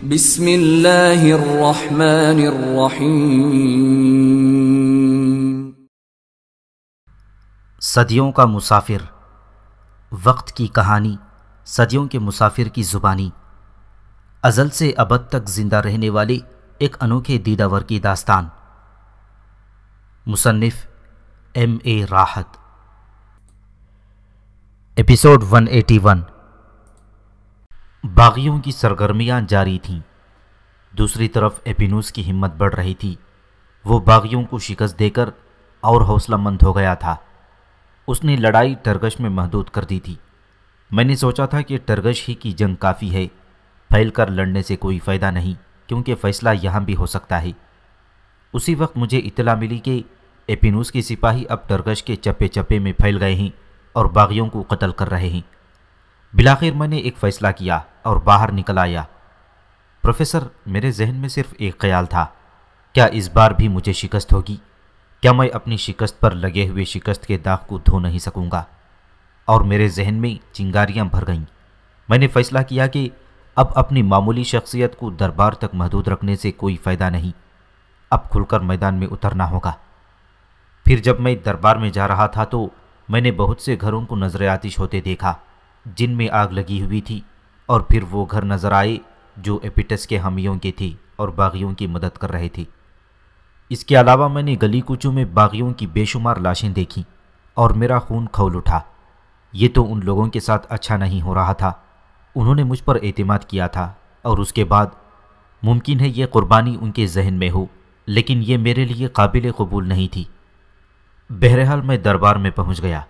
सदियों का मुसाफिर वक्त की कहानी सदियों के मुसाफिर की ज़ुबानी अज़ल से अबद तक ज़िंदा रहने वाले एक अनोखे दीदावर की दास्तान मुसन्फ़ एम ए राहत एपिसोड 181 बागियों की सरगर्मियां जारी थीं दूसरी तरफ एपिनूस की हिम्मत बढ़ रही थी वो बागियों को शिकस्त देकर और हौसलामंद हो गया था उसने लड़ाई टर्गश में महदूद कर दी थी मैंने सोचा था कि टर्गश ही की जंग काफ़ी है फैल कर लड़ने से कोई फ़ायदा नहीं क्योंकि फ़ैसला यहाँ भी हो सकता है उसी वक्त मुझे इतला मिली कि एपिनूस के सिपाही अब टर्गश के चप्पे चप्पे में फैल गए हैं और बागियों को कत्ल कर रहे हैं बिलाखिर मैंने एक फ़ैसला किया और बाहर निकल आया प्रोफेसर मेरे जहन में सिर्फ एक ख्याल था क्या इस बार भी मुझे शिकस्त होगी क्या मैं अपनी शिकस्त पर लगे हुए शिकस्त के दाग को धो नहीं सकूंगा और मेरे जहन में चिंगारियां भर गईं मैंने फैसला किया कि अब अपनी मामूली शख्सियत को दरबार तक महदूद रखने से कोई फ़ायदा नहीं अब खुलकर मैदान में उतरना होगा फिर जब मैं दरबार में जा रहा था तो मैंने बहुत से घरों को नजर आतिश होते देखा जिनमें आग लगी हुई थी और फिर वो घर नजर आए जो एपिटस के हामियों की थी और बागियों की मदद कर रहे थे इसके अलावा मैंने गली कूचों में बागियों की बेशुमार लाशें देखी और मेरा खून खौल उठा ये तो उन लोगों के साथ अच्छा नहीं हो रहा था उन्होंने मुझ पर अतमाद किया था और उसके बाद मुमकिन है ये कुर्बानी उनके जहन में हो लेकिन ये मेरे लिए काबिल कबूल नहीं थी बहरहाल मैं दरबार में पहुंच गया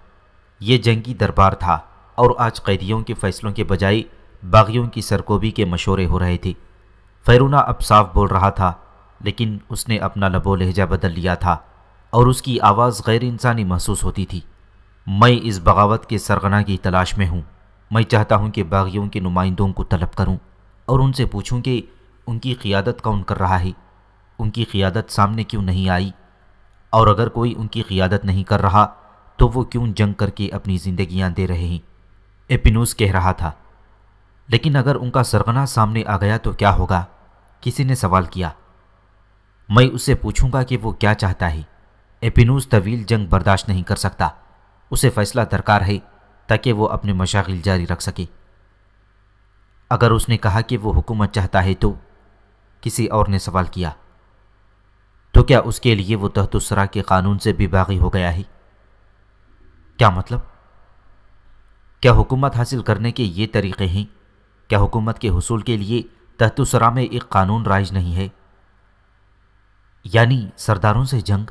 ये जंगी दरबार था और आज कैदियों के फैसलों के बजाय बागियों की सरकोबी के मशोरे हो रहे थे फैरूना अब साफ बोल रहा था लेकिन उसने अपना लबो लहजा बदल लिया था और उसकी आवाज़ गैर इंसानी महसूस होती थी मैं इस बगावत के सरगना की तलाश में हूँ मैं चाहता हूँ कि बागियों के नुमाइंदों को तलब करूँ और उनसे पूछूँ कि उनकी क़ियादत कौन कर रहा है उनकी क़ियादत सामने क्यों नहीं आई और अगर कोई उनकी क़ियादत नहीं कर रहा तो वो क्यों जंग करके अपनी ज़िंदियाँ दे रहे हैं एपिनूस कह रहा था लेकिन अगर उनका सरगना सामने आ गया तो क्या होगा किसी ने सवाल किया मैं उससे पूछूंगा कि वो क्या चाहता है एपिनूस तवील जंग बर्दाश्त नहीं कर सकता उसे फैसला दरकार है ताकि वो अपने मशागिल जारी रख सके अगर उसने कहा कि वो हुकूमत चाहता है तो किसी और ने सवाल किया तो क्या उसके लिए वो तहतुसरा के कानून से भी बागी हो गया है क्या मतलब क्या हुकूमत हासिल करने के ये तरीक़े हैं क्या हुकूमत के हसूल के लिए तहतुसरा में एक कानून राइज नहीं है यानी सरदारों से जंग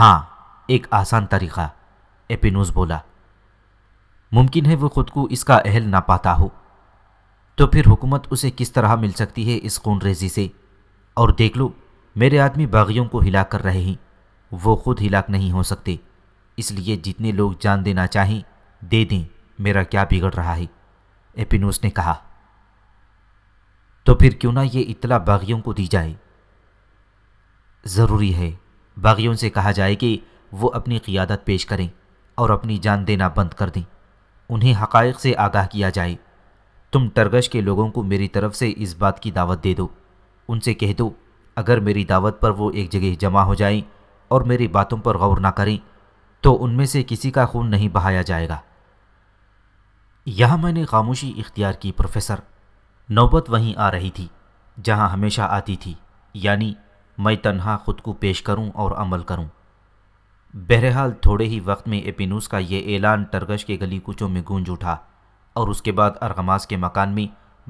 हाँ एक आसान तरीक़ा एपिनोज बोला मुमकिन है वो ख़ुद को इसका अहल ना पाता हो तो फिर हुकूमत उसे किस तरह मिल सकती है इस खून रेजी से और देख लो मेरे आदमी बागियों को हिला कर रहे हैं वो खुद हिलाक नहीं हो सकते इसलिए जितने लोग जान देना चाहें दे दें मेरा क्या बिगड़ रहा है एपिनोस ने कहा तो फिर क्यों ना ये इतला बागियों को दी जाए ज़रूरी है बागियों से कहा जाए कि वो अपनी क़ियादत पेश करें और अपनी जान देना बंद कर दें उन्हें हकायक से आगाह किया जाए तुम टर्गश के लोगों को मेरी तरफ से इस बात की दावत दे दो उनसे कह दो अगर मेरी दावत पर वो एक जगह जमा हो जाएं और मेरी बातों पर गौर ना करें तो उनमें से किसी का खून नहीं बहाया जाएगा यहाँ मैंने खामोशी इख्तियार की प्रोफेसर नौबत वहीं आ रही थी जहाँ हमेशा आती थी यानी मैं तनहा खुद को पेश करूं और अमल करूं। बहरहाल थोड़े ही वक्त में एपिनूस का यह ऐलान टरगश के गली कुचों में गूंज उठा और उसके बाद अरगमास के मकान में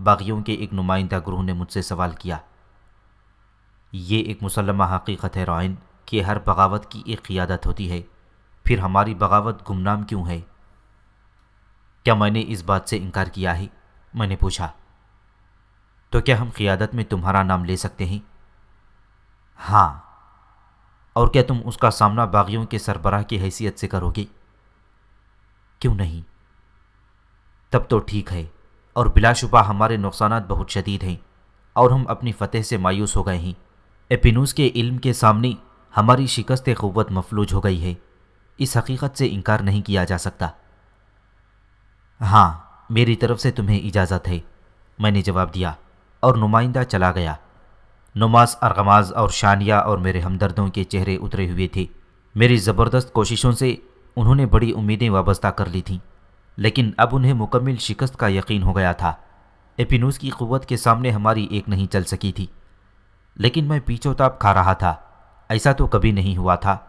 बागियों के एक नुमाइंदा ग्रोह ने मुझसे सवाल किया ये एक मुसलमा हकीकत है रॉयन कि हर बगावत की एक क़ियादत होती है फिर हमारी बगावत गुमनाम क्यों है क्या मैंने इस बात से इनकार किया है मैंने पूछा तो क्या हम क़ियादत में तुम्हारा नाम ले सकते हैं हाँ और क्या तुम उसका सामना बागियों के सरबराह की हैसियत से करोगे क्यों नहीं तब तो ठीक है और बिलाशुबा हमारे नुकसान बहुत शदीद हैं और हम अपनी फतेह से मायूस हो गए हैं एपिनूस के इल्म के सामने हमारी शिकस्त क़वत मफलूज हो गई है इस हकीकत से इनकार नहीं किया जा सकता हाँ मेरी तरफ से तुम्हें इजाज़त है मैंने जवाब दिया और नुमाइंदा चला गया नुमाज़ अरगमाज और शानिया और मेरे हमदर्दों के चेहरे उतरे हुए थे मेरी ज़बरदस्त कोशिशों से उन्होंने बड़ी उम्मीदें वाबस्ता कर ली थीं लेकिन अब उन्हें मुकम्मल शिकस्त का यकीन हो गया था एपिनूस की क़वत के सामने हमारी एक नहीं चल सकी थी लेकिन मैं पीछोताप खा रहा था ऐसा तो कभी नहीं हुआ था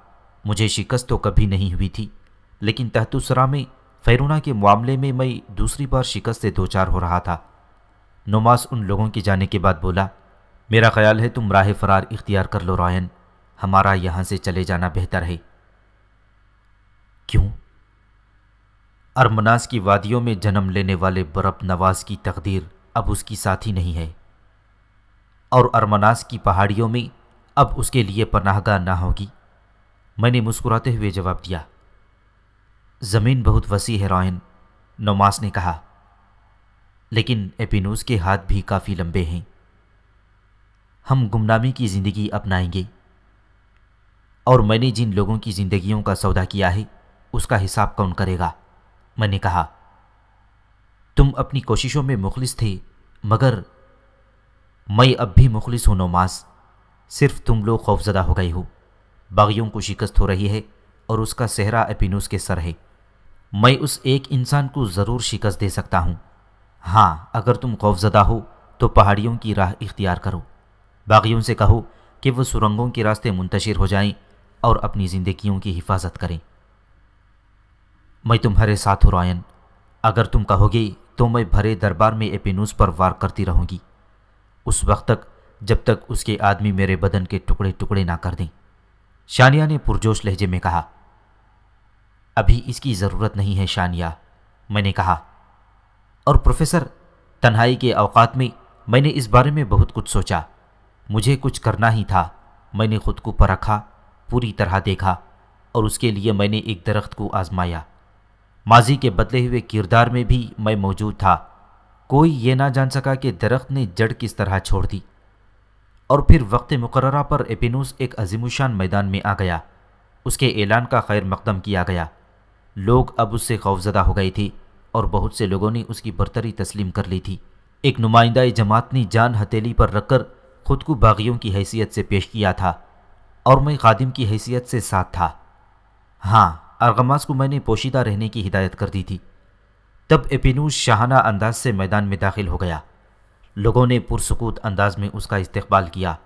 मुझे शिकस्त तो कभी नहीं हुई थी लेकिन तहतुसरा में फ़ैरूना के मामले में मैं दूसरी बार शिकस्त से दो चार हो रहा था नुमास उन लोगों के जाने के बाद बोला मेरा ख्याल है तुम राह फरार इख्तियार कर लो रॉयन हमारा यहाँ से चले जाना बेहतर है क्यों अरमनास की वादियों में जन्म लेने वाले बरब नवाज की तकदीर अब उसकी साथी नहीं है और अरमनास की पहाड़ियों में अब उसके लिए पनाहगा ना होगी मैंने मुस्कुराते हुए जवाब दिया ज़मीन बहुत वसी है रॉयन नोमास ने कहा लेकिन एपिनूस के हाथ भी काफ़ी लंबे हैं हम गुमनामी की ज़िंदगी अपनाएंगे और मैंने जिन लोगों की ज़िंदगियों का सौदा किया है उसका हिसाब कौन करेगा मैंने कहा तुम अपनी कोशिशों में मुखलिस थे मगर मैं अब भी मुखलिस हूँ नोमास सिर्फ तुम लोग खौफजदा हो गए हो बागियों को शिकस्त हो रही है और उसका सेहरा एपिनूस के सर है मैं उस एक इंसान को ज़रूर शिकस्त दे सकता हूँ हाँ अगर तुम खौफजदा हो तो पहाड़ियों की राह इख्तियार करो बागियों से कहो कि वो सुरंगों के रास्ते मुंतशिर हो जाएं और अपनी ज़िंदगियों की हिफाजत करें मैं तुम्हारे साथ हूँ रॉयन अगर तुम कहोगे तो मैं भरे दरबार में एपिनूस पर वार करती रहूँगी उस वक्त तक जब तक उसके आदमी मेरे बदन के टुकड़े टुकड़े ना कर दें शानिया ने पुरजोश लहजे में कहा अभी इसकी ज़रूरत नहीं है शानिया मैंने कहा और प्रोफेसर तन्हाई के अवकात में मैंने इस बारे में बहुत कुछ सोचा मुझे कुछ करना ही था मैंने खुद को परखा पूरी तरह देखा और उसके लिए मैंने एक दरख्त को आजमाया माजी के बदले हुए किरदार में भी मैं मौजूद था कोई ये ना जान सका कि दरख्त ने जड़ किस तरह छोड़ दी और फिर वक्त मुकर्रा पर एपिनोस एक अजीमुशान मैदान में आ गया उसके ऐलान का खैर मकदम किया गया लोग अब उससे खौफजदा हो गए थे और बहुत से लोगों ने उसकी बरतरी तस्लीम कर ली थी एक नुमाइंदा जमात ने जान हथेली पर रखकर खुद को बागियों की हैसियत से पेश किया था और मैं खादिम की हैसियत से साथ था हाँ अरगमास को मैंने पोशीदा रहने की हिदायत कर दी थी तब एपिनूस शाहाना अंदाज से मैदान में दाखिल हो गया लोगों ने पुरसकूत अंदाज में उसका इस्तकबाल किया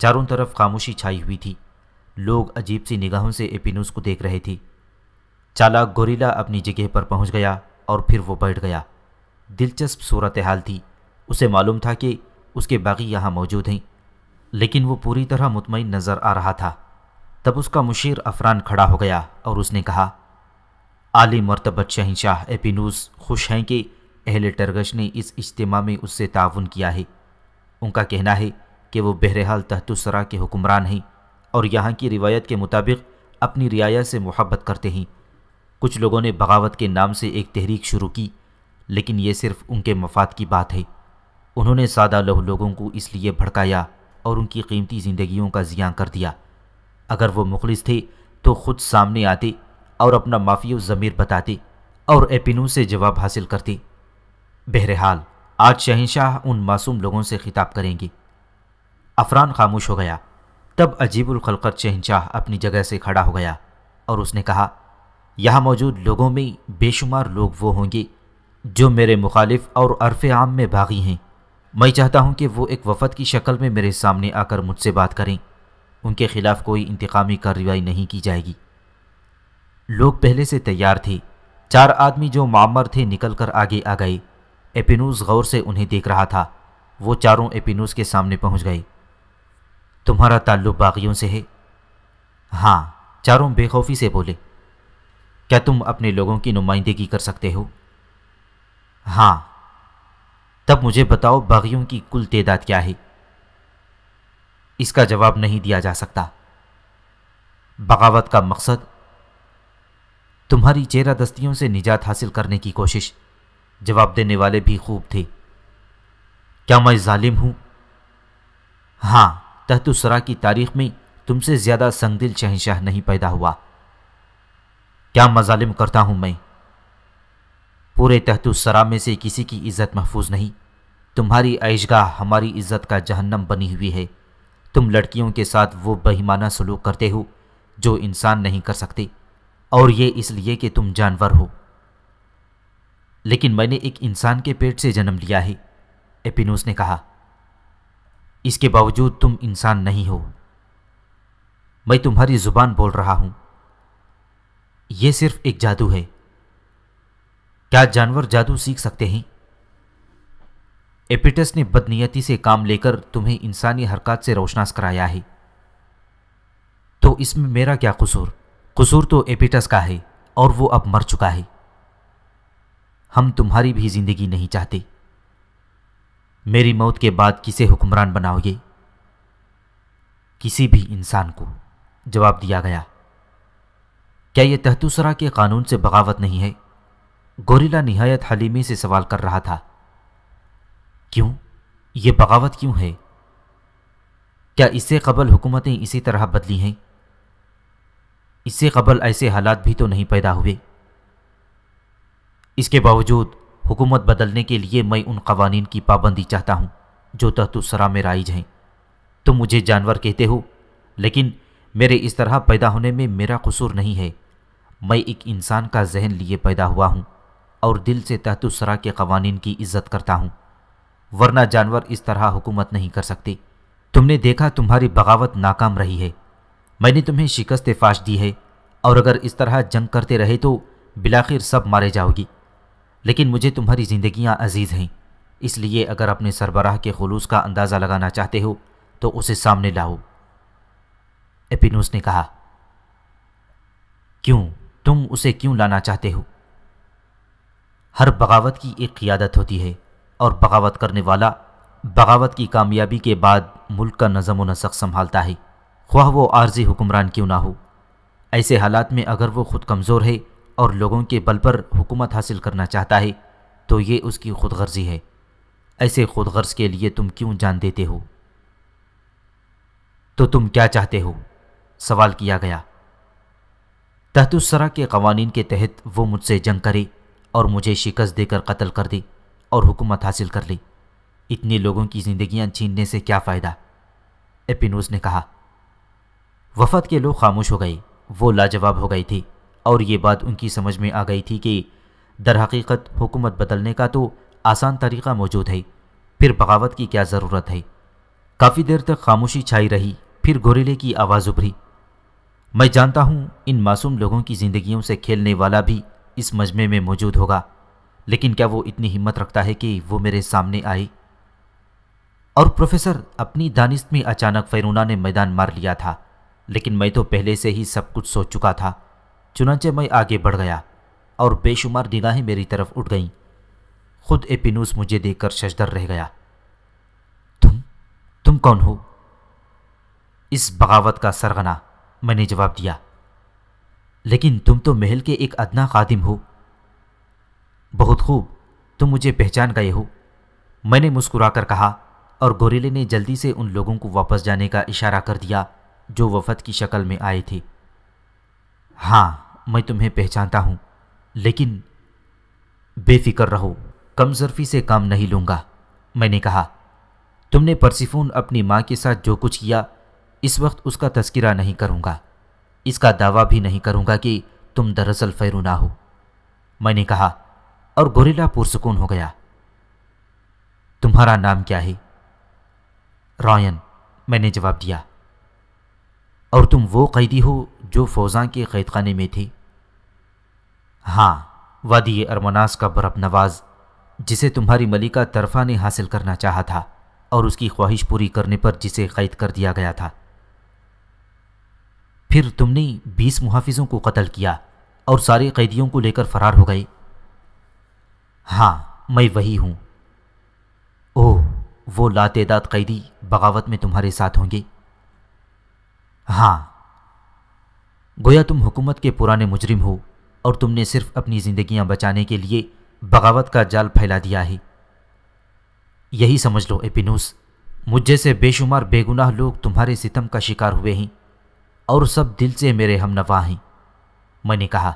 चारों तरफ खामोशी छाई हुई थी लोग अजीब सी निगाहों से एपिनूस को देख रहे थे चालाक गोरीला अपनी जगह पर पहुंच गया और फिर वो बैठ गया दिलचस्प सूरत हाल थी उसे मालूम था कि उसके बागी यहाँ मौजूद हैं लेकिन वो पूरी तरह मुतमिन नज़र आ रहा था तब उसका मुशीर अफरान खड़ा हो गया और उसने कहा आली मरतबत शहनशाह एपिनूस खुश हैं कि अहल टर्गश ने इस इज्तम में उससे ताउन किया है उनका कहना है कि वो बहरहाल तहतुसरा के हुक्मरान हैं और यहाँ की रिवायत के मुताबिक अपनी रियाया से मोहब्बत करते हैं कुछ लोगों ने बगावत के नाम से एक तहरीक शुरू की लेकिन ये सिर्फ उनके मफाद की बात है उन्होंने सादा लह लोगों को इसलिए भड़काया और उनकी कीमती ज़िंदगियों का जियां कर दिया अगर वो मुखलिस थे तो खुद सामने आते और अपना माफी ज़मीर बताते और एपिनू से जवाब हासिल करते बहरहाल आज शहनशाह उन मासूम लोगों से खिताब करेंगे अफरान खामोश हो गया तब अजीबुलखलकर शहनशाह अपनी जगह से खड़ा हो गया और उसने कहा यहाँ मौजूद लोगों में बेशुमार लोग वो होंगे जो मेरे मुखालिफ और अरफ आम में बागी हैं मैं चाहता हूँ कि वो एक वफद की शक्ल में मेरे सामने आकर मुझसे बात करें उनके खिलाफ कोई इंतकामी कार्रवाई नहीं की जाएगी लोग पहले से तैयार थे चार आदमी जो मामर थे निकल कर आगे आ गए एपिनूस गौर से उन्हें देख रहा था वो चारों एपिनूस के सामने पहुंच गए तुम्हारा ताल्लुक बागियों से है हाँ चारों बेखौफी से बोले क्या तुम अपने लोगों की नुमाइंदगी कर सकते हो हाँ तब मुझे बताओ बागियों की कुल तादाद क्या है इसका जवाब नहीं दिया जा सकता बगावत का मकसद तुम्हारी चेरा दस्तियों से निजात हासिल करने की कोशिश जवाब देने वाले भी खूब थे क्या मैं जालिम हूं हाँ तहतुसरा की तारीख में तुमसे ज़्यादा संगदिल शहनशाह नहीं पैदा हुआ क्या मजालिम करता हूँ मैं पूरे तहतुसरा में से किसी की इज्जत महफूज नहीं तुम्हारी ऐशगाह हमारी इज्जत का जहन्नम बनी हुई है तुम लड़कियों के साथ वो बहिमाना सलूक करते हो जो इंसान नहीं कर सकते और ये इसलिए कि तुम जानवर हो लेकिन मैंने एक इंसान के पेट से जन्म लिया है एपिनोस ने कहा इसके बावजूद तुम इंसान नहीं हो मैं तुम्हारी ज़ुबान बोल रहा हूँ ये सिर्फ एक जादू है क्या जानवर जादू सीख सकते हैं एपिटस ने बदनीयती से काम लेकर तुम्हें इंसानी हरकत से रोशनास कराया है तो इसमें मेरा क्या कसूर कसूर तो एपिटस का है और वो अब मर चुका है हम तुम्हारी भी जिंदगी नहीं चाहते मेरी मौत के बाद किसे हुक्मरान बनाओगे किसी भी इंसान को जवाब दिया गया क्या यह तहतूसरा के कानून से बगावत नहीं है गोरिला निहायत हलीमी से सवाल कर रहा था क्यों ये बगावत क्यों है क्या इससे कबल हुकूमतें इसी तरह बदली हैं इससे कबल ऐसे हालात भी तो नहीं पैदा हुए इसके बावजूद हुकूमत बदलने के लिए मैं उन कवानीन की पाबंदी चाहता हूं जो तहतुसरा में राइज हैं तुम मुझे जानवर कहते हो लेकिन मेरे इस तरह पैदा होने में मेरा कसूर नहीं है मैं एक इंसान का जहन लिए पैदा हुआ हूँ और दिल से तहतुसरा के कवानीन की इज्जत करता हूँ वरना जानवर इस तरह हुकूमत नहीं कर सकते तुमने देखा तुम्हारी बगावत नाकाम रही है मैंने तुम्हें शिकस्त फाश दी है और अगर इस तरह जंग करते रहे तो बिलाखिर सब मारे जाओगी लेकिन मुझे तुम्हारी ज़िंदगियाँ अजीज़ हैं इसलिए अगर अपने सरबराह के खलूस का अंदाज़ा लगाना चाहते हो तो उसे सामने लाओ एपिनोस ने कहा क्यों तुम उसे क्यों लाना चाहते हो हर बगावत की एक क़ियादत होती है और बगावत करने वाला बगावत की कामयाबी के बाद मुल्क का नज़म व नसक संभालता है ख्वाह वो आर्जी हुक्मरान क्यों ना हो ऐसे हालात में अगर वो खुद कमज़ोर है और लोगों के बल पर हुकूमत हासिल करना चाहता है तो ये उसकी खुद गर्जी है ऐसे खुद गर्ज के लिए तुम क्यों जान देते हो तो तुम क्या चाहते हो सवाल किया गया तहतुसरा के कवानीन के तहत वो मुझसे जंग करी और मुझे शिकस्त देकर कत्ल कर दी और हुकूमत हासिल कर ली इतने लोगों की जिंदगियां छीनने से क्या फ़ायदा एपिनोस ने कहा वफद के लोग खामोश हो गए वो लाजवाब हो गई थी और ये बात उनकी समझ में आ गई थी कि दरहकीकत हुकूमत बदलने का तो आसान तरीका मौजूद है फिर बगावत की क्या ज़रूरत है काफ़ी देर तक खामोशी छाई रही फिर गोरेले की आवाज़ उभरी मैं जानता हूँ इन मासूम लोगों की ज़िंदगियों से खेलने वाला भी इस मजमे में मौजूद होगा लेकिन क्या वो इतनी हिम्मत रखता है कि वो मेरे सामने आई और प्रोफेसर अपनी दानिश में अचानक फ़ैरूना ने मैदान मार लिया था लेकिन मैं तो पहले से ही सब कुछ सोच चुका था चुनाचे मैं आगे बढ़ गया और बेशुमार निगाहें मेरी तरफ उठ गईं खुद एपिनूस मुझे देखकर शशदर रह गया तुम तुम कौन हो इस बगावत का सरगना मैंने जवाब दिया लेकिन तुम तो महल के एक अदना खादिम हो बहुत खूब तुम मुझे पहचान गए हो मैंने मुस्कुराकर कहा और गोरेले ने जल्दी से उन लोगों को वापस जाने का इशारा कर दिया जो वफद की शक्ल में आए थे हाँ मैं तुम्हें पहचानता हूँ लेकिन बेफिक्र रहो कमजरफी से काम नहीं लूँगा मैंने कहा तुमने परसिफोन अपनी माँ के साथ जो कुछ किया इस वक्त उसका तस्करा नहीं करूंगा इसका दावा भी नहीं करूंगा कि तुम दरअसल फैरूना हो मैंने कहा और गोरेला पुरसकून हो गया तुम्हारा नाम क्या है रॉयन मैंने जवाब दिया और तुम वो कैदी हो जो फौजा के कैदखाने में थे हाँ वादी अरमनास का बरब नवाज जिसे तुम्हारी मलिका तरफा ने हासिल करना चाहा था और उसकी ख्वाहिश पूरी करने पर जिसे कैद कर दिया गया था फिर तुमने बीस मुहाफिजों को कत्ल किया और सारे कैदियों को लेकर फरार हो गए हाँ मैं वही हूँ ओह वो लातेदाद कैदी बगावत में तुम्हारे साथ होंगे हाँ गोया तुम हुकूमत के पुराने मुजरिम हो और तुमने सिर्फ अपनी ज़िंदगियां बचाने के लिए बगावत का जाल फैला दिया है यही समझ लो एपिनूस मुझ जैसे बेशुमार बेगुनाह लोग तुम्हारे सितम का शिकार हुए हैं और सब दिल से मेरे हम नवा हैं मैंने कहा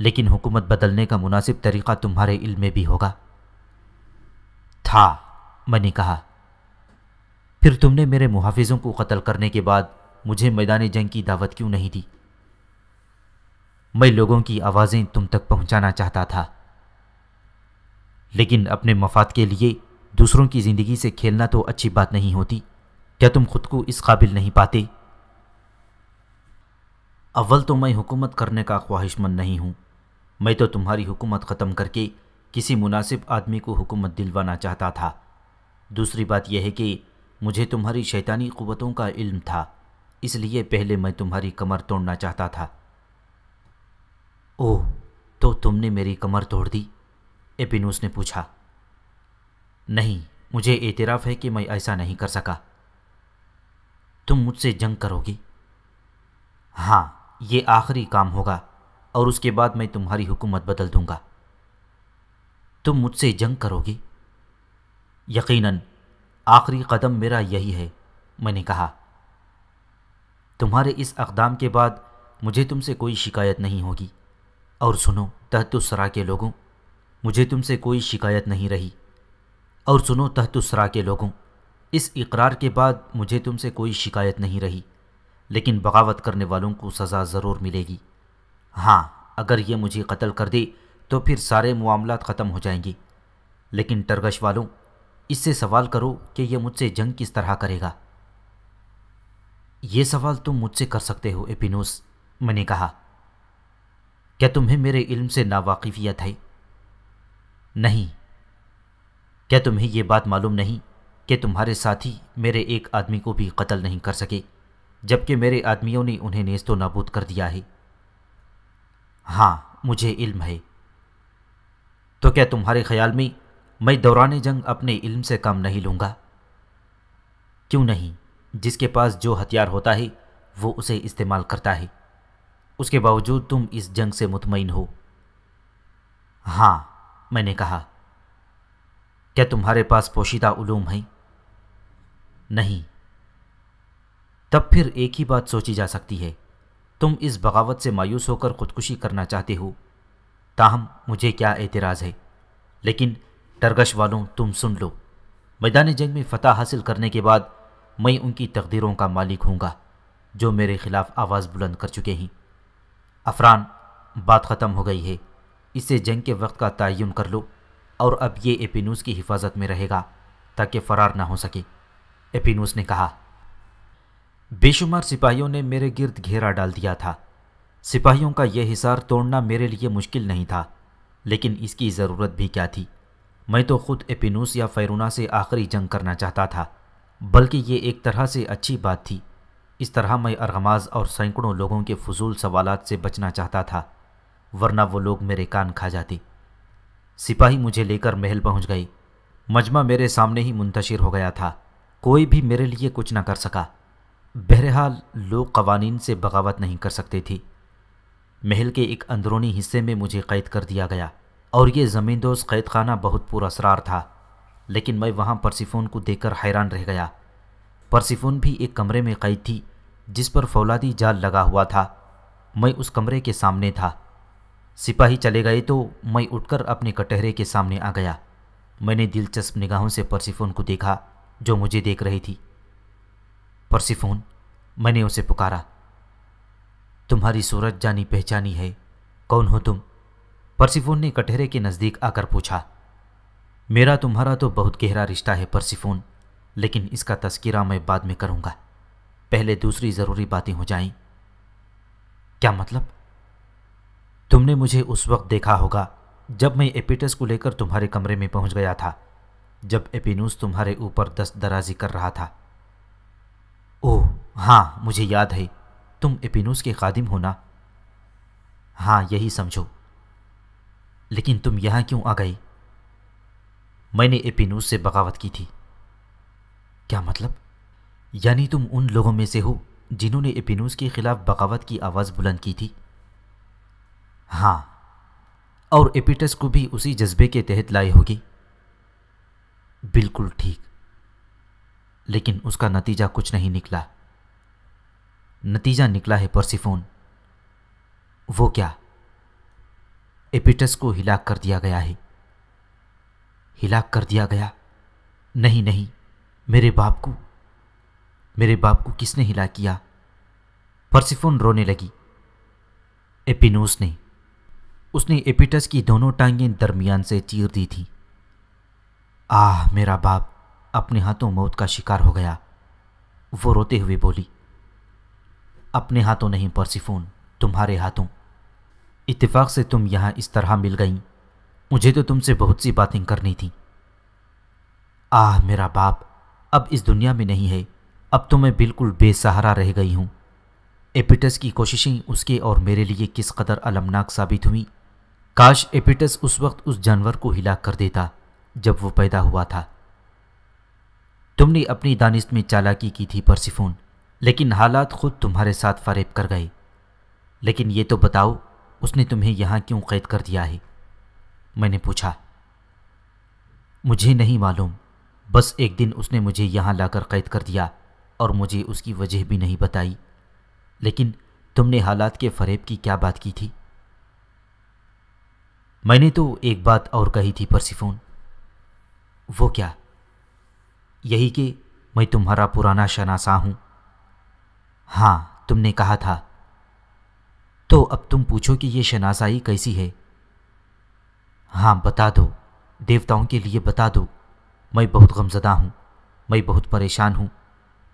लेकिन हुकूमत बदलने का मुनासिब तरीक़ा तुम्हारे इल्म में भी होगा था मैंने कहा फिर तुमने मेरे मुहाफिजों को कत्ल करने के बाद मुझे मैदान जंग की दावत क्यों नहीं दी मैं लोगों की आवाज़ें तुम तक पहुंचाना चाहता था लेकिन अपने मफाद के लिए दूसरों की ज़िंदगी से खेलना तो अच्छी बात नहीं होती क्या तुम खुद को इस काबिल नहीं पाते अव्वल तो मैं हुकूमत करने का ख्वाहिशमंद नहीं हूँ मैं तो तुम्हारी हुकूमत ख़त्म करके किसी मुनासिब आदमी को हुकूमत दिलवाना चाहता था दूसरी बात यह है कि मुझे तुम्हारी शैतानी क़वतों का इल्म था इसलिए पहले मैं तुम्हारी कमर तोड़ना चाहता था ओह तो तुमने मेरी कमर तोड़ दी एपिनूस ने पूछा नहीं मुझे एतराफ़ है कि मैं ऐसा नहीं कर सका तुम मुझसे जंग करोगी हाँ ये आखिरी काम होगा और उसके बाद मैं तुम्हारी हुकूमत बदल दूंगा तुम मुझसे जंग करोगी यकीनन आखिरी कदम मेरा यही है मैंने कहा तुम्हारे इस अकदाम के बाद मुझे तुमसे कोई शिकायत नहीं होगी और सुनो तहतुसरा के लोगों मुझे तुमसे कोई शिकायत नहीं रही और सुनो तहतुसरा के लोगों इस इकरार के बाद मुझे तुमसे कोई शिकायत नहीं रही लेकिन बगावत करने वालों को सज़ा ज़रूर मिलेगी हाँ अगर ये मुझे कत्ल कर दे तो फिर सारे मामला ख़त्म हो जाएंगे लेकिन टर्गश वालों इससे सवाल करो कि यह मुझसे जंग किस तरह करेगा ये सवाल तुम मुझसे कर सकते हो एपिनोस मैंने कहा क्या तुम्हें मेरे इल्म से नावाकिफियत है नहीं क्या तुम्हें यह बात मालूम नहीं कि तुम्हारे साथी मेरे एक आदमी को भी कत्ल नहीं कर सके जबकि मेरे आदमियों ने उन्हें नेस्तो नाबूद कर दिया है हाँ मुझे इल्म है तो क्या तुम्हारे ख्याल में मैं दौरान जंग अपने इल्म से काम नहीं लूँगा क्यों नहीं जिसके पास जो हथियार होता है वो उसे इस्तेमाल करता है उसके बावजूद तुम इस जंग से मुतमिन हो हाँ मैंने कहा क्या तुम्हारे पास पोशीदा उलूम हैं नहीं तब फिर एक ही बात सोची जा सकती है तुम इस बगावत से मायूस होकर खुदकुशी करना चाहते हो ताहम मुझे क्या एतराज़ है लेकिन टरगश वालों तुम सुन लो मैदान जंग में फ़तह हासिल करने के बाद मैं उनकी तकदीरों का मालिक हूँगा जो मेरे ख़िलाफ़ आवाज़ बुलंद कर चुके हैं अफरान बात ख़त्म हो गई है इसे जंग के वक्त का तयन कर लो और अब ये एपिनूस की हिफाजत में रहेगा ताकि फ़रार ना हो सके एपिनूस ने कहा बेशुमार सिपाहियों ने मेरे गिर्द घेरा डाल दिया था सिपाहियों का यह हिसार तोड़ना मेरे लिए मुश्किल नहीं था लेकिन इसकी ज़रूरत भी क्या थी मैं तो खुद एपिनूस या फ़ैरूना से आखिरी जंग करना चाहता था बल्कि ये एक तरह से अच्छी बात थी इस तरह मैं अरगमाज और सैकड़ों लोगों के फजूल सवाल से बचना चाहता था वरना वो लोग मेरे कान खा जाते सिपाही मुझे लेकर महल पहुंच गई मजमा मेरे सामने ही मुंतशिर हो गया था कोई भी मेरे लिए कुछ ना कर सका बहरहाल लोग कवानीन से बगावत नहीं कर सकते थी महल के एक अंदरूनी हिस्से में मुझे कैद कर दिया गया और ये ज़मींदोज कैद खाना बहुत पुरसरार था लेकिन मैं वहाँ परसिफोन को देखकर हैरान रह गया परसिफोन भी एक कमरे में कैद थी जिस पर फौलादी जाल लगा हुआ था मैं उस कमरे के सामने था सिपाही चले गए तो मैं उठकर अपने कटहरे के सामने आ गया मैंने दिलचस्प निगाहों से परसिफोन को देखा जो मुझे देख रही थी परसिफोन मैंने उसे पुकारा तुम्हारी सूरत जानी पहचानी है कौन हो तुम परसिफोन ने कटहरे के नज़दीक आकर पूछा मेरा तुम्हारा तो बहुत गहरा रिश्ता है परसिफोन लेकिन इसका तस्करा मैं बाद में करूँगा पहले दूसरी ज़रूरी बातें हो जाएं। क्या मतलब तुमने मुझे उस वक्त देखा होगा जब मैं एपिटस को लेकर तुम्हारे कमरे में पहुंच गया था जब एपिनूस तुम्हारे ऊपर दस्त दराजी कर रहा था ओह हाँ मुझे याद है तुम एपिनोस के खादिम हो ना हाँ यही समझो लेकिन तुम यहाँ क्यों आ गई मैंने एपिनूस से बगावत की थी क्या मतलब यानी तुम उन लोगों में से हो जिन्होंने एपिनूस के खिलाफ बगावत की आवाज़ बुलंद की थी हाँ और एपिटस को भी उसी जज्बे के तहत लाई होगी बिल्कुल ठीक लेकिन उसका नतीजा कुछ नहीं निकला नतीजा निकला है पर्सिफोन वो क्या एपिटस को हिलाक कर दिया गया है हिलाक कर दिया गया नहीं नहीं मेरे बाप को मेरे बाप को किसने हिला किया पर्सिफोन रोने लगी एपिनोस ने उसने एपिटस की दोनों टांगें दरमियान से चीर दी थी आह मेरा बाप अपने हाथों मौत का शिकार हो गया वो रोते हुए बोली अपने हाथों नहीं परसिफोन तुम्हारे हाथों इतफाक से तुम यहां इस तरह मिल गई मुझे तो तुमसे बहुत सी बातें करनी थी आह मेरा बाप अब इस दुनिया में नहीं है अब तो मैं बिल्कुल बेसहारा रह गई हूं एपिटस की कोशिशें उसके और मेरे लिए किस कदर अलमनाक साबित हुई काश एपिटस उस वक्त उस जानवर को हिला कर देता जब वो पैदा हुआ था तुमने अपनी दानिश में चालाकी की थी परसिफोन लेकिन हालात खुद तुम्हारे साथ फरेब कर गए लेकिन ये तो बताओ उसने तुम्हें यहाँ क्यों कैद कर दिया है मैंने पूछा मुझे नहीं मालूम बस एक दिन उसने मुझे यहाँ लाकर कैद कर दिया और मुझे उसकी वजह भी नहीं बताई लेकिन तुमने हालात के फरेब की क्या बात की थी मैंने तो एक बात और कही थी परसिफोन वो क्या यही कि मैं तुम्हारा पुराना शनासा हूं हाँ तुमने कहा था तो अब तुम पूछो कि यह शनासाई कैसी है हाँ बता दो देवताओं के लिए बता दो मैं बहुत गमजदा हूं मैं बहुत परेशान हूँ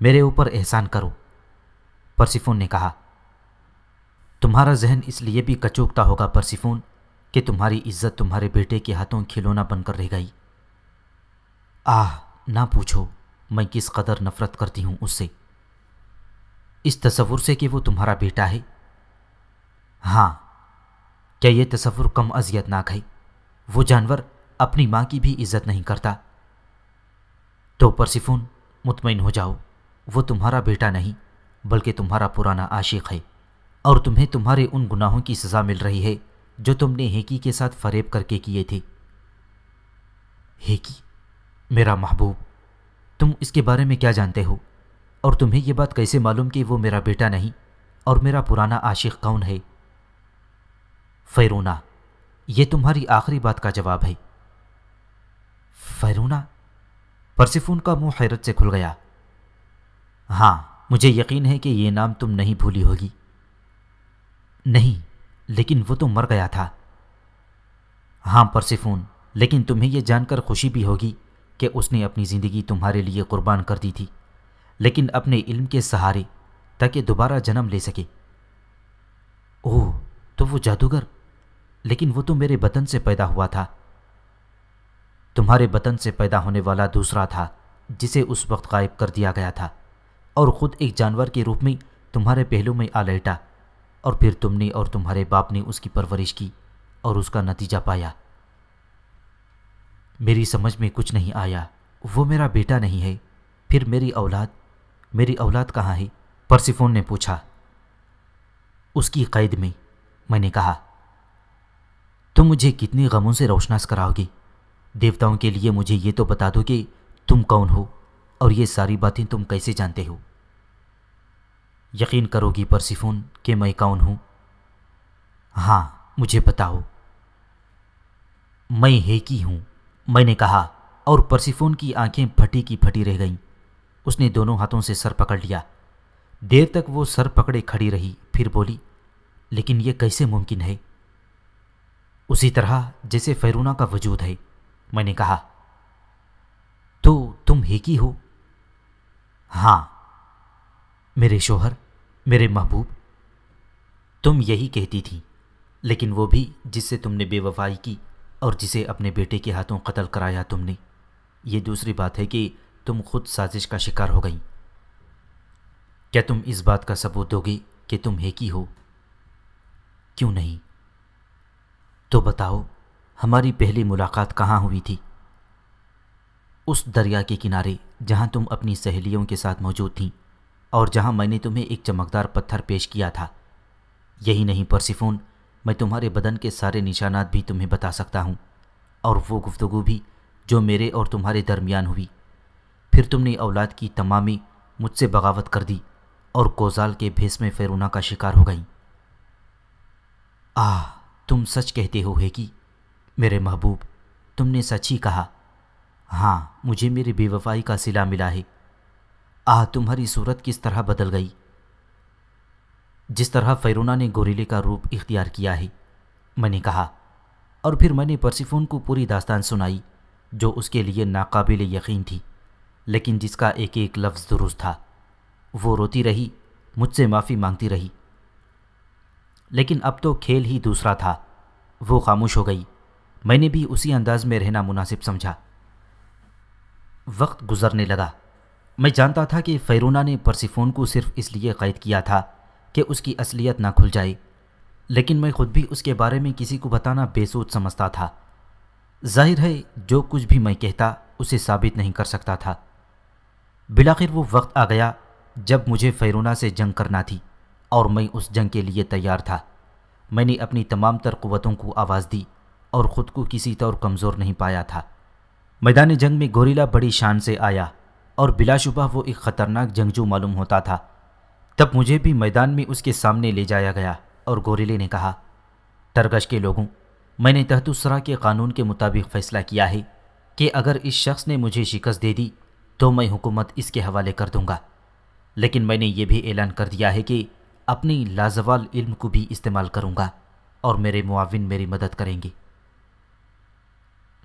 मेरे ऊपर एहसान करो परसिफोन ने कहा तुम्हारा जहन इसलिए भी कचोकता होगा परसिफोन कि तुम्हारी इज्जत तुम्हारे बेटे के हाथों खिलौना बनकर रह गई आह ना पूछो मैं किस कदर नफरत करती हूं उससे इस तस्वुर से कि वो तुम्हारा बेटा है हाँ क्या यह तस्वुर कम अजियतनाक है वो जानवर अपनी मां की भी इज्जत नहीं करता तो परसिफून मुतमिन हो जाओ वो तुम्हारा बेटा नहीं बल्कि तुम्हारा पुराना आशिक है और तुम्हें तुम्हारे उन गुनाहों की सज़ा मिल रही है जो तुमने हेकी के साथ फरेब करके किए थे हेकी मेरा महबूब तुम इसके बारे में क्या जानते हो और तुम्हें यह बात कैसे मालूम कि वो मेरा बेटा नहीं और मेरा पुराना आशिक कौन है फ़ैरूना यह तुम्हारी आखिरी बात का जवाब है फ़ैरूना परसिफून का मुंह हैरत से खुल गया हाँ मुझे यकीन है कि यह नाम तुम नहीं भूली होगी नहीं लेकिन वो तो मर गया था हाँ परसिफून लेकिन तुम्हें यह जानकर खुशी भी होगी कि उसने अपनी ज़िंदगी तुम्हारे लिए कुर्बान कर दी थी लेकिन अपने इल्म के सहारे ताकि दोबारा जन्म ले सके ओह तो वो जादूगर लेकिन वो तो मेरे बतन से पैदा हुआ था तुम्हारे बतन से पैदा होने वाला दूसरा था जिसे उस वक्त गायब कर दिया गया था और ख़ुद एक जानवर के रूप में तुम्हारे पहलू में आ लेटा और फिर तुमने और तुम्हारे बाप ने उसकी परवरिश की और उसका नतीजा पाया मेरी समझ में कुछ नहीं आया वो मेरा बेटा नहीं है फिर मेरी औलाद मेरी औलाद कहाँ है परसिफोन ने पूछा उसकी कैद में मैंने कहा तुम मुझे कितने गमों से रोशनास कराओगी देवताओं के लिए मुझे ये तो बता दो कि तुम कौन हो और ये सारी बातें तुम कैसे जानते हो यकीन करोगी परसिफोन कि मैं कौन हूँ हाँ मुझे बताओ मैं है कि हूँ मैंने कहा और परसिफोन की आंखें फटी की फटी रह गईं उसने दोनों हाथों से सर पकड़ लिया देर तक वो सर पकड़े खड़ी रही फिर बोली लेकिन ये कैसे मुमकिन है उसी तरह जैसे फैरूना का वजूद है मैंने कहा तो तुम ही की हो हाँ मेरे शोहर मेरे महबूब तुम यही कहती थी लेकिन वो भी जिससे तुमने बेवफाई की और जिसे अपने बेटे के हाथों कत्ल कराया तुमने ये दूसरी बात है कि तुम खुद साजिश का शिकार हो गई क्या तुम इस बात का सबूत दोगे कि तुम हेकी हो क्यों नहीं तो बताओ हमारी पहली मुलाकात कहाँ हुई थी उस दरिया के किनारे जहाँ तुम अपनी सहेलियों के साथ मौजूद थीं और जहाँ मैंने तुम्हें एक चमकदार पत्थर पेश किया था यही नहीं परसिफोन मैं तुम्हारे बदन के सारे निशानात भी तुम्हें बता सकता हूँ और वो गुफ्तगु भी जो मेरे और तुम्हारे दरमियान हुई फिर तुमने औलाद की तमामी मुझसे बगावत कर दी और कोजाल के भेस में फेरुना का शिकार हो गई आह तुम सच कहते हो है कि मेरे महबूब तुमने सच ही कहा हाँ मुझे मेरी बेवफाई का सिला मिला है आह तुम्हारी सूरत किस तरह बदल गई जिस तरह फ़ैरूना ने गोरीले का रूप इख्तियार किया है मैंने कहा और फिर मैंने परसिफोन को पूरी दास्तान सुनाई जो उसके लिए नाकाबिल यकीन थी लेकिन जिसका एक एक लफ्ज़ दुरुस्त था वो रोती रही मुझसे माफ़ी मांगती रही लेकिन अब तो खेल ही दूसरा था वो खामोश हो गई मैंने भी उसी अंदाज में रहना मुनासिब समझा वक्त गुजरने लगा मैं जानता था कि फैरोना ने परसिफोन को सिर्फ इसलिए क़ैद किया था कि उसकी असलियत ना खुल जाए लेकिन मैं खुद भी उसके बारे में किसी को बताना बेसोच समझता था जाहिर है जो कुछ भी मैं कहता उसे साबित नहीं कर सकता था बिलाखिर वो वक्त आ गया जब मुझे फ़ैरूना से जंग करना थी और मैं उस जंग के लिए तैयार था मैंने अपनी तमाम तर क़वतों को आवाज़ दी और ख़ुद को किसी तौर कमज़ोर नहीं पाया था मैदान जंग में गोरीला बड़ी शान से आया और बिलाशुबा वो एक ख़तरनाक जंगजू मालूम होता था तब मुझे भी मैदान में उसके सामने ले जाया गया और गोरेले ने कहा टर्गश के लोगों मैंने तहतुसरा के कानून के मुताबिक फ़ैसला किया है कि अगर इस शख्स ने मुझे शिकस्त दे दी तो मैं हुकूमत इसके हवाले कर दूंगा लेकिन मैंने ये भी ऐलान कर दिया है कि अपनी लाजवाल इल्म को भी इस्तेमाल करूंगा और मेरे मुआविन मेरी मदद करेंगे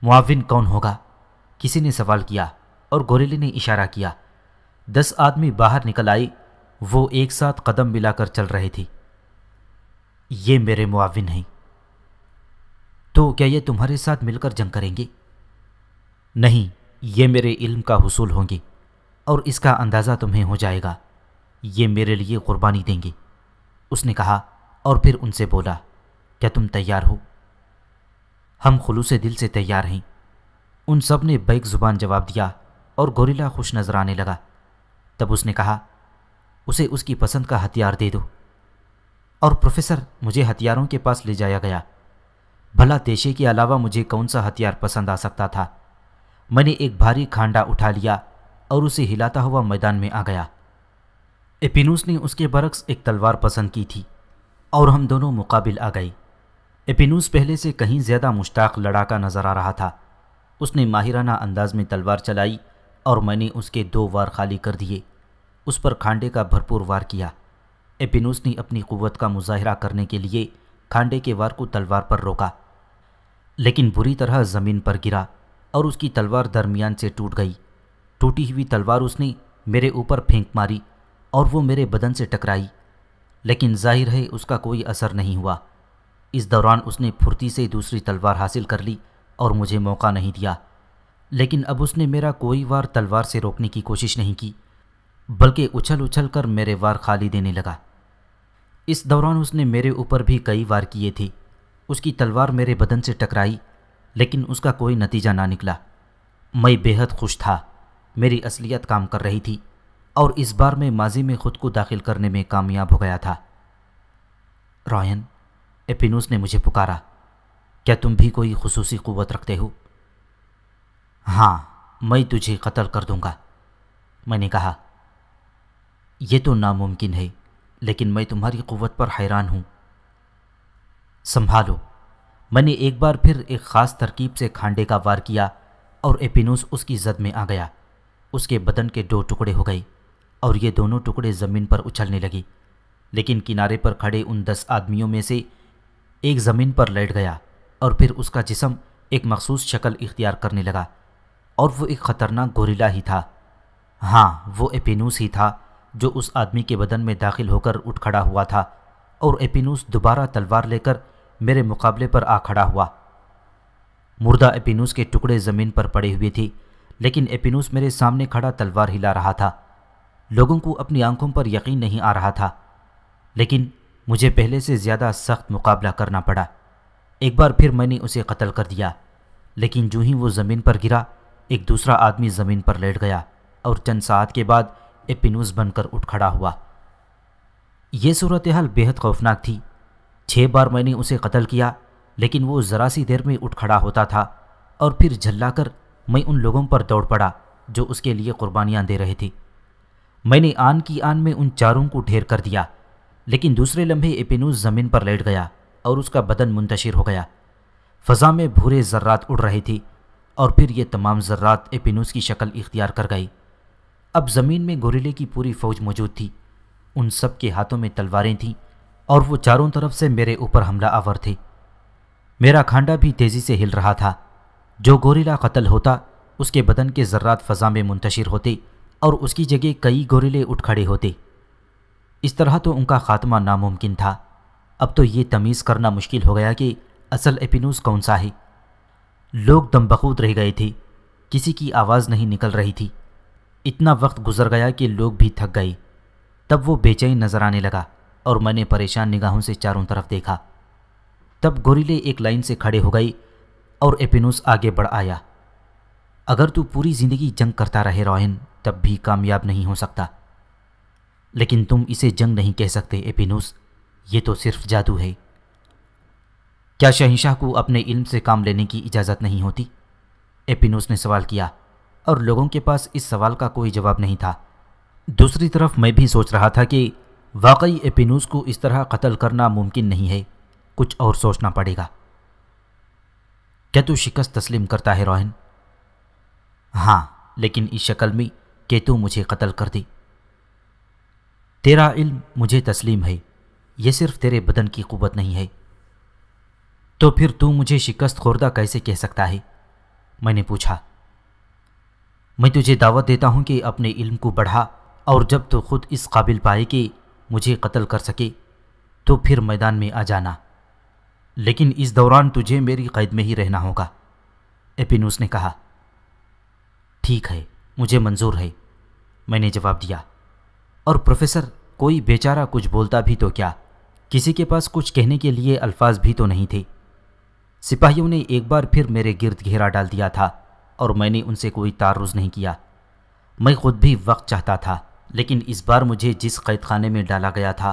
मुआविन कौन होगा किसी ने सवाल किया और गोरेले ने इशारा किया दस आदमी बाहर निकल आए वो एक साथ कदम मिलाकर चल रही थी ये मेरे मुआविन हैं तो क्या ये तुम्हारे साथ मिलकर जंग करेंगे नहीं ये मेरे इल्म का हसूल होंगे और इसका अंदाज़ा तुम्हें हो जाएगा ये मेरे लिए कुर्बानी देंगे उसने कहा और फिर उनसे बोला क्या तुम तैयार हो हम खुलूस दिल से तैयार हैं उन सब ने बैक ज़ुबान जवाब दिया और गोरिला खुश नज़र आने लगा तब उसने कहा उसे उसकी पसंद का हथियार दे दो और प्रोफेसर मुझे हथियारों के पास ले जाया गया भला देशे के अलावा मुझे कौन सा हथियार पसंद आ सकता था मैंने एक भारी खांडा उठा लिया और उसे हिलाता हुआ मैदान में आ गया एपिनूस ने उसके बरक्स एक तलवार पसंद की थी और हम दोनों मुकाबिल आ गए एपिनूस पहले से कहीं ज़्यादा मुश्ताक लड़ाका नज़र आ रहा था उसने माहिराना अंदाज में तलवार चलाई और मैंने उसके दो वार खाली कर दिए उस पर खांडे का भरपूर वार किया एपिनूस ने अपनी कुवत का मुजाहरा करने के लिए खांडे के वार को तलवार पर रोका लेकिन बुरी तरह ज़मीन पर गिरा और उसकी तलवार दरमियान से टूट गई टूटी हुई तलवार उसने मेरे ऊपर फेंक मारी और वो मेरे बदन से टकराई लेकिन जाहिर है उसका कोई असर नहीं हुआ इस दौरान उसने फुर्ती से दूसरी तलवार हासिल कर ली और मुझे मौका नहीं दिया लेकिन अब उसने मेरा कोई वार तलवार से रोकने की कोशिश नहीं की बल्कि उछल उछल कर मेरे वार खाली देने लगा इस दौरान उसने मेरे ऊपर भी कई वार किए थे उसकी तलवार मेरे बदन से टकराई लेकिन उसका कोई नतीजा ना निकला मैं बेहद खुश था मेरी असलियत काम कर रही थी और इस बार मैं माजी में खुद को दाखिल करने में कामयाब हो गया था रॉयन एपिनूस ने मुझे पुकारा क्या तुम भी कोई खसूसी क़वत रखते हो हाँ मैं तुझे कत्ल कर दूंगा मैंने कहा ये तो नामुमकिन है लेकिन मैं तुम्हारी क़वत पर हैरान हूँ संभालो मैंने एक बार फिर एक ख़ास तरकीब से खांडे का वार किया और एपिनूस उसकी जद में आ गया उसके बदन के दो टुकड़े हो गए और ये दोनों टुकड़े ज़मीन पर उछलने लगे लेकिन किनारे पर खड़े उन दस आदमियों में से एक ज़मीन पर लेट गया और फिर उसका जिसम एक मखसूस शक्ल इख्तियार करने लगा और वो एक ख़तरनाक गोरीला ही था हाँ वो एपिनूस ही था जो उस आदमी के बदन में दाखिल होकर उठ खड़ा हुआ था और एपिनूस दोबारा तलवार लेकर मेरे मुकाबले पर आ खड़ा हुआ मुर्दा एपिनूस के टुकड़े ज़मीन पर पड़े हुए थी लेकिन एपिनूस मेरे सामने खड़ा तलवार हिला रहा था लोगों को अपनी आंखों पर यकीन नहीं आ रहा था लेकिन मुझे पहले से ज़्यादा सख्त मुकाबला करना पड़ा एक बार फिर मैंने उसे कत्ल कर दिया लेकिन जूँ ही वो ज़मीन पर गिरा एक दूसरा आदमी ज़मीन पर लेट गया और चंद सात के बाद एपिनूस बनकर उठ खड़ा हुआ यह सूरत हाल बेहद खौफनाक थी छः बार मैंने उसे कत्ल किया लेकिन वो ज़रा सी देर में उठ खड़ा होता था और फिर झल्लाकर मैं उन लोगों पर दौड़ पड़ा जो उसके लिए कुर्बानियाँ दे रहे थे मैंने आन की आन में उन चारों को ढेर कर दिया लेकिन दूसरे लम्हे एपिनूस ज़मीन पर लेट गया और उसका बदन मुंतशिर हो गया फ़जा में भूरे जर्रात उड़ रहे थे और फिर ये तमाम जर्रात एपिनूस की शक्ल इख्तियार कर गई अब ज़मीन में गोरेले की पूरी फौज मौजूद थी उन सब के हाथों में तलवारें थीं और वो चारों तरफ से मेरे ऊपर हमला आवर थे मेरा खांडा भी तेज़ी से हिल रहा था जो गोरिला कत्ल होता उसके बदन के जर्रात फ़ज़ा में मुंतशिर होते और उसकी जगह कई गोरिले उठ खड़े होते इस तरह तो उनका खात्मा नामुमकिन था अब तो ये तमीज़ करना मुश्किल हो गया कि असल एपिनूस कौन सा है लोग दमबखूद रह गए थे किसी की आवाज़ नहीं निकल रही थी इतना वक्त गुजर गया कि लोग भी थक गए तब वो बेचैन नजर आने लगा और मैंने परेशान निगाहों से चारों तरफ देखा तब गोरीले एक लाइन से खड़े हो गई और एपिनोस आगे बढ़ आया अगर तू पूरी ज़िंदगी जंग करता रहे रोहन तब भी कामयाब नहीं हो सकता लेकिन तुम इसे जंग नहीं कह सकते एपिनोस ये तो सिर्फ जादू है क्या शहनशाह को अपने इल्म से काम लेने की इजाज़त नहीं होती एपिनोस ने सवाल किया और लोगों के पास इस सवाल का कोई जवाब नहीं था दूसरी तरफ मैं भी सोच रहा था कि वाकई एपिनूस को इस तरह कत्ल करना मुमकिन नहीं है कुछ और सोचना पड़ेगा क्या तू शिकस्त तस्लीम करता है रोहन हाँ लेकिन इस शक्ल में के तू मुझे कत्ल कर दी तेरा इल्म मुझे तस्लीम है यह सिर्फ तेरे बदन की कुवत नहीं है तो फिर तू मुझे शिकस्त खोरदा कैसे कह सकता है मैंने पूछा मैं तुझे दावत देता हूँ कि अपने इल्म को बढ़ा और जब तू खुद इस काबिल पाए कि मुझे कत्ल कर सके तो फिर मैदान में आ जाना लेकिन इस दौरान तुझे मेरी कैद में ही रहना होगा एपिनूस ने कहा ठीक है मुझे मंजूर है मैंने जवाब दिया और प्रोफेसर कोई बेचारा कुछ बोलता भी तो क्या किसी के पास कुछ कहने के लिए अल्फाज भी तो नहीं थे सिपाहियों ने एक बार फिर मेरे गिर्द घेरा डाल दिया था और मैंने उनसे कोई तारुज नहीं किया मैं खुद भी वक्त चाहता था लेकिन इस बार मुझे जिस कैद खाने में डाला गया था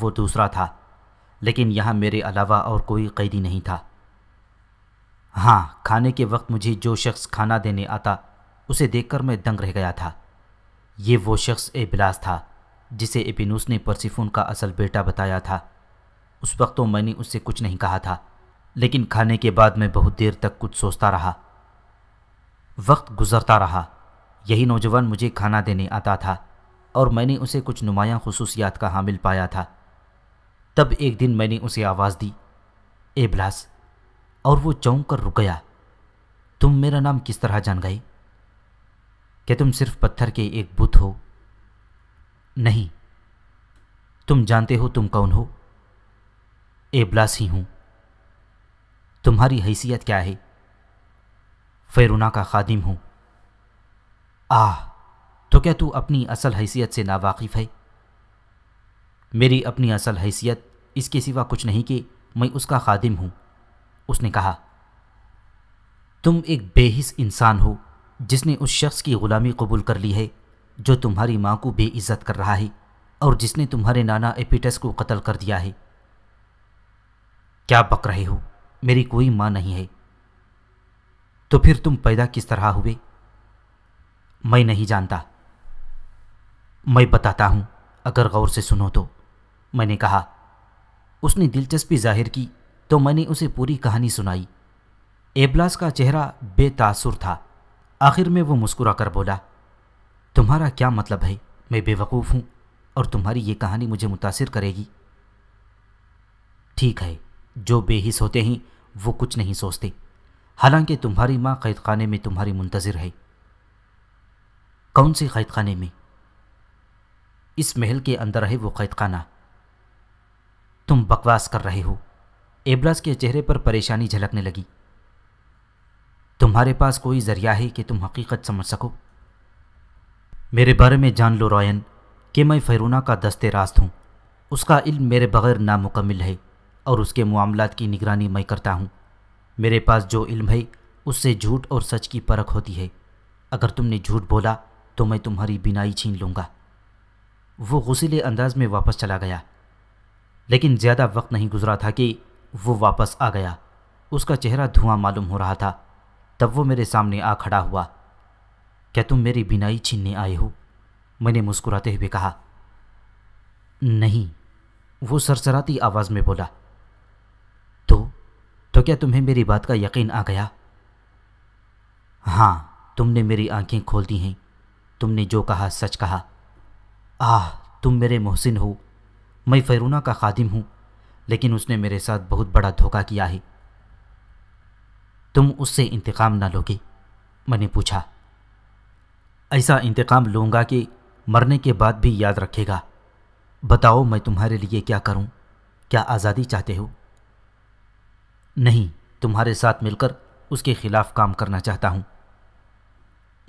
वो दूसरा था लेकिन यहाँ मेरे अलावा और कोई कैदी नहीं था हाँ खाने के वक्त मुझे जो शख्स खाना देने आता उसे देखकर मैं दंग रह गया था ये वो शख्स बिलास था जिसे एपिनूस ने परसिफोन का असल बेटा बताया था उस वक्त तो मैंने उससे कुछ नहीं कहा था लेकिन खाने के बाद मैं बहुत देर तक कुछ सोचता रहा वक्त गुजरता रहा यही नौजवान मुझे खाना देने आता था और मैंने उसे कुछ नुमायाँ खसूसियात का हामिल पाया था तब एक दिन मैंने उसे आवाज़ दी ए और वो चौंक कर रुक गया तुम मेरा नाम किस तरह जान गए क्या तुम सिर्फ पत्थर के एक बुत हो नहीं तुम जानते हो तुम कौन हो ए ही हूँ तुम्हारी हैसियत क्या है फ़ेरुना का खादिम हूँ आह तो क्या तू अपनी असल हैसियत से नावाकिफ़ है मेरी अपनी असल हैसियत इसके सिवा कुछ नहीं कि मैं उसका खादिम हूँ उसने कहा तुम एक बेहिस इंसान हो जिसने उस शख्स की ग़ुलामी कबूल कर ली है जो तुम्हारी माँ को बेइज्जत कर रहा है और जिसने तुम्हारे नाना एपिटस को कत्ल कर दिया है क्या बक रहे हो मेरी कोई माँ नहीं है तो फिर तुम पैदा किस तरह हुए मैं नहीं जानता मैं बताता हूं अगर गौर से सुनो तो मैंने कहा उसने दिलचस्पी जाहिर की तो मैंने उसे पूरी कहानी सुनाई एबलास का चेहरा बेतासुर था आखिर में वो मुस्कुरा कर बोला तुम्हारा क्या मतलब है मैं बेवकूफ़ हूँ और तुम्हारी ये कहानी मुझे मुतासर करेगी ठीक है जो बेहिस होते हैं वो कुछ नहीं सोचते हालांकि तुम्हारी माँ कैद खाने में तुम्हारी मुंतज़र है कौन से कैद खाने में इस महल के अंदर है वो कैद खाना तुम बकवास कर रहे हो एबलास के चेहरे पर परेशानी झलकने लगी तुम्हारे पास कोई जरिया है कि तुम हकीकत समझ सको मेरे बारे में जान लो रॉयन कि मैं फ़ैरूना का दस्ते रास्त हूँ उसका इल्म मेरे बगैर नामुकम्मिल है और उसके मामला की निगरानी मैं करता हूँ मेरे पास जो इल्म है उससे झूठ और सच की परख होती है अगर तुमने झूठ बोला तो मैं तुम्हारी बिनाई छीन लूँगा वो गुसीले अंदाज में वापस चला गया लेकिन ज़्यादा वक्त नहीं गुजरा था कि वो वापस आ गया उसका चेहरा धुआं मालूम हो रहा था तब वो मेरे सामने आ खड़ा हुआ क्या तुम मेरी बिनाई छीनने आए हो मैंने मुस्कुराते हुए कहा नहीं वो सरसराती आवाज़ में बोला तो क्या तुम्हें मेरी बात का यकीन आ गया हाँ तुमने मेरी आंखें खोल दी हैं तुमने जो कहा सच कहा आह तुम मेरे मोहसिन हो मैं फ़ैरूना का खादिम हूँ लेकिन उसने मेरे साथ बहुत बड़ा धोखा किया है तुम उससे इंतकाम ना लोगे मैंने पूछा ऐसा इंतकाम लूंगा कि मरने के बाद भी याद रखेगा बताओ मैं तुम्हारे लिए क्या करूँ क्या आज़ादी चाहते हो नहीं तुम्हारे साथ मिलकर उसके खिलाफ काम करना चाहता हूँ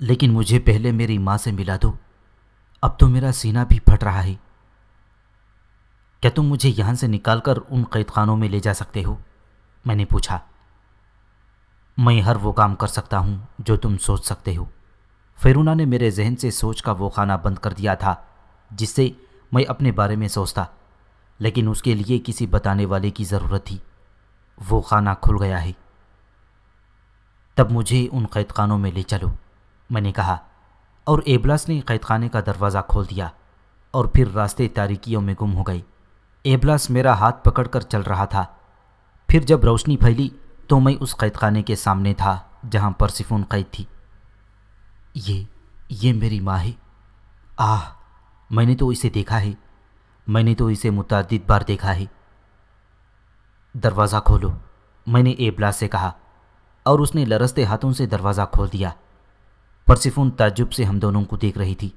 लेकिन मुझे पहले मेरी माँ से मिला दो अब तो मेरा सीना भी फट रहा है क्या तुम मुझे यहाँ से निकालकर उन कैद खानों में ले जा सकते हो मैंने पूछा मैं हर वो काम कर सकता हूँ जो तुम सोच सकते हो फेरुना ने मेरे जहन से सोच का वो खाना बंद कर दिया था जिससे मैं अपने बारे में सोचता लेकिन उसके लिए किसी बताने वाले की ज़रूरत थी वो खाना खुल गया है तब मुझे उन कैद खानों में ले चलो मैंने कहा और एबलास ने कैद खाने का दरवाज़ा खोल दिया और फिर रास्ते तारीकियों में गुम हो गई एबलास मेरा हाथ पकड़कर चल रहा था फिर जब रोशनी फैली तो मैं उस कैद खाने के सामने था जहाँ पर सिफून कैद थी ये ये मेरी माँ है आह मैंने तो इसे देखा है मैंने तो इसे मुतद बार देखा है दरवाज़ा खोलो मैंने एबला से कहा और उसने लरसते हाथों से दरवाज़ा खोल दिया परसिफोन ताजुब से हम दोनों को देख रही थी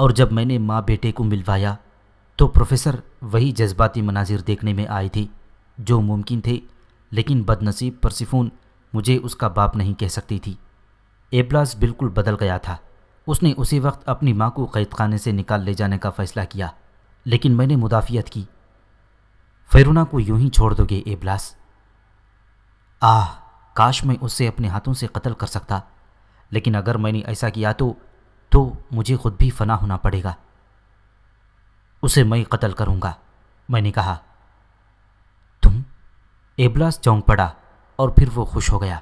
और जब मैंने माँ बेटे को मिलवाया तो प्रोफेसर वही जज्बाती मनाजिर देखने में आई थी जो मुमकिन थे लेकिन बदनसीब परसिफोन मुझे उसका बाप नहीं कह सकती थी एबलास बिल्कुल बदल गया था उसने उसी वक्त अपनी माँ को कैद खाने से निकाल ले जाने का फ़ैसला किया लेकिन मैंने मुदाफ़ियत की फ़ैरूना को यूं ही छोड़ दोगे एबलास आह काश मैं उसे अपने हाथों से कत्ल कर सकता लेकिन अगर मैंने ऐसा किया तो तो मुझे खुद भी फना होना पड़ेगा उसे मैं कत्ल करूँगा मैंने कहा तुम एबलास चौंक पड़ा और फिर वो खुश हो गया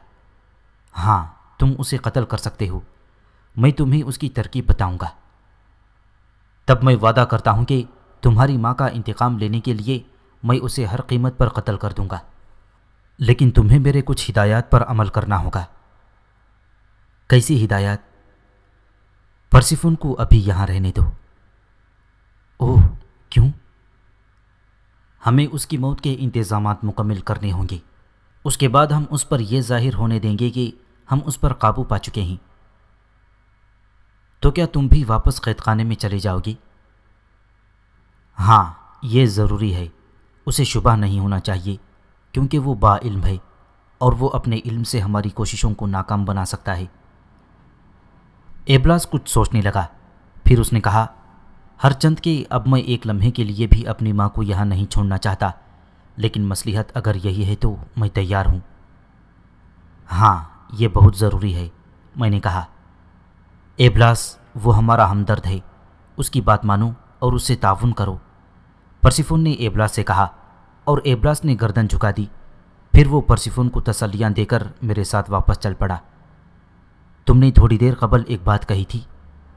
हाँ तुम उसे कत्ल कर सकते हो मैं तुम्हें उसकी तरकीब बताऊंगा तब मैं वादा करता हूं कि तुम्हारी माँ का इंतकाम लेने के लिए मैं उसे हर कीमत पर कत्ल कर दूंगा लेकिन तुम्हें मेरे कुछ हिदायत पर अमल करना होगा कैसी हिदायत परसिफुन को अभी यहां रहने दो ओह क्यों हमें उसकी मौत के इंतज़ाम मुकम्मल करने होंगे उसके बाद हम उस पर यह जाहिर होने देंगे कि हम उस पर काबू पा चुके हैं तो क्या तुम भी वापस कैदखाने में चले जाओगी हाँ ये ज़रूरी है उसे शुबा नहीं होना चाहिए क्योंकि वो बाम है और वो अपने इल्म से हमारी कोशिशों को नाकाम बना सकता है एबलास कुछ सोचने लगा फिर उसने कहा हर चंद के अब मैं एक लम्हे के लिए भी अपनी माँ को यहाँ नहीं छोड़ना चाहता लेकिन मसलहत अगर यही है तो मैं तैयार हूँ हाँ ये बहुत ज़रूरी है मैंने कहा एबलास वो हमारा हमदर्द है उसकी बात मानो और उससे ताउन करो परसिफोन ने एबलास से कहा और एब्रास ने गर्दन झुका दी फिर वो परसिफोन को तसलियाँ देकर मेरे साथ वापस चल पड़ा तुमने थोड़ी देर कबल एक बात कही थी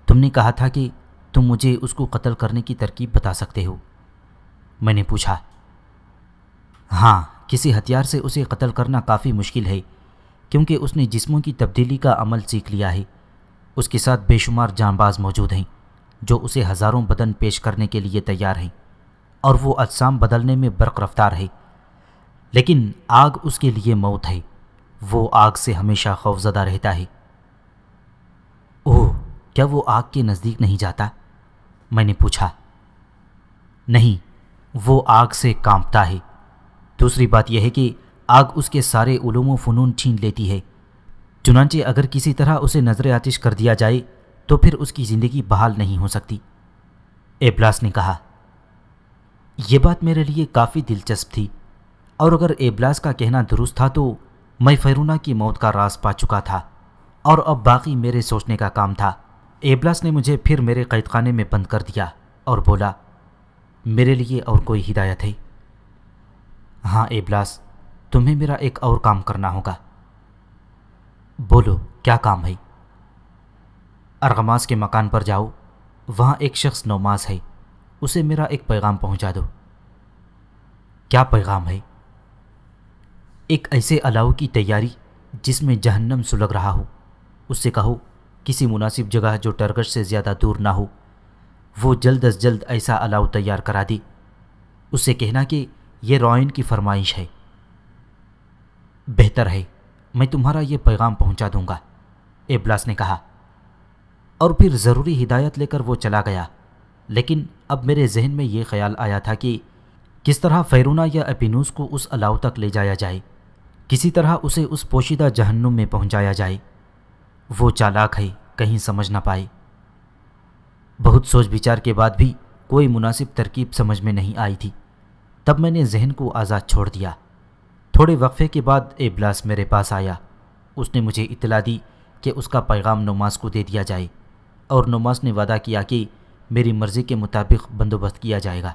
तुमने कहा था कि तुम मुझे उसको कत्ल करने की तरकीब बता सकते हो मैंने पूछा हाँ किसी हथियार से उसे कत्ल करना काफ़ी मुश्किल है क्योंकि उसने जिस्मों की तब्दीली का अमल सीख लिया है उसके साथ बेशुमार जानबाज मौजूद हैं जो उसे हज़ारों बदन पेश करने के लिए तैयार हैं और वो अजसाम बदलने में बर्क रफ्तार है लेकिन आग उसके लिए मौत है वो आग से हमेशा खौफजदा रहता है ओह क्या वो आग के नज़दीक नहीं जाता मैंने पूछा नहीं वो आग से कांपता है दूसरी बात यह है कि आग उसके सारे उलूम फ़नून छीन लेती है चुनाचे अगर किसी तरह उसे नज़र आतिश कर दिया जाए तो फिर उसकी ज़िंदगी बहाल नहीं हो सकती एब्लास ने कहा ये बात मेरे लिए काफ़ी दिलचस्प थी और अगर एबलास का कहना दुरुस्त था तो मैं फ़ैरूना की मौत का रास पा चुका था और अब बाकी मेरे सोचने का काम था एबलास ने मुझे फिर मेरे कैदखाने में बंद कर दिया और बोला मेरे लिए और कोई हिदायत है हाँ एबलास तुम्हें मेरा एक और काम करना होगा बोलो क्या काम है अरगमास के मकान पर जाओ वहाँ एक शख्स नमाज है उसे मेरा एक पैगाम पहुंचा दो क्या पैगाम है एक ऐसे अलाव की तैयारी जिसमें जहन्नम सुलग रहा हो उससे कहो किसी मुनासिब जगह जो टरगश से ज़्यादा दूर ना हो वो जल्द अज जल्द ऐसा अलाव तैयार करा दे उससे कहना कि यह रॉयन की फरमाइश है बेहतर है मैं तुम्हारा ये पैगाम पहुंचा दूंगा एब्लास ने कहा और फिर ज़रूरी हिदायत लेकर वो चला गया लेकिन अब मेरे जहन में ये ख्याल आया था कि किस तरह फ़ैरूना या अपिनूस को उस अलाव तक ले जाया जाए किसी तरह उसे उस पोशीदा जहन्नुम में पहुंचाया जाए वो चालाक है कहीं समझ ना पाए बहुत सोच विचार के बाद भी कोई मुनासिब तरकीब समझ में नहीं आई थी तब मैंने जहन को आज़ाद छोड़ दिया थोड़े वक्फे के बाद एबलास मेरे पास आया उसने मुझे इतला दी कि उसका पैगाम नमाज़ को दे दिया जाए और नमाज़ ने वादा किया कि मेरी मर्ज़ी के मुताबिक बंदोबस्त किया जाएगा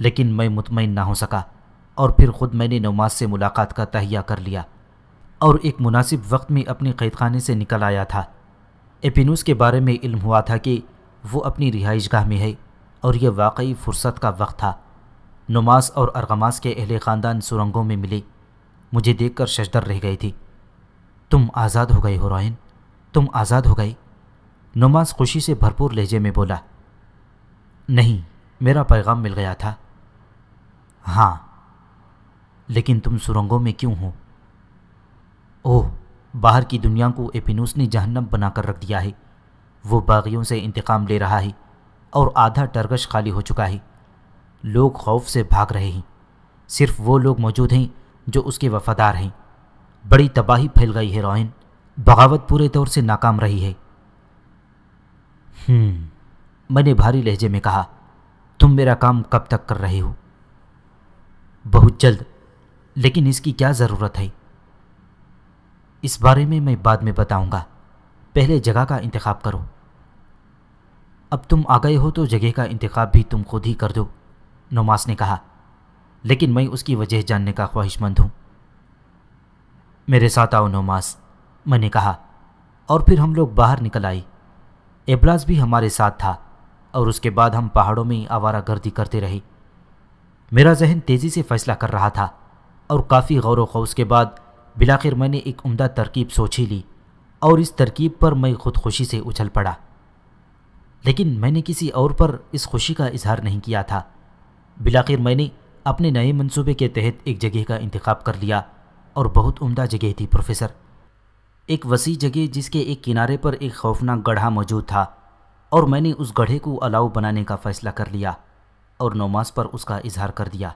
लेकिन मैं मुतमिन ना हो सका और फिर ख़ुद मैंने नमाज से मुलाकात का तहिया कर लिया और एक मुनासिब वक्त में अपने क़ैद खाने से निकल आया था एपिनूस के बारे में इल्म हुआ था कि वो अपनी रिहाइश गाह में है और यह वाकई फुर्सत का वक्त था नमाज और अरगमास के अहल ख़ानदान सुरंगों में मिले मुझे देखकर शशदर रह गई थी तुम आज़ाद हो गए हो रोहन तुम आज़ाद हो गई नुमाज खुशी से भरपूर लहजे में बोला नहीं मेरा पैगाम मिल गया था हाँ लेकिन तुम सुरंगों में क्यों हो ओह बाहर की दुनिया को एपिनूस ने जहन्नम बनाकर रख दिया है वो बागियों से इंतकाम ले रहा है और आधा टर्गश खाली हो चुका है लोग खौफ से भाग रहे हैं सिर्फ वो लोग मौजूद हैं जो उसके वफादार हैं बड़ी तबाही फैल गई है रॉयन बगावत पूरे तौर से नाकाम रही है हम्म। मैंने भारी लहजे में कहा तुम मेरा काम कब तक कर रहे हो बहुत जल्द लेकिन इसकी क्या ज़रूरत है इस बारे में मैं बाद में बताऊंगा पहले जगह का इंतखब करो अब तुम आ गए हो तो जगह का इंतखाब भी तुम खुद ही कर दो नमास ने कहा लेकिन मैं उसकी वजह जानने का ख्वाहिशमंद हूँ मेरे साथ आओ नमास मैंने कहा और फिर हम लोग बाहर निकल आए एबलास भी हमारे साथ था और उसके बाद हम पहाड़ों में आवारा गर्दी करते रहे मेरा जहन तेज़ी से फैसला कर रहा था और काफ़ी गौर वौस के बाद बिलाखिर मैंने एक उम्दा तरकीब सोची ली और इस तरकीब पर मैं खुदकुशी से उछल पड़ा लेकिन मैंने किसी और पर इस खुशी का इजहार नहीं किया था बिलाखिर मैंने अपने नए मंसूबे के तहत एक जगह का इंतखब कर लिया और बहुत उम्दा जगह थी प्रोफेसर एक वसी जगह जिसके एक किनारे पर एक खौफनाक गढ़ा मौजूद था और मैंने उस गढ़े को अलाव बनाने का फ़ैसला कर लिया और नमाज पर उसका इजहार कर दिया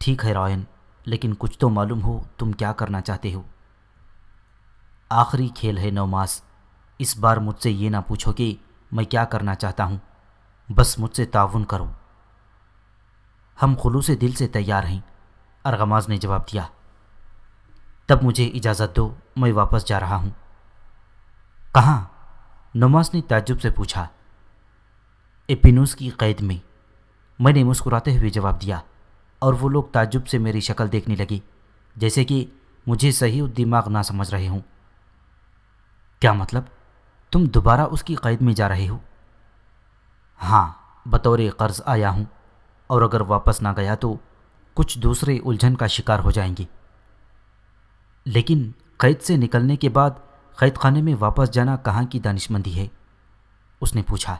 ठीक है रॉयन लेकिन कुछ तो मालूम हो तुम क्या करना चाहते हो आखिरी खेल है नमाज इस बार मुझसे ये ना पूछो कि मैं क्या करना चाहता हूँ बस मुझसे ताउन करो हम खुलूस दिल से तैयार हैं अरगमाज ने जवाब दिया तब मुझे इजाज़त दो मैं वापस जा रहा हूँ कहाँ नमाज ने ताजुब से पूछा एपिनूस की कैद में मैंने मुस्कुराते हुए जवाब दिया और वो लोग ताजुब से मेरी शक्ल देखने लगे जैसे कि मुझे सही दिमाग ना समझ रहे हों क्या मतलब तुम दोबारा उसकी कैद में जा रहे हो हाँ बतौर कर्ज आया हूँ और अगर वापस ना गया तो कुछ दूसरे उलझन का शिकार हो जाएंगे लेकिन कैद से निकलने के बाद कैद खाने में वापस जाना कहाँ की दानिशमंदी है उसने पूछा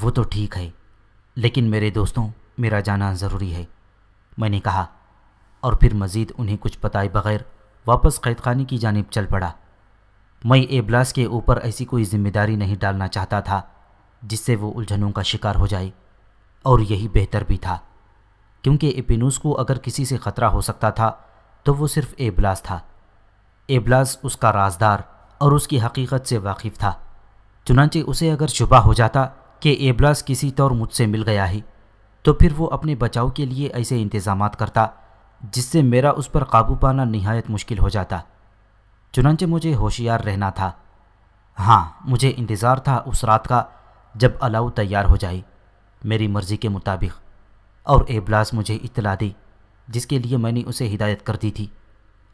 वो तो ठीक है लेकिन मेरे दोस्तों मेरा जाना ज़रूरी है मैंने कहा और फिर मज़ीद उन्हें कुछ बताए बगैर वापस कैद खाने की जानब चल पड़ा मैं एबलास के ऊपर ऐसी कोई जिम्मेदारी नहीं डालना चाहता था जिससे वो उलझनों का शिकार हो जाए और यही बेहतर भी था क्योंकि एपिनूस को अगर किसी से ख़तरा हो सकता था तो वो सिर्फ एबलास था एबलास उसका राजदार और उसकी हकीकत से वाकिफ था चुनाचे उसे अगर शुबा हो जाता कि एबलास किसी तौर मुझसे मिल गया ही तो फिर वो अपने बचाव के लिए ऐसे इंतज़ाम करता जिससे मेरा उस पर काबू पाना नहायत मुश्किल हो जाता चुनाचे मुझे होशियार रहना था हाँ मुझे इंतज़ार था उस रात का जब अलाउ तैयार हो जाए मेरी मर्ज़ी के मुताबिक और एबलास मुझे इतला दी जिसके लिए मैंने उसे हिदायत कर दी थी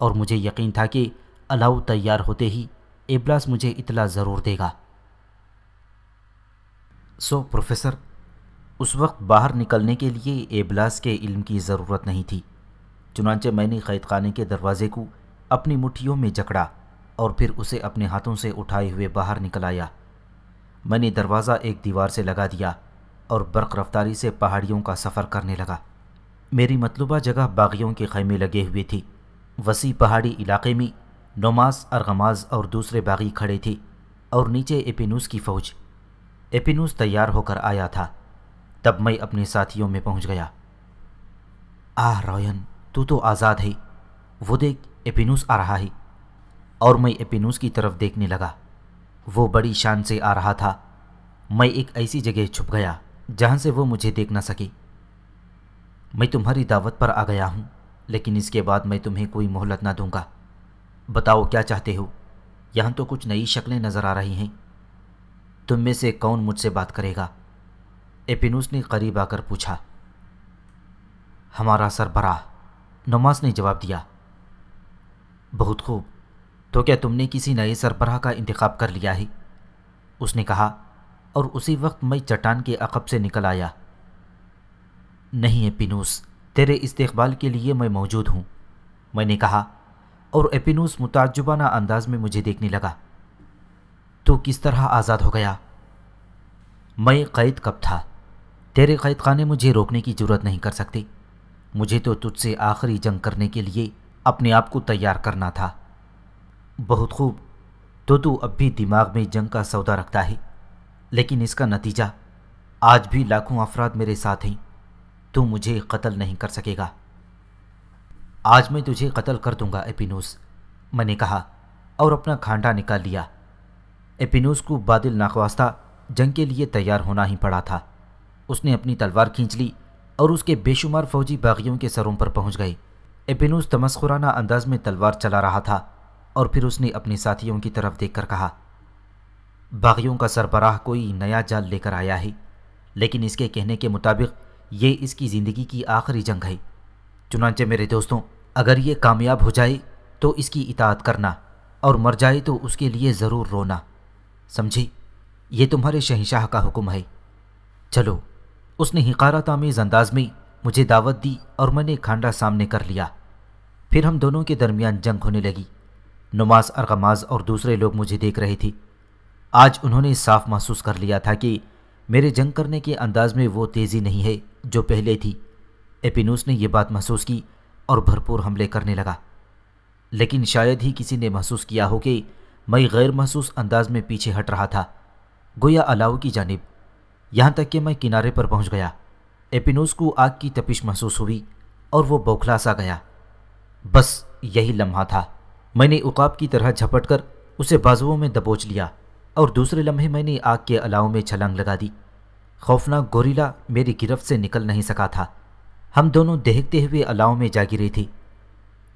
और मुझे यकीन था कि अलाउ तैयार होते ही एबलास मुझे इतला ज़रूर देगा सो प्रोफेसर उस वक्त बाहर निकलने के लिए एबलास के इल्म की ज़रूरत नहीं थी चुनाचे मैंने क़ैद खाने के दरवाज़े को अपनी मुठियों में जकड़ा और फिर उसे अपने हाथों से उठाए हुए बाहर निकल आया मैंने दरवाज़ा एक दीवार से लगा दिया और बर्क रफ्तारी से पहाड़ियों का सफ़र करने लगा मेरी मतलूबा जगह बागियों के खैमे लगे हुए थी वसी पहाड़ी इलाके में नमाज़ अरगमाज और दूसरे बागी खड़े थे और नीचे एपिनूस की फ़ौज एपिनूस तैयार होकर आया था तब मैं अपने साथियों में पहुंच गया आह रोयन तू तो आज़ाद है वो देख एपिनूस आ रहा है और मैं एपिनूस की तरफ देखने लगा वो बड़ी शान से आ रहा था मैं एक ऐसी जगह छुप गया जहाँ से वो मुझे देख ना सकी मैं तुम्हारी दावत पर आ गया हूँ लेकिन इसके बाद मैं तुम्हें कोई मोहलत ना दूंगा बताओ क्या चाहते हो यहाँ तो कुछ नई शक्लें नज़र आ रही हैं तुम में से कौन मुझसे बात करेगा एपिनूस ने करीब आकर पूछा हमारा सरबराह नमाज ने जवाब दिया बहुत खूब तो क्या तुमने किसी नए सरबराह का इंतखब कर लिया है उसने कहा और उसी वक्त मैं चट्टान के अकब से निकल आया नहीं है तेरे इस्तबाल के लिए मैं मौजूद हूँ मैंने कहा और एपिनूस मुताजुबाना अंदाज में मुझे देखने लगा तो किस तरह आज़ाद हो गया मैं कैद कब था तेरे कैद खाने मुझे रोकने की ज़रूरत नहीं कर सकते मुझे तो तुझसे आखिरी जंग करने के लिए अपने आप को तैयार करना था बहुत खूब तो तू अब भी दिमाग में जंग का सौदा रखता है लेकिन इसका नतीजा आज भी लाखों अफराद मेरे साथ हैं तू मुझे कत्ल नहीं कर सकेगा आज मैं तुझे कत्ल कर दूंगा एपिनूस मैंने कहा और अपना खांडा निकाल लिया एपिनूस को बादल नाखवास्ता जंग के लिए तैयार होना ही पड़ा था उसने अपनी तलवार खींच ली और उसके बेशुमार फौजी बागियों के सरों पर पहुंच गए एपिनूस तमस्खुराना अंदाज में तलवार चला रहा था और फिर उसने अपने साथियों की तरफ देखकर कहा बागियों का सरबराह कोई नया जाल लेकर आया है लेकिन इसके कहने के मुताबिक ये इसकी ज़िंदगी की आखिरी जंग है चुनाचे मेरे दोस्तों अगर ये कामयाब हो जाए तो इसकी इतात करना और मर जाए तो उसके लिए ज़रूर रोना समझी ये तुम्हारे शहनशाह का हुक्म है चलो उसने हिकारतामेज़ अंदाज में मुझे दावत दी और मैंने खांडा सामने कर लिया फिर हम दोनों के दरमियान जंग होने लगी नुमाज अरगमाज और दूसरे लोग मुझे देख रहे थे आज उन्होंने साफ महसूस कर लिया था कि मेरे जंग करने के अंदाज में वो तेज़ी नहीं है जो पहले थी एपिनूस ने यह बात महसूस की और भरपूर हमले करने लगा लेकिन शायद ही किसी ने महसूस किया हो कि मैं गैर महसूस अंदाज में पीछे हट रहा था गोया अलाव की जानब यहाँ तक कि मैं किनारे पर पहुँच गया एपिनूस को आग की तपिश महसूस हुई और वो बौखला सा गया बस यही लम्हा था मैंने उकाब की तरह झपट कर उसे बाजुओं में दबोच लिया और दूसरे लम्हे मैंने आग के अलाव में छलांग लगा दी खौफनाक गोरीला मेरी गिरफ्त से निकल नहीं सका था हम दोनों देखते हुए अलाव में जा रही थे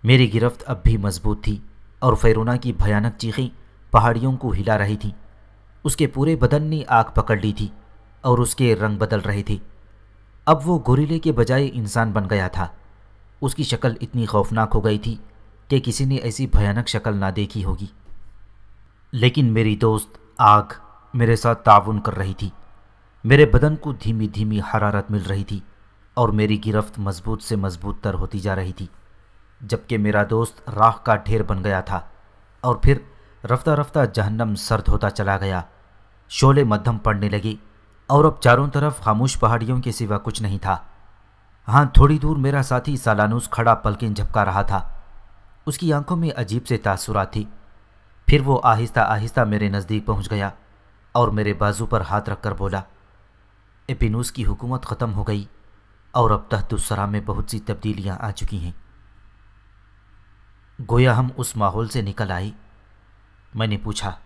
मेरी गिरफ्त अब भी मजबूत थी और फैरोना की भयानक चीखें पहाड़ियों को हिला रही थीं उसके पूरे बदन ने आग पकड़ ली थी और उसके रंग बदल रहे थे अब वो गोरीले के बजाय इंसान बन गया था उसकी शक्ल इतनी खौफनाक हो गई थी कि किसी ने ऐसी भयानक शक्ल ना देखी होगी लेकिन मेरी दोस्त आग मेरे साथ ताउन कर रही थी मेरे बदन को धीमी धीमी हरारत मिल रही थी और मेरी गिरफ्त मजबूत से मजबूत तर होती जा रही थी जबकि मेरा दोस्त राख का ढेर बन गया था और फिर रफ्ता रफ्ता जहन्नम सर्द होता चला गया शोले मध्यम पड़ने लगी और अब चारों तरफ खामोश पहाड़ियों के सिवा कुछ नहीं था हाँ थोड़ी दूर मेरा साथी सालानूस खड़ा पलकिन झपका रहा था उसकी आंखों में अजीब से तासुरा थी फिर वो आहिस्ता आहिस्ता मेरे नज़दीक पहुंच गया और मेरे बाजू पर हाथ रखकर बोला एपिनूस की हुकूमत ख़त्म हो गई और अब तहतुसरा में बहुत सी तब्दीलियां आ चुकी हैं गोया हम उस माहौल से निकल आए मैंने पूछा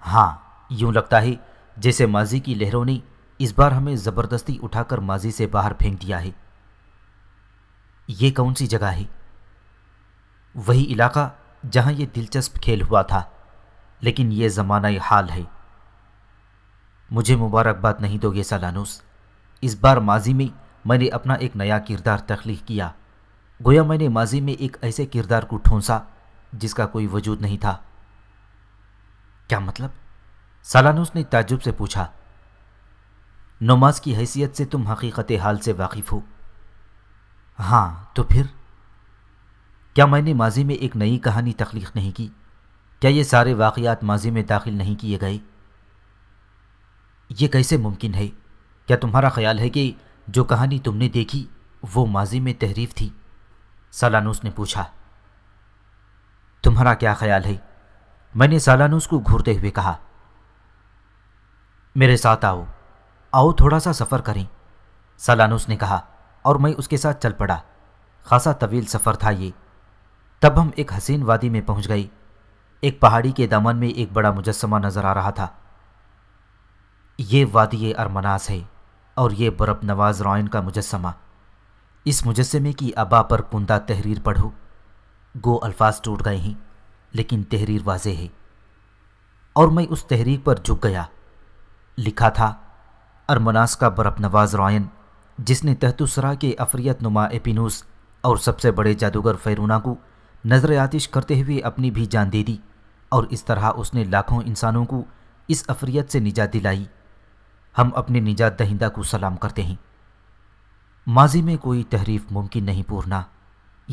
हाँ यूं लगता है जैसे माजी की लहरों ने इस बार हमें ज़बरदस्ती उठाकर माजी से बाहर फेंक दिया है ये कौन सी जगह है वही इलाका जहां ये दिलचस्प खेल हुआ था लेकिन ये ज़माना हाल है मुझे मुबारकबाद नहीं दोगे सालानूस इस बार माजी में मैंने अपना एक नया किरदार तख्लीक किया गोया मैंने माजी में एक ऐसे किरदार को ठोंसा जिसका कोई वजूद नहीं था क्या मतलब सालानूस ने ताजुब से पूछा नमाज की हैसियत से तुम हकीकत हाल से वाकिफ़ हो हाँ तो फिर क्या मैंने माजी में एक नई कहानी तख्लीक नहीं की क्या ये सारे वाकयात माजी में दाखिल नहीं किए गए ये कैसे मुमकिन है क्या तुम्हारा ख्याल है कि जो कहानी तुमने देखी वो माजी में तहरीफ थी सालानूस ने पूछा तुम्हारा क्या ख्याल है मैंने सालानूस को घूरते हुए कहा मेरे साथ आओ आओ थोड़ा सा सफ़र करें सालानूस ने कहा और मैं उसके साथ चल पड़ा खासा तवील सफ़र था ये तब हम एक हसीन वादी में पहुंच गई एक पहाड़ी के दमन में एक बड़ा मुजस्मा नज़र आ रहा था ये वादी अरमनास है और ये बरफ नवाज रॉयन का मुजस्मा इस मुजस्मे की अबा पर कुंदा तहरीर पढ़ो गो अल्फाज टूट गए हैं लेकिन तहरीर वाजे है और मैं उस तहरीर पर झुक गया लिखा था अरमनास का बरफ नवाज रॉयन जिसने तहतुसरा के अफरियत नुमा एपिनूस और सबसे बड़े जादूगर फैरूना को नज़र आतिश करते हुए अपनी भी जान दे दी और इस तरह उसने लाखों इंसानों को इस अफरियत से निजात दिलाई हम अपने निजात दहिंदा को सलाम करते हैं माजी में कोई तहरीफ मुमकिन नहीं पूर्णा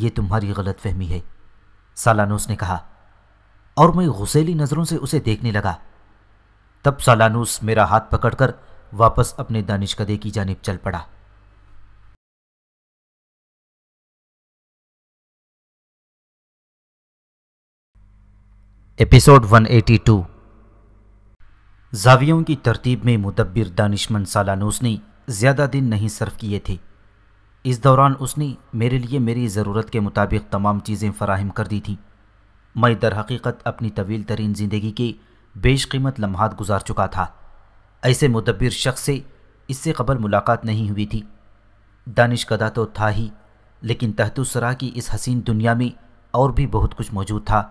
ये तुम्हारी गलत फहमी है सालानूस ने कहा और मैं गुसेली नज़रों से उसे देखने लगा तब सालानूस मेरा हाथ पकड़कर वापस अपने दानिशकदे की जानब चल पड़ा एपिसोड 182 जावियों की तरतीब में मुदब्बिर दानिशमंद सालानूस ने ज़्यादा दिन नहीं सर्व किए थे इस दौरान उसने मेरे लिए मेरी ज़रूरत के मुताबिक तमाम चीज़ें फराहम कर दी थीं मैं दर हकीकत अपनी तवील तरीन ज़िंदगी के बेशकीमत लम्हात गुजार चुका था ऐसे मुदब्बिर शख्स से इससे कबल मुलाकात नहीं हुई थी दानिश कदा तो था ही लेकिन तहतुसरा की इस हसीन दुनिया में और भी बहुत कुछ मौजूद था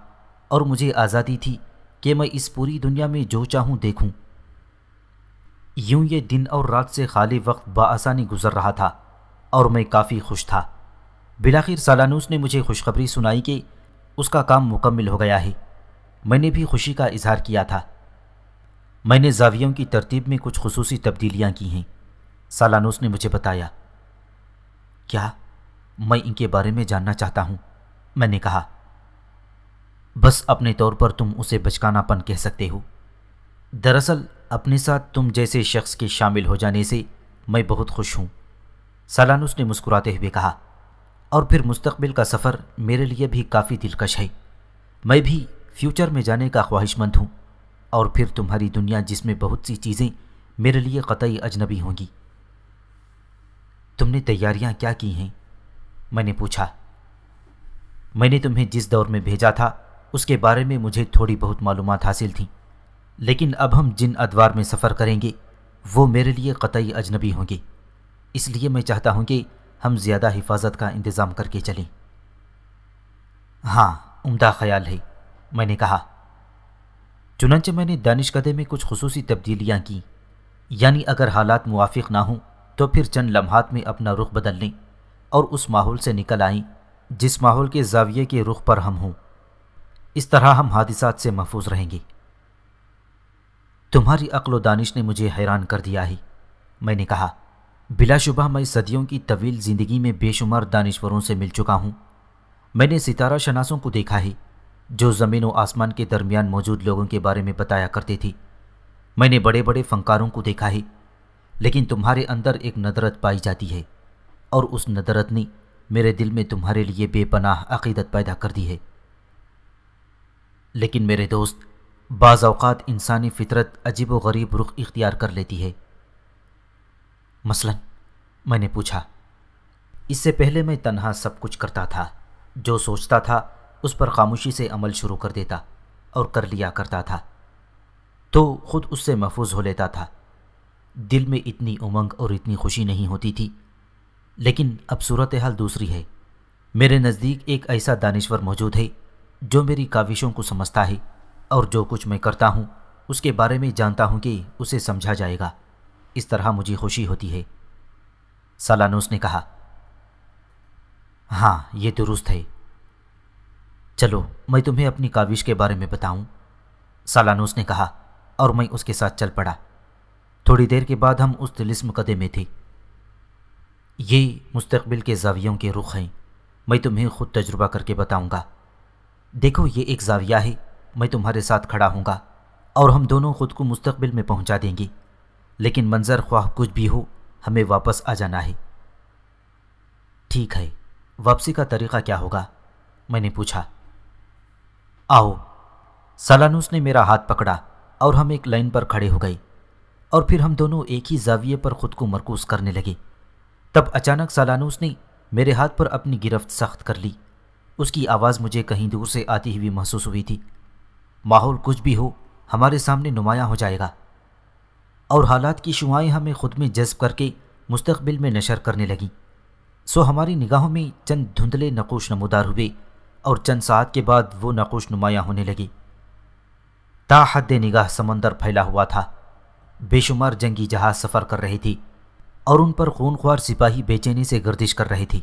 और मुझे आज़ादी थी कि मैं इस पूरी दुनिया में जो चाहूँ देखूँ यूं ये दिन और रात से खाली वक्त बसानी गुजर रहा था और मैं काफ़ी खुश था बिलाखिर सालानूस ने मुझे खुशखबरी सुनाई कि उसका काम मुकम्मल हो गया है मैंने भी खुशी का इजहार किया था मैंने जावियों की तरतीब में कुछ खसूसी तब्दीलियाँ की हैं सालानूस ने मुझे बताया क्या मैं इनके बारे में जानना चाहता हूँ मैंने कहा बस अपने तौर पर तुम उसे बचकानापन कह सकते हो दरअसल अपने साथ तुम जैसे शख्स के शामिल हो जाने से मैं बहुत खुश हूँ सालानुस ने मुस्कुराते हुए कहा और फिर मुस्तबिल का सफ़र मेरे लिए भी काफ़ी दिलकश है मैं भी फ्यूचर में जाने का ख्वाहिशमंद हूँ और फिर तुम्हारी दुनिया जिसमें बहुत सी चीज़ें मेरे लिए कतई अजनबी होंगी तुमने तैयारियां क्या की हैं मैंने पूछा मैंने तुम्हें जिस दौर में भेजा था उसके बारे में मुझे थोड़ी बहुत मालूम हासिल थी लेकिन अब हम जिन अदवार में सफ़र करेंगे वो मेरे लिए कतई अजनबी होंगे इसलिए मैं चाहता हूँ कि हम ज़्यादा हिफाजत का इंतज़ाम करके चलें हाँ उम्दा ख्याल है मैंने कहा चुनंच मैंने दानिशकदे में कुछ खसूस तब्दीलियाँ की यानी अगर हालात मुआफ़ ना हों तो फिर चंद लम्हात में अपना रुख बदल लें और उस माहौल से निकल आएं जिस माहौल के जाविये के रुख पर हम हों इस तरह हम हादिसात से महफूज रहेंगे तुम्हारी अक्ल दानिश ने मुझे हैरान कर दिया ही मैंने कहा बिलाशुबह मैं सदियों की तवील ज़िंदगी में बेशुमार दानिश्वरों से मिल चुका हूँ मैंने सितारा शनासों को देखा ही जो ज़मीन और आसमान के दरमियान मौजूद लोगों के बारे में बताया करती थी मैंने बड़े बड़े फ़नकारों को देखा ही लेकिन तुम्हारे अंदर एक नदरत पाई जाती है और उस नदरत ने मेरे दिल में तुम्हारे लिए बेपनाह अकीदत पैदा कर दी है लेकिन मेरे दोस्त बाज़ात इंसानी फितरत अजीब व गरीब रुख इख्तियार कर लेती है मसलन मैंने पूछा इससे पहले मैं तनहा सब कुछ करता था जो सोचता था उस पर खामोशी से अमल शुरू कर देता और कर लिया करता था तो खुद उससे महफूज हो लेता था दिल में इतनी उमंग और इतनी खुशी नहीं होती थी लेकिन अब सूरत हाल दूसरी है मेरे नज़दीक एक ऐसा दानश्वर मौजूद है जो मेरी काविशों को समझता है और जो कुछ मैं करता हूँ उसके बारे में जानता हूँ कि उसे समझा जाएगा इस तरह मुझे खुशी होती है सालानूस ने कहा हाँ ये दुरुस्त है चलो मैं तुम्हें अपनी काविश के बारे में बताऊं सालानूस ने कहा और मैं उसके साथ चल पड़ा थोड़ी देर के बाद हम उस तिलिस्म कदे में थे ये मुस्तबिल के जावियों के रुख हैं मैं तुम्हें खुद तजुर्बा करके बताऊंगा देखो ये एक जाविया है मैं तुम्हारे साथ खड़ा हूँगा और हम दोनों खुद को मुस्तबिल में पहुँचा देंगे लेकिन मंजर ख्वाह कुछ भी हो हमें वापस आ जाना है ठीक है वापसी का तरीक़ा क्या होगा मैंने पूछा आओ सालानूस ने मेरा हाथ पकड़ा और हम एक लाइन पर खड़े हो गए और फिर हम दोनों एक ही जाविये पर खुद को मरकूज करने लगे तब अचानक सालानूस ने मेरे हाथ पर अपनी गिरफ्त सख्त कर ली उसकी आवाज़ मुझे कहीं दूर से आती हुई महसूस हुई थी माहौल कुछ भी हो हमारे सामने नुमाया हो जाएगा और हालात की शुआएँ हमें खुद में जज्ब करके मुस्तबिल में नशर करने लगीं सो हमारी निगाहों में चंद धुंधले नकोश नमोदार हुए और चंद सात के बाद वो नकोश नुमाया होने लगी ताहद निगाह समंदर फैला हुआ था बेशुमार जंगी जहाज सफ़र कर रही थी और उन पर खूनख्वार सिपाही बेचैनी से गर्दिश कर रही थी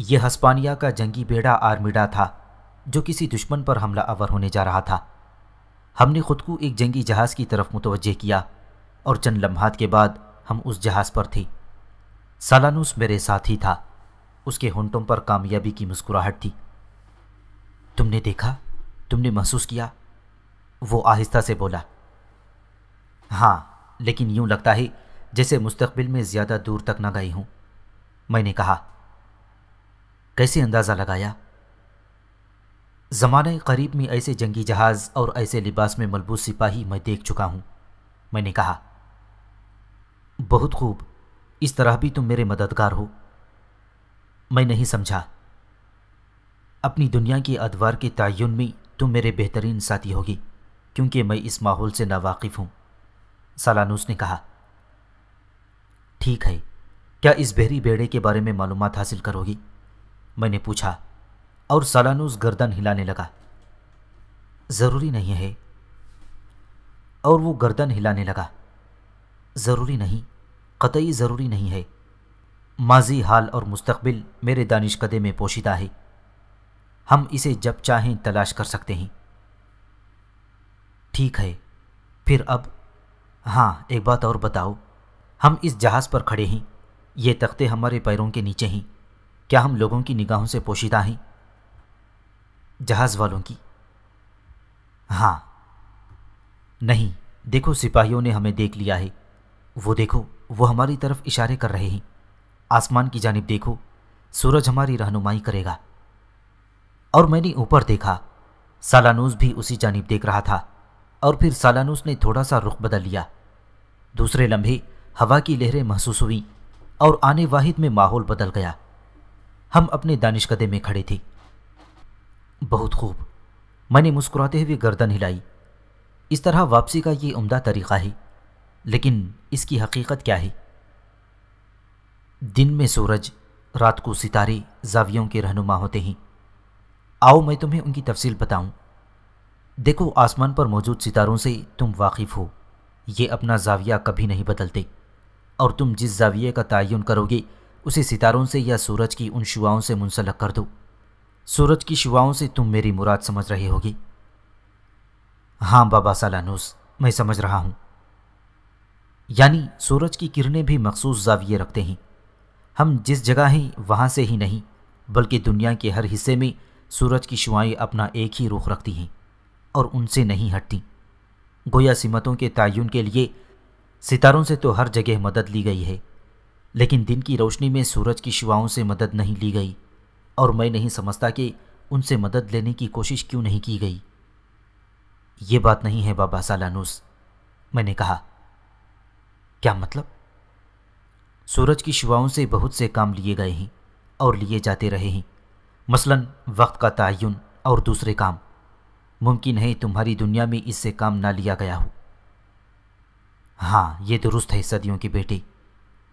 यह हस्पानिया का जंगी बेड़ा आर्मिडा था जो किसी दुश्मन पर हमला अवर होने जा रहा था हमने खुद को एक जंगी जहाज़ की तरफ मुतवजह किया और चंद लम्हात के बाद हम उस जहाज़ पर थी सालानूस मेरे साथ ही था उसके होंटों पर कामयाबी की मुस्कुराहट थी तुमने देखा तुमने महसूस किया वो आहिस्ता से बोला हाँ लेकिन यूं लगता है जैसे मुस्तकबिल में ज़्यादा दूर तक न गई हूँ मैंने कहा कैसे अंदाज़ा लगाया ज़माने करीब में ऐसे जंगी जहाज़ और ऐसे लिबास में मलबूस सिपाही मैं देख चुका हूँ मैंने कहा बहुत खूब इस तरह भी तुम मेरे मददगार हो मैं नहीं समझा अपनी दुनिया के अदवार के तयन में तुम मेरे बेहतरीन साथी होगी क्योंकि मैं इस माहौल से नावाकिफ़ हूँ सालानूस ने कहा ठीक है क्या इस बहरी बेड़े के बारे में मालूम हासिल करोगी मैंने पूछा और सलानूस गर्दन हिलाने लगा ज़रूरी नहीं है और वो गर्दन हिलाने लगा ज़रूरी नहीं कतई ज़रूरी नहीं है माजी हाल और मुस्तबिल मेरे दानिश कदे में पोशीदा है हम इसे जब चाहें तलाश कर सकते हैं ठीक है फिर अब हाँ एक बात और बताओ हम इस जहाज़ पर खड़े हैं ये तख्ते हमारे पैरों के नीचे हैं क्या हम लोगों की निगाहों से पोशीदा हैं जहाज वालों की हाँ नहीं देखो सिपाहियों ने हमें देख लिया है वो देखो वो हमारी तरफ इशारे कर रहे हैं आसमान की जानब देखो सूरज हमारी रहनुमाई करेगा और मैंने ऊपर देखा सालानूस भी उसी जानब देख रहा था और फिर सालानूस ने थोड़ा सा रुख बदल लिया दूसरे लम्हे हवा की लहरें महसूस हुई और आने वाहिद में माहौल बदल गया हम अपने दानिश कदे में खड़े थे बहुत खूब मैंने मुस्कुराते हुए गर्दन हिलाई इस तरह वापसी का ये उम्दा तरीक़ा है लेकिन इसकी हकीकत क्या है दिन में सूरज रात को सितारे जावियों के रहनुमा होते हैं आओ मैं तुम्हें उनकी तफसील बताऊं। देखो आसमान पर मौजूद सितारों से तुम वाकिफ़ हो ये अपना जाविया कभी नहीं बदलते और तुम जिस जाविये का तयन करोगे उसे सितारों से या सूरज की उन शुआओं से मुंसलक कर दो सूरज की शुआओं से तुम मेरी मुराद समझ रही होगी हाँ बाबा सालानूस मैं समझ रहा हूँ यानी सूरज की किरणें भी मखसूस जाविये रखते हैं हम जिस जगह हैं वहाँ से ही नहीं बल्कि दुनिया के हर हिस्से में सूरज की शुआएँ अपना एक ही रुख रखती हैं और उनसे नहीं हटती गोया सिमतों के तयन के लिए सितारों से तो हर जगह मदद ली गई है लेकिन दिन की रोशनी में सूरज की शिवाओं से मदद नहीं ली गई और मैं नहीं समझता कि उनसे मदद लेने की कोशिश क्यों नहीं की गई ये बात नहीं है बाबा सालानूस मैंने कहा क्या मतलब सूरज की शिवाओं से बहुत से काम लिए गए हैं और लिए जाते रहे हैं मसलन वक्त का तयन और दूसरे काम मुमकिन है तुम्हारी दुनिया में इससे काम ना लिया गया हो हाँ ये दुरुस्त है सदियों के बेटे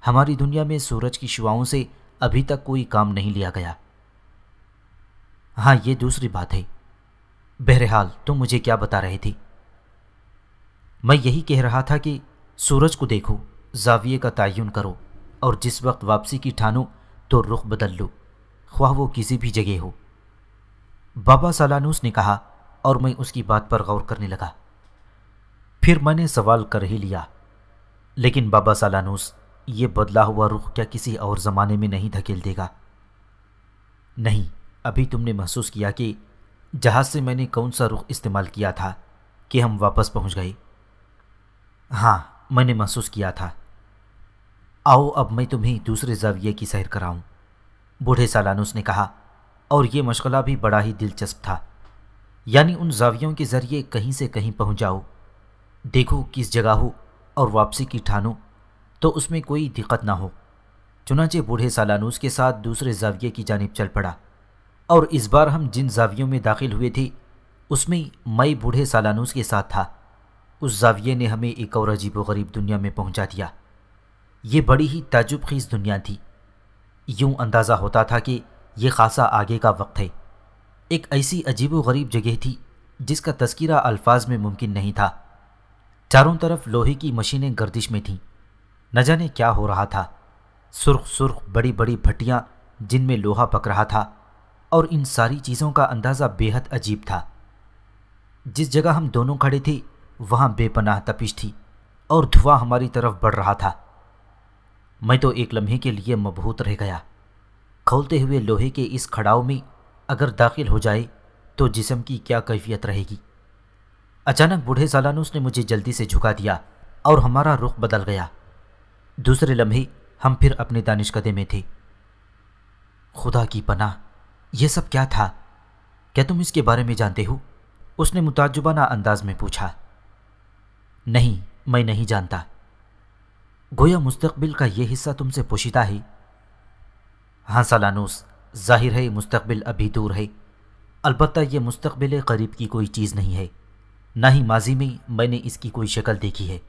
हमारी दुनिया में सूरज की शिवाओं से अभी तक कोई काम नहीं लिया गया हां यह दूसरी बात है बहरहाल तुम तो मुझे क्या बता रही थी मैं यही कह रहा था कि सूरज को देखो जाविये का तयन करो और जिस वक्त वापसी की ठानो तो रुख बदल लो ख्वाह वो किसी भी जगह हो बाबा सालानूस ने कहा और मैं उसकी बात पर गौर करने लगा फिर मैंने सवाल कर ही लिया लेकिन बाबा सालानूस ये बदला हुआ रुख क्या किसी और ज़माने में नहीं धकेल देगा नहीं अभी तुमने महसूस किया कि जहाज़ से मैंने कौन सा रुख इस्तेमाल किया था कि हम वापस पहुंच गए हाँ मैंने महसूस किया था आओ अब मैं तुम्हें दूसरे जाविये की सैर कराऊं बूढ़े सालानुस ने कहा और ये मशगला भी बड़ा ही दिलचस्प था यानी उन जावियों के ज़रिए कहीं से कहीं पहुंच जाओ देखो किस जगह हो और वापसी की ठानो तो उसमें कोई दिक्कत ना हो चुनाचे बूढ़े सालानूस के साथ दूसरे जाविये की जानब चल पड़ा और इस बार हम जिन जावियों में दाखिल हुए थे उसमें मई बूढ़े सालानूस के साथ था उस जाविये ने हमें एक और अजीब गरीब दुनिया में पहुंचा दिया ये बड़ी ही ताजुब खीज दुनिया थी यूं अंदाज़ा होता था कि यह खासा आगे का वक्त है एक ऐसी अजीब गरीब जगह थी जिसका तस्करा अल्फाज में मुमकिन नहीं था चारों तरफ लोहे की मशीनें गर्दिश में थीं न जाने क्या हो रहा था सुर्ख सुर्ख बड़ी बड़ी भट्टियाँ जिनमें लोहा पक रहा था और इन सारी चीज़ों का अंदाज़ा बेहद अजीब था जिस जगह हम दोनों खड़े थे वहाँ बेपनाह तपिश थी और धुआं हमारी तरफ बढ़ रहा था मैं तो एक लम्हे के लिए मबहूत रह गया खोलते हुए लोहे के इस खड़ाव में अगर दाखिल हो जाए तो जिसम की क्या कैफियत रहेगी अचानक बूढ़े सालानुस ने मुझे जल्दी से झुका दिया और हमारा रुख बदल गया दूसरे लम्हे हम फिर अपने दानिश कदे में थे खुदा की पनाह यह सब क्या था क्या तुम इसके बारे में जानते हो उसने मुताजुबाना अंदाज में पूछा नहीं मैं नहीं जानता गोया मुस्तबिल का यह हिस्सा तुमसे पोषिता ही हाँ सालानूस जाहिर है मुस्तबिल अभी दूर है अलबत् यह मुस्तबिल करीब की कोई चीज़ नहीं है ना ही माजी में मैंने इसकी कोई शक्ल देखी है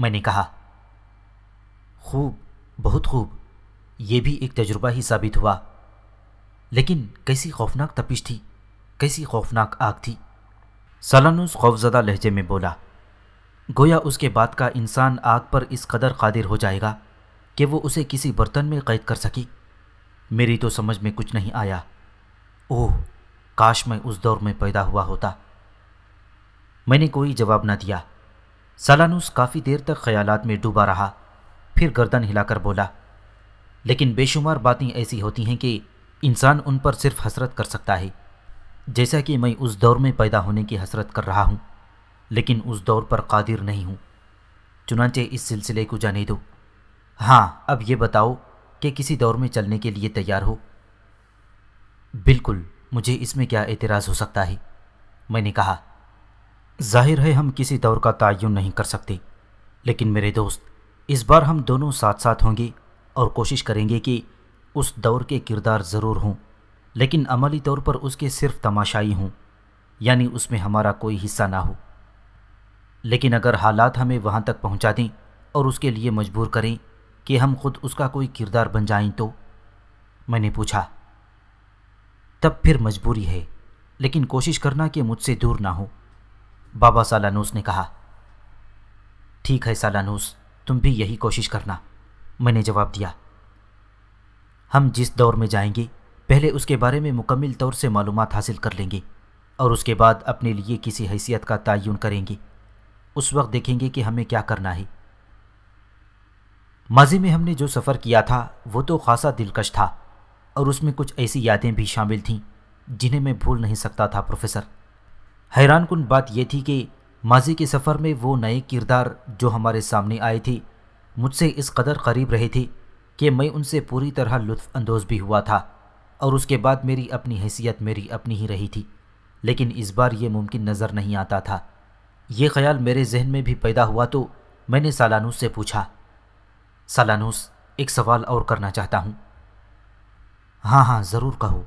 मैंने कहा खूब बहुत खूब ये भी एक तजुर्बा ही साबित हुआ लेकिन कैसी खौफनाक तपिश थी कैसी खौफनाक आग थी सलानुस खौफजदा लहजे में बोला गोया उसके बाद का इंसान आग पर इस कदर कादिर हो जाएगा कि वो उसे किसी बर्तन में कैद कर सकी मेरी तो समझ में कुछ नहीं आया ओह काश मैं उस दौर में पैदा हुआ होता मैंने कोई जवाब ना दिया सलानुस काफ़ी देर तक ख्यालात में डूबा रहा फिर गर्दन हिलाकर बोला लेकिन बेशुमार बातें ऐसी होती हैं कि इंसान उन पर सिर्फ हसरत कर सकता है जैसा कि मैं उस दौर में पैदा होने की हसरत कर रहा हूँ लेकिन उस दौर पर कादिर नहीं हूँ चुनाचे इस सिलसिले को जाने दो हाँ अब ये बताओ कि किसी दौर में चलने के लिए तैयार हो बिल्कुल मुझे इसमें क्या एतराज़ हो सकता है मैंने कहा जाहिर है हम किसी दौर का तयन नहीं कर सकते लेकिन मेरे दोस्त इस बार हम दोनों साथ साथ होंगे और कोशिश करेंगे कि उस दौर के किरदार ज़रूर हों लेकिन अमली तौर पर उसके सिर्फ तमाशाई हों यानी उसमें हमारा कोई हिस्सा ना हो लेकिन अगर हालात हमें वहाँ तक पहुँचा दें और उसके लिए मजबूर करें कि हम खुद उसका कोई किरदार बन जाएं तो मैंने पूछा तब फिर मजबूरी है लेकिन कोशिश करना कि मुझसे दूर ना हो बाबा सालानूस ने कहा ठीक है सालानूस तुम भी यही कोशिश करना मैंने जवाब दिया हम जिस दौर में जाएंगे पहले उसके बारे में मुकम्मल तौर से मालूम हासिल कर लेंगे और उसके बाद अपने लिए किसी हैसियत का तयन करेंगे उस वक्त देखेंगे कि हमें क्या करना है माजी में हमने जो सफ़र किया था वो तो खासा दिलकश था और उसमें कुछ ऐसी यादें भी शामिल थीं जिन्हें मैं भूल नहीं सकता था प्रोफेसर हैरान कन बात यह थी कि माजी के सफ़र में वो नए किरदार जो हमारे सामने आई थी मुझसे इस कदर करीब रही थी कि मैं उनसे पूरी तरह लुत्फानंदोज भी हुआ था और उसके बाद मेरी अपनी हैसियत मेरी अपनी ही रही थी लेकिन इस बार ये मुमकिन नज़र नहीं आता था ये ख्याल मेरे जहन में भी पैदा हुआ तो मैंने सालानूस से पूछा सालानूस एक सवाल और करना चाहता हूँ हाँ हाँ ज़रूर कहो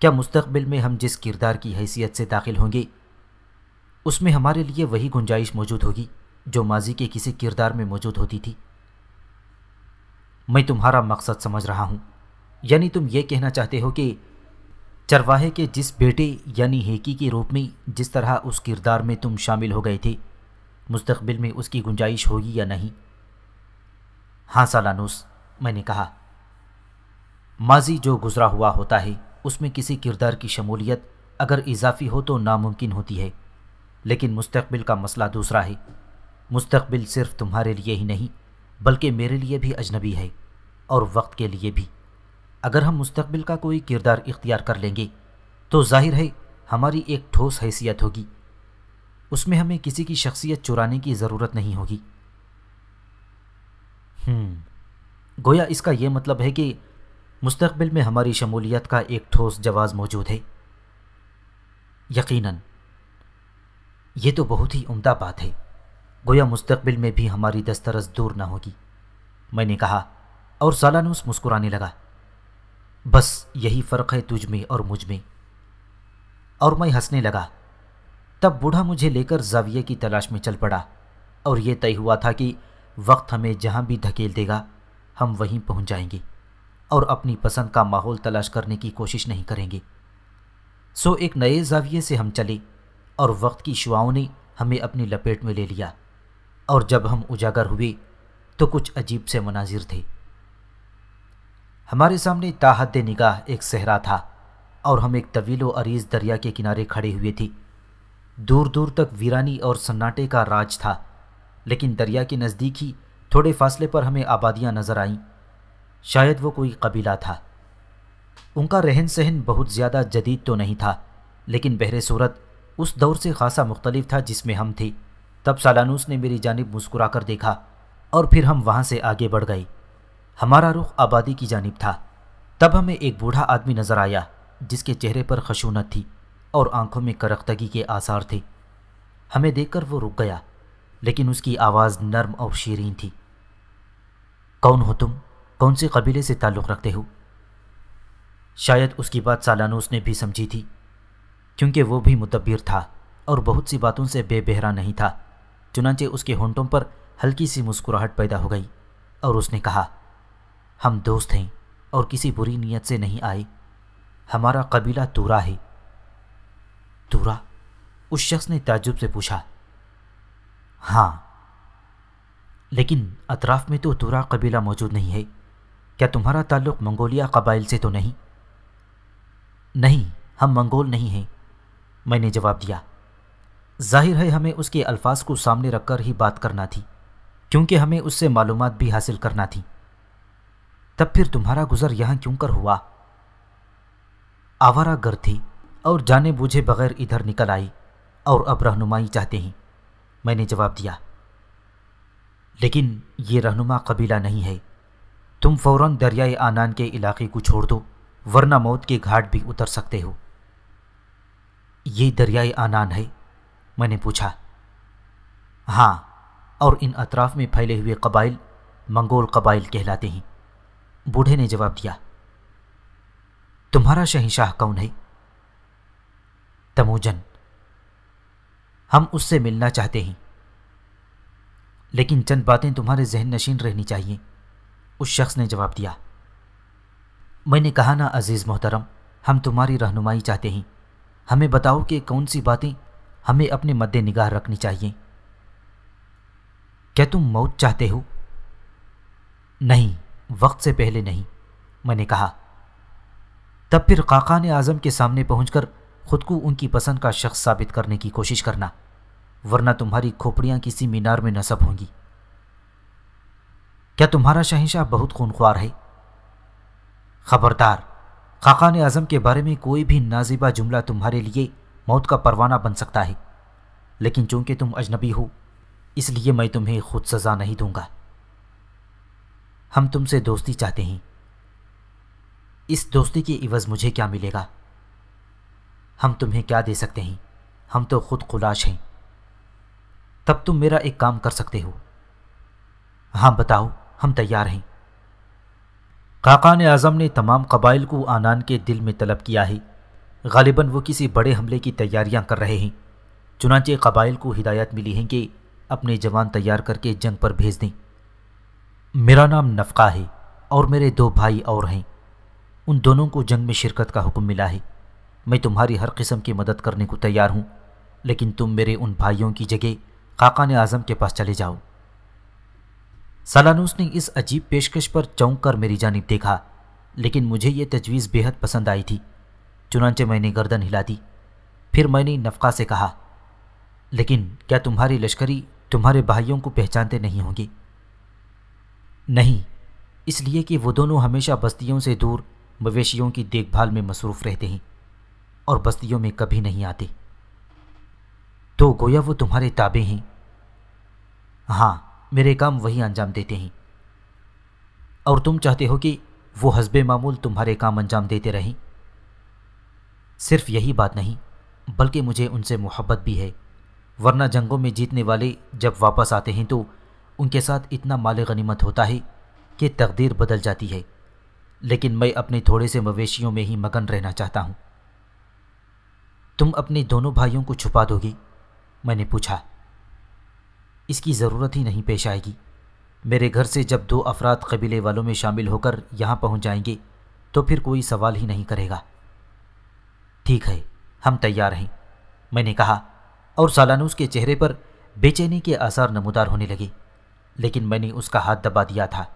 क्या मुस्तबिल में हम जिस किरदार की हैसियत से दाखिल होंगे उसमें हमारे लिए वही गुंजाइश मौजूद होगी जो माजी के किसी किरदार में मौजूद होती थी मैं तुम्हारा मकसद समझ रहा हूँ यानी तुम ये कहना चाहते हो कि चरवाहे के जिस बेटे यानी हेकी के रूप में जिस तरह उस किरदार में तुम शामिल हो गए थे मुस्तबिल में उसकी गुंजाइश होगी या नहीं हाँ सालानूस मैंने कहा माजी जो गुज़रा हुआ होता है उसमें किसी किरदार की शमूलियत अगर इजाफी हो तो नामुमकिन होती है लेकिन मुस्तबिल का मसला दूसरा है मुस्तबिल सिर्फ तुम्हारे लिए ही नहीं बल्कि मेरे लिए भी अजनबी है और वक्त के लिए भी अगर हम मुस्तबिल का कोई किरदार इख्तियार कर लेंगे तो जाहिर है हमारी एक ठोस हैसियत होगी उसमें हमें किसी की शख्सियत चुराने की ज़रूरत नहीं होगी हम्म, गोया इसका यह मतलब है कि मुस्तबिल में हमारी शमूलियत का एक ठोस जवाज़ मौजूद है यकीनन ये तो बहुत ही उम्दा बात है गोया मुस्तबिल में भी हमारी दस्तरस दूर ना होगी मैंने कहा और सालानूस मुस्कुराने लगा बस यही फ़र्क है तुझ में और मुझ में और मैं हंसने लगा तब बूढ़ा मुझे लेकर जाविये की तलाश में चल पड़ा और ये तय हुआ था कि वक्त हमें जहाँ भी धकेल देगा हम वहीं पहुँच जाएंगे और अपनी पसंद का माहौल तलाश करने की कोशिश नहीं करेंगे सो एक नए जाविये से हम चले और वक्त की शुआओं ने हमें अपनी लपेट में ले लिया और जब हम उजागर हुए तो कुछ अजीब से मनाजिर थे हमारे सामने ताहद निगाह एक सहरा था और हम एक तवील अरीज दरिया के किनारे खड़े हुए थे दूर दूर तक वीरानी और सन्नाटे का राज था लेकिन दरिया के नज़दीक ही थोड़े फासले पर हमें आबादियाँ नज़र आईं शायद वो कोई कबीला था उनका रहन सहन बहुत ज़्यादा जदीद तो नहीं था लेकिन बहरे सूरत उस दौर से खासा मुख्तलिफ था जिसमें हम थे तब सालानूस ने मेरी जानब मुस्कुरा कर देखा और फिर हम वहाँ से आगे बढ़ गए हमारा रुख आबादी की जानब था तब हमें एक बूढ़ा आदमी नज़र आया जिसके चेहरे पर खशूनत थी और आंखों में करख्तगी के आसार थे हमें देखकर वो रुक गया लेकिन उसकी आवाज़ नर्म और शीरीन थी कौन हो तुम कौन से कबीले से ताल्लुक़ रखते हो शायद उसकी बात सालानूस ने भी समझी थी क्योंकि वो भी मुतबिर था और बहुत सी बातों से बेबहरा नहीं था चुनाचे उसके होंटों पर हल्की सी मुस्कुराहट पैदा हो गई और उसने कहा हम दोस्त हैं और किसी बुरी नीयत से नहीं आए हमारा कबीला तूरा है तूरा उस शख्स ने ताजुब से पूछा हाँ लेकिन अतराफ में तो तूरा कबीला मौजूद नहीं है क्या तुम्हारा ताल्लुक़ मंगोलिया कबाइल से तो नहीं नहीं हम मंगोल नहीं हैं मैंने जवाब दिया जाहिर है हमें उसके अल्फाज को सामने रखकर ही बात करना थी क्योंकि हमें उससे मालूम भी हासिल करना थी तब फिर तुम्हारा गुज़र यहां क्यों कर हुआ आवारा गर थी और जाने बूझे बगैर इधर निकल आई और अब रहनुमाई चाहते हैं मैंने जवाब दिया लेकिन ये रहनुमा कबीला नहीं है तुम फौरन दरियाए आनान के इलाके को छोड़ दो वरना मौत के घाट भी उतर सकते हो ये दरियाए आनान है मैंने पूछा हाँ और इन अतराफ में फैले हुए कबाइल मंगोल कबाइल कहलाते हैं बूढ़े ने जवाब दिया तुम्हारा शहनशाह कौन है तमोजन हम उससे मिलना चाहते हैं लेकिन चंद बातें तुम्हारे जहन नशीन रहनी चाहिए उस शख्स ने जवाब दिया मैंने कहा ना अजीज़ मोहतरम हम तुम्हारी रहनुमाई चाहते हैं हमें बताओ कि कौन सी बातें हमें अपने मद्दे निगाह रखनी चाहिए क्या तुम मौत चाहते हो नहीं वक्त से पहले नहीं मैंने कहा तब फिर काका ने आज़म के सामने पहुंचकर खुद को उनकी पसंद का शख्स साबित करने की कोशिश करना वरना तुम्हारी खोपड़ियां किसी मीनार में नसब होंगी क्या तुम्हारा शहनशाह बहुत खूनख्वार है खबरदार खाकान आज़म के बारे में कोई भी नाजिबा जुमला तुम्हारे लिए मौत का परवाना बन सकता है लेकिन चूंकि तुम अजनबी हो इसलिए मैं तुम्हें खुद सज़ा नहीं दूंगा हम तुमसे दोस्ती चाहते हैं इस दोस्ती के इवज़ मुझे क्या मिलेगा हम तुम्हें क्या दे सकते हैं हम तो खुद खुलाश हैं तब तुम मेरा एक काम कर सकते हो हाँ बताओ हम तैयार हैं खाकान आज़म ने तमाम कबाइल को आनान के दिल में तलब किया है गालिबा वो किसी बड़े हमले की तैयारियां कर रहे हैं चुनाचे कबाइल को हिदायत मिली है कि अपने जवान तैयार करके जंग पर भेज दें मेरा नाम नफ़का है और मेरे दो भाई और हैं उन दोनों को जंग में शिरकत का हुक्म मिला है मैं तुम्हारी हर किस्म की मदद करने को तैयार हूँ लेकिन तुम मेरे उन भाइयों की जगह काकान आज़म के पास चले जाओ सालानूस ने इस अजीब पेशकश पर चौंक कर मेरी जानब देखा लेकिन मुझे ये तजवीज़ बेहद पसंद आई थी चुनाचे मैंने गर्दन हिला दी फिर मैंने नफका से कहा लेकिन क्या तुम्हारी लश्करी तुम्हारे भाइयों को पहचानते नहीं होंगे नहीं इसलिए कि वो दोनों हमेशा बस्तियों से दूर मवेशियों की देखभाल में मसरूफ़ रहते हैं और बस्तियों में कभी नहीं आते तो गोया वो तुम्हारे ताबे हैं हाँ मेरे काम वही अंजाम देते हैं और तुम चाहते हो कि वो हसब मामूल तुम्हारे काम अंजाम देते रहें सिर्फ यही बात नहीं बल्कि मुझे उनसे मोहब्बत भी है वरना जंगों में जीतने वाले जब वापस आते हैं तो उनके साथ इतना माल गनीमत होता है कि तकदीर बदल जाती है लेकिन मैं अपने थोड़े से मवेशियों में ही मगन रहना चाहता हूँ तुम अपने दोनों भाइयों को छुपा दोगी मैंने पूछा इसकी ज़रूरत ही नहीं पेश आएगी मेरे घर से जब दो अफराद कबीले वालों में शामिल होकर यहाँ पहुँच जाएंगे तो फिर कोई सवाल ही नहीं करेगा ठीक है हम तैयार हैं मैंने कहा और सालानूस के चेहरे पर बेचैनी के आसार नमदार होने लगे लेकिन मैंने उसका हाथ दबा दिया था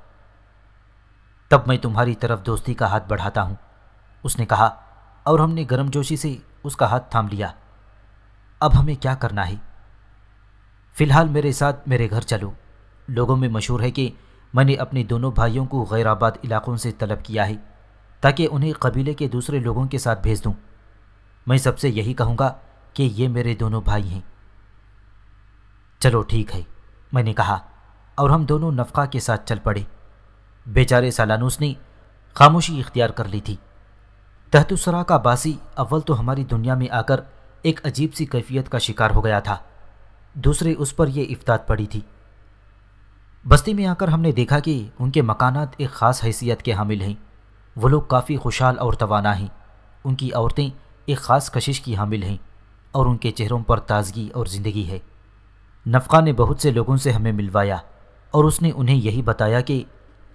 तब मैं तुम्हारी तरफ दोस्ती का हाथ बढ़ाता हूँ उसने कहा और हमने गर्मजोशी से उसका हाथ थाम लिया अब हमें क्या करना है फ़िलहाल मेरे साथ मेरे घर चलो लोगों में मशहूर है कि मैंने अपने दोनों भाइयों को गैराबाद इलाकों से तलब किया है ताकि उन्हें कबीले के दूसरे लोगों के साथ भेज दूँ मैं सबसे यही कहूँगा कि ये मेरे दोनों भाई हैं चलो ठीक है मैंने कहा और हम दोनों नफका के साथ चल पड़े बेचारे सालानूस ने खामोशी इख्तियार कर ली थी तहतुसरा का बासी अव्वल तो हमारी दुनिया में आकर एक अजीब सी कैफियत का शिकार हो गया था दूसरे उस पर यह इफ्तात पड़ी थी बस्ती में आकर हमने देखा कि उनके मकानात एक ख़ास हैसियत के हामिल हैं वो लोग काफ़ी खुशहाल और तवाना हैं उनकी औरतें एक ख़ास कशिश की हामिल हैं और उनके चेहरों पर ताजगी और ज़िंदगी है नफ़ा ने बहुत से लोगों से हमें मिलवाया और उसने उन्हें यही बताया कि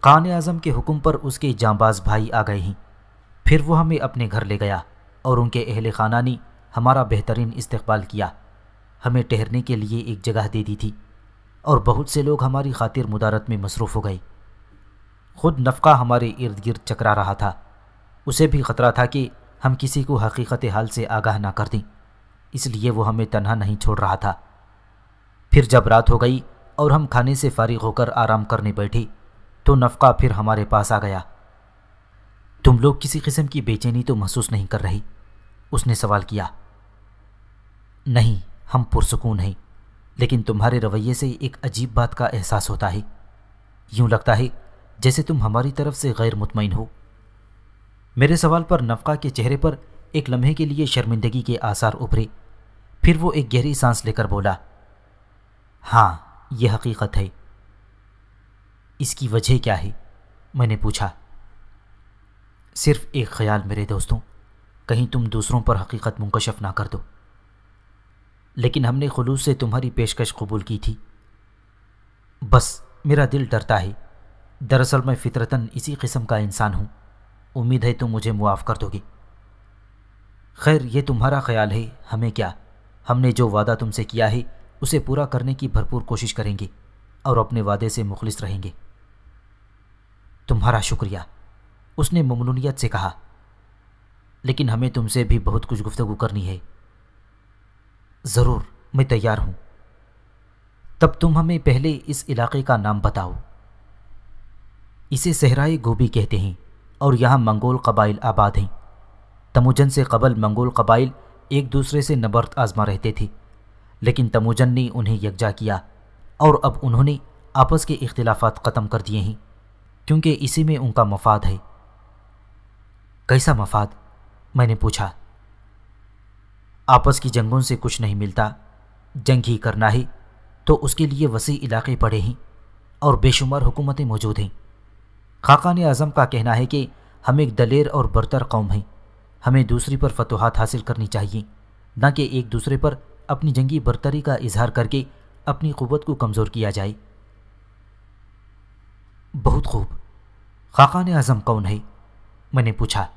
खान आज़म के हुक्म पर उसके जांबाज भाई आ गए हैं फिर वो हमें अपने घर ले गया और उनके अहल खाना ने हमारा बेहतरीन इस्तबाल किया हमें ठहरने के लिए एक जगह दे दी थी और बहुत से लोग हमारी खातिर मुदारत में मसरूफ़ हो गए खुद नफ़का हमारे इर्द गिर्द चकरा रहा था उसे भी ख़तरा था कि हम किसी को हकीकत हाल से आगाह ना कर दें इसलिए वो हमें तनहा नहीं छोड़ रहा था फिर जब रात हो गई और हम खाने से फारिग होकर आराम करने बैठे तो नफ़का फिर हमारे पास आ गया तुम लोग किसी किस्म की बेचैनी तो महसूस नहीं कर रही उसने सवाल किया नहीं हम पुरसकून हैं लेकिन तुम्हारे रवैये से एक अजीब बात का एहसास होता है यूं लगता है जैसे तुम हमारी तरफ से गैर मुतमिन हो मेरे सवाल पर नफका के चेहरे पर एक लम्हे के लिए शर्मिंदगी के आसार उभरे फिर वो एक गहरी सांस लेकर बोला हाँ ये हकीकत है इसकी वजह क्या है मैंने पूछा सिर्फ एक ख्याल मेरे दोस्तों कहीं तुम दूसरों पर हकीकत मुंकशफ ना कर दो लेकिन हमने खलूस से तुम्हारी पेशकश कबूल की थी बस मेरा दिल डरता है दरअसल मैं फ़ितरतन इसी किस्म का इंसान हूँ उम्मीद है तुम मुझे मुआफ़ कर दोगे खैर ये तुम्हारा ख्याल है हमें क्या हमने जो वादा तुमसे किया है उसे पूरा करने की भरपूर कोशिश करेंगे और अपने वादे से मुखलिस रहेंगे तुम्हारा शुक्रिया उसने ममनूनीत से कहा लेकिन हमें तुमसे भी बहुत कुछ गुफ्तगु करनी है ज़रूर मैं तैयार हूँ तब तुम हमें पहले इस इलाके का नाम बताओ इसे सहराए गोभी कहते हैं और यहाँ मंगोल कबाइल आबाद हैं तमुजन से कबल मंगोल कबाइल एक दूसरे से नबर्त आजमा रहते थे लेकिन तमुजन ने उन्हें यकजा किया और अब उन्होंने आपस के इख्तलाफात ख़त्म कर दिए हैं क्योंकि इसी में उनका मफाद है कैसा मफाद मैंने पूछा आपस की जंगों से कुछ नहीं मिलता जंग ही करना है तो उसके लिए वसी इलाके पड़े हैं और बेशुमार हुकूमतें मौजूद हैं खाकान आज़म का कहना है कि हम एक दलेर और बरतर कौम हैं हमें दूसरी पर फतवाहत हासिल करनी चाहिए न कि एक दूसरे पर अपनी जंगी बरतरी का इजहार करके अपनी क़वत को कमज़ोर किया जाए बहुत खूब खाकान आज़म कौन है मैंने पूछा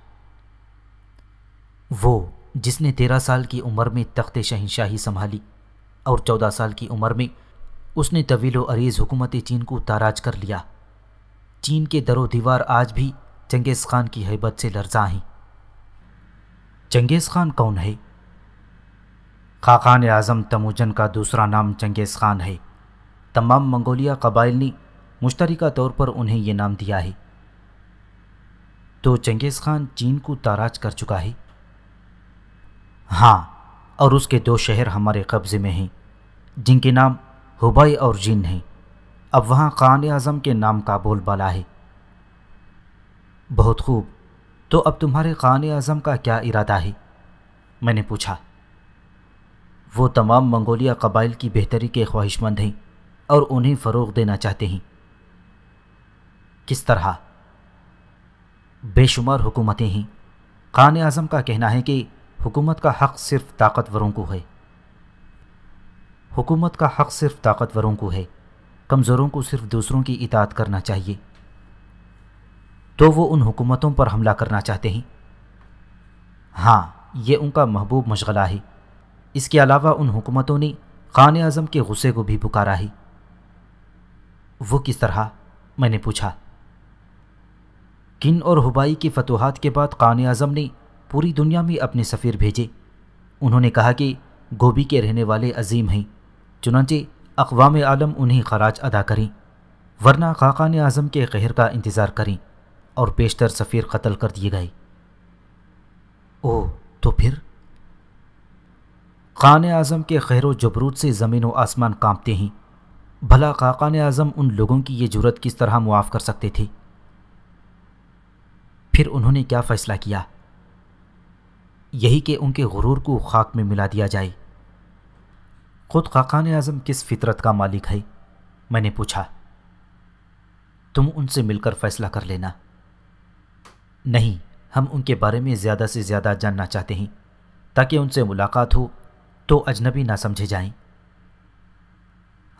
वो जिसने तेरह साल की उम्र में तख्त शहनशाही संभाली और चौदह साल की उम्र में उसने तवील अरीज़ हुकूमत चीन को ताराज कर लिया चीन के दरो दीवार आज भी चंगेज़ खान की हैबत से लर्जा हैं चंगेज़ खान कौन है खाकान आज़म तमोजन का दूसरा नाम चंगेज़ खान है तमाम मंगोलिया कबाइल ने मुश्तरका तौर पर उन्हें यह नाम दिया है तो चंगेज़ खान चीन को ताराज कर चुका है हाँ और उसके दो शहर हमारे कब्ज़े में हैं जिनके नाम हुबई और जिन हैं अब वहाँ ख़ान आज़म के नाम का बोलबाला है बहुत खूब तो अब तुम्हारे ख़ान आज़म का क्या इरादा है मैंने पूछा वो तमाम मंगोलिया कबाइल की बेहतरी के ख्वाहिशमंद हैं और उन्हें फ़रोग देना चाहते हैं किस तरह बेशुमार हुकूमतें हैं ख़ान आज़म का कहना है कि हुकूमत का हक़ सिर्फ़ ताकतवरों को है हुकूमत का हक़ सिर्फ़ ताकतवरों को है कमज़ोरों को सिर्फ दूसरों की इतात करना चाहिए तो वो उन हुकूमतों पर हमला करना चाहते हैं हाँ ये उनका महबूब मशगला है इसके अलावा उन हुकूमतों ने खान अज़म के गुस्से को भी पुकारा है वो किस तरह मैंने पूछा किन और हुबाई की फतूहत के बाद खान अज़म ने पूरी दुनिया में अपने सफ़ीर भेजे उन्होंने कहा कि गोभी के रहने वाले अजीम हैं चुनाचे अकवाम आलम उन्हें खराज अदा करें वरना खाकान आज़म के कहर का इंतज़ार करें और बेशतर सफ़ीर कत्ल कर दिए गए ओ तो फिर खान आज़म के खैर जबरूत से ज़मीन व आसमान कांपते हैं भला खाकान आज़म उन लोगों की ये जरूरत किस तरह मुआफ़ कर सकते थे फिर उन्होंने क्या फ़ैसला किया यही कि उनके गुरूर को खाक में मिला दिया जाए खुद खाकान आज़म किस फितरत का मालिक है मैंने पूछा तुम उनसे मिलकर फ़ैसला कर लेना नहीं हम उनके बारे में ज़्यादा से ज़्यादा जानना चाहते हैं ताकि उनसे मुलाकात हो तो अजनबी ना समझे जाएं।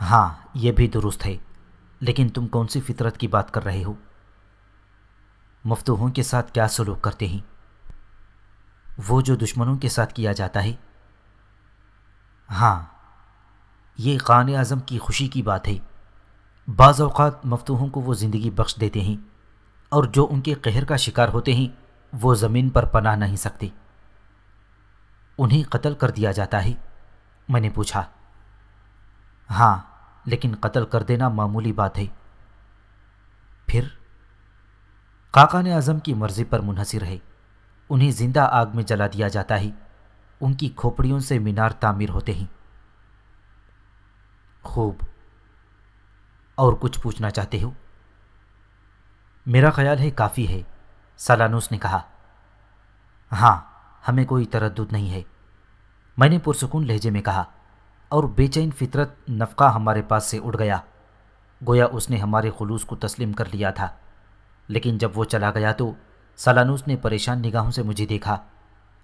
हाँ ये भी दुरुस्त है लेकिन तुम कौन सी फितरत की बात कर रहे हो मफतूहों के साथ क्या सलूक करते हैं वो जो दुश्मनों के साथ किया जाता है हाँ ये ख़ान आज़म की खुशी की बात है बाज़ात मफतूहों को वो ज़िंदगी बख्श देते हैं और जो उनके कहर का शिकार होते हैं वो ज़मीन पर पनाह नहीं सकते उन्हें कत्ल कर दिया जाता है मैंने पूछा हाँ लेकिन कत्ल कर देना मामूली बात है फिर काका ने आज़म की मर्ज़ी पर मुनहसर है उन्हें जिंदा आग में जला दिया जाता ही उनकी खोपड़ियों से मीनार तामीर होते ही खूब और कुछ पूछना चाहते हो मेरा ख्याल है काफ़ी है सालानूस ने कहा हां हमें कोई तरद नहीं है मैंने पुरसकून लहजे में कहा और बेचैन फितरत नफ़का हमारे पास से उड़ गया गोया उसने हमारे खलूस को तस्लीम कर लिया था लेकिन जब वो चला गया तो सलानूस ने परेशान निगाहों से मुझे देखा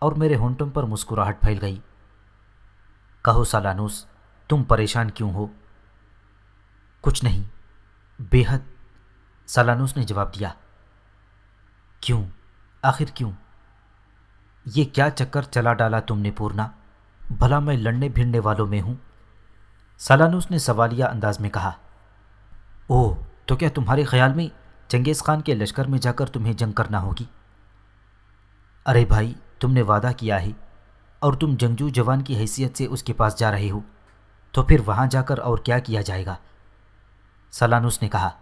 और मेरे होंटों पर मुस्कुराहट फैल गई कहो सलानूस तुम परेशान क्यों हो कुछ नहीं बेहद सलानूस ने जवाब दिया क्यों आखिर क्यों ये क्या चक्कर चला डाला तुमने पूर्णा भला मैं लड़ने भिड़ने वालों में हूं सलानूस ने सवालिया अंदाज में कहा ओह तो क्या तुम्हारे ख्याल में चंगेज़ खान के लश्कर में जाकर तुम्हें जंग करना होगी अरे भाई तुमने वादा किया है और तुम जंगजू जवान की हैसियत से उसके पास जा रहे हो तो फिर वहाँ जाकर और क्या किया जाएगा सलानूस ने कहा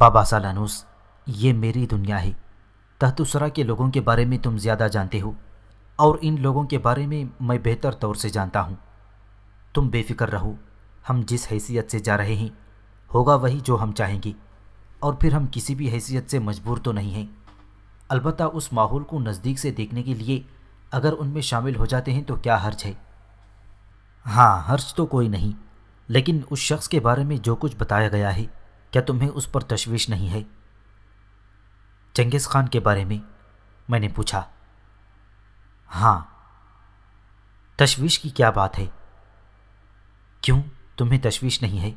बाबा सलानूस ये मेरी दुनिया है तहतुसरा के लोगों के बारे में तुम ज़्यादा जानते हो और इन लोगों के बारे में मैं बेहतर तौर से जानता हूँ तुम बेफिक्र रहो हम जिस हैसियत से जा रहे हैं होगा वही जो हम चाहेंगे और फिर हम किसी भी हैसियत से मजबूर तो नहीं हैं अलबत् उस माहौल को नज़दीक से देखने के लिए अगर उनमें शामिल हो जाते हैं तो क्या हर्ज है हाँ हर्ज तो कोई नहीं लेकिन उस शख्स के बारे में जो कुछ बताया गया है क्या तुम्हें उस पर तशवीश नहीं है चंगेज़ खान के बारे में मैंने पूछा हाँ तशवीश की क्या बात है क्यों तुम्हें तशवीश नहीं है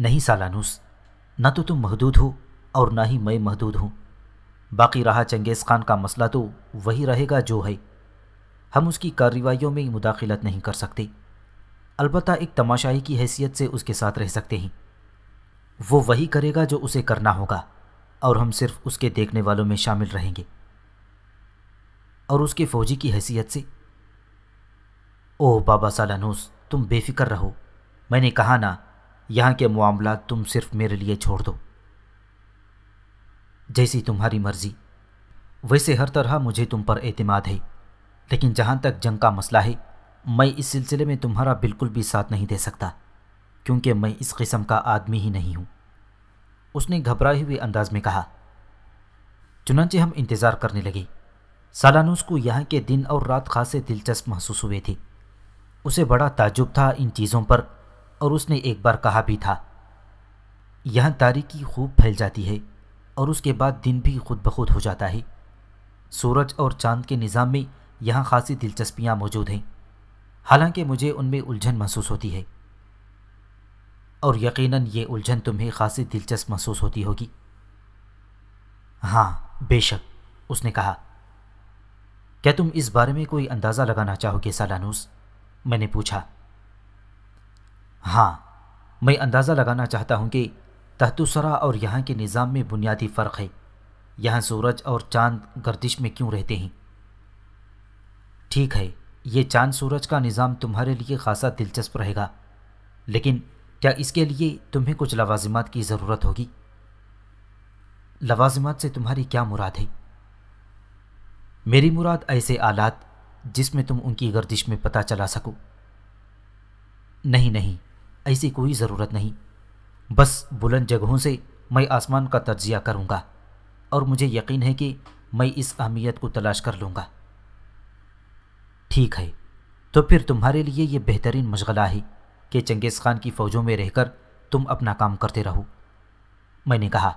नहीं सालानूस ना तो तुम महदूद हो और ना ही मैं महदूद हूँ बाकी रहा चंगेज़ खान का मसला तो वही रहेगा जो है हम उसकी कार्रवाइयों में मुदाखलत नहीं कर सकते अलबत् एक तमाशाई की हैसियत से उसके साथ रह सकते हैं वो वही करेगा जो उसे करना होगा और हम सिर्फ उसके देखने वालों में शामिल रहेंगे और उसके फौजी की हैसियत से ओह बाबा सालानूस तुम बेफिक्र रहो मैंने कहा ना यहाँ के मामला तुम सिर्फ मेरे लिए छोड़ दो जैसी तुम्हारी मर्जी वैसे हर तरह मुझे तुम पर एतमाद है लेकिन जहाँ तक जंग का मसला है मैं इस सिलसिले में तुम्हारा बिल्कुल भी साथ नहीं दे सकता क्योंकि मैं इस किस्म का आदमी ही नहीं हूँ उसने घबराए हुए अंदाज में कहा चुनाचे हम इंतज़ार करने लगे सालानूस को यहाँ के दिन और रात खासे दिलचस्प महसूस हुए थे उसे बड़ा ताजुब था इन चीज़ों पर और उसने एक बार कहा भी था यहाँ तारीकी खूब फैल जाती है और उसके बाद दिन भी खुद बखुद हो जाता है सूरज और चांद के निज़ाम में यहाँ खासी दिलचस्पियाँ मौजूद हैं हालांकि मुझे उनमें उलझन महसूस होती है और यकीनन ये उलझन तुम्हें खासी दिलचस्प महसूस होती होगी हाँ बेशक उसने कहा क्या तुम इस बारे में कोई अंदाज़ा लगाना चाहोगे सालानूस मैंने पूछा हाँ मैं अंदाज़ा लगाना चाहता हूँ कि तहतुसरा और यहाँ के निज़ाम में बुनियादी फ़र्क है यहाँ सूरज और चांद गर्दिश में क्यों रहते हैं ठीक है ये चांद सूरज का निज़ाम तुम्हारे लिए खासा दिलचस्प रहेगा लेकिन क्या इसके लिए तुम्हें कुछ लवाजमत की ज़रूरत होगी लवाजमात से तुम्हारी क्या मुराद है मेरी मुराद ऐसे आलात जिसमें तुम उनकी गर्दिश में पता चला सको नहीं नहीं ऐसी कोई ज़रूरत नहीं बस बुलंद जगहों से मैं आसमान का तजिया करूँगा और मुझे यकीन है कि मैं इस अहमियत को तलाश कर लूँगा ठीक है तो फिर तुम्हारे लिए यह बेहतरीन मशगला है कि चंगेज़ खान की फ़ौजों में रहकर तुम अपना काम करते रहो मैंने कहा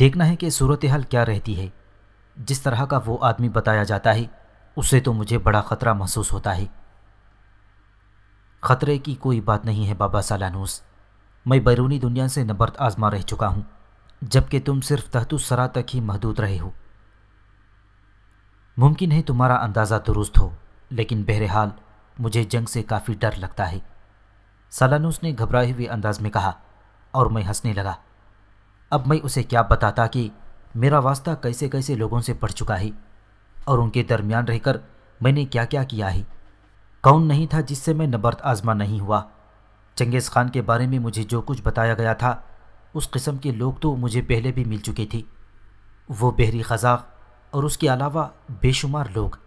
देखना है कि सूरत हाल क्या रहती है जिस तरह का वो आदमी बताया जाता है उससे तो मुझे बड़ा ख़तरा महसूस होता है ख़तरे की कोई बात नहीं है बाबा सालानूस मैं बैरूनी दुनिया से नबर्त आजमा रह चुका हूँ जबकि तुम सिर्फ तहतु सरा तक ही महदूद रहे हो मुमकिन है तुम्हारा अंदाज़ा दुरुस्त हो लेकिन बहरहाल मुझे जंग से काफ़ी डर लगता है सालानूस ने घबराए हुए अंदाज में कहा और मैं हंसने लगा अब मैं उसे क्या बताता कि मेरा वास्ता कैसे कैसे लोगों से पड़ चुका है और उनके दरमियान रहकर मैंने क्या क्या किया है कौन नहीं था जिससे मैं नबर्द आजमा नहीं हुआ चंगेज़ खान के बारे में मुझे जो कुछ बताया गया था उस किस्म के लोग तो मुझे पहले भी मिल चुके थे वो बहरी खजाक और उसके अलावा बेशुमार लोग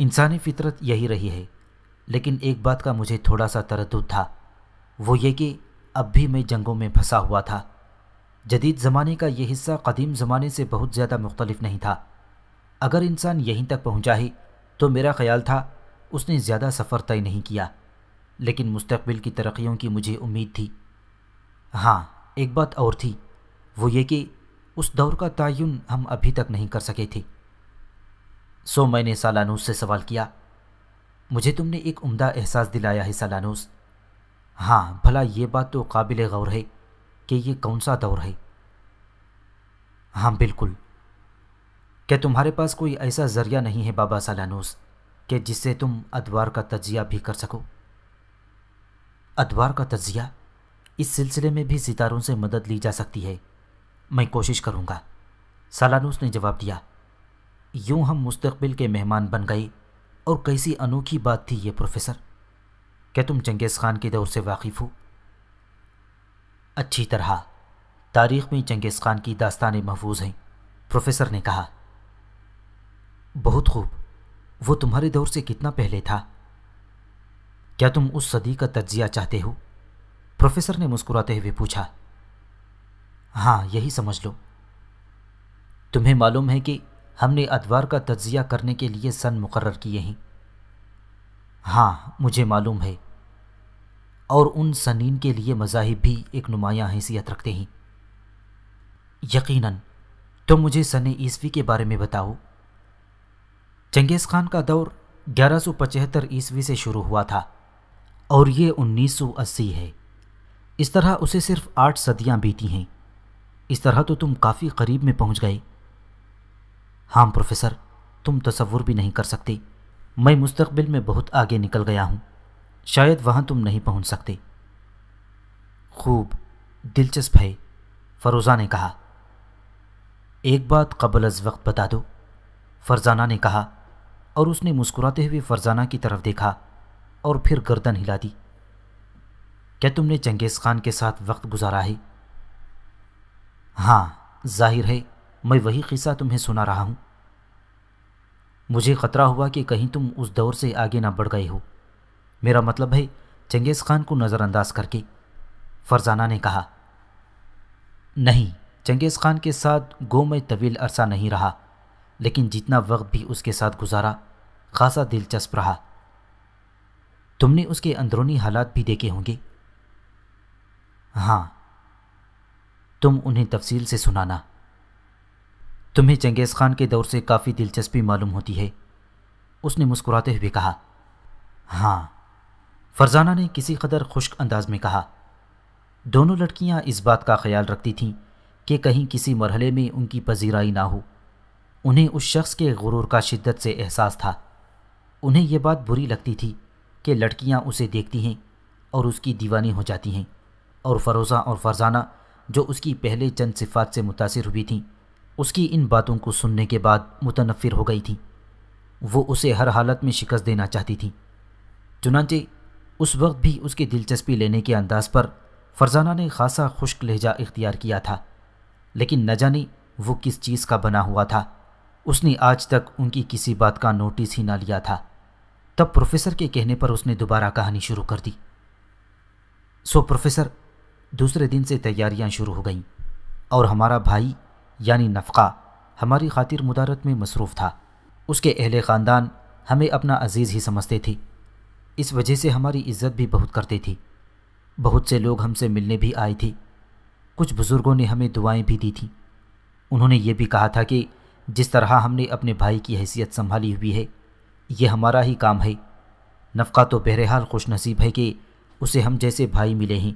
इंसानी फितरत यही रही है लेकिन एक बात का मुझे थोड़ा सा तरद था वो ये कि अब भी मैं जंगों में फंसा हुआ था जदीद ज़माने का यह हिस्सा कदीम ज़माने से बहुत ज़्यादा मुख्तलिफ नहीं था अगर इंसान यहीं तक पहुँचा ही तो मेरा ख्याल था उसने ज़्यादा सफ़र तय नहीं किया लेकिन मुस्तबिल की तरक्यों की मुझे उम्मीद थी हाँ एक बात और थी वो ये कि उस दौर का तयन हम अभी तक नहीं कर सके थे सो मैंने सालानूस से सवाल किया मुझे तुमने एक उम्दा एहसास दिलाया है सालानूस हाँ भला ये बात तो काबिल गौर है कि ये कौन सा दौर है हाँ बिल्कुल क्या तुम्हारे पास कोई ऐसा ज़रिया नहीं है बाबा सालानूस कि जिससे तुम अदवार का तजिया भी कर सको अदवार का तजिया इस सिलसिले में भी सितारों से मदद ली जा सकती है मैं कोशिश करूँगा सालानूस ने जवाब दिया यूं हम मुस्तबिल के मेहमान बन गए और कैसी अनोखी बात थी ये प्रोफेसर क्या तुम चंगेज़ खान के दौर से वाकिफ़ हो अच्छी तरह तारीख में चंगेज़ खान की दास्तान महफूज हैं प्रोफेसर ने कहा बहुत खूब वो तुम्हारे दौर से कितना पहले था क्या तुम उस सदी का तजिया चाहते हो प्रोफेसर ने मुस्कुराते हुए पूछा हाँ यही समझ लो तुम्हें मालूम है कि हमने अदवार का तजिया करने के लिए सन मुकर किए हैं हाँ मुझे मालूम है और उन सनीन के लिए मजाहिब भी एक नुमाया हैसियत रखते हैं यकीनन तो मुझे सन ईस्वी के बारे में बताओ चंगेज़ खान का दौर 1175 ईस्वी से शुरू हुआ था और ये 1980 है इस तरह उसे सिर्फ आठ सदियां बीती हैं इस तरह तो तुम काफ़ी करीब में पहुंच गए हाँ प्रोफेसर तुम तस्वुर भी नहीं कर सकते मैं मुस्तकबिल में बहुत आगे निकल गया हूँ शायद वहाँ तुम नहीं पहुँच सकते खूब दिलचस्प है फरोज़ा ने कहा एक बात कबल अज वक्त बता दो फरजाना ने कहा और उसने मुस्कुराते हुए फरजाना की तरफ देखा और फिर गर्दन हिला दी क्या तुमने चंगेज़ खान के साथ वक्त गुजारा है हाँ जाहिर है मैं वही किस्सा तुम्हें सुना रहा हूँ मुझे ख़तरा हुआ कि कहीं तुम उस दौर से आगे ना बढ़ गए हो मेरा मतलब है चंगेज़ खान को नज़रअंदाज करके फरजाना ने कहा नहीं चंगेज़ खान के साथ गो में तवील अरसा नहीं रहा लेकिन जितना वक्त भी उसके साथ गुजारा खासा दिलचस्प रहा तुमने उसके अंदरूनी हालात भी देखे होंगे हाँ तुम उन्हें तफसील से सुनाना तुम्हें चंगेज़ खान के दौर से काफ़ी दिलचस्पी मालूम होती है उसने मुस्कुराते हुए कहा हाँ फरजाना ने किसी कदर खुश्क अंदाज में कहा दोनों लड़कियां इस बात का ख्याल रखती थीं कि कहीं किसी मरहले में उनकी पजीराई ना हो उन्हें उस शख्स के गुरूर का शिद्दत से एहसास था उन्हें यह बात बुरी लगती थी कि लड़कियां उसे देखती हैं और उसकी दीवानी हो जाती हैं और फरोज़ा और फरजाना जो उसकी पहले चंद सिफात से मुतासर हुई थीं उसकी इन बातों को सुनने के बाद मुतनफ़िर हो गई थी वो उसे हर हालत में शिकस्त देना चाहती थी चुनाचे उस वक्त भी उसकी दिलचस्पी लेने के अंदाज़ पर फरजाना ने खासा खुश्क लहजा इख्तियार किया था लेकिन न जाने वो किस चीज़ का बना हुआ था उसने आज तक उनकी किसी बात का नोटिस ही ना लिया था तब प्रोफेसर के कहने पर उसने दोबारा कहानी शुरू कर दी सो प्रोफेसर दूसरे दिन से तैयारियां शुरू हो गईं और हमारा भाई यानी नफ़ा हमारी खातिर मुदारत में मसरूफ़ था उसके अहले ख़ानदान हमें अपना अजीज़ ही समझते थे इस वजह से हमारी इज्जत भी बहुत करती थी बहुत से लोग हमसे मिलने भी आए थे कुछ बुज़ुर्गों ने हमें दुआएं भी दी थीं उन्होंने ये भी कहा था कि जिस तरह हमने अपने भाई की हैसियत संभाली हुई है ये हमारा ही काम है नफका तो बहरहाल खुश नसीब है कि उसे हम जैसे भाई मिले हैं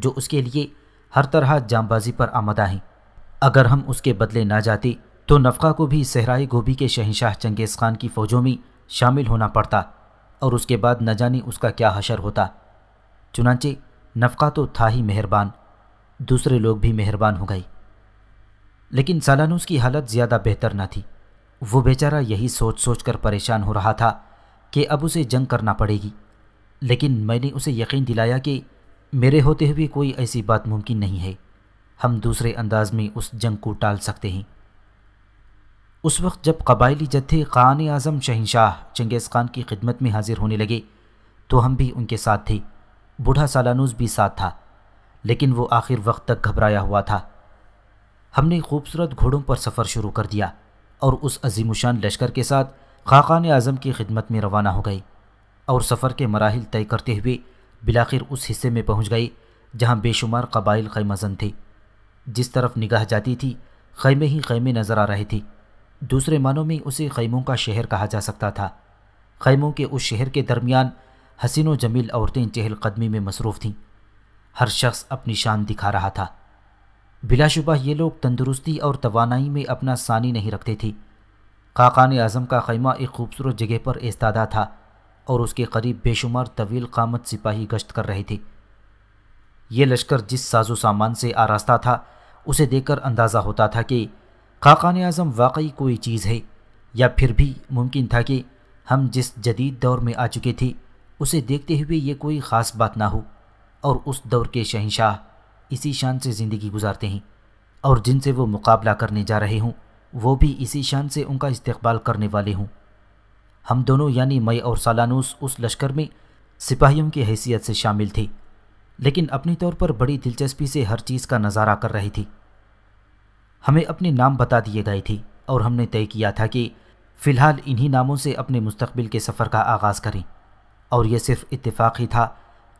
जो उसके लिए हर तरह जामबाजी पर आमदा हैं अगर हम उसके बदले ना जाते तो नफका को भी सहराए गोभी के शहनशाह चंगेज़ खान की फ़ौजों में शामिल होना पड़ता और उसके बाद न जाने उसका क्या हशर होता चुनाचे नफका तो था ही मेहरबान दूसरे लोग भी मेहरबान हो गए लेकिन सालानूस की हालत ज़्यादा बेहतर न थी वो बेचारा यही सोच सोच कर परेशान हो रहा था कि अब उसे जंग करना पड़ेगी लेकिन मैंने उसे यकीन दिलाया कि मेरे होते हुए कोई ऐसी बात मुमकिन नहीं है हम दूसरे अंदाज में उस जंग को टाल सकते हैं उस वक्त जब कबायली जत्थे ख़ान आज़म शहनशाह चंगेज़ खान की खिदमत में हाजिर होने लगे तो हम भी उनके साथ थे बूढ़ा सालानूज भी साथ था लेकिन वो आखिर वक्त तक घबराया हुआ था हमने खूबसूरत घोड़ों पर सफ़र शुरू कर दिया और उस अज़ीमशान लश्कर के साथ खाकान आज़म की खिदमत में रवाना हो गई और सफ़र के मराहल तय करते हुए बिलाखिर उस हिस्से में पहुंच गई जहां बेशुमार कबाइल खैमजन थे जिस तरफ निगाह जाती थी खैमे ही खैमे नज़र आ रहे थे दूसरे मानों में उसे खैमों का शहर कहा जा सकता था खैमों के उस शहर के दरमियान हसीन व जमील औरतें चहलकदमी में मसरूफ़ थीं हर शख्स अपनी शान दिखा रहा था बिलाशुबा ये लोग तंदुरुस्ती और तोानाई में अपना सानी नहीं रखते थे खाकान आज़म का खैमा एक खूबसूरत जगह पर एस्तादा था और उसके करीब बेशुमार तवील कामत सिपाही गश्त कर रहे थे ये लश्कर जिस साजो सामान से आरास्ता था उसे देखकर अंदाज़ा होता था कि खाकान आज़म वाकई कोई चीज़ है या फिर भी मुमकिन था कि हम जिस जदीद दौर में आ चुके थे उसे देखते हुए ये कोई ख़ास बात ना हो और उस दौर के शहनशाह इसी शान से ज़िंदगी गुजारते हैं और जिनसे वो मुकाबला करने जा रहे हों वो भी इसी शान से उनका इस्तकबाल करने वाले हों हम दोनों यानी मई और सालानूस उस लश्कर में सिपाहियों की हैसियत से शामिल थे लेकिन अपने तौर पर बड़ी दिलचस्पी से हर चीज़ का नज़ारा कर रहे थे हमें अपने नाम बता दिए गए थे और हमने तय किया था कि फ़िलहाल इन्हीं नामों से अपने मुस्तबिल के सफ़र का आगाज़ करें और यह सिर्फ इत्तेफाक ही था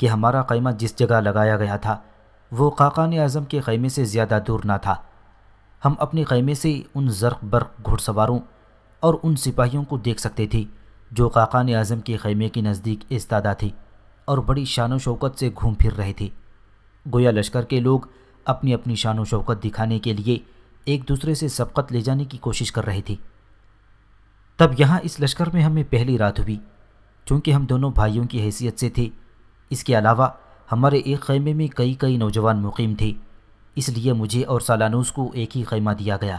कि हमारा कैमा जिस जगह लगाया गया था वो खाकान आज़म के ख़ैमे से ज़्यादा दूर ना था हम अपने ख़ैमे से उन ज़र्क बर्क घुड़सवारों और उन सिपाहियों को देख सकते थे जो खाकान आज़म के ख़ैमे के नज़दीक इस्तादा थी और बड़ी शान शौकत से घूम फिर रहे थे गोया लश्कर के लोग अपनी अपनी शान शौकत दिखाने के लिए एक दूसरे से सबकत ले जाने की कोशिश कर रहे थे तब यहाँ इस लश्कर में हमें पहली रात हुई चूँकि हम दोनों भाइयों की हैसियत से थे इसके अलावा हमारे एक खेमे में कई कई नौजवान मुकीम थे इसलिए मुझे और सालानूस को एक ही खेमा दिया गया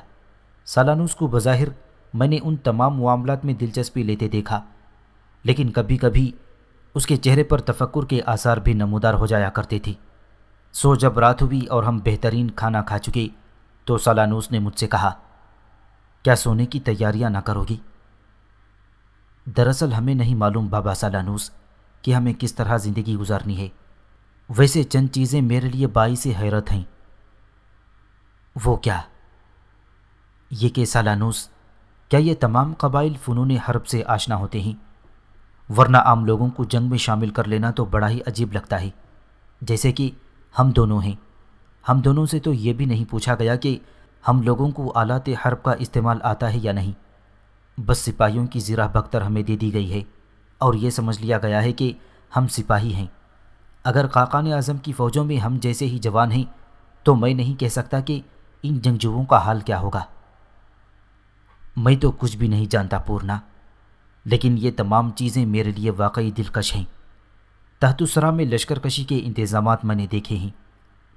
सालानूस को बज़ाहिर मैंने उन तमाम मामलों में दिलचस्पी लेते देखा लेकिन कभी कभी उसके चेहरे पर तफक्र के आसार भी नमोदार हो जाया करते थे सो जब रात हुई और हम बेहतरीन खाना खा चुके तो सालानूस ने मुझसे कहा क्या सोने की तैयारियां ना करोगी दरअसल हमें नहीं मालूम बाबा सालानूस कि हमें किस तरह ज़िंदगी गुजारनी है वैसे चंद चीज़ें मेरे लिए बाई से हैरत हैं वो क्या ये के सालानूस क्या ये तमाम कबाइल फ़नून हरब से आशना होते हैं वरना आम लोगों को जंग में शामिल कर लेना तो बड़ा ही अजीब लगता है जैसे कि हम दोनों हैं हम दोनों से तो ये भी नहीं पूछा गया कि हम लोगों को आलात हरब का इस्तेमाल आता है या नहीं बस सिपाहियों की ज़रा बख्तर हमें दे दी गई है और ये समझ लिया गया है कि हम सिपाही हैं अगर खाकान आज़म की फ़ौजों में हम जैसे ही जवान हैं तो मैं नहीं कह सकता कि इन जंगजुओं का हाल क्या होगा मैं तो कुछ भी नहीं जानता पूर्णा लेकिन ये तमाम चीज़ें मेरे लिए वाकई दिलकश हैं तहतुसरा में लश्कर कशी के इंतज़ाम मैंने देखे हैं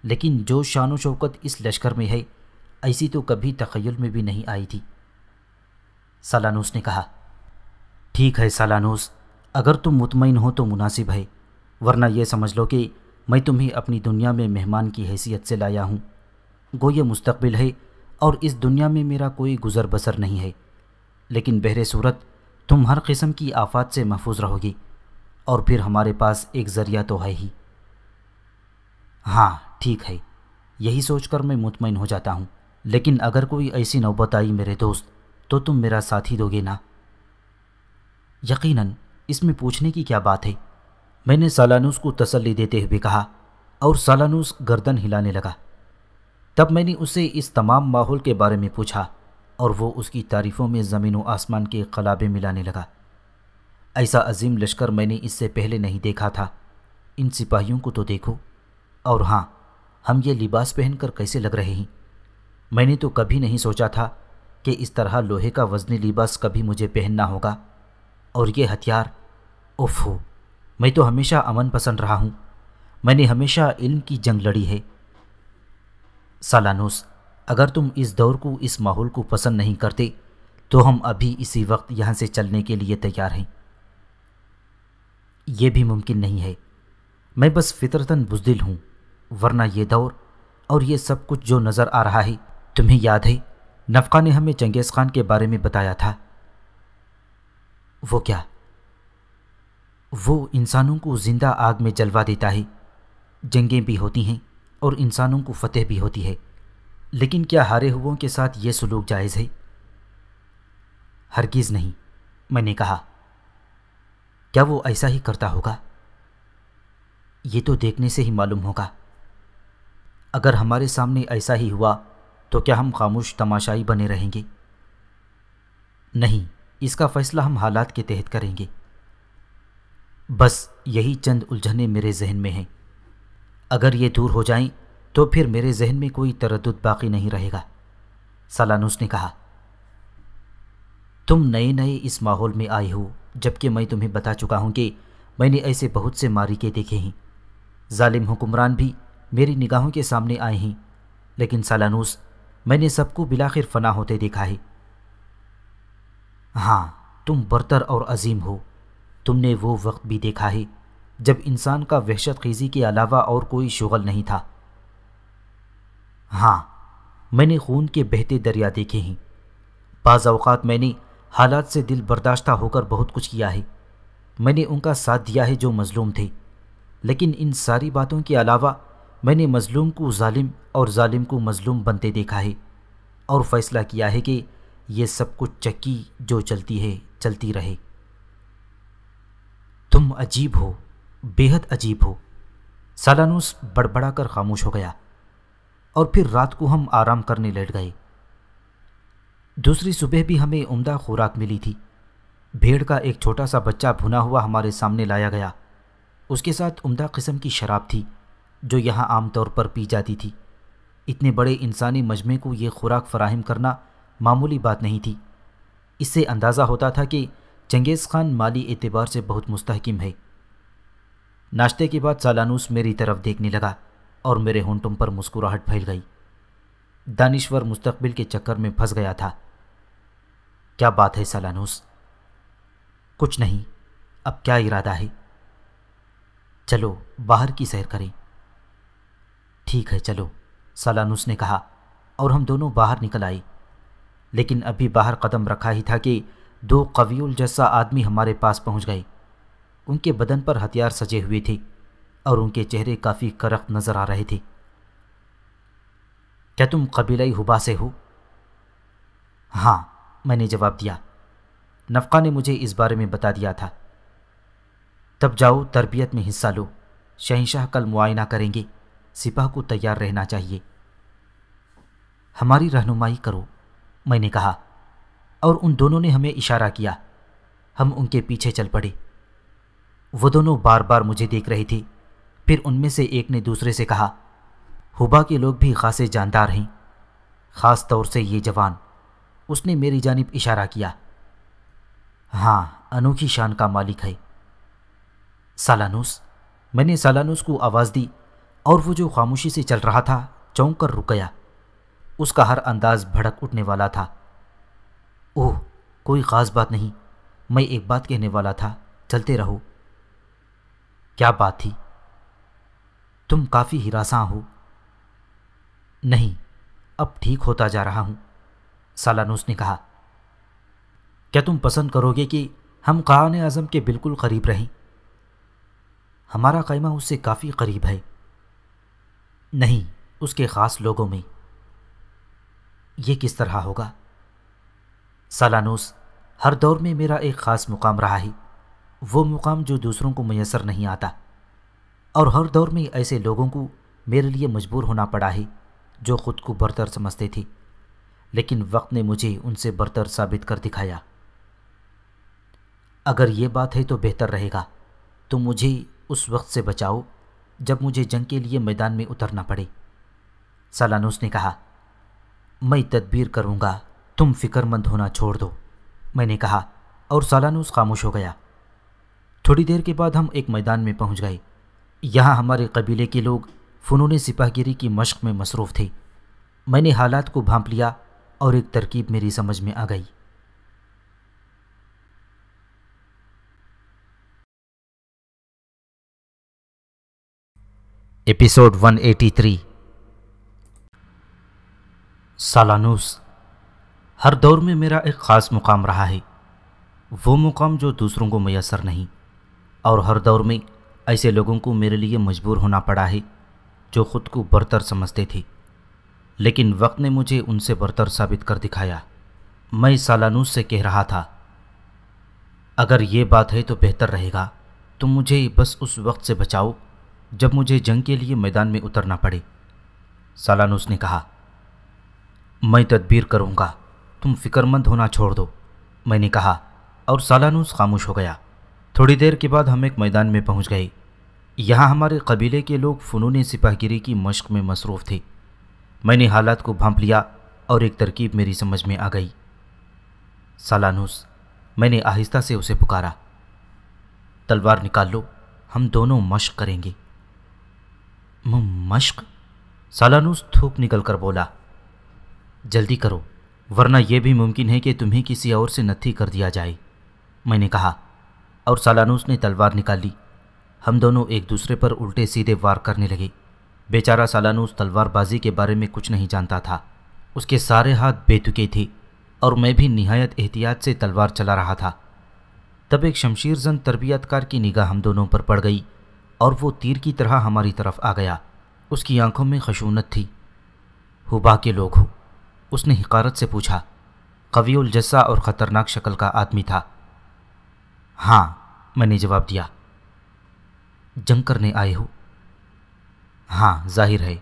लेकिन जो शान शौकत इस लश्कर में है ऐसी तो कभी तखयल में भी नहीं आई थी सालानूस ने कहा ठीक है सालानूस अगर तुम मुतमिन हो तो मुनासिब है वरना यह समझ लो कि मैं तुम्हें अपनी दुनिया में मेहमान की हैसियत से लाया हूँ गो ये मुस्तबिल है और इस दुनिया में मेरा कोई गुज़र बसर नहीं है लेकिन बहर सूरत तुम हर किस्म की आफात से महफूज रहोगी और फिर हमारे पास एक ज़रिया तो है ही हाँ ठीक है यही सोचकर मैं मुतमिन हो जाता हूँ लेकिन अगर कोई ऐसी नौबत आई मेरे दोस्त तो तुम मेरा साथ ही दोगे ना यकीनन इसमें पूछने की क्या बात है मैंने सालानूस को तसल्ली देते हुए कहा और सालानूस गर्दन हिलाने लगा तब मैंने उसे इस तमाम माहौल के बारे में पूछा और वो उसकी तारीफ़ों में ज़मीन व आसमान के कलाबे मिलाने लगा ऐसा अजीम लश्कर मैंने इससे पहले नहीं देखा था इन सिपाहियों को तो देखो और हाँ हम ये लिबास पहनकर कैसे लग रहे हैं मैंने तो कभी नहीं सोचा था कि इस तरह लोहे का वजनी लिबास कभी मुझे पहनना होगा और ये हथियार उफ हो मैं तो हमेशा अमन पसंद रहा हूँ मैंने हमेशा इल्म की जंग लड़ी है सालानोस अगर तुम इस दौर को इस माहौल को पसंद नहीं करते तो हम अभी इसी वक्त यहाँ से चलने के लिए तैयार हैं यह भी मुमकिन नहीं है मैं बस फितरतन बुजदिल हूँ वरना ये दौर और ये सब कुछ जो नज़र आ रहा है तुम्हें याद है नफका ने हमें चंगेज़ खान के बारे में बताया था वो क्या वो इंसानों को ज़िंदा आग में जलवा देता है जंगें भी होती हैं और इंसानों को फतेह भी होती है लेकिन क्या हारे हुओं के साथ ये सलूक जायज़ है हरगिज़ नहीं मैंने कहा क्या वो ऐसा ही करता होगा ये तो देखने से ही मालूम होगा अगर हमारे सामने ऐसा ही हुआ तो क्या हम खामोश तमाशाई बने रहेंगे नहीं इसका फ़ैसला हम हालात के तहत करेंगे बस यही चंद उलझने मेरे जहन में हैं अगर ये दूर हो जाएं तो फिर मेरे जहन में कोई तरद बाकी नहीं रहेगा सलानूस ने कहा तुम नए नए इस माहौल में आए हो जबकि मैं तुम्हें बता चुका हूँ कि मैंने ऐसे बहुत से मारिके देखे हैं जालिम हुक्मरान भी मेरी निगाहों के सामने आए हैं लेकिन सालानूस मैंने सबको बिलाखिर फना होते देखा है हाँ तुम बरतर और अजीम हो तुमने वो वक्त भी देखा है जब इंसान का वहशत खेज़ी के अलावा और कोई शुगल नहीं था हाँ मैंने खून के बहते दरिया देखे हैं बाज़ अवकात मैंने हालात से दिल बर्दाश्त होकर बहुत कुछ किया है मैंने उनका साथ दिया है जो मज़लूम थे लेकिन इन सारी बातों के अलावा मैंने मज़लूम को ालिम और ालिम को मज़लूम बनते देखा है और फ़ैसला किया है कि ये सब कुछ चक्की जो चलती है चलती रहे तुम अजीब हो बेहद अजीब हो सालानूस बड़बड़ा कर खामोश हो गया और फिर रात को हम आराम करने लेट गए दूसरी सुबह भी हमें उम्दा खुराक मिली थी भेड़ का एक छोटा सा बच्चा भुना हुआ हमारे सामने लाया गया उसके साथ उम्दा किस्म की शराब थी जो यहाँ आमतौर पर पी जाती थी इतने बड़े इंसानी मजमे को ये खुराक फराहम करना मामूली बात नहीं थी इससे अंदाज़ा होता था कि चंगेज़ खान माली एतबार से बहुत मुस्तकम है नाश्ते के बाद सालानूस मेरी तरफ देखने लगा और मेरे होंटों पर मुस्कुराहट फैल गई दानिश्वर मुस्तबिल के चक्कर में फंस गया था क्या बात है सालानूस कुछ नहीं अब क्या इरादा है चलो बाहर की सैर करें ठीक है चलो सालानूस ने कहा और हम दोनों बाहर निकल आए लेकिन अभी बाहर कदम रखा ही था कि दो कवियुल जैसा आदमी हमारे पास पहुंच गए उनके बदन पर हथियार सजे हुए थे और उनके चेहरे काफ़ी करक नज़र आ रहे थे क्या तुम कबीलाई हुबा से हो हाँ मैंने जवाब दिया नफ़ा ने मुझे इस बारे में बता दिया था तब जाओ तरबियत में हिस्सा लो शहनशाह कल मुआयना करेंगे सिपाह को तैयार रहना चाहिए हमारी रहनुमाई करो मैंने कहा और उन दोनों ने हमें इशारा किया हम उनके पीछे चल पड़े वो दोनों बार बार मुझे देख रही थी फिर उनमें से एक ने दूसरे से कहा हुबा के लोग भी खासे जानदार हैं ख़ास तौर से ये जवान उसने मेरी जानब इशारा किया हाँ अनोखी शान का मालिक है सालानूस मैंने सालानूस को आवाज़ दी और वो जो खामोशी से चल रहा था चौंक कर रुक गया उसका हर अंदाज़ भड़क उठने वाला था ओह कोई ख़ास बात नहीं मैं एक बात कहने वाला था चलते रहो क्या बात थी तुम काफ़ी हिरासा हो नहीं अब ठीक होता जा रहा हूँ सालानूस ने कहा क्या तुम पसंद करोगे कि हम क़ान अज़म के बिल्कुल करीब रहें हमारा कैमा उससे काफ़ी करीब है नहीं उसके ख़ास लोगों में यह किस तरह होगा सालानूस हर दौर में मेरा एक ख़ास मुकाम रहा है वो मुकाम जो दूसरों को मैसर नहीं आता और हर दौर में ऐसे लोगों को मेरे लिए मजबूर होना पड़ा है जो ख़ुद को बरतर समझते थे लेकिन वक्त ने मुझे उनसे बरतर साबित कर दिखाया अगर ये बात है तो बेहतर रहेगा तो मुझे उस वक्त से बचाओ जब मुझे जंग के लिए मैदान में उतरना पड़े सालानूस ने कहा मैं तदबीर करूँगा तुम फिक्रमंद होना छोड़ दो मैंने कहा और सालानूस खामोश हो गया थोड़ी देर के बाद हम एक मैदान में पहुंच गए यहाँ हमारे कबीले के लोग फ़नून सिपाहगिरी की मशक में मसरूफ़ थे मैंने हालात को भांप लिया और एक तरकीब मेरी समझ में आ गई एपिसोड 183 सालानूस हर दौर में मेरा एक ख़ास मुकाम रहा है वो मुकाम जो दूसरों को मैसर नहीं और हर दौर में ऐसे लोगों को मेरे लिए मजबूर होना पड़ा है जो ख़ुद को बरतर समझते थे लेकिन वक्त ने मुझे उनसे बरतर साबित कर दिखाया मैं सालानूस से कह रहा था अगर ये बात है तो बेहतर रहेगा तो मुझे बस उस वक्त से बचाओ जब मुझे जंग के लिए मैदान में उतरना पड़े सालानूस ने कहा मैं तदबीर करूँगा तुम फिक्रमंद होना छोड़ दो मैंने कहा और सालानूस खामोश हो गया थोड़ी देर के बाद हम एक मैदान में पहुंच गए यहाँ हमारे कबीले के लोग फ़नून सिपाहगिरी की मशक में मसरूफ़ थे मैंने हालात को भांप लिया और एक तरकीब मेरी समझ में आ गई सालानूस मैंने आहिस्ता से उसे पुकारा तलवार निकाल लो हम दोनों मश्क करेंगे मश्क सालानूस थूक निकल कर बोला जल्दी करो वरना यह भी मुमकिन है कि तुम्हें किसी और से नथी कर दिया जाए मैंने कहा और सालानूस ने तलवार निकाल ली हम दोनों एक दूसरे पर उल्टे सीधे वार करने लगे बेचारा सालानूस तलवारबाजी के बारे में कुछ नहीं जानता था उसके सारे हाथ बेतुके थे और मैं भी नहायत एहतियात से तलवार चला रहा था तब एक शमशीर जन तरबियतकार की निगाह हम दोनों पर पड़ गई और वो तीर की तरह हमारी तरफ आ गया उसकी आंखों में खशूनत थी हुबा के लोग हो उसने हकारत से पूछा कवियुल जस्सा और ख़तरनाक शक्ल का आदमी था हाँ मैंने जवाब दिया जंग करने आए हो हाँ जाहिर है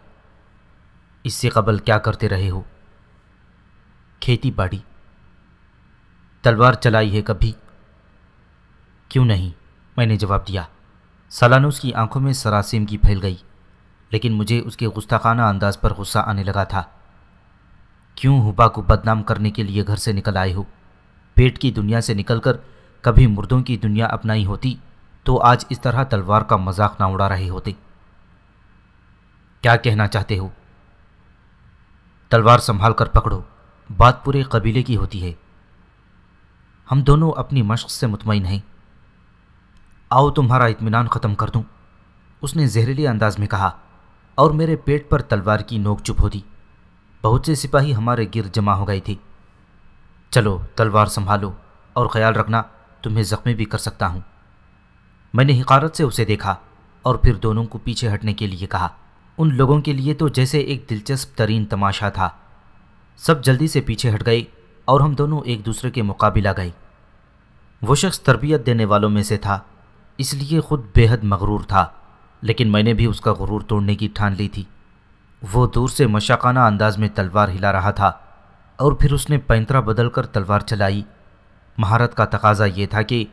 इससे कबल क्या करते रहे हो खेती बाड़ी तलवार चलाई है कभी क्यों नहीं मैंने जवाब दिया सालाना की आंखों में सरासीम की फैल गई लेकिन मुझे उसके गुस्ताखाना अंदाज पर गुस्सा आने लगा था क्यों हुबा को बदनाम करने के लिए घर से निकल आए हो पेट की दुनिया से निकलकर कभी मुर्दों की दुनिया अपनाई होती तो आज इस तरह तलवार का मजाक ना उड़ा रहे होते क्या कहना चाहते हो तलवार संभाल कर पकड़ो बात पूरे कबीले की होती है हम दोनों अपनी मश्क से मुतमिन हैं आओ तुम्हारा इत्मीनान ख़त्म कर दूं। उसने जहरीले अंदाज में कहा और मेरे पेट पर तलवार की नोक चुप हो दी बहुत से सिपाही हमारे गिर जमा हो गई थी चलो तलवार संभालो और ख्याल रखना तुम्हें ज़ख्मी भी कर सकता हूँ मैंने हिकारत से उसे देखा और फिर दोनों को पीछे हटने के लिए कहा उन लोगों के लिए तो जैसे एक दिलचस्प तरीन तमाशा था सब जल्दी से पीछे हट गए और हम दोनों एक दूसरे के मुकाबला गए वो शख्स तरबियत देने वालों में से था इसलिए ख़ुद बेहद मगरूर था लेकिन मैंने भी उसका गुरूर तोड़ने की ठान ली थी वो दूर से मशाकाना अंदाज में तलवार हिला रहा था और फिर उसने पैंतरा बदलकर तलवार चलाई महारत का तकाजा ये था कि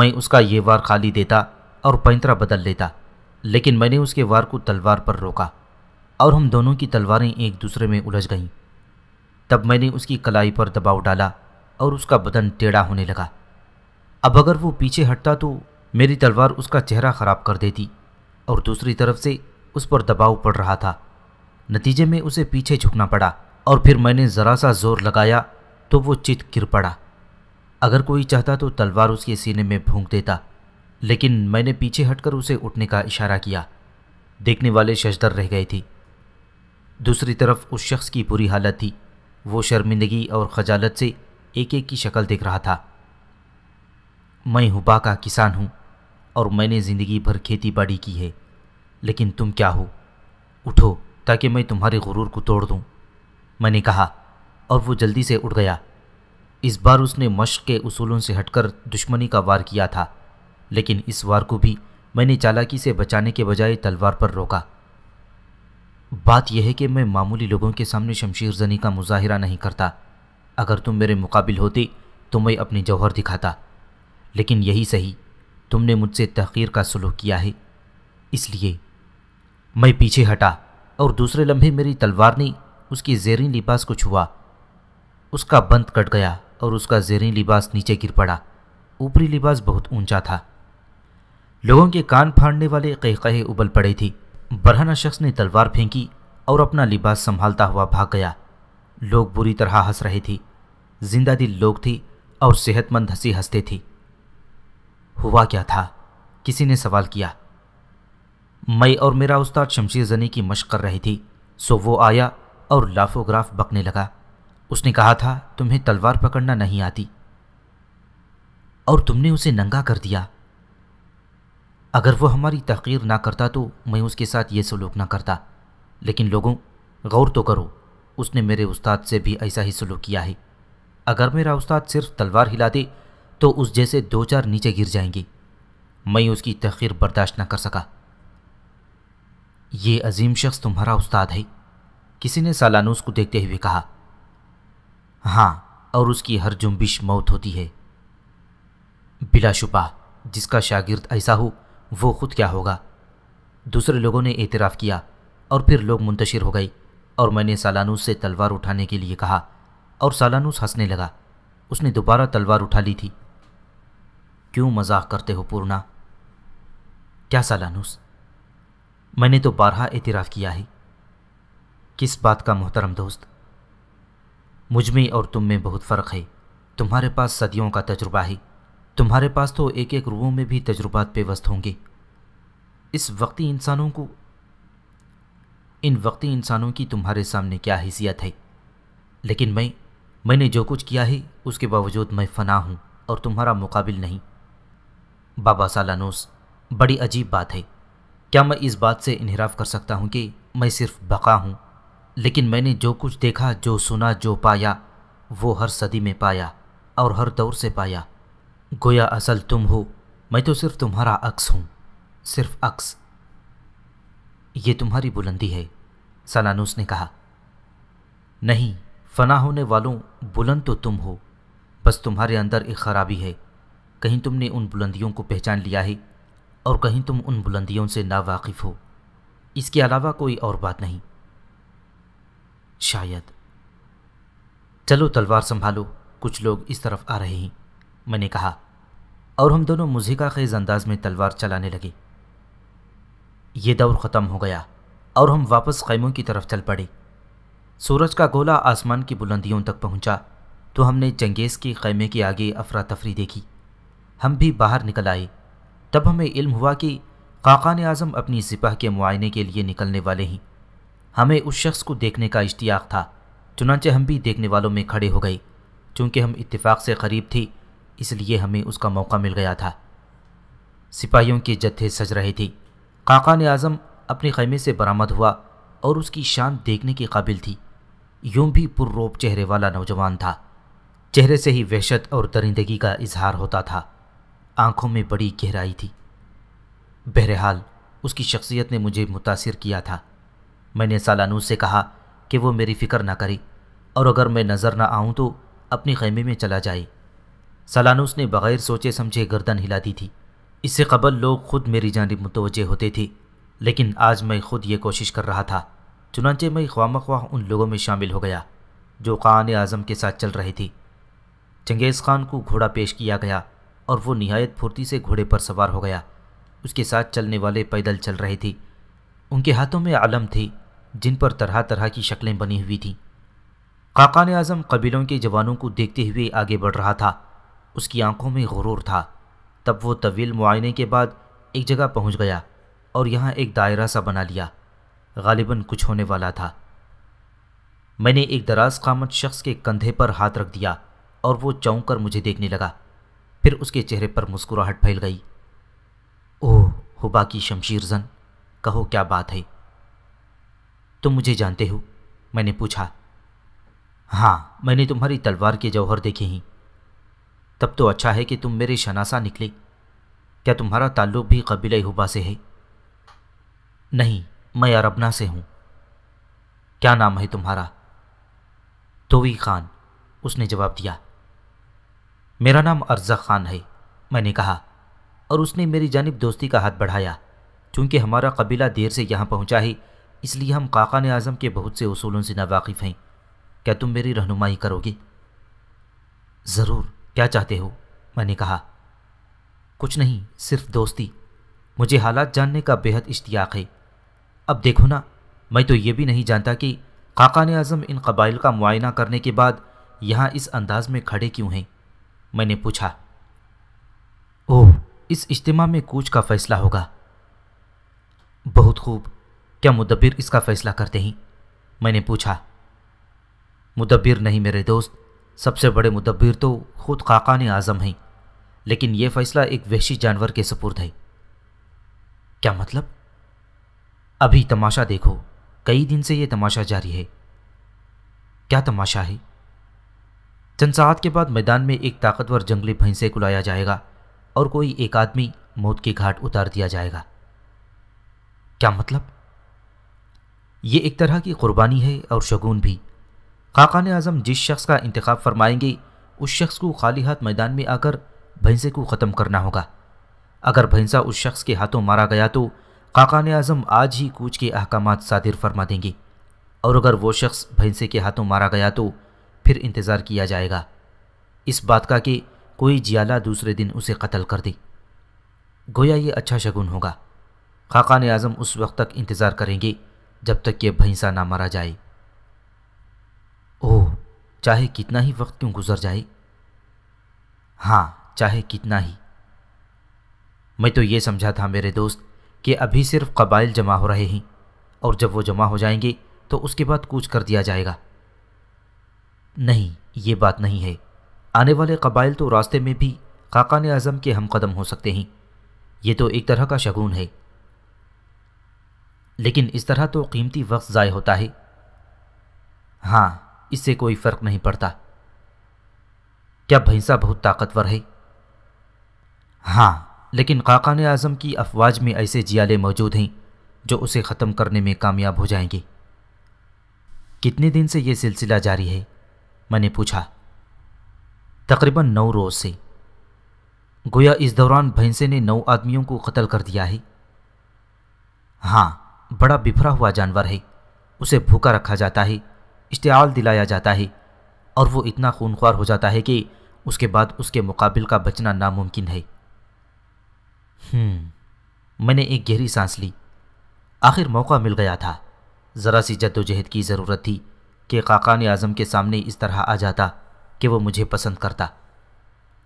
मैं उसका ये वार खाली देता और पैंतरा बदल लेता लेकिन मैंने उसके वार को तलवार पर रोका और हम दोनों की तलवारें एक दूसरे में उलझ गईं तब मैंने उसकी कलाई पर दबाव डाला और उसका बदन टेढ़ा होने लगा अब अगर वो पीछे हटता तो मेरी तलवार उसका चेहरा ख़राब कर देती और दूसरी तरफ से उस पर दबाव पड़ रहा था नतीजे में उसे पीछे झुकना पड़ा और फिर मैंने ज़रा सा जोर लगाया तो वो चित गिर पड़ा अगर कोई चाहता तो तलवार उसके सीने में भूख देता लेकिन मैंने पीछे हटकर उसे उठने का इशारा किया देखने वाले शशदर रह गए थे दूसरी तरफ उस शख्स की बुरी हालत थी वो शर्मिंदगी और खजालत से एक एक की शक्ल देख रहा था मैं हुबा का किसान हूँ और मैंने ज़िंदगी भर खेती बाड़ी की है लेकिन तुम क्या हो उठो ताकि मैं तुम्हारे गुरूर को तोड़ दूँ मैंने कहा और वो जल्दी से उठ गया इस बार उसने मश्क के उसूलों से हटकर दुश्मनी का वार किया था लेकिन इस वार को भी मैंने चालाकी से बचाने के बजाय तलवार पर रोका बात यह है कि मैं मामूली लोगों के सामने शमशीर जनी का मुजाहिरा नहीं करता अगर तुम मेरे मुकाबिल होते तो मैं अपने जौहर दिखाता लेकिन यही सही तुमने मुझसे तहकीर का सुलूक किया है इसलिए मैं पीछे हटा और दूसरे लम्हे मेरी तलवार ने उसकी जेरी लिबास को छुआ उसका बंद कट गया और उसका जेरी लिबास नीचे गिर पड़ा ऊपरी लिबास बहुत ऊंचा था लोगों के कान फाड़ने वाले कहे उबल पड़े थी बरहना शख्स ने तलवार फेंकी और अपना लिबास संभालता हुआ भाग गया लोग बुरी तरह हंस रहे थे जिंदा दिल लोग थे और सेहतमंद हंसी हंसते थे हुआ क्या था किसी ने सवाल किया मैं और मेरा उस्ताद शमशीर जनी की मशक कर रही थी सो वो आया और लाफोग्राफ बकने लगा उसने कहा था तुम्हें तलवार पकड़ना नहीं आती और तुमने उसे नंगा कर दिया अगर वो हमारी तहकीर ना करता तो मैं उसके साथ ये सलूक ना करता लेकिन लोगों गौर तो करो उसने मेरे उस्ताद से भी ऐसा ही सलूक किया है अगर मेरा उस्ताद सिर्फ तलवार हिला दे तो उस जैसे दो चार नीचे गिर जाएंगे मैं उसकी तहकीर बर्दाश्त ना कर सका ये अजीम शख्स तुम्हारा उस्ताद है किसी ने सालानूस को देखते हुए कहा हाँ और उसकी हर जुम्बिश मौत होती है बिलाशुबा जिसका शागिर्द ऐसा हो वो खुद क्या होगा दूसरे लोगों ने एतराफ़ किया और फिर लोग मुंतशिर हो गए और मैंने सालानूस से तलवार उठाने के लिए कहा और सालानूस हंसने लगा उसने दोबारा तलवार उठा ली थी क्यों मजाक करते हो पूर्णा क्या सालानूस मैंने तो बारहा एतराफ़ किया है किस बात का मोहतरम दोस्त मुझ में और तुम में बहुत फ़र्क है तुम्हारे पास सदियों का तजुर्बा है तुम्हारे पास तो एक एक रुओं में भी तजुर्बात पेवस्त होंगे इस वक्ती इंसानों को इन वक्ती इंसानों की तुम्हारे सामने क्या हैसियत है लेकिन मैं मैंने जो कुछ किया है उसके बावजूद मैं फना हूँ और तुम्हारा मुकाबिल नहीं बाबा सालानोस बड़ी अजीब बात है क्या मैं इस बात से इनहराफ कर सकता हूँ कि मैं सिर्फ बका हूँ लेकिन मैंने जो कुछ देखा जो सुना जो पाया वो हर सदी में पाया और हर दौर से पाया गोया असल तुम हो मैं तो सिर्फ तुम्हारा अक्स हूँ सिर्फ अक्स ये तुम्हारी बुलंदी है सलानूस ने कहा नहीं फना होने वालों बुलंद तो तुम हो बस तुम्हारे अंदर एक खराबी है कहीं तुमने उन बुलंदियों को पहचान लिया है और कहीं तुम उन बुलंदियों से नावाकिफ़ हो इसके अलावा कोई और बात नहीं शायद चलो तलवार संभालो कुछ लोग इस तरफ आ रहे हैं मैंने कहा और हम दोनों मुझिका खेज अंदाज में तलवार चलाने लगे ये दौर ख़त्म हो गया और हम वापस खैमों की तरफ चल पड़े सूरज का गोला आसमान की बुलंदियों तक पहुंचा तो हमने चंगेज़ के खैमे के आगे अफरा तफरी देखी हम भी बाहर निकल आए तब हमें इल्म हुआ कि ने आज़म अपनी सिपाह के मुआयने के लिए निकलने वाले ही हमें उस शख्स को देखने का इश्तियाक था चुनाचे हम भी देखने वालों में खड़े हो गए चूँकि हम इत्तेफाक से करीब थी इसलिए हमें उसका मौका मिल गया था सिपाहियों के जत्थे सज रहे थे काकान आज़म अपने खैमे से बरामद हुआ और उसकी शान देखने के काबिल थी यूं भी पुरोप चेहरे वाला नौजवान था चेहरे से ही वहशत और दरिंदगी का इजहार होता था आंखों में बड़ी गहराई थी बहरहाल उसकी शख्सियत ने मुझे मुतासर किया था मैंने सालानू से कहा कि वो मेरी फ़िक्र ना करे और अगर मैं नज़र ना आऊँ तो अपने खेमे में चला जाए सालानूस ने बग़ैर सोचे समझे गर्दन हिला दी थी इससे कबल लोग खुद मेरी जानब मुतवजह होते थे लेकिन आज मैं खुद ये कोशिश कर रहा था चुनाचे मैं ख्वाम ख्वाह उन लोगों में शामिल हो गया जो कान आज़म के साथ चल रहे थे चंगेज़ खान को घोड़ा पेश किया गया और वो नहायत फुर्ती से घोड़े पर सवार हो गया उसके साथ चलने वाले पैदल चल रहे थे उनके हाथों में आलम थे जिन पर तरह तरह की शक्लें बनी हुई थीं काकान आज़म कबीलों के जवानों को देखते हुए आगे बढ़ रहा था उसकी आंखों में गुरूर था तब वो तवील मुआयने के बाद एक जगह पहुंच गया और यहाँ एक दायरा सा बना लिया गालिबन कुछ होने वाला था मैंने एक दराज कामत शख्स के कंधे पर हाथ रख दिया और वो चौंक कर मुझे देखने लगा फिर उसके चेहरे पर मुस्कुराहट फैल गई ओह हुबा की शमशीर जन कहो क्या बात है तुम मुझे जानते हो मैंने पूछा हाँ मैंने तुम्हारी तलवार के जौहर देखे ही तब तो अच्छा है कि तुम मेरे शनासा निकले क्या तुम्हारा ताल्लुक भी कबीले हुबा से है नहीं मैं अरबना से हूँ क्या नाम है तुम्हारा तोवी खान उसने जवाब दिया मेरा नाम अर्जा खान है मैंने कहा और उसने मेरी जानब दोस्ती का हाथ बढ़ाया चूँकि हमारा कबीला देर से यहाँ पहुँचा है इसलिए हम काका ने आज़म के बहुत से असूलों से नावाकिफ़ हैं क्या तुम मेरी रहनुमाई करोगे ज़रूर क्या चाहते हो मैंने कहा कुछ नहीं सिर्फ दोस्ती मुझे हालात जानने का बेहद इश्तियाक है अब देखो ना मैं तो ये भी नहीं जानता कि काका ने आज़म इन कबाइल का मुआयना करने के बाद यहाँ इस अंदाज में खड़े क्यों हैं मैंने पूछा ओह इस इज्तम में कूच का फैसला होगा बहुत खूब क्या मुदब्बिर इसका फैसला करते हैं मैंने पूछा मुदब्बिर नहीं मेरे दोस्त सबसे बड़े मुदब्बिर तो खुद काकान आज़म हैं लेकिन यह फैसला एक वहशी जानवर के सपुर्द है क्या मतलब अभी तमाशा देखो कई दिन से यह तमाशा जारी है क्या तमाशा है जनसाहत के बाद मैदान में एक ताकतवर जंगली भैंसे को लाया जाएगा और कोई एक आदमी मौत के घाट उतार दिया जाएगा क्या मतलब ये एक तरह की कुर्बानी है और शगुन भी काकान आजम जिस शख्स का इंतखब फरमाएंगे उस शख्स को खाली हाथ मैदान में आकर भैंसे को ख़त्म करना होगा अगर भैंसा उस शख्स के हाथों मारा गया तो काकान आजम आज ही कूच के अहकाम सादिर फरमा देंगे और अगर वो शख्स भैंसे के हाथों मारा गया तो फिर इंतज़ार किया जाएगा इस बात का कि कोई जियाला दूसरे दिन उसे कत्ल कर दे गोया ये अच्छा शगुन होगा खाकान आज़म उस वक्त तक इंतज़ार करेंगे जब तक कि भैंसा ना मारा जाए ओह चाहे कितना ही वक्त क्यों गुजर जाए हाँ चाहे कितना ही मैं तो ये समझा था मेरे दोस्त कि अभी सिर्फ कबाइल जमा हो रहे हैं और जब वो जमा हो जाएंगे तो उसके बाद कूच कर दिया जाएगा नहीं ये बात नहीं है आने वाले कबाइल तो रास्ते में भी खाकान आज़म के हम कदम हो सकते हैं ये तो एक तरह का शगुन है लेकिन इस तरह तो कीमती वक्त ज़ाय होता है हाँ इससे कोई फ़र्क नहीं पड़ता क्या भैंसा बहुत ताकतवर है हाँ लेकिन काकान आज़म की अफवाज में ऐसे जियाले मौजूद हैं जो उसे ख़त्म करने में कामयाब हो जाएंगे कितने दिन से ये सिलसिला जारी है मैंने पूछा तकरीबन नौ रोज से गोया इस दौरान भैंसे ने नौ आदमियों को कत्ल कर दिया है हाँ बड़ा बिफरा हुआ जानवर है उसे भूखा रखा जाता है इश्तेल दिलाया जाता है और वो इतना खूनख्वार हो जाता है कि उसके बाद उसके मुकाबिल का बचना नामुमकिन है हम्म, मैंने एक गहरी सांस ली आखिर मौका मिल गया था ज़रा सी जद्दोजहद की ज़रूरत थी कि काकान आज़म के सामने इस तरह आ जाता कि वो मुझे पसंद करता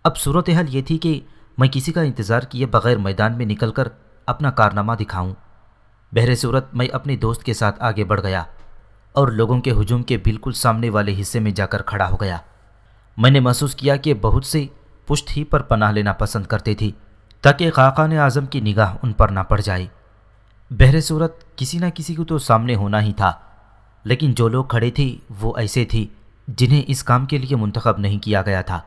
अब सूरत हाल ये थी कि मैं किसी का इंतज़ार किए बग़ैर मैदान में निकल कर अपना कारनामा दिखाऊं। बहर सूरत मैं अपने दोस्त के साथ आगे बढ़ गया और लोगों के हजूम के बिल्कुल सामने वाले हिस्से में जाकर खड़ा हो गया मैंने महसूस किया कि बहुत से पुश्त ही पर पनाह लेना पसंद करते थे ताकि खाकान आज़म की निगाह उन पर ना पड़ जाए बहर सूरत किसी न किसी को तो सामने होना ही था लेकिन जो लोग खड़े थे वो ऐसे थे जिन्हें इस काम के लिए मुंतखब नहीं किया गया था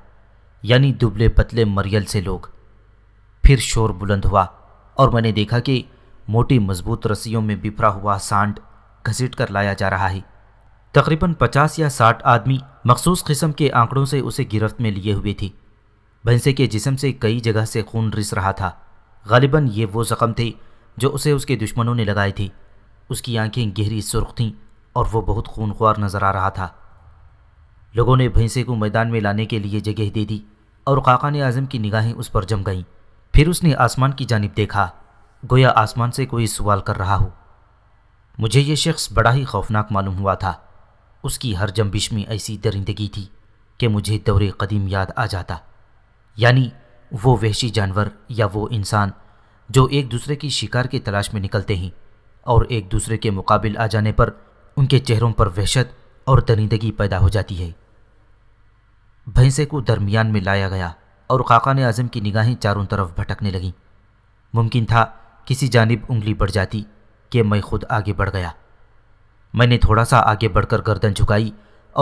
यानी दुबले पतले मरियल से लोग फिर शोर बुलंद हुआ और मैंने देखा कि मोटी मजबूत रस्सियों में बिफरा हुआ सांड घसीट कर लाया जा रहा है तकरीबन पचास या साठ आदमी मखसूस किस्म के आंकड़ों से उसे गिरफ्त में लिए हुए थे भैंसे के जिसम से कई जगह से खून रिस रहा था गालिबा ये वो ज़ख़म थे जो उसे उसके दुश्मनों ने लगाए थे उसकी आंखें गहरी सुर्ख थीं और वो बहुत खूनख्वार नज़र आ रहा था लोगों ने भैंसे को मैदान में लाने के लिए जगह दे दी और काका ने आज़म की निगाहें उस पर जम गईं फिर उसने आसमान की जानब देखा गोया आसमान से कोई सवाल कर रहा हो मुझे ये शख्स बड़ा ही खौफनाक मालूम हुआ था उसकी हर जम्बिश में ऐसी दरिंदगी थी कि मुझे दौरे कदीम याद आ जाता यानी वो वहशी जानवर या वो इंसान जो एक दूसरे की शिकार की तलाश में निकलते हैं और एक दूसरे के मुकाबले आ जाने पर उनके चेहरों पर वहशत और दरिंदगी पैदा हो जाती है भैंसे को दरमियान में लाया गया और काका ने आज़म की निगाहें चारों तरफ भटकने लगीं मुमकिन था किसी जानब उंगली बढ़ जाती कि मैं खुद आगे बढ़ गया मैंने थोड़ा सा आगे बढ़कर गर्दन झुकाई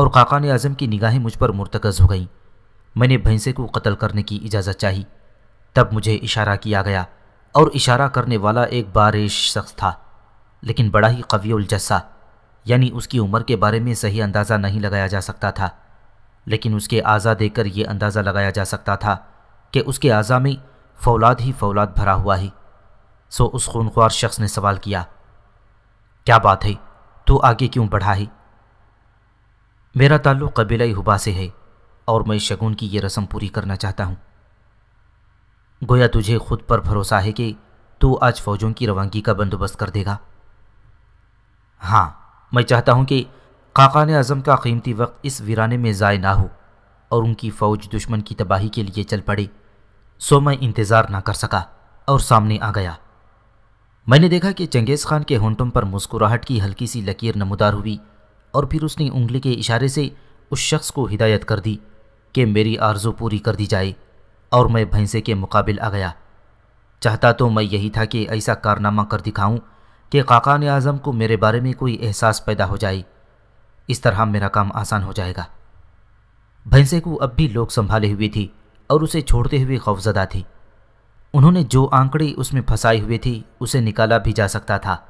और काका ने आज़म की निगाहें मुझ पर मुर्तकज़ हो गईं मैंने भैंसे को कत्ल करने की इजाज़त चाही तब मुझे इशारा किया गया और इशारा करने वाला एक बारिश शख्स था लेकिन बड़ा ही कवी उलजस्सा यानी उसकी उम्र के बारे में सही अंदाज़ा नहीं लगाया जा सकता था लेकिन उसके आज़ा देकर यह अंदाज़ा लगाया जा सकता था कि उसके आज़ा में फौलाद ही फौलाद भरा हुआ ही सो उस खूनख्वार शख्स ने सवाल किया क्या बात है तू आगे क्यों बढ़ा है मेरा ताल्लुक़ कबीला हुबा से है और मैं शगुन की यह रस्म पूरी करना चाहता हूँ गोया तुझे खुद पर भरोसा है कि तू आज फौजों की रवानगी का बंदोबस्त कर देगा हाँ मैं चाहता हूँ कि खाकान अज़म का कीमती वक्त इस वीराने में ज़ाय ना हो और उनकी फ़ौज दुश्मन की तबाही के लिए चल पड़ी सो मैं इंतज़ार ना कर सका और सामने आ गया मैंने देखा कि चंगेज़ खान के होंठों पर मुस्कुराहट की हल्की सी लकीर नमदार हुई और फिर उसने उंगली के इशारे से उस शख्स को हिदायत कर दी कि मेरी आर्जू पूरी कर दी जाए और मैं भैंसे के मुकाबले आ गया चाहता तो मैं यही था कि ऐसा कारनामा कर दिखाऊं कि काकान आज़म को मेरे बारे में कोई एहसास पैदा हो जाए इस तरह मेरा काम आसान हो जाएगा भैंसे को अब भी लोग संभाले हुए थी और उसे छोड़ते हुए खौफजदा थी उन्होंने जो आंकड़े उसमें फंसाए हुए थी उसे निकाला भी जा सकता था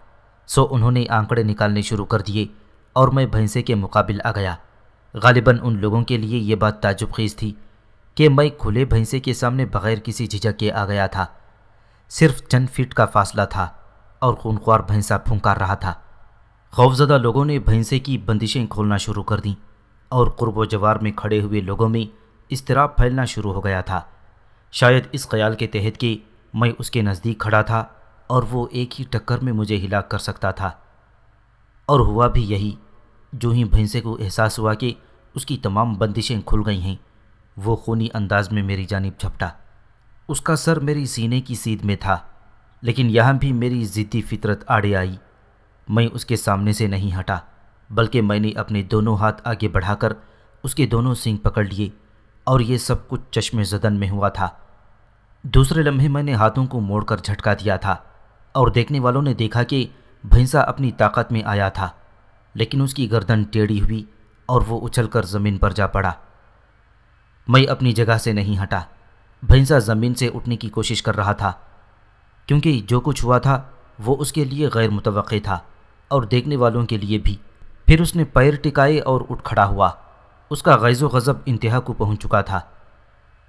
सो उन्होंने आंकड़े निकालने शुरू कर दिए और मैं भैंसे के मुकाबिल आ गया गालिबा उन लोगों के लिए ये बात ताजुब खेज थी कि मैं खुले भैंसे के सामने बगैर किसी झिझक के आ गया था सिर्फ चंद फीट का फासला था और खूनख्वार भैंसा फुंकार रहा था खौफजदा लोगों ने भैंसे की बंदिशें खोलना शुरू कर दी और कुर्बो जवार में खड़े हुए लोगों में इसतराब फैलना शुरू हो गया था शायद इस ख्याल के तहत कि मैं उसके नज़दीक खड़ा था और वो एक ही टक्कर में मुझे हिला कर सकता था और हुआ भी यही जो ही भैंसे को एहसास हुआ कि उसकी तमाम बंदिशें खुल गई हैं वो खूनी अंदाज में मेरी जानब झपटा उसका सर मेरी सीने की सीध में था लेकिन यहाँ भी मेरी ज़िद्दी फितरत आड़े आई मैं उसके सामने से नहीं हटा बल्कि मैंने अपने दोनों हाथ आगे बढ़ाकर उसके दोनों सींग पकड़ लिए और ये सब कुछ चश्मे जदन में हुआ था दूसरे लम्हे मैंने हाथों को मोड़कर झटका दिया था और देखने वालों ने देखा कि भैंसा अपनी ताकत में आया था लेकिन उसकी गर्दन टेढ़ी हुई और वो उछलकर ज़मीन पर जा पड़ा मैं अपनी जगह से नहीं हटा भैंसा ज़मीन से उठने की कोशिश कर रहा था क्योंकि जो कुछ हुआ था वो उसके लिए गैर मुतव था और देखने वालों के लिए भी फिर उसने पैर टिकाए और उठ खड़ा हुआ उसका गैज़ गज़ब इंतहा को पहुंच चुका था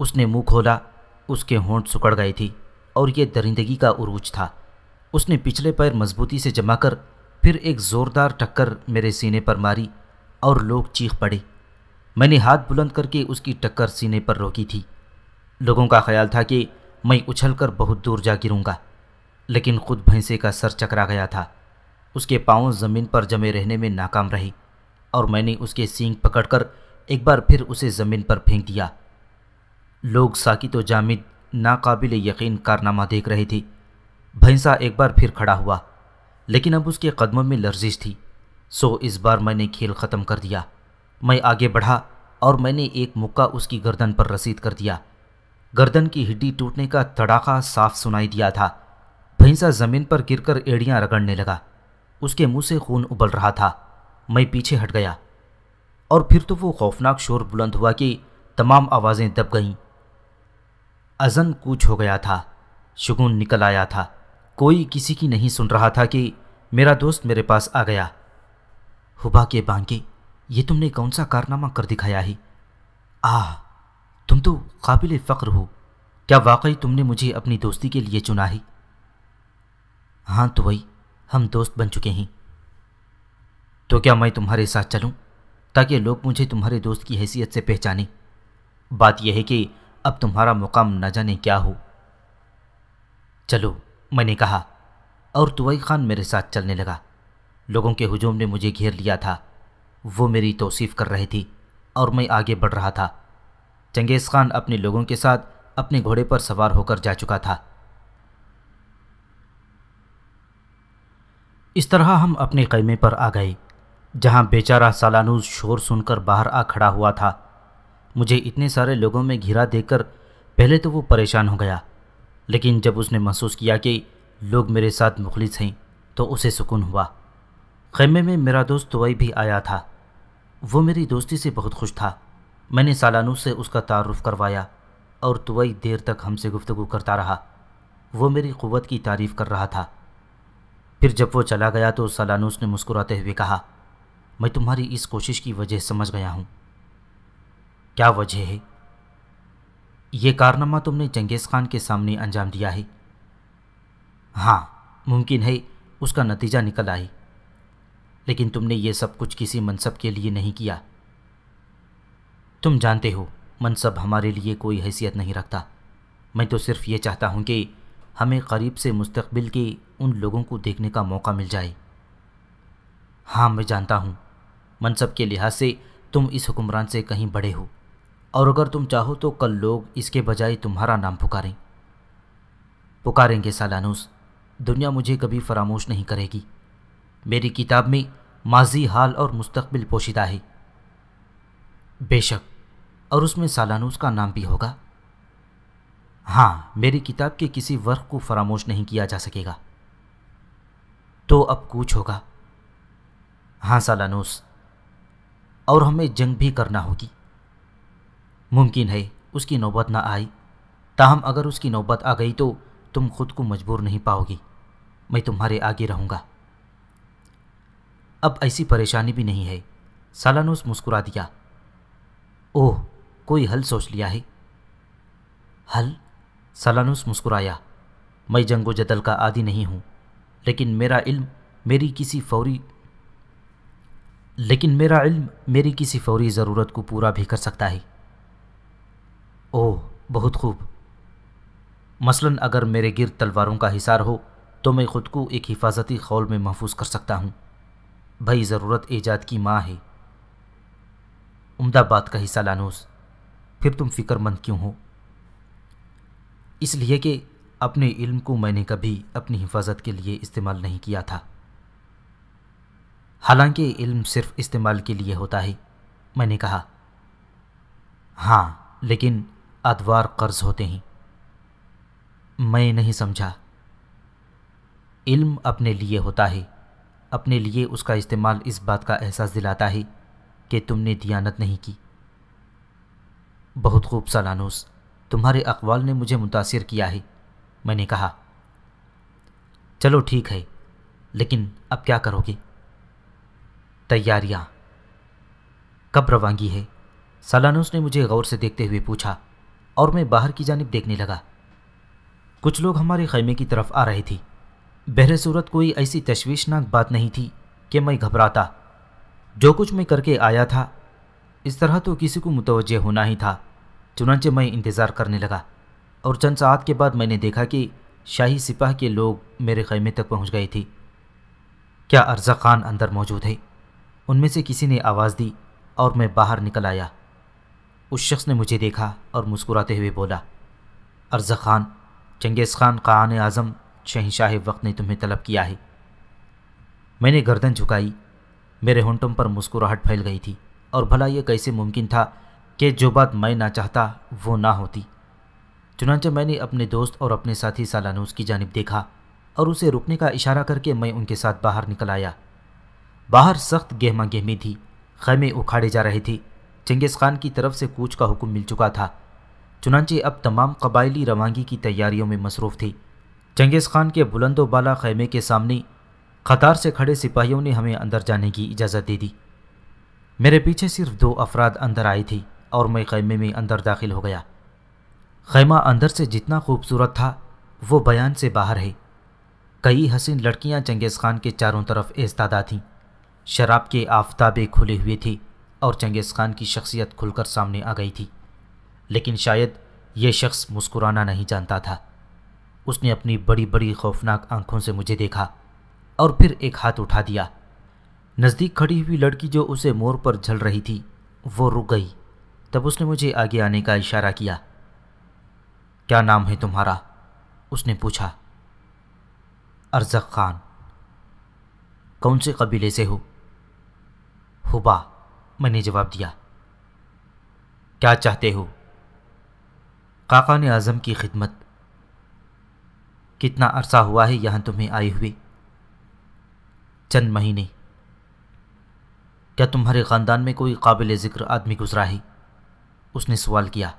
उसने मुंह खोला उसके होंठ सुकड़ गए थे और ये दरिंदगी का उरूज था उसने पिछले पैर मजबूती से जमा कर फिर एक ज़ोरदार टक्कर मेरे सीने पर मारी और लोग चीख पड़े मैंने हाथ बुलंद करके उसकी टक्कर सीने पर रोकी थी लोगों का ख्याल था कि मैं उछलकर बहुत दूर जा गिरूँगा लेकिन खुद भैंसे का सर चकरा गया था उसके पाँव ज़मीन पर जमे रहने में नाकाम रही और मैंने उसके सींग पकड़कर एक बार फिर उसे ज़मीन पर फेंक दिया लोग साकित तो जामिद नाकाबिल यकीन कारनामा देख रहे थे भैंसा एक बार फिर खड़ा हुआ लेकिन अब उसके कदमों में लर्जिश थी सो इस बार मैंने खेल ख़त्म कर दिया मैं आगे बढ़ा और मैंने एक मुक्का उसकी गर्दन पर रसीद कर दिया गर्दन की हड्डी टूटने का तड़ाका साफ सुनाई दिया था भैंसा जमीन पर गिरकर एड़ियां रगड़ने लगा उसके मुंह से खून उबल रहा था मैं पीछे हट गया और फिर तो वो खौफनाक शोर बुलंद हुआ कि तमाम आवाज़ें दब गईं अजन कूच हो गया था शगुन निकल आया था कोई किसी की नहीं सुन रहा था कि मेरा दोस्त मेरे पास आ गया हुबा के बांके ये तुमने कौन सा कारनामा कर दिखाया ही आह तुम तो काबिल फ़ख्र हो क्या वाकई तुमने मुझे अपनी दोस्ती के लिए चुना ही हाँ तो वही हम दोस्त बन चुके हैं तो क्या मैं तुम्हारे साथ चलूँ ताकि लोग मुझे तुम्हारे दोस्त की हैसियत से पहचाने बात यह है कि अब तुम्हारा मुकाम न जाने क्या हो चलो मैंने कहा और तुवई खान मेरे साथ चलने लगा लोगों के हुजूम ने मुझे घेर लिया था वो मेरी तोसीफ़ कर रहे थे और मैं आगे बढ़ रहा था चंगेज़ खान अपने लोगों के साथ अपने घोड़े पर सवार होकर जा चुका था इस तरह हम अपने ख़ैमे पर आ गए जहाँ बेचारा सालानूज शोर सुनकर बाहर आ खड़ा हुआ था मुझे इतने सारे लोगों में घिरा देकर पहले तो वो परेशान हो गया लेकिन जब उसने महसूस किया कि लोग मेरे साथ मुखलिस हैं तो उसे सुकून हुआ खेमे में मेरा दोस्त तोई भी आया था वो मेरी दोस्ती से बहुत खुश था मैंने सालानू से उसका तारुफ करवाया और तुवई तो देर तक हमसे गुफ्तगु करता रहा वो मेरी क़वत की तारीफ़ कर रहा था फिर जब वो चला गया तो सलानूस ने मुस्कुराते हुए कहा मैं तुम्हारी इस कोशिश की वजह समझ गया हूँ क्या वजह है ये कारनामा तुमने चंगेज़ खान के सामने अंजाम दिया है हाँ मुमकिन है उसका नतीजा निकल आए लेकिन तुमने ये सब कुछ किसी मनसब के लिए नहीं किया तुम जानते हो मनसब हमारे लिए कोई हैसियत नहीं रखता मैं तो सिर्फ ये चाहता हूँ कि हमें करीब से मुस्तबिल की उन लोगों को देखने का मौका मिल जाए हाँ मैं जानता हूँ मनसब के लिहाज से तुम इस हुक्मरान से कहीं बड़े हो और अगर तुम चाहो तो कल लोग इसके बजाय तुम्हारा नाम पुकारें पुकारेंगे सालानूस दुनिया मुझे कभी फरामोश नहीं करेगी मेरी किताब में माजी हाल और मुस्तबिल पोशिदा है बेशक और उसमें सालानूस का नाम भी होगा हाँ मेरी किताब के किसी वर्क को फरामोश नहीं किया जा सकेगा तो अब कूच होगा हाँ सालानूस और हमें जंग भी करना होगी मुमकिन है उसकी नौबत ना आई ताहम अगर उसकी नौबत आ गई तो तुम खुद को मजबूर नहीं पाओगी मैं तुम्हारे आगे रहूंगा अब ऐसी परेशानी भी नहीं है सालानूस मुस्कुरा दिया ओह कोई हल सोच लिया है हल सालानूस मुस्कुराया मैं जंगो जदल का आदि नहीं हूँ लेकिन मेरा इल्म मेरी किसी फौरी लेकिन मेरा इल्म मेरी किसी फौरी ज़रूरत को पूरा भी कर सकता है ओह बहुत खूब मसलन अगर मेरे गिर तलवारों का हिसार हो तो मैं ख़ुद को एक हिफाजती खौल में महफूज कर सकता हूँ भाई ज़रूरत ईजाद की माँ है उम्दा बात का हिस्सा लानूस फिर तुम फिक्रमंद क्यों हो इसलिए कि अपने इल्म को मैंने कभी अपनी हिफाजत के लिए इस्तेमाल नहीं किया था हालांकि इल्म सिर्फ इस्तेमाल के लिए होता है मैंने कहा हाँ लेकिन अदवार कर्ज होते हैं मैं नहीं समझा इल्म अपने लिए होता है अपने लिए उसका इस्तेमाल इस बात का एहसास दिलाता है कि तुमने दियानत नहीं की बहुत खूब सालानूस तुम्हारे अकवाल ने मुझे मुतासर किया है मैंने कहा चलो ठीक है लेकिन अब क्या करोगे तैयारियाँ कब रवानगी है सालानुस ने मुझे गौर से देखते हुए पूछा और मैं बाहर की जानब देखने लगा कुछ लोग हमारे खैमे की तरफ आ रहे थे बहरे सूरत कोई ऐसी तशवीशनाक बात नहीं थी कि मैं घबराता जो कुछ मैं करके आया था इस तरह तो किसी को मुतवजह होना ही था चुनाचे मैं इंतज़ार करने लगा और चंद साहत के बाद मैंने देखा कि शाही सिपाह के लोग मेरे खैमे तक पहुंच गए थे क्या अर्जा खान अंदर मौजूद है उनमें से किसी ने आवाज़ दी और मैं बाहर निकल आया उस शख्स ने मुझे देखा और मुस्कुराते हुए बोला अर्जा खान चंगेज़ खान क़ान आज़म शहनशाह वक्त ने तुम्हें तलब किया है मैंने गर्दन झुकाई मेरे होंटम पर मुस्कुराहट फैल गई थी और भला यह कैसे मुमकिन था कि जो बात मैं ना चाहता वो ना होती चुनाचे मैंने अपने दोस्त और अपने साथी सालानूस की जानब देखा और उसे रुकने का इशारा करके मैं उनके साथ बाहर निकल आया बाहर सख्त गहमा गहमी थी खैमे उखाड़े जा रहे थे चंगेज़ खान की तरफ से कूच का हुक्म मिल चुका था चुनाचे अब तमाम कबायली रवानगी की तैयारियों में मसरूफ़ थे चंगेज़ खान के बुलंदो बाला खैमे के सामने कतार से खड़े सिपाहियों ने हमें अंदर जाने की इजाज़त दे दी मेरे पीछे सिर्फ दो अफराद अंदर आए थे और मैं खैमे में अंदर दाखिल हो गया खैमा अंदर से जितना खूबसूरत था वो बयान से बाहर है कई हसीन लड़कियां चंगेज़ खान के चारों तरफ एस्तादा थीं शराब के आफताबे खुले हुए थे और चंगेज़ खान की शख्सियत खुलकर सामने आ गई थी लेकिन शायद ये शख्स मुस्कुराना नहीं जानता था उसने अपनी बड़ी बड़ी खौफनाक आंखों से मुझे देखा और फिर एक हाथ उठा दिया नज़दीक खड़ी हुई लड़की जो उसे मोर पर झल रही थी वो रुक गई तब उसने मुझे आगे आने का इशारा किया क्या नाम है तुम्हारा उसने पूछा अरजक खान कौन से कबीले से हो हुबा मैंने जवाब दिया क्या चाहते हो काका ने आज़म की खिदमत कितना अरसा हुआ है यहाँ तुम्हें आए हुए चंद महीने क्या तुम्हारे ख़ानदान में कोई काबिल ज़िक्र आदमी गुजरा है उसने सवाल किया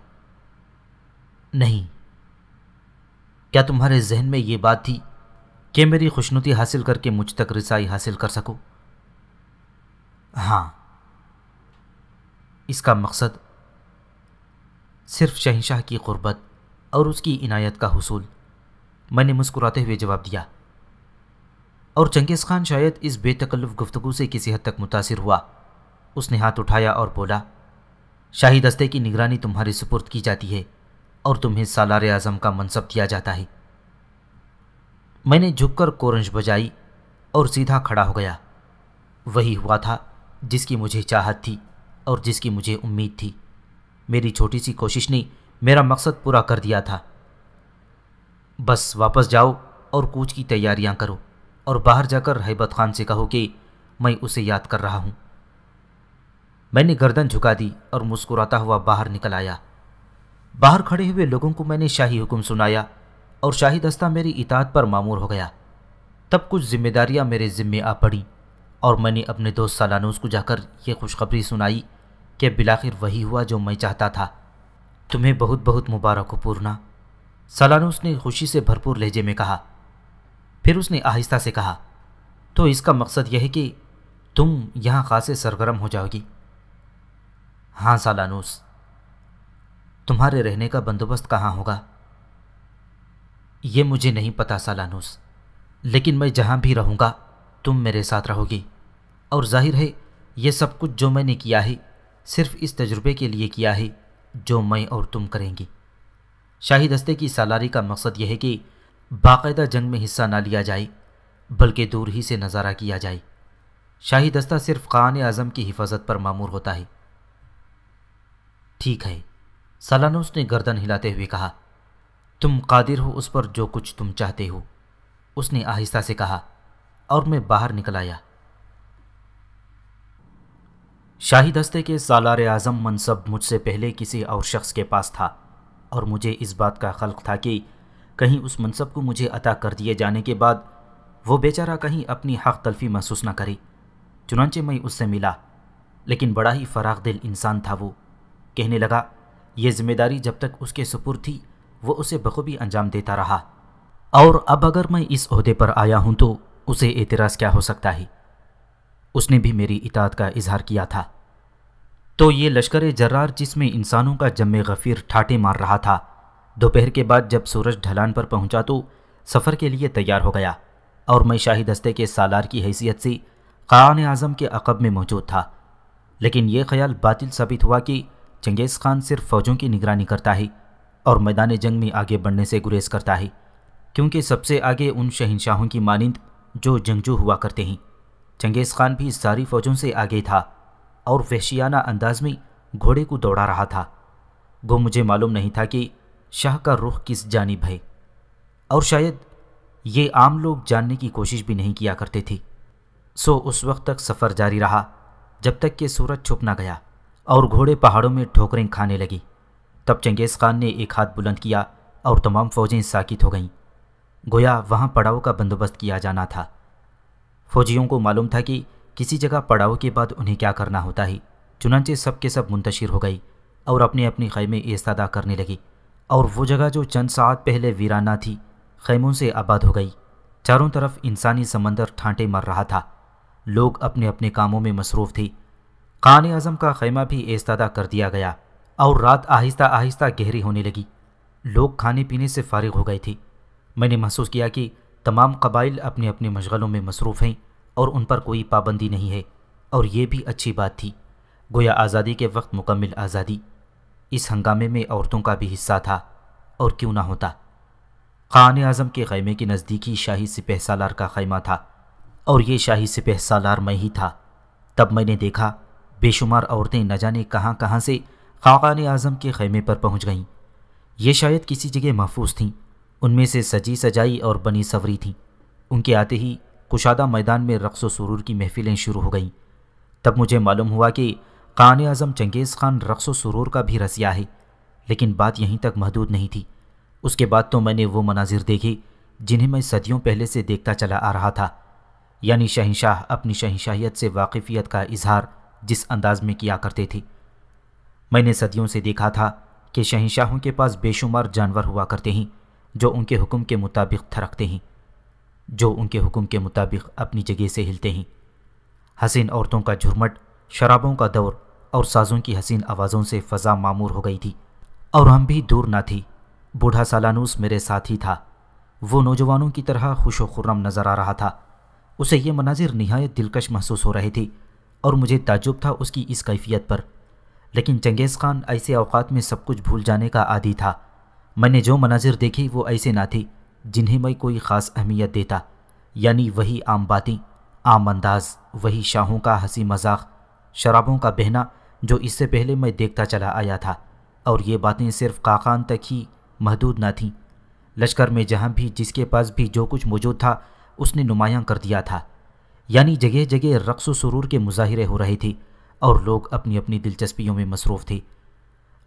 नहीं क्या तुम्हारे जहन में ये बात थी कि मेरी खुशनुती हासिल करके मुझ तक रिसाई हासिल कर सको हाँ इसका मकसद सिर्फ शहनशाह की गुर्बत और उसकी इनायत का हसूल मैंने मुस्कुराते हुए जवाब दिया और चंगेज़ खान शायद इस बेतकल्लुफ़ गुफ्तगु से किसी हद तक मुतासर हुआ उसने हाथ उठाया और बोला शाही दस्ते की निगरानी तुम्हारी सुपुर्द की जाती है और तुम्हें सालार आज़म का मनसब दिया जाता है मैंने झुककर कोरंज बजाई और सीधा खड़ा हो गया वही हुआ था जिसकी मुझे चाहत थी और जिसकी मुझे उम्मीद थी मेरी छोटी सी कोशिश ने मेरा मकसद पूरा कर दिया था बस वापस जाओ और कूच की तैयारियां करो और बाहर जाकर हैबत खान से कहो कि मैं उसे याद कर रहा हूँ मैंने गर्दन झुका दी और मुस्कुराता हुआ बाहर निकल आया बाहर खड़े हुए लोगों को मैंने शाही हुक्म सुनाया और शाही दस्ता मेरी इतात पर मामूर हो गया तब कुछ जिम्मेदारियां मेरे ज़िम्मे आ पड़ी और मैंने अपने दोस्त सालानूस को जाकर यह खुशखबरी सुनाई कि बिलाखिर वही हुआ जो मैं चाहता था तुम्हें बहुत बहुत मुबारक हो पूर्णा सालानूस ने खुशी से भरपूर लहजे में कहा फिर उसने आहिस्ता से कहा तो इसका मकसद यह है कि तुम यहाँ खासे सरगर्म हो जाओगी हाँ सालानूस तुम्हारे रहने का बंदोबस्त कहाँ होगा ये मुझे नहीं पता सालानूस लेकिन मैं जहाँ भी रहूँगा तुम मेरे साथ रहोगी और जाहिर है ये सब कुछ जो मैंने किया है सिर्फ इस तजुर्बे के लिए किया है जो मैं और तुम करेंगी शाही दस्ते की सालारी का मकसद यह है कि बाकायदा जंग में हिस्सा ना लिया जाए बल्कि दूर ही से नज़ारा किया जाए शाही दस्ता सिर्फ खान आज़म की हिफाजत पर मामूर होता है ठीक है सालाना ने गर्दन हिलाते हुए कहा तुम कादिर हो उस पर जो कुछ तुम चाहते हो उसने आहिस्ता से कहा और मैं बाहर निकल आया शाही दस्ते के सालार आज़म मनसब मुझसे पहले किसी और शख्स के पास था और मुझे इस बात का खल्क था कि कहीं उस मनसब को मुझे अता कर दिए जाने के बाद वो बेचारा कहीं अपनी हक तलफी महसूस ना करे चुनाचे मैं उससे मिला लेकिन बड़ा ही फराग दिल इंसान था वो कहने लगा ये जिम्मेदारी जब तक उसके सुपुर थी वो उसे बखूबी अंजाम देता रहा और अब अगर मैं इस अहदे पर आया हूँ तो उसे एतराज़ क्या हो सकता है उसने भी मेरी इताद का इजहार किया था तो ये लश्कर जर्रार जिसमें इंसानों का जम्मे गफ़ीर ठाटे मार रहा था दोपहर के बाद जब सूरज ढलान पर पहुंचा तो सफ़र के लिए तैयार हो गया और मैं शाही दस्ते के सालार की हैसियत से क़ान आज़म के अकब में मौजूद था लेकिन ये ख्याल बातिल साबित हुआ कि चंगेज़ खान सिर्फ फौजों की निगरानी करता है और मैदान जंग में आगे बढ़ने से गुरेज करता है क्योंकि सबसे आगे उन शहनशाहों की मानंद जो जंगजू हुआ करते हैं चंगेज़ खान भी सारी फौजों से आगे था और वहशियाना अंदाज में घोड़े को दौड़ा रहा था वो मुझे मालूम नहीं था कि शाह का रुख किस जानब है और शायद ये आम लोग जानने की कोशिश भी नहीं किया करते थे सो उस वक्त तक सफ़र जारी रहा जब तक कि सूरज छुप ना गया और घोड़े पहाड़ों में ठोकरें खाने लगी तब चंगेज़ खान ने एक हाथ बुलंद किया और तमाम फौजें साकित हो गईं गोया वहाँ पड़ाव का बंदोबस्त किया जाना था फौजियों को मालूम था कि किसी जगह पड़ाव के बाद उन्हें क्या करना होता है चुनाचे सब के सब मुंतशिर हो गई और अपने अपने खैमे इस्तादा करने लगी और वो जगह जो चंद साल पहले वीराना थी खैमों से आबाद हो गई चारों तरफ इंसानी समंदर ठांटे मर रहा था लोग अपने अपने कामों में मसरूफ़ थे खान आजम का खैमा भी एस्तादा कर दिया गया और रात आहिस्ता आहिस्ता गहरी होने लगी लोग खाने पीने से फारिग हो गए थे मैंने महसूस किया कि तमाम कबाइल अपने अपने मशगलों में मसरूफ़ हैं और उन पर कोई पाबंदी नहीं है और ये भी अच्छी बात थी गोया आज़ादी के वक्त मुकम्मल आज़ादी इस हंगामे में औरतों का भी हिस्सा था और क्यों ना होता खान आजम के खैमे के नज़दीकी शाही सिपह सालार का खैमा था और ये शाही सिपह सालार मैं ही था तब मैंने देखा बेशुमार औरतें न जाने कहाँ कहाँ से खाकान आज़म के खेमे पर पहुँच गईं ये शायद किसी जगह महफूज थीं उनमें से सजी सजाई और बनी सवरी थीं उनके आते ही कुशादा मैदान में रक्स सुरूर की महफिलें शुरू हो गईं तब मुझे मालूम हुआ कि कान आज़म चंगेज़ खान रक्स सुरूर का भी रसिया है लेकिन बात यहीं तक महदूद नहीं थी उसके बाद तो मैंने वो मनाजिर देखे जिन्हें मैं सदियों पहले से देखता चला आ रहा था यानी शहनशाह अपनी शहनशाहियत से वाकफियत का इजहार जिस अंदाज में किया करते थे मैंने सदियों से देखा था कि शहनशाहों के पास बेशुमार जानवर हुआ करते हैं जो उनके हुक्म के मुताबिक थरकते हैं जो उनके हुक्म के मुताबिक अपनी जगह से हिलते हैं हसीन औरतों का झुरमट शराबों का दौर और साजों की हसीन आवाज़ों से फ़जा मामूर हो गई थी और हम भी दूर ना थी बूढ़ा सालानूस मेरे साथ ही था वो नौजवानों की तरह खुश व खुर्रम नज़र आ रहा था उसे ये मनाजिर नहायत दिलकश महसूस हो रहे थे और मुझे ताजुब था उसकी इस कैफियत पर लेकिन चंगेज़ खान ऐसे अवकात में सब कुछ भूल जाने का आदि था मैंने जो मनाजिर देखे वो ऐसे ना थे जिन्हें मैं कोई ख़ास अहमियत देता यानी वही आम बातें आम अंदाज वही शाहों का हंसी मजाक शराबों का बहना जो इससे पहले मैं देखता चला आया था और ये बातें सिर्फ काकान तक ही महदूद ना थीं लश्कर में जहाँ भी जिसके पास भी जो कुछ मौजूद था उसने नुमायाँ कर दिया था यानी जगह जगह रक्स सुरूर के मुजाहरे हो रहे थे और लोग अपनी अपनी दिलचस्पियों में मसरूफ़ थे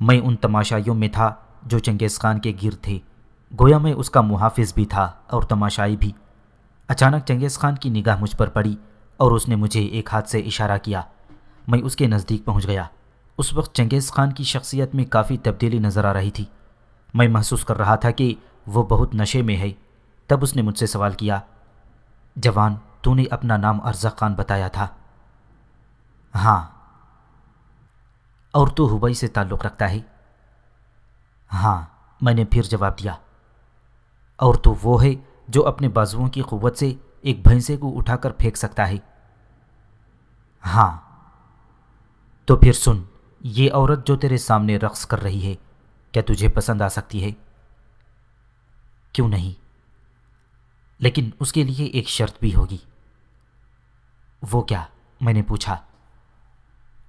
मैं उन तमाशाइयों में था जो चंगेज़ खान के गिर थे गोया मैं उसका मुहाफिज भी था और तमाशाई भी अचानक चंगेज़ खान की निगाह मुझ पर पड़ी और उसने मुझे एक हाथ से इशारा किया मैं उसके नज़दीक पहुंच गया उस वक्त चंगेज़ खान की शख्सियत में काफ़ी तब्दीली नज़र आ रही थी मैं महसूस कर रहा था कि वो बहुत नशे में है तब उसने मुझसे सवाल किया जवान तूने अपना नाम अर्जा खान बताया था हाँ और तू हुबई से ताल्लुक़ रखता है हाँ मैंने फिर जवाब दिया और तो वो है जो अपने बाजुओं की क़ुत से एक भैंसे को उठाकर फेंक सकता है हाँ तो फिर सुन ये औरत जो तेरे सामने रक्स कर रही है क्या तुझे पसंद आ सकती है क्यों नहीं लेकिन उसके लिए एक शर्त भी होगी वो क्या मैंने पूछा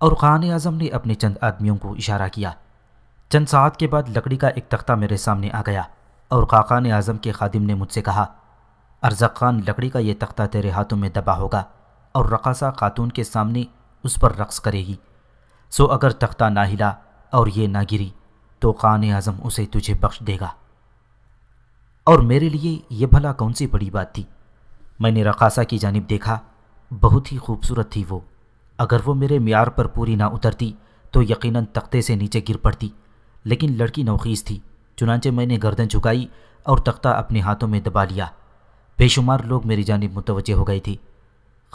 और ख़ान आज़म ने अपने चंद आदमियों को इशारा किया चंद साहत के बाद लकड़ी का एक तख्ता मेरे सामने आ गया और खाकान आज़म के खादिम ने मुझसे कहा अरजक खान लकड़ी का ये तख्ता तेरे हाथों में दबा होगा और रकासा खातून के सामने उस पर रक्स करेगी सो अगर तख्ता ना हिला और ये ना गिरी तो खान आज़म उसे तुझे बख्श देगा और मेरे लिए यह भला कौन सी बड़ी बात थी मैंने रकासा की जानब देखा बहुत ही खूबसूरत थी वो अगर वो मेरे मैार पर पूरी ना उतरती तो यकीनन तख्ते से नीचे गिर पड़ती लेकिन लड़की नौखीज थी चुनाचे मैंने गर्दन झुकाई और तख्ता अपने हाथों में दबा लिया बेशुमार लोग मेरी जानब मुतवजह हो गई थी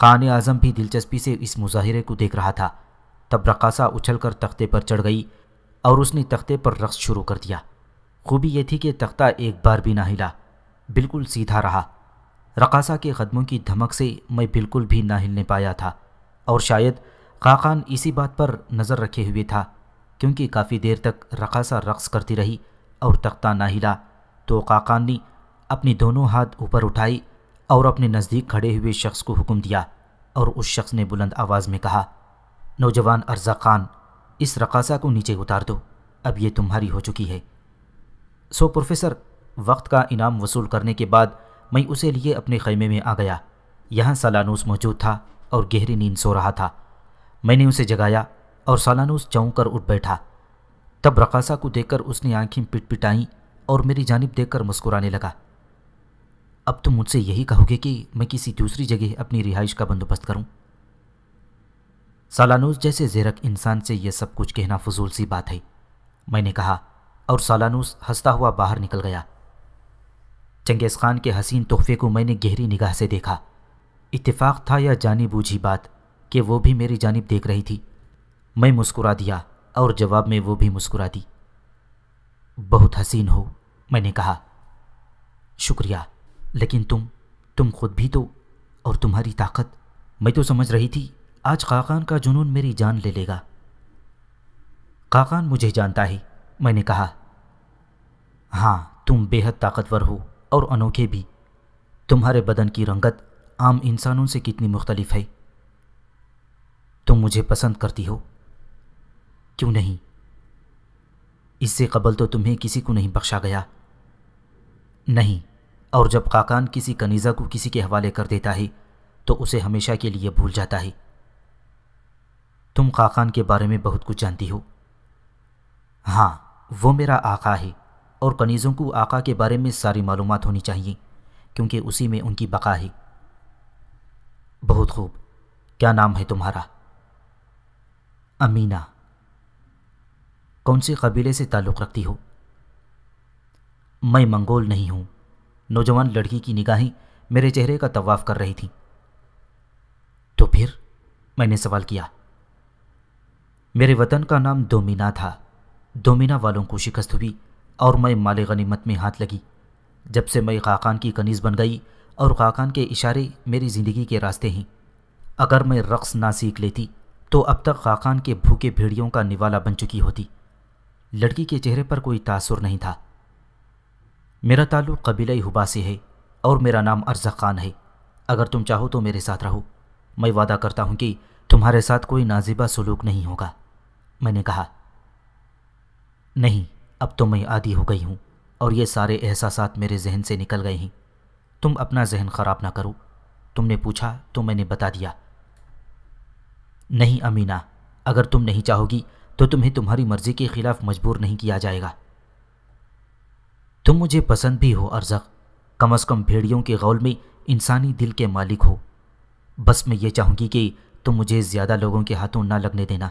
खान आजम भी दिलचस्पी से इस मुजाहरे को देख रहा था तब रकासा उछल कर तख्ते पर चढ़ गई और उसने तख्ते पर रक्स शुरू कर दिया खूबी यह थी कि तख्ता एक बार भी ना हिला बिल्कुल सीधा रहा रकासा के कदमों की धमक से मैं बिल्कुल भी ना हिलने पाया था और शायद काकान इसी बात पर नज़र रखे हुए था क्योंकि काफ़ी देर तक रकासा रक्स करती रही और तख्ता ना हिला तो काकान ने अपनी दोनों हाथ ऊपर उठाई और अपने नज़दीक खड़े हुए शख्स को हुक्म दिया और उस शख्स ने बुलंद आवाज़ में कहा नौजवान अर्जा खान इस रकासा को नीचे उतार दो अब ये तुम्हारी हो चुकी है सो प्रोफेसर वक्त का इनाम वसूल करने के बाद मैं उसे लिए अपने खैमे में आ गया यहाँ सालानूस मौजूद था और गहरी नींद सो रहा था मैंने उसे जगाया और सालानूस चौंक कर उठ बैठा तब रकासा को देखकर उसने आंखें पिटपिटाईं और मेरी जानब देखकर मुस्कुराने लगा अब तुम मुझसे यही कहोगे कि मैं किसी दूसरी जगह अपनी रिहाइश का बंदोबस्त करूं? सालानूस जैसे जेरक इंसान से यह सब कुछ कहना फजूल सी बात है मैंने कहा और सालानूस हंसता हुआ बाहर निकल गया चंगेज़ खान के हसीन तोहफे को मैंने गहरी निगाह से देखा इतफाक था या जानी बूझी बात कि वो भी मेरी जानब देख रही थी मैं मुस्कुरा दिया और जवाब में वो भी मुस्कुरा दी बहुत हसीन हो मैंने कहा शुक्रिया लेकिन तुम तुम खुद भी तो और तुम्हारी ताकत मैं तो समझ रही थी आज काकान का जुनून मेरी जान ले लेगा काकान मुझे जानता है मैंने कहा हाँ तुम बेहद ताकतवर हो और अनोखे भी तुम्हारे बदन की रंगत आम इंसानों से कितनी मुख्तलिफ है तुम मुझे पसंद करती हो क्यों नहीं इससे कबल तो तुम्हें किसी को नहीं बख्शा गया नहीं और जब काकान किसी कनीज़ा को किसी के हवाले कर देता है तो उसे हमेशा के लिए भूल जाता है तुम काकान के बारे में बहुत कुछ जानती हो हाँ वो मेरा आका है और कनीज़ों को आका के बारे में सारी मालूम होनी चाहिए क्योंकि उसी में उनकी बका है बहुत खूब क्या नाम है तुम्हारा अमीना कौन से कबीले से ताल्लुक़ रखती हो मैं मंगोल नहीं हूँ नौजवान लड़की की निगाहें मेरे चेहरे का तवाफ़ कर रही थीं तो फिर मैंने सवाल किया मेरे वतन का नाम दोमीना था दोमीना वालों को शिकस्त हुई और मैं माल गनीमत में हाथ लगी जब से मैं खाकान की कनीज़ बन गई और खाकान के इशारे मेरी ज़िंदगी के रास्ते हैं अगर मैं रक़्स ना सीख लेती तो अब तक खाकान के भूखे भेड़ियों का निवाला बन चुकी होती लड़की के चेहरे पर कोई तासुर नहीं था मेरा ताल्लुक़ कबीले हुबा से है और मेरा नाम अरजा खान है अगर तुम चाहो तो मेरे साथ रहो मैं वादा करता हूँ कि तुम्हारे साथ कोई नाजिबा सलूक नहीं होगा मैंने कहा नहीं अब तो मैं आदि हो गई हूँ और ये सारे एहसास मेरे जहन से निकल गए हैं तुम अपना जहन ख़राब ना करो तुमने पूछा तो मैंने बता दिया नहीं अमीना अगर तुम नहीं चाहोगी तो तुम्हें तुम्हारी मर्ज़ी के ख़िलाफ़ मजबूर नहीं किया जाएगा तुम मुझे पसंद भी हो अर्जक कम अज़ कम भेड़ियों के गौल में इंसानी दिल के मालिक हो बस मैं ये चाहूँगी कि तुम मुझे ज़्यादा लोगों के हाथों ना लगने देना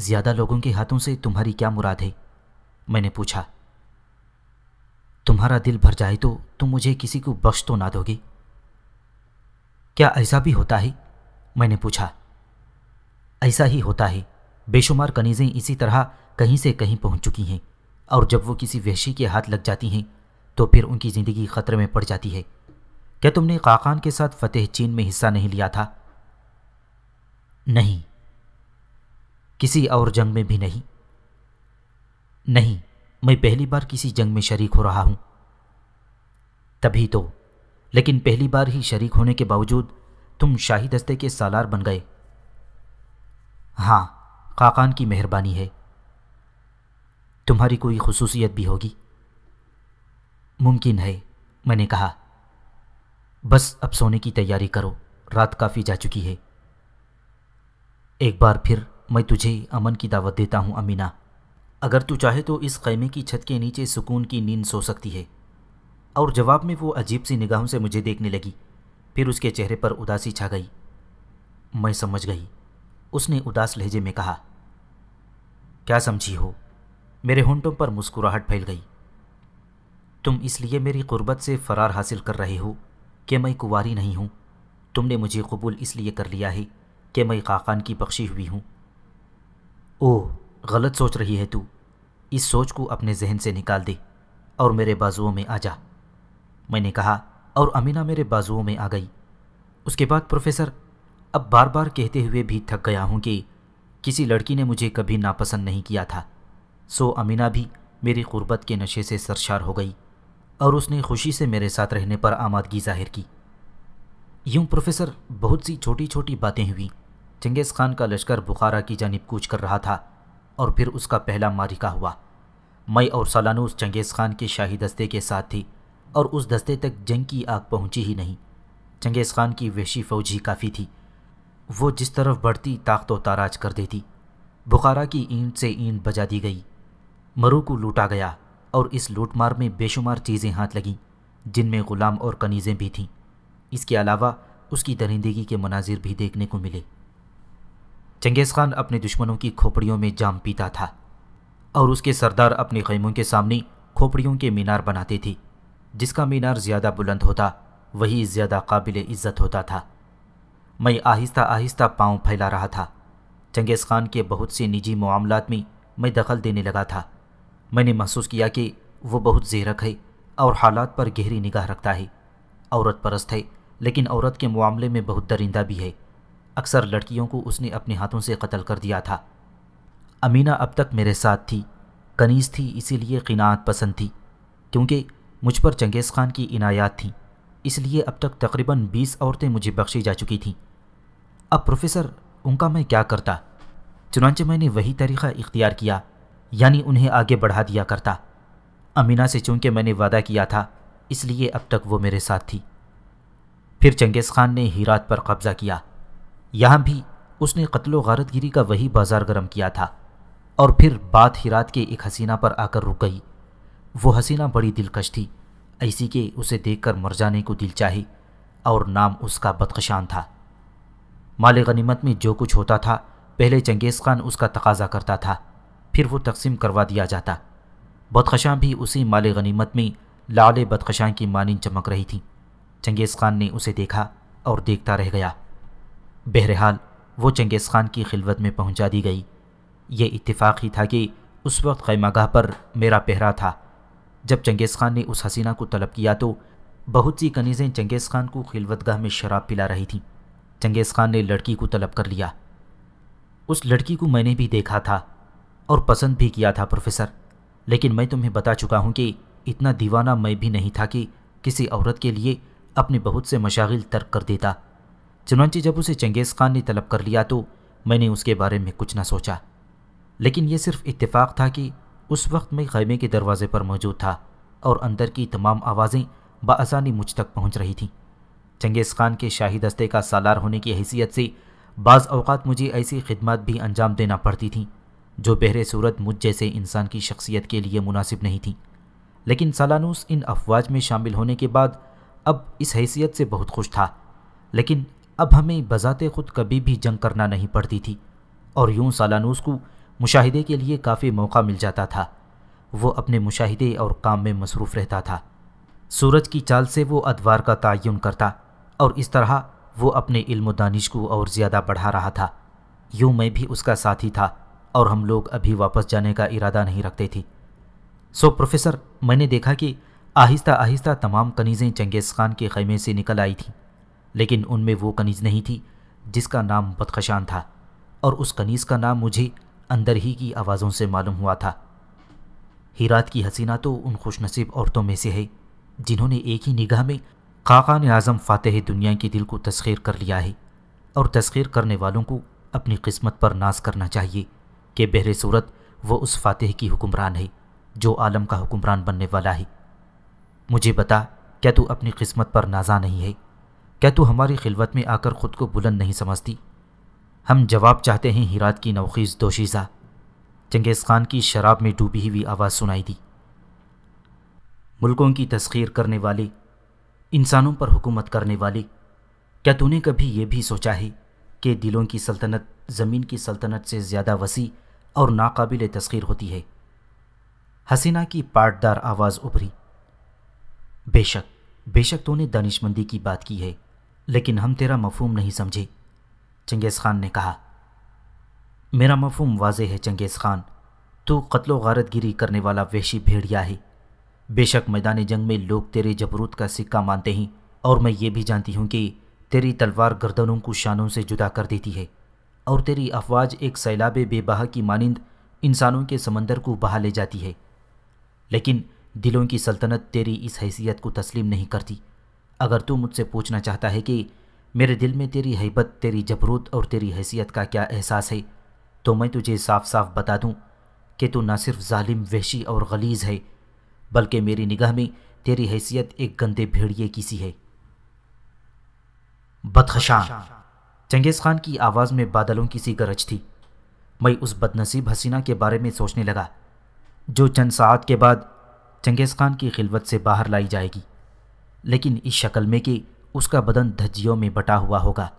ज़्यादा लोगों के हाथों से तुम्हारी क्या मुराद है मैंने पूछा तुम्हारा दिल भर जाए तो तुम मुझे किसी को बख्श तो ना दोगे क्या ऐसा भी होता है मैंने पूछा ऐसा ही होता है बेशुमार कनीज़ें इसी तरह कहीं से कहीं पहुंच चुकी हैं और जब वो किसी वहशी के हाथ लग जाती हैं तो फिर उनकी ज़िंदगी ख़तरे में पड़ जाती है क्या तुमने काकान के साथ फतेह चीन में हिस्सा नहीं लिया था नहीं किसी और जंग में भी नहीं नहीं मैं पहली बार किसी जंग में शरीक हो रहा हूँ तभी तो लेकिन पहली बार ही शरीक होने के बावजूद तुम शाही दस्ते के सालार बन गए हाँ काकान की मेहरबानी है तुम्हारी कोई खसूसियत भी होगी मुमकिन है मैंने कहा बस अब सोने की तैयारी करो रात काफ़ी जा चुकी है एक बार फिर मैं तुझे अमन की दावत देता हूँ अमीना अगर तू चाहे तो इस खैमे की छत के नीचे सुकून की नींद सो सकती है और जवाब में वो अजीब सी निगाहों से मुझे देखने लगी फिर उसके चेहरे पर उदासी छा गई मैं समझ गई उसने उदास लहजे में कहा क्या समझी हो मेरे होंठों पर मुस्कुराहट फैल गई तुम इसलिए मेरी गुर्बत से फ़रार हासिल कर रहे हो कि मैं कुंवारी नहीं हूँ तुमने मुझे कबूल इसलिए कर लिया है कि मैं खाकान की बख्शी हुई हूँ ओह गलत सोच रही है तू इस सोच को अपने जहन से निकाल दे और मेरे बाजुओं में आ जा मैंने कहा और अमीना मेरे बाजुओं में आ गई उसके बाद प्रोफेसर अब बार बार कहते हुए भी थक गया हूँ कि किसी लड़की ने मुझे कभी नापसंद नहीं किया था सो अमीना भी मेरी गुर्बत के नशे से सरशार हो गई और उसने खुशी से मेरे साथ रहने पर आमादगी जाहिर की यूं प्रोफेसर बहुत सी छोटी छोटी बातें हुई चंगेज़ खान का लश्कर बुखारा की जानब कूच कर रहा था और फिर उसका पहला मारिका हुआ मई और सालानूस चंगेज़ खान के शाही दस्ते के साथ थी और उस दस्ते तक जंग की आग पहुंची ही नहीं चंगेज़ खान की वैशी फौज ही काफ़ी थी वो जिस तरफ बढ़ती ताकत ताराज कर देती बुखारा की ईंट से ईंट बजा दी गई मरू को लूटा गया और इस लूटमार में बेशुमार चीज़ें हाथ लगीं जिनमें ग़ुलाम और कनीज़ें भी थीं इसके अलावा उसकी दरिंदगी के मनाजिर भी देखने को मिले चंगेज़ खान अपने दुश्मनों की खोपड़ियों में जाम पीता था और उसके सरदार अपने खैमों के सामने खोपड़ियों के मीनार बनाते थे जिसका मीनार ज़्यादा बुलंद होता वही ज़्यादा काबिल इज़्ज़त होता था मैं आहिस्ता आहिस्ता पाँव फैला रहा था चंगेज़ खान के बहुत से निजी मामलों में मैं दखल देने लगा था मैंने महसूस किया कि वो बहुत जेरक है और हालात पर गहरी निगाह रखता है औरत परस्त है लेकिन औरत के मामले में बहुत दरिंदा भी है अक्सर लड़कियों को उसने अपने हाथों से कत्ल कर दिया था अमीना अब तक मेरे साथ थी कनीज़ थी इसीलिए किनात पसंद थी क्योंकि मुझ पर चंगेज़ खान की इनायात थी इसलिए अब तक तकरीबन बीस औरतें मुझे बख्शी जा चुकी थीं अब प्रोफेसर उनका मैं क्या करता चुनाचे मैंने वही तरीक़ा इख्तियार किया यानी उन्हें आगे बढ़ा दिया करता अमीना से चूँकि मैंने वादा किया था इसलिए अब तक वो मेरे साथ थी फिर चंगेज़ खान ने हीरात पर कब्ज़ा किया यहाँ भी उसने कत्लो गारतगिरी का वही बाजार गर्म किया था और फिर बात ही रात के एक हसीना पर आकर रुक गई वो हसीना बड़ी दिलकश थी ऐसी के उसे देखकर मर जाने को दिल चाहे और नाम उसका बदखशान था माल गनीमत में जो कुछ होता था पहले चंगेज़ खान उसका तकाजा करता था फिर वो तकसीम करवा दिया जाता बदखशां भी उसी माल गनीमत में लाल बदखशां की मानी चमक रही थी चंगेज़ खान ने उसे देखा और देखता रह गया बहरहाल वो चंगेज़ ख़ान की खिलवत में पहुंचा दी गई ये इत्तेफाक ही था कि उस वक्त खैमागाह पर मेरा पहरा था जब चंगेज़ ख़ान ने उस हसीना को तलब किया तो बहुत सी कनीज़ें चंगेज़ ख़ान को खिलवतगाह में शराब पिला रही थीं चंगेज़ ख़ान ने लड़की को तलब कर लिया उस लड़की को मैंने भी देखा था और पसंद भी किया था प्रोफेसर लेकिन मैं तुम्हें बता चुका हूँ कि इतना दीवाना मैं भी नहीं था कि किसी औरत के लिए अपने बहुत से मशागिल तर्क कर देता चुनाची जब उसे चंगेज़ खान ने तलब कर लिया तो मैंने उसके बारे में कुछ ना सोचा लेकिन यह सिर्फ इत्तेफाक था कि उस वक्त मैं खैमे के दरवाजे पर मौजूद था और अंदर की तमाम आवाज़ें बसानी मुझ तक पहुंच रही थीं चंगेज़ खान के शाही दस्ते का सालार होने की हैसियत से बाज़ अवकात मुझे ऐसी खिदमत भी अंजाम देना पड़ती थी जो बहरे सूरत मुझ जैसे इंसान की शख्सियत के लिए मुनासिब नहीं थी लेकिन सालानूस इन अफवाज में शामिल होने के बाद अब इस हैसियत से बहुत खुश था लेकिन अब हमें बजाते खुद कभी भी जंग करना नहीं पड़ती थी और यूं सालानूस को मुशाहिदे के लिए काफ़ी मौका मिल जाता था वो अपने मुशाहिदे और काम में मसरूफ़ रहता था सूरज की चाल से वो अदवार का तयन करता और इस तरह वो अपने इल्म दानिश को और ज़्यादा बढ़ा रहा था यूं मैं भी उसका साथी था और हम लोग अभी वापस जाने का इरादा नहीं रखते थे सो प्रोफेसर मैंने देखा कि आहिस्ता आहिस्ता तमाम कनीज़ें चंगेज़ खान के खैमे से निकल आई थीं लेकिन उनमें वो कनीज़ नहीं थी जिसका नाम बदखशान था और उस कनीज़ का नाम मुझे अंदर ही की आवाज़ों से मालूम हुआ था हीरात की हसीना तो उन खुशनसीब औरतों में से है जिन्होंने एक ही निगाह में खाकान आज़म फातह दुनिया के दिल को तस्खीर कर लिया है और तस्खीर करने वालों को अपनी किस्मत पर नाज करना चाहिए कि बहरे सूरत वह उस फातह की हुक्मरान है जो आलम का हुक्मरान बनने वाला है मुझे बता क्या तू अपनी किस्मत पर नाजा नहीं है क्या तू हमारी खिलवत में आकर ख़ुद को बुलंद नहीं समझती हम जवाब चाहते हैं हिरात की नौखीज दोशीज़ा चंगेज़ खान की शराब में डूबी हुई आवाज़ सुनाई दी मुल्कों की तस्खीर करने वाले इंसानों पर हुकूमत करने वाले क्या तूने कभी यह भी सोचा है कि दिलों की सल्तनत ज़मीन की सल्तनत से ज़्यादा वसी और नाकाबिल तस्खीर होती है हसीना की पाटदार आवाज़ उभरी बेशक बेशक तूने दानिशमंदी की बात की है लेकिन हम तेरा मफहम नहीं समझे चंगेज़ ख़ान ने कहा मेरा मफहम वाज है चंगेज़ ख़ान तू कत्लो गारतगिरी करने वाला वैशी भेड़िया है बेशक मैदान जंग में लोग तेरे जबरूत का सिक्का मानते हैं और मैं ये भी जानती हूँ कि तेरी तलवार गर्दनों को शानों से जुदा कर देती है और तेरी अफवाज एक सैलाब बेबाह की मानंद इंसानों के समंदर को बहा ले जाती है लेकिन दिलों की सल्तनत तेरी इस हैसियत को तस्लीम नहीं करती अगर तू मुझसे पूछना चाहता है कि मेरे दिल में तेरी हैबत तेरी जबरूत और तेरी हैसियत का क्या एहसास है तो मैं तुझे साफ साफ बता दूं कि तू ना सिर्फ ालिम वहशी और गलीज़ है बल्कि मेरी निगाह में तेरी हैसियत एक गंदे भेड़िए की सी है बदखशां चंगेज़ खान की आवाज़ में बादलों की सी गरज थी मैं उस बदनसीब हसीना के बारे में सोचने लगा जो चंद साहत के बाद चंगेज़ खान की खिलवत से बाहर लाई जाएगी लेकिन इस शक्ल में कि उसका बदन धज्जियों में बटा हुआ होगा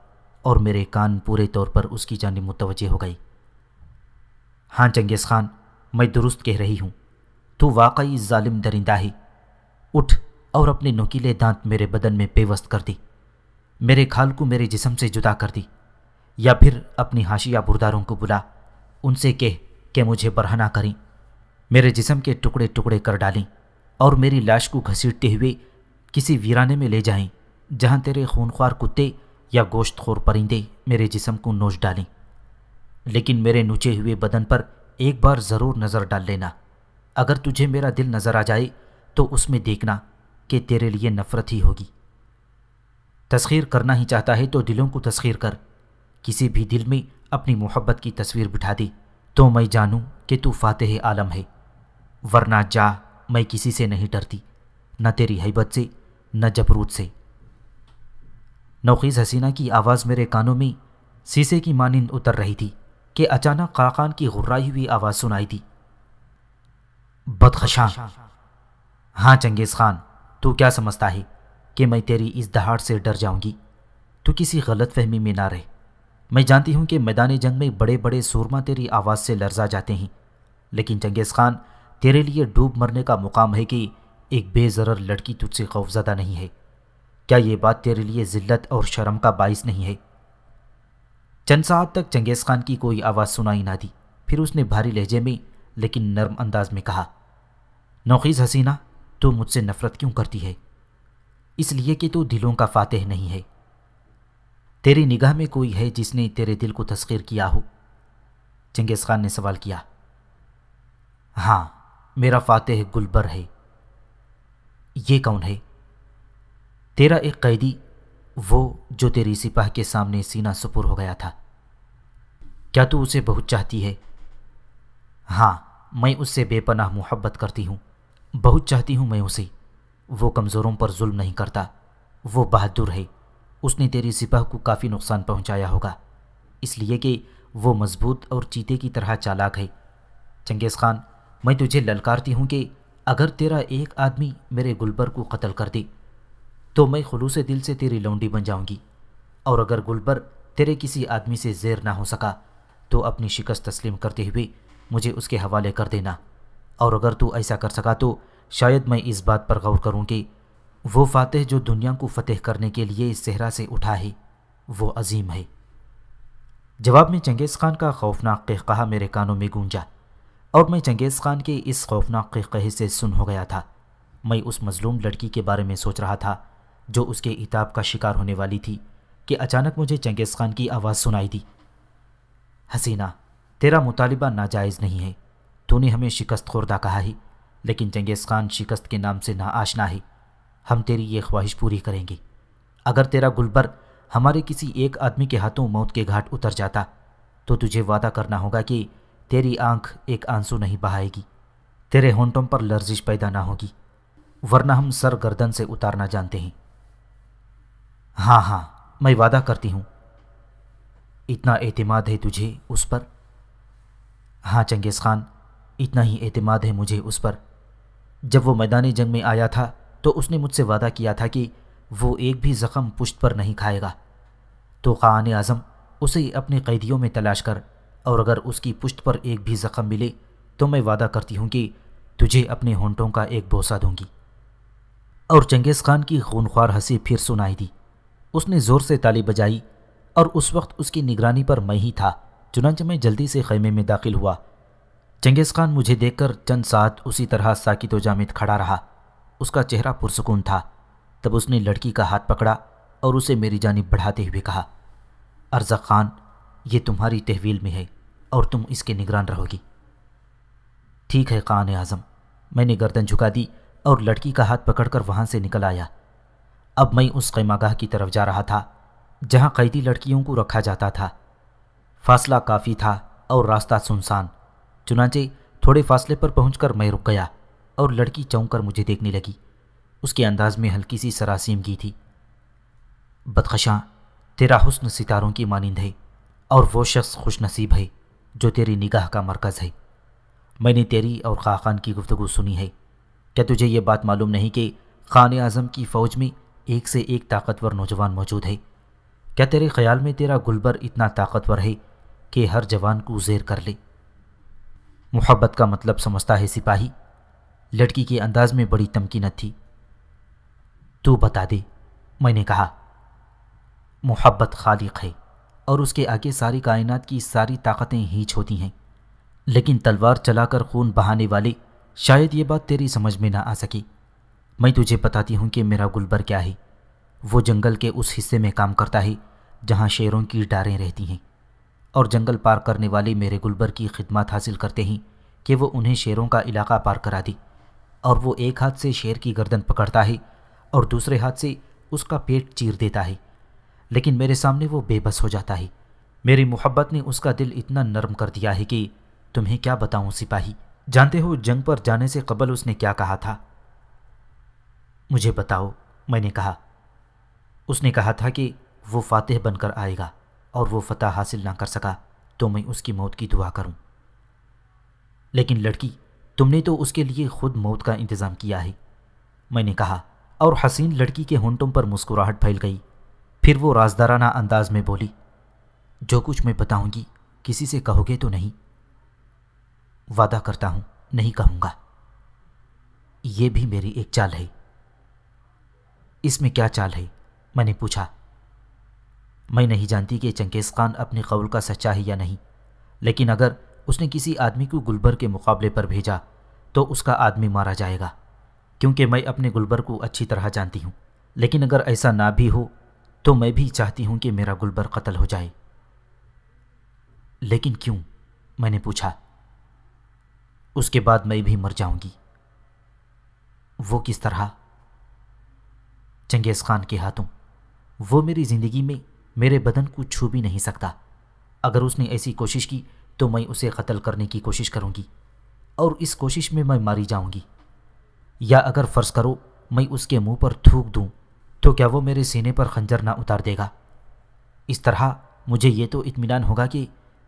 और मेरे कान पूरे तौर पर उसकी जानब मुतवजह हो गई हाँ चंगेज़ खान मैं दुरुस्त कह रही हूँ तू वाकई ालिम दरिंदा ही उठ और अपने नोकीले दांत मेरे बदन में बेवस्त कर दी मेरे खाल को मेरे जिसम से जुदा कर दी या फिर अपनी हाशिया बुरदारों को बुला उनसे कह के मुझे बरहना करें मेरे जिसम के टुकड़े टुकड़े कर डालें और मेरी लाश को घसीटते हुए किसी वीराने में ले जाएं जहां तेरे खूनख्वार कुत्ते या गोश्तखोर परिंदे मेरे जिसम को नोच डालें लेकिन मेरे नुचे हुए बदन पर एक बार ज़रूर नज़र डाल लेना अगर तुझे मेरा दिल नज़र आ जाए तो उसमें देखना कि तेरे लिए नफ़रत ही होगी तस्खीर करना ही चाहता है तो दिलों को तस्खीर कर किसी भी दिल में अपनी मोहब्बत की तस्वीर बिठा दे तो मैं जानूँ कि तू फातह आलम है वरना जा मैं किसी से नहीं डरती न तेरी हैबत से न जबरूत से नौखीज़ हसीना की आवाज़ मेरे कानों में शीशे की मानिंद उतर रही थी कि अचानक काकान की घुर्राई हुई आवाज़ सुनाई दी बदखशां हाँ चंगेज़ खान तू क्या समझता है कि मैं तेरी इस दहाड़ से डर जाऊंगी तू किसी गलत फहमी में ना रहे मैं जानती हूं कि मैदान जंग में बड़े बड़े सूरमा तेरी आवाज़ से लर्जा जाते हैं लेकिन चंगेज़ खान तेरे लिए डूब मरने का मुकाम है कि एक बेजरर लड़की तुझसे खौफजदा नहीं है क्या ये बात तेरे लिए ज़िल्लत और शर्म का बाइस नहीं है चंद साहब तक चंगेज़ खान की कोई आवाज़ सुनाई ना दी फिर उसने भारी लहजे में लेकिन नर्म अंदाज में कहा नौखीज़ हसीना तो मुझसे नफ़रत क्यों करती है इसलिए कि तू तो दिलों का फातेह नहीं है तेरी निगाह में कोई है जिसने तेरे दिल को तस्खीर किया हो चंगेज़ खान ने सवाल किया हाँ मेरा फातेह गुलबर है ये कौन है तेरा एक कैदी वो जो तेरी सिपाह के सामने सीना सुपुर हो गया था क्या तू उसे बहुत चाहती है हाँ मैं उससे बेपनाह मोहब्बत करती हूँ बहुत चाहती हूँ मैं उसे वो कमज़ोरों पर जुल्म नहीं करता वो बहादुर है उसने तेरी सिपाह को काफ़ी नुकसान पहुँचाया होगा इसलिए कि वो मजबूत और चीते की तरह चालाक है चंगेज़ खान मैं तुझे ललकारती हूँ कि अगर तेरा एक आदमी मेरे गुलबर को कत्ल कर दे तो मैं खलूस दिल से तेरी लौंडी बन जाऊंगी और अगर गुलबर तेरे किसी आदमी से जेर ना हो सका तो अपनी शिकस्त तस्लीम करते हुए मुझे उसके हवाले कर देना और अगर तू ऐसा कर सका तो शायद मैं इस बात पर गौर करूँ कि वो फातह जो दुनिया को फतेह करने के लिए इस सेहरा से उठा है वो अजीम है जवाब में चंगेज़ खान का खौफनाक कहकहा मेरे कानों में गूंजा और मैं चंगेज़ खान के इस खौफनाक कहे से सुन हो गया था मैं उस मज़लूम लड़की के बारे में सोच रहा था जो उसके इताब का शिकार होने वाली थी कि अचानक मुझे चंगेज़ खान की आवाज़ सुनाई दी हसीना तेरा मुतालबा नाजायज़ नहीं है तूने हमें शिकस्त खुर्दा कहा है लेकिन चंगेज़ खान शिकस्त के नाम से ना आशना है हम तेरी ये ख्वाहिश पूरी करेंगे अगर तेरा गुलबर हमारे किसी एक आदमी के हाथों मौत के घाट उतर जाता तो तुझे वादा करना होगा कि तेरी आंख एक आंसू नहीं बहाएगी तेरे होंठों पर लर्जिश पैदा ना होगी वरना हम सर गर्दन से उतारना जानते हैं हाँ हाँ मैं वादा करती हूँ इतना एतमाद है तुझे उस पर हाँ चंगेज़ ख़ान इतना ही एतमाद है मुझे उस पर जब वो मैदानी जंग में आया था तो उसने मुझसे वादा किया था कि वो एक भी ज़ख़म पुष्ट पर नहीं खाएगा तो ख़ान आज़म उसे अपने कैदियों में तलाश कर और अगर उसकी पुश्त पर एक भी ज़ख्म मिले तो मैं वादा करती हूँ कि तुझे अपने होंटों का एक बोसा दूंगी और चंगेज़ खान की खूनख्वार हंसी फिर सुनाई दी उसने ज़ोर से ताली बजाई और उस वक्त उसकी निगरानी पर मैं ही था चुनाच मैं जल्दी से खैमे में दाखिल हुआ चंगेज़ खान मुझे देखकर चंद साथ उसी तरह साकित जामिद खड़ा रहा उसका चेहरा पुरसकून था तब उसने लड़की का हाथ पकड़ा और उसे मेरी जानब बढ़ाते हुए कहा अर्जा खान ये तुम्हारी तहवील में है और तुम इसके निगरान रहोगी ठीक है कान आज़म मैंने गर्दन झुका दी और लड़की का हाथ पकड़कर वहां से निकल आया अब मैं उस खैमागाह की तरफ जा रहा था जहां कैदी लड़कियों को रखा जाता था फासला काफ़ी था और रास्ता सुनसान चुनाचे थोड़े फासले पर पहुंचकर मैं रुक गया और लड़की चौंक कर मुझे देखने लगी उसके अंदाज में हल्की सी सरासीमगी थी बदखशां तेरा हुस्न सितारों की मानंद है और वो शख्स खुशनसीब है जो तेरी निगाह का मरकज़ है मैंने तेरी और खाकान की गुफ्तु सुनी है क्या तुझे ये बात मालूम नहीं कि खान आज़म की फ़ौज में एक से एक ताकतवर नौजवान मौजूद है क्या तेरे ख्याल में तेरा गुलबर इतना ताकतवर है कि हर जवान को जेर कर ले मोहब्बत का मतलब समझता है सिपाही लड़की के अंदाज में बड़ी तमकीनत थी तू बता दे मैंने कहा मोहब्बत खालिक है और उसके आगे सारी कायनात की सारी ताकतें हीच होती हैं लेकिन तलवार चलाकर खून बहाने वाले शायद ये बात तेरी समझ में ना आ सकी मैं तुझे बताती हूँ कि मेरा गुलबर क्या है वो जंगल के उस हिस्से में काम करता है जहाँ शेरों की डारें रहती हैं और जंगल पार करने वाले मेरे गुलबर की खिदमत हासिल करते हैं कि वो उन्हें शेरों का इलाका पार करा दी और वो एक हाथ से शेर की गर्दन पकड़ता है और दूसरे हाथ से उसका पेट चीर देता है लेकिन मेरे सामने वो बेबस हो जाता है मेरी मोहब्बत ने उसका दिल इतना नरम कर दिया है कि तुम्हें क्या बताऊं सिपाही जानते हो जंग पर जाने से कबल उसने क्या कहा था मुझे बताओ मैंने कहा उसने कहा था कि वो फातह बनकर आएगा और वो फतह हासिल ना कर सका तो मैं उसकी मौत की दुआ करूं लेकिन लड़की तुमने तो उसके लिए खुद मौत का इंतज़ाम किया है मैंने कहा और हसीन लड़की के होंटों पर मुस्कुराहट फैल गई फिर वो राजदाराना अंदाज में बोली जो कुछ मैं बताऊंगी किसी से कहोगे तो नहीं वादा करता हूं नहीं कहूंगा यह भी मेरी एक चाल है इसमें क्या चाल है मैंने पूछा मैं नहीं जानती कि चंगेज़ खान अपने कौल का सच्चा है या नहीं लेकिन अगर उसने किसी आदमी को गुलबर के मुकाबले पर भेजा तो उसका आदमी मारा जाएगा क्योंकि मैं अपने गुलबर को अच्छी तरह जानती हूँ लेकिन अगर ऐसा ना भी हो तो मैं भी चाहती हूं कि मेरा गुलबर कत्ल हो जाए लेकिन क्यों मैंने पूछा उसके बाद मैं भी मर जाऊंगी वो किस तरह चंगेज़ खान के हाथों वो मेरी ज़िंदगी में मेरे बदन को छू भी नहीं सकता अगर उसने ऐसी कोशिश की तो मैं उसे कत्ल करने की कोशिश करूंगी और इस कोशिश में मैं मारी जाऊंगी या अगर फ़र्ज़ करो मैं उसके मुंह पर थूक दूं तो क्या वो मेरे सीने पर खंजर ना उतार देगा इस तरह मुझे ये तो इत्मीनान होगा कि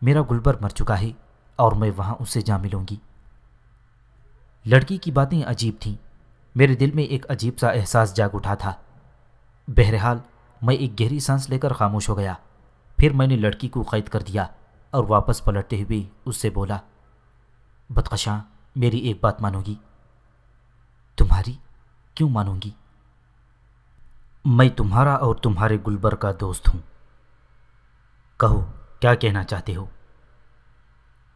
मेरा गुलबर मर चुका है और मैं वहाँ उससे जा मिलूँगी लड़की की बातें अजीब थीं मेरे दिल में एक अजीब सा एहसास जाग उठा था बहरहाल मैं एक गहरी सांस लेकर खामोश हो गया फिर मैंने लड़की को कैद कर दिया और वापस पलटते हुए उससे बोला बदकशां मेरी एक बात मानोगी तुम्हारी क्यों मानूंगी मैं तुम्हारा और तुम्हारे गुलबर का दोस्त हूँ कहो क्या कहना चाहते हो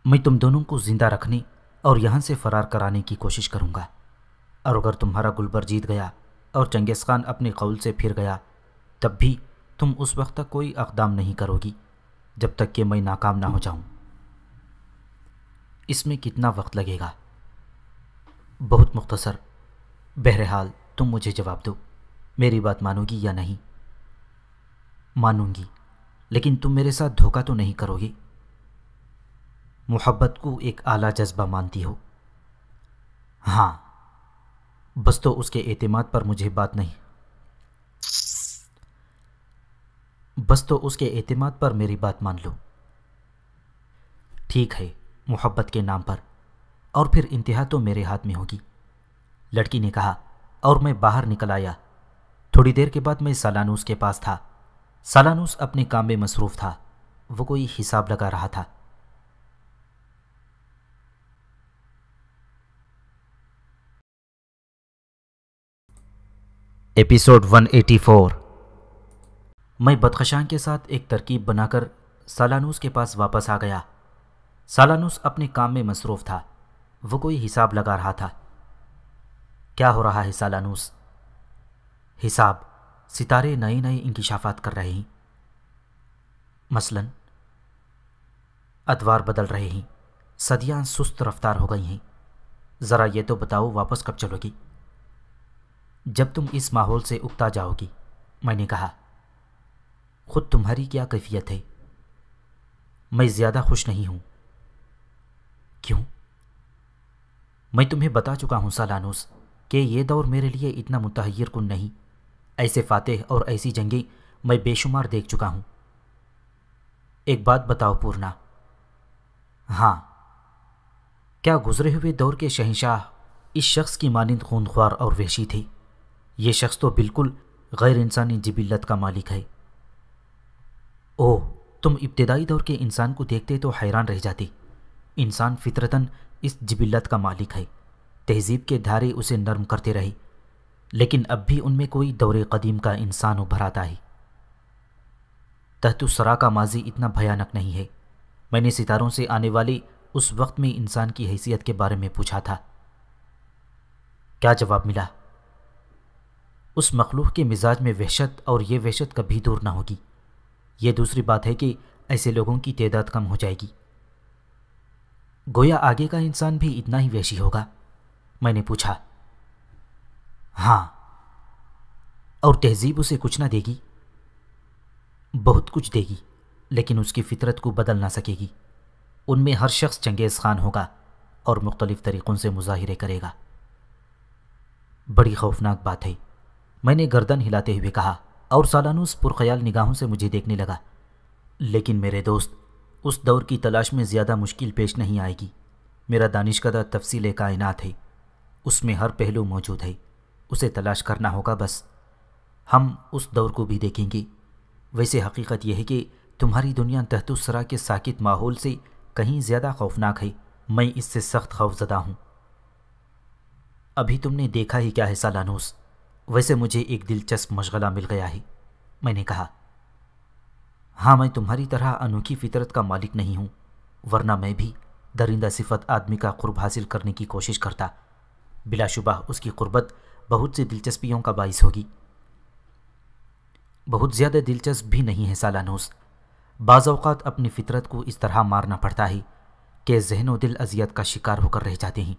मैं तुम दोनों को ज़िंदा रखने और यहां से फरार कराने की कोशिश करूंगा और अगर तुम्हारा गुलबर जीत गया और चंगेज़ खान अपने कौल से फिर गया तब भी तुम उस वक्त तक कोई अकदाम नहीं करोगी जब तक कि मैं नाकाम ना हो जाऊँ इसमें कितना वक्त लगेगा बहुत मुख्तसर बहरहाल तुम मुझे जवाब दो मेरी बात मानोगी या नहीं मानूंगी लेकिन तुम मेरे साथ धोखा तो नहीं करोगे मोहब्बत को एक आला जज्बा मानती हो हाँ बस तो उसके एतमाद पर मुझे बात नहीं बस तो उसके एतमाद पर मेरी बात मान लो ठीक है मोहब्बत के नाम पर और फिर इंतहा तो मेरे हाथ में होगी लड़की ने कहा और मैं बाहर निकल आया थोड़ी देर के बाद मैं सालानूस के पास था सालानूस अपने काम में मसरूफ़ था वो कोई हिसाब लगा रहा था एपिसोड 184 मैं बदखशां के साथ एक तरकीब बनाकर सालानूस के पास वापस आ गया सालानूस अपने काम में मसरूफ़ था वो कोई हिसाब लगा रहा था क्या हो रहा है सालानूस हिसाब सितारे नए नए इंकशाफात कर रहे हैं मसलन अदवार बदल रहे हैं सदियाँ सुस्त रफ्तार हो गई हैं ज़रा ये तो बताओ वापस कब चलोगी जब तुम इस माहौल से उगता जाओगी मैंने कहा खुद तुम्हारी क्या कैफियत है मैं ज़्यादा खुश नहीं हूं क्यों मैं तुम्हें बता चुका हूं सालानूस कि ये दौर मेरे लिए इतना मुतहिर कन नहीं ऐसे फातेह और ऐसी जंगी मैं बेशुमार देख चुका हूं एक बात बताओ पूर्णा हाँ क्या गुजरे हुए दौर के शहंशाह इस शख्स की मानंद खूनख्वार और वहशी थी ये शख्स तो बिल्कुल गैर इंसानी जबिल्लत का मालिक है ओह तुम इब्तदाई दौर के इंसान को देखते तो हैरान रह जाती इंसान फितरतन इस जबिल्लत का मालिक है तहजीब के धारे उसे नर्म करते रहे लेकिन अब भी उनमें कोई दौरे कदीम का इंसान उभराता ही तहतुसरा का माजी इतना भयानक नहीं है मैंने सितारों से आने वाली उस वक्त में इंसान की हैसियत के बारे में पूछा था क्या जवाब मिला उस मखलूक के मिजाज में वहशत और ये वहशत कभी दूर ना होगी ये दूसरी बात है कि ऐसे लोगों की तादाद कम हो जाएगी गोया आगे का इंसान भी इतना ही वैशी होगा मैंने पूछा हाँ और तहजीब उसे कुछ ना देगी बहुत कुछ देगी लेकिन उसकी फितरत को बदल ना सकेगी उनमें हर शख्स चंगेज़ खान होगा और मुख्तलिफ़ तरीक़ों से मुजाहरे करेगा बड़ी खौफनाक बात है मैंने गर्दन हिलाते हुए कहा और सालानुस पुरख्याल निगाहों से मुझे देखने लगा लेकिन मेरे दोस्त उस दौर की तलाश में ज़्यादा मुश्किल पेश नहीं आएगी मेरा दानिशकदा तफसील कायनात है उसमें हर पहलू मौजूद है उसे तलाश करना होगा बस हम उस दौर को भी देखेंगे वैसे हकीकत यह है कि तुम्हारी दुनिया तहतुसरा के साकित माहौल से कहीं ज़्यादा खौफनाक है मैं इससे सख्त खौफजदा हूँ अभी तुमने देखा ही क्या है सालानूस वैसे मुझे एक दिलचस्प मशगला मिल गया है मैंने कहा हाँ मैं तुम्हारी तरह अनोखी फितरत का मालिक नहीं हूँ वरना मैं भी दरिंदा सिफत आदमी का कुर्ब हासिल करने की कोशिश करता बिलाशुबा उसकी कुर्बत बहुत सी दिलचस्पियों का बायस होगी बहुत ज़्यादा दिलचस्प भी नहीं है सालानूस बाज़ात अपनी फितरत को इस तरह मारना पड़ता है कि जहन व दिल अजियत का शिकार होकर रह जाते हैं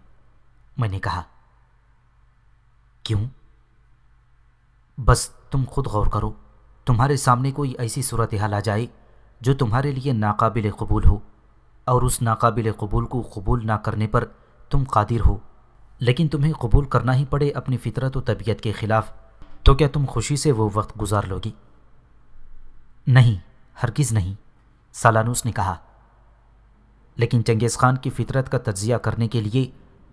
मैंने कहा क्यों बस तुम खुद गौर करो तुम्हारे सामने कोई ऐसी सूरत हाल आ जाए जो तुम्हारे लिए नाकाबिल कबूल हो और उस नाकाबिल कबूल को कबूल ना करने पर तुम कादिर हो लेकिन तुम्हें कबूल करना ही पड़े अपनी फितरत व तबीयत के ख़िलाफ़ तो क्या तुम खुशी से वो वक्त गुजार लोगी नहीं हरगिज़ नहीं सालानूस ने कहा लेकिन चंगेज़ ख़ान की फितरत का तजिया करने के लिए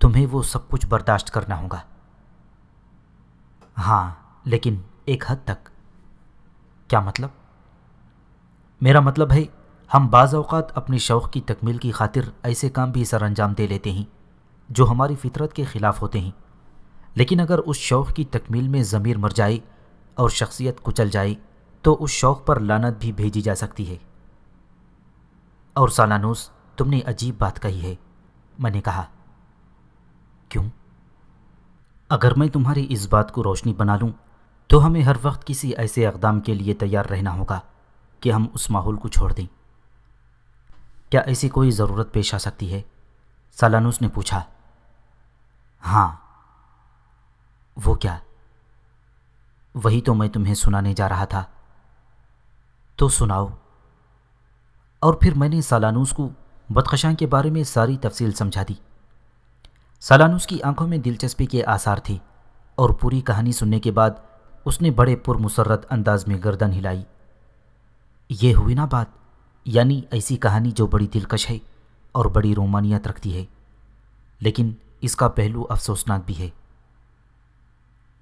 तुम्हें वो सब कुछ बर्दाश्त करना होगा हाँ लेकिन एक हद तक क्या मतलब मेरा मतलब है हम अवकात अपने शौक़ की तकमील की खातिर ऐसे काम भी सर अंजाम दे लेते हैं जो हमारी फितरत के ख़िलाफ़ होते हैं लेकिन अगर उस शौक़ की तकमील में ज़मीर मर जाए और शख्सियत कुचल जाए तो उस शौक़ पर लानत भी भेजी जा सकती है और सालानूस तुमने अजीब बात कही है मैंने कहा क्यों अगर मैं तुम्हारी इस बात को रोशनी बना लूँ तो हमें हर वक्त किसी ऐसे अकदाम के लिए तैयार रहना होगा कि हम उस माहौल को छोड़ दें क्या ऐसी कोई ज़रूरत पेश आ सकती है सालानूस ने पूछा हाँ वो क्या वही तो मैं तुम्हें सुनाने जा रहा था तो सुनाओ और फिर मैंने सालानूस को बदखशां के बारे में सारी तफसील समझा दी सालानूस की आंखों में दिलचस्पी के आसार थे और पूरी कहानी सुनने के बाद उसने बड़े पुरमसरत अंदाज में गर्दन हिलाई ये हुई ना बात यानी ऐसी कहानी जो बड़ी दिलकश है और बड़ी रोमानियत रखती है लेकिन इसका पहलू अफसोसनाक भी है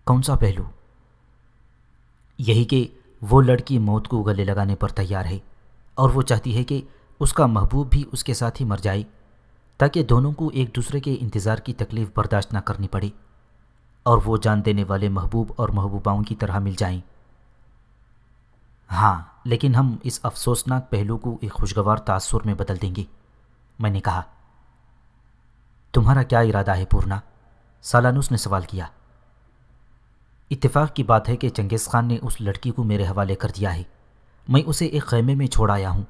कौन सा पहलू यही कि वो लड़की मौत को गले लगाने पर तैयार है और वो चाहती है कि उसका महबूब भी उसके साथ ही मर जाए ताकि दोनों को एक दूसरे के इंतज़ार की तकलीफ़ बर्दाश्त ना करनी पड़े और वो जान देने वाले महबूब और महबूबाओं की तरह मिल जाएं। हाँ लेकिन हम इस अफसोसनाक पहलू को एक खुशगवार तासुर में बदल देंगे मैंने कहा तुम्हारा क्या इरादा है पूर्णा सालानुस ने सवाल किया इत्तेफाक की बात है कि चंगेज़ खान ने उस लड़की को मेरे हवाले कर दिया है मैं उसे एक खैमे में छोड़ आया हूँ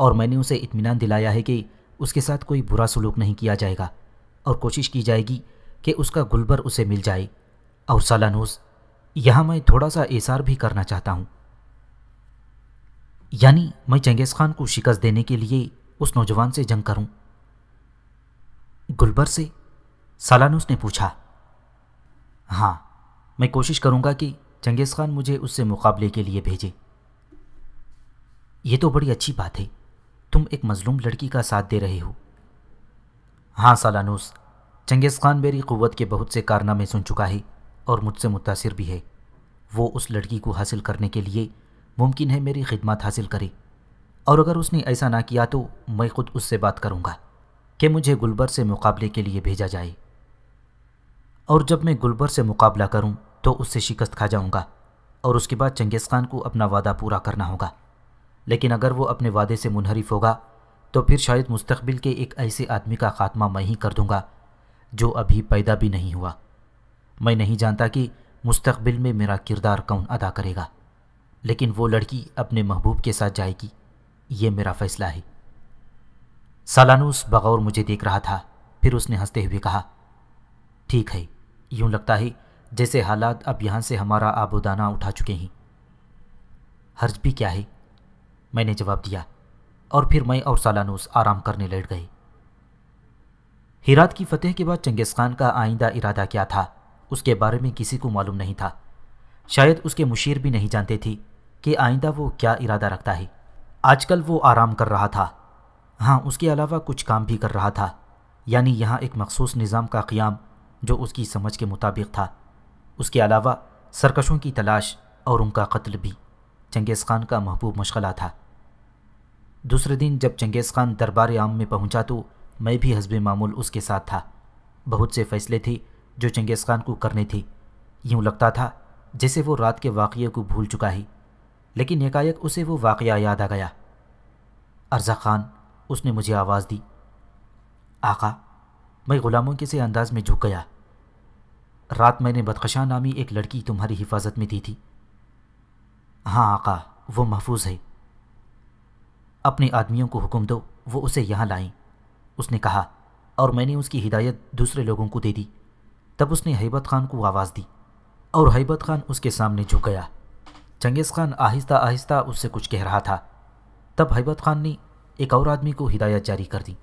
और मैंने उसे इत्मीनान दिलाया है कि उसके साथ कोई बुरा सलूक नहीं किया जाएगा और कोशिश की जाएगी कि उसका गुलबर उसे मिल जाए और सालानूस यहाँ मैं थोड़ा सा एसार भी करना चाहता हूँ यानी मैं चंगेज़ खान को शिकस्त देने के लिए उस नौजवान से जंग करूँ गुलबर से सालानुस ने पूछा हाँ मैं कोशिश करूँगा कि चंगेज़ खान मुझे उससे मुकाबले के लिए भेजे ये तो बड़ी अच्छी बात है तुम एक मज़लूम लड़की का साथ दे रहे हो हाँ सालानूस चंगेज़ खान मेरी क़वत के बहुत से कारनामे सुन चुका है और मुझसे मुतासर भी है वो उस लड़की को हासिल करने के लिए मुमकिन है मेरी खिदमत हासिल करे और अगर उसने ऐसा ना किया तो मैं ख़ुद उससे बात करूँगा कि मुझे गुलबर से मुकाबले के लिए भेजा जाए और जब मैं गुलबर से मुकाबला करूं तो उससे शिकस्त खा जाऊंगा और उसके बाद चंगेज़ खान को अपना वादा पूरा करना होगा लेकिन अगर वो अपने वादे से मुनहरफ होगा तो फिर शायद मुस्तबिल के एक ऐसे आदमी का ख़ात्मा मैं ही कर दूंगा जो अभी पैदा भी नहीं हुआ मैं नहीं जानता कि मुस्तबिल में मेरा किरदार कौन अदा करेगा लेकिन वो लड़की अपने महबूब के साथ जाएगी ये मेरा फ़ैसला है सालानूस बगौर मुझे देख रहा था फिर उसने हंसते हुए कहा ठीक है यूं लगता है जैसे हालात अब यहाँ से हमारा आबोदाना उठा चुके हैं हर्ज भी क्या है मैंने जवाब दिया और फिर मैं और सालानूस आराम करने लेट गए हिरात की फतेह के बाद चंगेज़ खान का आइंदा इरादा क्या था उसके बारे में किसी को मालूम नहीं था शायद उसके मुशीर भी नहीं जानते थे कि आइंदा वो क्या इरादा रखता है आजकल वो आराम कर रहा था हाँ उसके अलावा कुछ काम भी कर रहा था यानी यहाँ एक मखसूस निज़ाम का क़्याम जो उसकी समझ के मुताबिक था उसके अलावा सरकशों की तलाश और उनका कत्ल भी चंगेज़ ख़ान का महबूब मशगला था दूसरे दिन जब चंगेज़ ख़ान दरबार आम में पहुंचा तो मैं भी हसब मामूल उसके साथ था बहुत से फ़ैसले थे जो चंगेज़ ख़ान को करने थे यूँ लगता था जैसे वो रात के वाक़े को भूल चुका ही लेकिन एकाएक उसे वो वाक़ याद आ गया अर्जा खान उसने मुझे आवाज़ दी आका मैं ग़ुलामों के से अंदाज में झुक गया रात मैंने बदखशा नामी एक लड़की तुम्हारी हिफाजत में दी थी हाँ आका वो महफूज है अपने आदमियों को हुक्म दो वो उसे यहाँ लाएं उसने कहा और मैंने उसकी हिदायत दूसरे लोगों को दे दी तब उसने हैबत खान को आवाज़ दी और हैबत खान उसके सामने झुक गया चंगेज़ खान आहिस्ता आहिस्ता उससे कुछ कह रहा था तब हैबत खान ने एक और आदमी को हिदायत जारी कर दी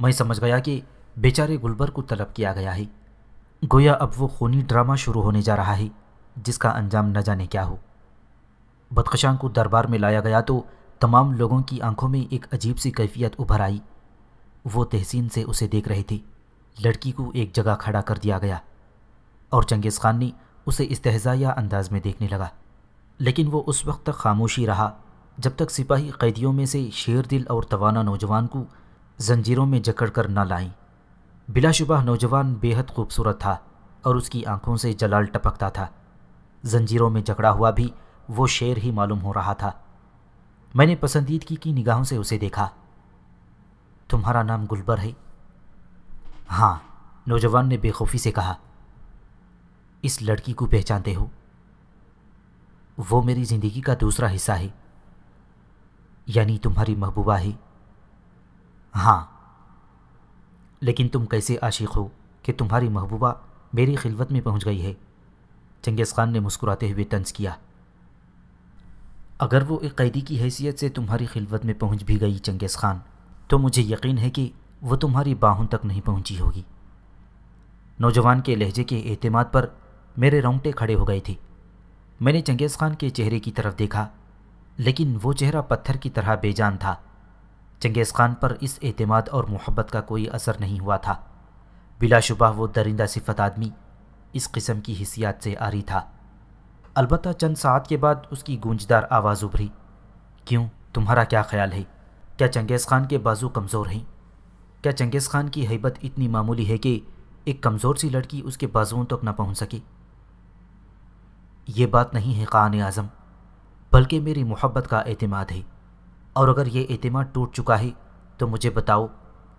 मैं समझ गया कि बेचारे गुलबर को तलब किया गया है गोया अब वो खूनी ड्रामा शुरू होने जा रहा है जिसका अंजाम न जाने क्या हो बदखशां को दरबार में लाया गया तो तमाम लोगों की आंखों में एक अजीब सी कैफियत उभर आई वो तहसीन से उसे देख रहे थे लड़की को एक जगह खड़ा कर दिया गया और चंगेज़ खान ने उसे इस्तेजा या अंदाज में देखने लगा लेकिन वो उस वक्त तक खामोशी रहा जब तक सिपाही कैदियों में से शेर दिल और तवाना नौजवान को जंजीरों में जकड़ कर न लाएं बिलाशुबह नौजवान बेहद खूबसूरत था और उसकी आंखों से जलाल टपकता था जंजीरों में जकड़ा हुआ भी वो शेर ही मालूम हो रहा था मैंने पसंदीदगी की निगाहों से उसे देखा तुम्हारा नाम गुलबर है हाँ नौजवान ने बेखौफी से कहा इस लड़की को पहचानते हो वो मेरी ज़िंदगी का दूसरा हिस्सा है यानी तुम्हारी महबूबा ही हाँ लेकिन तुम कैसे आशिक हो कि तुम्हारी महबूबा मेरी खिलवत में पहुंच गई है चंगेज़ खान ने मुस्कुराते हुए तंज किया अगर वो एक कैदी की हैसियत से तुम्हारी खिलवत में पहुंच भी गई चंगेज़ खान तो मुझे यकीन है कि वो तुम्हारी बाहों तक नहीं पहुंची होगी नौजवान के लहजे के अहतम पर मेरे रोंगटे खड़े हो गए थे मैंने चंगेज़ खान के चेहरे की तरफ देखा लेकिन वो चेहरा पत्थर की तरह बेजान था चंगेज़ खान पर इस एतमाद और मोहब्बत का कोई असर नहीं हुआ था बिलाशुबा वो दरिंदा सिफत आदमी इस किस्म की हिसियात से आरी था अलबत् चंद सात के बाद उसकी गूंजदार आवाज़ उभरी क्यों तुम्हारा क्या ख्याल है क्या चंगेज़ खान के बाजू कमज़ोर हैं क्या चंगेज़ खान की हैबत इतनी मामूली है कि एक कमज़ोर सी लड़की उसके बाजुओं तक तो न पहुंच सके ये बात नहीं है ख़ान आज़म बल्कि मेरी मोहब्बत का अहतमाद है और अगर ये अहतमाद टूट चुका है तो मुझे बताओ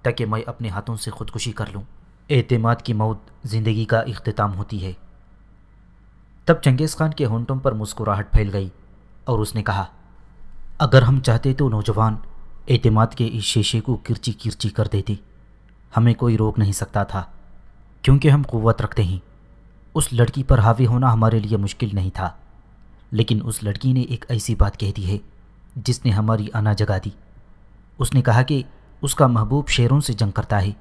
ताकि मैं अपने हाथों से ख़ुदकुशी कर लूँ अहतमाद की मौत ज़िंदगी का अख्ताम होती है तब चंगेज़ खान के होंटों पर मुस्कुराहट फैल गई और उसने कहा अगर हम चाहते तो नौजवान अहतमाद के इस शीशे को किरची किरची कर देते हमें कोई रोक नहीं सकता था क्योंकि हम क़वत रखते हैं उस लड़की पर हावी होना हमारे लिए मुश्किल नहीं था लेकिन उस लड़की ने एक ऐसी बात कह दी है जिसने हमारी आना जगा दी उसने कहा कि उसका महबूब शेरों से जंग करता है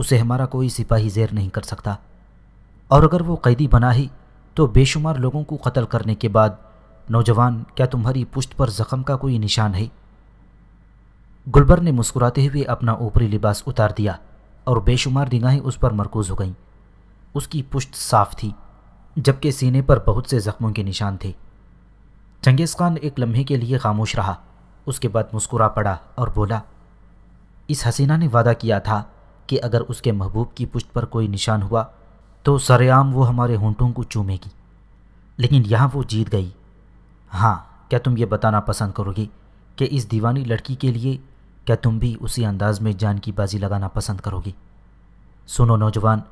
उसे हमारा कोई सिपाही जेर नहीं कर सकता और अगर वो कैदी बना ही तो बेशुमार लोगों को कत्ल करने के बाद नौजवान क्या तुम्हारी पुश्त पर ज़ख़म का कोई निशान है गुलबर ने मुस्कुराते हुए अपना ऊपरी लिबास उतार दिया और बेशुमार निगाहें उस पर मरकूज हो गईं उसकी पुश्त साफ थी जबकि सीने पर बहुत से ज़ख्मों के निशान थे चंगेज़ खान एक लम्हे के लिए खामोश रहा उसके बाद मुस्कुरा पड़ा और बोला इस हसीना ने वादा किया था कि अगर उसके महबूब की पुष्ट पर कोई निशान हुआ तो सरेआम वो हमारे होंठों को चूमेगी लेकिन यहाँ वो जीत गई हाँ क्या तुम ये बताना पसंद करोगे कि इस दीवानी लड़की के लिए क्या तुम भी उसी अंदाज में जान की बाजी लगाना पसंद करोगे सुनो नौजवान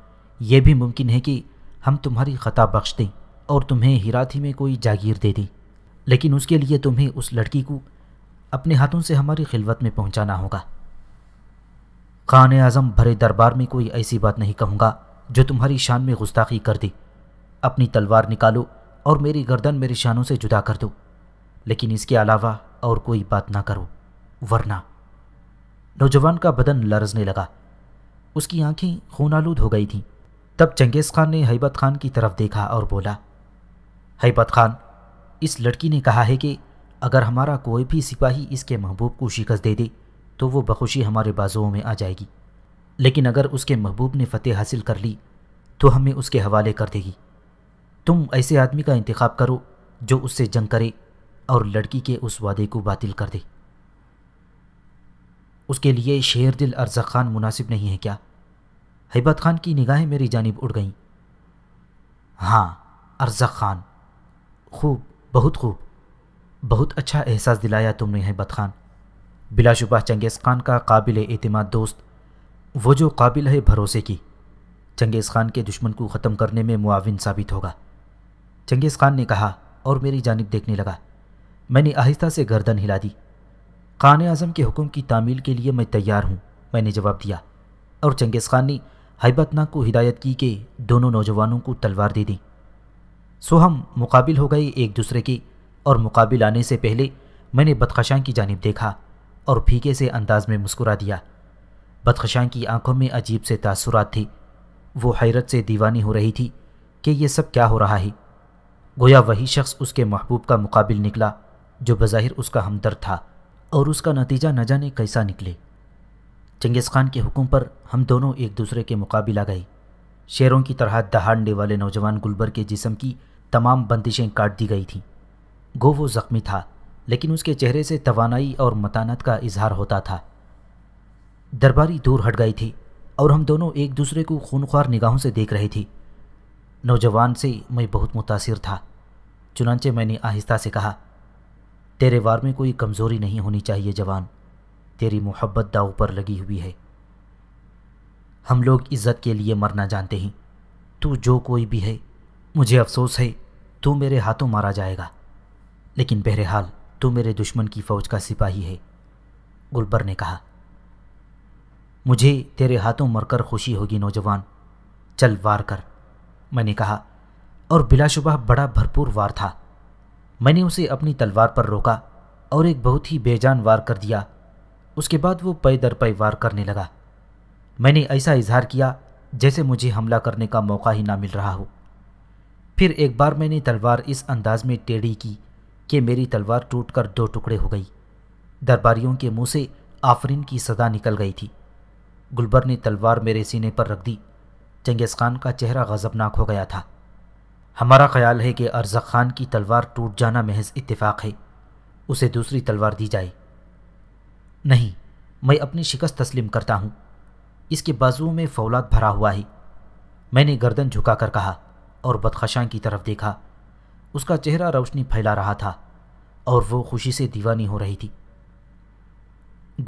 ये भी मुमकिन है कि हम तुम्हारी ख़ता बख्श दें और तुम्हें हिराथी में कोई जागीर दे दें लेकिन उसके लिए तुम्हें उस लड़की को अपने हाथों से हमारी खिलवत में पहुंचाना होगा खान आज़म भरे दरबार में कोई ऐसी बात नहीं कहूँगा जो तुम्हारी शान में गुस्ताखी कर दे अपनी तलवार निकालो और मेरी गर्दन मेरे शानों से जुदा कर दो लेकिन इसके अलावा और कोई बात ना करो वरना नौजवान का बदन लरजने लगा उसकी आंखें आलूद हो गई थीं तब चंगेज़ खान ने हैबत खान की तरफ देखा और बोला हैबत खान इस लड़की ने कहा है कि अगर हमारा कोई भी सिपाही इसके महबूब को शिकस्त दे दे तो वो बखुशी हमारे बाजुओं में आ जाएगी लेकिन अगर उसके महबूब ने फतेह हासिल कर ली तो हमें उसके हवाले कर देगी तुम ऐसे आदमी का इंतखब करो जो उससे जंग करे और लड़की के उस वादे को बातिल कर दे उसके लिए शेर दिल अर्जा खान मुनासिब नहीं है क्या हिब्बत खान की निगाहें मेरी जानब उड़ गईं हाँ अरजक खान खूब बहुत खूब बहुत अच्छा एहसास दिलाया तुमने हिब्बत खान बिलाशुबा चंगेज़ खान का काबिल अतमाद दोस्त वो जो काबिल है भरोसे की चंगेज़ खान के दुश्मन को ख़त्म करने में मुआविन साबित होगा चंगेज़ खान ने कहा और मेरी जानब देखने लगा मैंने आहिस्ता से गर्दन हिला दी खान आजम के हुक्म की तामील के लिए मैं तैयार हूँ मैंने जवाब दिया और चंगेज़ खान ने हैबतना को हिदायत की कि दोनों नौजवानों को तलवार दे दें सो हम मुकाबिल हो गए एक दूसरे के और मुकाबिल आने से पहले मैंने बदखशां की जानब देखा और फीके से अंदाज में मुस्कुरा दिया बदखशां की आंखों में अजीब से तासुरात थी वो हैरत से दीवानी हो रही थी कि ये सब क्या हो रहा है गोया वही शख्स उसके महबूब का मुकाबिल निकला जो बज़ाहिर उसका हमदर्द था और उसका नतीजा न जाने कैसा निकले चंगेज़ खान के हुक्म पर हम दोनों एक दूसरे के मुकाबला गए शेरों की तरह दहाड़ने वाले नौजवान गुलबर के जिसम की तमाम बंदिशें काट दी गई थीं गो वो ज़ख्मी था लेकिन उसके चेहरे से तवानाई और मतानत का इजहार होता था दरबारी दूर हट गई थी और हम दोनों एक दूसरे को खूनख्वार निगाहों से देख रहे थे नौजवान से मैं बहुत मुतासर था चुनाचे मैंने आहिस्ता से कहा तेरे वार में कोई कमज़ोरी नहीं होनी चाहिए जवान तेरी मोहब्बत दाव पर लगी हुई है हम लोग इज़्ज़त के लिए मरना जानते हैं तू जो कोई भी है मुझे अफसोस है तू मेरे हाथों मारा जाएगा लेकिन बहरहाल तू मेरे दुश्मन की फ़ौज का सिपाही है गुलबर ने कहा मुझे तेरे हाथों मरकर खुशी होगी नौजवान चल वार कर मैंने कहा और बिलाशुबह बड़ा भरपूर वार था मैंने उसे अपनी तलवार पर रोका और एक बहुत ही बेजान वार कर दिया उसके बाद वो पै दर पै वार करने लगा मैंने ऐसा इजहार किया जैसे मुझे हमला करने का मौका ही ना मिल रहा हो फिर एक बार मैंने तलवार इस अंदाज में टेढ़ी की कि मेरी तलवार टूटकर दो टुकड़े हो गई दरबारियों के मुंह से आफरीन की सदा निकल गई थी गुलबर ने तलवार मेरे सीने पर रख दी चंगेज़ खान का चेहरा गज़बनाक हो गया था हमारा ख्याल है कि अर्जक खान की तलवार टूट जाना महज इत्तेफाक है उसे दूसरी तलवार दी जाए नहीं मैं अपनी शिकस्त तस्लीम करता हूँ इसके बाजुओं में फौलाद भरा हुआ है मैंने गर्दन झुकाकर कहा और बदखशां की तरफ देखा उसका चेहरा रोशनी फैला रहा था और वो खुशी से दीवानी हो रही थी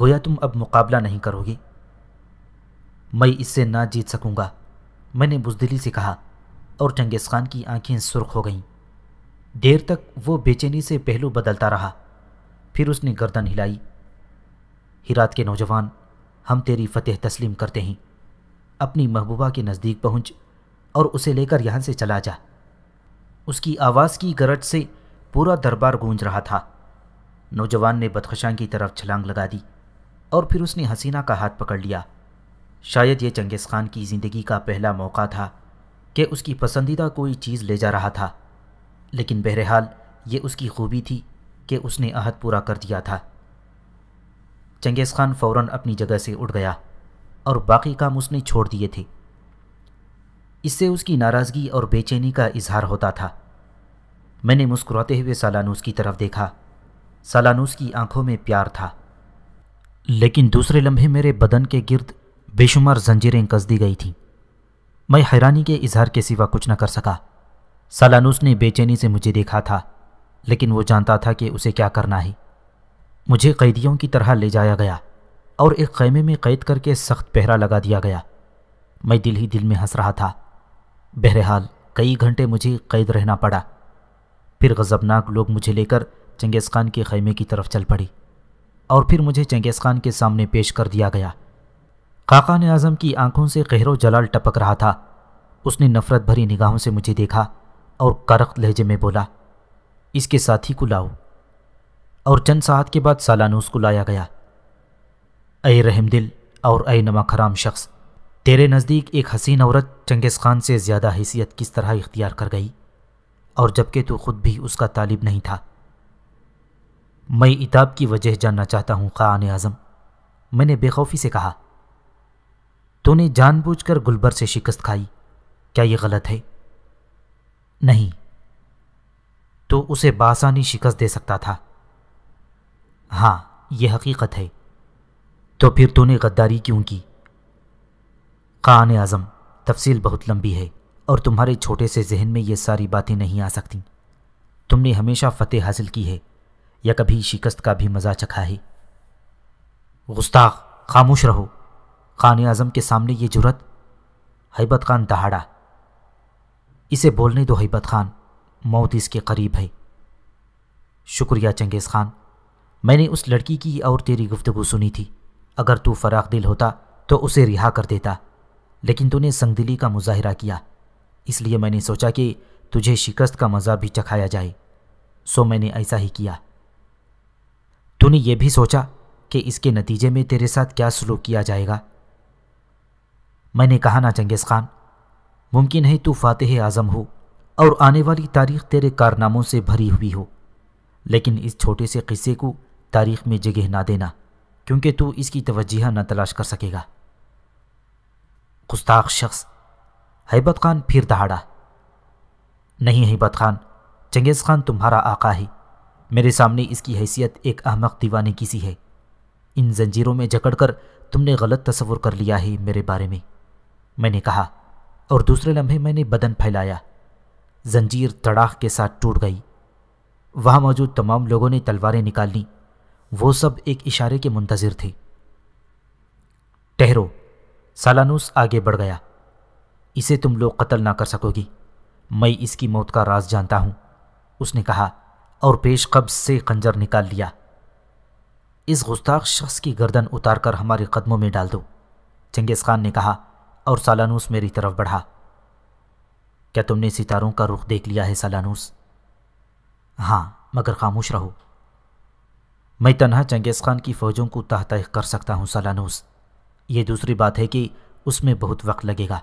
गोया तुम अब मुकाबला नहीं करोगे मैं इससे ना जीत सकूंगा मैंने बुजदिली से कहा और चंगेज़ खान की आंखें सुर्ख हो गईं देर तक वो बेचैनी से पहलू बदलता रहा फिर उसने गर्दन हिलाई हिरात के नौजवान हम तेरी फतेह तस्लीम करते हैं अपनी महबूबा के नज़दीक पहुँच और उसे लेकर यहाँ से चला जा उसकी आवाज़ की गरज से पूरा दरबार गूंज रहा था नौजवान ने बदखशां की तरफ छलांग लगा दी और फिर उसने हसीना का हाथ पकड़ लिया शायद ये चंगेज़ खान की ज़िंदगी का पहला मौका था कि उसकी पसंदीदा कोई चीज़ ले जा रहा था लेकिन बहरहाल ये उसकी खूबी थी कि उसने अहद पूरा कर दिया था चंगेज़ खान फ़ौर अपनी जगह से उठ गया और बाकी काम उसने छोड़ दिए थे इससे उसकी नाराज़गी और बेचैनी का इजहार होता था मैंने मुस्कुराते हुए सालानूस की तरफ देखा सालानूस की आंखों में प्यार था लेकिन दूसरे लम्हे मेरे बदन के गिर्द बेशुमार जंजीरें कस दी गई थीं मैं हैरानी के इजहार के सिवा कुछ न कर सका सालानूस ने बेचैनी से मुझे देखा था लेकिन वो जानता था कि उसे क्या करना है मुझे कैदियों की तरह ले जाया गया और एक खैमे में कैद करके सख्त पहरा लगा दिया गया मैं दिल ही दिल में हंस रहा था बहरहाल कई घंटे मुझे कैद रहना पड़ा फिर गज़बनाक लोग मुझे लेकर चंगेज़ खान के खैमे की तरफ चल पड़ी और फिर मुझे चंगेज़ खान के सामने पेश कर दिया गया काका ने आज़म की आंखों से कहरों जलाल टपक रहा था उसने नफ़रत भरी निगाहों से मुझे देखा और करख लहजे में बोला इसके साथी को लाओ और चंद साहत के बाद सालानूस को लाया गया अय रहम दिल और अय नमा खराम शख्स तेरे नज़दीक एक हसीन औरत चंगेज़ ख़ान से ज़्यादा हैसियत किस तरह इख्तियार कर गई और जबकि तू खुद भी उसका तालिब नहीं था मैं इताब की वजह जानना चाहता हूँ ख़ान आज़म मैंने बेखौफी से कहा तूने जानबूझकर गुलबर से शिकस्त खाई क्या ये गलत है नहीं तो उसे बासानी शिकस्त दे सकता था हाँ ये हकीकत है तो फिर तूने गद्दारी क्यों की कान आज़म तफसील बहुत लंबी है और तुम्हारे छोटे से जहन में ये सारी बातें नहीं आ सकती तुमने हमेशा फतेह हासिल की है या कभी शिकस्त का भी मज़ा चखा है गुस्ताख खामोश रहो खान आज़म के सामने ये जुरत हैबत खान दहाड़ा इसे बोलने दो हैबत खान मौत इसके करीब है शुक्रिया चंगेज़ खान मैंने उस लड़की की और तेरी गुफ्तगु सुनी थी अगर तू फराख दिल होता तो उसे रिहा कर देता लेकिन तूने संगदिली का मुजाहरा किया इसलिए मैंने सोचा कि तुझे शिकस्त का मज़ा भी चखाया जाए सो मैंने ऐसा ही किया तूने ये भी सोचा कि इसके नतीजे में तेरे साथ क्या सलूक किया जाएगा मैंने कहा ना चंगेज़ खान मुमकिन है तू फातह आज़म हो और आने वाली तारीख तेरे कारनामों से भरी हुई हो लेकिन इस छोटे से किस्से को तारीख में जगह ना देना क्योंकि तू इसकी तवज्जह ना तलाश कर सकेगा गुस्ताख शख्स हैबत खान फिर दहाड़ा नहीं हैबत खान चंगेज़ खान तुम्हारा आका है मेरे सामने इसकी हैसियत एक अहमक दीवाने की सी है इन जंजीरों में जकड़ कर तुमने गलत तस्वुर कर लिया है मेरे बारे में मैंने कहा और दूसरे लम्हे मैंने बदन फैलाया जंजीर तड़ाक के साथ टूट गई वहाँ मौजूद तमाम लोगों ने तलवारें निकाल ली वो सब एक इशारे के मुंतजिर थे ठहरो सालानूस आगे बढ़ गया इसे तुम लोग कत्ल ना कर सकोगी मैं इसकी मौत का राज जानता हूं उसने कहा और पेश कब्ज से खंजर निकाल लिया इस गुस्ताख शख्स की गर्दन उतारकर हमारे कदमों में डाल दो चंगेज़ खान ने कहा और सालानूस मेरी तरफ बढ़ा क्या तुमने सितारों का रुख देख लिया है सालानूस हाँ मगर खामोश रहो मैं तनहा चंगेज़ खान की फ़ौजों को तहत कर सकता हूँ सालानूस ये दूसरी बात है कि उसमें बहुत वक्त लगेगा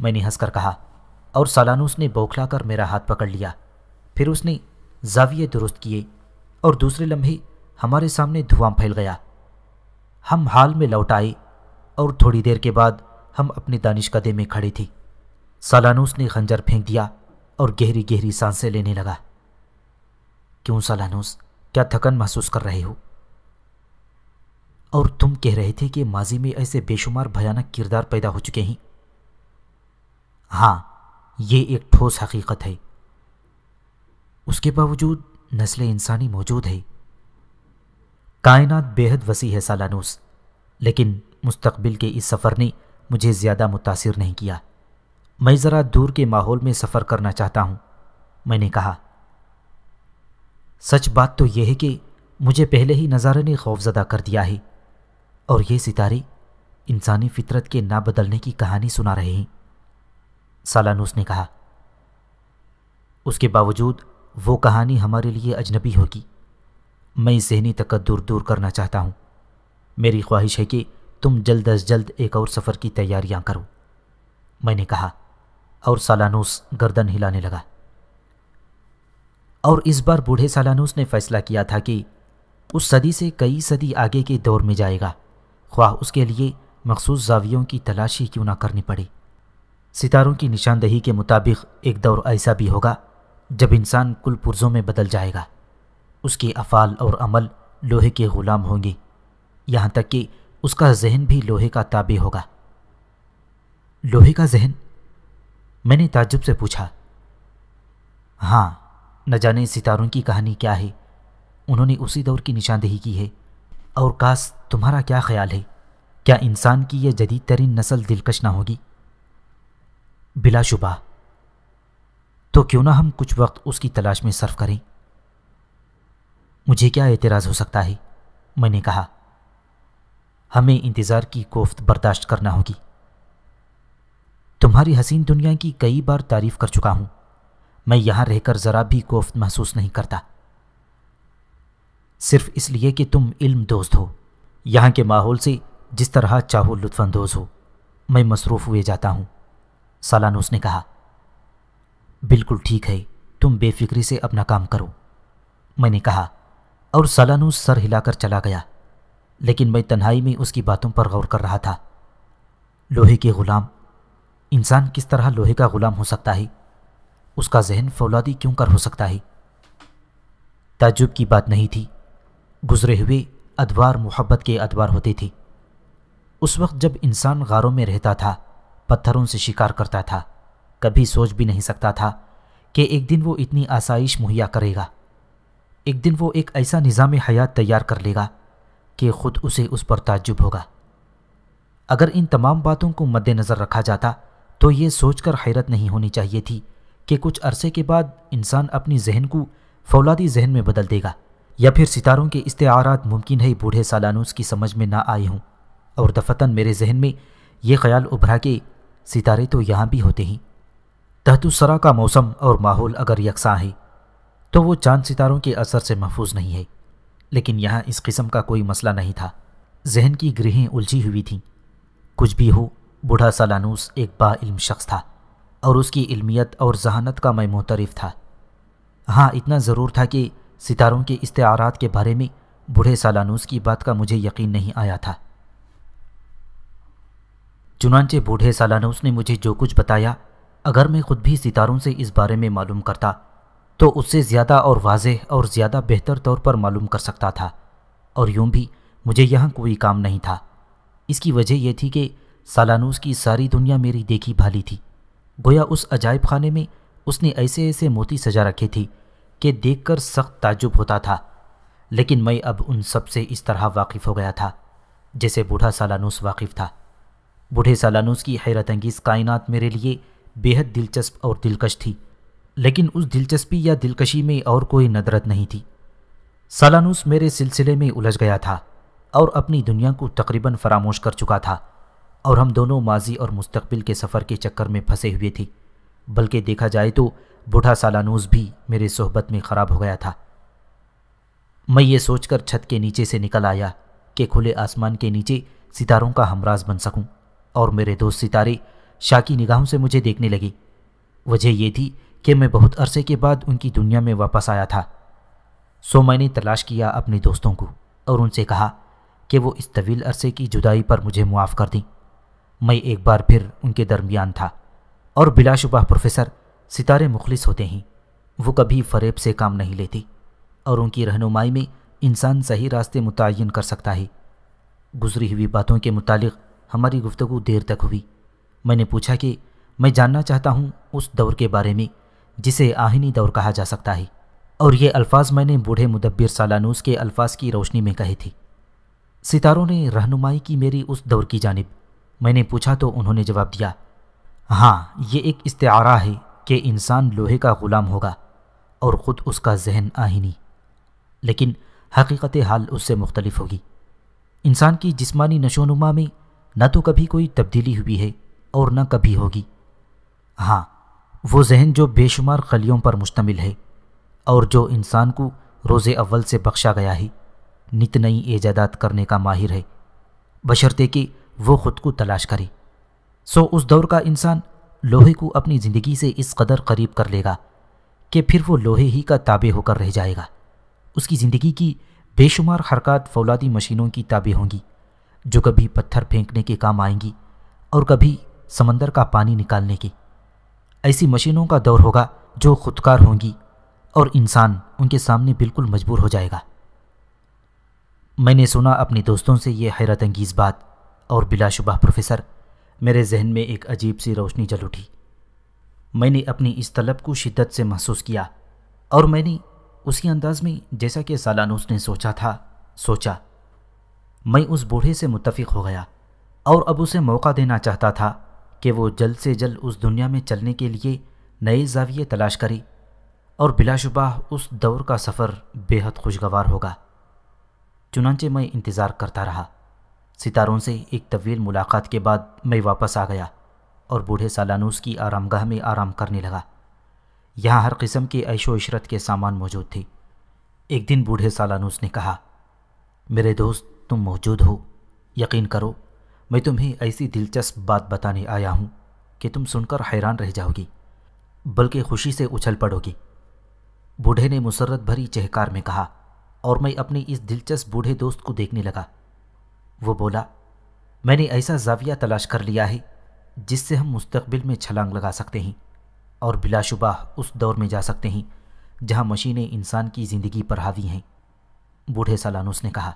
मैंने हंसकर कहा और सालानूस ने कर मेरा हाथ पकड़ लिया फिर उसने जाविये दुरुस्त किए और दूसरे लम्हे हमारे सामने धुआं फैल गया हम हाल में लौट आए और थोड़ी देर के बाद हम अपने दानिश कदे में खड़ी थी सालानूस ने खंजर फेंक दिया और गहरी गहरी सांसें लेने लगा क्यों सालानूस क्या थकन महसूस कर रहे हो और तुम कह रहे थे कि माजी में ऐसे बेशुमार भयानक किरदार पैदा हो चुके हैं हाँ ये एक ठोस हकीकत है उसके बावजूद नस्ल इंसानी मौजूद है कायनात बेहद वसी है सालानूस लेकिन मुस्तकबिल के इस सफ़र ने मुझे ज़्यादा मुतासर नहीं किया मैं ज़रा दूर के माहौल में सफ़र करना चाहता हूं मैंने कहा सच बात तो यह है कि मुझे पहले ही नज़ारे ने खौफजदा कर दिया है और ये सितारे इंसानी फितरत के ना बदलने की कहानी सुना रहे हैं सालानूस ने कहा उसके बावजूद वो कहानी हमारे लिए अजनबी होगी मैं जहनी तकदर दूर करना चाहता हूँ मेरी ख्वाहिश है कि तुम जल्द अज जल्द एक और सफ़र की तैयारियां करो मैंने कहा और सालानूस गर्दन हिलाने लगा और इस बार बूढ़े सालानूस ने फैसला किया था कि उस सदी से कई सदी आगे के दौर में जाएगा ख्वाह उसके लिए मखसूस जावियों की तलाशी क्यों ना करनी पड़ी सितारों की निशानदही के मुताबिक एक दौर ऐसा भी होगा जब इंसान कुल पुरजों में बदल जाएगा उसके अफ़ाल और अमल लोहे के ग़ुलाम होंगे यहाँ तक कि उसका जहन भी लोहे का ताबे होगा लोहे का जहन मैंने ताजुब से पूछा हाँ न जाने सितारों की कहानी क्या है उन्होंने उसी दौर की निशानदेही की है और काश तुम्हारा क्या ख्याल है क्या इंसान की यह जदीद तरीन नस्ल दिलकश ना होगी बिलाशुबा तो क्यों ना हम कुछ वक्त उसकी तलाश में सर्फ करें मुझे क्या एतराज़ हो सकता है मैंने कहा हमें इंतज़ार की कोफ्त बर्दाश्त करना होगी तुम्हारी हसीन दुनिया की कई बार तारीफ़ कर चुका हूँ मैं यहां रहकर ज़रा भी कोफ्त महसूस नहीं करता सिर्फ इसलिए कि तुम इल्म दोस्त हो यहां के माहौल से जिस तरह चाहो लुत्फानंदोज हो मैं मसरूफ़ हुए जाता हूं सालानूस ने कहा बिल्कुल ठीक है तुम बेफिक्री से अपना काम करो मैंने कहा और सालानूस सर हिलाकर चला गया लेकिन मैं तन्हाई में उसकी बातों पर गौर कर रहा था लोहे के ग़ुलाम इंसान किस तरह लोहे का ग़ुलाम हो सकता है उसका जहन फौलादी क्यों कर हो सकता है ताजुब की बात नहीं थी गुजरे हुए अदवार मोहब्बत के अदवार होते थे उस वक्त जब इंसान गारों में रहता था पत्थरों से शिकार करता था कभी सोच भी नहीं सकता था कि एक दिन वो इतनी आसाइश मुहैया करेगा एक दिन वो एक ऐसा निज़ाम हयात तैयार कर लेगा कि ख़ुद उसे उस पर ताजुब होगा अगर इन तमाम बातों को मद्देनज़र रखा जाता तो ये सोचकर हैरत नहीं होनी चाहिए थी कि कुछ अरसे के बाद इंसान अपनी जहन को फौलादी जहन में बदल देगा या फिर सितारों के इस्तारात मुमकिन है बूढ़े सालानूस की समझ में ना आए हों और दफतन मेरे जहन में ये ख्याल उभरा कि सितारे तो यहाँ भी होते हैं तहतुसरा का मौसम और माहौल अगर यकसा है तो वो चांद सितारों के असर से महफूज नहीं है लेकिन यहाँ इस किस्म का कोई मसला नहीं था जहन की गृहें उलझी हुई थीं कुछ भी हो बूढ़ा सालानूस एक बाइल्म शख्स था और उसकी इल्मियत और जहानत का मैं मुहतरफ़ था हाँ इतना ज़रूर था कि सितारों के इस्तारात के बारे में बूढ़े सालानूस की बात का मुझे यकीन नहीं आया था चुनानचे बूढ़े सालानूस ने मुझे जो कुछ बताया अगर मैं खुद भी सितारों से इस बारे में मालूम करता तो उससे ज़्यादा और वाज और ज़्यादा बेहतर तौर पर मालूम कर सकता था और यूं भी मुझे यहाँ कोई काम नहीं था इसकी वजह यह थी कि सालानूस की सारी दुनिया मेरी देखी भाली थी गोया उस अजायब खाने में उसने ऐसे ऐसे मोती सजा रखी थी कि देखकर सख्त ताजुब होता था लेकिन मैं अब उन सब से इस तरह वाकिफ़ हो गया था जैसे बूढ़ा सालानूस वाकिफ़ था बूढ़े सालानूस की हैरत अंगीज़ कायनात मेरे लिए बेहद दिलचस्प और दिलकश थी लेकिन उस दिलचस्पी या दिलकशी में और कोई नदरत नहीं थी सालानूस मेरे सिलसिले में उलझ गया था और अपनी दुनिया को तकरीबन फरामोश कर चुका था और हम दोनों माजी और मुस्तबिल के सफ़र के चक्कर में फंसे हुए थे बल्कि देखा जाए तो बूढ़ा सालानूज भी मेरे सोहबत में ख़राब हो गया था मैं ये सोचकर छत के नीचे से निकल आया कि खुले आसमान के नीचे सितारों का हमराज बन सकूं और मेरे दोस्त सितारे शाकी निगाहों से मुझे देखने लगे वजह यह थी कि मैं बहुत अरसे के बाद उनकी दुनिया में वापस आया था सो मैंने तलाश किया अपने दोस्तों को और उनसे कहा कि वो इस तवील अरसे की जुदाई पर मुझे मुआफ़ कर दें मैं एक बार फिर उनके दरमियान था और बिलाशुबा प्रोफेसर सितारे मुखलिस होते हैं वो कभी फरेब से काम नहीं लेती और उनकी रहनुमाई में इंसान सही रास्ते मुतन कर सकता है गुजरी हुई बातों के मुतालिक हमारी गुफ्तु देर तक हुई मैंने पूछा कि मैं जानना चाहता हूँ उस दौर के बारे में जिसे आहिनी दौर कहा जा सकता है और ये अल्फाज मैंने बूढ़े मुदब्बिर सालानूस के अल्फाज की रोशनी में कहे थे सितारों ने रहनुमाई की मेरी उस दौर की जानब मैंने पूछा तो उन्होंने जवाब दिया हाँ ये एक इस्तारा है कि इंसान लोहे का ग़ुलाम होगा और ख़ुद उसका जहन आहिनी लेकिन हकीकत हाल उससे मुख्तलिफ होगी इंसान की जिस्मानी नशोनुमा में न तो कभी कोई तब्दीली हुई है और न कभी होगी हाँ वो जहन जो बेशुमार खलियों पर मुश्तमिल है और जो इंसान को रोज़ अव्वल से बख्शा गया है नित नई ईजादात करने का माहिर है बशर्ते कि वो ख़ुद को तलाश करे सो उस दौर का इंसान लोहे को अपनी ज़िंदगी से इस कदर करीब कर लेगा कि फिर वो लोहे ही का ताबे होकर रह जाएगा उसकी ज़िंदगी की बेशुमार हरकत फौलादी मशीनों की ताबे होंगी जो कभी पत्थर फेंकने के काम आएंगी और कभी समंदर का पानी निकालने की ऐसी मशीनों का दौर होगा जो खुदकार होंगी और इंसान उनके सामने बिल्कुल मजबूर हो जाएगा मैंने सुना अपने दोस्तों से ये हैरत अंगीज़ बात और बिलाशुबा प्रोफेसर मेरे जहन में एक अजीब सी रोशनी जल उठी मैंने अपनी इस तलब को शिद्दत से महसूस किया और मैंने उसी अंदाज में जैसा कि सालानूस ने सोचा था सोचा मैं उस बूढ़े से मुतफिक हो गया और अब उसे मौका देना चाहता था कि वो जल्द से जल्द उस दुनिया में चलने के लिए नए जाविये तलाश करे और बिलाशुबा उस दौर का सफ़र बेहद खुशगवार होगा चुनाचे मैं इंतज़ार करता रहा सितारों से एक तवील मुलाकात के बाद मैं वापस आ गया और बूढ़े सालानूस की आरामगाह में आराम करने लगा यहाँ हर किस्म के ऐशो इशरत के सामान मौजूद थे एक दिन बूढ़े सालानूस ने कहा मेरे दोस्त तुम मौजूद हो यकीन करो मैं तुम्हें ऐसी दिलचस्प बात बताने आया हूँ कि तुम सुनकर हैरान रह जाओगी बल्कि खुशी से उछल पड़ोगी बूढ़े ने मुसरत भरी चहकार में कहा और मैं अपने इस दिलचस्प बूढ़े दोस्त को देखने लगा वो बोला मैंने ऐसा जाविया तलाश कर लिया है जिससे हम मुस्तबिल में छलांग लगा सकते हैं और बिलाशुबा उस दौर में जा सकते हैं जहां मशीनें इंसान की ज़िंदगी पर हावी हैं बूढ़े सालानूस ने कहा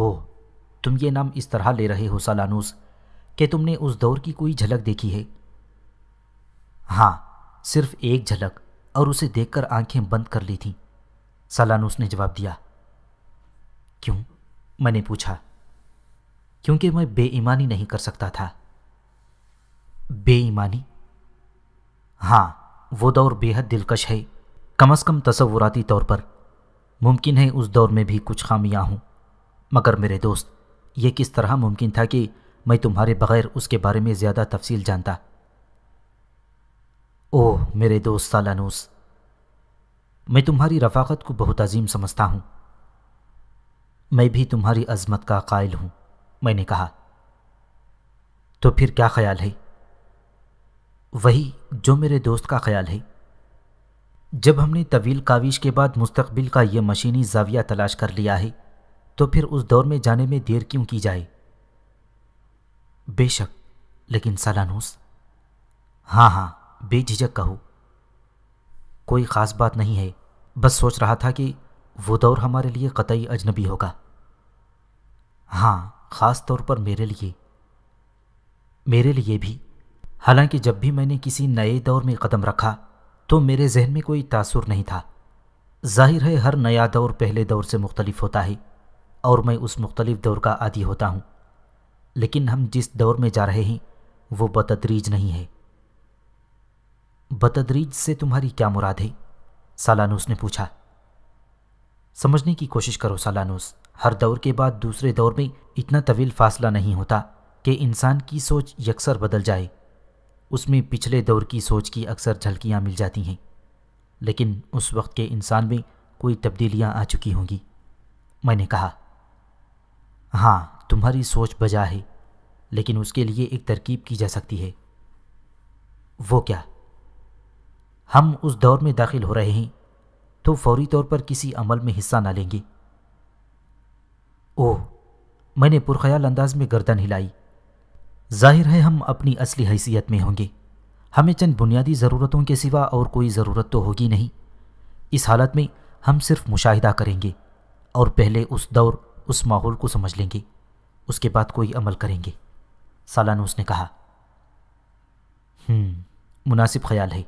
ओह तुम ये नाम इस तरह ले रहे हो सालानूस कि तुमने उस दौर की कोई झलक देखी है हाँ सिर्फ एक झलक और उसे देखकर आंखें बंद कर ली थीं सालानूस ने जवाब दिया क्यों मैंने पूछा क्योंकि मैं बेईमानी नहीं कर सकता था बेईमानी हाँ वो दौर बेहद दिलकश है कम अज़ कम तस्वुराती तौर पर मुमकिन है उस दौर में भी कुछ खामियां हूं मगर मेरे दोस्त ये किस तरह मुमकिन था कि मैं तुम्हारे बगैर उसके बारे में ज़्यादा तफसील जानता ओह मेरे दोस्त सालानूस मैं तुम्हारी रफाकत को बहुत अजीम समझता हूँ मैं भी तुम्हारी अजमत का कायल हूं मैंने कहा तो फिर क्या ख्याल है वही जो मेरे दोस्त का ख्याल है जब हमने तवील काविश के बाद मुस्तकबिल का यह मशीनी जाविया तलाश कर लिया है तो फिर उस दौर में जाने में देर क्यों की जाए बेशक लेकिन सालानूस हाँ हाँ बेझिझक कहो कोई ख़ास बात नहीं है बस सोच रहा था कि वो दौर हमारे लिए कतई अजनबी होगा हाँ ख़ास तौर पर मेरे लिए मेरे लिए भी हालांकि जब भी मैंने किसी नए दौर में कदम रखा तो मेरे जहन में कोई तासुर नहीं था जाहिर है हर नया दौर पहले दौर से मुख्तलिफ होता है और मैं उस मुख्तलिफ दौर का आदि होता हूँ लेकिन हम जिस दौर में जा रहे हैं वो बतदरीज नहीं है बतदरीज से तुम्हारी क्या मुराद है सालानूस ने पूछा समझने की कोशिश करो सालानूस हर दौर के बाद दूसरे दौर में इतना तवील फासला नहीं होता कि इंसान की सोच यकसर बदल जाए उसमें पिछले दौर की सोच की अक्सर झलकियाँ मिल जाती हैं लेकिन उस वक्त के इंसान में कोई तब्दीलियाँ आ चुकी होंगी मैंने कहा हाँ तुम्हारी सोच बजा है लेकिन उसके लिए एक तरकीब की जा सकती है वो क्या हम उस दौर में दाखिल हो रहे हैं तो फौरी तौर पर किसी अमल में हिस्सा ना लेंगे ओह मैंने पुरख्याल अंदाज में गर्दन हिलाई जाहिर है हम अपनी असली हैसियत में होंगे हमें चंद बुनियादी ज़रूरतों के सिवा और कोई ज़रूरत तो होगी नहीं इस हालत में हम सिर्फ मुशाहिदा करेंगे और पहले उस दौर उस माहौल को समझ लेंगे उसके बाद कोई अमल करेंगे सालान उसने कहा हम्म, मुनासिब ख्याल है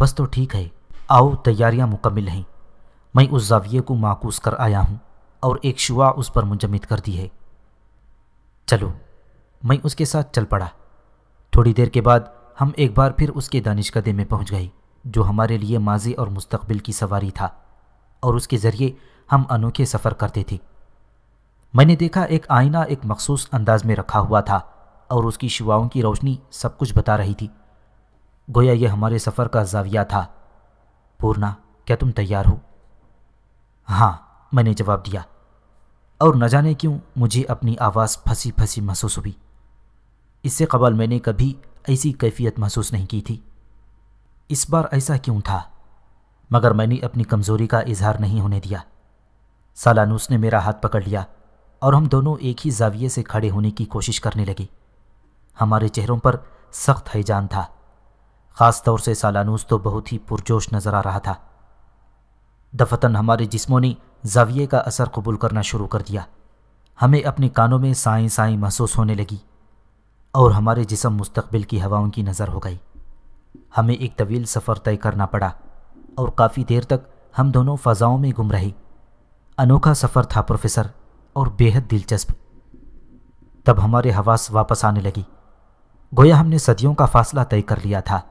बस तो ठीक है आओ तैयारियां मुकम्मल हैं मैं उस जाविये को माकूस कर आया हूँ और एक शुआ उस पर मुंजमद कर दी है चलो मैं उसके साथ चल पड़ा थोड़ी देर के बाद हम एक बार फिर उसके दानिश कदे में पहुँच गए जो हमारे लिए माजी और मुस्तकबिल की सवारी था और उसके ज़रिए हम अनोखे सफ़र करते थे मैंने देखा एक आईना एक मखसूस अंदाज में रखा हुआ था और उसकी शुआओं की रोशनी सब कुछ बता रही थी गोया यह हमारे सफ़र का जाविया था पूर्णा क्या तुम तैयार हो हाँ मैंने जवाब दिया और न जाने क्यों मुझे अपनी आवाज़ फंसी फंसी महसूस हुई इससे कबल मैंने कभी ऐसी कैफियत महसूस नहीं की थी इस बार ऐसा क्यों था मगर मैंने अपनी कमज़ोरी का इजहार नहीं होने दिया सालानूस ने मेरा हाथ पकड़ लिया और हम दोनों एक ही जाविये से खड़े होने की कोशिश करने लगे हमारे चेहरों पर सख्त हैजान था ख़ास तौर से सालानूस तो बहुत ही पुरजोश नज़र आ रहा था दफतन हमारे जिस्मों ने जाविये का असर कबूल करना शुरू कर दिया हमें अपने कानों में साई साई महसूस होने लगी और हमारे जिसम मुस्तबिल की हवाओं की नज़र हो गई हमें एक तवील सफ़र तय करना पड़ा और काफ़ी देर तक हम दोनों फ़जाओं में गुम रहे अनोखा सफ़र था प्रोफेसर और बेहद दिलचस्प तब हमारे हवास वापस आने लगी गोया हमने सदियों का फासला तय कर लिया था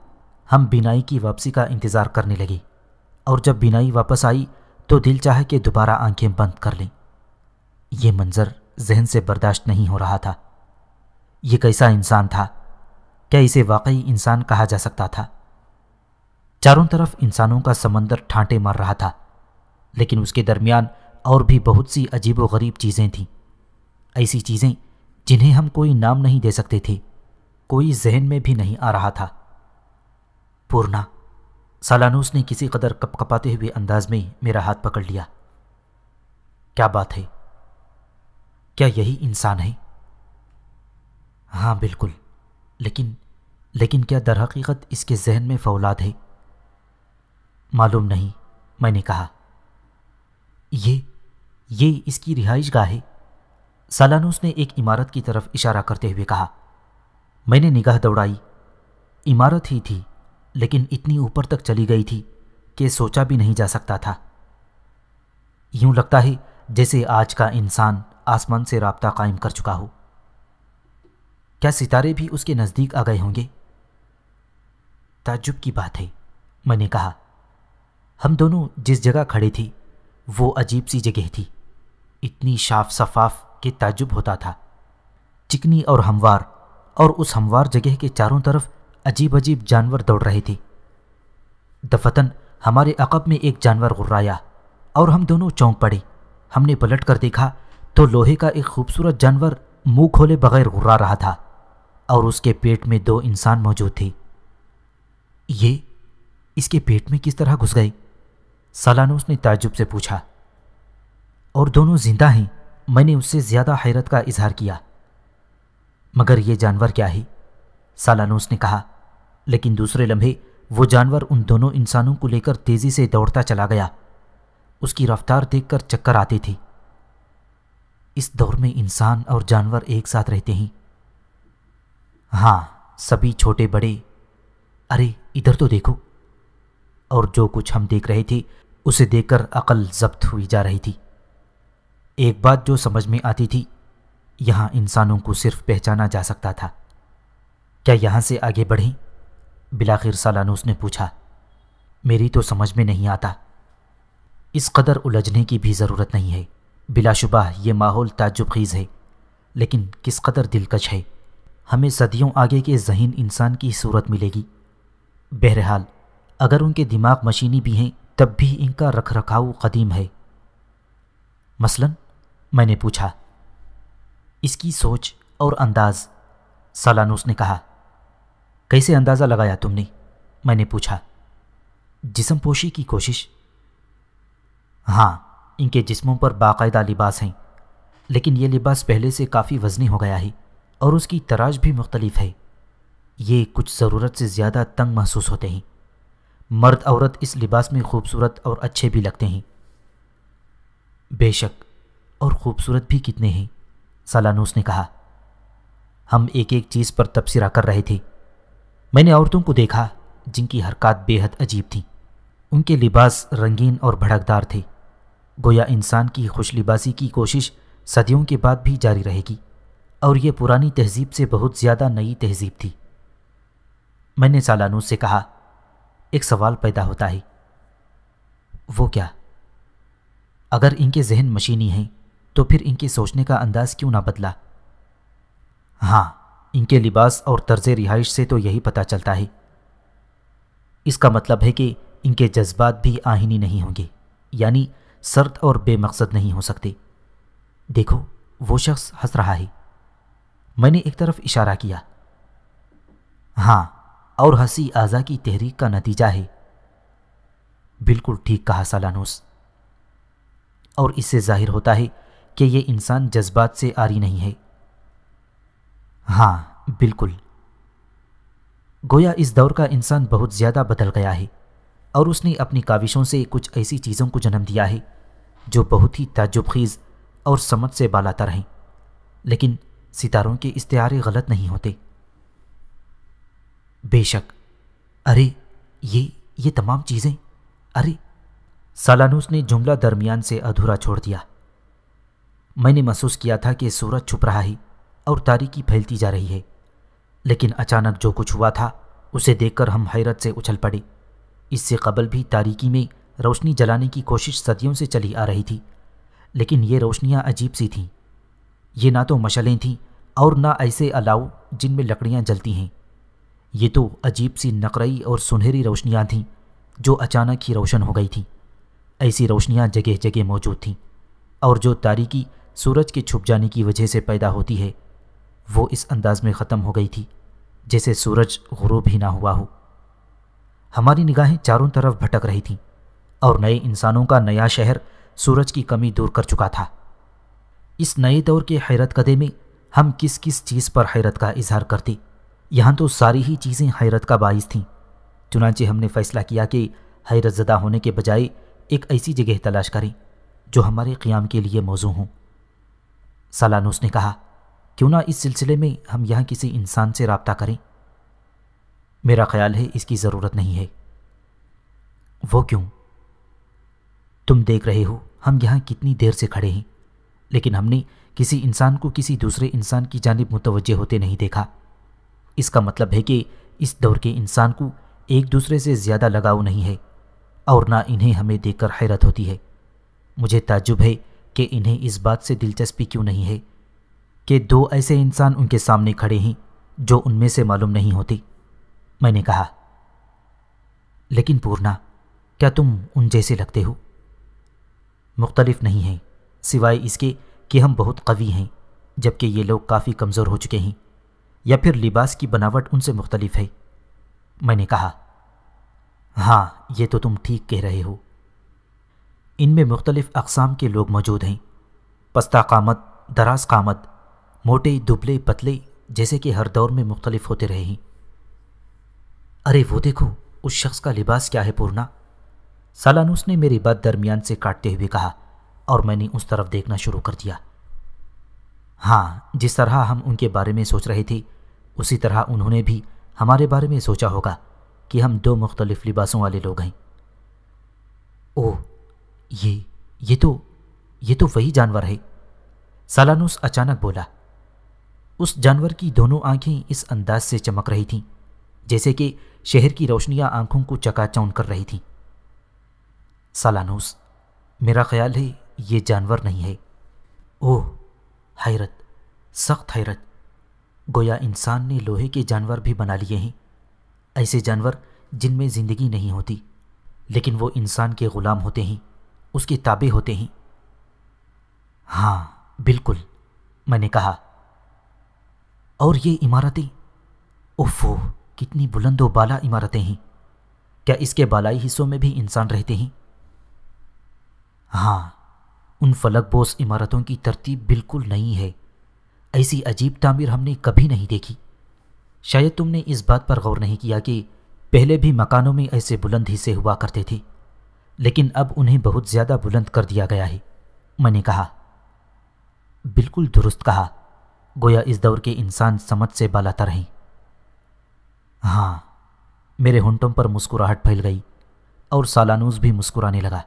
हम बिनाई की वापसी का इंतज़ार करने लगे और जब बिनाई वापस आई तो दिल चाहे कि दोबारा आंखें बंद कर लें यह मंज़र जहन से बर्दाश्त नहीं हो रहा था ये कैसा इंसान था क्या इसे वाकई इंसान कहा जा सकता था चारों तरफ इंसानों का समंदर ठांटे मार रहा था लेकिन उसके दरमियान और भी बहुत सी अजीब व गरीब चीज़ें थीं ऐसी चीज़ें जिन्हें हम कोई नाम नहीं दे सकते थे कोई जहन में भी नहीं आ रहा था पूर्णा सालानूस ने किसी कदर कपकपाते हुए अंदाज में मेरा हाथ पकड़ लिया क्या बात है क्या यही इंसान है हाँ बिल्कुल लेकिन लेकिन क्या दर हकीकत इसके जहन में फौलाद है मालूम नहीं मैंने कहा ये ये इसकी रिहाइश गाह है सालानूस ने एक इमारत की तरफ इशारा करते हुए कहा मैंने निगाह दौड़ाई इमारत ही थी लेकिन इतनी ऊपर तक चली गई थी कि सोचा भी नहीं जा सकता था यूं लगता है जैसे आज का इंसान आसमान से रबता कायम कर चुका हो क्या सितारे भी उसके नज़दीक आ गए होंगे ताजुब की बात है मैंने कहा हम दोनों जिस जगह खड़े थे वो अजीब सी जगह थी इतनी साफ शफाफ के ताजुब होता था चिकनी और हमवार और उस हमवार जगह के चारों तरफ अजीब अजीब जानवर दौड़ रहे थे दफतन हमारे अकब में एक जानवर गुर्राया और हम दोनों चौंक पड़े हमने पलट कर देखा तो लोहे का एक खूबसूरत जानवर मुंह खोले बगैर गुर्रा रहा था और उसके पेट में दो इंसान मौजूद थे ये इसके पेट में किस तरह घुस गई सालानोस ने ताजुब से पूछा और दोनों जिंदा हैं मैंने उससे ज़्यादा हैरत का इजहार किया मगर ये जानवर क्या है सालानोस ने कहा लेकिन दूसरे लम्हे वो जानवर उन दोनों इंसानों को लेकर तेज़ी से दौड़ता चला गया उसकी रफ्तार देखकर चक्कर आती थी इस दौर में इंसान और जानवर एक साथ रहते हैं हाँ सभी छोटे बड़े अरे इधर तो देखो और जो कुछ हम देख रहे थे उसे देखकर अकल जब्त हुई जा रही थी एक बात जो समझ में आती थी यहां इंसानों को सिर्फ पहचाना जा सकता था क्या यहां से आगे बढ़ें बिलाखिर सालानूस ने पूछा मेरी तो समझ में नहीं आता इस कदर उलझने की भी ज़रूरत नहीं है बिलाशुबा ये माहौल ताजुब खीज़ है लेकिन किस कदर दिलकश है हमें सदियों आगे के जहन इंसान की सूरत मिलेगी बहरहाल अगर उनके दिमाग मशीनी भी हैं तब भी इनका रख रखाव कदीम है मसलन मैंने पूछा इसकी सोच और अंदाज सालानूस ने कहा कैसे अंदाज़ा लगाया तुमने मैंने पूछा जिसम पोशी की कोशिश हाँ इनके जिस्मों पर बाकायदा लिबास हैं लेकिन ये लिबास पहले से काफ़ी वजनी हो गया है और उसकी तराज भी मुख्तलिफ है ये कुछ ज़रूरत से ज़्यादा तंग महसूस होते हैं मर्द औरत इस लिबास में खूबसूरत और अच्छे भी लगते हैं बेशक और ख़ूबसूरत भी कितने हैं सालानूस ने कहा हम एक एक चीज़ पर तबसरा कर रहे थे मैंने औरतों को देखा जिनकी हरकत बेहद अजीब थी उनके लिबास रंगीन और भड़कदार थे गोया इंसान की खुश लिबासी की कोशिश सदियों के बाद भी जारी रहेगी और ये पुरानी तहजीब से बहुत ज़्यादा नई तहजीब थी मैंने सालानूस से कहा एक सवाल पैदा होता है वो क्या अगर इनके जहन मशीनी हैं तो फिर इनके सोचने का अंदाज़ क्यों ना बदला हाँ इनके लिबास और तर्ज रिहाइश से तो यही पता चलता है इसका मतलब है कि इनके जज्बात भी आहिनी नहीं होंगे यानी सर्द और बेमकसद नहीं हो सकते देखो वो शख्स हंस रहा है मैंने एक तरफ इशारा किया हाँ और हंसी आज़ा की तहरीक का नतीजा है बिल्कुल ठीक कहा सालानूस और इससे जाहिर होता है कि ये इंसान जज्बात से आरी नहीं है हाँ बिल्कुल गोया इस दौर का इंसान बहुत ज़्यादा बदल गया है और उसने अपनी काविशों से कुछ ऐसी चीज़ों को जन्म दिया है जो बहुत ही खीज़ और समझ से बालाता रहें लेकिन सितारों के इस्तारे गलत नहीं होते बेशक अरे ये ये तमाम चीज़ें अरे सालानूस ने जुमला दरमियान से अधूरा छोड़ दिया मैंने महसूस किया था कि सूरज छुप रहा है और तारीकी फैलती जा रही है लेकिन अचानक जो कुछ हुआ था उसे देखकर हम हैरत से उछल पड़े इससे कबल भी तारीकी में रोशनी जलाने की कोशिश सदियों से चली आ रही थी लेकिन ये रोशनियाँ अजीब सी थीं ये ना तो मशलें थीं और ना ऐसे अलाव जिनमें लकड़ियाँ जलती हैं ये तो अजीब सी नकरई और सुनहरी रोशनियाँ थीं जो अचानक ही रोशन हो गई थी ऐसी रोशनियाँ जगह जगह मौजूद थीं और जो तारीकी सूरज के छुप जाने की वजह से पैदा होती है वो इस अंदाज में ख़त्म हो गई थी जैसे सूरज गुरूब ही ना हुआ हो हमारी निगाहें चारों तरफ भटक रही थीं और नए इंसानों का नया शहर सूरज की कमी दूर कर चुका था इस नए दौर के हैरत कदे में हम किस किस चीज़ पर हैरत का इजहार करते यहाँ तो सारी ही चीज़ें हैरत का बायस थीं चुनाचे हमने फैसला किया कि हैरत ज़दा होने के बजाय एक ऐसी जगह तलाश करें जो हमारे क़्याम के लिए मौजू हों सालानूस ने कहा क्यों ना इस सिलसिले में हम यहाँ किसी इंसान से रबता करें मेरा ख्याल है इसकी ज़रूरत नहीं है वो क्यों तुम देख रहे हो हम यहाँ कितनी देर से खड़े हैं लेकिन हमने किसी इंसान को किसी दूसरे इंसान की जानब मुतवजह होते नहीं देखा इसका मतलब है कि इस दौर के इंसान को एक दूसरे से ज़्यादा लगाव नहीं है और ना इन्हें हमें देखकर हैरत होती है मुझे ताजुब है कि इन्हें इस बात से दिलचस्पी क्यों नहीं है कि दो ऐसे इंसान उनके सामने खड़े हैं जो उनमें से मालूम नहीं होती मैंने कहा लेकिन पूर्णा क्या तुम उन जैसे लगते हो मुख्तलिफ नहीं हैं सिवाय इसके कि हम बहुत कवी हैं जबकि ये लोग काफ़ी कमज़ोर हो चुके हैं या फिर लिबास की बनावट उनसे मुख्तलिफ है मैंने कहा हाँ ये तो तुम ठीक कह रहे हो इनमें मुख्तलिफ अकसाम के लोग मौजूद हैं पस्ता कामत दराज कामत मोटे दुबले पतले जैसे कि हर दौर में मुख्तलिफ होते रहे हैं अरे वो देखो उस शख्स का लिबास क्या है पूर्णा सालानूस ने मेरी बात दरमियान से काटते हुए कहा और मैंने उस तरफ देखना शुरू कर दिया हाँ जिस तरह हम उनके बारे में सोच रहे थे उसी तरह उन्होंने भी हमारे बारे में सोचा होगा कि हम दो मुख्तलिफ लिबासों वाले लोग हैं ओह ये ये तो ये तो वही जानवर है सालानूस अचानक बोला उस जानवर की दोनों आंखें इस अंदाज से चमक रही थीं जैसे कि शहर की रोशनियां आंखों को चकाचौन कर रही थीं सालानूस मेरा ख्याल है ये जानवर नहीं है ओह हैरत सख्त हैरत गोया इंसान ने लोहे के जानवर भी बना लिए हैं ऐसे जानवर जिनमें ज़िंदगी नहीं होती लेकिन वो इंसान के ग़ुलाम होते हैं उसके ताबे होते हैं हाँ बिल्कुल मैंने कहा और ये इमारतें ओफो कितनी बुलंदो बाला इमारतें हैं क्या इसके बालाई हिस्सों में भी इंसान रहते हैं हाँ उन फलक बोस इमारतों की तरतीब बिल्कुल नहीं है ऐसी अजीब तामीर हमने कभी नहीं देखी शायद तुमने इस बात पर गौर नहीं किया कि पहले भी मकानों में ऐसे बुलंद हिस्से हुआ करते थे लेकिन अब उन्हें बहुत ज़्यादा बुलंद कर दिया गया है मैंने कहा बिल्कुल दुरुस्त कहा गोया इस दौर के इंसान समझ से बालाता रही हाँ मेरे होंटों पर मुस्कुराहट फैल गई और सालानूस भी मुस्कुराने लगा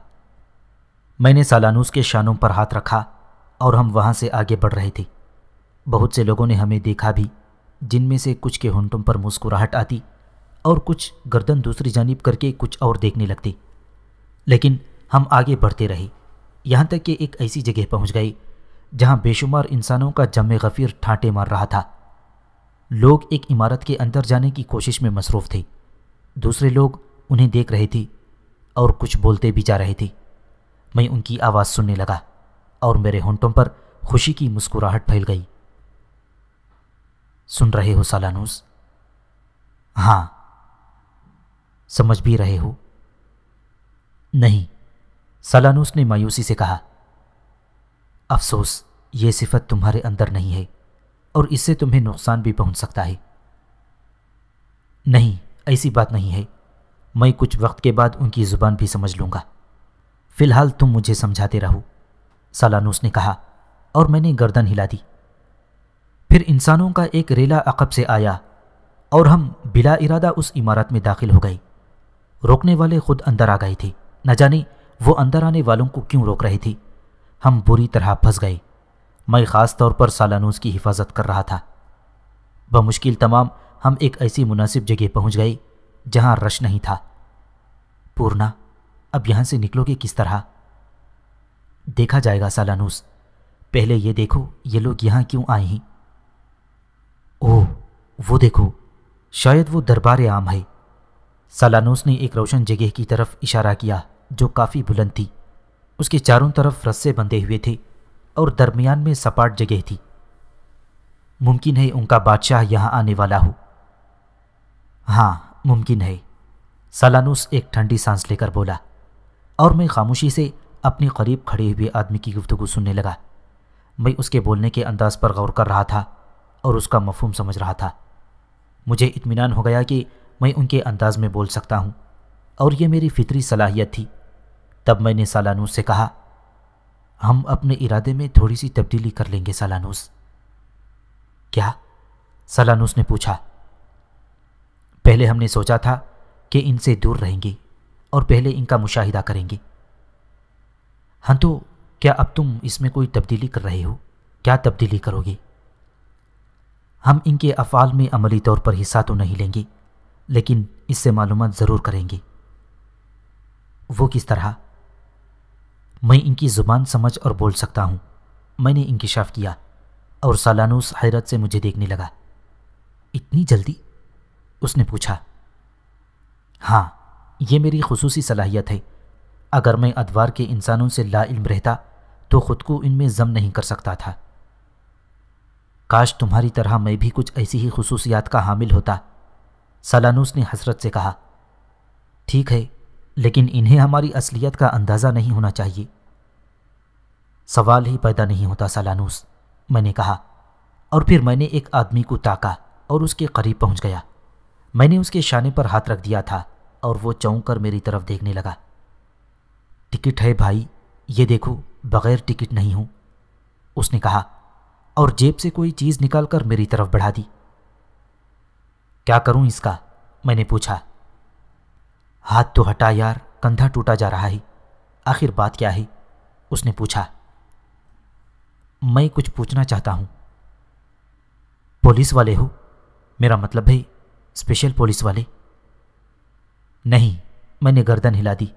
मैंने सालानूस के शानों पर हाथ रखा और हम वहाँ से आगे बढ़ रहे थे बहुत से लोगों ने हमें देखा भी जिनमें से कुछ के होंटों पर मुस्कुराहट आती और कुछ गर्दन दूसरी जानब करके कुछ और देखने लगते लेकिन हम आगे बढ़ते रहे यहाँ तक कि एक ऐसी जगह पहुँच गए जहां बेशुमार इंसानों का जम गफ़ीर ठांटे मार रहा था लोग एक इमारत के अंदर जाने की कोशिश में मसरूफ़ थे दूसरे लोग उन्हें देख रहे थे और कुछ बोलते भी जा रहे थे मैं उनकी आवाज़ सुनने लगा और मेरे होंटों पर खुशी की मुस्कुराहट फैल गई सुन रहे हो सालानूस हाँ समझ भी रहे हो नहीं सालानूस ने मायूसी से कहा अफसोस ये सिफत तुम्हारे अंदर नहीं है और इससे तुम्हें नुकसान भी पहुंच सकता है नहीं ऐसी बात नहीं है मैं कुछ वक्त के बाद उनकी ज़ुबान भी समझ लूँगा फ़िलहाल तुम मुझे समझाते रहो सालानूस ने कहा और मैंने गर्दन हिला दी फिर इंसानों का एक रेला अकब से आया और हम बिला इरादा उस इमारत में दाखिल हो गए रोकने वाले खुद अंदर आ गए थे न जाने वो अंदर आने वालों को क्यों रोक रहे थे हम बुरी तरह फंस गए मैं ख़ास तौर पर सालानूस की हिफाजत कर रहा था बमुश्किल तमाम हम एक ऐसी मुनासिब जगह पहुंच गए जहां रश नहीं था पूर्णा अब यहां से निकलोगे किस तरह देखा जाएगा सालानूस पहले ये देखो ये लोग यहां क्यों आए हैं ओह वो देखो शायद वो दरबार आम है सालानूस ने एक रोशन जगह की तरफ इशारा किया जो काफ़ी बुलंद थी उसके चारों तरफ रस्से बंधे हुए थे और दरमियान में सपाट जगह थी मुमकिन है उनका बादशाह यहाँ आने वाला हो हाँ मुमकिन है सालानुस एक ठंडी सांस लेकर बोला और मैं खामोशी से अपने करीब खड़े हुए आदमी की गुफ्तगु सुनने लगा मैं उसके बोलने के अंदाज पर गौर कर रहा था और उसका मफहम समझ रहा था मुझे इत्मीनान हो गया कि मैं उनके अंदाज में बोल सकता हूँ और यह मेरी फितरी सलाहियत थी तब मैंने सालानूस से कहा हम अपने इरादे में थोड़ी सी तब्दीली कर लेंगे सालानूस क्या सालानूस ने पूछा पहले हमने सोचा था कि इनसे दूर रहेंगे और पहले इनका मुशाहिदा करेंगे हाँ तो क्या अब तुम इसमें कोई तब्दीली कर रहे हो क्या तब्दीली करोगे हम इनके अफ़ाल में अमली तौर पर हिस्सा तो नहीं लेंगे लेकिन इससे मालूम ज़रूर करेंगे वो किस तरह मैं इनकी ज़ुबान समझ और बोल सकता हूँ मैंने इंकशाफ किया और सालानूस हैरत से मुझे देखने लगा इतनी जल्दी उसने पूछा हाँ ये मेरी खसूसी सलाहियत है अगर मैं अदवार के इंसानों से इल्म रहता तो ख़ुद को इनमें जम नहीं कर सकता था काश तुम्हारी तरह मैं भी कुछ ऐसी ही खसूसियात का हामिल होता सालानूस ने हसरत से कहा ठीक है लेकिन इन्हें हमारी असलियत का अंदाज़ा नहीं होना चाहिए सवाल ही पैदा नहीं होता सालानूस मैंने कहा और फिर मैंने एक आदमी को ताका और उसके करीब पहुंच गया मैंने उसके शाने पर हाथ रख दिया था और वो चौंक कर मेरी तरफ देखने लगा टिकट है भाई ये देखो बगैर टिकट नहीं हूं उसने कहा और जेब से कोई चीज़ निकालकर मेरी तरफ बढ़ा दी क्या करूं इसका मैंने पूछा हाथ तो हटा यार कंधा टूटा जा रहा है आखिर बात क्या है उसने पूछा मैं कुछ पूछना चाहता हूं पुलिस वाले हो मेरा मतलब है स्पेशल पुलिस वाले नहीं मैंने गर्दन हिला दी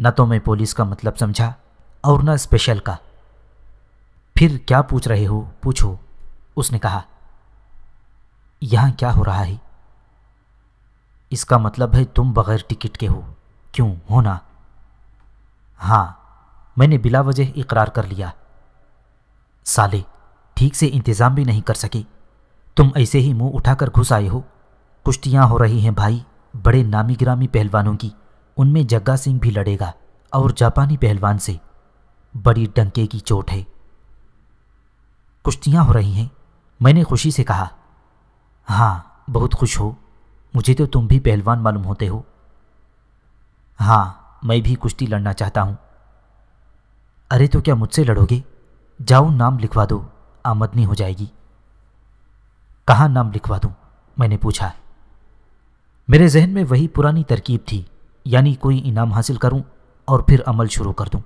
न तो मैं पुलिस का मतलब समझा और न स्पेशल का फिर क्या पूछ रहे हो पूछो उसने कहा यहां क्या हो रहा है इसका मतलब है तुम बगैर टिकट के हो क्यों हो ना हाँ मैंने बिला वजह इकरार कर लिया साले ठीक से इंतज़ाम भी नहीं कर सके तुम ऐसे ही मुंह उठाकर घुस आए हो कुश्तियां हो रही हैं भाई बड़े नामी ग्रामी पहलवानों की उनमें जग्गा सिंह भी लड़ेगा और जापानी पहलवान से बड़ी डंके की चोट है कुश्तियां हो रही हैं मैंने खुशी से कहा हाँ बहुत खुश हो मुझे तो तुम भी पहलवान मालूम होते हो हाँ मैं भी कुश्ती लड़ना चाहता हूँ अरे तो क्या मुझसे लड़ोगे जाओ नाम लिखवा दो आमदनी हो जाएगी कहाँ नाम लिखवा दूँ मैंने पूछा मेरे जहन में वही पुरानी तरकीब थी यानी कोई इनाम हासिल करूं और फिर अमल शुरू कर दूं।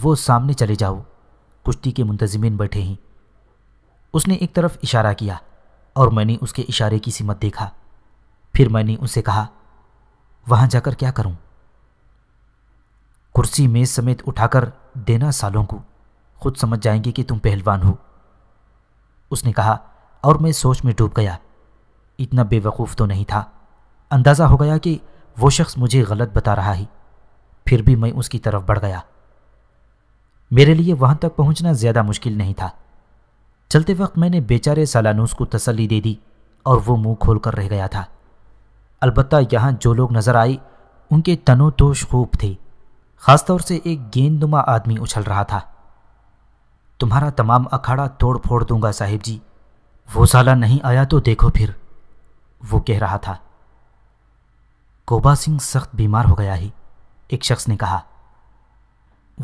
वो सामने चले जाओ कुश्ती के मुंतजमिन बैठे ही उसने एक तरफ इशारा किया और मैंने उसके इशारे की सीमत देखा फिर मैंने उसे कहा वहां जाकर क्या करूं कुर्सी मेज समेत उठाकर देना सालों को खुद समझ जाएंगे कि तुम पहलवान हो उसने कहा और मैं सोच में डूब गया इतना बेवकूफ़ तो नहीं था अंदाज़ा हो गया कि वो शख्स मुझे गलत बता रहा है फिर भी मैं उसकी तरफ बढ़ गया मेरे लिए वहां तक पहुंचना ज़्यादा मुश्किल नहीं था चलते वक्त मैंने बेचारे सालानूस को तसल्ली दे दी और वो मुंह खोल कर रह गया था अलबत् यहाँ जो लोग नज़र आए उनके तनोतोष खूब थे ख़ासतौर से एक गेंदनुमा आदमी उछल रहा था तुम्हारा तमाम अखाड़ा तोड़ फोड़ दूंगा साहिब जी वो साला नहीं आया तो देखो फिर वो कह रहा था कोबा सिंह सख्त बीमार हो गया है एक शख्स ने कहा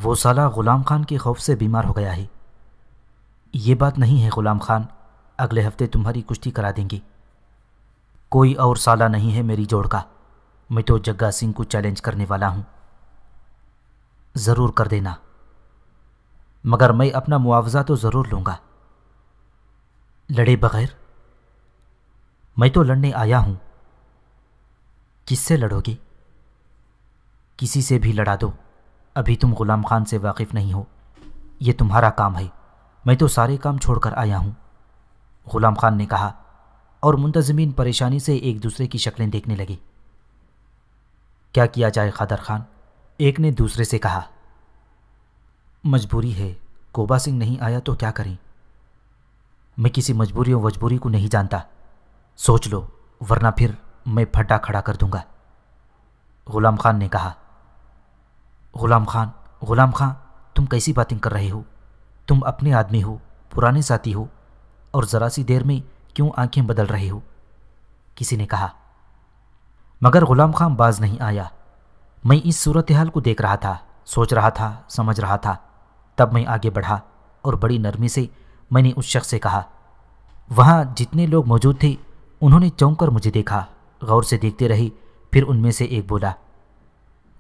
वो साला गुलाम खान के खौफ से बीमार हो गया है ये बात नहीं है ग़ुलाम खान अगले हफ्ते तुम्हारी कुश्ती करा देंगे कोई और साला नहीं है मेरी जोड़ का मैं तो जग्गा सिंह को चैलेंज करने वाला हूं ज़रूर कर देना मगर मैं अपना मुआवजा तो ज़रूर लूंगा लड़े बगैर मैं तो लड़ने आया हूं किससे लड़ोगे किसी से भी लड़ा दो अभी तुम ग़ुलाम खान से वाकिफ़ नहीं हो यह तुम्हारा काम है मैं तो सारे काम छोड़कर आया हूं गुलाम खान ने कहा और मुंतजमीन परेशानी से एक दूसरे की शक्लें देखने लगे क्या किया जाए खादर खान एक ने दूसरे से कहा मजबूरी है कोबा सिंह नहीं आया तो क्या करें मैं किसी मजबूरी और मजबूरी को नहीं जानता सोच लो वरना फिर मैं फटा खड़ा कर दूंगा गुलाम खान ने कहा गुलाम खान गुलाम खान तुम कैसी बातें कर रहे हो तुम अपने आदमी हो पुराने साथी हो और ज़रा सी देर में क्यों आंखें बदल रहे हो किसी ने कहा मगर गुलाम खां बाज नहीं आया मैं इस सूरत हाल को देख रहा था सोच रहा था समझ रहा था तब मैं आगे बढ़ा और बड़ी नरमी से मैंने उस शख्स से कहा वहाँ जितने लोग मौजूद थे उन्होंने चौंक कर मुझे देखा गौर से देखते रहे फिर उनमें से एक बोला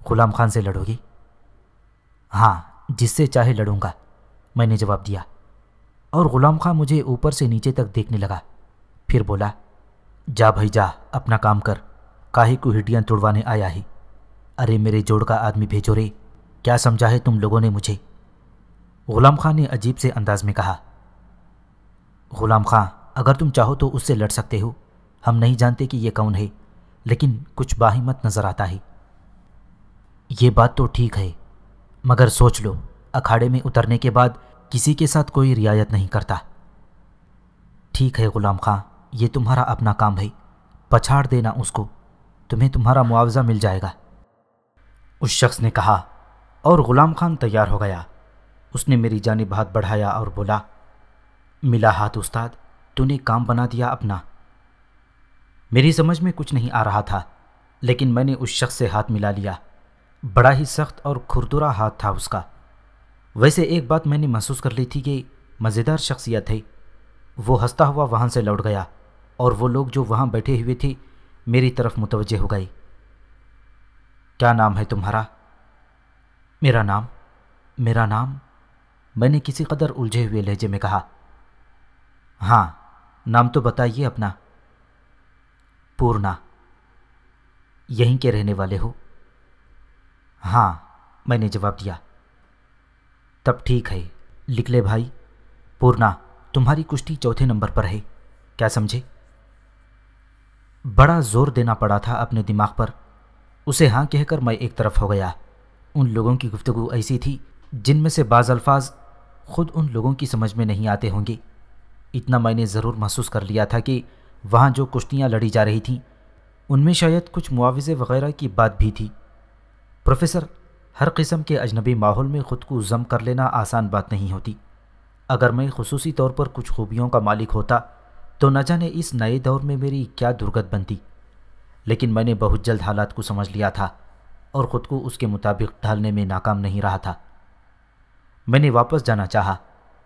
गुलाम खान से लड़ोगी हाँ जिससे चाहे लड़ूंगा मैंने जवाब दिया और गुलाम खां मुझे ऊपर से नीचे तक देखने लगा फिर बोला जा भाई जा अपना काम कर काहे को हिडियाँ तोड़वाने आया है अरे मेरे जोड़ का आदमी भेजो रे क्या समझा है तुम लोगों ने मुझे गुलाम खां ने अजीब से अंदाज में कहा गुलाम खां अगर तुम चाहो तो उससे लड़ सकते हो हम नहीं जानते कि यह कौन है लेकिन कुछ बाहिमत नज़र आता है ये बात तो ठीक है मगर सोच लो अखाड़े में उतरने के बाद किसी के साथ कोई रियायत नहीं करता ठीक है ग़ुलाम खां ये तुम्हारा अपना काम भाई पछाड़ देना उसको तुम्हें तुम्हारा मुआवजा मिल जाएगा उस शख्स ने कहा और ग़ुलाम खान तैयार हो गया उसने मेरी जानब हाथ बढ़ाया और बोला मिला हाथ उस्ताद तूने काम बना दिया अपना मेरी समझ में कुछ नहीं आ रहा था लेकिन मैंने उस शख्स से हाथ मिला लिया बड़ा ही सख्त और खुरदुरा हाथ था उसका वैसे एक बात मैंने महसूस कर ली थी कि मज़ेदार शख्सियत है वो हंसता हुआ वहाँ से लौट गया और वो लोग जो वहाँ बैठे हुए थे मेरी तरफ मुतवजह हो गई क्या नाम है तुम्हारा मेरा नाम मेरा नाम मैंने किसी कदर उलझे हुए लहजे में कहा हाँ नाम तो बताइए अपना पूर्णा यहीं के रहने वाले हो हाँ मैंने जवाब दिया तब ठीक है लिख ले भाई पूर्णा तुम्हारी कुश्ती चौथे नंबर पर है क्या समझे बड़ा जोर देना पड़ा था अपने दिमाग पर उसे हाँ कहकर मैं एक तरफ हो गया उन लोगों की गुफ्तु ऐसी थी जिनमें से बाज़ अल्फाज खुद उन लोगों की समझ में नहीं आते होंगे इतना मैंने ज़रूर महसूस कर लिया था कि वहाँ जो कुश्तियाँ लड़ी जा रही थीं उनमें शायद कुछ मुआवजे वगैरह की बात भी थी प्रोफेसर हर किस्म के अजनबी माहौल में ख़ुद को जम कर लेना आसान बात नहीं होती अगर मैं खसूसी तौर पर कुछ खूबियों का मालिक होता तो न जाने इस नए दौर में मेरी क्या दुर्गत बनती लेकिन मैंने बहुत जल्द हालात को समझ लिया था और ख़ुद को उसके मुताबिक ढालने में नाकाम नहीं रहा था मैंने वापस जाना चाहा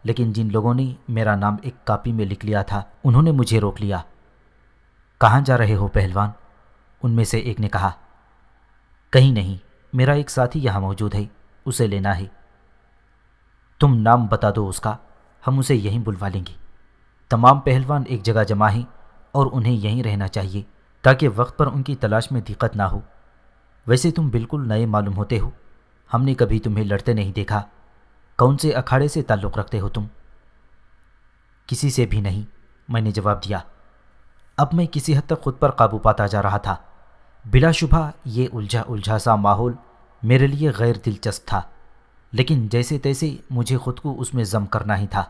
लेकिन जिन लोगों ने मेरा नाम एक कापी में लिख लिया था उन्होंने मुझे रोक लिया कहाँ जा रहे हो पहलवान उनमें से एक ने कहा कहीं नहीं मेरा एक साथी यहाँ मौजूद है उसे लेना है तुम नाम बता दो उसका हम उसे यहीं बुलवा लेंगे तमाम पहलवान एक जगह जमा हैं और उन्हें यहीं रहना चाहिए ताकि वक्त पर उनकी तलाश में दिक्कत ना हो वैसे तुम बिल्कुल नए मालूम होते हो हमने कभी तुम्हें लड़ते नहीं देखा कौन से अखाड़े से ताल्लुक़ रखते हो तुम किसी से भी नहीं मैंने जवाब दिया अब मैं किसी हद तक खुद पर काबू पाता जा रहा था बिलाशुबा ये उलझा उलझा सा माहौल मेरे लिए गैर दिलचस्प था लेकिन जैसे तैसे मुझे खुद को उसमें जम करना ही था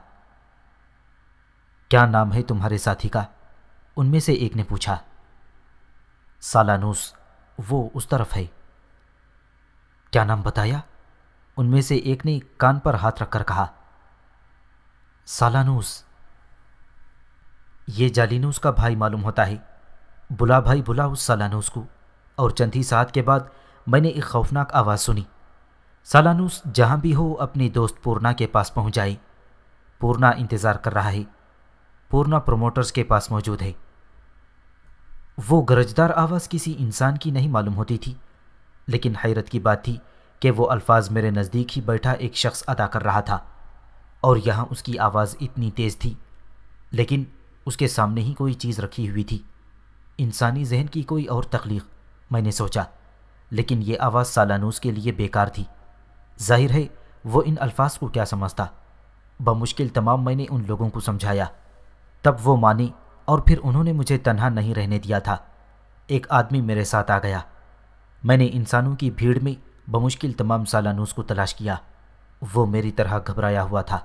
क्या नाम है तुम्हारे साथी का उनमें से एक ने पूछा सालानूस वो उस तरफ है क्या नाम बताया उनमें से एक ने कान पर हाथ रखकर कहा सालानूस ये जालिनूस का भाई मालूम होता है बुला भाई बुला उस सालानूस को और चंद ही साथ के बाद मैंने एक खौफनाक आवाज़ सुनी सालानूस जहाँ भी हो अपनी दोस्त पूर्णा के पास पहुँच जाए पूर्णा इंतज़ार कर रहा है पूर्णा प्रोमोटर्स के पास मौजूद है वो गरजदार आवाज़ किसी इंसान की नहीं मालूम होती थी लेकिन हैरत की बात थी कि वो अल्फाज मेरे नज़दीक ही बैठा एक शख्स अदा कर रहा था और यहाँ उसकी आवाज़ इतनी तेज़ थी लेकिन उसके सामने ही कोई चीज़ रखी हुई थी इंसानी जहन की कोई और तख्लीक़ मैंने सोचा लेकिन ये आवाज़ सालानूस के लिए बेकार थी जाहिर है वो इन अल्फाज को क्या समझता बमुश्किल तमाम मैंने उन लोगों को समझाया तब वो मानी और फिर उन्होंने मुझे तनहा नहीं रहने दिया था एक आदमी मेरे साथ आ गया मैंने इंसानों की भीड़ में बमुश्किल तमाम सालानूस को तलाश किया वो मेरी तरह घबराया हुआ था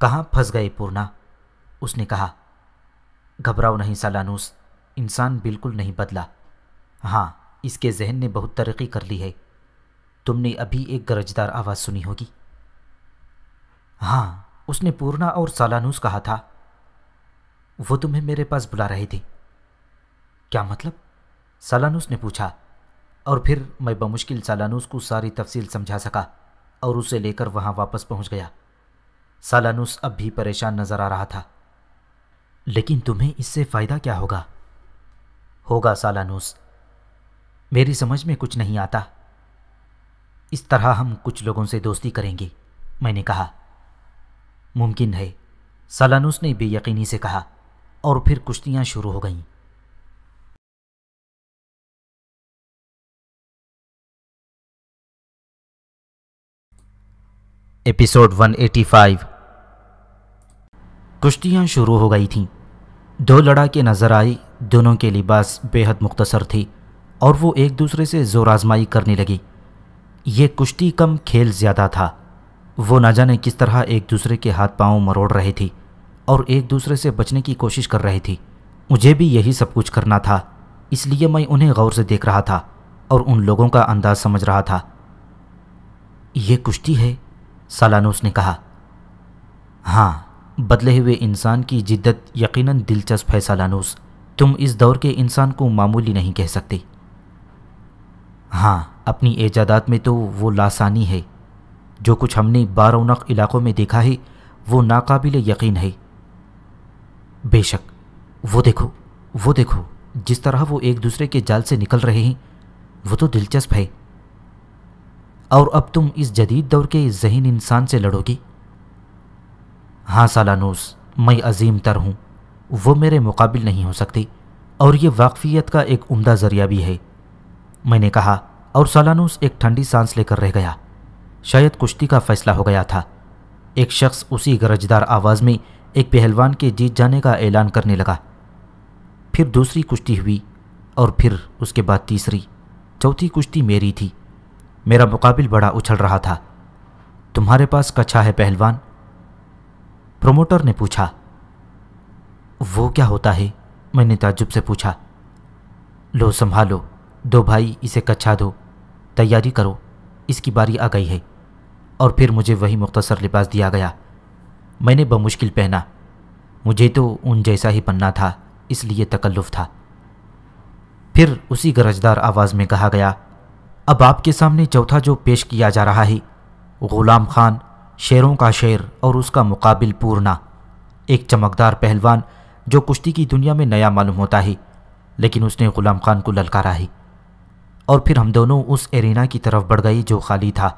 कहाँ फंस गए पूर्णा उसने कहा घबराओ नहीं सालानूस इंसान बिल्कुल नहीं बदला हाँ इसके जहन ने बहुत तरक्की कर ली है तुमने अभी एक गरजदार आवाज़ सुनी होगी हाँ उसने पूर्णा और सालानूस कहा था वो तुम्हें मेरे पास बुला रहे थे क्या मतलब सालानूस ने पूछा और फिर मैं बमुश्किल सालानूस को सारी तफसील समझा सका और उसे लेकर वहां वापस पहुंच गया सालानूस अब भी परेशान नज़र आ रहा था लेकिन तुम्हें इससे फ़ायदा क्या होगा होगा सालानूस मेरी समझ में कुछ नहीं आता इस तरह हम कुछ लोगों से दोस्ती करेंगे मैंने कहा मुमकिन है सलानुस ने बेयकीनी से कहा और फिर कुश्तियां शुरू हो गईं एपिसोड 185 कुश्तियां शुरू हो गई थीं दो लड़ाके नज़र आई दोनों के लिबास बेहद मुख्तसर थी और वो एक दूसरे से जोर आजमाई करने लगी ये कुश्ती कम खेल ज़्यादा था वो ना जाने किस तरह एक दूसरे के हाथ पांव मरोड़ रही थी और एक दूसरे से बचने की कोशिश कर रही थी मुझे भी यही सब कुछ करना था इसलिए मैं उन्हें गौर से देख रहा था और उन लोगों का अंदाज समझ रहा था ये कुश्ती है सालानोस ने कहा हाँ बदले हुए इंसान की जिद्दत यकीनन दिलचस्प है सालानोस तुम इस दौर के इंसान को मामूली नहीं कह सकती हाँ अपनी ऐजादात में तो वो लासानी है जो कुछ हमने बारौनक इलाकों में देखा है वो नाकाबिल यकीन है बेशक वो देखो वो देखो जिस तरह वो एक दूसरे के जाल से निकल रहे हैं वो तो दिलचस्प है और अब तुम इस जदीद दौर के जहन इंसान से लड़ोगी हाँ सालानूस मैं अजीम तर हूँ वो मेरे मुकाबिल नहीं हो सकती और ये वाकफियत का एक उम्दा ज़रिया भी है मैंने कहा और सलानूस एक ठंडी सांस लेकर रह गया शायद कुश्ती का फैसला हो गया था एक शख्स उसी गरजदार आवाज़ में एक पहलवान के जीत जाने का ऐलान करने लगा फिर दूसरी कुश्ती हुई और फिर उसके बाद तीसरी चौथी कुश्ती मेरी थी मेरा मुकाबिल बड़ा उछल रहा था तुम्हारे पास कछा है पहलवान प्रोमोटर ने पूछा वो क्या होता है मैंने ताजुब से पूछा लो संभालो दो भाई इसे कच्छा दो तैयारी करो इसकी बारी आ गई है और फिर मुझे वही मुख्तसर लिबास दिया गया मैंने बमुश्किल पहना मुझे तो उन जैसा ही बनना था इसलिए तकल्लुफ़ था फिर उसी गरजदार आवाज़ में कहा गया अब आपके सामने चौथा जो पेश किया जा रहा है ग़ुलाम खान शेरों का शेर और उसका मुकाबिल पूर्णा एक चमकदार पहलवान जो कुश्ती की दुनिया में नया मालूम होता है लेकिन उसने ग़ुलाम खान को ललकारा है और फिर हम दोनों उस एरिना की तरफ बढ़ गए जो खाली था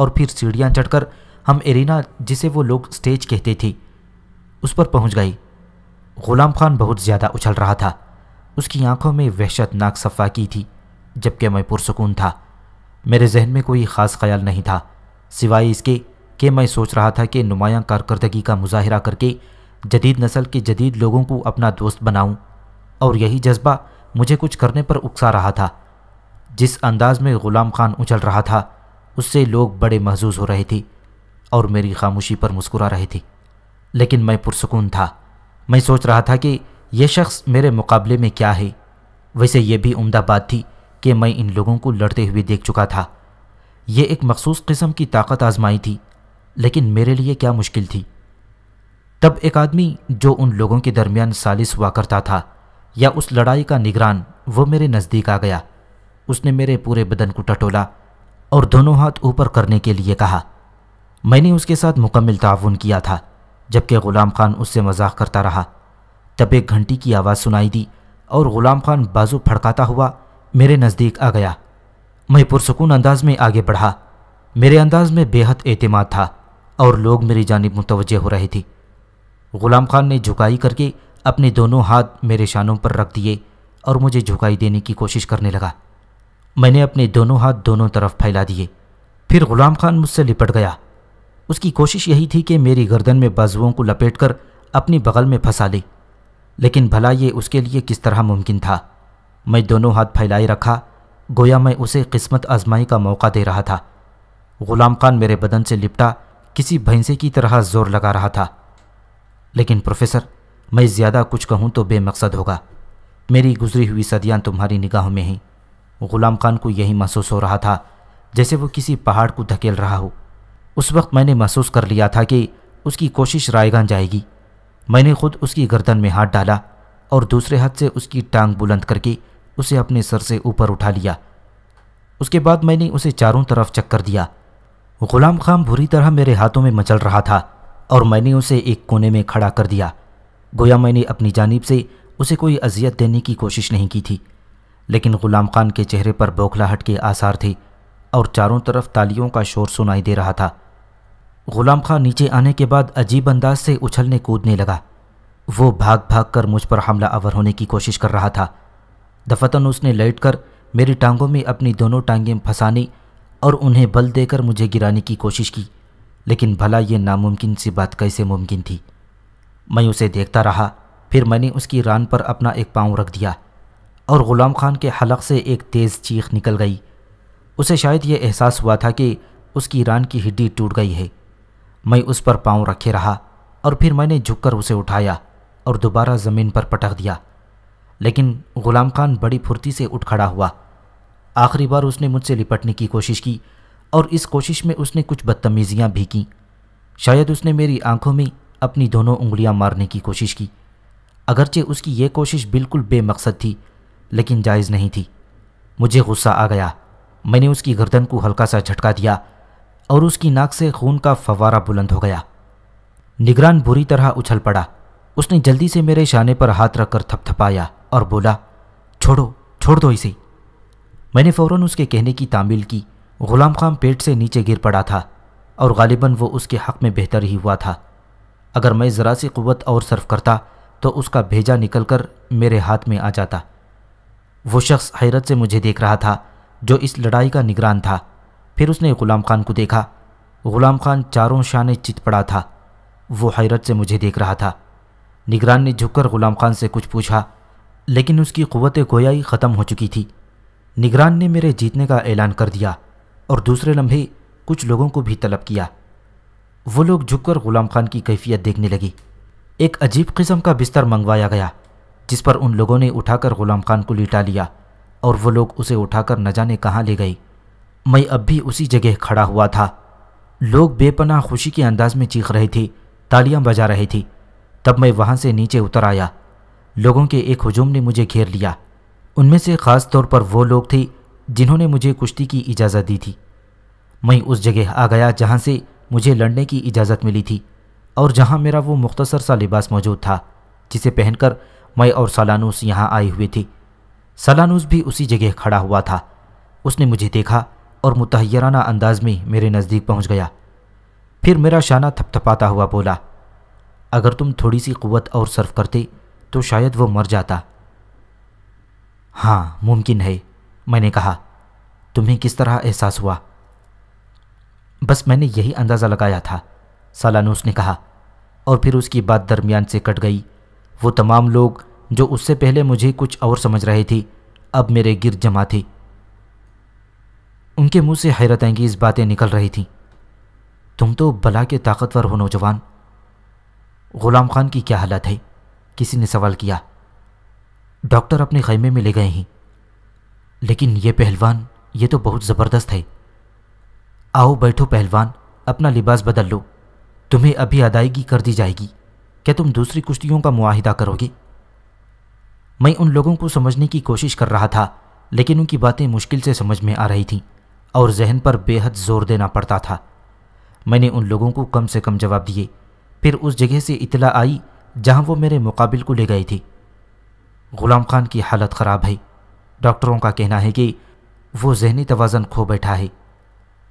और फिर सीढ़ियाँ चढ़कर हम एरिना जिसे वो लोग स्टेज कहते थे उस पर पहुँच गई गुलाम खान बहुत ज़्यादा उछल रहा था उसकी आंखों में वहशतनाक की थी जबकि मैं पुरसकून था मेरे जहन में कोई ख़ास ख्याल नहीं था सिवाय इसके कि मैं सोच रहा था कि नुमायाँ कारकरदगी का मुजाहरा करके जदीद नस्ल के जदीद लोगों को अपना दोस्त बनाऊं और यही जज्बा मुझे कुछ करने पर उकसा रहा था जिस अंदाज में ग़ुलाम खान उछल रहा था उससे लोग बड़े महजूज हो रहे थे और मेरी खामोशी पर मुस्कुरा रहे थे लेकिन मैं पुरसकून था मैं सोच रहा था कि यह शख्स मेरे मुकाबले में क्या है वैसे यह भी उम्दा बात थी कि मैं इन लोगों को लड़ते हुए देख चुका था यह एक मखसूस किस्म की ताकत आजमाई थी लेकिन मेरे लिए क्या मुश्किल थी तब एक आदमी जो उन लोगों के दरमियान सालिस हुआ करता था या उस लड़ाई का निगरान वो मेरे नज़दीक आ गया उसने मेरे पूरे बदन को टटोला और दोनों हाथ ऊपर करने के लिए कहा मैंने उसके साथ मुकम्मल ताउन किया था जबकि ग़ुलाम खान उससे मजाक करता रहा तब एक घंटी की आवाज़ सुनाई दी और ग़ुलाम खान बाजू फड़काता हुआ मेरे नज़दीक आ गया मैं पुरसकून अंदाज में आगे बढ़ा मेरे अंदाज में बेहद एतमाद था और लोग मेरी जानब मुतवजह हो रहे थे ग़ुलाम खान ने झुकाई करके अपने दोनों हाथ मेरे शानों पर रख दिए और मुझे झुकाई देने की कोशिश करने लगा मैंने अपने दोनों हाथ दोनों तरफ फैला दिए फिर गुलाम खान मुझसे लिपट गया उसकी कोशिश यही थी कि मेरी गर्दन में बाजुओं को लपेट कर अपनी बगल में फंसा ले लेकिन भला ये उसके लिए किस तरह मुमकिन था मैं दोनों हाथ फैलाए रखा गोया मैं उसे किस्मत आजमाई का मौका दे रहा था गुलाम खान मेरे बदन से लिपटा किसी भैंसे की तरह जोर लगा रहा था लेकिन प्रोफेसर मैं ज़्यादा कुछ कहूँ तो बेमकसद होगा मेरी गुजरी हुई सदियाँ तुम्हारी निगाहों में हैं गुलाम खान को यही महसूस हो रहा था जैसे वो किसी पहाड़ को धकेल रहा हो उस वक्त मैंने महसूस कर लिया था कि उसकी कोशिश रायगान जाएगी मैंने खुद उसकी गर्दन में हाथ डाला और दूसरे हाथ से उसकी टांग बुलंद करके उसे अपने सर से ऊपर उठा लिया उसके बाद मैंने उसे चारों तरफ चक्कर दिया गुलाम खान बुरी तरह मेरे हाथों में मचल रहा था और मैंने उसे एक कोने में खड़ा कर दिया गोया मैंने अपनी जानिब से उसे कोई अजियत देने की कोशिश नहीं की थी लेकिन गुलाम खान के चेहरे पर बौखलाहट के आसार थे और चारों तरफ तालियों का शोर सुनाई दे रहा था गुलाम खान नीचे आने के बाद अजीब अंदाज से उछलने कूदने लगा वो भाग भाग कर मुझ पर हमला आवर होने की कोशिश कर रहा था दफतन उसने लेट कर मेरी टांगों में अपनी दोनों टांगें फंसाने और उन्हें बल देकर मुझे गिराने की कोशिश की लेकिन भला ये नामुमकिन सी बात कैसे मुमकिन थी मैं उसे देखता रहा फिर मैंने उसकी रान पर अपना एक पाँव रख दिया और ग़ुलाम खान के हलक से एक तेज़ चीख निकल गई उसे शायद यह एहसास हुआ था कि उसकी रान की हड्डी टूट गई है मैं उस पर पाँव रखे रहा और फिर मैंने झुककर उसे उठाया और दोबारा ज़मीन पर पटक दिया लेकिन ग़ुलाम खान बड़ी फुर्ती से उठ खड़ा हुआ आखिरी बार उसने मुझसे लिपटने की कोशिश की और इस कोशिश में उसने कुछ बदतमीज़ियाँ भी कं शायद उसने मेरी आंखों में अपनी दोनों उंगलियां मारने की कोशिश की अगरचे उसकी ये कोशिश बिल्कुल बेमकसद थी लेकिन जायज़ नहीं थी मुझे गुस्सा आ गया मैंने उसकी गर्दन को हल्का सा झटका दिया और उसकी नाक से खून का फवारा बुलंद हो गया निगरान बुरी तरह उछल पड़ा उसने जल्दी से मेरे शाने पर हाथ रखकर थपथपाया और बोला छोड़ो छोड़ दो इसे मैंने फ़ौरन उसके कहने की तामील की गुलाम खान पेट से नीचे गिर पड़ा था और गालिबन वो उसके हक़ में बेहतर ही हुआ था अगर मैं ज़रा सी क़वत और सर्व करता तो उसका भेजा निकलकर मेरे हाथ में आ जाता वो शख्स हैरत से मुझे देख रहा था जो इस लड़ाई का निगरान था फिर उसने ग़ुलाम खान को देखा ग़ुलाम खान चारों शान चित पड़ा था वो हैरत से मुझे देख रहा था निगरान ने झुककर ग़ुलाम खान से कुछ पूछा लेकिन उसकी क़वत गोयाई ख़त्म हो चुकी थी निगरान ने मेरे जीतने का ऐलान कर दिया और दूसरे लम्हे कुछ लोगों को भी तलब किया वो लोग झुककर ग़ुलाम खान की कैफियत देखने लगी एक अजीब किस्म का बिस्तर मंगवाया गया जिस पर उन लोगों ने उठाकर ग़ुलाम खान को लिटा लिया और वो लोग उसे उठाकर न जाने कहाँ ले गई मैं अब भी उसी जगह खड़ा हुआ था लोग बेपना खुशी के अंदाज में चीख रही थी तालियां बजा रही थी तब मैं वहाँ से नीचे उतर आया लोगों के एक हजूम ने मुझे घेर लिया उनमें से ख़ास तौर पर वो लोग थे जिन्होंने मुझे कुश्ती की इजाज़त दी थी मैं उस जगह आ गया जहाँ से मुझे लड़ने की इजाज़त मिली थी और जहाँ मेरा वो मुख्तसर सा लिबास मौजूद था जिसे पहनकर मैं और सलानूस यहाँ आए हुए थे सलानूस भी उसी जगह खड़ा हुआ था उसने मुझे देखा और मुतहराना अंदाज में मेरे नज़दीक पहुँच गया फिर मेरा शाना थपथपाता हुआ बोला अगर तुम थोड़ी सी क़वत और सर्फ करते तो शायद वो मर जाता हाँ मुमकिन है मैंने कहा तुम्हें किस तरह एहसास हुआ बस मैंने यही अंदाज़ा लगाया था सालानूस ने कहा और फिर उसकी बात दरमियान से कट गई वो तमाम लोग जो उससे पहले मुझे कुछ और समझ रहे थे अब मेरे गिर जमा थी उनके मुंह से हैरत अंगीज बातें निकल रही थीं तुम तो भला के ताकतवर हो नौजवान गुलाम खान की क्या हालत है किसी ने सवाल किया डॉक्टर अपने खैमे में ले गए हैं लेकिन ये पहलवान ये तो बहुत ज़बरदस्त है आओ बैठो पहलवान अपना लिबास बदल लो तुम्हें अभी अदायगी कर दी जाएगी क्या तुम दूसरी कुश्तियों का मुआहिदा करोगी मैं उन लोगों को समझने की कोशिश कर रहा था लेकिन उनकी बातें मुश्किल से समझ में आ रही थीं और जहन पर बेहद जोर देना पड़ता था मैंने उन लोगों को कम से कम जवाब दिए फिर उस जगह से इतला आई जहां वो मेरे मुकाबिल को ले गई थी गुलाम खान की हालत ख़राब है डॉक्टरों का कहना है कि वो जहनी तोज़न खो बैठा है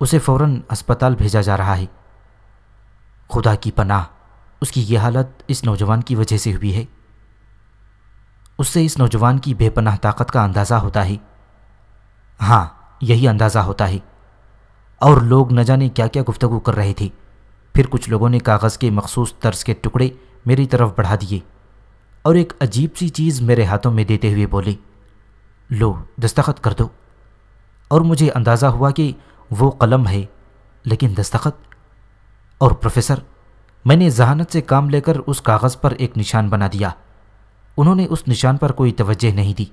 उसे फ़ौर अस्पताल भेजा जा रहा है खुदा की पनाह उसकी ये हालत इस नौजवान की वजह से हुई है उससे इस नौजवान की बेपनाह ताकत का अंदाज़ा होता है हाँ यही अंदाज़ा होता है और लोग न जाने क्या क्या गुफ्तगु कर रहे थे फिर कुछ लोगों ने कागज़ के मखसूस तर्ज के टुकड़े मेरी तरफ बढ़ा दिए और एक अजीब सी चीज़ मेरे हाथों में देते हुए बोले लो दस्तखत कर दो और मुझे अंदाज़ा हुआ कि वो कलम है लेकिन दस्तखत और प्रोफेसर मैंने जहानत से काम लेकर उस कागज़ पर एक निशान बना दिया उन्होंने उस निशान पर कोई तवज्जह नहीं दी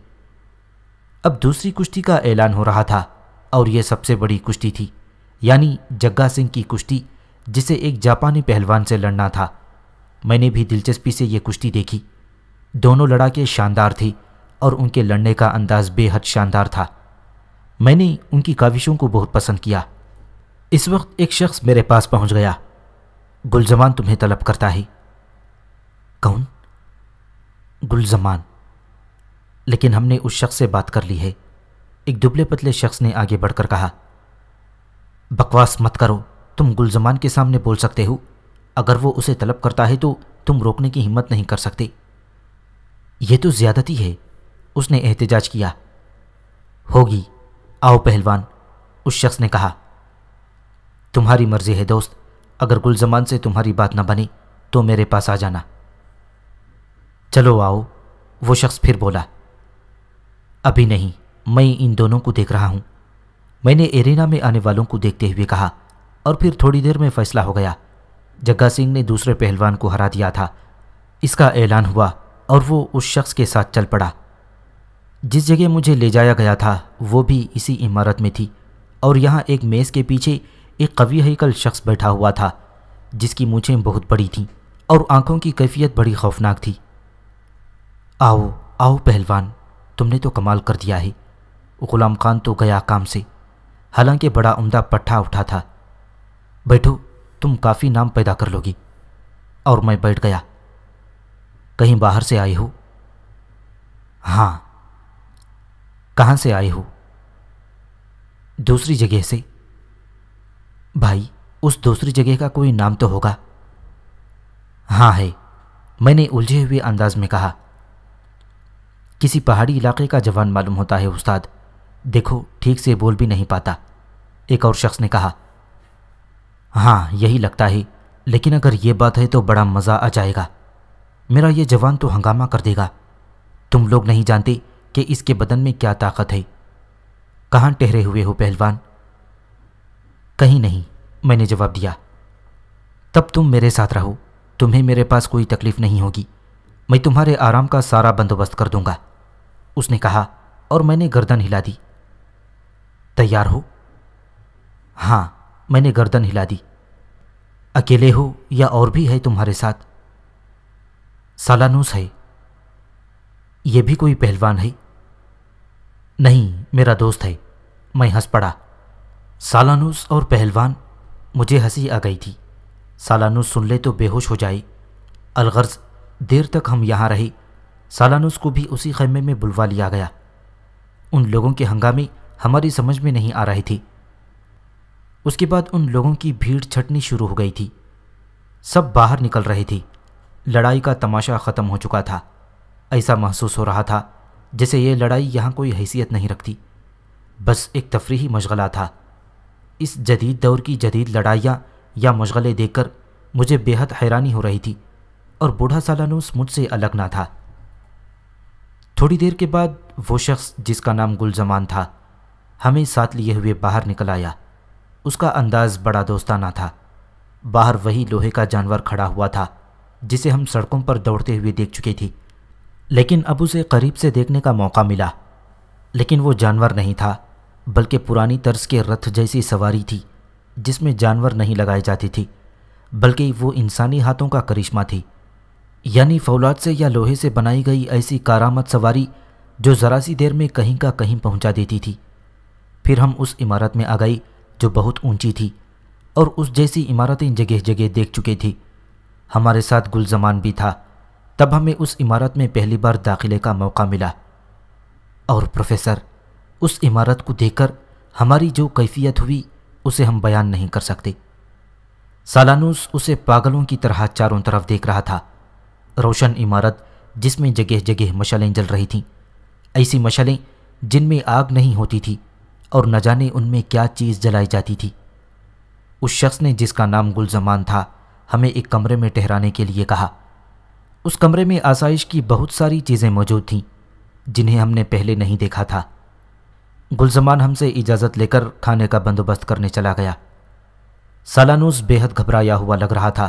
अब दूसरी कुश्ती का ऐलान हो रहा था और यह सबसे बड़ी कुश्ती थी यानी जग्गा सिंह की कुश्ती जिसे एक जापानी पहलवान से लड़ना था मैंने भी दिलचस्पी से यह कुश्ती देखी दोनों लड़ाके शानदार थी और उनके लड़ने का अंदाज बेहद शानदार था मैंने उनकी काविशों को बहुत पसंद किया इस वक्त एक शख्स मेरे पास पहुंच गया गुलजमान तुम्हें तलब करता है कौन गुलजमान लेकिन हमने उस शख्स से बात कर ली है एक दुबले पतले शख्स ने आगे बढ़कर कहा बकवास मत करो तुम गुलजमान के सामने बोल सकते हो अगर वो उसे तलब करता है तो तुम रोकने की हिम्मत नहीं कर सकते ये तो ज़्यादती है उसने एहतजाज किया होगी आओ पहलवान उस शख्स ने कहा तुम्हारी मर्जी है दोस्त अगर गुलजमान से तुम्हारी बात ना बनी तो मेरे पास आ जाना चलो आओ वो शख्स फिर बोला अभी नहीं मैं इन दोनों को देख रहा हूँ मैंने एरिना में आने वालों को देखते हुए कहा और फिर थोड़ी देर में फैसला हो गया जग्गा सिंह ने दूसरे पहलवान को हरा दिया था इसका ऐलान हुआ और वो उस शख्स के साथ चल पड़ा जिस जगह मुझे ले जाया गया था वो भी इसी इमारत में थी और यहाँ एक मेज़ के पीछे एक कवि हईकल शख्स बैठा हुआ था जिसकी मूछें बहुत बड़ी थीं और आंखों की कैफियत बड़ी खौफनाक थी आओ आओ पहलवान तुमने तो कमाल कर दिया है गुलाम खान तो गया काम से हालांकि बड़ा उम्दा पट्ठा उठा था बैठो तुम काफ़ी नाम पैदा कर लोगी और मैं बैठ गया कहीं बाहर से आए हो हाँ कहाँ से आए हो दूसरी जगह से भाई उस दूसरी जगह का कोई नाम तो होगा हाँ है मैंने उलझे हुए अंदाज में कहा किसी पहाड़ी इलाके का जवान मालूम होता है उस्ताद देखो ठीक से बोल भी नहीं पाता एक और शख्स ने कहा हाँ यही लगता है लेकिन अगर ये बात है तो बड़ा मज़ा आ जाएगा मेरा ये जवान तो हंगामा कर देगा तुम लोग नहीं जानते कि इसके बदन में क्या ताकत है कहाँ ठहरे हुए हो पहलवान कहीं नहीं मैंने जवाब दिया तब तुम मेरे साथ रहो तुम्हें मेरे पास कोई तकलीफ नहीं होगी मैं तुम्हारे आराम का सारा बंदोबस्त कर दूंगा उसने कहा और मैंने गर्दन हिला दी तैयार हो हाँ मैंने गर्दन हिला दी अकेले हो या और भी है तुम्हारे साथ सालानूस है यह भी कोई पहलवान है नहीं मेरा दोस्त है मैं हंस पड़ा सालानूस और पहलवान मुझे हंसी आ गई थी सालानूस सुन ले तो बेहोश हो जाए अलगर्ज देर तक हम यहाँ रहे सालानूस को भी उसी खेमे में बुलवा लिया गया उन लोगों के हंगामे हमारी समझ में नहीं आ रहे थे उसके बाद उन लोगों की भीड़ छटनी शुरू हो गई थी सब बाहर निकल रहे थे लड़ाई का तमाशा ख़त्म हो चुका था ऐसा महसूस हो रहा था जैसे ये लड़ाई यहाँ कोई हैसियत नहीं रखती बस एक तफरीही मशगला था इस जदीद दौर की जदीद लड़ाइयाँ या मशगलें देखकर मुझे बेहद हैरानी हो रही थी और बूढ़ा सालानूस मुझसे अलग ना था थोड़ी देर के बाद वो शख्स जिसका नाम गुलजमान था हमें साथ लिए हुए बाहर निकल आया उसका अंदाज़ बड़ा दोस्ताना था बाहर वही लोहे का जानवर खड़ा हुआ था जिसे हम सड़कों पर दौड़ते हुए देख चुके थे लेकिन अब उसे करीब से देखने का मौका मिला लेकिन वो जानवर नहीं था बल्कि पुरानी तर्ज के रथ जैसी सवारी थी जिसमें जानवर नहीं लगाई जाती थी बल्कि वो इंसानी हाथों का करिश्मा थी यानी फौलाद से या लोहे से बनाई गई ऐसी कारामत सवारी जो ज़रा सी देर में कहीं का कहीं पहुंचा देती थी फिर हम उस इमारत में आ गई जो बहुत ऊंची थी और उस जैसी इमारतें जगह जगह देख चुकी थी हमारे साथ गुलजमान भी था तब हमें उस इमारत में पहली बार दाखिले का मौका मिला और प्रोफेसर उस इमारत को देखकर हमारी जो कैफियत हुई उसे हम बयान नहीं कर सकते सालानूस उसे पागलों की तरह चारों तरफ देख रहा था रोशन इमारत जिसमें जगह जगह मशालें जल रही थीं ऐसी मशालें जिनमें आग नहीं होती थी और न जाने उनमें क्या चीज़ जलाई जाती थी उस शख्स ने जिसका नाम गुलजमान था हमें एक कमरे में ठहराने के लिए कहा उस कमरे में आसाइश की बहुत सारी चीज़ें मौजूद थीं जिन्हें हमने पहले नहीं देखा था गुलजमान हमसे इजाज़त लेकर खाने का बंदोबस्त करने चला गया सालानूस बेहद घबराया हुआ लग रहा था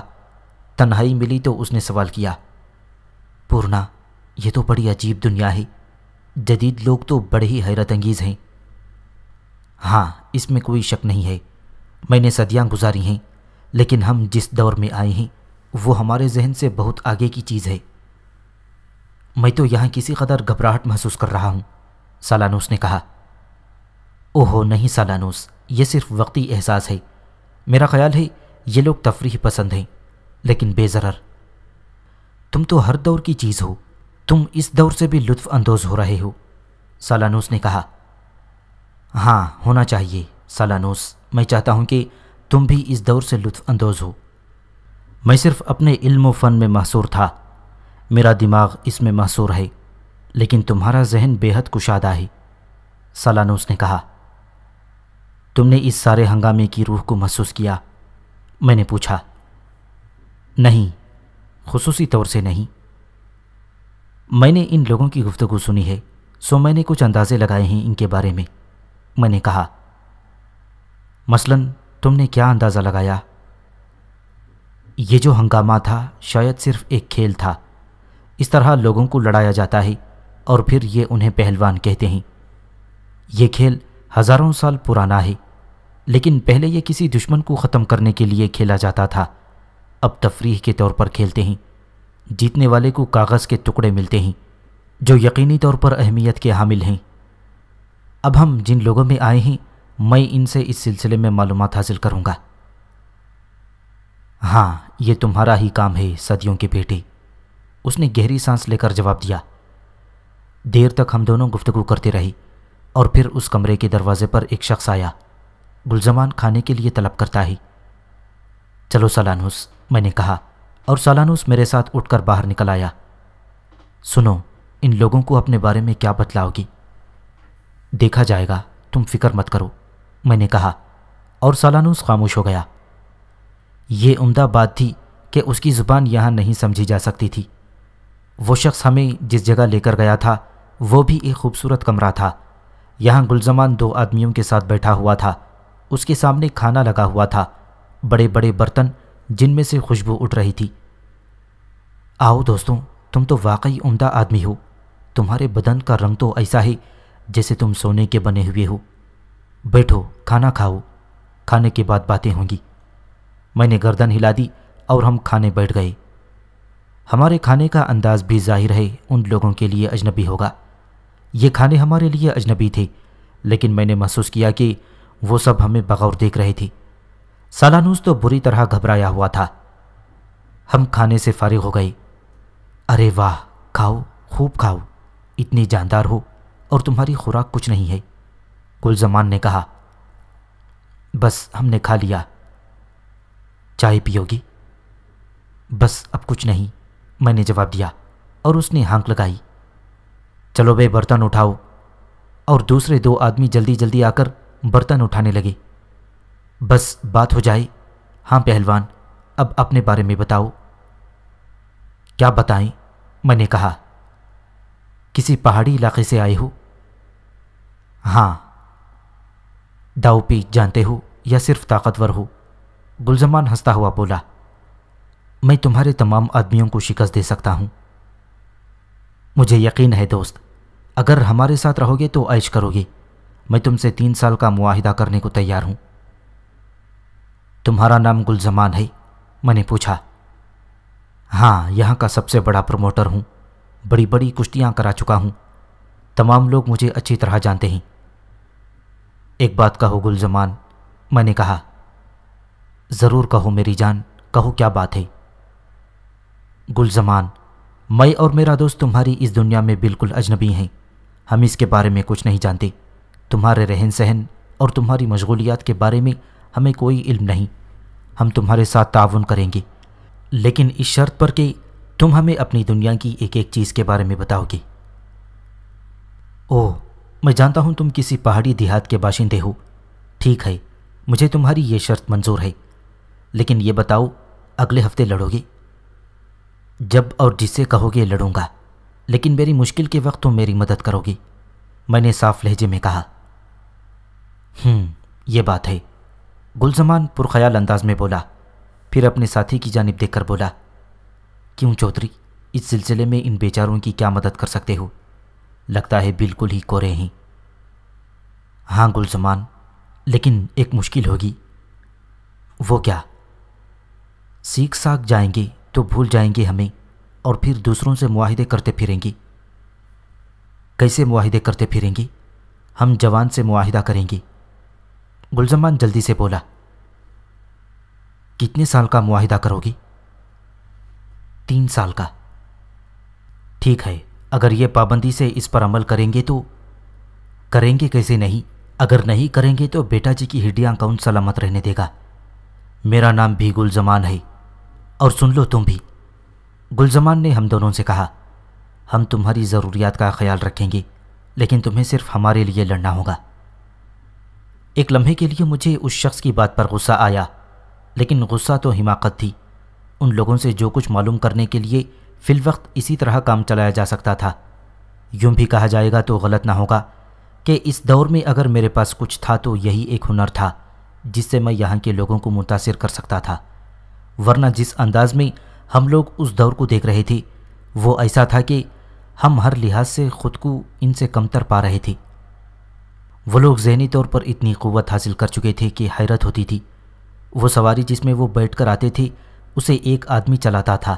तन्हाई मिली तो उसने सवाल किया पूर्णा ये तो बड़ी अजीब दुनिया है जदीद लोग तो बड़े ही हैरत अंगीज़ हैं हाँ इसमें कोई शक नहीं है मैंने सदियाँ गुजारी हैं लेकिन हम जिस दौर में आए हैं वो हमारे जहन से बहुत आगे की चीज़ है मैं तो यहाँ किसी कदर घबराहट महसूस कर रहा हूँ सालानूस ने कहा ओहो नहीं सालानूस ये सिर्फ वक्ती एहसास है मेरा ख्याल है ये लोग तफरी पसंद हैं लेकिन बेजरर तुम तो हर दौर की चीज़ हो तुम इस दौर से भी लुत्फ अंदोज हो रहे हो सालानूस ने कहा हाँ होना चाहिए सालानूस मैं चाहता हूँ कि तुम भी इस दौर से लुत्फ अंदोज हो मैं सिर्फ अपने इल्म व फ़न में महसूर था मेरा दिमाग इसमें महसूर है लेकिन तुम्हारा जहन बेहद कुशादा है सालानूस ने कहा तुमने इस सारे हंगामे की रूह को महसूस किया मैंने पूछा नहीं खसूसी तौर से नहीं मैंने इन लोगों की गुफ्तगु सुनी है सो मैंने कुछ अंदाजे लगाए हैं इनके बारे में मैंने कहा मसलन तुमने क्या अंदाज़ा लगाया ये जो हंगामा था शायद सिर्फ एक खेल था इस तरह लोगों को लड़ाया जाता है और फिर ये उन्हें पहलवान कहते हैं ये खेल हज़ारों साल पुराना है लेकिन पहले यह किसी दुश्मन को ख़त्म करने के लिए खेला जाता था अब तफरीह के तौर पर खेलते हैं जीतने वाले को कागज़ के टुकड़े मिलते हैं जो यकीनी तौर पर अहमियत के हामिल हैं अब हम जिन लोगों में आए हैं मैं इनसे इस सिलसिले में मालूम हासिल करूँगा हाँ ये तुम्हारा ही काम है सदियों के बेटे उसने गहरी सांस लेकर जवाब दिया देर तक हम दोनों गुफ्तगु करते रहे और फिर उस कमरे के दरवाजे पर एक शख्स आया गुलजमान खाने के लिए तलब करता ही चलो सालानुस मैंने कहा और सालानुस मेरे साथ उठकर बाहर निकल आया सुनो इन लोगों को अपने बारे में क्या बतलाओगी देखा जाएगा तुम फिक्र मत करो मैंने कहा और सालानूस खामोश हो गया ये उम्दा बात थी कि उसकी ज़ुबान यहां नहीं समझी जा सकती थी वो शख्स हमें जिस जगह लेकर गया था वो भी एक खूबसूरत कमरा था यहां गुलजमान दो आदमियों के साथ बैठा हुआ था उसके सामने खाना लगा हुआ था बड़े बड़े बर्तन जिनमें से खुशबू उठ रही थी आओ दोस्तों तुम तो वाकई उम्दा आदमी हो तुम्हारे बदन का रंग तो ऐसा ही जैसे तुम सोने के बने हुए हो बैठो खाना खाओ खाने के बाद बातें होंगी मैंने गर्दन हिला दी और हम खाने बैठ गए हमारे खाने का अंदाज भी जाहिर है उन लोगों के लिए अजनबी होगा ये खाने हमारे लिए अजनबी थे लेकिन मैंने महसूस किया कि वो सब हमें बगौर देख रही थी सालानूस तो बुरी तरह घबराया हुआ था हम खाने से फारिग हो गई अरे वाह खाओ खूब खाओ इतनी जानदार हो और तुम्हारी खुराक कुछ नहीं है गुलजमान ने कहा बस हमने खा लिया चाय पियोगी बस अब कुछ नहीं मैंने जवाब दिया और उसने हांक लगाई चलो बे बर्तन उठाओ और दूसरे दो आदमी जल्दी जल्दी आकर बर्तन उठाने लगी बस बात हो जाए हाँ पहलवान अब अपने बारे में बताओ क्या बताएं मैंने कहा किसी पहाड़ी इलाके से आए हो हाँ दाऊपी जानते हो या सिर्फ ताकतवर हो गुलजमान हंसता हुआ बोला मैं तुम्हारे तमाम आदमियों को शिकस्त दे सकता हूँ मुझे यकीन है दोस्त अगर हमारे साथ रहोगे तो ऐश करोगे मैं तुमसे तीन साल का मुआहिदा करने को तैयार हूँ तुम्हारा नाम गुलजमान है मैंने पूछा हाँ यहाँ का सबसे बड़ा प्रमोटर हूँ बड़ी बड़ी कुश्तियाँ करा चुका हूँ तमाम लोग मुझे अच्छी तरह जानते हैं एक बात कहो गुलजमान मैंने कहा ज़रूर कहो मेरी जान कहो क्या बात है गुलजमान मैं और मेरा दोस्त तुम्हारी इस दुनिया में बिल्कुल अजनबी हैं हम इसके बारे में कुछ नहीं जानते तुम्हारे रहन सहन और तुम्हारी मशगूलियात के बारे में हमें कोई इल्म नहीं हम तुम्हारे साथ ताउन करेंगे लेकिन इस शर्त पर कि तुम हमें अपनी दुनिया की एक एक चीज़ के बारे में बताओगे ओह मैं जानता हूँ तुम किसी पहाड़ी देहात के बाशिंदे हो ठीक है मुझे तुम्हारी ये शर्त मंजूर है लेकिन ये बताओ अगले हफ्ते लड़ोगे जब और जिससे कहोगे लड़ूंगा लेकिन मेरी मुश्किल के वक्त तुम मेरी मदद करोगे मैंने साफ लहजे में कहा हम्म, ये बात है गुलजमान पुरखयाल अंदाज में बोला फिर अपने साथी की जानब देखकर बोला क्यों चौधरी इस सिलसिले में इन बेचारों की क्या मदद कर सकते हो लगता है बिल्कुल ही कोरे हैं हाँ गुलजमान लेकिन एक मुश्किल होगी वो क्या सीख साख जाएंगे तो भूल जाएंगे हमें और फिर दूसरों से मुआहदे करते फिरेंगे कैसे मुआहदे करते फिरेंगे हम जवान से मुआहदा करेंगे गुलजमान जल्दी से बोला कितने साल का मुआहिदा करोगी तीन साल का ठीक है अगर ये पाबंदी से इस पर अमल करेंगे तो करेंगे कैसे नहीं अगर नहीं करेंगे तो बेटा जी की हिडियाँ कौन सलामत रहने देगा मेरा नाम भी गुलजमान है और सुन लो तुम भी गुलजमान ने हम दोनों से कहा हम तुम्हारी ज़रूरियात का ख्याल रखेंगे लेकिन तुम्हें सिर्फ हमारे लिए लड़ना होगा एक लम्हे के लिए मुझे उस शख्स की बात पर गुस्सा आया लेकिन गुस्सा तो हिमाकत थी उन लोगों से जो कुछ मालूम करने के लिए फ़िल वक्त इसी तरह काम चलाया जा सकता था यूं भी कहा जाएगा तो गलत ना होगा कि इस दौर में अगर मेरे पास कुछ था तो यही एक हुनर था जिससे मैं यहाँ के लोगों को मुतासर कर सकता था वरना जिस अंदाज में हम लोग उस दौर को देख रहे थे वो ऐसा था कि हम हर लिहाज से ख़ुद को इनसे कमतर पा रहे थे वो लोग जहनी तौर पर इतनी क़वत हासिल कर चुके थे कि हैरत होती थी वो सवारी जिसमें वो बैठ कर आते थे उसे एक आदमी चलाता था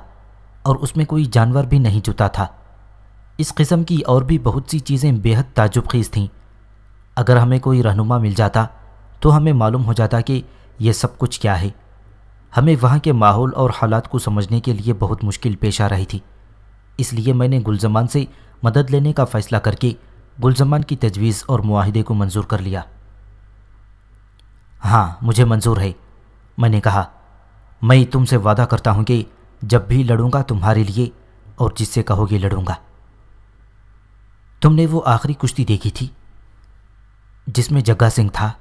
और उसमें कोई जानवर भी नहीं जुता था इस किस्म की और भी बहुत सी चीज़ें बेहद ताजुब खेज थीं अगर हमें कोई रहनुमा मिल जाता तो हमें मालूम हो जाता कि यह सब कुछ क्या है हमें वहाँ के माहौल और हालात को समझने के लिए बहुत मुश्किल पेश आ रही थी इसलिए मैंने गुलजमान से मदद लेने का फ़ैसला करके गुलजमान की तजवीज़ और माहदे को मंजूर कर लिया हाँ मुझे मंजूर है मैंने कहा मैं तुमसे वादा करता हूँ कि जब भी लड़ूंगा तुम्हारे लिए और जिससे कहोगे लड़ूंगा तुमने वो आखिरी कुश्ती देखी थी जिसमें जग्गा सिंह था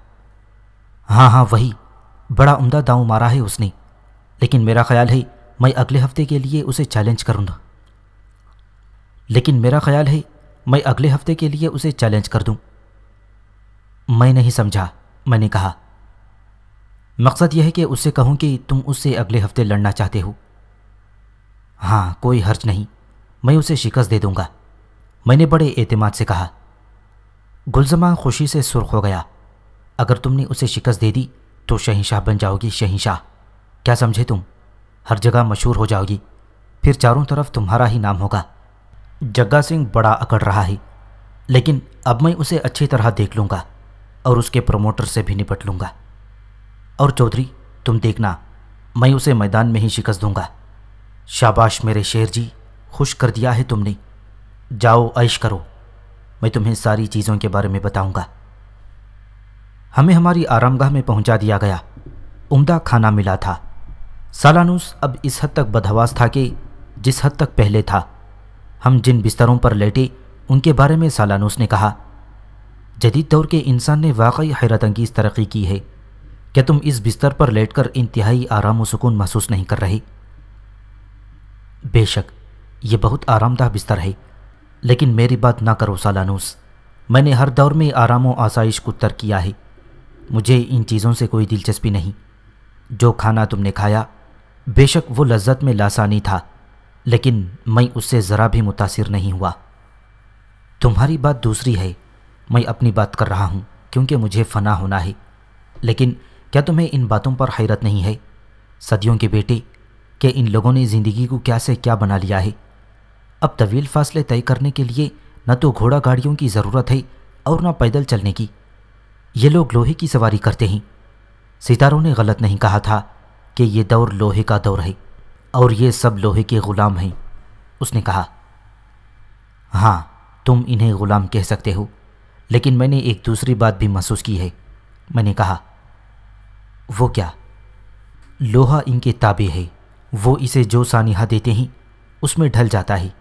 हाँ हाँ वही बड़ा उम्दा दांव मारा है उसने लेकिन मेरा ख्याल है मैं अगले हफ्ते के लिए उसे चैलेंज करूँगा लेकिन मेरा ख्याल है मैं अगले हफ्ते के लिए उसे चैलेंज कर दूं। मैं नहीं समझा मैंने कहा मकसद यह है कि उससे कहूं कि तुम उससे अगले हफ्ते लड़ना चाहते हो हाँ कोई हर्ज नहीं मैं उसे शिकस्त दे दूंगा मैंने बड़े एतमाद से कहा गुलजमा खुशी से सुर्ख हो गया अगर तुमने उसे शिकस्त दे दी तो शहीनशाह बन जाओगी शहीनशाह क्या समझे तुम हर जगह मशहूर हो जाओगी फिर चारों तरफ तुम्हारा ही नाम होगा जग्गा सिंह बड़ा अकड़ रहा है लेकिन अब मैं उसे अच्छी तरह देख लूँगा और उसके प्रमोटर से भी निपट लूँगा और चौधरी तुम देखना मैं उसे मैदान में ही शिकस्त दूंगा शाबाश मेरे शेर जी खुश कर दिया है तुमने जाओ ऐश करो मैं तुम्हें सारी चीज़ों के बारे में बताऊंगा हमें हमारी आरामगाह में पहुंचा दिया गया उम्दा खाना मिला था सालानूस अब इस हद तक बदहवास था कि जिस हद तक पहले था हम जिन बिस्तरों पर लेटे उनके बारे में सालानूस ने कहा जदीद दौर के इंसान ने वाकई हैरत अंगीज़ तरक्की की है क्या तुम इस बिस्तर पर लेटकर इंतहाई आराम व सुकून महसूस नहीं कर रहे बेशक ये बहुत आरामदाह बिस्तर है लेकिन मेरी बात ना करो सालानूस मैंने हर दौर में आराम व आसाइश को तर किया है मुझे इन चीज़ों से कोई दिलचस्पी नहीं जो खाना तुमने खाया बेशक वो लज्जत में लासानी था लेकिन मैं उससे ज़रा भी मुतासर नहीं हुआ तुम्हारी बात दूसरी है मैं अपनी बात कर रहा हूँ क्योंकि मुझे फना होना है लेकिन क्या तुम्हें इन बातों पर हैरत नहीं है सदियों के बेटे कि इन लोगों ने ज़िंदगी को क्या से क्या बना लिया है अब तवील फासले तय करने के लिए न तो घोड़ा गाड़ियों की ज़रूरत है और न पैदल चलने की ये लोग लोहे की सवारी करते हैं सितारों ने गलत नहीं कहा था कि ये दौर लोहे का दौर है और ये सब लोहे के ग़ुलाम हैं उसने कहा हाँ तुम इन्हें ग़ुलाम कह सकते हो लेकिन मैंने एक दूसरी बात भी महसूस की है मैंने कहा वो क्या लोहा इनके ताबे है वो इसे जो सानिहा देते हैं उसमें ढल जाता है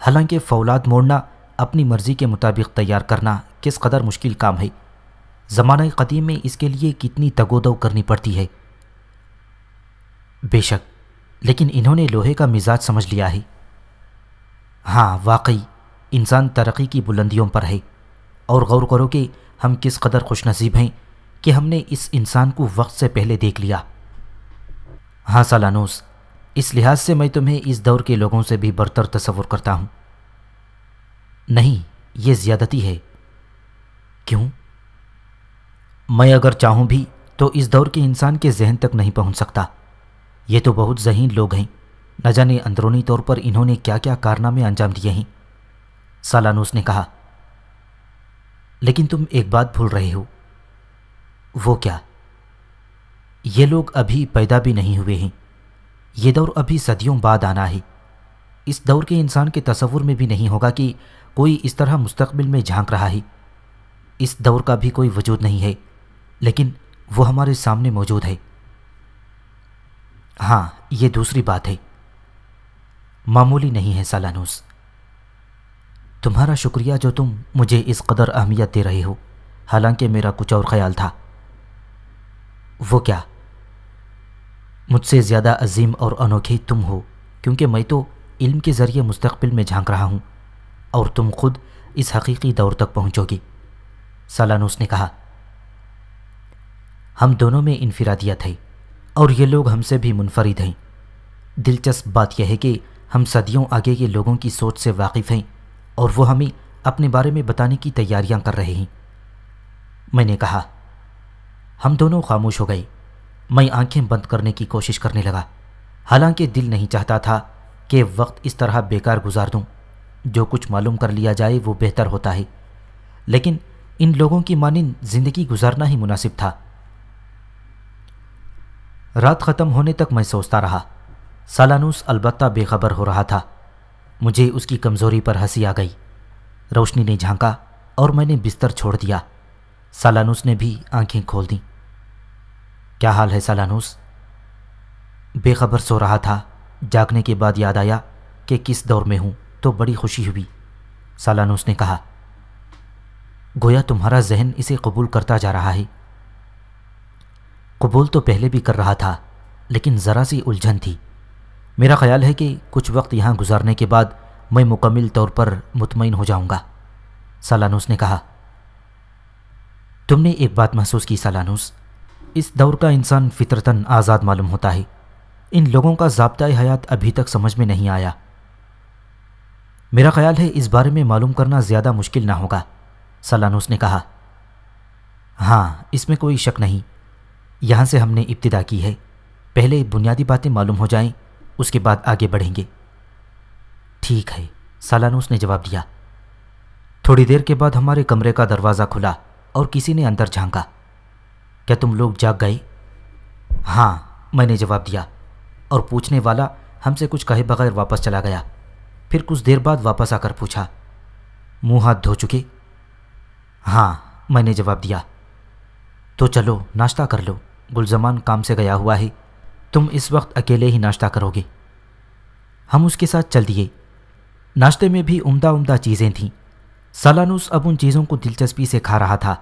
हालांकि फौलाद मोड़ना अपनी मर्ज़ी के मुताबिक तैयार करना किस कदर मुश्किल काम है ज़माना कदीम में इसके लिए कितनी तगोदव करनी पड़ती है बेशक लेकिन इन्होंने लोहे का मिजाज समझ लिया है हाँ वाकई इंसान तरक्की की बुलंदियों पर है और गौर करो कि हम किस कदर खुश नसीब हैं कि हमने इस इंसान को वक्त से पहले देख लिया हाँ सालानूस इस लिहाज से मैं तुम्हें इस दौर के लोगों से भी बरतर तस्वुर करता हूँ नहीं ये ज़्यादती है क्यों मैं अगर चाहूँ भी तो इस दौर के इंसान के जहन तक नहीं पहुँच सकता ये तो बहुत जहीन लोग हैं न जाने अंदरूनी तौर पर इन्होंने क्या क्या कारनामे अंजाम दिए हैं सालानूस ने कहा लेकिन तुम एक बात भूल रहे हो वो क्या ये लोग अभी पैदा भी नहीं हुए हैं ये दौर अभी सदियों बाद आना है इस दौर के इंसान के तस्वुर में भी नहीं होगा कि कोई इस तरह मुस्तकबिल में झांक रहा है इस दौर का भी कोई वजूद नहीं है लेकिन वो हमारे सामने मौजूद है हाँ ये दूसरी बात है मामूली नहीं है सालानूस तुम्हारा शुक्रिया जो तुम मुझे इस कदर अहमियत दे रहे हो हालांकि मेरा कुछ और ख्याल था वो क्या मुझसे ज़्यादा अजीम और अनोखे तुम हो क्योंकि मैं तो इल्म के ज़रिए मुस्तबिल में झांक रहा हूँ और तुम खुद इस हकीकी दौर तक पहुंचोगी सालानूस ने कहा हम दोनों में इनफिरादियत है और ये लोग हमसे भी मुनफरद हैं दिलचस्प बात यह है कि हम सदियों आगे के लोगों की सोच से वाकिफ़ हैं और वो हमें अपने बारे में बताने की तैयारियां कर रहे हैं मैंने कहा हम दोनों खामोश हो गए मैं आंखें बंद करने की कोशिश करने लगा हालांकि दिल नहीं चाहता था कि वक्त इस तरह बेकार गुजार दूं। जो कुछ मालूम कर लिया जाए वो बेहतर होता है लेकिन इन लोगों की मानंद ज़िंदगी गुजारना ही मुनासिब था रात ख़त्म होने तक मैं सोचता रहा सालानूस अलबत्ता बेखबर हो रहा था मुझे उसकी कमज़ोरी पर हंसी आ गई रोशनी ने झांका और मैंने बिस्तर छोड़ दिया सालानूस ने भी आंखें खोल दी क्या हाल है सालानूस बेखबर सो रहा था जागने के बाद याद आया कि किस दौर में हूँ तो बड़ी खुशी हुई सालानूस ने कहा गोया तुम्हारा जहन इसे कबूल करता जा रहा है कबूल तो पहले भी कर रहा था लेकिन ज़रा सी उलझन थी मेरा ख्याल है कि कुछ वक्त यहाँ गुजारने के बाद मैं मुकम्मल तौर पर मुतमिन हो जाऊँगा सालानूस ने कहा तुमने एक बात महसूस की सालानूस इस दौर का इंसान फितरतन आज़ाद मालूम होता है इन लोगों का जबता हयात अभी तक समझ में नहीं आया मेरा ख्याल है इस बारे में मालूम करना ज़्यादा मुश्किल ना होगा सलानूस ने कहा हाँ इसमें कोई शक नहीं यहाँ से हमने इब्तदा की है पहले बुनियादी बातें मालूम हो जाएं, उसके बाद आगे बढ़ेंगे ठीक है सालाना ने जवाब दिया थोड़ी देर के बाद हमारे कमरे का दरवाज़ा खुला और किसी ने अंदर झांका क्या तुम लोग जाग गए हाँ मैंने जवाब दिया और पूछने वाला हमसे कुछ कहे बगैर वापस चला गया फिर कुछ देर बाद वापस आकर पूछा मुंह हाथ धो चुके हाँ मैंने जवाब दिया तो चलो नाश्ता कर लो गुलजमान काम से गया हुआ है तुम इस वक्त अकेले ही नाश्ता करोगे हम उसके साथ चल दिए नाश्ते में भी उम्दा उम्दा चीज़ें थीं सालानुस अब उन चीज़ों को दिलचस्पी से खा रहा था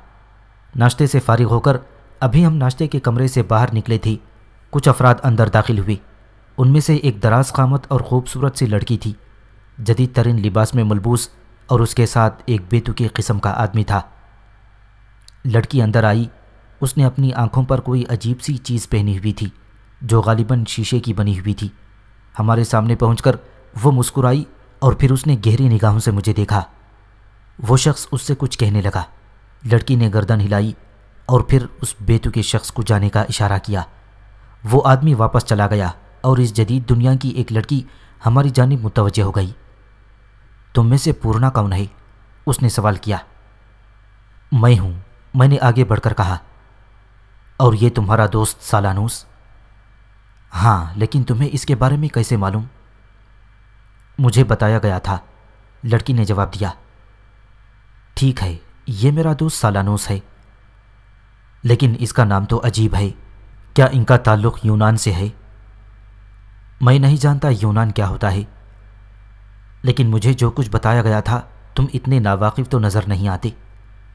नाश्ते से फारिग होकर अभी हम नाश्ते के कमरे से बाहर निकले थे कुछ अफराद अंदर दाखिल हुए उनमें से एक दराज कामत और ख़ूबसूरत सी लड़की थी जदीद तरीन लिबास में मलबूस और उसके साथ एक बेतुकी किस्म का आदमी था लड़की अंदर आई उसने अपनी आंखों पर कोई अजीब सी चीज़ पहनी हुई थी जो गालिबन शीशे की बनी हुई थी हमारे सामने पहुंचकर वो मुस्कुराई और फिर उसने गहरी निगाहों से मुझे देखा वो शख्स उससे कुछ कहने लगा लड़की ने गर्दन हिलाई और फिर उस बेतु के शख्स को जाने का इशारा किया वो आदमी वापस चला गया और इस जदीद दुनिया की एक लड़की हमारी जानब मुतवजह हो गई तुम में से पूर्णा कौन है उसने सवाल किया मैं हूं मैंने आगे बढ़कर कहा और ये तुम्हारा दोस्त सालानूस हाँ लेकिन तुम्हें इसके बारे में कैसे मालूम मुझे बताया गया था लड़की ने जवाब दिया ठीक है ये मेरा दोस्त सालानूस है लेकिन इसका नाम तो अजीब है क्या इनका ताल्लुक यूनान से है मैं नहीं जानता यूनान क्या होता है लेकिन मुझे जो कुछ बताया गया था तुम इतने नावाकिफ तो नज़र नहीं आते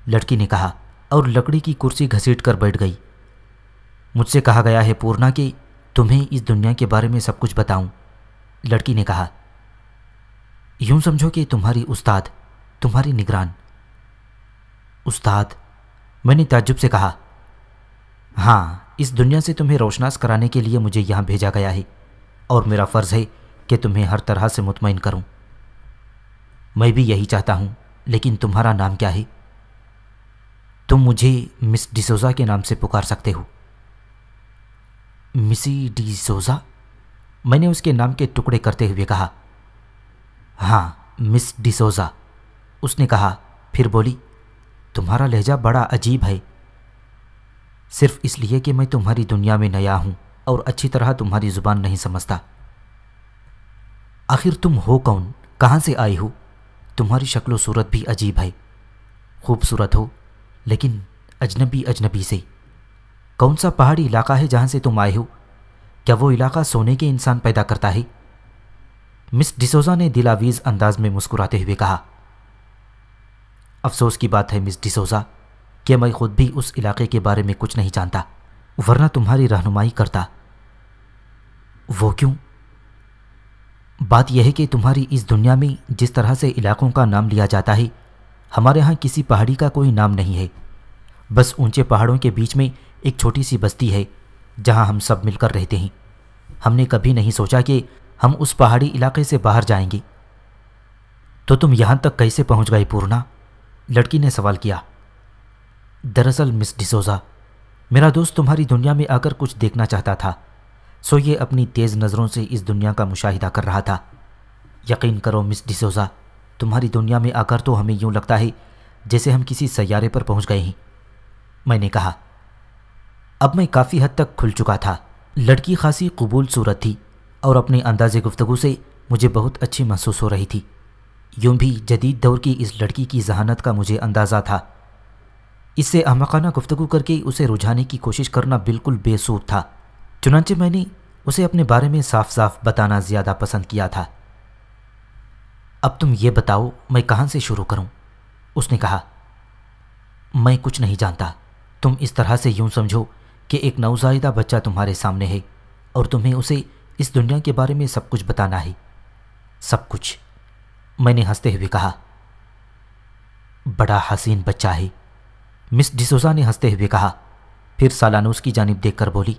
लड़की ने कहा और लकड़ी की कुर्सी घसीट कर बैठ गई मुझसे कहा गया है पूर्णा कि तुम्हें इस दुनिया के बारे में सब कुछ बताऊं। लड़की ने कहा यूं समझो कि तुम्हारी उस्ताद तुम्हारी निगरान उस्ताद मैंने ताज्जुब से कहा हाँ इस दुनिया से तुम्हें रोशनास कराने के लिए मुझे यहाँ भेजा गया है और मेरा फ़र्ज़ है कि तुम्हें हर तरह से मुतमिन करूँ मैं भी यही चाहता हूँ लेकिन तुम्हारा नाम क्या है तुम मुझे मिस डिसोजा के नाम से पुकार सकते हो मिसी डी सोजा मैंने उसके नाम के टुकड़े करते हुए कहा हाँ मिस डिसोजा उसने कहा फिर बोली तुम्हारा लहजा बड़ा अजीब है सिर्फ इसलिए कि मैं तुम्हारी दुनिया में नया हूँ और अच्छी तरह तुम्हारी ज़ुबान नहीं समझता आखिर तुम हो कौन कहाँ से आई हो तुम्हारी शक्लो सूरत भी अजीब है खूबसूरत हो लेकिन अजनबी अजनबी से कौन सा पहाड़ी इलाका है जहां से तुम आए हो क्या वो इलाका सोने के इंसान पैदा करता है मिस डिसोजा ने दिलावीज अंदाज में मुस्कुराते हुए कहा अफसोस की बात है मिस डिसोजा कि मैं खुद भी उस इलाके के बारे में कुछ नहीं जानता वरना तुम्हारी रहनुमाई करता वो क्यों बात यह है कि तुम्हारी इस दुनिया में जिस तरह से इलाकों का नाम लिया जाता है हमारे यहाँ किसी पहाड़ी का कोई नाम नहीं है बस ऊंचे पहाड़ों के बीच में एक छोटी सी बस्ती है जहाँ हम सब मिलकर रहते हैं हमने कभी नहीं सोचा कि हम उस पहाड़ी इलाके से बाहर जाएंगे तो तुम यहाँ तक कैसे पहुँच गए पूर्णा लड़की ने सवाल किया दरअसल मिस डिसोजा मेरा दोस्त तुम्हारी दुनिया में आकर कुछ देखना चाहता था सो ये अपनी तेज़ नज़रों से इस दुनिया का मुशाहिदा कर रहा था यकीन करो मिस डिसोजा तुम्हारी दुनिया में आकर तो हमें यूं लगता है जैसे हम किसी सैारे पर पहुँच गए हैं मैंने कहा अब मैं काफ़ी हद तक खुल चुका था लड़की खासी कबूल सूरत थी और अपने अंदाज़ गुफ्तगु से मुझे बहुत अच्छी महसूस हो रही थी यूं भी जदीद दौर की इस लड़की की जहानत का मुझे अंदाज़ा था इससे अहमकाना गुफ्तु करके उसे रुझाने की कोशिश करना बिल्कुल बेसूद था चुनाचे मैंने उसे अपने बारे में साफ साफ बताना ज़्यादा पसंद किया था अब तुम ये बताओ मैं कहाँ से शुरू करूँ उसने कहा मैं कुछ नहीं जानता तुम इस तरह से यूं समझो कि एक नवजायदा बच्चा तुम्हारे सामने है और तुम्हें उसे इस दुनिया के बारे में सब कुछ बताना है सब कुछ मैंने हंसते हुए कहा बड़ा हसीन बच्चा है मिस डिसोजा ने हंसते हुए कहा फिर सालानोस की जानब देखकर बोली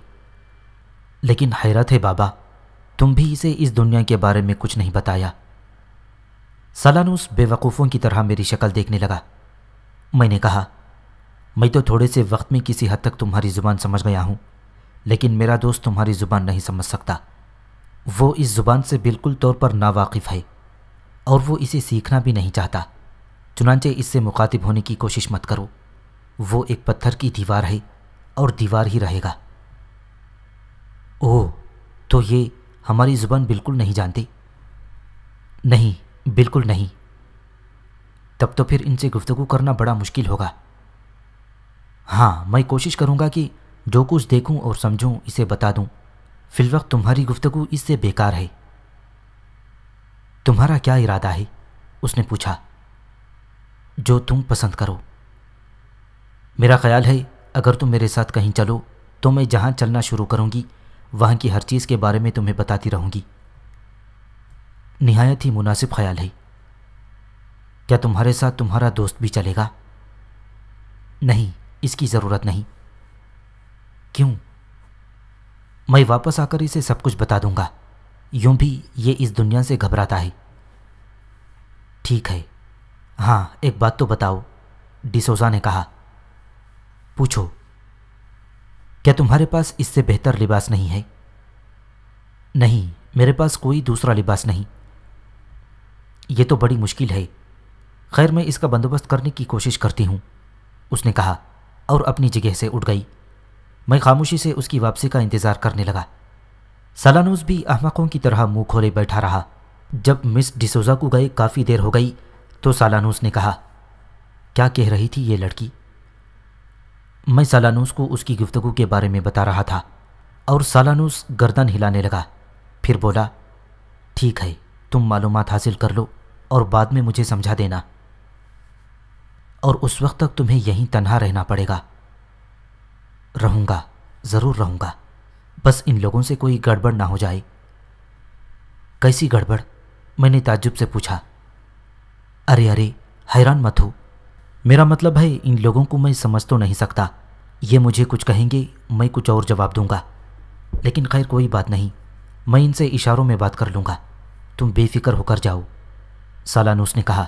लेकिन हैरत है बाबा तुम भी इसे इस दुनिया के बारे में कुछ नहीं बताया सालानूस बेवकूफ़ों की तरह मेरी शक्ल देखने लगा मैंने कहा मैं तो थोड़े से वक्त में किसी हद तक तुम्हारी ज़ुबान समझ गया हूँ लेकिन मेरा दोस्त तुम्हारी ज़ुबान नहीं समझ सकता वो इस ज़ुबान से बिल्कुल तौर पर नावाकिफ़ है और वो इसे सीखना भी नहीं चाहता चुनाचे इससे मुखातिब होने की कोशिश मत करो वो एक पत्थर की दीवार है और दीवार ही रहेगा ओह तो ये हमारी ज़ुबान बिल्कुल नहीं जानती नहीं बिल्कुल नहीं तब तो फिर इनसे गुफ्तगु करना बड़ा मुश्किल होगा हाँ मैं कोशिश करूँगा कि जो कुछ देखूँ और समझूँ इसे बता दूँ फिलवक्त तुम्हारी गुफ्तगु इससे बेकार है तुम्हारा क्या इरादा है उसने पूछा जो तुम पसंद करो मेरा ख्याल है अगर तुम मेरे साथ कहीं चलो तो मैं जहाँ चलना शुरू करूँगी वहाँ की हर चीज़ के बारे में तुम्हें बताती रहूँगी नहायत ही मुनासिब ख्याल है क्या तुम्हारे साथ तुम्हारा दोस्त भी चलेगा नहीं इसकी ज़रूरत नहीं क्यों मैं वापस आकर इसे सब कुछ बता दूंगा यूं भी ये इस दुनिया से घबराता है ठीक है हाँ एक बात तो बताओ डिसोजा ने कहा पूछो क्या तुम्हारे पास इससे बेहतर लिबास नहीं है नहीं मेरे पास कोई दूसरा लिबास नहीं ये तो बड़ी मुश्किल है खैर मैं इसका बंदोबस्त करने की कोशिश करती हूँ उसने कहा और अपनी जगह से उठ गई मैं खामोशी से उसकी वापसी का इंतज़ार करने लगा सलानूस भी अहमकों की तरह मुंह खोले बैठा रहा जब मिस डिसोजा को गए काफ़ी देर हो गई तो सालानूस ने कहा क्या कह रही थी ये लड़की मैं सालानूस को उसकी गुफ्तगु के बारे में बता रहा था और सालानूस गर्दन हिलाने लगा फिर बोला ठीक है तुम मालूम हासिल कर लो और बाद में मुझे समझा देना और उस वक्त तक तुम्हें यहीं तन्हा रहना पड़ेगा रहूंगा ज़रूर रहूंगा बस इन लोगों से कोई गड़बड़ ना हो जाए कैसी गड़बड़ मैंने ताज्जुब से पूछा अरे अरे हैरान मत हो मेरा मतलब है इन लोगों को मैं समझ तो नहीं सकता ये मुझे कुछ कहेंगे मैं कुछ और जवाब दूंगा लेकिन खैर कोई बात नहीं मैं इनसे इशारों में बात कर लूंगा तुम बेफिक्र होकर जाओ सालानूस ने कहा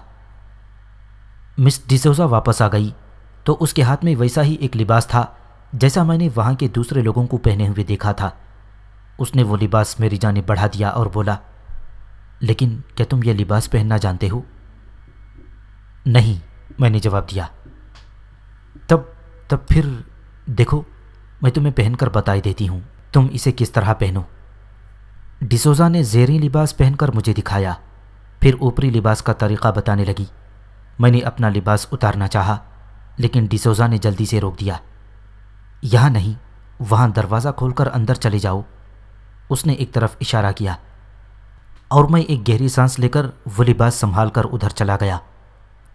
मिस डिसोजा वापस आ गई तो उसके हाथ में वैसा ही एक लिबास था जैसा मैंने वहाँ के दूसरे लोगों को पहने हुए देखा था उसने वो लिबास मेरी जाने बढ़ा दिया और बोला लेकिन क्या तुम ये लिबास पहनना जानते हो नहीं मैंने जवाब दिया तब तब फिर देखो मैं तुम्हें पहनकर बताई देती हूँ तुम इसे किस तरह पहनो डिसोजा ने जेरी लिबास पहनकर मुझे दिखाया फिर ऊपरी लिबास का तरीका बताने लगी मैंने अपना लिबास उतारना चाहा लेकिन डिसोजा ने जल्दी से रोक दिया यहाँ नहीं वहाँ दरवाज़ा खोलकर अंदर चले जाओ उसने एक तरफ इशारा किया और मैं एक गहरी सांस लेकर वो लिबास संभाल कर उधर चला गया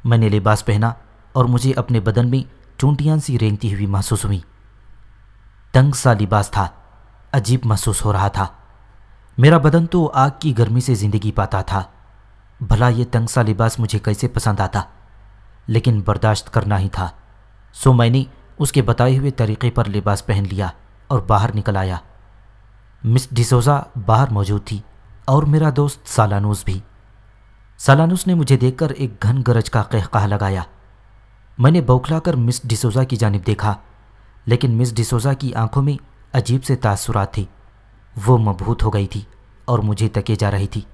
मैंने लिबास पहना और मुझे अपने बदन में चूंटियाँ सी रेंगती हुई महसूस हुई तंग सा लिबास था अजीब महसूस हो रहा था मेरा बदन तो आग की गर्मी से ज़िंदगी पाता था भला ये तंग सा लिबास मुझे कैसे पसंद आता लेकिन बर्दाश्त करना ही था सो मैंने उसके बताए हुए तरीके पर लिबास पहन लिया और बाहर निकल आया मिस डिसोजा बाहर मौजूद थी और मेरा दोस्त सालानूस भी सालानूस ने मुझे देखकर एक घन गरज का कह लगाया मैंने बौखलाकर मिस डिसोजा की जानब देखा लेकिन मिस डिसोजा की आंखों में अजीब से तासुरात थी वो मबहूत हो गई थी और मुझे तके जा रही थी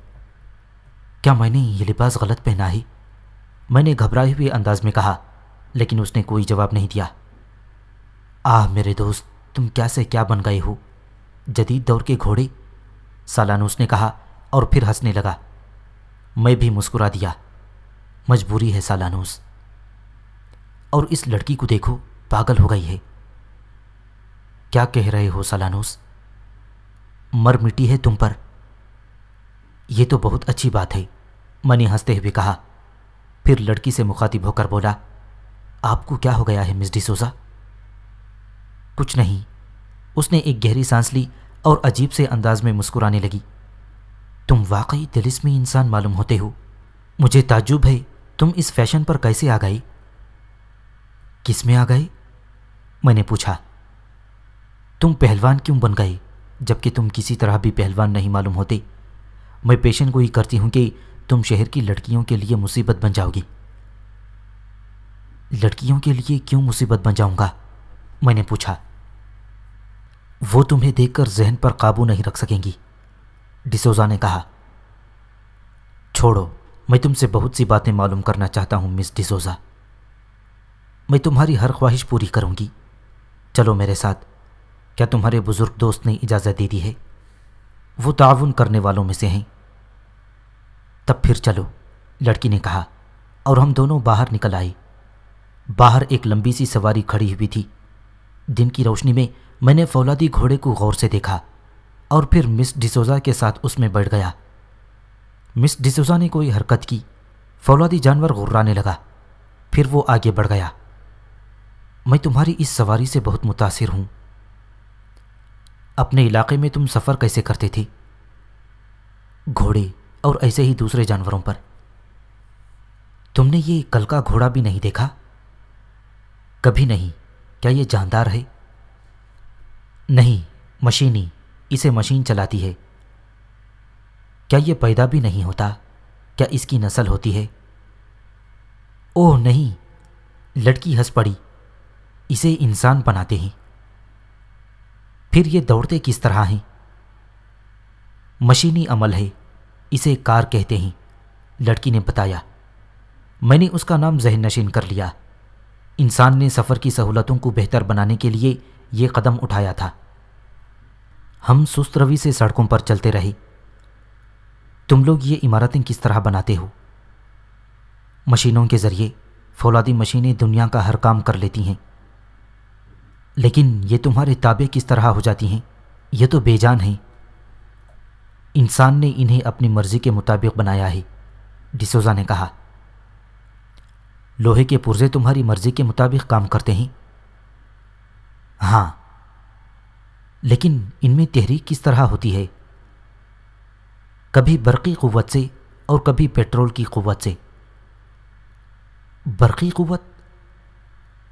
क्या मैंने ये लिबास गलत पहना है मैंने घबराए हुए अंदाज में कहा लेकिन उसने कोई जवाब नहीं दिया आह मेरे दोस्त तुम क्या से क्या बन गए हो जदीद दौर के घोड़े सालानूस ने कहा और फिर हंसने लगा मैं भी मुस्कुरा दिया मजबूरी है सालानूस और इस लड़की को देखो पागल हो गई है क्या कह रहे हो सालानूस मर मिटी है तुम पर यह तो बहुत अच्छी बात है मनी हंसते हुए कहा फिर लड़की से मुखातिब होकर बोला आपको क्या हो गया है मिस डिसोजा कुछ नहीं उसने एक गहरी सांस ली और अजीब से अंदाज में मुस्कुराने लगी तुम वाकई दिलिस्मी इंसान मालूम होते हो मुझे ताजुब है तुम इस फैशन पर कैसे आ गई किस में आ गए मैंने पूछा तुम पहलवान क्यों बन गए जबकि तुम किसी तरह भी पहलवान नहीं मालूम होते मैं पेशन को ही करती हूं कि तुम शहर की लड़कियों के लिए मुसीबत बन जाओगी लड़कियों के लिए क्यों मुसीबत बन जाऊंगा मैंने पूछा वो तुम्हें देखकर जहन पर काबू नहीं रख सकेंगी डिसोजा ने कहा छोड़ो मैं तुमसे बहुत सी बातें मालूम करना चाहता हूं मिस डिसोजा मैं तुम्हारी हर ख्वाहिश पूरी करूंगी चलो मेरे साथ क्या तुम्हारे बुज़ुर्ग दोस्त ने इजाज़त दे दी है वो ताउन करने वालों में से हैं तब फिर चलो लड़की ने कहा और हम दोनों बाहर निकल आए बाहर एक लंबी सी सवारी खड़ी हुई थी दिन की रोशनी में मैंने फौलादी घोड़े को गौर से देखा और फिर मिस डिसोजा के साथ उसमें बैठ गया मिस डिसोजा ने कोई हरकत की फौलादी जानवर गुर्राने लगा फिर वो आगे बढ़ गया मैं तुम्हारी इस सवारी से बहुत मुतासर हूँ अपने इलाके में तुम सफ़र कैसे करते थे घोड़े और ऐसे ही दूसरे जानवरों पर तुमने ये कल का घोड़ा भी नहीं देखा कभी नहीं क्या ये जानदार है नहीं मशीनी इसे मशीन चलाती है क्या ये पैदा भी नहीं होता क्या इसकी नस्ल होती है ओह नहीं लड़की हंस पड़ी इसे इंसान बनाते हैं फिर ये दौड़ते किस तरह हैं मशीनी अमल है इसे कार कहते हैं लड़की ने बताया मैंने उसका नाम जहन नशीन कर लिया इंसान ने सफ़र की सहूलतों को बेहतर बनाने के लिए ये कदम उठाया था हम सुस्त रवि से सड़कों पर चलते रहे तुम लोग ये इमारतें किस तरह बनाते हो मशीनों के ज़रिए फौलादी मशीनें दुनिया का हर काम कर लेती हैं लेकिन ये तुम्हारे ताबे किस तरह हो जाती हैं ये तो बेजान हैं इंसान ने इन्हें अपनी मर्जी के मुताबिक बनाया ही डिसोजा ने कहा लोहे के पुर्जे तुम्हारी मर्जी के मुताबिक काम करते हैं हाँ लेकिन इनमें तहरीक किस तरह होती है कभी बरकी क़वत से और कभी पेट्रोल की क़वत से बरकी क़वत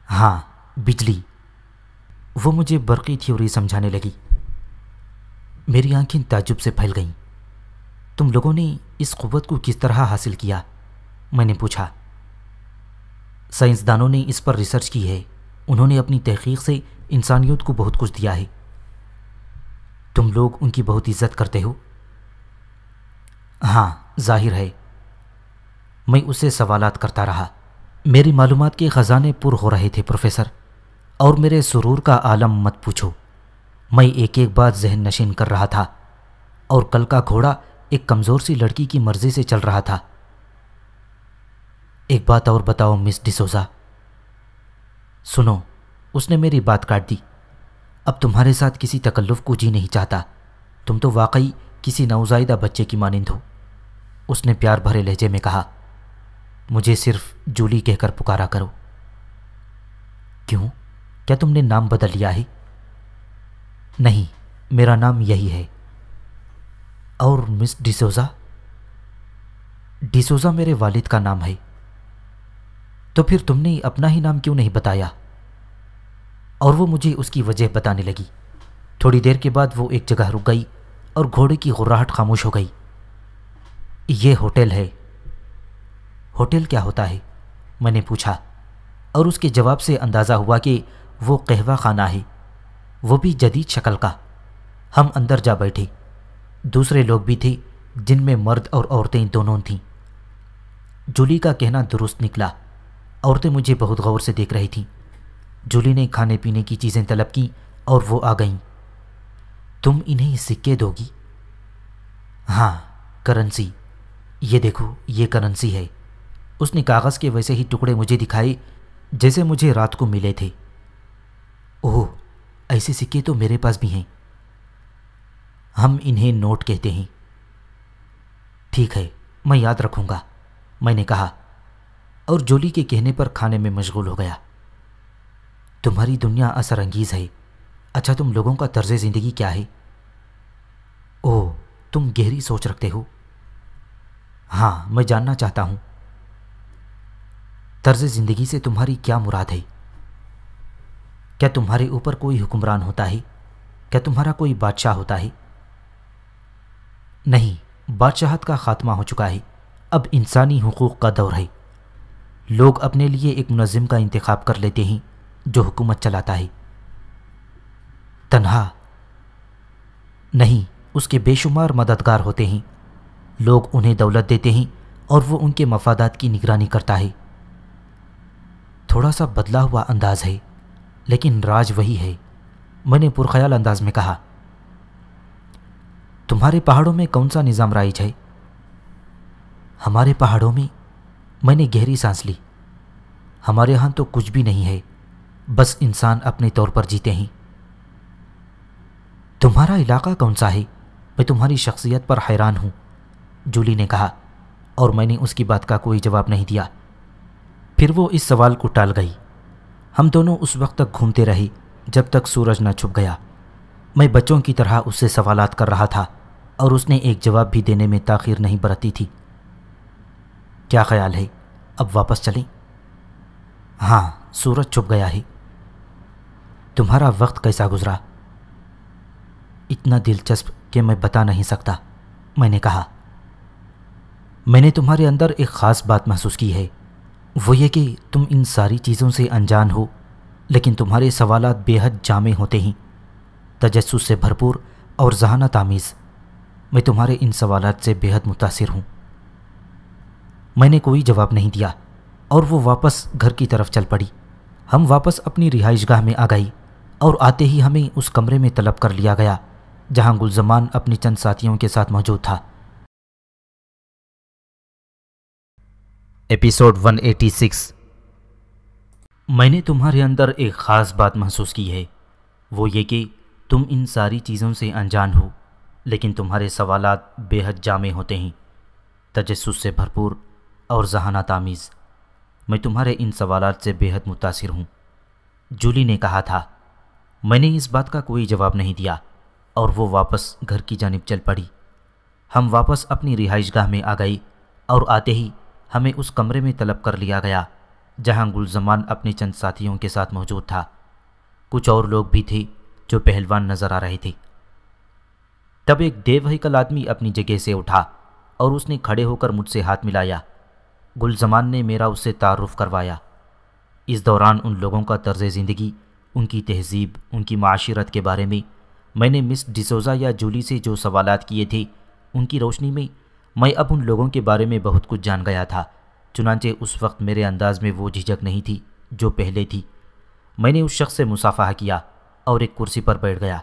हाँ बिजली वो मुझे बरकी थ्योरी समझाने लगी मेरी आंखें ताजुब से फैल गईं तुम लोगों ने इस क़ुत को किस तरह हासिल किया मैंने पूछा साइंसदानों ने इस पर रिसर्च की है उन्होंने अपनी तहकीक से इंसानियत को बहुत कुछ दिया है तुम लोग उनकी बहुत इज्जत करते हो हाँ जाहिर है मैं उससे सवालात करता रहा मेरी मालूमात के ख़जाने पुर हो रहे थे प्रोफेसर और मेरे सुरूर का आलम मत पूछो मैं एक एक बात जहन नशीन कर रहा था और कल का घोड़ा एक कमज़ोर सी लड़की की मर्ज़ी से चल रहा था एक बात और बताओ मिस डिसोजा सुनो उसने मेरी बात काट दी अब तुम्हारे साथ किसी तकल्लुफ़ को जी नहीं चाहता तुम तो वाकई किसी नवजायदा बच्चे की मानिंद हो उसने प्यार भरे लहजे में कहा मुझे सिर्फ जूली कहकर पुकारा करो क्यों क्या तुमने नाम बदल लिया है नहीं मेरा नाम यही है और मिस डिसोजा डिसोजा मेरे वालिद का नाम है तो फिर तुमने अपना ही नाम क्यों नहीं बताया और वो मुझे उसकी वजह बताने लगी थोड़ी देर के बाद वो एक जगह रुक गई और घोड़े की गुर्राहट खामोश हो गई ये होटल है होटल क्या होता है मैंने पूछा और उसके जवाब से अंदाज़ा हुआ कि वो कहवा खाना है वो भी जदीद शक्ल का हम अंदर जा बैठे दूसरे लोग भी थे जिनमें मर्द और औरतें दोनों थीं जूली का कहना दुरुस्त निकला औरतें मुझे बहुत गौर से देख रही थीं जूली ने खाने पीने की चीज़ें तलब की और वो आ गईं तुम इन्हें सिक्के दोगी हाँ करंसी ये देखो ये करंसी है उसने कागज़ के वैसे ही टुकड़े मुझे दिखाए जैसे मुझे रात को मिले थे ओह ऐसे सिक्के तो मेरे पास भी हैं हम इन्हें नोट कहते हैं ठीक है मैं याद रखूंगा मैंने कहा और जोली के कहने पर खाने में मशगूल हो गया तुम्हारी दुनिया असरअंगीज़ है अच्छा तुम लोगों का तर्ज ज़िंदगी क्या है ओह तुम गहरी सोच रखते हो हाँ मैं जानना चाहता हूं तर्ज ज़िंदगी से तुम्हारी क्या मुराद है क्या तुम्हारे ऊपर कोई हुक्मरान होता है क्या तुम्हारा कोई बादशाह होता है नहीं बादशाहत का खात्मा हो चुका है अब इंसानी हकूक़ का दौर है लोग अपने लिए एक मुनज़म का इंतखब कर लेते हैं जो हुकूमत चलाता है तन्हा नहीं उसके बेशुमार मददगार होते हैं लोग उन्हें दौलत देते हैं और वो उनके मफादात की निगरानी करता है थोड़ा सा बदला हुआ अंदाज़ है लेकिन राज वही है मैंने पुरख्याल अंदाज में कहा तुम्हारे पहाड़ों में कौन सा निज़ाम राइज है हमारे पहाड़ों में मैंने गहरी सांस ली हमारे यहां तो कुछ भी नहीं है बस इंसान अपने तौर पर जीते हैं तुम्हारा इलाका कौन सा है मैं तुम्हारी शख्सियत पर हैरान हूं जूली ने कहा और मैंने उसकी बात का कोई जवाब नहीं दिया फिर वो इस सवाल को टाल गई हम दोनों उस वक्त तक घूमते रहे जब तक सूरज न छुप गया मैं बच्चों की तरह उससे सवालात कर रहा था और उसने एक जवाब भी देने में ताखिर नहीं बरती थी क्या ख्याल है अब वापस चलें हाँ सूरज छुप गया है तुम्हारा वक्त कैसा गुजरा इतना दिलचस्प कि मैं बता नहीं सकता मैंने कहा मैंने तुम्हारे अंदर एक ख़ास बात महसूस की है वो ये कि तुम इन सारी चीज़ों से अनजान हो लेकिन तुम्हारे सवाल बेहद जामे होते हैं तजस्स से भरपूर और जहाना तामीज़ मैं तुम्हारे इन सवाल से बेहद मुतासर हूँ मैंने कोई जवाब नहीं दिया और वो वापस घर की तरफ चल पड़ी हम वापस अपनी रिहाइश गाह में आ गई और आते ही हमें उस कमरे में तलब कर लिया गया जहाँ गुलजमान अपने चंद साथियों के साथ मौजूद था एपिसोड 186 मैंने तुम्हारे अंदर एक ख़ास बात महसूस की है वो ये कि तुम इन सारी चीज़ों से अनजान हो लेकिन तुम्हारे सवाल बेहद जामे होते हैं तजस्स से भरपूर और जहाना तामीज़ मैं तुम्हारे इन सवाल से बेहद मुतासर हूँ जूली ने कहा था मैंने इस बात का कोई जवाब नहीं दिया और वो वापस घर की जानब चल पड़ी हम वापस अपनी रिहाइश में आ गई और आते ही हमें उस कमरे में तलब कर लिया गया जहां गुलजमान अपने चंद साथियों के साथ मौजूद था कुछ और लोग भी थे जो पहलवान नजर आ रहे थे तब एक देवहिकल आदमी अपनी जगह से उठा और उसने खड़े होकर मुझसे हाथ मिलाया गुलजमान ने मेरा उससे तारुफ करवाया इस दौरान उन लोगों का तर्ज ज़िंदगी उनकी तहजीब उनकी माशरत के बारे में मैंने मिस डिसोज़ा या जूली से जो सवालात किए थे उनकी रोशनी में मैं अब उन लोगों के बारे में बहुत कुछ जान गया था चुनाचे उस वक्त मेरे अंदाज में वो झिझक नहीं थी जो पहले थी मैंने उस शख्स से मुसाफा किया और एक कुर्सी पर बैठ गया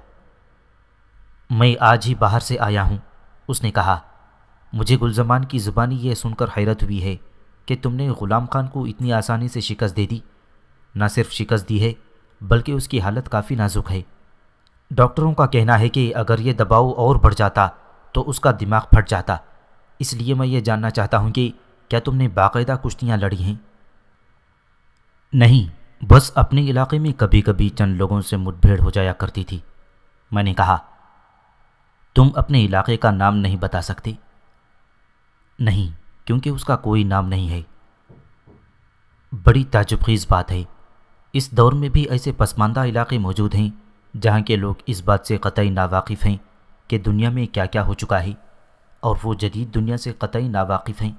मैं आज ही बाहर से आया हूँ उसने कहा मुझे गुलजमान की ज़ुबानी यह सुनकर हैरत हुई है कि तुमने ग़ुलाम खान को इतनी आसानी से शिकस्त दे दी न सिर्फ शिकस्त दी है बल्कि उसकी हालत काफ़ी नाजुक है डॉक्टरों का कहना है कि अगर ये दबाव और बढ़ जाता तो उसका दिमाग फट जाता इसलिए मैं ये जानना चाहता हूँ कि क्या तुमने बाकायदा कुश्तियाँ लड़ी हैं नहीं बस अपने इलाके में कभी कभी चंद लोगों से मुठभेड़ हो जाया करती थी मैंने कहा तुम अपने इलाके का नाम नहीं बता सकते नहीं क्योंकि उसका कोई नाम नहीं है बड़ी ताजुबखीज बात है इस दौर में भी ऐसे पसमानदा इलाके मौजूद हैं जहाँ के लोग इस बात से कतई नावाकिफ़ हैं कि दुनिया में क्या क्या हो चुका है और वो जदीद दुनिया से कतई नावाकिफ़ हैं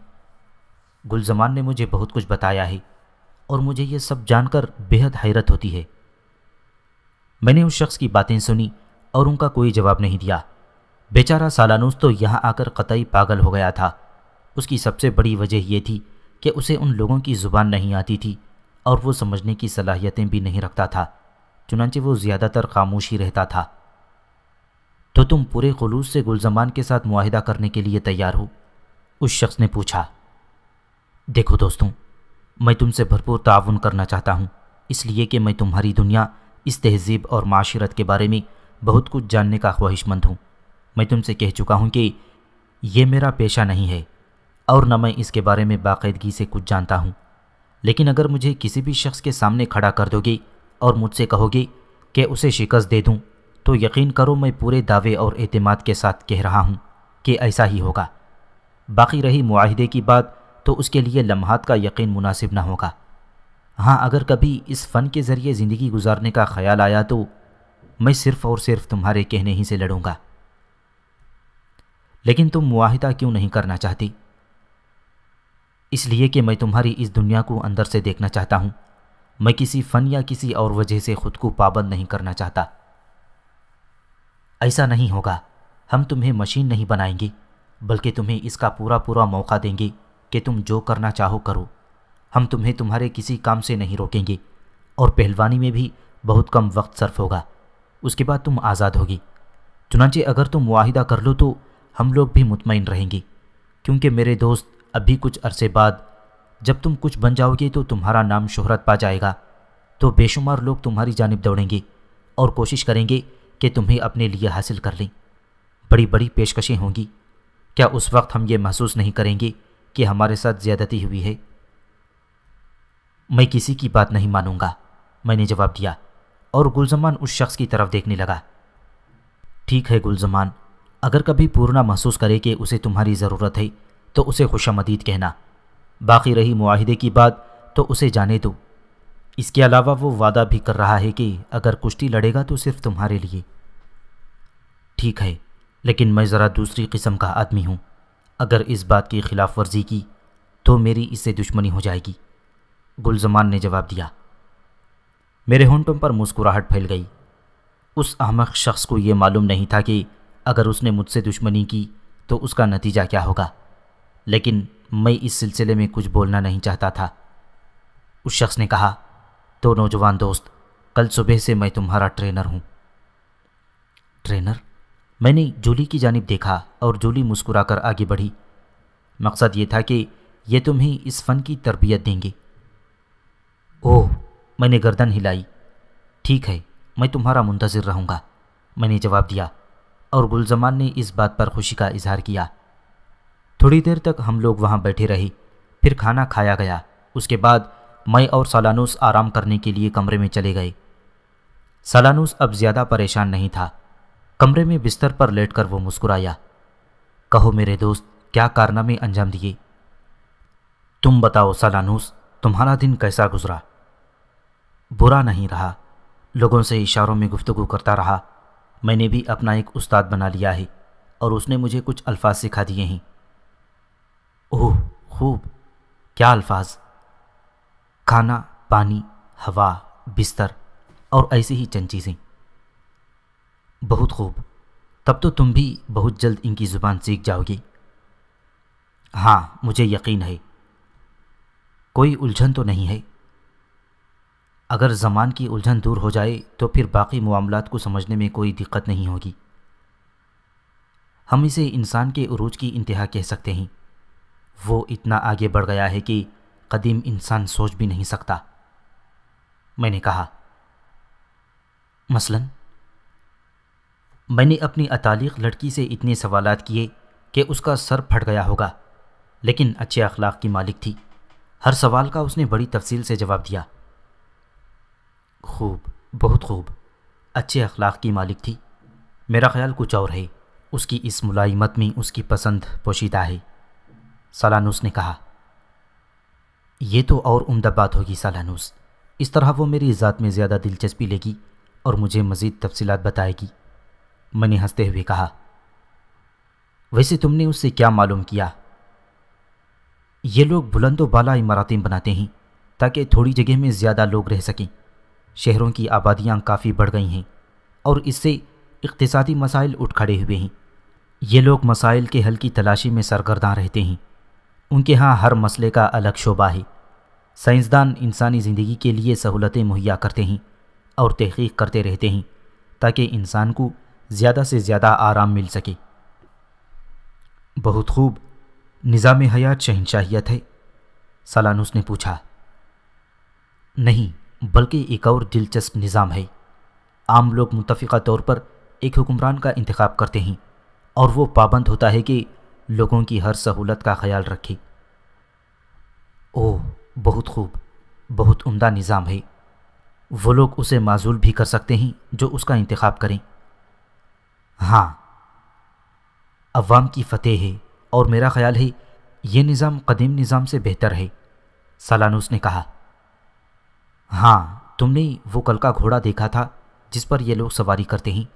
गुलजमान ने मुझे बहुत कुछ बताया है और मुझे ये सब जानकर बेहद हैरत होती है मैंने उस शख्स की बातें सुनी और उनका कोई जवाब नहीं दिया बेचारा सालानूस तो यहाँ आकर कतई पागल हो गया था उसकी सबसे बड़ी वजह यह थी कि उसे उन लोगों की ज़ुबान नहीं आती थी और वो समझने की सलाहियतें भी नहीं रखता था चुनाचे वो ज़्यादातर खामोश ही रहता था तो तुम पूरे खलूस से गुलजमान के साथ मुआहिदा करने के लिए तैयार हो उस शख्स ने पूछा देखो दोस्तों मैं तुमसे भरपूर ताउन करना चाहता हूँ इसलिए कि मैं तुम्हारी दुनिया इस तहजीब और माशरत के बारे में बहुत कुछ जानने का ख्वाहिशमंद हूँ मैं तुमसे कह चुका हूँ कि यह मेरा पेशा नहीं है और न मैं इसके बारे में बाकायदगी से कुछ जानता हूँ लेकिन अगर मुझे किसी भी शख्स के सामने खड़ा कर दोगे और मुझसे कहोगे कि उसे शिकस्त दे दूँ तो यकीन करो मैं पूरे दावे और अतमाद के साथ कह रहा हूँ कि ऐसा ही होगा बाकी रही माहदे की बात तो उसके लिए लम्हात का यकीन मुनासिब ना होगा हाँ अगर कभी इस फ़न के ज़रिए ज़िंदगी गुजारने का ख्याल आया तो मैं सिर्फ़ और सिर्फ तुम्हारे कहने ही से लड़ूंगा लेकिन तुम मुआहिदा क्यों नहीं करना चाहती इसलिए कि मैं तुम्हारी इस दुनिया को अंदर से देखना चाहता हूँ मैं किसी फ़न या किसी और वजह से ख़ुद को पाबंद नहीं करना चाहता ऐसा नहीं होगा हम तुम्हें मशीन नहीं बनाएंगे बल्कि तुम्हें इसका पूरा पूरा मौका देंगे कि तुम जो करना चाहो करो हम तुम्हें तुम्हारे किसी काम से नहीं रोकेंगे और पहलवानी में भी बहुत कम वक्त सर्फ होगा उसके बाद तुम आज़ाद होगी चुनाचे अगर तुम माहिदा कर लो तो हम लोग भी मुतमिन रहेंगे क्योंकि मेरे दोस्त अभी कुछ अरसे बाद जब तुम कुछ बन जाओगे तो तुम्हारा नाम शोहरत पा जाएगा तो बेशुमार लोग तुम्हारी जानब दौड़ेंगे और कोशिश करेंगे कि तुम्हें अपने लिए हासिल कर लें बड़ी बड़ी पेशकशें होंगी क्या उस वक्त हम ये महसूस नहीं करेंगे कि हमारे साथ ज़्यादती हुई है मैं किसी की बात नहीं मानूंगा मैंने जवाब दिया और गुलजमान उस शख्स की तरफ देखने लगा ठीक है गुलजमान अगर कभी पूर्णा महसूस करे कि उसे तुम्हारी ज़रूरत है तो उसे खुशामदीद कहना बाकी रही मुआहदे की बात तो उसे जाने दो इसके अलावा वो वादा भी कर रहा है कि अगर कुश्ती लड़ेगा तो सिर्फ तुम्हारे लिए ठीक है लेकिन मैं ज़रा दूसरी किस्म का आदमी हूँ अगर इस बात की खिलाफ वर्जी की तो मेरी इससे दुश्मनी हो जाएगी गुलजमान ने जवाब दिया मेरे होंटों पर मुस्कुराहट फैल गई उस अहमक शख्स को ये मालूम नहीं था कि अगर उसने मुझसे दुश्मनी की तो उसका नतीजा क्या होगा लेकिन मैं इस सिलसिले में कुछ बोलना नहीं चाहता था उस शख्स ने कहा तो नौजवान दोस्त कल सुबह से मैं तुम्हारा ट्रेनर हूं ट्रेनर मैंने जूली की जानब देखा और जूली मुस्कुराकर आगे बढ़ी मकसद ये था कि ये तुम्हें इस फ़न की तरबियत देंगे ओह मैंने गर्दन हिलाई ठीक है मैं तुम्हारा मुंतज़र रहूंगा मैंने जवाब दिया और गुलजमान ने इस बात पर खुशी का इजहार किया थोड़ी देर तक हम लोग वहां बैठे रहे फिर खाना खाया गया उसके बाद मैं और सालानूस आराम करने के लिए कमरे में चले गए सालानूस अब ज़्यादा परेशान नहीं था कमरे में बिस्तर पर लेटकर वो मुस्कुराया कहो मेरे दोस्त क्या कारनामे अंजाम दिए तुम बताओ सालानूस तुम्हारा दिन कैसा गुजरा बुरा नहीं रहा लोगों से इशारों में गुफ्तगु करता रहा मैंने भी अपना एक उस्ताद बना लिया है और उसने मुझे कुछ अल्फाज सिखा दिए हैं ओह खूब क्या अल्फाज खाना पानी हवा बिस्तर और ऐसी ही चंद चीज़ें बहुत खूब तब तो तुम भी बहुत जल्द इनकी ज़ुबान सीख जाओगे हाँ मुझे यकीन है कोई उलझन तो नहीं है अगर ज़मान की उलझन दूर हो जाए तो फिर बाकी मामला को समझने में कोई दिक्कत नहीं होगी हम इसे इंसान के उरूज की इंतहा कह सकते हैं वो इतना आगे बढ़ गया है कि कदीम इंसान सोच भी नहीं सकता मैंने कहा मसलन मैंने अपनी अतालिक लड़की से इतने सवाल किए कि उसका सर फट गया होगा लेकिन अच्छे अखलाक की मालिक थी हर सवाल का उसने बड़ी तफसील से जवाब दिया खूब बहुत खूब अच्छे अखलाक की मालिक थी मेरा ख्याल कुछ और है उसकी इस मुलायमत में उसकी पसंद पोशीदा है सलानुस ने कहा ये तो और उम्दा बात होगी सालानूस इस तरह वो मेरी ज़ात में ज़्यादा दिलचस्पी लेगी और मुझे मज़ीद तफसीत बताएगी मैंने हंसते हुए कहा वैसे तुमने उससे क्या मालूम किया ये लोग बुलंदो बाला इमारतें बनाते हैं ताकि थोड़ी जगह में ज़्यादा लोग रह सकें शहरों की आबादियाँ काफ़ी बढ़ गई हैं और इससे इकतसादी मसाइल उठ खड़े हुए हैं ये लोग मसाइल के हल की तलाशी में सरगर्दा रहते हैं उनके यहाँ हर मसले का अलग शोबा है साइंसदान इंसानी ज़िंदगी के लिए सहूलतें मुहैया करते हैं और तहकीक करते रहते हैं ताकि इंसान को ज़्यादा से ज़्यादा आराम मिल सके बहुत खूब निज़ाम हयात शहनशाहियत है सलानुस ने पूछा नहीं बल्कि एक और दिलचस्प निज़ाम है आम लोग मुतफ़ा तौर पर एक हुक्मरान का इंतखब करते हैं और वो पाबंद होता है कि लोगों की हर सहूलत का ख्याल रखी ओह बहुत खूब बहुत उम्दा निज़ाम है वो लोग उसे माजूल भी कर सकते हैं जो उसका इंतखब करें हाँ अवाम की फतेह है और मेरा ख्याल है ये निज़ाम कदीम निज़ाम से बेहतर है सालानूस ने कहा हाँ तुमने वो कल का घोड़ा देखा था जिस पर ये लोग सवारी करते हैं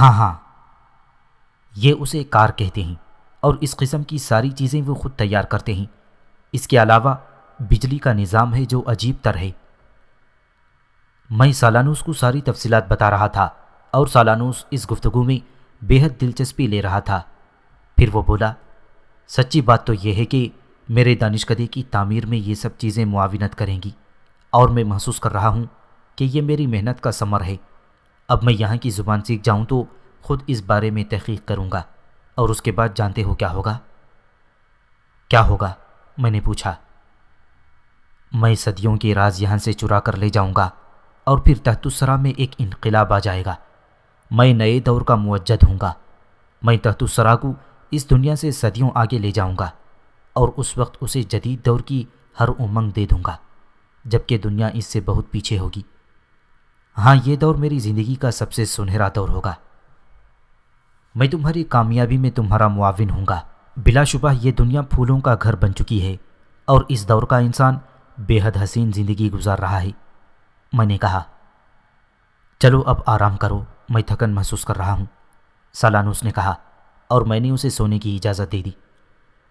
हाँ हाँ ये उसे कार कहते हैं और इस किस्म की सारी चीज़ें वो खुद तैयार करते हैं इसके अलावा बिजली का निज़ाम है जो अजीब तर है मैं सालानूस को सारी तफसीत बता रहा था और सालानूस इस गुफ्तु में बेहद दिलचस्पी ले रहा था फिर वो बोला सच्ची बात तो यह है कि मेरे दानिशकदे की तामीर में ये सब चीज़ें मुआवनत करेंगी और मैं महसूस कर रहा हूँ कि यह मेरी मेहनत का समर है अब मैं यहाँ की ज़ुबान सीख जाऊँ तो खुद इस बारे में तहकीक करूँगा और उसके बाद जानते हो क्या होगा क्या होगा मैंने पूछा मैं सदियों के राज यहां से चुरा कर ले जाऊँगा और फिर तहतुसरा में एक इनकलाब आ जाएगा मैं नए दौर का मुवजद हूँ मैं तहतुसरा को इस दुनिया से सदियों आगे ले जाऊँगा और उस वक्त उसे जदीद दौर की हर उमंग दे दूँगा जबकि दुनिया इससे बहुत पीछे होगी हाँ ये दौर मेरी ज़िंदगी का सबसे सुनहरा दौर होगा मैं तुम्हारी कामयाबी में तुम्हारा मुआविन हूँगा बिलाशुबह ये दुनिया फूलों का घर बन चुकी है और इस दौर का इंसान बेहद हसीन ज़िंदगी गुजार रहा है मैंने कहा चलो अब आराम करो मैं थकन महसूस कर रहा हूँ सालानूस ने कहा और मैंने उसे सोने की इजाज़त दे दी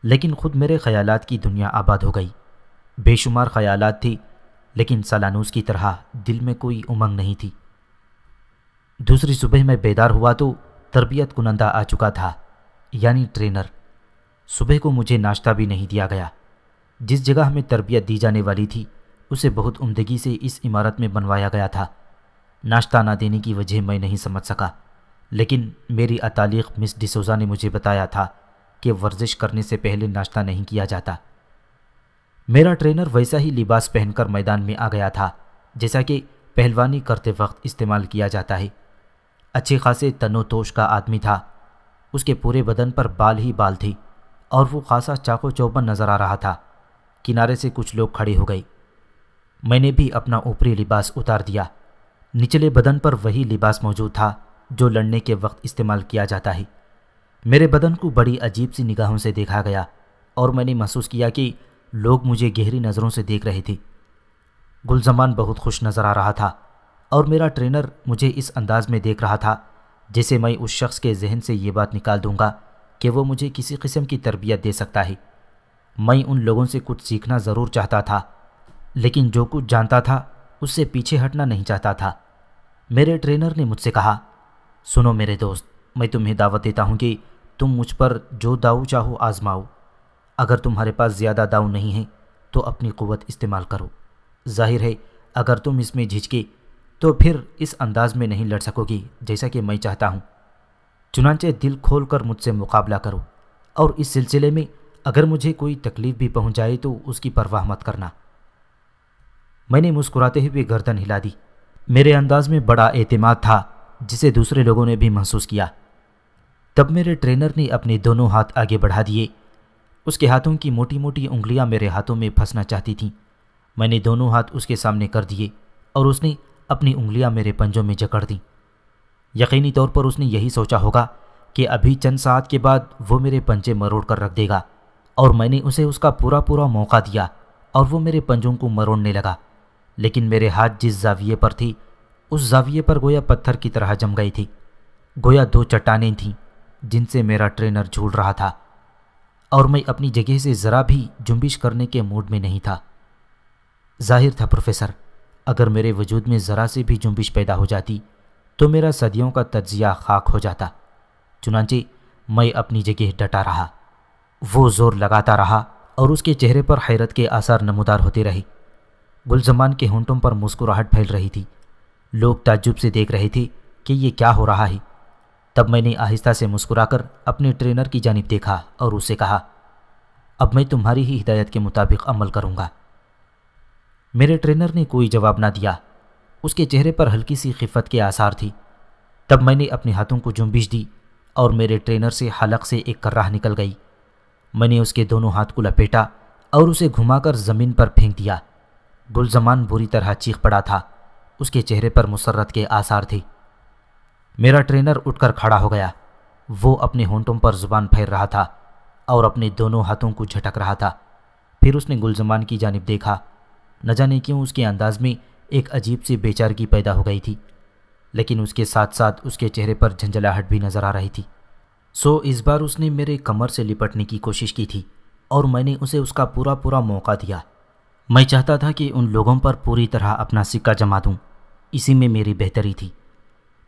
लेकिन खुद मेरे ख्यालात की दुनिया आबाद हो गई बेशुमार ख्यालात थी लेकिन सालानूस की तरह दिल में कोई उमंग नहीं थी दूसरी सुबह मैं बेदार हुआ तो तरबियत कुनंदा आ चुका था यानी ट्रेनर सुबह को मुझे नाश्ता भी नहीं दिया गया जिस जगह हमें तरबियत दी जाने वाली थी उसे बहुत उमदगी से इस इमारत में बनवाया गया था नाश्ता ना देने की वजह मैं नहीं समझ सका लेकिन मेरी अतालीक मिस डिसोजा ने मुझे बताया था कि वर्जिश करने से पहले नाश्ता नहीं किया जाता मेरा ट्रेनर वैसा ही लिबास पहनकर मैदान में आ गया था जैसा कि पहलवानी करते वक्त इस्तेमाल किया जाता है अच्छे खासे तनोतोश का आदमी था उसके पूरे बदन पर बाल ही बाल थी और वो खासा चाको चौबन नज़र आ रहा था किनारे से कुछ लोग खड़े हो गए मैंने भी अपना ऊपरी लिबास उतार दिया निचले बदन पर वही लिबास मौजूद था जो लड़ने के वक्त इस्तेमाल किया जाता है मेरे बदन को बड़ी अजीब सी निगाहों से देखा गया और मैंने महसूस किया कि लोग मुझे गहरी नज़रों से देख रहे थे गुलजमान बहुत खुश नज़र आ रहा था और मेरा ट्रेनर मुझे इस अंदाज में देख रहा था जैसे मैं उस शख्स के जहन से ये बात निकाल दूंगा कि वो मुझे किसी किस्म की तरबियत दे सकता है मैं उन लोगों से कुछ सीखना ज़रूर चाहता था लेकिन जो कुछ जानता था उससे पीछे हटना नहीं चाहता था मेरे ट्रेनर ने मुझसे कहा सुनो मेरे दोस्त मैं तुम्हें दावत देता हूँ कि तुम मुझ पर जो दाऊ चाहो आजमाओ अगर तुम्हारे पास ज़्यादा दाऊ नहीं है तो अपनी क़वत इस्तेमाल करो जाहिर है अगर तुम इसमें झिझके तो फिर इस अंदाज में नहीं लड़ सकोगी जैसा कि मैं चाहता हूँ चुनाचे दिल खोल कर मुझसे मुकाबला करो और इस सिलसिले में अगर मुझे कोई तकलीफ भी पहुँच जाए तो उसकी परवाह मत करना मैंने मुस्कुराते हुए गर्दन हिला दी मेरे अंदाज में बड़ा एतमाद था जिसे दूसरे लोगों ने भी महसूस किया तब मेरे ट्रेनर ने अपने दोनों हाथ आगे बढ़ा दिए उसके हाथों की मोटी मोटी उंगलियां मेरे हाथों में फंसना चाहती थीं मैंने दोनों हाथ उसके सामने कर दिए और उसने अपनी उंगलियां मेरे पंजों में जकड़ दी यकीनी तौर पर उसने यही सोचा होगा कि अभी चंद सात के बाद वो मेरे पंजे मरोड़ कर रख देगा और मैंने उसे उसका पूरा पूरा मौका दिया और वो मेरे पंजों को मरोड़ने लगा लेकिन मेरे हाथ जिस जाविये पर थी उस जाविये पर गोया पत्थर की तरह जम गई थी गोया दो चट्टानें थीं जिनसे मेरा ट्रेनर झूल रहा था और मैं अपनी जगह से ज़रा भी जुम्बिश करने के मूड में नहीं था जाहिर था प्रोफेसर अगर मेरे वजूद में ज़रा सी भी जुम्बिश पैदा हो जाती तो मेरा सदियों का तजिया खाक हो जाता चुनाचे मैं अपनी जगह डटा रहा वो ज़ोर लगाता रहा और उसके चेहरे पर हैरत के आसार नमदार होते रहे गुलजमान के होंटों पर मुस्कुराहट फैल रही थी लोग ताजुब से देख रहे थे कि ये क्या हो रहा है तब मैंने आहिस्ता से मुस्कुराकर अपने ट्रेनर की जानब देखा और उसे कहा अब मैं तुम्हारी ही हिदायत के मुताबिक अमल करूँगा मेरे ट्रेनर ने कोई जवाब ना दिया उसके चेहरे पर हल्की सी खिफत के आसार थी तब मैंने अपने हाथों को जुम्बिश दी और मेरे ट्रेनर से हलक से एक कर्राह निकल गई मैंने उसके दोनों हाथ को लपेटा और उसे घुमाकर ज़मीन पर फेंक दिया गुलजमान बुरी तरह चीख पड़ा था उसके चेहरे पर मुसरत के आसार थे मेरा ट्रेनर उठकर खड़ा हो गया वो अपने होंटों पर जुबान फेर रहा था और अपने दोनों हाथों को झटक रहा था फिर उसने गुलजमान की जानब देखा न जाने क्यों उसके अंदाज में एक अजीब सी बेचारगी पैदा हो गई थी लेकिन उसके साथ साथ उसके चेहरे पर झंझलाहट भी नज़र आ रही थी सो इस बार उसने मेरे कमर से लिपटने की कोशिश की थी और मैंने उसे उसका पूरा पूरा मौका दिया मैं चाहता था कि उन लोगों पर पूरी तरह अपना सिक्का जमा दूं इसी में मेरी बेहतरी थी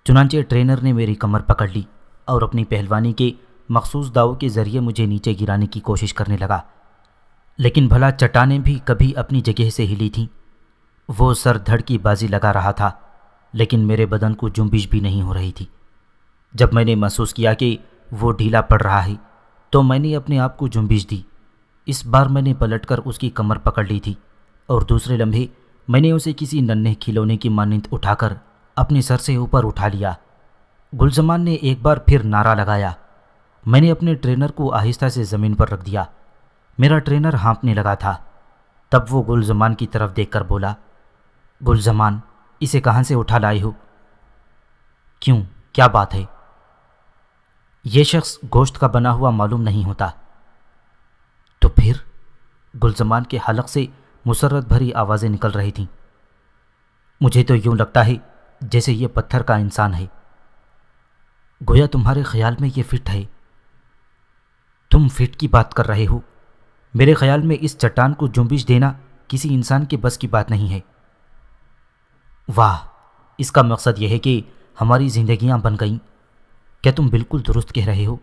चुनाचे ट्रेनर ने मेरी कमर पकड़ ली और अपनी पहलवानी के मखसूस दाव के ज़रिए मुझे नीचे गिराने की कोशिश करने लगा लेकिन भला चटाने भी कभी अपनी जगह से हिली थीं वो सर धड़ की बाजी लगा रहा था लेकिन मेरे बदन को जुम्बिश भी नहीं हो रही थी जब मैंने महसूस किया कि वो ढीला पड़ रहा है तो मैंने अपने आप को जुम्बिश दी इस बार मैंने पलटकर उसकी कमर पकड़ ली थी और दूसरे लम्हे मैंने उसे किसी नन्हे खिलौने की मानिंद उठाकर अपने सर से ऊपर उठा लिया गुलजमान ने एक बार फिर नारा लगाया मैंने अपने ट्रेनर को आहिस्ता से ज़मीन पर रख दिया मेरा ट्रेनर हाँपने लगा था तब वो गुलजमान की तरफ देखकर बोला गुलजमान इसे कहाँ से उठा लाई हो क्यों क्या बात है ये शख्स गोश्त का बना हुआ मालूम नहीं होता तो फिर गुलजमान के हलक से मुसरत भरी आवाज़ें निकल रही थीं मुझे तो यूं लगता है जैसे ये पत्थर का इंसान है गोया तुम्हारे ख्याल में ये फिट है तुम फिट की बात कर रहे हो मेरे ख्याल में इस चट्टान को जुम्बिश देना किसी इंसान के बस की बात नहीं है वाह इसका मकसद यह है कि हमारी जिंदगियां बन गईं क्या तुम बिल्कुल दुरुस्त कह रहे हो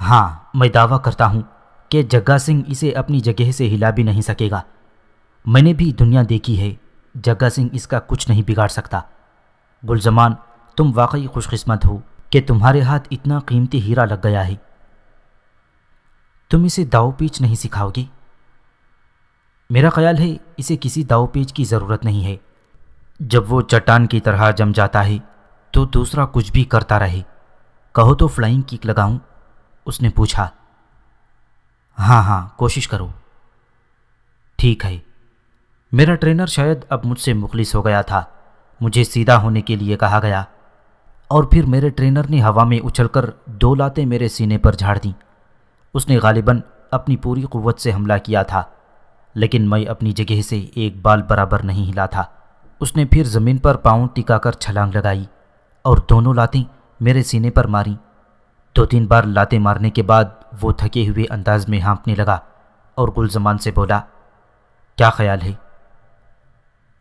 हाँ मैं दावा करता हूँ कि जग्गा सिंह इसे अपनी जगह से हिला भी नहीं सकेगा मैंने भी दुनिया देखी है जग्गा सिंह इसका कुछ नहीं बिगाड़ सकता गुलजमान तुम वाकई खुशकिस्मत हो कि तुम्हारे हाथ इतना कीमती हीरा लग गया है तुम इसे दाव पीच नहीं सिखाओगी मेरा ख्याल है इसे किसी दाव पीच की ज़रूरत नहीं है जब वो चट्टान की तरह जम जाता है तो दूसरा कुछ भी करता रहे कहो तो फ्लाइंग किक लगाऊं उसने पूछा हाँ हाँ कोशिश करो ठीक है मेरा ट्रेनर शायद अब मुझसे मुखलिस हो गया था मुझे सीधा होने के लिए कहा गया और फिर मेरे ट्रेनर ने हवा में उछलकर दो लातें मेरे सीने पर झाड़ दीं उसने गालिबन अपनी पूरी क़वत से हमला किया था लेकिन मैं अपनी जगह से एक बाल बराबर नहीं हिला था उसने फिर ज़मीन पर पाँव टिकाकर छलांग लगाई और दोनों लातें मेरे सीने पर मारी दो तीन बार लातें मारने के बाद वो थके हुए अंदाज में हाँपने लगा और गुलजमान से बोला क्या ख्याल है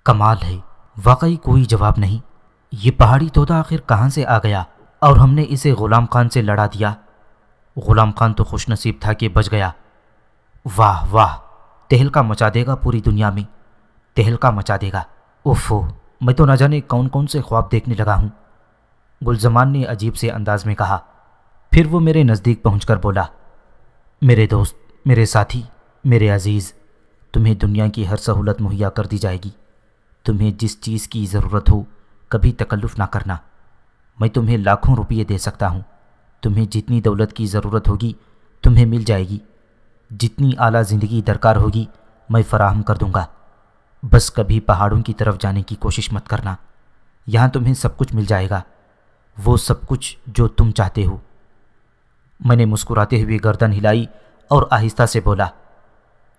कमाल है वाकई कोई जवाब नहीं ये पहाड़ी तोता आखिर कहाँ से आ गया और हमने इसे ग़ुलाम खान से लड़ा दिया गुलाम खान तो खुशनसीब था कि बच गया वाह वाह तहलका मचा देगा पूरी दुनिया में तहलका मचा देगा उफो मैं तो ना जाने कौन कौन से ख्वाब देखने लगा हूँ गुलजमान ने अजीब से अंदाज में कहा फिर वो मेरे नज़दीक पहुँच बोला मेरे दोस्त मेरे साथी मेरे अजीज़ तुम्हें दुनिया की हर सहूलत मुहैया कर दी जाएगी तुम्हें जिस चीज़ की ज़रूरत हो कभी तकल्लुफ़ ना करना मैं तुम्हें लाखों रुपये दे सकता हूँ तुम्हें जितनी दौलत की ज़रूरत होगी तुम्हें मिल जाएगी जितनी आला ज़िंदगी दरकार होगी मैं फराहम कर दूंगा बस कभी पहाड़ों की तरफ जाने की कोशिश मत करना यहाँ तुम्हें सब कुछ मिल जाएगा वो सब कुछ जो तुम चाहते हो मैंने मुस्कुराते हुए गर्दन हिलाई और आहिस्ता से बोला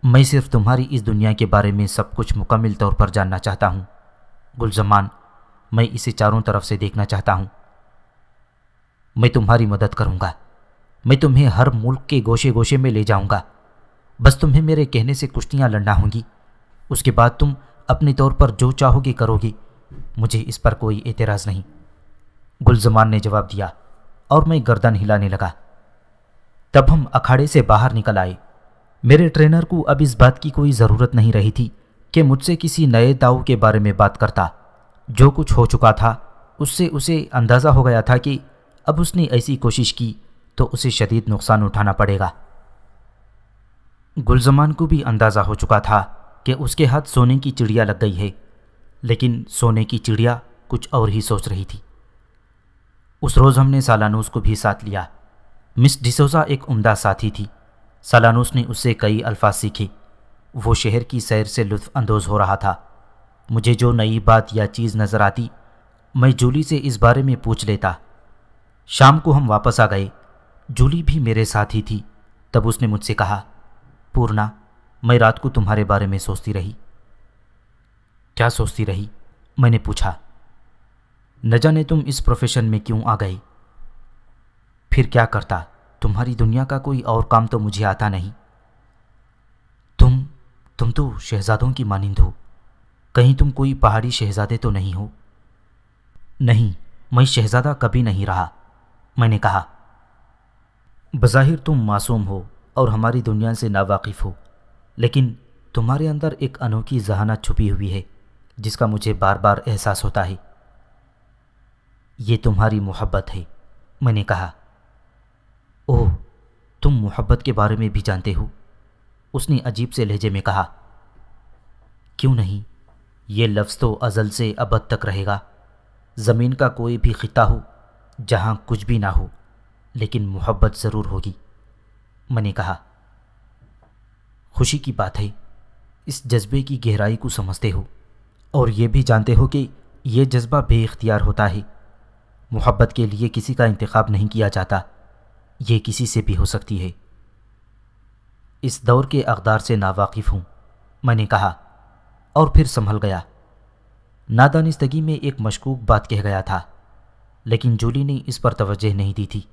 मैं सिर्फ तुम्हारी इस दुनिया के बारे में सब कुछ मुकम्मल तौर पर जानना चाहता हूँ गुलजमान मैं इसे चारों तरफ से देखना चाहता हूँ मैं तुम्हारी मदद करूंगा मैं तुम्हें हर मुल्क के गोशे गोशे में ले जाऊंगा बस तुम्हें मेरे कहने से कुश्तियाँ लड़ना होंगी उसके बाद तुम अपने तौर पर जो चाहोगे करोगी मुझे इस पर कोई एतराज़ नहीं गुलजमान ने जवाब दिया और मैं गर्दन हिलाने लगा तब हम अखाड़े से बाहर निकल आए मेरे ट्रेनर को अब इस बात की कोई ज़रूरत नहीं रही थी कि मुझसे किसी नए दाव के बारे में बात करता जो कुछ हो चुका था उससे उसे अंदाज़ा हो गया था कि अब उसने ऐसी कोशिश की तो उसे शदीद नुकसान उठाना पड़ेगा गुलजमान को भी अंदाज़ा हो चुका था कि उसके हाथ सोने की चिड़िया लग गई है लेकिन सोने की चिड़िया कुछ और ही सोच रही थी उस रोज़ हमने सालानूस को भी साथ लिया मिस डिसोजा एक उम्दा साथी थी सालानूस ने उससे कई अल्फाज सीखे वो शहर की सैर से लुत्फानंदोज़ हो रहा था मुझे जो नई बात या चीज़ नज़र आती मैं जूली से इस बारे में पूछ लेता शाम को हम वापस आ गए जूली भी मेरे साथ ही थी तब उसने मुझसे कहा पूर्णा मैं रात को तुम्हारे बारे में सोचती रही क्या सोचती रही मैंने पूछा न जाने तुम इस प्रोफेशन में क्यों आ गई फिर क्या करता तुम्हारी दुनिया का कोई और काम तो मुझे आता नहीं तुम तुम तो शहजादों की मानिंद हो कहीं तुम कोई पहाड़ी शहजादे तो नहीं हो नहीं मैं शहजादा कभी नहीं रहा मैंने कहा बज़ाहिर तुम मासूम हो और हमारी दुनिया से नावाकिफ़ हो लेकिन तुम्हारे अंदर एक अनोखी जहाना छुपी हुई है जिसका मुझे बार बार एहसास होता है ये तुम्हारी मोहब्बत है मैंने कहा ओह तुम मोहब्बत के बारे में भी जानते हो उसने अजीब से लहजे में कहा क्यों नहीं ये लफ्ज़ तो अज़ल से अबद तक रहेगा ज़मीन का कोई भी ख़िता हो जहां कुछ भी ना हो लेकिन मोहब्बत ज़रूर होगी मैंने कहा खुशी की बात है इस जज्बे की गहराई को समझते हो और ये भी जानते हो कि ये जज्बा बेख्तियार होता है मोहब्बत के लिए किसी का इंतखब नहीं किया जाता ये किसी से भी हो सकती है इस दौर के अकदार से नावाकिफ़ हूँ मैंने कहा और फिर संभल गया नादानिस्तगी में एक मशकूक बात कह गया था लेकिन जूली ने इस पर तवज्जह नहीं दी थी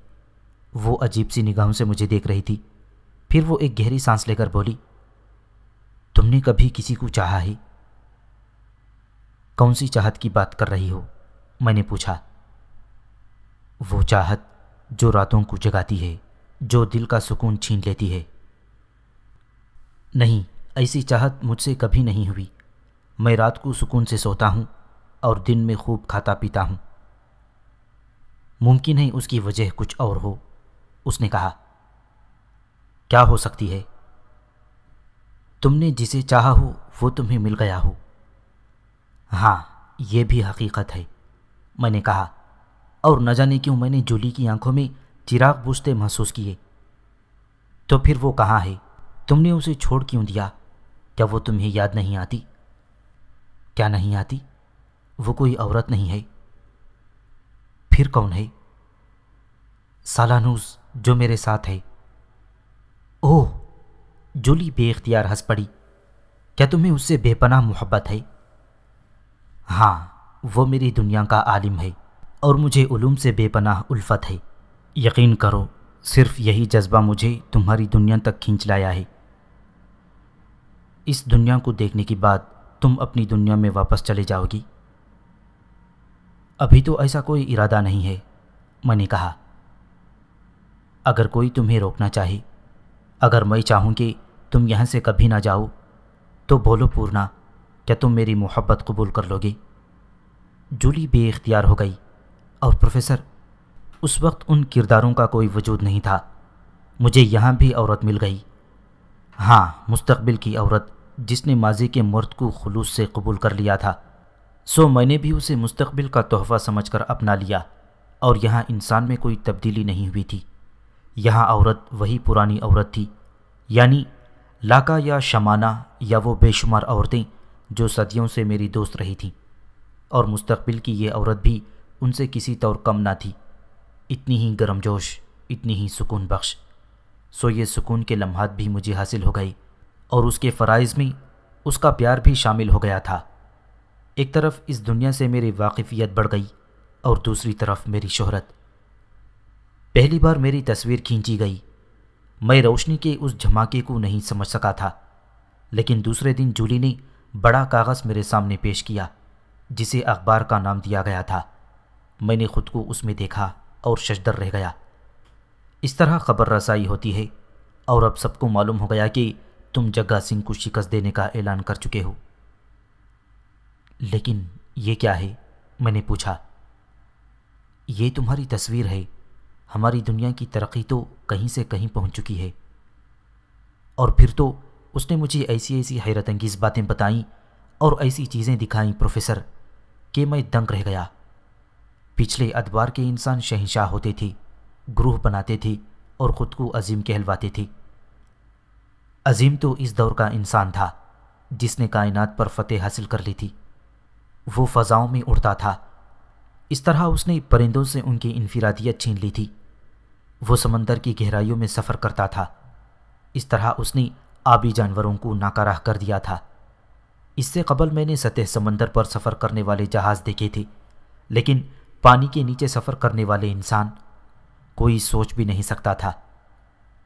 वो अजीब सी निगाहों से मुझे देख रही थी फिर वो एक गहरी सांस लेकर बोली तुमने कभी किसी को चाहा है कौन सी चाहत की बात कर रही हो मैंने पूछा वो चाहत जो रातों को जगाती है जो दिल का सुकून छीन लेती है नहीं ऐसी चाहत मुझसे कभी नहीं हुई मैं रात को सुकून से सोता हूँ और दिन में खूब खाता पीता हूँ मुमकिन है उसकी वजह कुछ और हो उसने कहा क्या हो सकती है तुमने जिसे चाहा हो वो तुम्हें मिल गया हो हाँ यह भी हकीकत है मैंने कहा और न जाने क्यों मैंने जूली की आंखों में चिराग बुझते महसूस किए तो फिर वो कहाँ है तुमने उसे छोड़ क्यों दिया क्या वो तुम्हें याद नहीं आती क्या नहीं आती वो कोई औरत नहीं है फिर कौन है सालानूस जो मेरे साथ है ओह जूली बेख्तियार हंस पड़ी क्या तुम्हें उससे बेपनाह मोहब्बत है हाँ वो मेरी दुनिया का आलिम है और मुझे उलूम से बेपनाह उल्फत है यकीन करो सिर्फ यही जज्बा मुझे तुम्हारी दुनिया तक खींच लाया है इस दुनिया को देखने के बाद तुम अपनी दुनिया में वापस चले जाओगी अभी तो ऐसा कोई इरादा नहीं है मैंने कहा अगर कोई तुम्हें रोकना चाहे अगर मैं चाहूं कि तुम यहाँ से कभी ना जाओ तो बोलो पूर्णा क्या तुम मेरी मोहब्बत कबूल कर लोगे जूली बेख्तियार हो गई और प्रोफेसर उस वक्त उन किरदारों का कोई वजूद नहीं था मुझे यहाँ भी औरत मिल गई हाँ मुस्तबिल की औरत जिसने माजी के मर्द को खलूस से कबूल कर लिया था सो मैंने भी उसे मुस्तबिल का तोहफा समझकर अपना लिया और यहाँ इंसान में कोई तब्दीली नहीं हुई थी यहाँ औरत वही पुरानी औरत थी यानी लाका या शमाना या वो बेशुमार औरतें जो सदियों से मेरी दोस्त रही थीं और मुस्तबिल की ये औरत भी उनसे किसी तौर कम ना थी इतनी ही गर्मजोश इतनी ही सुकून बख्श सो ये सुकून के लम्हात भी मुझे हासिल हो गए और उसके फ़राइज़ में उसका प्यार भी शामिल हो गया था एक तरफ इस दुनिया से मेरी वाकिफियत बढ़ गई और दूसरी तरफ मेरी शोहरत पहली बार मेरी तस्वीर खींची गई मैं रोशनी के उस झमाके को नहीं समझ सका था लेकिन दूसरे दिन जूली ने बड़ा कागज़ मेरे सामने पेश किया जिसे अखबार का नाम दिया गया था मैंने खुद को उसमें देखा और शशदर रह गया इस तरह खबर रसाई होती है और अब सबको मालूम हो गया कि तुम जग्गा सिंह को शिकस्त देने का ऐलान कर चुके हो लेकिन ये क्या है मैंने पूछा ये तुम्हारी तस्वीर है हमारी दुनिया की तरक्की तो कहीं से कहीं पहुंच चुकी है और फिर तो उसने मुझे ऐसी ऐसी हैरत अंगीज़ बातें बताईं और ऐसी चीज़ें दिखाई प्रोफेसर कि मैं दंग रह गया पिछले अदबार के इंसान शहनशाह होते थे ग्रूह बनाते थे और ख़ुद को अजीम कहलवाते थे अजीम तो इस दौर का इंसान था जिसने कायनात पर फतेह हासिल कर ली थी वो फ़ज़ाओं में उड़ता था इस तरह उसने परिंदों से उनकी इनफिरादियत छीन ली थी वो समंदर की गहराइयों में सफ़र करता था इस तरह उसने आबी जानवरों को नाकाराह कर दिया था इससे कबल मैंने सतह समंदर पर सफ़र करने वाले जहाज़ देखे थे लेकिन पानी के नीचे सफ़र करने वाले इंसान कोई सोच भी नहीं सकता था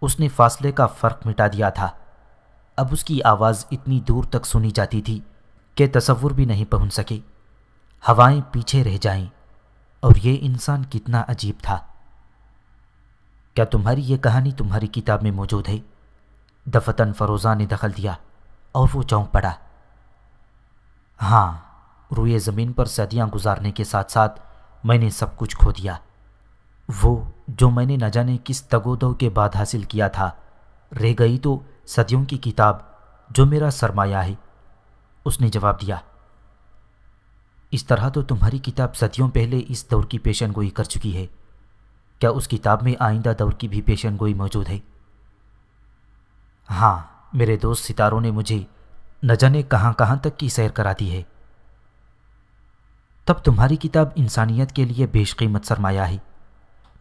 उसने फासले का फ़र्क मिटा दिया था अब उसकी आवाज़ इतनी दूर तक सुनी जाती थी के तस्वुर भी नहीं पहुंच सकी हवाएं पीछे रह जाएं और ये इंसान कितना अजीब था क्या तुम्हारी ये कहानी तुम्हारी किताब में मौजूद है दफतन फरोज़ा ने दखल दिया और वो चौंक पड़ा हाँ रुए ज़मीन पर सदियाँ गुजारने के साथ साथ मैंने सब कुछ खो दिया वो जो मैंने न जाने किस तगोदव के बाद हासिल किया था रह गई तो सदियों की किताब जो मेरा सरमाया है उसने जवाब दिया इस तरह तो तुम्हारी किताब सदियों पहले इस दौर की पेशन गोई कर चुकी है क्या उस किताब में आइंदा दौर की भी पेशन गोई मौजूद है हाँ मेरे दोस्त सितारों ने मुझे न जाने कहाँ कहाँ तक की सैर करा दी है तब तुम्हारी किताब इंसानियत के लिए बेशकीमत सरमाया है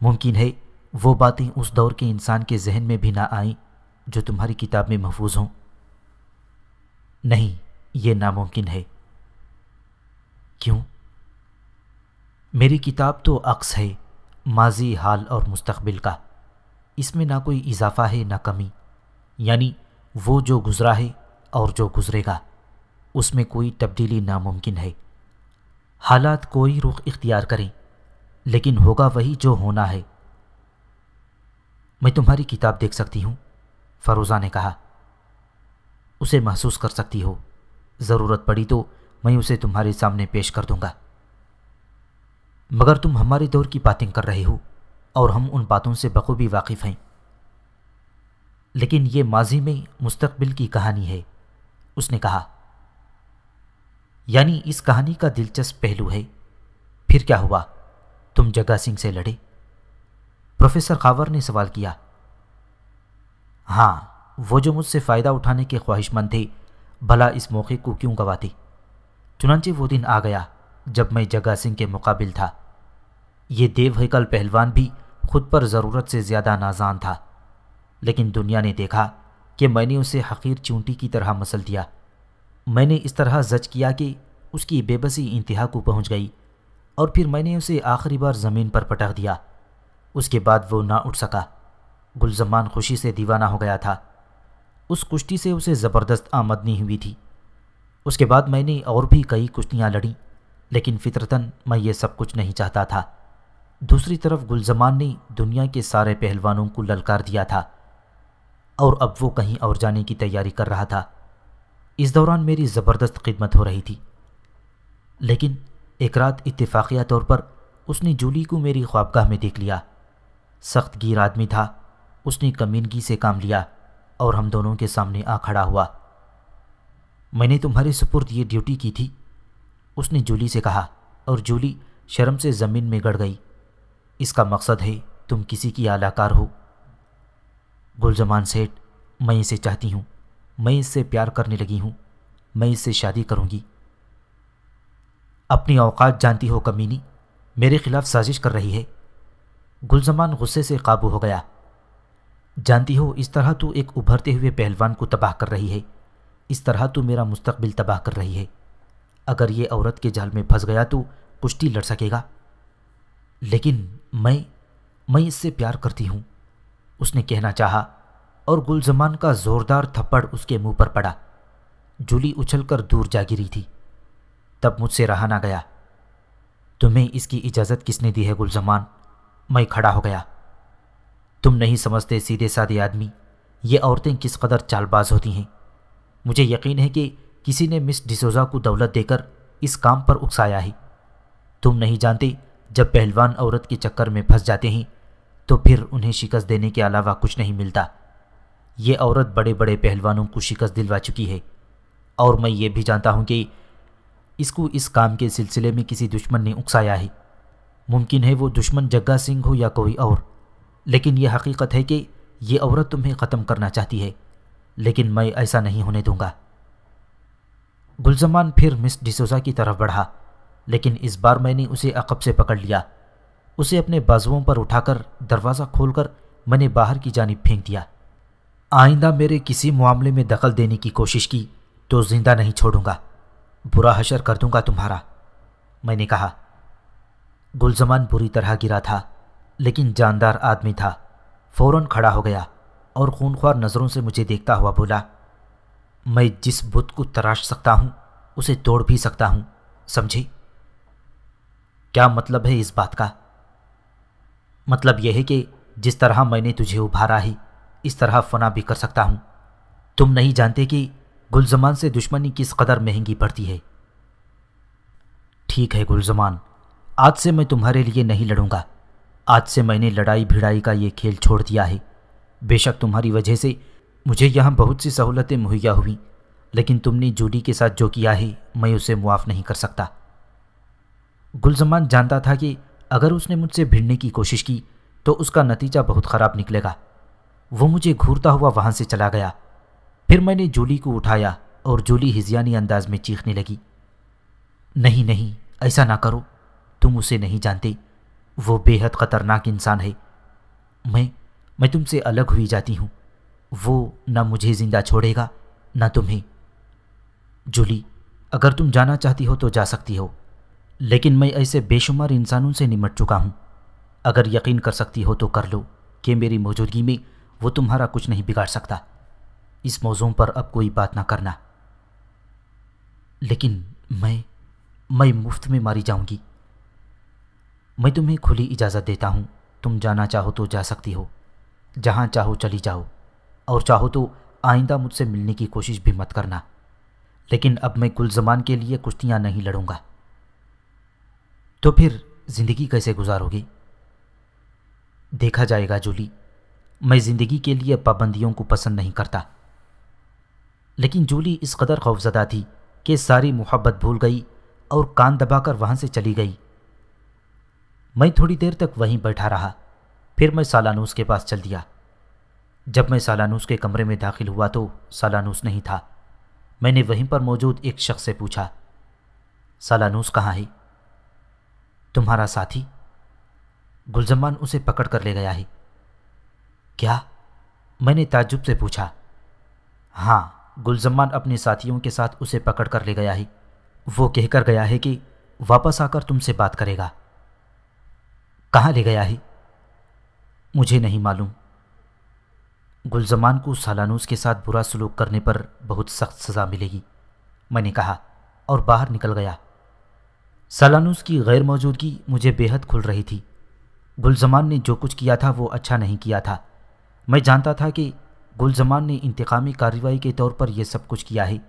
मुमकिन है वो बातें उस दौर के इंसान के जहन में भी ना आई जो तुम्हारी किताब में महफूज हों नहीं ये नामुमकिन है क्यों मेरी किताब तो अक्स है माजी हाल और मुस्तबिल का इसमें ना कोई इजाफा है ना कमी यानी वो जो गुज़रा है और जो गुज़रेगा उसमें कोई तब्दीली नामुमकिन है हालात कोई रुख इख्तियार करें लेकिन होगा वही जो होना है मैं तुम्हारी किताब देख सकती हूँ फरोज़ा ने कहा उसे महसूस कर सकती हो ज़रूरत पड़ी तो मैं उसे तुम्हारे सामने पेश कर दूंगा मगर तुम हमारे दौर की बातें कर रहे हो और हम उन बातों से बखूबी वाकिफ़ हैं लेकिन ये माजी में मुस्तबिल की कहानी है उसने कहा यानी इस कहानी का दिलचस्प पहलू है फिर क्या हुआ तुम जग्गा सिंह से लड़े प्रोफेसर खावर ने सवाल किया हाँ वो जो मुझसे फ़ायदा उठाने के ख्वाहिशमंद थे भला इस मौके को क्यों गवाती चुनाचे वो दिन आ गया जब मैं जगा सिंह के मुकाबिल था ये देव हैकल पहलवान भी खुद पर ज़रूरत से ज़्यादा नाजान था लेकिन दुनिया ने देखा कि मैंने उसे हकीर चूंटी की तरह मसल दिया मैंने इस तरह जज किया कि उसकी बेबसी इंतहा को पहुंच गई और फिर मैंने उसे आखिरी बार ज़मीन पर पटक दिया उसके बाद वो ना उठ सका गुलजमान खुशी से दीवाना हो गया था उस कुश्ती से उसे ज़बरदस्त आमदनी हुई थी उसके बाद मैंने और भी कई कुश्तियाँ लड़ी लेकिन फितरतन मैं ये सब कुछ नहीं चाहता था दूसरी तरफ गुलजमान ने दुनिया के सारे पहलवानों को ललकार दिया था और अब वो कहीं और जाने की तैयारी कर रहा था इस दौरान मेरी ज़बरदस्त खिदमत हो रही थी लेकिन एक रात इतफाकिया तौर पर उसने जूली को मेरी ख्वाबगाह में देख लिया सख्त गिर आदमी था उसने कमीनगी से काम लिया और हम दोनों के सामने आ खड़ा हुआ मैंने तुम्हारे सुपुर्द ये ड्यूटी की थी उसने जूली से कहा और जूली शर्म से ज़मीन में गड़ गई इसका मकसद है तुम किसी की आलाकार हो गुलजमान सेठ मैं इसे चाहती हूँ मैं इससे प्यार करने लगी हूँ मैं इससे शादी करूँगी अपनी औकात जानती हो कमीनी मेरे खिलाफ साजिश कर रही है गुलजमान गुस्से से काबू हो गया जानती हो इस तरह तू एक उभरते हुए पहलवान को तबाह कर रही है इस तरह तू मेरा मुस्तकबिल तबाह कर रही है अगर ये औरत के जाल में फंस गया तो कुश्ती लड़ सकेगा लेकिन मैं मैं इससे प्यार करती हूँ उसने कहना चाहा और गुलजमान का ज़ोरदार थप्पड़ उसके मुंह पर पड़ा जूली उछलकर दूर जा गिरी थी तब मुझसे रहा ना गया तुम्हें इसकी इजाज़त किसने दी है गुलजमान मैं खड़ा हो गया तुम नहीं समझते सीधे साधे आदमी ये औरतें किस कदर चालबाज होती हैं मुझे यकीन है कि किसी ने मिस डिसोजा को दौलत देकर इस काम पर उकसाया है तुम नहीं जानते जब पहलवान औरत के चक्कर में फंस जाते हैं तो फिर उन्हें शिकस्त देने के अलावा कुछ नहीं मिलता ये औरत बड़े बड़े पहलवानों को शिकस्त दिलवा चुकी है और मैं ये भी जानता हूँ कि इसको इस काम के सिलसिले में किसी दुश्मन ने उकसाया है मुमकिन है वो दुश्मन जग्गा सिंह हो या कोई और लेकिन यह हकीकत है कि यह औरत तुम्हें ख़त्म करना चाहती है लेकिन मैं ऐसा नहीं होने दूंगा गुलजमान फिर मिस डिसोजा की तरफ बढ़ा लेकिन इस बार मैंने उसे अकब से पकड़ लिया उसे अपने बाजुओं पर उठाकर दरवाज़ा खोलकर मैंने बाहर की जानब फेंक दिया आइंदा मेरे किसी मामले में दखल देने की कोशिश की तो जिंदा नहीं छोड़ूंगा बुरा हशर कर दूंगा तुम्हारा मैंने कहा गुलजमान बुरी तरह गिरा था लेकिन जानदार आदमी था फौरन खड़ा हो गया और खूनख्वार नज़रों से मुझे देखता हुआ बोला मैं जिस बुत को तराश सकता हूँ उसे तोड़ भी सकता हूँ समझे क्या मतलब है इस बात का मतलब यह है कि जिस तरह मैंने तुझे उभारा ही इस तरह फना भी कर सकता हूँ तुम नहीं जानते कि गुलजमान से दुश्मनी किस कदर महंगी पड़ती है ठीक है गुलजमान आज से मैं तुम्हारे लिए नहीं लड़ूंगा आज से मैंने लड़ाई भिड़ाई का ये खेल छोड़ दिया है बेशक तुम्हारी वजह से मुझे यहाँ बहुत सी सहूलतें मुहैया हुई लेकिन तुमने जूडी के साथ जो किया है मैं उसे मुआफ़ नहीं कर सकता गुलजमान जानता था कि अगर उसने मुझसे भिड़ने की कोशिश की तो उसका नतीजा बहुत ख़राब निकलेगा वो मुझे घूरता हुआ वहाँ से चला गया फिर मैंने जूली को उठाया और जूली हिजियानी अंदाज में चीखने लगी नहीं नहीं ऐसा ना करो तुम उसे नहीं जानते वो बेहद ख़तरनाक इंसान है मैं मैं तुमसे अलग हुई जाती हूँ वो ना मुझे ज़िंदा छोड़ेगा ना तुम्हें जूली अगर तुम जाना चाहती हो तो जा सकती हो लेकिन मैं ऐसे बेशुमार इंसानों से निमट चुका हूँ अगर यकीन कर सकती हो तो कर लो कि मेरी मौजूदगी में वो तुम्हारा कुछ नहीं बिगाड़ सकता इस मौजू पर अब कोई बात ना करना लेकिन मैं मैं मुफ्त में मारी जाऊंगी मैं तुम्हें खुली इजाज़त देता हूँ तुम जाना चाहो तो जा सकती हो जहाँ चाहो चली जाओ और चाहो तो आइंदा मुझसे मिलने की कोशिश भी मत करना लेकिन अब मैं गुलजमान के लिए कुश्तियाँ नहीं लड़ूंगा तो फिर ज़िंदगी कैसे गुजारोगी देखा जाएगा जूली मैं ज़िंदगी के लिए पाबंदियों को पसंद नहीं करता लेकिन जूली इस कदर खौफजदा थी कि सारी मोहब्बत भूल गई और कान दबाकर वहाँ से चली गई मैं थोड़ी देर तक वहीं बैठा रहा फिर मैं सालानूस के पास चल दिया जब मैं सालानूस के कमरे में दाखिल हुआ तो सालानूस नहीं था मैंने वहीं पर मौजूद एक शख्स से पूछा सालानूस कहाँ है तुम्हारा साथी गुलजमान उसे पकड़ कर ले गया है क्या मैंने ताजुब से पूछा हाँ गुलजमान अपने साथियों के साथ उसे पकड़ कर ले गया है वो कहकर गया है कि वापस आकर तुमसे बात करेगा कहाँ ले गया है मुझे नहीं मालूम गुलजमान को सालानूस के साथ बुरा सलूक करने पर बहुत सख्त सज़ा मिलेगी मैंने कहा और बाहर निकल गया सालानूस की गैर मौजूदगी मुझे बेहद खुल रही थी गुलजमान ने जो कुछ किया था वो अच्छा नहीं किया था मैं जानता था कि गुलजमान ने इंतकामी कार्रवाई के तौर पर यह सब कुछ किया है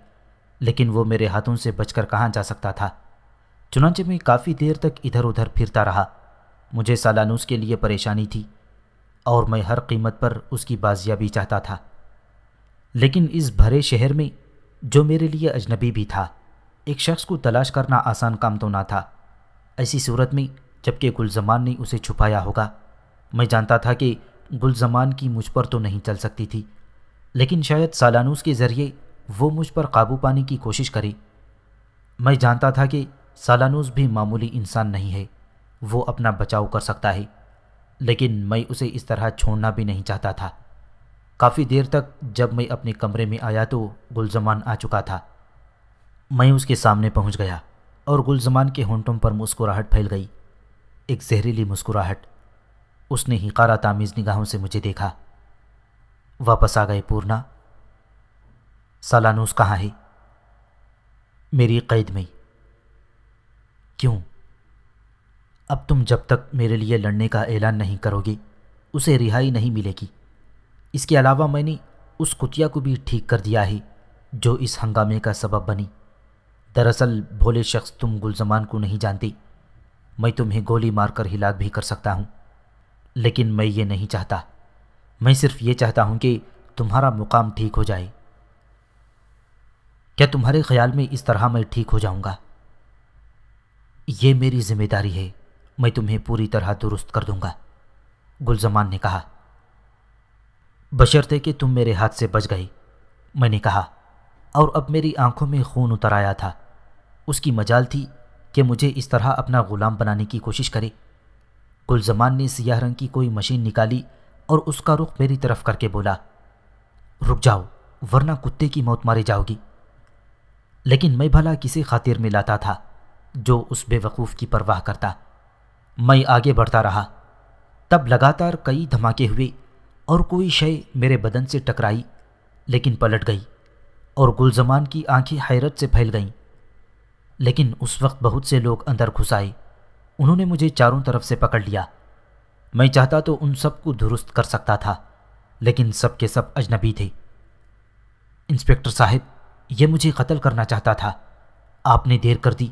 लेकिन वो मेरे हाथों से बचकर कहाँ जा सकता था चुनाचे में काफ़ी देर तक इधर उधर फिरता रहा मुझे सालानूस के लिए परेशानी थी और मैं हर कीमत पर उसकी बाजियाबी चाहता था लेकिन इस भरे शहर में जो मेरे लिए अजनबी भी था एक शख्स को तलाश करना आसान काम तो ना था ऐसी सूरत में जबकि गुलजमान ने उसे छुपाया होगा मैं जानता था कि गुलजमान की मुझ पर तो नहीं चल सकती थी लेकिन शायद सालानूस के ज़रिए वो मुझ पर काबू पाने की कोशिश करे मैं जानता था कि सालानूस भी मामूली इंसान नहीं है वो अपना बचाव कर सकता है लेकिन मैं उसे इस तरह छोड़ना भी नहीं चाहता था काफ़ी देर तक जब मैं अपने कमरे में आया तो गुलजमान आ चुका था मैं उसके सामने पहुंच गया और गुलजमान के होंटों पर मुस्कुराहट फैल गई एक जहरीली मुस्कुराहट उसने हिकारा तामीज़ निगाहों से मुझे देखा वापस आ गए पूर्णा सालानूस कहाँ है मेरी कैद में क्यों अब तुम जब तक मेरे लिए लड़ने का ऐलान नहीं करोगे उसे रिहाई नहीं मिलेगी इसके अलावा मैंने उस कुतिया को भी ठीक कर दिया है जो इस हंगामे का सबब बनी दरअसल भोले शख्स तुम गुलजमान को नहीं जानती मैं तुम्हें गोली मारकर हिलाक भी कर सकता हूँ लेकिन मैं ये नहीं चाहता मैं सिर्फ ये चाहता हूँ कि तुम्हारा मुकाम ठीक हो जाए क्या तुम्हारे ख्याल में इस तरह मैं ठीक हो जाऊँगा ये मेरी जिम्मेदारी है मैं तुम्हें पूरी तरह दुरुस्त कर दूंगा गुलजमान ने कहा बशर्ते कि तुम मेरे हाथ से बच गई मैंने कहा और अब मेरी आंखों में खून उतर आया था उसकी मजाल थी कि मुझे इस तरह अपना ग़ुलाम बनाने की कोशिश करे गुलजमान ने सियाह रंग की कोई मशीन निकाली और उसका रुख मेरी तरफ करके बोला रुक जाओ वरना कुत्ते की मौत मारे जाओगी लेकिन मैं भला किसी खातिर में लाता था जो उस बेवकूफ़ की परवाह करता मैं आगे बढ़ता रहा तब लगातार कई धमाके हुए और कोई शय मेरे बदन से टकराई लेकिन पलट गई और गुलजमान की आंखें हैरत से फैल गईं लेकिन उस वक्त बहुत से लोग अंदर घुस आए उन्होंने मुझे चारों तरफ से पकड़ लिया मैं चाहता तो उन सबको दुरुस्त कर सकता था लेकिन सब के सब अजनबी थे इंस्पेक्टर साहब ये मुझे कत्ल करना चाहता था आपने देर कर दी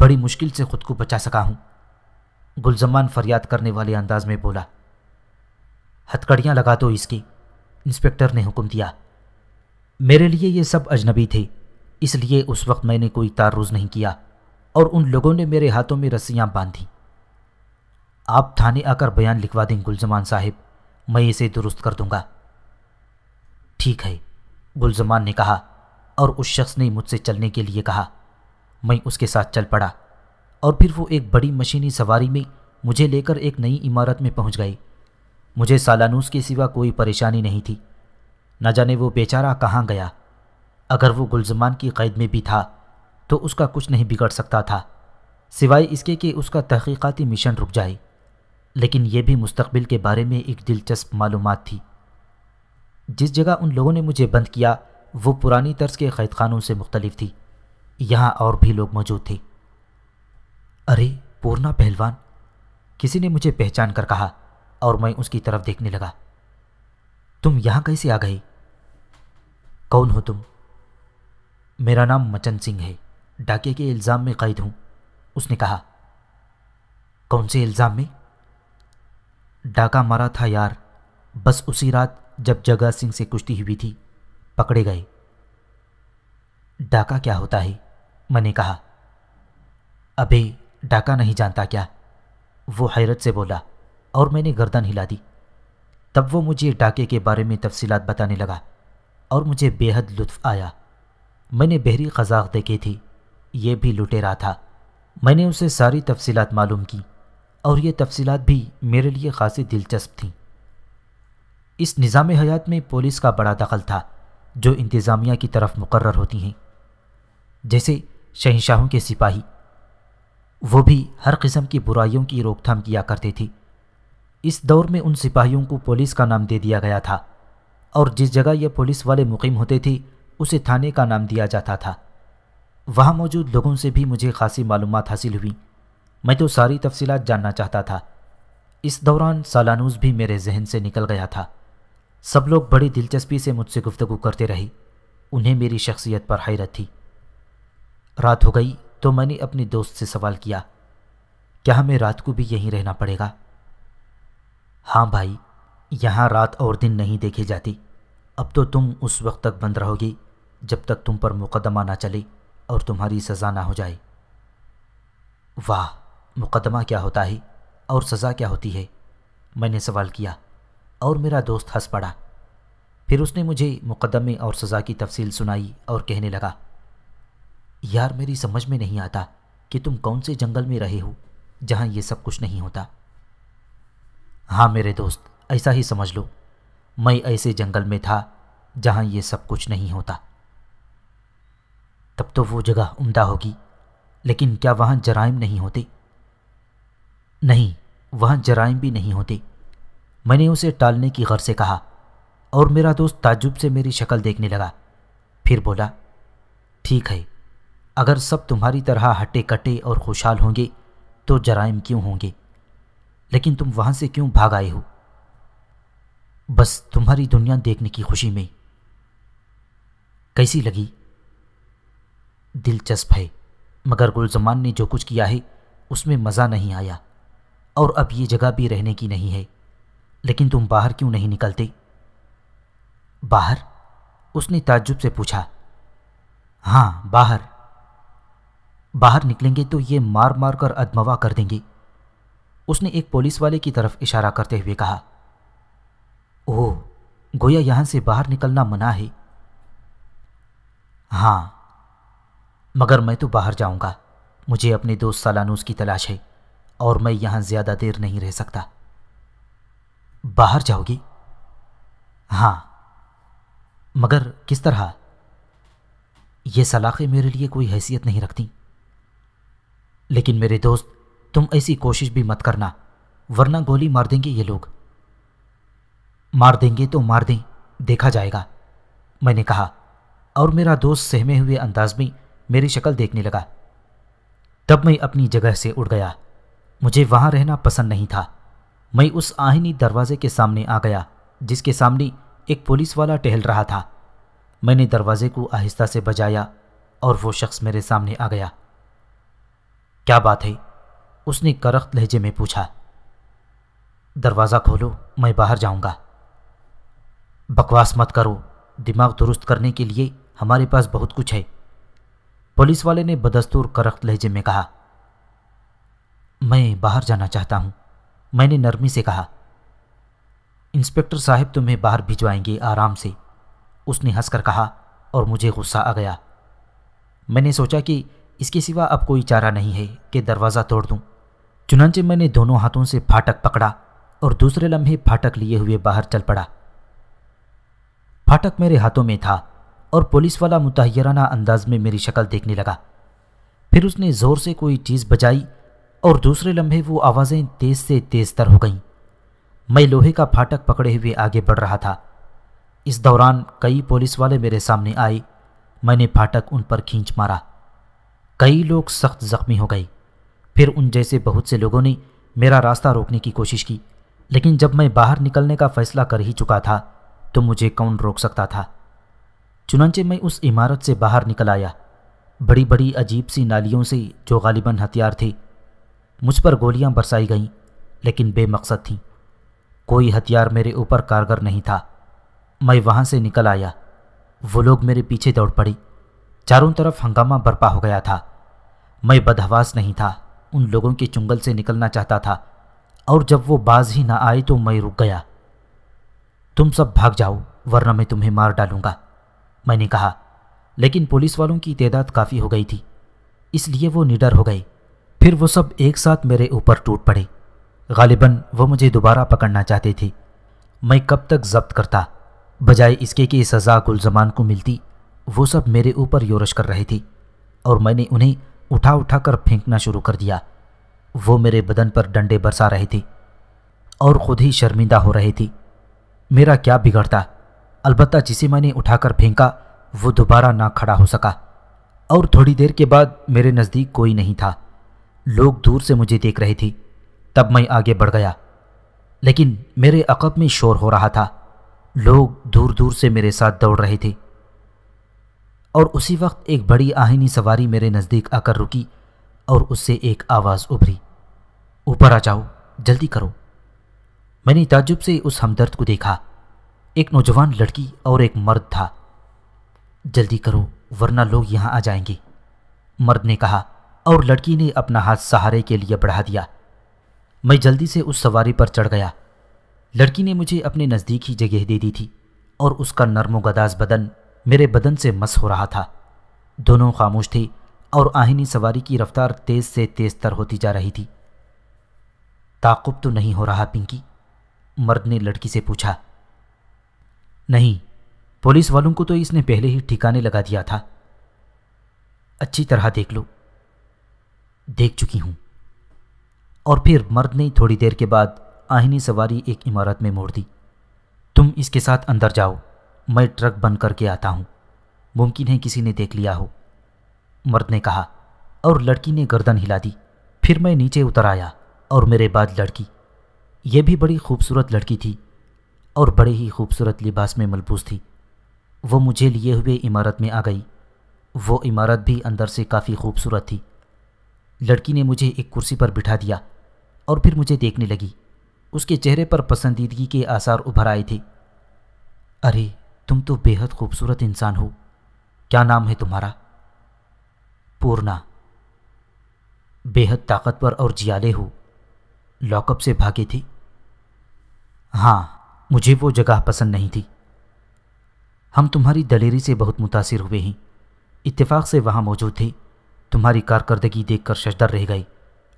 बड़ी मुश्किल से खुद को बचा सका हूँ गुलजमान फरियाद करने वाले अंदाज में बोला हथकड़ियाँ लगा दो इसकी इंस्पेक्टर ने हुक्म दिया मेरे लिए ये सब अजनबी थे इसलिए उस वक्त मैंने कोई तारुज नहीं किया और उन लोगों ने मेरे हाथों में रस्सियाँ बांधी आप थाने आकर बयान लिखवा दें गुलजमान साहब मैं इसे दुरुस्त कर दूंगा ठीक है गुलजमान ने कहा और उस शख्स ने मुझसे चलने के लिए कहा मैं उसके साथ चल पड़ा और फिर वो एक बड़ी मशीनी सवारी में मुझे लेकर एक नई इमारत में पहुंच गई मुझे सालानूस के सिवा कोई परेशानी नहीं थी न जाने वो बेचारा कहाँ गया अगर वो गुलजमान की कैद में भी था तो उसका कुछ नहीं बिगड़ सकता था सिवाय इसके कि उसका तहक़ीकती मिशन रुक जाए लेकिन यह भी मुस्तबिल के बारे में एक दिलचस्प मालूम थी जिस जगह उन लोगों ने मुझे बंद किया वो पुरानी तर्ज के कैद खानों से मुख्तलिफ थी यहाँ और भी लोग मौजूद थे अरे पूर्णा पहलवान किसी ने मुझे पहचान कर कहा और मैं उसकी तरफ देखने लगा तुम यहां कैसे आ गई कौन हो तुम मेरा नाम मचन सिंह है डाके के इल्ज़ाम में कैद हूँ उसने कहा कौन से इल्ज़ाम में डाका मारा था यार बस उसी रात जब जगह सिंह से कुश्ती हुई थी पकड़े गए डाका क्या होता है मैंने कहा अभी डाका नहीं जानता क्या वो हैरत से बोला और मैंने गर्दन हिला दी तब वो मुझे डाके के बारे में तफसीलात बताने लगा और मुझे बेहद लुत्फ आया मैंने बहरी खजाक देखी थी ये भी लुटेरा था मैंने उसे सारी तफसीलात मालूम की और ये तफसीलात भी मेरे लिए खासी दिलचस्प थीं इस निज़ाम हयात में पुलिस का बड़ा दखल था जो इंतज़ामिया की तरफ मुकर होती हैं जैसे शहनशाहों के सिपाही वो भी हर किस्म की बुराइयों की रोकथाम किया करती थी इस दौर में उन सिपाहियों को पुलिस का नाम दे दिया गया था और जिस जगह ये पुलिस वाले मुकीम होते थे उसे थाने का नाम दिया जाता था वहाँ मौजूद लोगों से भी मुझे खासी मालूम हासिल हुई मैं तो सारी तफसीलात जानना चाहता था इस दौरान सालानूज भी मेरे जहन से निकल गया था सब लोग बड़ी दिलचस्पी से मुझसे गुफ्तगु करते रहे उन्हें मेरी शख्सियत पर हैरत थी रात हो गई तो मैंने अपने दोस्त से सवाल किया क्या हमें रात को भी यहीं रहना पड़ेगा हाँ भाई यहाँ रात और दिन नहीं देखी जाती अब तो तुम उस वक्त तक बंद रहोगी जब तक तुम पर मुकदमा ना चले और तुम्हारी सज़ा ना हो जाए वाह मुकदमा क्या होता है और सज़ा क्या होती है मैंने सवाल किया और मेरा दोस्त हंस पड़ा फिर उसने मुझे मुकदमे और सज़ा की तफसील सुनाई और कहने लगा यार मेरी समझ में नहीं आता कि तुम कौन से जंगल में रहे हो जहां ये सब कुछ नहीं होता हाँ मेरे दोस्त ऐसा ही समझ लो मैं ऐसे जंगल में था जहां ये सब कुछ नहीं होता तब तो वो जगह उम्दा होगी लेकिन क्या वहां जराइम नहीं होते नहीं वहाँ जराइम भी नहीं होते मैंने उसे टालने की गर से कहा और मेरा दोस्त ताजुब से मेरी शक्ल देखने लगा फिर बोला ठीक है अगर सब तुम्हारी तरह हटे कटे और खुशहाल होंगे तो जराइम क्यों होंगे लेकिन तुम वहां से क्यों भाग आए हो बस तुम्हारी दुनिया देखने की खुशी में कैसी लगी दिलचस्प है मगर गुलजमान ने जो कुछ किया है उसमें मज़ा नहीं आया और अब ये जगह भी रहने की नहीं है लेकिन तुम बाहर क्यों नहीं निकलते बाहर उसने ताज्जुब से पूछा हाँ बाहर बाहर निकलेंगे तो ये मार मार कर अदमवा कर देंगे उसने एक पुलिस वाले की तरफ इशारा करते हुए कहा ओह गोया यहां से बाहर निकलना मना है हां मगर मैं तो बाहर जाऊंगा मुझे अपने दोस्त सालानूस की तलाश है और मैं यहां ज़्यादा देर नहीं रह सकता बाहर जाओगी हाँ मगर किस तरह यह सलाखें मेरे लिए कोई हैसियत नहीं रखती लेकिन मेरे दोस्त तुम ऐसी कोशिश भी मत करना वरना गोली मार देंगे ये लोग मार देंगे तो मार दें देखा जाएगा मैंने कहा और मेरा दोस्त सहमे हुए अंदाज में मेरी शक्ल देखने लगा तब मैं अपनी जगह से उड़ गया मुझे वहां रहना पसंद नहीं था मैं उस आहिनी दरवाजे के सामने आ गया जिसके सामने एक पुलिस वाला टहल रहा था मैंने दरवाजे को आहिस्ता से बजाया और वो शख्स मेरे सामने आ गया क्या बात है उसने करख्त लहजे में पूछा दरवाज़ा खोलो मैं बाहर जाऊंगा। बकवास मत करो दिमाग दुरुस्त करने के लिए हमारे पास बहुत कुछ है पुलिस वाले ने बदस्तूर करख्त लहजे में कहा मैं बाहर जाना चाहता हूं मैंने नरमी से कहा इंस्पेक्टर साहब तुम्हें बाहर भिजवाएंगे आराम से उसने हंसकर कहा और मुझे गुस्सा आ गया मैंने सोचा कि इसके सिवा अब कोई चारा नहीं है कि दरवाज़ा तोड़ दूँ चुनाचे मैंने दोनों हाथों से फाटक पकड़ा और दूसरे लम्हे फाटक लिए हुए बाहर चल पड़ा फाटक मेरे हाथों में था और पुलिस वाला मुतहराना अंदाज में मेरी शक्ल देखने लगा फिर उसने ज़ोर से कोई चीज़ बजाई और दूसरे लम्हे वो आवाज़ें तेज़ से तेज़ तर हो गईं मैं लोहे का फाटक पकड़े हुए आगे बढ़ रहा था इस दौरान कई पुलिस वाले मेरे सामने आए मैंने फाटक उन पर खींच मारा कई लोग सख्त ज़ख्मी हो गए फिर उन जैसे बहुत से लोगों ने मेरा रास्ता रोकने की कोशिश की लेकिन जब मैं बाहर निकलने का फैसला कर ही चुका था तो मुझे कौन रोक सकता था चुनाचे मैं उस इमारत से बाहर निकल आया बड़ी बड़ी अजीब सी नालियों से जो गालिबा हथियार थे मुझ पर गोलियां बरसाई गईं लेकिन बेमकसद थीं कोई हथियार मेरे ऊपर कारगर नहीं था मैं वहां से निकल आया वो लोग मेरे पीछे दौड़ पड़े चारों तरफ हंगामा बर्पा हो गया था मैं बदहवास नहीं था उन लोगों के चुंगल से निकलना चाहता था और जब वो बाज ही ना आई तो मैं रुक गया तुम सब भाग जाओ वरना मैं तुम्हें मार डालूंगा मैंने कहा लेकिन पुलिस वालों की तादाद काफ़ी हो गई थी इसलिए वो निडर हो गए फिर वो सब एक साथ मेरे ऊपर टूट पड़े गालिबन वो मुझे दोबारा पकड़ना चाहते थे मैं कब तक जब्त करता बजाय इसके कि सज़ा गुलजमान को मिलती वो सब मेरे ऊपर योरश कर रहे थे और मैंने उन्हें उठा उठा कर फेंकना शुरू कर दिया वो मेरे बदन पर डंडे बरसा रही थी और खुद ही शर्मिंदा हो रही थी मेरा क्या बिगड़ता अलबत्त जिसे मैंने उठाकर फेंका वो दोबारा ना खड़ा हो सका और थोड़ी देर के बाद मेरे नज़दीक कोई नहीं था लोग दूर से मुझे देख रहे थे तब मैं आगे बढ़ गया लेकिन मेरे अकब में शोर हो रहा था लोग दूर दूर से मेरे साथ दौड़ रहे थे और उसी वक्त एक बड़ी आहनी सवारी मेरे नज़दीक आकर रुकी और उससे एक आवाज़ उभरी ऊपर आ जाओ जल्दी करो मैंने ताजुब से उस हमदर्द को देखा एक नौजवान लड़की और एक मर्द था जल्दी करो वरना लोग यहाँ आ जाएंगे मर्द ने कहा और लड़की ने अपना हाथ सहारे के लिए बढ़ा दिया मैं जल्दी से उस सवारी पर चढ़ गया लड़की ने मुझे अपने नज़दीक ही जगह दे दी थी और उसका नरमो गदास बदन मेरे बदन से मस हो रहा था दोनों खामोश थे और आहिनी सवारी की रफ्तार तेज से तेज तर होती जा रही थी ताकुब तो नहीं हो रहा पिंकी मर्द ने लड़की से पूछा नहीं पुलिस वालों को तो इसने पहले ही ठिकाने लगा दिया था अच्छी तरह देख लो देख चुकी हूं और फिर मर्द ने थोड़ी देर के बाद आहिनी सवारी एक इमारत में मोड़ दी तुम इसके साथ अंदर जाओ मैं ट्रक बन करके आता हूँ मुमकिन है किसी ने देख लिया हो मर्द ने कहा और लड़की ने गर्दन हिला दी फिर मैं नीचे उतर आया और मेरे बाद लड़की यह भी बड़ी खूबसूरत लड़की थी और बड़े ही खूबसूरत लिबास में मलबूस थी वो मुझे लिए हुए इमारत में आ गई वो इमारत भी अंदर से काफ़ी खूबसूरत थी लड़की ने मुझे एक कुर्सी पर बिठा दिया और फिर मुझे देखने लगी उसके चेहरे पर पसंदीदगी के आसार उभर आए थे अरे तुम तो बेहद खूबसूरत इंसान हो क्या नाम है तुम्हारा पूर्णा बेहद ताकतवर और जियाले हो लॉकअप से भागी थी हाँ मुझे वो जगह पसंद नहीं थी हम तुम्हारी दलेरी से बहुत मुतासर हुए हैं इत्तेफाक से वहाँ मौजूद थे तुम्हारी कारकर्दगी देखकर शशदर रह गए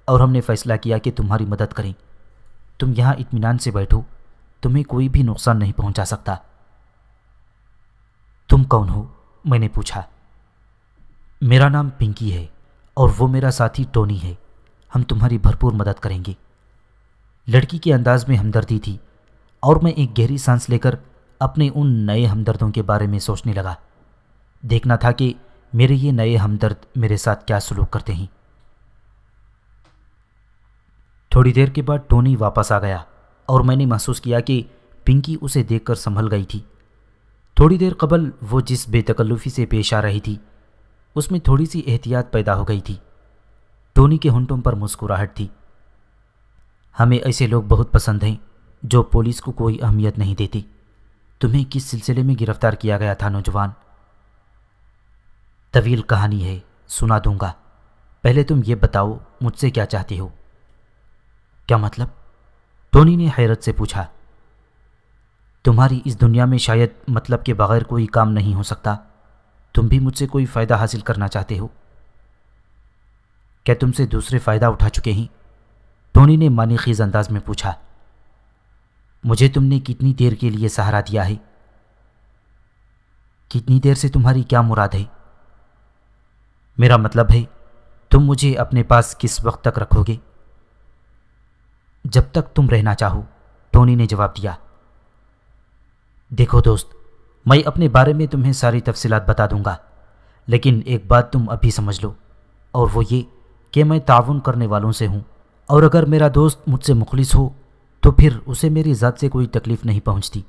और हमने फैसला किया कि तुम्हारी मदद करें तुम यहाँ इत्मीनान से बैठो तुम्हें कोई भी नुकसान नहीं पहुँचा सकता तुम कौन हो मैंने पूछा मेरा नाम पिंकी है और वो मेरा साथी टोनी है हम तुम्हारी भरपूर मदद करेंगे लड़की के अंदाज में हमदर्दी थी और मैं एक गहरी सांस लेकर अपने उन नए हमदर्दों के बारे में सोचने लगा देखना था कि मेरे ये नए हमदर्द मेरे साथ क्या सलूक करते हैं थोड़ी देर के बाद टोनी वापस आ गया और मैंने महसूस किया कि पिंकी उसे देखकर संभल गई थी थोड़ी देर कबल वो जिस बेतकल्लुफ़ी से पेश आ रही थी उसमें थोड़ी सी एहतियात पैदा हो गई थी टोनी के हुंटों पर मुस्कुराहट थी हमें ऐसे लोग बहुत पसंद हैं जो पुलिस को कोई अहमियत नहीं देती तुम्हें किस सिलसिले में गिरफ्तार किया गया था नौजवान तवील कहानी है सुना दूंगा पहले तुम ये बताओ मुझसे क्या चाहती हो क्या मतलब टोनी ने हैरत से पूछा तुम्हारी इस दुनिया में शायद मतलब के बगैर कोई काम नहीं हो सकता तुम भी मुझसे कोई फ़ायदा हासिल करना चाहते हो क्या तुमसे दूसरे फ़ायदा उठा चुके हैं टोनी ने मानी खीज अंदाज में पूछा मुझे तुमने कितनी देर के लिए सहारा दिया है कितनी देर से तुम्हारी क्या मुराद है मेरा मतलब है तुम मुझे अपने पास किस वक्त तक रखोगे जब तक तुम रहना चाहो टोनी ने जवाब दिया देखो दोस्त मैं अपने बारे में तुम्हें सारी तफसीत बता दूंगा लेकिन एक बात तुम अभी समझ लो और वो ये कि मैं ताउन करने वालों से हूँ और अगर मेरा दोस्त मुझसे मुखलिस हो तो फिर उसे मेरी ज़ात से कोई तकलीफ़ नहीं पहुँचती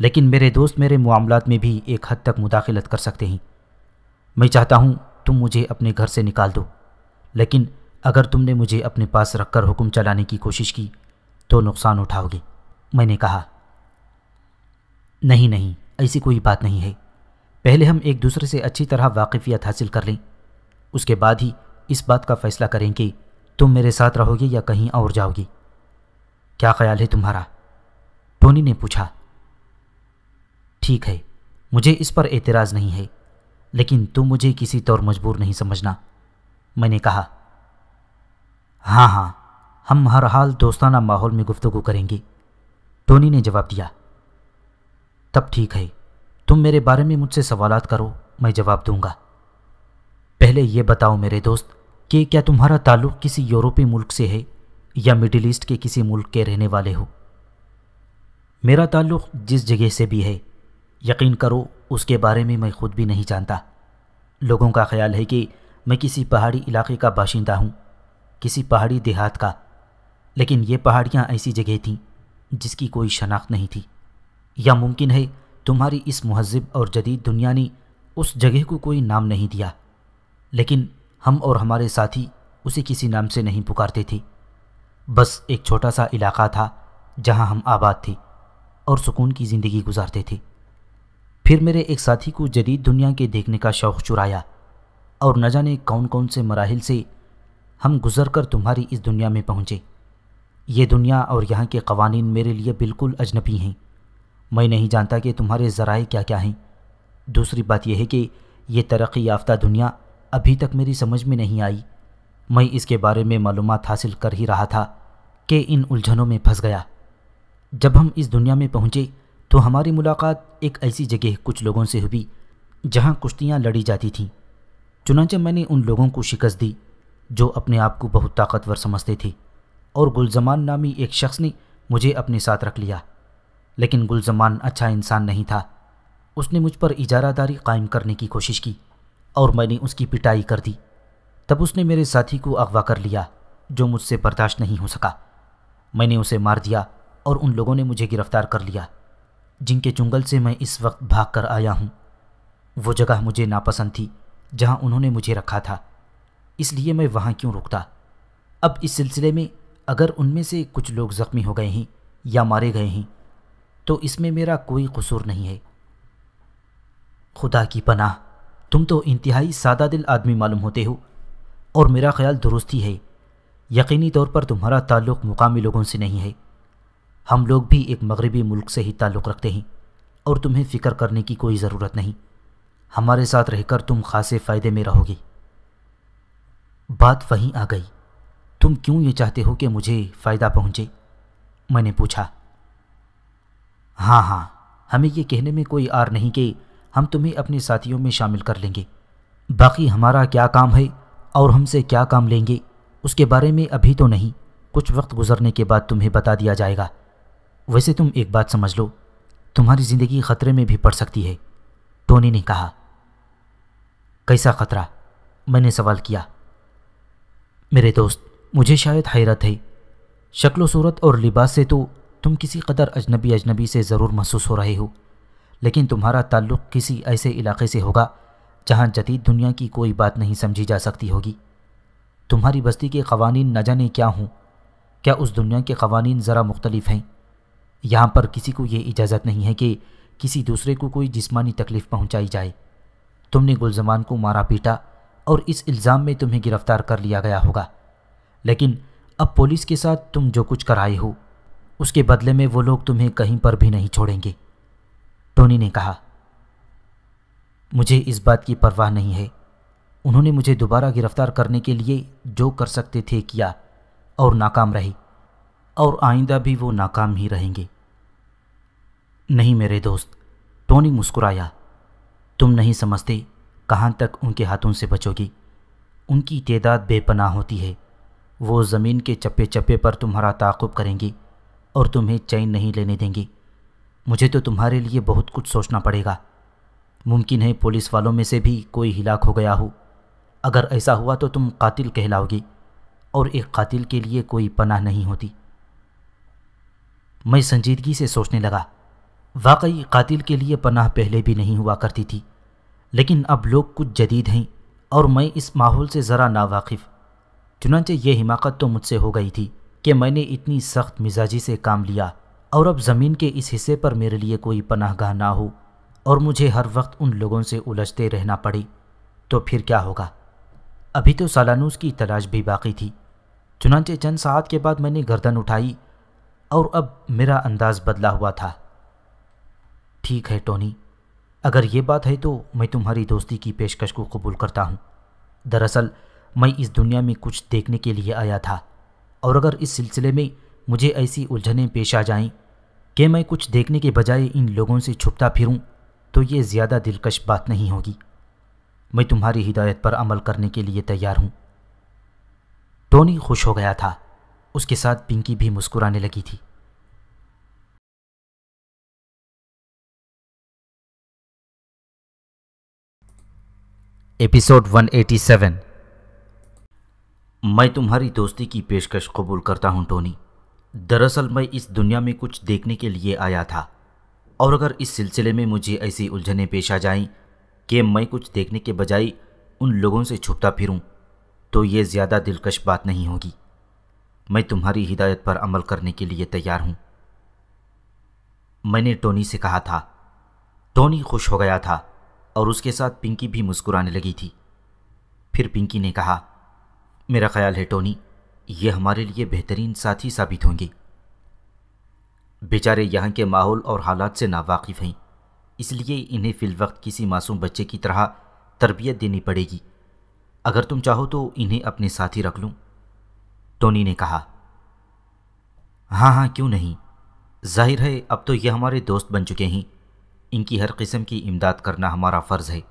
लेकिन मेरे दोस्त मेरे मामला में भी एक हद तक मुदाखलत कर सकते हैं मैं चाहता हूँ तुम मुझे अपने घर से निकाल दो लेकिन अगर तुमने मुझे अपने पास रखकर हुक्म चलाने की कोशिश की तो नुकसान उठाओगे मैंने कहा नहीं नहीं ऐसी कोई बात नहीं है पहले हम एक दूसरे से अच्छी तरह वाकिफियत हासिल कर लें उसके बाद ही इस बात का फ़ैसला करें कि तुम मेरे साथ रहोगे या कहीं और जाओगी क्या ख्याल है तुम्हारा टोनी ने पूछा ठीक है मुझे इस पर एतराज़ नहीं है लेकिन तुम मुझे किसी तौर मजबूर नहीं समझना मैंने कहा हाँ हाँ हम हर हाल दोस्ताना माहौल में गुफ्तगु करेंगे टोनी ने जवाब दिया तब ठीक है तुम मेरे बारे में मुझसे सवाल करो मैं जवाब दूंगा पहले ये बताओ मेरे दोस्त कि क्या तुम्हारा ताल्लुक किसी यूरोपीय मुल्क से है या मिडिल ईस्ट के किसी मुल्क के रहने वाले हो मेरा ताल्लुक जिस जगह से भी है यकीन करो उसके बारे में मैं खुद भी नहीं जानता लोगों का ख्याल है कि मैं किसी पहाड़ी इलाके का बाशिंदा हूँ किसी पहाड़ी देहात का लेकिन ये पहाड़ियाँ ऐसी जगह थीं जिसकी कोई शनाख्त नहीं थी या मुमकिन है तुम्हारी इस महजब और जदीद दुनिया ने उस जगह को कोई नाम नहीं दिया लेकिन हम और हमारे साथी उसे किसी नाम से नहीं पुकारते थे बस एक छोटा सा इलाका था जहां हम आबाद थे और सुकून की ज़िंदगी गुजारते थे फिर मेरे एक साथी को जदीद दुनिया के देखने का शौक़ चुराया और न जाने कौन कौन से मराहल से हम गुज़र कर तुम्हारी इस दुनिया में पहुँचे ये दुनिया और यहाँ के कवानीन मेरे लिए बिल्कुल अजनबी हैं मैं नहीं जानता कि तुम्हारे ज़राए क्या क्या हैं दूसरी बात यह है कि यह तरक्की याफ्ता दुनिया अभी तक मेरी समझ में नहीं आई मैं इसके बारे में मालूम हासिल कर ही रहा था कि इन उलझनों में फंस गया जब हम इस दुनिया में पहुँचे तो हमारी मुलाकात एक ऐसी जगह कुछ लोगों से हुई जहाँ कुश्तियाँ लड़ी जाती थीं चुनाचे मैंने उन लोगों को शिकस्त दी जो अपने आप को बहुत ताकतवर समझते थे और गुलजमान नामी एक शख्स ने मुझे अपने साथ रख लिया लेकिन गुलजमान अच्छा इंसान नहीं था उसने मुझ पर इजारादारी कायम करने की कोशिश की और मैंने उसकी पिटाई कर दी तब उसने मेरे साथी को अगवा कर लिया जो मुझसे बर्दाश्त नहीं हो सका मैंने उसे मार दिया और उन लोगों ने मुझे गिरफ्तार कर लिया जिनके चुंगल से मैं इस वक्त भाग कर आया हूँ वो जगह मुझे नापसंद थी जहाँ उन्होंने मुझे रखा था इसलिए मैं वहाँ क्यों रुकता अब इस सिलसिले में अगर उनमें से कुछ लोग ज़ख्मी हो गए हैं या मारे गए हैं तो इसमें मेरा कोई कसूर नहीं है खुदा की पनाह तुम तो इंतहाई सादा दिल आदमी मालूम होते हो और मेरा ख्याल दुरुस्त ही है यकीनी तौर पर तुम्हारा ताल्लुक़ मुकामी लोगों से नहीं है हम लोग भी एक मगरबी मुल्क से ही ताल्लुक़ रखते हैं और तुम्हें फ़िक्र करने की कोई ज़रूरत नहीं हमारे साथ रहकर तुम खासे फ़ायदे में रहोगी बात वहीं आ गई तुम क्यों ये चाहते हो कि मुझे फ़ायदा पहुँचे मैंने पूछा हाँ हाँ हमें ये कहने में कोई आर नहीं कि हम तुम्हें अपने साथियों में शामिल कर लेंगे बाकी हमारा क्या काम है और हमसे क्या काम लेंगे उसके बारे में अभी तो नहीं कुछ वक्त गुजरने के बाद तुम्हें बता दिया जाएगा वैसे तुम एक बात समझ लो तुम्हारी ज़िंदगी ख़तरे में भी पड़ सकती है टोनी ने कहा कैसा ख़तरा मैंने सवाल किया मेरे दोस्त मुझे शायद हैरत है शक्लो सूरत और लिबास से तो तुम किसी कदर अजनबी अजनबी से ज़रूर महसूस हो रहे हो लेकिन तुम्हारा ताल्लुक़ किसी ऐसे इलाके से होगा जहाँ जदीद दुनिया की कोई बात नहीं समझी जा सकती होगी तुम्हारी बस्ती के कवानीन न जाने क्या हों क्या उस दुनिया के कवानीन ज़रा मुख्तलिफ हैं यहाँ पर किसी को ये इजाज़त नहीं है कि किसी दूसरे को कोई जिस्मानी तकलीफ़ पहुँचाई जाए तुमने गुलजमान को मारा पीटा और इस इल्ज़ाम में तुम्हें गिरफ़्तार कर लिया गया होगा लेकिन अब पुलिस के साथ तुम जो कुछ कराए हो उसके बदले में वो लोग तुम्हें कहीं पर भी नहीं छोड़ेंगे टोनी ने कहा मुझे इस बात की परवाह नहीं है उन्होंने मुझे दोबारा गिरफ्तार करने के लिए जो कर सकते थे किया और नाकाम रहे और आइंदा भी वो नाकाम ही रहेंगे नहीं मेरे दोस्त टोनी मुस्कुराया तुम नहीं समझते कहाँ तक उनके हाथों से बचोगी उनकी तदाद बेपनाह होती है वो ज़मीन के चप्पे चप्पे पर तुम्हारा ताकुब करेंगी और तुम्हें चैन नहीं लेने देंगी मुझे तो तुम्हारे लिए बहुत कुछ सोचना पड़ेगा मुमकिन है पुलिस वालों में से भी कोई हिलाक हो गया हो अगर ऐसा हुआ तो तुम कातिल कहलाओगी और एक कातिल के लिए कोई पनाह नहीं होती मैं संजीदगी से सोचने लगा वाकई कातिल के लिए पनाह पहले भी नहीं हुआ करती थी लेकिन अब लोग कुछ जदीद हैं और मैं इस माहौल से ज़रा नावाकिफ़ चुनाचे ये हिमाकत तो मुझसे हो गई थी कि मैंने इतनी सख्त मिजाजी से काम लिया और अब ज़मीन के इस हिस्से पर मेरे लिए कोई पनाहगाह ना हो और मुझे हर वक्त उन लोगों से उलझते रहना पड़े तो फिर क्या होगा अभी तो सालानूस की तलाश भी बाकी थी चुनाचे चंद साहत के बाद मैंने गर्दन उठाई और अब मेरा अंदाज बदला हुआ था ठीक है टोनी अगर ये बात है तो मैं तुम्हारी दोस्ती की पेशकश को कबूल करता हूँ दरअसल मैं इस दुनिया में कुछ देखने के लिए आया था और अगर इस सिलसिले में मुझे ऐसी उलझनें पेश आ जाएं कि मैं कुछ देखने के बजाय इन लोगों से छुपता फिरूं तो ये ज़्यादा दिलकश बात नहीं होगी मैं तुम्हारी हिदायत पर अमल करने के लिए तैयार हूँ टोनी खुश हो गया था उसके साथ पिंकी भी मुस्कुराने लगी थी एपिसोड 187 मैं तुम्हारी दोस्ती की पेशकश कबूल करता हूँ टोनी दरअसल मैं इस दुनिया में कुछ देखने के लिए आया था और अगर इस सिलसिले में मुझे ऐसी उलझने पेश आ जाएं कि मैं कुछ देखने के बजाय उन लोगों से छुपता फिरूं, तो ये ज़्यादा दिलकश बात नहीं होगी मैं तुम्हारी हिदायत पर अमल करने के लिए तैयार हूँ मैंने टोनी से कहा था टोनी खुश हो गया था और उसके साथ पिंकी भी मुस्कुराने लगी थी फिर पिंकी ने कहा मेरा ख्याल है टोनी ये हमारे लिए बेहतरीन साथी साबित होंगे बेचारे यहाँ के माहौल और हालात से नावाकिफ़ हैं इसलिए इन्हें फ़िलवक्त किसी मासूम बच्चे की तरह तरबियत देनी पड़ेगी अगर तुम चाहो तो इन्हें अपने साथ ही रख लूँ टोनी ने कहा हाँ हाँ क्यों नहीं जाहिर है अब तो ये हमारे दोस्त बन चुके हैं इनकी हर किस्म की इमदाद करना हमारा फ़र्ज़ है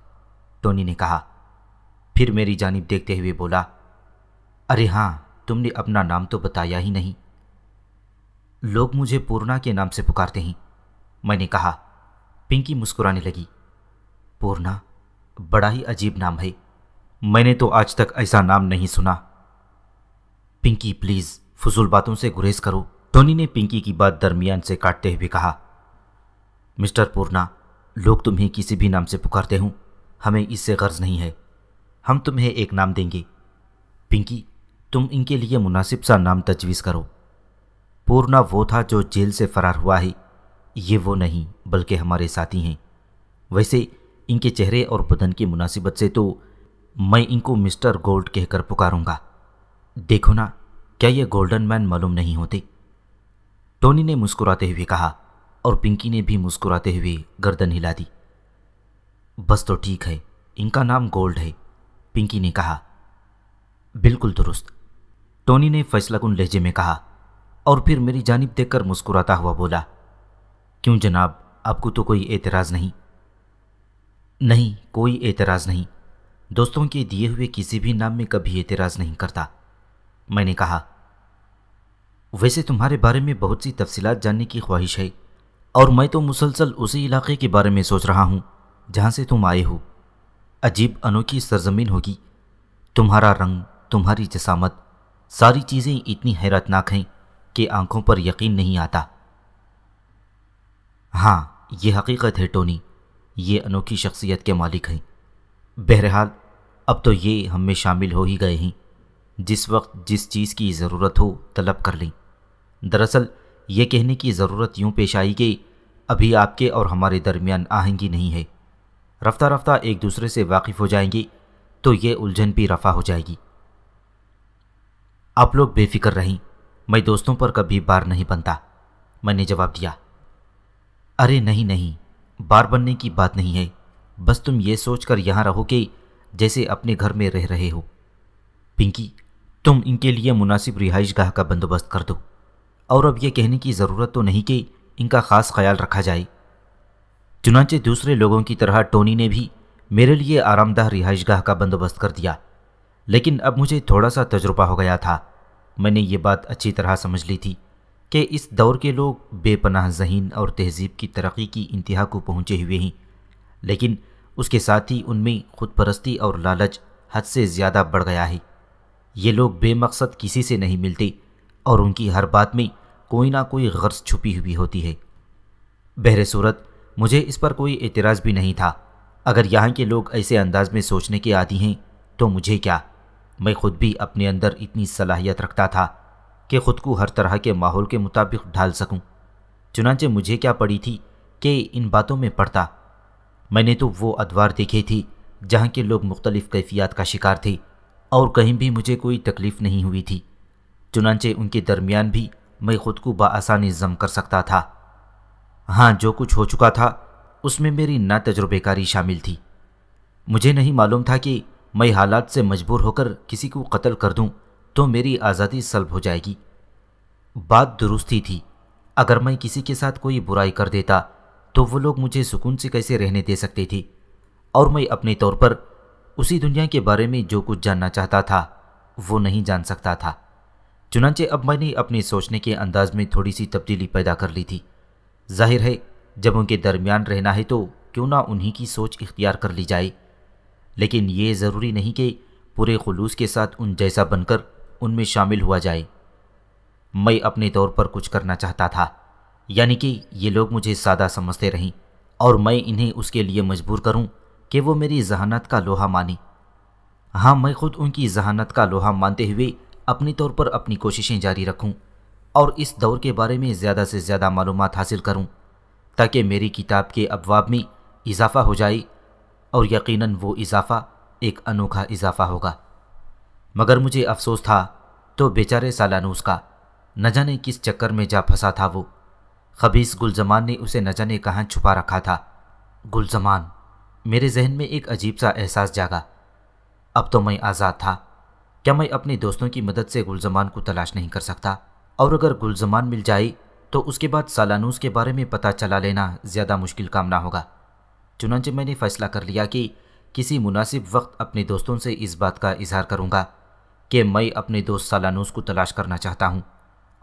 टोनी ने कहा फिर मेरी जानब देखते हुए बोला अरे हाँ तुमने अपना नाम तो बताया ही नहीं लोग मुझे पूर्णा के नाम से पुकारते हैं मैंने कहा पिंकी मुस्कुराने लगी पूर्णा बड़ा ही अजीब नाम है मैंने तो आज तक ऐसा नाम नहीं सुना पिंकी प्लीज़ फजूल बातों से गुरेज करो टोनी ने पिंकी की बात दरमियान से काटते हुए कहा मिस्टर पूर्णा लोग तुम्हें किसी भी नाम से पुकारते हूं हमें इससे गर्ज नहीं है हम तुम्हें एक नाम देंगे पिंकी तुम इनके लिए मुनासिब सा नाम तजवीज़ करो पूर्णा वो था जो जेल से फरार हुआ है ये वो नहीं बल्कि हमारे साथी हैं वैसे इनके चेहरे और बदन की मुनासिबत से तो मैं इनको मिस्टर गोल्ड कहकर पुकारूंगा देखो ना क्या ये गोल्डन मैन मालूम नहीं होते टोनी ने मुस्कुराते हुए कहा और पिंकी ने भी मुस्कुराते हुए गर्दन हिला दी बस तो ठीक है इनका नाम गोल्ड है पिंकी ने कहा बिल्कुल दुरुस्त टोनी ने फैसलाकुन लहजे में कहा और फिर मेरी जानब देखकर मुस्कुराता हुआ बोला क्यों जनाब आपको तो कोई एतराज़ नहीं नहीं कोई एतराज़ नहीं दोस्तों के दिए हुए किसी भी नाम में कभी एतराज़ नहीं करता मैंने कहा वैसे तुम्हारे बारे में बहुत सी तफसीलात जानने की ख्वाहिश है और मैं तो मुसलसल उसी इलाके के बारे में सोच रहा हूँ जहाँ से तुम आए हो अजीब अनोखी सरजमीन होगी तुम्हारा रंग तुम्हारी जसामत सारी चीज़ें इतनी हैरतनाक हैं कि आंखों पर यकीन नहीं आता हाँ ये हकीकत है टोनी ये अनोखी शख्सियत के मालिक हैं बहरहाल अब तो ये हम में शामिल हो ही गए हैं जिस वक्त जिस चीज़ की ज़रूरत हो तलब कर लें दरअसल ये कहने की ज़रूरत यूँ पेश आई कि अभी आपके और हमारे दरमियान आहंगी नहीं है रफ्ता रफ्ता एक दूसरे से वाकिफ़ हो जाएंगी तो ये उलझन भी रफा हो जाएगी आप लोग बेफिक्र रहीं मैं दोस्तों पर कभी बार नहीं बनता मैंने जवाब दिया अरे नहीं नहीं बार बनने की बात नहीं है बस तुम ये सोच कर यहाँ रहो कि जैसे अपने घर में रह रहे हो पिंकी तुम इनके लिए मुनासिब रिहाइश गाह का बंदोबस्त कर दो और अब यह कहने की ज़रूरत तो नहीं कि इनका ख़ास ख्याल रखा जाए चुनाचे दूसरे लोगों की तरह टोनी ने भी मेरे लिए आरामदाह रिहाइश गाह का बंदोबस्त कर दिया लेकिन अब मुझे थोड़ा सा तजुर्बा हो गया था मैंने ये बात अच्छी तरह समझ ली थी कि इस दौर के लोग बेपनाह जहन और तहजीब की तरक्की की इंतहा को पहुँचे हुए हैं लेकिन उसके साथ ही उनमें खुद परस्ती और लालच हद से ज़्यादा बढ़ गया है ये लोग बेमकसद किसी से नहीं मिलते और उनकी हर बात में कोई ना कोई गर्ज छुपी हुई होती है बहर सूरत मुझे इस पर कोई एतराज़ भी नहीं था अगर यहाँ के लोग ऐसे अंदाज में सोचने के आदि हैं तो मुझे क्या मैं खुद भी अपने अंदर इतनी सलाहियत रखता था कि खुद को हर तरह के माहौल के मुताबिक ढाल सकूं। चुनाचे मुझे क्या पड़ी थी कि इन बातों में पड़ता मैंने तो वो अदवार देखी थी जहाँ के लोग मुख्तलिफ़ कैफियत का शिकार थे और कहीं भी मुझे कोई तकलीफ़ नहीं हुई थी चुनाचे उनके दरमियान भी मैं खुद को बसानी जम कर सकता था हाँ जो कुछ हो चुका था उसमें मेरी ना तजुर्बेकारी शामिल थी मुझे नहीं मालूम था कि मैं हालात से मजबूर होकर किसी को कत्ल कर दूं तो मेरी आज़ादी सल्ब हो जाएगी बात दुरुस्ती थी अगर मैं किसी के साथ कोई बुराई कर देता तो वो लोग मुझे सुकून से कैसे रहने दे सकते थे और मैं अपने तौर पर उसी दुनिया के बारे में जो कुछ जानना चाहता था वो नहीं जान सकता था चुनाचे अब मैंने अपने सोचने के अंदाज में थोड़ी सी तब्दीली पैदा कर ली थी जाहिर है जब उनके दरमियान रहना है तो क्यों ना उन्हीं की सोच इख्तियार कर ली जाए लेकिन ये ज़रूरी नहीं कि पूरे खलूस के साथ उन जैसा बनकर उनमें शामिल हुआ जाए मैं अपने तौर पर कुछ करना चाहता था यानी कि ये लोग मुझे सादा समझते रहें और मैं इन्हें उसके लिए मजबूर करूं कि वो मेरी जहानत का लोहा माने हाँ मैं खुद उनकी जहानत का लोहा मानते हुए अपने तौर पर अपनी कोशिशें जारी रखूं और इस दौर के बारे में ज़्यादा से ज़्यादा मालूम हासिल करूं ताकि मेरी किताब के अबवाब में इजाफा हो जाए और यकीनन वो इजाफ़ा एक अनोखा इजाफ़ा होगा मगर मुझे अफसोस था तो बेचारे सालानूस का न जाने किस चक्कर में जा फंसा था वो खबीस गुलजमान ने उसे न जाने कहाँ छुपा रखा था गुलजमान मेरे जहन में एक अजीब सा एहसास जागा अब तो मैं आज़ाद था क्या मैं अपने दोस्तों की मदद से गुलजमान को तलाश नहीं कर सकता और अगर गुलजमान मिल जाए तो उसके बाद सालानूस के बारे में पता चला लेना ज़्यादा मुश्किल काम ना होगा चुनाचे मैंने फैसला कर लिया कि किसी मुनासिब वक्त अपने दोस्तों से इस बात का इजहार करूँगा कि मैं अपने दोस्त सालानूस को तलाश करना चाहता हूँ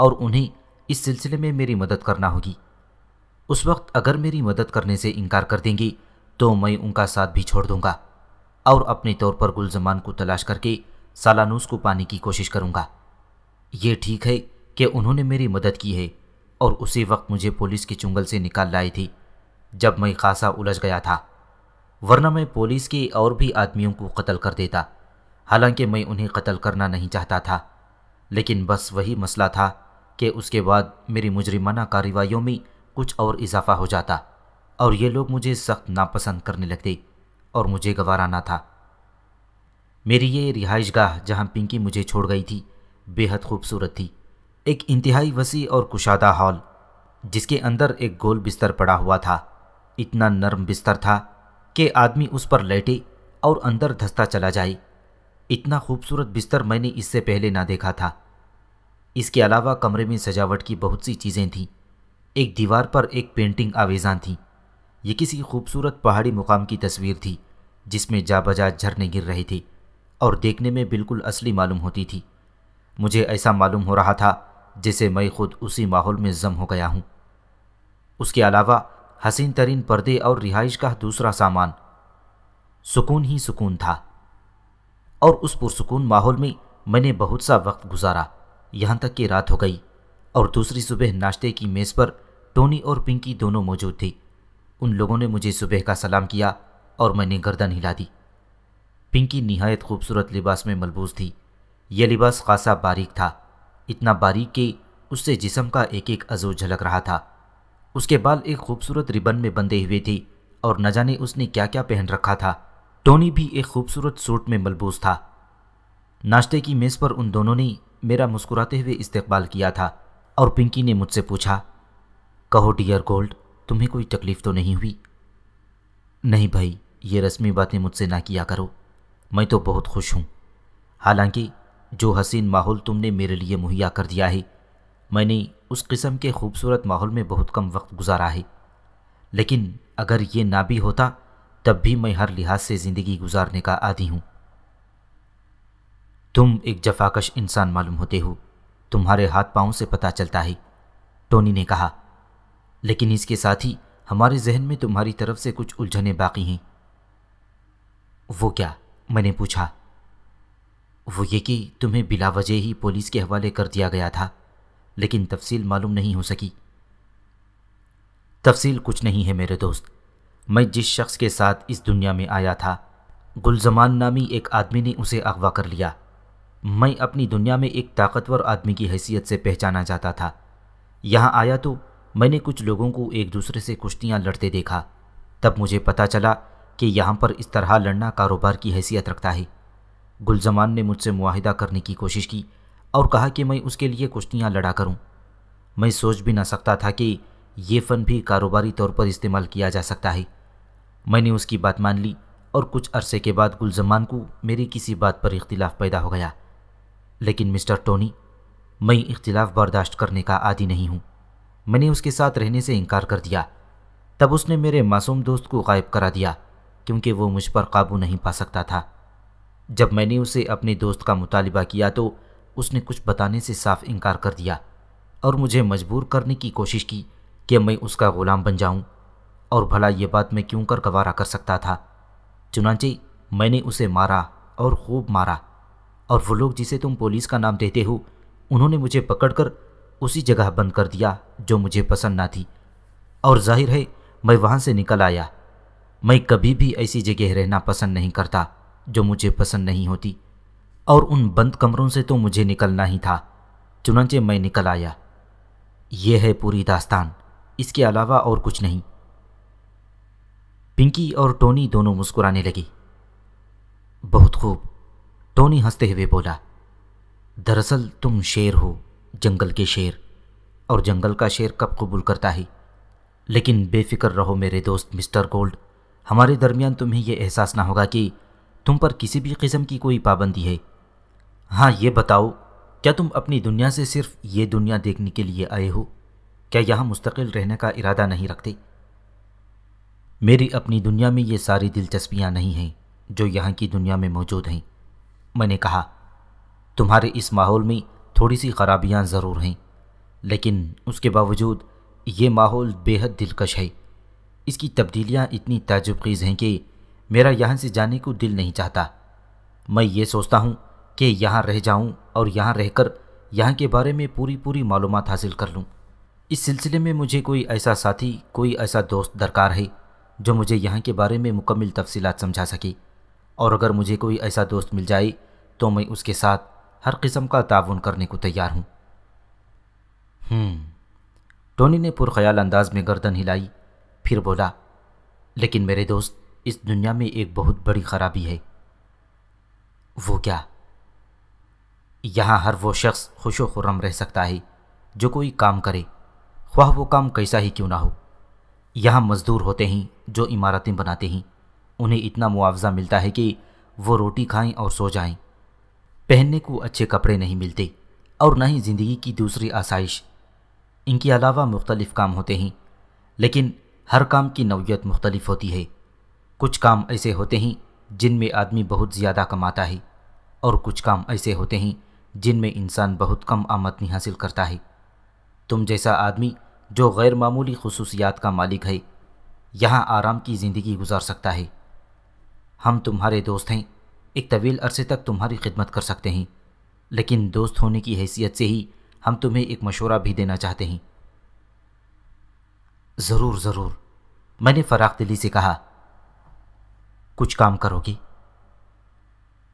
और उन्हें इस सिलसिले में मेरी मदद करना होगी उस वक्त अगर मेरी मदद करने से इनकार कर देंगी तो मैं उनका साथ भी छोड़ दूंगा और अपने तौर पर गुलजमान को तलाश करके सालानूस को पाने की कोशिश करूंगा ये ठीक है कि उन्होंने मेरी मदद की है और उसी वक्त मुझे पुलिस के चुंगल से निकाल लाई थी जब मैं खासा उलझ गया था वरना मैं पुलिस के और भी आदमियों को कत्ल कर देता हालांकि मैं उन्हें कत्ल करना नहीं चाहता था लेकिन बस वही मसला था कि उसके बाद मेरी मुजरिमाना कार्रवाइयों में कुछ और इजाफा हो जाता और ये लोग मुझे सख्त नापसंद करने लगते और मुझे गवाराना ना था मेरी ये रिहाइश गाह जहाँ पिंकी मुझे छोड़ गई थी बेहद खूबसूरत थी एक इंतहाई वसी और कुशादा हॉल जिसके अंदर एक गोल बिस्तर पड़ा हुआ था इतना नरम बिस्तर था कि आदमी उस पर लेटे और अंदर धसता चला जाए इतना खूबसूरत बिस्तर मैंने इससे पहले ना देखा था इसके अलावा कमरे में सजावट की बहुत सी चीज़ें थीं एक दीवार पर एक पेंटिंग आवेजान थी ये किसी खूबसूरत पहाड़ी मुकाम की तस्वीर थी जिसमें जा बजा झरने गिर रहे थे और देखने में बिल्कुल असली मालूम होती थी मुझे ऐसा मालूम हो रहा था जैसे मैं खुद उसी माहौल में जम हो गया हूँ उसके अलावा हसीन तरीन पर्दे और रिहाइश का दूसरा सामान सुकून ही सुकून था और उस पुरसकून माहौल में मैंने बहुत सा वक्त गुजारा यहाँ तक कि रात हो गई और दूसरी सुबह नाश्ते की मेज़ पर टोनी और पिंकी दोनों मौजूद थी उन लोगों ने मुझे सुबह का सलाम किया और मैंने गर्दन हिला दी पिंकी नहायत खूबसूरत लिबास में मलबूज़ थी यह लिबास खासा बारीक था इतना बारीक कि उससे जिसम का एक एक अज़ो झलक रहा था उसके बाल एक खूबसूरत रिबन में बंधे हुए थे और न जाने उसने क्या क्या पहन रखा था टोनी भी एक खूबसूरत सूट में मलबूस था नाश्ते की मेज़ पर उन दोनों ने मेरा मुस्कुराते हुए इस्तकबाल किया था और पिंकी ने मुझसे पूछा कहो डियर गोल्ड तुम्हें कोई तकलीफ़ तो नहीं हुई नहीं भाई ये रस्मी बातें मुझसे ना किया करो मैं तो बहुत खुश हूँ हालांकि जो हसीन माहौल तुमने मेरे लिए मुहैया कर दिया है मैंने उस किस्म के खूबसूरत माहौल में बहुत कम वक्त गुजारा है लेकिन अगर ये ना भी होता तब भी मैं हर लिहाज से ज़िंदगी गुजारने का आदि हूँ तुम एक जफाकश इंसान मालूम होते हो तुम्हारे हाथ पाँव से पता चलता है टोनी ने कहा लेकिन इसके साथ ही हमारे जहन में तुम्हारी तरफ से कुछ उलझने बाकी हैं वो क्या मैंने पूछा वो ये कि तुम्हें बिला वजह ही पुलिस के हवाले कर दिया गया था लेकिन तफसील मालूम नहीं हो सकी तफसील कुछ नहीं है मेरे दोस्त मैं जिस शख्स के साथ इस दुनिया में आया था गुलजमान नामी एक आदमी ने उसे अगवा कर लिया मैं अपनी दुनिया में एक ताकतवर आदमी की हैसियत से पहचाना जाता था यहाँ आया तो मैंने कुछ लोगों को एक दूसरे से कुश्तियाँ लड़ते देखा तब मुझे पता चला कि यहाँ पर इस तरह लड़ना कारोबार की हैसियत रखता है गुलजमान ने मुझसे माहिदा करने की कोशिश की और कहा कि मैं उसके लिए कुश्तियाँ लड़ा करूँ मैं सोच भी ना सकता था कि ये फ़न भी कारोबारी तौर पर इस्तेमाल किया जा सकता है मैंने उसकी बात मान ली और कुछ अरसे के बाद गुलजमान को मेरी किसी बात पर इख्तिलाफ पैदा हो गया लेकिन मिस्टर टोनी मैं इख्तिलाफ बर्दाश्त करने का आदि नहीं हूँ मैंने उसके साथ रहने से इनकार कर दिया तब उसने मेरे मासूम दोस्त को गायब करा दिया क्योंकि वो मुझ पर काबू नहीं पा सकता था जब मैंने उसे अपने दोस्त का मुतालबा किया तो उसने कुछ बताने से साफ इनकार कर दिया और मुझे मजबूर करने की कोशिश की कि मैं उसका ग़ुलाम बन जाऊं और भला ये बात मैं क्यों कर गवारा कर सकता था चुनाचे मैंने उसे मारा और खूब मारा और वो लोग जिसे तुम पुलिस का नाम देते हो उन्होंने मुझे पकड़कर उसी जगह बंद कर दिया जो मुझे पसंद ना थी और जाहिर है मैं वहाँ से निकल आया मैं कभी भी ऐसी जगह रहना पसंद नहीं करता जो मुझे पसंद नहीं होती और उन बंद कमरों से तो मुझे निकलना ही था चुनाचे मैं निकल आया यह है पूरी दास्तान इसके अलावा और कुछ नहीं पिंकी और टोनी दोनों मुस्कुराने लगी बहुत खूब टोनी हंसते हुए बोला दरअसल तुम शेर हो जंगल के शेर और जंगल का शेर कब कबूल करता है लेकिन बेफिक्र रहो मेरे दोस्त मिस्टर गोल्ड हमारे दरमियान तुम्हें यह एहसास ना होगा कि तुम पर किसी भी किस्म की कोई पाबंदी है हाँ ये बताओ क्या तुम अपनी दुनिया से सिर्फ ये दुनिया देखने के लिए आए हो क्या यहाँ मुस्तकिल रहने का इरादा नहीं रखते मेरी अपनी दुनिया में ये सारी दिलचस्पियाँ नहीं हैं जो यहाँ की दुनिया में मौजूद हैं मैंने कहा तुम्हारे इस माहौल में थोड़ी सी खराबियाँ ज़रूर हैं लेकिन उसके बावजूद ये माहौल बेहद दिलकश है इसकी तब्दीलियाँ इतनी ताजुब खीज़ हैं कि मेरा यहाँ से जाने को दिल नहीं चाहता मैं ये सोचता हूँ कि यहाँ रह जाऊँ और यहाँ रहकर यहाँ के बारे में पूरी पूरी मालूम हासिल कर लूँ इस सिलसिले में मुझे कोई ऐसा साथी कोई ऐसा दोस्त दरकार है जो मुझे यहाँ के बारे में मुकम्मल तफसीलात समझा सके और अगर मुझे कोई ऐसा दोस्त मिल जाए तो मैं उसके साथ हर किस्म का ताउन करने को तैयार हूँ हम्म। टोनी ने पुरख्याल अंदाज में गर्दन हिलाई फिर बोला लेकिन मेरे दोस्त इस दुनिया में एक बहुत बड़ी खराबी है वो क्या यहाँ हर वो शख्स खुश खुरम रह सकता है जो कोई काम करे ख्वाह वो काम कैसा ही क्यों ना हो यहाँ मज़दूर होते हैं जो इमारतें बनाते हैं उन्हें इतना मुआवजा मिलता है कि वो रोटी खाएं और सो जाएं। पहनने को अच्छे कपड़े नहीं मिलते और ना ही ज़िंदगी की दूसरी आसाइश इनके अलावा मुख्तलिफ़ काम होते हैं लेकिन हर काम की नौीयत मुख्तलिफ होती है कुछ काम ऐसे होते हैं जिनमें आदमी बहुत ज़्यादा कमाता है और कुछ काम ऐसे होते हैं जिनमें इंसान बहुत कम आमदनी हासिल करता है तुम जैसा आदमी जो गैर मामूली खसूसियात का मालिक है यहाँ आराम की ज़िंदगी गुजार सकता है हम तुम्हारे दोस्त हैं एक तवील अरसे तक तुम्हारी खिदमत कर सकते हैं लेकिन दोस्त होने की हैसियत से ही हम तुम्हें एक मशवरा भी देना चाहते हैं ज़रूर ज़रूर मैंने फराख दिली से कहा कुछ काम करोगी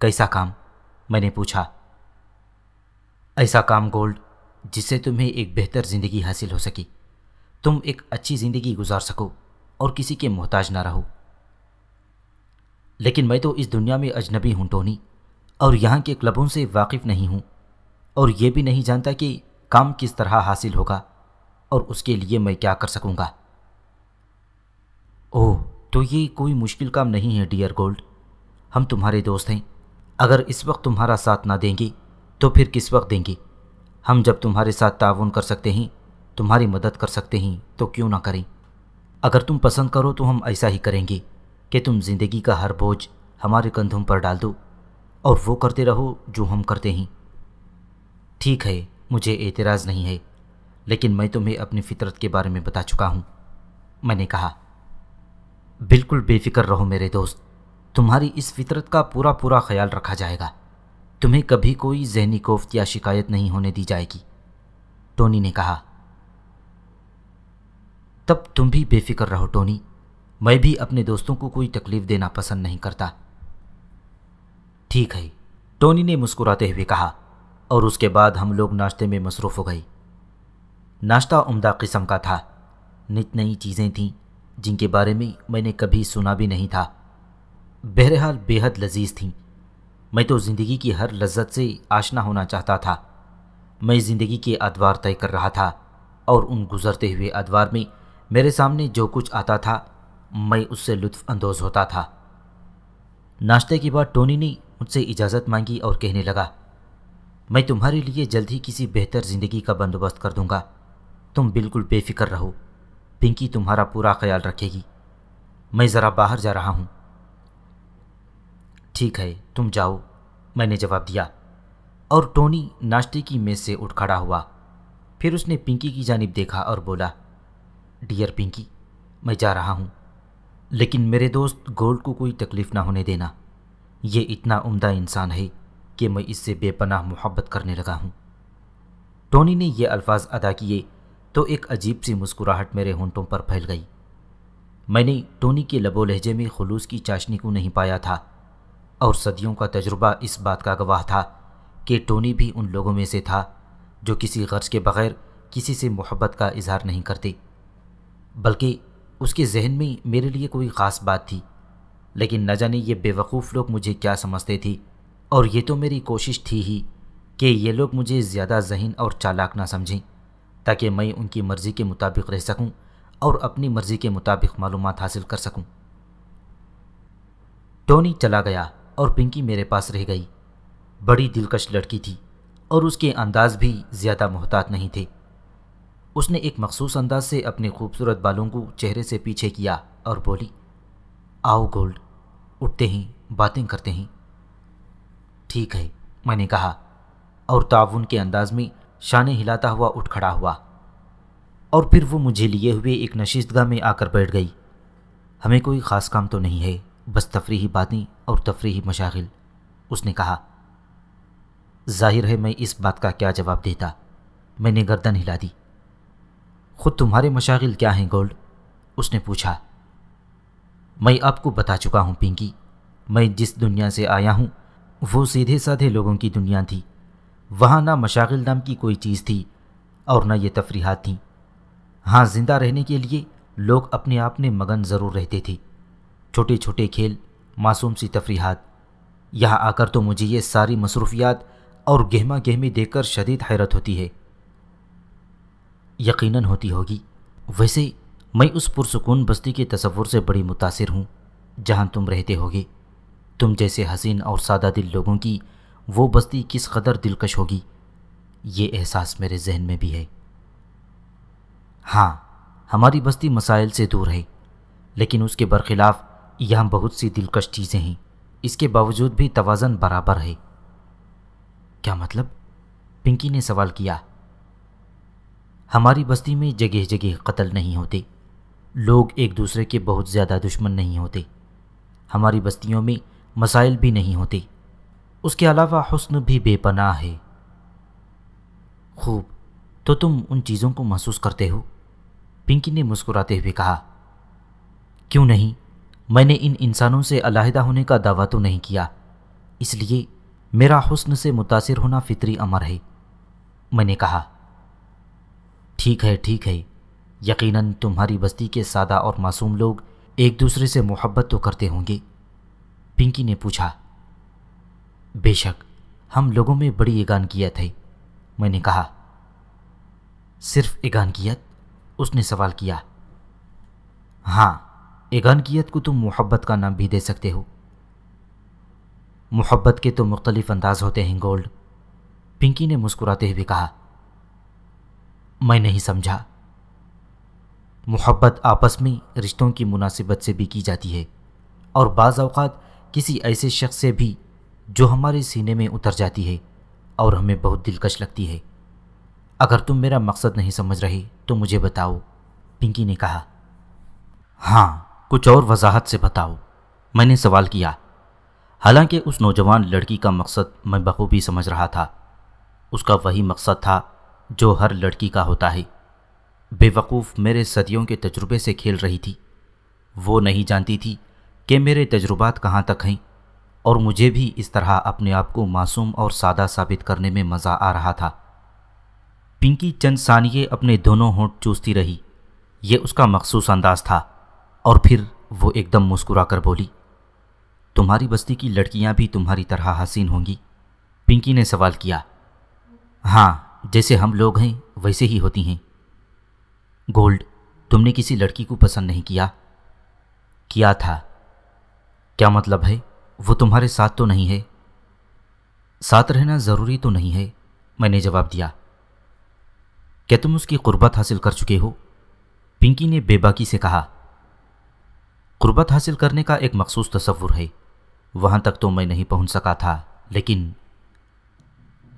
कैसा काम मैंने पूछा ऐसा काम गोल्ड जिससे तुम्हें एक बेहतर ज़िंदगी हासिल हो सके तुम एक अच्छी ज़िंदगी गुजार सको और किसी के मोहताज ना रहो लेकिन मैं तो इस दुनिया में अजनबी हूँ टोनी और यहाँ के क्लबों से वाकिफ़ नहीं हूँ और ये भी नहीं जानता कि काम किस तरह हासिल होगा और उसके लिए मैं क्या कर सकूँगा ओह तो ये कोई मुश्किल काम नहीं है डियर गोल्ड हम तुम्हारे दोस्त हैं अगर इस वक्त तुम्हारा साथ ना देंगे तो फिर किस वक्त देंगी हम जब तुम्हारे साथ ताउन कर सकते हैं तुम्हारी मदद कर सकते हैं तो क्यों ना करें अगर तुम पसंद करो तो हम ऐसा ही करेंगे कि तुम जिंदगी का हर बोझ हमारे कंधों पर डाल दो और वो करते रहो जो हम करते हैं ठीक है मुझे एतराज़ नहीं है लेकिन मैं तुम्हें अपनी फितरत के बारे में बता चुका हूँ मैंने कहा बिल्कुल बेफिक्र रहो मेरे दोस्त तुम्हारी इस फितरत का पूरा पूरा ख्याल रखा जाएगा तुम्हें कभी कोई जहनी कोफ्त या शिकायत नहीं होने दी जाएगी टोनी ने कहा तब तुम भी बेफिक्र रहो टोनी मैं भी अपने दोस्तों को कोई तकलीफ देना पसंद नहीं करता ठीक है टोनी ने मुस्कुराते हुए कहा और उसके बाद हम लोग नाश्ते में मसरूफ़ हो गए नाश्ता उम्दा किस्म का था नित नई चीज़ें थीं जिनके बारे में मैंने कभी सुना भी नहीं था बहरहाल बेहद लजीज थीं मैं तो ज़िंदगी की हर लज्जत से आशना होना चाहता था मैं ज़िंदगी के अदवार तय कर रहा था और उन गुज़रते हुए अदवार में मेरे सामने जो कुछ आता था मैं उससे लुत्फ़ानंदोज़ होता था नाश्ते के बाद टोनी ने मुझसे इजाज़त मांगी और कहने लगा मैं तुम्हारे लिए जल्द ही किसी बेहतर ज़िंदगी का बंदोबस्त कर दूंगा तुम बिल्कुल बेफिक्र रहो पिंकी तुम्हारा पूरा ख्याल रखेगी मैं ज़रा बाहर जा रहा हूँ ठीक है तुम जाओ मैंने जवाब दिया और टोनी नाश्ते की मेज से उठ खड़ा हुआ फिर उसने पिंकी की जानब देखा और बोला डियर पिंकी मैं जा रहा हूँ लेकिन मेरे दोस्त गोल्ड को कोई तकलीफ़ ना होने देना ये इतना उम्दा इंसान है कि मैं इससे बेपनाह मोहब्बत करने लगा हूँ टोनी ने ये अल्फाज अदा किए तो एक अजीब सी मुस्कुराहट मेरे होंटों पर फैल गई मैंने टोनी के लबो लहजे में खलूस की चाशनी को नहीं पाया था और सदियों का तजुर्बा इस बात का गवाह था कि टोनी भी उन लोगों में से था जो किसी गर्ज के बगैर किसी से मोहब्बत का इजहार नहीं करते बल्कि उसके जहन में मेरे लिए कोई ख़ास बात थी लेकिन न जाने ये बेवकूफ़ लोग मुझे क्या समझते थे और ये तो मेरी कोशिश थी ही कि ये लोग मुझे ज़्यादा जहन और चालाक ना समझें ताकि मैं उनकी मर्ज़ी के मुताबिक रह सकूं और अपनी मर्ज़ी के मुताबिक मालूम हासिल कर सकूं। टोनी चला गया और पिंकी मेरे पास रह गई बड़ी दिलकश लड़की थी और उसके अंदाज भी ज़्यादा मोहतात नहीं थे उसने एक मखसूस अंदाज से अपने खूबसूरत बालों को चेहरे से पीछे किया और बोली आओ गोल्ड उठते ही बातें करते हैं ठीक है मैंने कहा और ताउन के अंदाज में शाने हिलाता हुआ उठ खड़ा हुआ और फिर वो मुझे लिए हुए एक नशीशगाह में आकर बैठ गई हमें कोई ख़ास काम तो नहीं है बस तफरी बातें और तफरी मशागिल उसने कहा जाहिर है मैं इस बात का क्या जवाब देता मैंने गर्दन हिला दी खुद तुम्हारे मशागिल क्या हैं गोल्ड उसने पूछा मैं आपको बता चुका हूँ पिंकी मैं जिस दुनिया से आया हूँ वो सीधे साधे लोगों की दुनिया थी वहाँ ना मशागिल नाम की कोई चीज़ थी और ना ये तफरीहत थी हाँ ज़िंदा रहने के लिए लोग अपने आप में मगन ज़रूर रहते थे छोटे छोटे खेल मासूम सी तफरीहत यहाँ आकर तो मुझे ये सारी मसरूफियात और गहमा गहमी देखकर शदीद हैरत होती है यकीनन होती होगी वैसे मैं उस पुरसकून बस्ती के तस्वुर से बड़ी मुतासर हूँ जहाँ तुम रहते होगे तुम जैसे हसीन और सादा दिल लोगों की वो बस्ती किस कदर दिलकश होगी ये एहसास मेरे जहन में भी है हाँ हमारी बस्ती मसाइल से दूर है लेकिन उसके बरखिलाफ़ यहाँ बहुत सी दिलकश चीज़ें हैं इसके बावजूद भी तोज़न बराबर है क्या मतलब पिंकी ने सवाल किया हमारी बस्ती में जगह जगह कत्ल नहीं होते लोग एक दूसरे के बहुत ज़्यादा दुश्मन नहीं होते हमारी बस्तियों में मसाइल भी नहीं होते उसके अलावा हुस्न भी बेपनाह है खूब तो तुम उन चीज़ों को महसूस करते हो पिंकी ने मुस्कुराते हुए कहा क्यों नहीं मैंने इन इंसानों से अलाहिदा होने का दावा तो नहीं किया इसलिए मेरा हुस्न से मुतासर होना फितरी अमर है मैंने कहा ठीक है ठीक है यकीनन तुम्हारी बस्ती के सादा और मासूम लोग एक दूसरे से मोहब्बत तो करते होंगे पिंकी ने पूछा बेशक हम लोगों में बड़ी एगानगियत है मैंने कहा सिर्फ एगानगियत उसने सवाल किया हाँ एगानगियत को तुम मोहब्बत का नाम भी दे सकते हो मोहब्बत के तो मुख्तलिफ अंदाज होते हैं गोल्ड पिंकी ने मुस्कुराते हुए कहा मैं नहीं समझा मोहब्बत आपस में रिश्तों की मुनासिबत से भी की जाती है और बाज़ किसी ऐसे शख्स से भी जो हमारे सीने में उतर जाती है और हमें बहुत दिलकश लगती है अगर तुम मेरा मकसद नहीं समझ रहे तो मुझे बताओ पिंकी ने कहा हाँ कुछ और वजाहत से बताओ मैंने सवाल किया हालांकि उस नौजवान लड़की का मकसद मैं बखूबी समझ रहा था उसका वही मकसद था जो हर लड़की का होता है बेवकूफ़ मेरे सदियों के तजुर्बे से खेल रही थी वो नहीं जानती थी कि मेरे तजुर्बात कहाँ तक हैं और मुझे भी इस तरह अपने आप को मासूम और सादा साबित करने में मज़ा आ रहा था पिंकी चंद सानिए अपने दोनों होंठ चूसती रही ये उसका मखसूस अंदाज था और फिर वो एकदम मुस्कुराकर बोली तुम्हारी बस्ती की लड़कियां भी तुम्हारी तरह हसीन होंगी पिंकी ने सवाल किया हाँ जैसे हम लोग हैं वैसे ही होती हैं गोल्ड तुमने किसी लड़की को पसंद नहीं किया किया था क्या मतलब है वो तुम्हारे साथ तो नहीं है साथ रहना ज़रूरी तो नहीं है मैंने जवाब दिया क्या तुम उसकी कुर्बत हासिल कर चुके हो पिंकी ने बेबाकी से कहा गुर्बत हासिल करने का एक मखसूस तस्वुर है वहाँ तक तो मैं नहीं पहुँच सका था लेकिन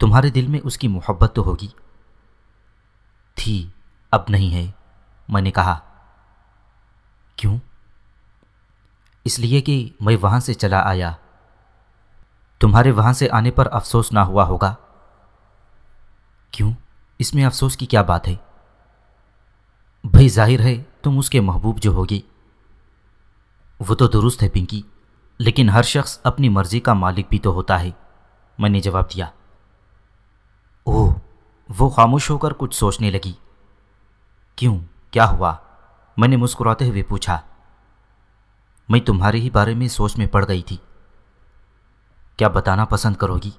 तुम्हारे दिल में उसकी मोहब्बत तो होगी थी अब नहीं है मैंने कहा क्यों इसलिए कि मैं वहाँ से चला आया तुम्हारे वहाँ से आने पर अफसोस ना हुआ होगा क्यों इसमें अफसोस की क्या बात है भाई जाहिर है तुम उसके महबूब जो होगी वो तो दुरुस्त है पिंकी लेकिन हर शख्स अपनी मर्जी का मालिक भी तो होता है मैंने जवाब दिया ओह वो खामोश होकर कुछ सोचने लगी क्यों क्या हुआ मैंने मुस्कुराते हुए पूछा मैं तुम्हारे ही बारे में सोच में पड़ गई थी क्या बताना पसंद करोगी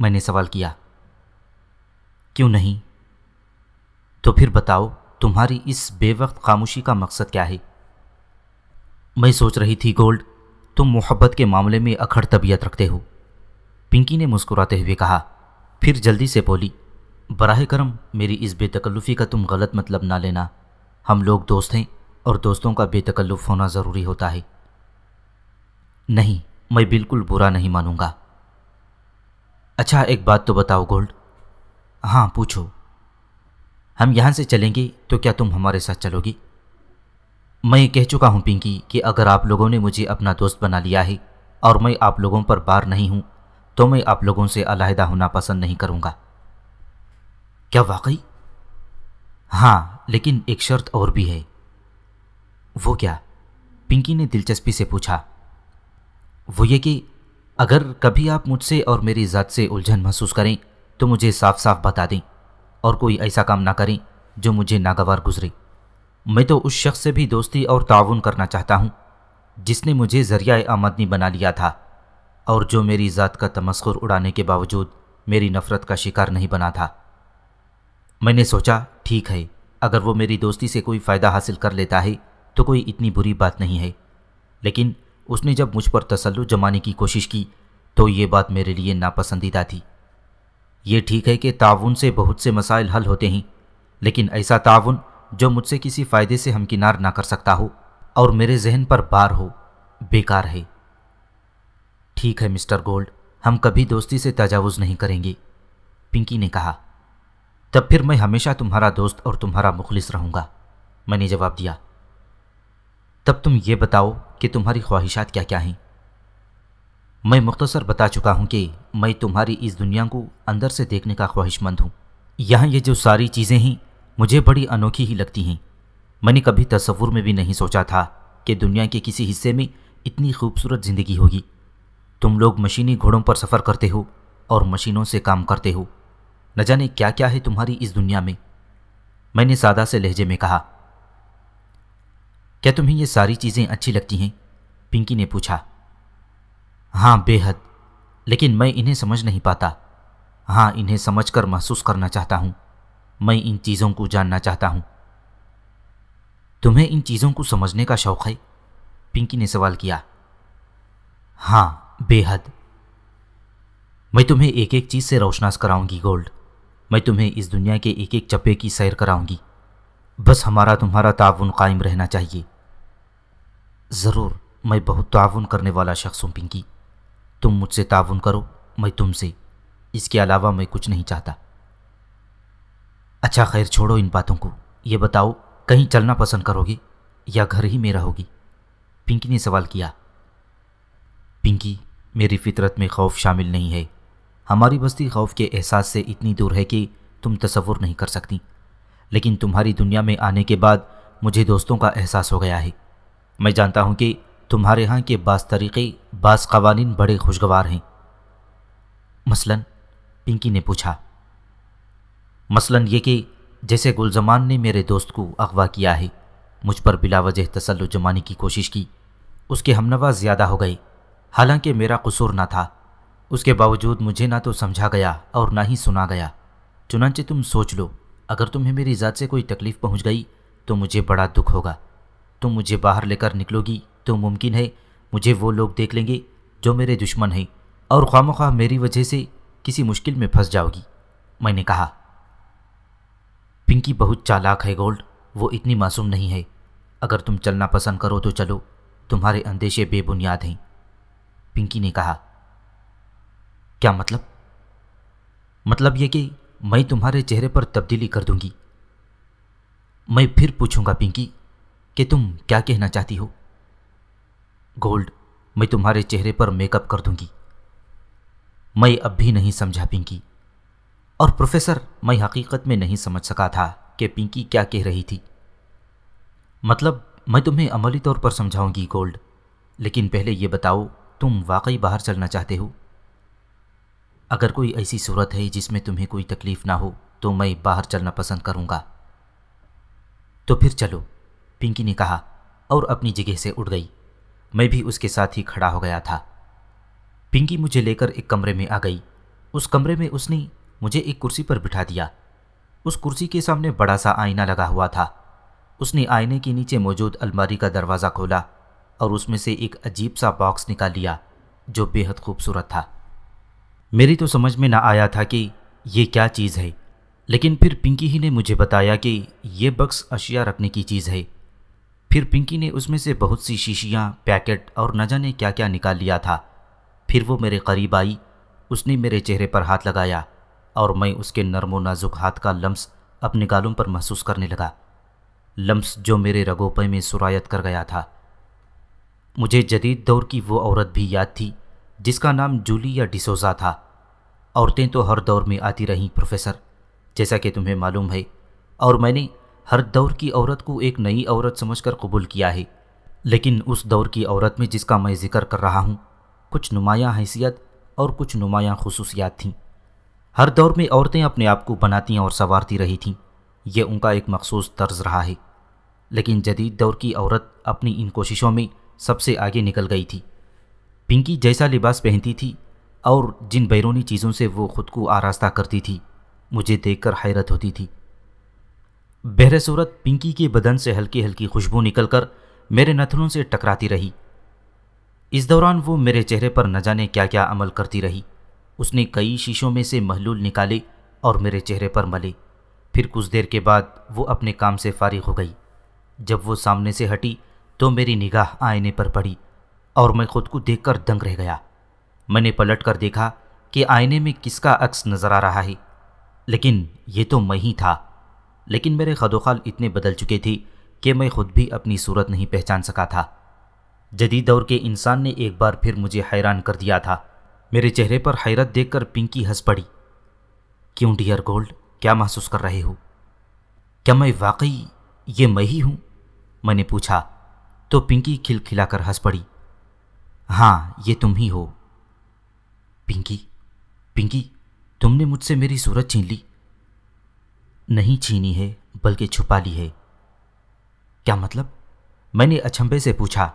मैंने सवाल किया क्यों नहीं तो फिर बताओ तुम्हारी इस बेवक्त खामोशी का मकसद क्या है मैं सोच रही थी गोल्ड तुम मोहब्बत के मामले में अखड़ तबीयत रखते हो पिंकी ने मुस्कुराते हुए कहा फिर जल्दी से बोली बराह करम मेरी इस बेतकल्लुफ़ी का तुम गलत मतलब ना लेना हम लोग दोस्त हैं और दोस्तों का बेतकल्लुफ़ होना ज़रूरी होता है नहीं मैं बिल्कुल बुरा नहीं मानूंगा अच्छा एक बात तो बताओ गोल्ड हाँ पूछो हम यहाँ से चलेंगे तो क्या तुम हमारे साथ चलोगी मैं कह चुका हूँ पिंकी कि अगर आप लोगों ने मुझे अपना दोस्त बना लिया है और मैं आप लोगों पर बार नहीं हूँ तो मैं आप लोगों से अलहदा होना पसंद नहीं करूँगा क्या वाकई हाँ लेकिन एक शर्त और भी है वो क्या पिंकी ने दिलचस्पी से पूछा वो ये कि अगर कभी आप मुझसे और मेरी ज़ात से उलझन महसूस करें तो मुझे साफ साफ बता दें और कोई ऐसा काम ना करें जो मुझे नागवार गुजरे मैं तो उस शख्स से भी दोस्ती और ताउन करना चाहता हूँ जिसने मुझे ज़रिया आमदनी बना लिया था और जो मेरी ज़ात का तमस्कुर उड़ाने के बावजूद मेरी नफ़रत का शिकार नहीं बना था मैंने सोचा ठीक है अगर वो मेरी दोस्ती से कोई फ़ायदा हासिल कर लेता है तो कोई इतनी बुरी बात नहीं है लेकिन उसने जब मुझ पर तसल्लु जमाने की कोशिश की तो ये बात मेरे लिए नापसंदीदा थी ये ठीक है कि ताउन से बहुत से मसाइल हल होते हैं लेकिन ऐसा ताउन जो मुझसे किसी फ़ायदे से हमकिनार ना कर सकता हो और मेरे जहन पर बार हो बेकार है ठीक है मिस्टर गोल्ड हम कभी दोस्ती से तजावुज़ नहीं करेंगे पिंकी ने कहा तब फिर मैं हमेशा तुम्हारा दोस्त और तुम्हारा मुखलिस रहूँगा मैंने जवाब दिया तब तुम ये बताओ कि तुम्हारी ख्वाहिशात क्या क्या हैं मैं मुख्तसर बता चुका हूँ कि मैं तुम्हारी इस दुनिया को अंदर से देखने का ख्वाहिशमंद हूँ यहाँ ये जो सारी चीज़ें हैं मुझे बड़ी अनोखी ही लगती हैं मैंने कभी तस्वुर में भी नहीं सोचा था कि दुनिया के किसी हिस्से में इतनी खूबसूरत ज़िंदगी होगी तुम लोग मशीनी घोड़ों पर सफ़र करते हो और मशीनों से काम करते हो न जाने क्या क्या है तुम्हारी इस दुनिया में मैंने सादा से लहजे में कहा क्या तुम्हें ये सारी चीज़ें अच्छी लगती हैं पिंकी ने पूछा हाँ बेहद लेकिन मैं इन्हें समझ नहीं पाता हाँ इन्हें समझकर महसूस करना चाहता हूँ मैं इन चीज़ों को जानना चाहता हूँ तुम्हें इन चीज़ों को समझने का शौक़ है पिंकी ने सवाल किया हाँ बेहद मैं तुम्हें एक एक चीज़ से रोशनास कराऊंगी गोल्ड मैं तुम्हें इस दुनिया के एक एक चप्पे की सैर कराऊंगी बस हमारा तुम्हारा ताउन कायम रहना चाहिए ज़रूर मैं बहुत ताउन करने वाला शख्स हूं पिंकी तुम मुझसे ताउन करो मैं तुमसे इसके अलावा मैं कुछ नहीं चाहता अच्छा खैर छोड़ो इन बातों को ये बताओ कहीं चलना पसंद करोगी या घर ही में रहोगी पिंकी ने सवाल किया पिंकी मेरी फितरत में खौफ शामिल नहीं है हमारी बस्ती खौफ के एहसास से इतनी दूर है कि तुम तस्वुर नहीं कर सकती लेकिन तुम्हारी दुनिया में आने के बाद मुझे दोस्तों का एहसास हो गया है मैं जानता हूँ कि तुम्हारे यहाँ के बास तरीक़े बास कवानीन बड़े खुशगवार हैं मसलन पिंकी ने पूछा मसलन ये कि जैसे गुलजमान ने मेरे दोस्त को अगवा किया है मुझ पर बिलावजह तसल्लु जमाने की कोशिश की उसके हमनवा ज़्यादा हो गए हालांकि मेरा कसूर ना था उसके बावजूद मुझे ना तो समझा गया और ना ही सुना गया चुनाचे तुम सोच लो अगर तुम्हें मेरी ज़ात से कोई तकलीफ़ पहुंच गई तो मुझे बड़ा दुख होगा तुम मुझे बाहर लेकर निकलोगी तो मुमकिन है मुझे वो लोग देख लेंगे जो मेरे दुश्मन हैं और ख्वाम मेरी वजह से किसी मुश्किल में फंस जाओगी मैंने कहा पिंकी बहुत चालाक है गोल्ड वो इतनी मासूम नहीं है अगर तुम चलना पसंद करो तो चलो तुम्हारे अंदेशे बेबुनियाद हैं पिंकी ने कहा क्या मतलब मतलब ये कि मैं तुम्हारे चेहरे पर तब्दीली कर दूंगी मैं फिर पूछूंगा पिंकी कि तुम क्या कहना चाहती हो गोल्ड मैं तुम्हारे चेहरे पर मेकअप कर दूंगी मैं अब भी नहीं समझा पिंकी और प्रोफेसर मैं हकीकत में नहीं समझ सका था कि पिंकी क्या कह रही थी मतलब मैं तुम्हें अमली तौर पर समझाऊंगी गोल्ड लेकिन पहले ये बताओ तुम वाकई बाहर चलना चाहते हो अगर कोई ऐसी सूरत है जिसमें तुम्हें कोई तकलीफ़ ना हो तो मैं बाहर चलना पसंद करूंगा तो फिर चलो पिंकी ने कहा और अपनी जगह से उठ गई मैं भी उसके साथ ही खड़ा हो गया था पिंकी मुझे लेकर एक कमरे में आ गई उस कमरे में उसने मुझे एक कुर्सी पर बिठा दिया उस कुर्सी के सामने बड़ा सा आईना लगा हुआ था उसने आईने के नीचे मौजूद अलमारी का दरवाज़ा खोला और उसमें से एक अजीब सा बॉक्स निकाल लिया जो बेहद खूबसूरत था मेरी तो समझ में ना आया था कि ये क्या चीज़ है लेकिन फिर पिंकी ही ने मुझे बताया कि ये बक्स अशिया रखने की चीज़ है फिर पिंकी ने उसमें से बहुत सी शीशियाँ पैकेट और न जाने क्या क्या निकाल लिया था फिर वो मेरे करीब आई उसने मेरे चेहरे पर हाथ लगाया और मैं उसके नरमो नाजुक हाथ का लम्स अपने गालों पर महसूस करने लगा लम्स जो मेरे रगोपे में सुरायत कर गया था मुझे जदीद दौर की वो औरत भी याद थी जिसका नाम जूली या डिसोजा था औरतें तो हर दौर में आती रहीं प्रोफेसर जैसा कि तुम्हें मालूम है और मैंने हर दौर की औरत को एक नई औरत समझकर कबूल किया है लेकिन उस दौर की औरत में जिसका मैं जिक्र कर रहा हूँ कुछ नुमायाँ हैसियत और कुछ नुमायाँ खसूसियात थीं हर दौर में औरतें अपने आप को बनाती और संवारती रही थीं यह उनका एक मखसूस तर्ज रहा है लेकिन जदीद दौर की औरत अपनी इन कोशिशों में सबसे आगे निकल गई थी पिंकी जैसा लिबास पहनती थी और जिन बैरूनी चीज़ों से वो खुद को आरास्ता करती थी मुझे देखकर हैरत होती थी सूरत पिंकी के बदन से हल्की हल्की खुशबू निकलकर मेरे नथनों से टकराती रही इस दौरान वो मेरे चेहरे पर न जाने क्या क्या अमल करती रही उसने कई शीशों में से महलूल निकाले और मेरे चेहरे पर मले फिर कुछ देर के बाद वो अपने काम से फारिग हो गई जब वो सामने से हटी तो मेरी निगाह आईने पर पड़ी और मैं खुद को देखकर दंग रह गया मैंने पलट कर देखा कि आईने में किसका अक्स नज़र आ रहा है लेकिन ये तो मैं ही था लेकिन मेरे खदोखाल इतने बदल चुके थे कि मैं खुद भी अपनी सूरत नहीं पहचान सका था जदीद दौर के इंसान ने एक बार फिर मुझे हैरान कर दिया था मेरे चेहरे पर हैरत देखकर पिंकी हंस पड़ी क्यों डियर गोल्ड क्या महसूस कर रहे हो क्या मैं वाकई ये मैं ही हूं मैंने पूछा तो पिंकी खिलखिलाकर हंस पड़ी हां ये तुम ही हो पिंकी पिंकी तुमने मुझसे मेरी सूरत छीन ली नहीं छीनी है बल्कि छुपा ली है क्या मतलब मैंने अचंभे से पूछा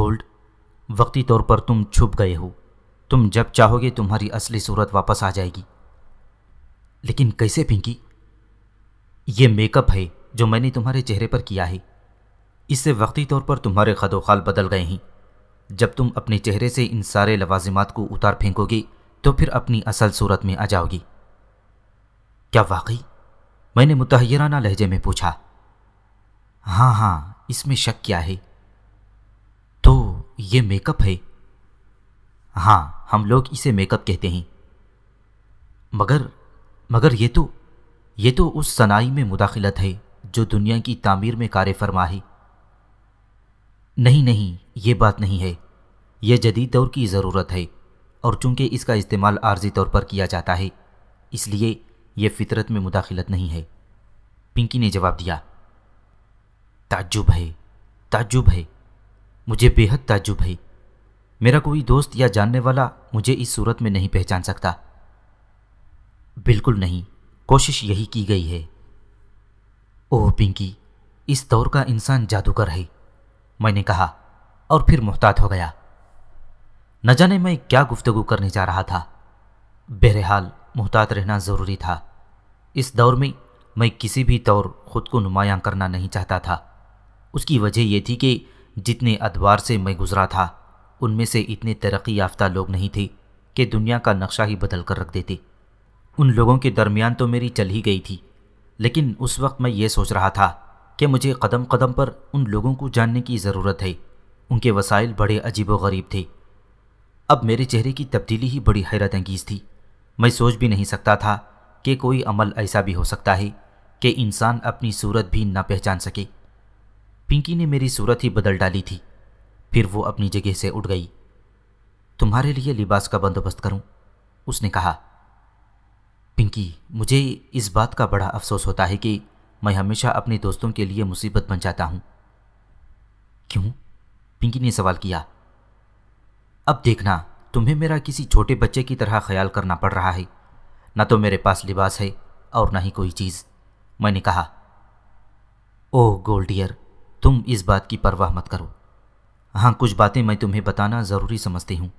गोल्ड वक्ती तौर पर तुम छुप गए हो तुम जब चाहोगे तुम्हारी असली सूरत वापस आ जाएगी लेकिन कैसे पिंकी ये मेकअप है जो मैंने तुम्हारे चेहरे पर किया है इससे वक्ती तौर पर तुम्हारे खदोखाल बदल गए हैं जब तुम अपने चेहरे से इन सारे लवाजिमात को उतार फेंकोगे तो फिर अपनी असल सूरत में आ जाओगी क्या वाकई मैंने मुतहराना लहजे में पूछा हाँ हाँ इसमें शक क्या है तो ये मेकअप है हाँ हम लोग इसे मेकअप कहते हैं मगर मगर ये तो ये तो उस सनाई में मुदाखलत है जो दुनिया की तामीर में कार फरमा है नहीं नहीं ये बात नहीं है यह जदीद दौर की ज़रूरत है और चूंकि इसका इस्तेमाल आर्जी तौर पर किया जाता है इसलिए यह फितरत में मुदाखलत नहीं है पिंकी ने जवाब दिया ताज्जुब है ताज्जुब है मुझे बेहद ताज्जुब है मेरा कोई दोस्त या जानने वाला मुझे इस सूरत में नहीं पहचान सकता बिल्कुल नहीं कोशिश यही की गई है ओह पिंकी इस दौर का इंसान जादूगर है मैंने कहा और फिर मुहतात हो गया न जाने मैं क्या गुफ्तगु करने जा रहा था बहरहाल मुहतात रहना ज़रूरी था इस दौर में मैं किसी भी तौर खुद को नुमायां करना नहीं चाहता था उसकी वजह यह थी कि जितने अदवार से मैं गुजरा था उनमें से इतने तरक्की याफ्ता लोग नहीं थे कि दुनिया का नक्शा ही बदल कर रख देते उन लोगों के दरमियान तो मेरी चल ही गई थी लेकिन उस वक्त मैं ये सोच रहा था कि मुझे कदम कदम पर उन लोगों को जानने की ज़रूरत है उनके वसाइल बड़े अजीब व गरीब थे अब मेरे चेहरे की तब्दीली ही बड़ी हैरत अंगीज़ थी मैं सोच भी नहीं सकता था कि कोई अमल ऐसा भी हो सकता है कि इंसान अपनी सूरत भी ना पहचान सके पिंकी ने मेरी सूरत ही बदल डाली थी फिर वो अपनी जगह से उठ गई तुम्हारे लिए लिबास का बंदोबस्त करूं उसने कहा पिंकी मुझे इस बात का बड़ा अफसोस होता है कि मैं हमेशा अपने दोस्तों के लिए मुसीबत बन जाता हूं क्यों पिंकी ने सवाल किया अब देखना तुम्हें मेरा किसी छोटे बच्चे की तरह ख्याल करना पड़ रहा है ना तो मेरे पास लिबास है और ना ही कोई चीज़ मैंने कहा ओह गोल्डियर तुम इस बात की परवाह मत करो हाँ कुछ बातें मैं तुम्हें बताना ज़रूरी समझती हूँ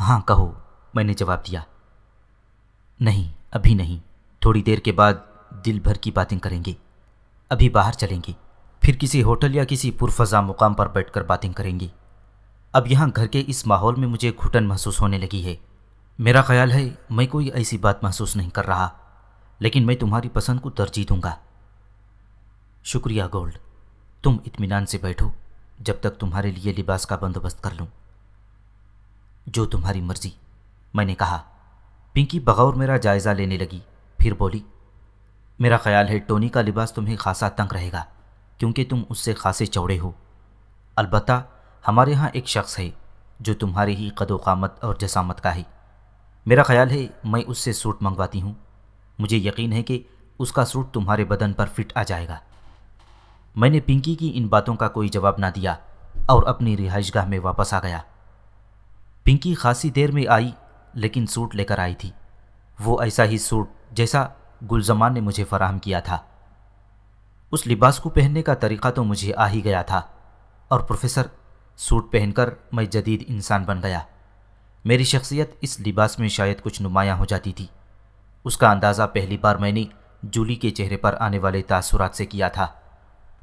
हाँ कहो मैंने जवाब दिया नहीं अभी नहीं थोड़ी देर के बाद दिल भर की बातें करेंगे अभी बाहर चलेंगे फिर किसी होटल या किसी पुरफजा मुकाम पर बैठकर बातें करेंगे अब यहाँ घर के इस माहौल में मुझे घुटन महसूस होने लगी है मेरा ख्याल है मैं कोई ऐसी बात महसूस नहीं कर रहा लेकिन मैं तुम्हारी पसंद को तरजीह दूंगा शुक्रिया गोल्ड तुम इत्मीनान से बैठो जब तक तुम्हारे लिए लिबास का बंदोबस्त कर लूँ जो तुम्हारी मर्जी मैंने कहा पिंकी बगौर मेरा जायज़ा लेने लगी फिर बोली मेरा ख्याल है टोनी का लिबास तुम्हें खासा तंग रहेगा क्योंकि तुम उससे खासे चौड़े हो अलबत्त हमारे यहाँ एक शख्स है जो तुम्हारे ही कदोकामत और जसामत का है मेरा ख्याल है मैं उससे सूट मंगवाती हूँ मुझे यकीन है कि उसका सूट तुम्हारे बदन पर फिट आ जाएगा मैंने पिंकी की इन बातों का कोई जवाब ना दिया और अपनी रिहाइशगाह में वापस आ गया पिंकी खासी देर में आई लेकिन सूट लेकर आई थी वो ऐसा ही सूट जैसा गुलजमान ने मुझे फराहम किया था उस लिबास को पहनने का तरीका तो मुझे आ ही गया था और प्रोफेसर सूट पहनकर मैं जदीद इंसान बन गया मेरी शख्सियत इस लिबास में शायद कुछ नुमायाँ हो जाती थी उसका अंदाज़ा पहली बार मैंने जूली के चेहरे पर आने वाले तासुरात से किया था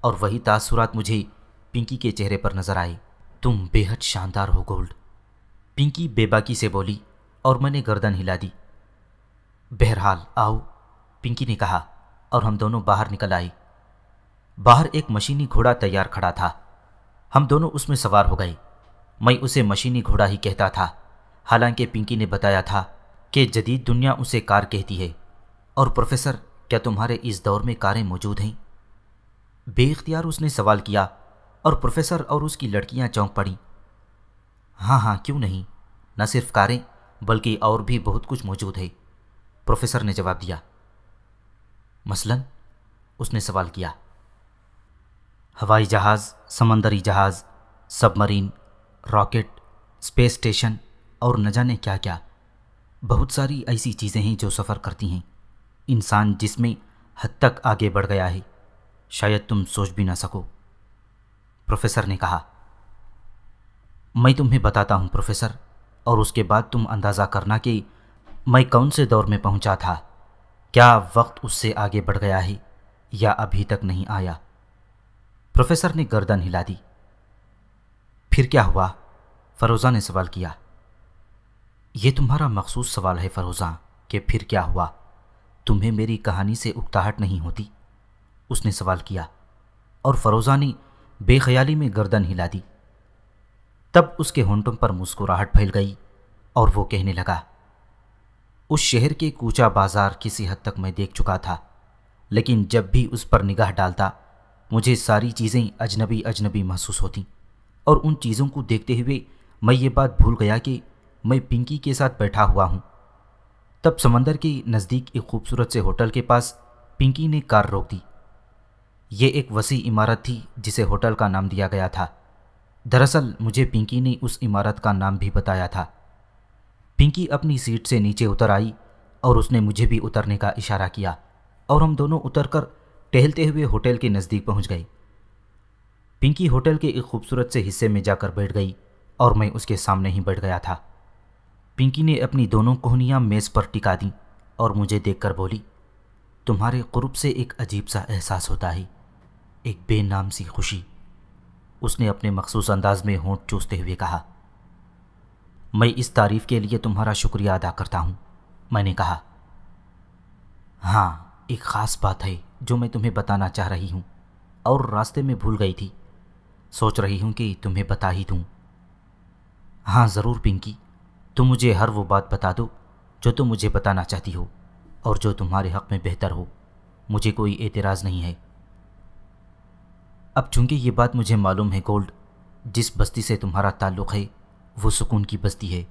और वही तासुरात मुझे पिंकी के चेहरे पर नजर आई तुम बेहद शानदार हो गोल्ड पिंकी बेबाकी से बोली और मैंने गर्दन हिला दी बहरहाल आओ पिंकी ने कहा और हम दोनों बाहर निकल आए बाहर एक मशीनी घोड़ा तैयार खड़ा था हम दोनों उसमें सवार हो गए मैं उसे मशीनी घोड़ा ही कहता था हालांकि पिंकी ने बताया था कि जदीद दुनिया उसे कार कहती है और प्रोफेसर क्या तुम्हारे इस दौर में कारें मौजूद हैं बेख्तियार उसने सवाल किया और प्रोफेसर और उसकी लड़कियां चौंक पड़ी हाँ हाँ क्यों नहीं न सिर्फ कारें बल्कि और भी बहुत कुछ मौजूद है प्रोफेसर ने जवाब दिया मसलन उसने सवाल किया हवाई जहाज़ समंदरी जहाज़ सबमरीन रॉकेट स्पेस स्टेशन और न जाने क्या क्या बहुत सारी ऐसी चीज़ें हैं जो सफ़र करती हैं इंसान जिसमें हद तक आगे बढ़ गया है शायद तुम सोच भी ना सको प्रोफेसर ने कहा मैं तुम्हें बताता हूँ प्रोफेसर और उसके बाद तुम अंदाज़ा करना कि मैं कौन से दौर में पहुंचा था क्या वक्त उससे आगे बढ़ गया है या अभी तक नहीं आया प्रोफेसर ने गर्दन हिला दी फिर क्या हुआ फरोज़ा ने सवाल किया यह तुम्हारा मखसूस सवाल है फरोज़ा कि फिर क्या हुआ तुम्हें मेरी कहानी से उकताहट नहीं होती उसने सवाल किया और फरोज़ा ने बेख्याली में गर्दन हिला दी तब उसके होंटों पर मुस्कुराहट फैल गई और वो कहने लगा उस शहर के कूचा बाजार किसी हद तक मैं देख चुका था लेकिन जब भी उस पर निगाह डालता मुझे सारी चीज़ें अजनबी अजनबी महसूस होती और उन चीज़ों को देखते हुए मैं ये बात भूल गया कि मैं पिंकी के साथ बैठा हुआ हूँ तब समंदर के नज़दीक एक खूबसूरत से होटल के पास पिंकी ने कार रोक दी ये एक वसी इमारत थी जिसे होटल का नाम दिया गया था दरअसल मुझे पिंकी ने उस इमारत का नाम भी बताया था पिंकी अपनी सीट से नीचे उतर आई और उसने मुझे भी उतरने का इशारा किया और हम दोनों उतरकर टहलते हुए होटल के नज़दीक पहुंच गए पिंकी होटल के एक खूबसूरत से हिस्से में जाकर बैठ गई और मैं उसके सामने ही बैठ गया था पिंकी ने अपनी दोनों कोहनियाँ मेज़ पर टिका दी और मुझे देखकर बोली तुम्हारे क़ुरब से एक अजीब सा एहसास होता है एक बेनाम सी खुशी उसने अपने मखसूस अंदाज में होंठ चूसते हुए कहा मैं इस तारीफ़ के लिए तुम्हारा शुक्रिया अदा करता हूँ मैंने कहा हाँ एक ख़ास बात है जो मैं तुम्हें बताना चाह रही हूँ और रास्ते में भूल गई थी सोच रही हूँ कि तुम्हें बता ही दूँ हाँ ज़रूर पिंकी तुम मुझे हर वो बात बता दो जो तुम मुझे बताना चाहती हो और जो तुम्हारे हक़ में बेहतर हो मुझे कोई एतराज़ नहीं है अब चूंकि ये बात मुझे मालूम है गोल्ड जिस बस्ती से तुम्हारा ताल्लुक़ है वो सुकून की बस्ती है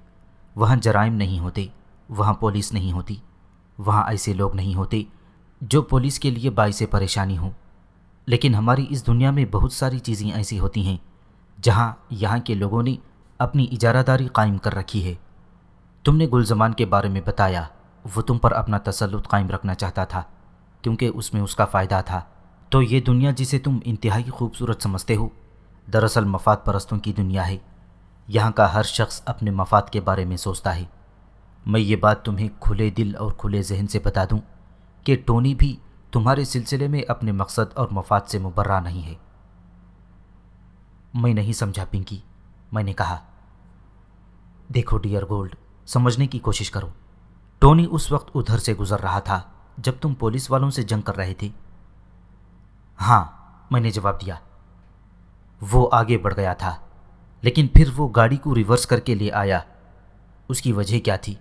वहाँ जराइम नहीं होते वहाँ पुलिस नहीं होती वहाँ ऐसे लोग नहीं होते जो पुलिस के लिए बाई परेशानी हो लेकिन हमारी इस दुनिया में बहुत सारी चीज़ें ऐसी होती हैं जहाँ यहाँ के लोगों ने अपनी इजारादारी कायम कर रखी है तुमने गुलजमान के बारे में बताया वो तुम पर अपना तसलुत कायम रखना चाहता था क्योंकि उसमें उसका फ़ायदा था तो ये दुनिया जिसे तुम इंतहाई खूबसूरत समझते हो दरअसल मफाद परस्तों की दुनिया है यहाँ का हर शख्स अपने मफाद के बारे में सोचता है मैं ये बात तुम्हें खुले दिल और खुले जहन से बता दूँ कि टोनी भी तुम्हारे सिलसिले में अपने मकसद और मफाद से मुबर्रा नहीं है मैं नहीं समझा पिंकी मैंने कहा देखो डियर गोल्ड समझने की कोशिश करो टोनी उस वक्त उधर से गुजर रहा था जब तुम पुलिस वालों से जंग कर रहे थे हाँ मैंने जवाब दिया वो आगे बढ़ गया था लेकिन फिर वो गाड़ी को रिवर्स करके ले आया उसकी वजह क्या थी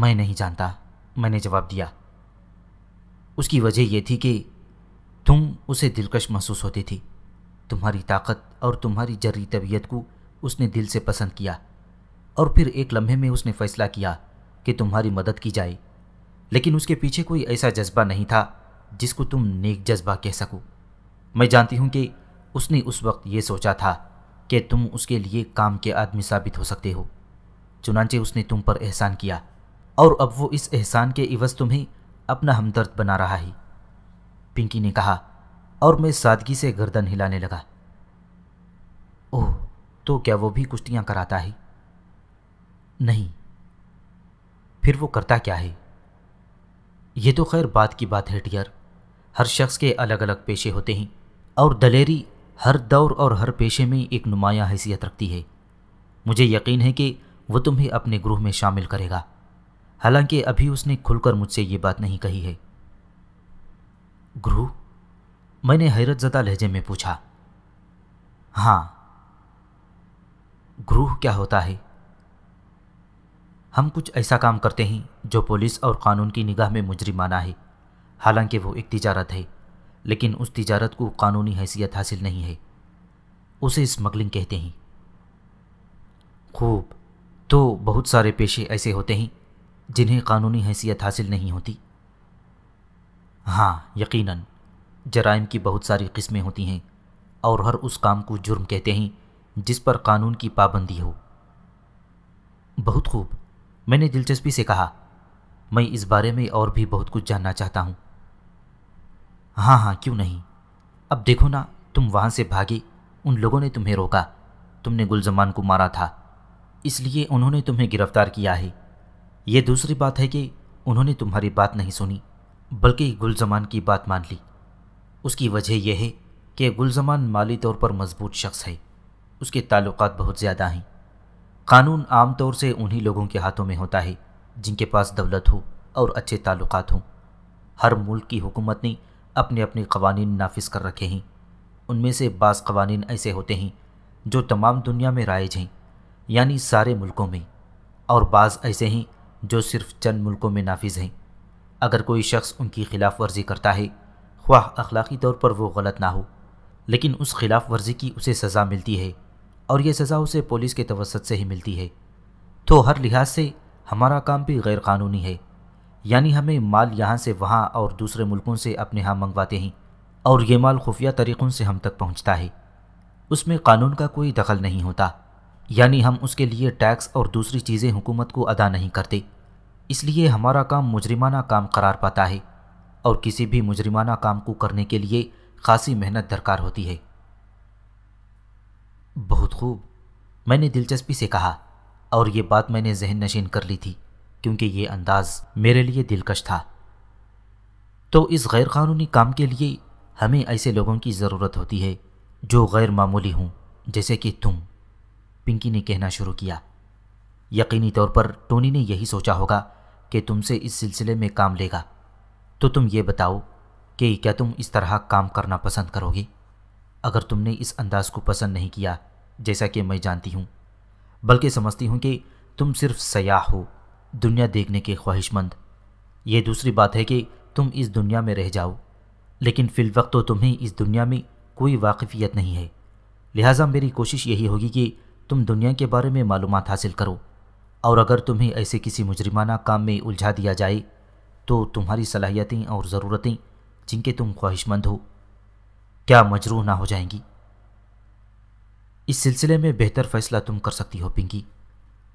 मैं नहीं जानता मैंने जवाब दिया उसकी वजह यह थी कि तुम उसे दिलकश महसूस होती थी तुम्हारी ताकत और तुम्हारी जर्री तबीयत को उसने दिल से पसंद किया और फिर एक लम्हे में उसने फैसला किया कि तुम्हारी मदद की जाए लेकिन उसके पीछे कोई ऐसा जज्बा नहीं था जिसको तुम नेक जज्बा कह सको मैं जानती हूँ कि उसने उस वक्त ये सोचा था कि तुम उसके लिए काम के आदमी साबित हो सकते हो चुनाचे उसने तुम पर एहसान किया और अब वो इस एहसान के इवज तुम्हें अपना हमदर्द बना रहा है पिंकी ने कहा और मैं सादगी से गर्दन हिलाने लगा ओह तो क्या वो भी कुश्तियाँ कराता है नहीं फिर वो करता क्या है ये तो खैर बात की बात है टियर हर शख्स के अलग अलग पेशे होते हैं और दलेरी हर दौर और हर पेशे में एक नुमायाँ हैसियत रखती है मुझे यकीन है कि वो तुम्हें अपने ग्रुह में शामिल करेगा हालांकि अभी उसने खुलकर मुझसे ये बात नहीं कही है ग्रुह मैंने हैरतजदा लहजे में पूछा हाँ ग्रूह क्या होता है हम कुछ ऐसा काम करते हैं जो पुलिस और कानून की निगाह में मुजरिमाना है हालांकि वो एक तिजारत है लेकिन उस तिजारत को कानूनी हैसियत हासिल नहीं है उसे स्मगलिंग कहते हैं खूब तो बहुत सारे पेशे ऐसे होते हैं जिन्हें कानूनी हैसियत हासिल नहीं होती हाँ यकीनन जराइम की बहुत सारी किस्में होती हैं और हर उस काम को जुर्म कहते हैं जिस पर कानून की पाबंदी हो बहुत खूब मैंने दिलचस्पी से कहा मैं इस बारे में और भी बहुत कुछ जानना चाहता हूँ हाँ हाँ क्यों नहीं अब देखो ना तुम वहाँ से भागे उन लोगों ने तुम्हें रोका तुमने गुलजमान को मारा था इसलिए उन्होंने तुम्हें गिरफ्तार किया है यह दूसरी बात है कि उन्होंने तुम्हारी बात नहीं सुनी बल्कि गुलजमान की बात मान ली उसकी वजह यह है कि गुलजमान माली तौर पर मजबूत शख्स है उसके ताल्लुकात बहुत ज़्यादा हैं कानून आमतौर से उन्हीं लोगों के हाथों में होता है जिनके पास दौलत हो और अच्छे ताल्लुक हों हर मुल्क की हुकूमत ने अपने अपने कवानीन नाफिज कर रखे हैं उनमें से बास कवानीन ऐसे होते हैं जो तमाम दुनिया में राइज हैं यानी सारे मुल्कों में और बाज़ ऐसे हैं जो सिर्फ चंद मुल्कों में नाफिज हैं अगर कोई शख्स उनकी खिलाफ वर्जी करता है ख्वाह अखलाकी तौर पर वो गलत ना हो लेकिन उस खिलाफ वर्जी की उसे सज़ा मिलती है और ये सज़ा उसे पुलिस के तवसत से ही मिलती है तो हर लिहाज से हमारा काम भी गैर कानूनी है यानी हमें माल यहाँ से वहाँ और दूसरे मुल्कों से अपने यहाँ मंगवाते हैं और ये माल खुफिया तरीक़ों से हम तक पहुँचता है उसमें कानून का कोई दखल नहीं होता यानी हम उसके लिए टैक्स और दूसरी चीज़ें हुकूमत को अदा नहीं करते इसलिए हमारा काम मुजरिमाना काम करार पाता है और किसी भी मुजरिमाना काम को करने के लिए खासी मेहनत दरकार होती है बहुत खूब मैंने दिलचस्पी से कहा और ये बात मैंने जहन नशीन कर ली थी क्योंकि ये अंदाज मेरे लिए दिलकश था तो इस गैरकानूनी काम के लिए हमें ऐसे लोगों की ज़रूरत होती है जो गैर मामूली हों जैसे कि तुम पिंकी ने कहना शुरू किया यकीनी तौर पर टोनी ने यही सोचा होगा कि तुमसे इस सिलसिले में काम लेगा तो तुम ये बताओ कि क्या तुम इस तरह काम करना पसंद करोगी अगर तुमने इस अंदाज को पसंद नहीं किया जैसा कि मैं जानती हूँ बल्कि समझती हूँ कि तुम सिर्फ सयाह हो दुनिया देखने के ख्वाहिशमंद ये दूसरी बात है कि तुम इस दुनिया में रह जाओ लेकिन फ़िलवक्त तो तुम्हें इस दुनिया में कोई वाकफियत नहीं है लिहाजा मेरी कोशिश यही होगी कि तुम दुनिया के बारे में मालूम हासिल करो और अगर तुम्हें ऐसे किसी मुजरिमाना काम में उलझा दिया जाए तो तुम्हारी सलाहियतें और ज़रूरतें जिनके तुम ख्वाहिशमंद हो क्या मजरूह ना हो जाएंगी इस सिलसिले में बेहतर फैसला तुम कर सकती हो पिंकी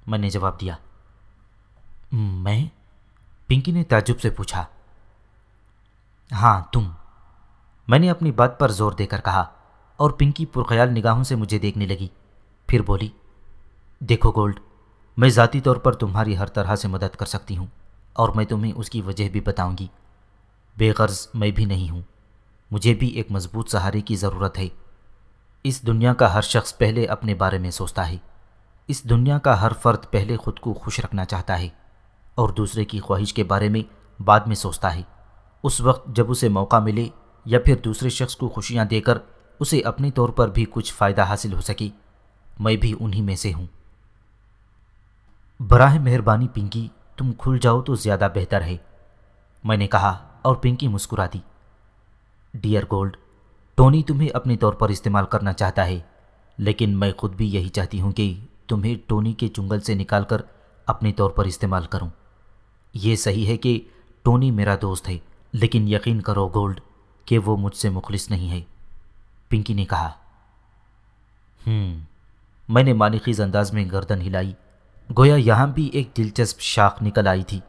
मैंने जवाब दिया मैं पिंकी ने ताजुब से पूछा हाँ तुम मैंने अपनी बात पर जोर देकर कहा और पिंकी पुरखयाल निगाहों से मुझे देखने लगी फिर बोली देखो गोल्ड मैं ज़ाती तौर पर तुम्हारी हर तरह से मदद कर सकती हूँ और मैं तुम्हें उसकी वजह भी बताऊँगी बेगर्ज मैं भी नहीं हूँ मुझे भी एक मजबूत सहारे की ज़रूरत है इस दुनिया का हर शख्स पहले अपने बारे में सोचता है इस दुनिया का हर फर्द पहले खुद को खुश रखना चाहता है और दूसरे की ख्वाहिश के बारे में बाद में सोचता है उस वक्त जब उसे मौका मिले या फिर दूसरे शख्स को खुशियाँ देकर उसे अपने तौर पर भी कुछ फ़ायदा हासिल हो सके मैं भी उन्हीं में से हूँ बराह मेहरबानी पिंकी तुम खुल जाओ तो ज़्यादा बेहतर है मैंने कहा और पिंकी मुस्कुरा दी डियर गोल्ड टोनी तुम्हें अपने तौर पर इस्तेमाल करना चाहता है लेकिन मैं खुद भी यही चाहती हूँ कि तुम्हें टोनी के चुंगल से निकालकर अपने तौर पर इस्तेमाल करूँ ये सही है कि टोनी मेरा दोस्त है लेकिन यकीन करो गोल्ड कि वो मुझसे मुखलिस नहीं है पिंकी ने कहा हम्म, मैंने मानिकीज अंदाज में गर्दन हिलाई गोया यहाँ भी एक दिलचस्प शाख निकल आई थी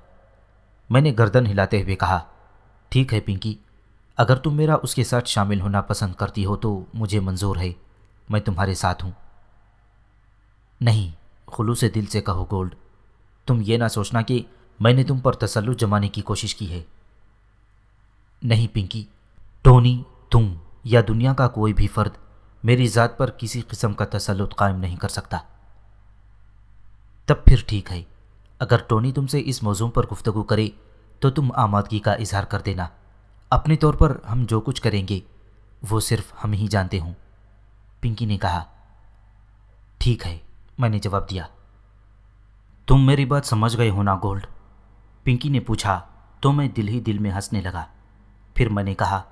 मैंने गर्दन हिलाते हुए कहा ठीक है पिंकी अगर तुम मेरा उसके साथ शामिल होना पसंद करती हो तो मुझे मंजूर है मैं तुम्हारे साथ हूँ नहीं खुलूस दिल से कहो गोल्ड तुम ये ना सोचना कि मैंने तुम पर तसल्लु जमाने की कोशिश की है नहीं पिंकी टोनी तुम या दुनिया का कोई भी फ़र्द मेरी ज़ात पर किसी किस्म का तसलुत कायम नहीं कर सकता तब फिर ठीक है अगर टोनी तुमसे इस मौजू पर गुफ्तु करे तो तुम आमादगी का इजहार कर देना अपने तौर पर हम जो कुछ करेंगे वो सिर्फ हम ही जानते हों पिंकी ने कहा ठीक है मैंने जवाब दिया तुम मेरी बात समझ गए हो ना गोल्ड पिंकी ने पूछा तो मैं दिल ही दिल में हंसने लगा फिर मैंने कहा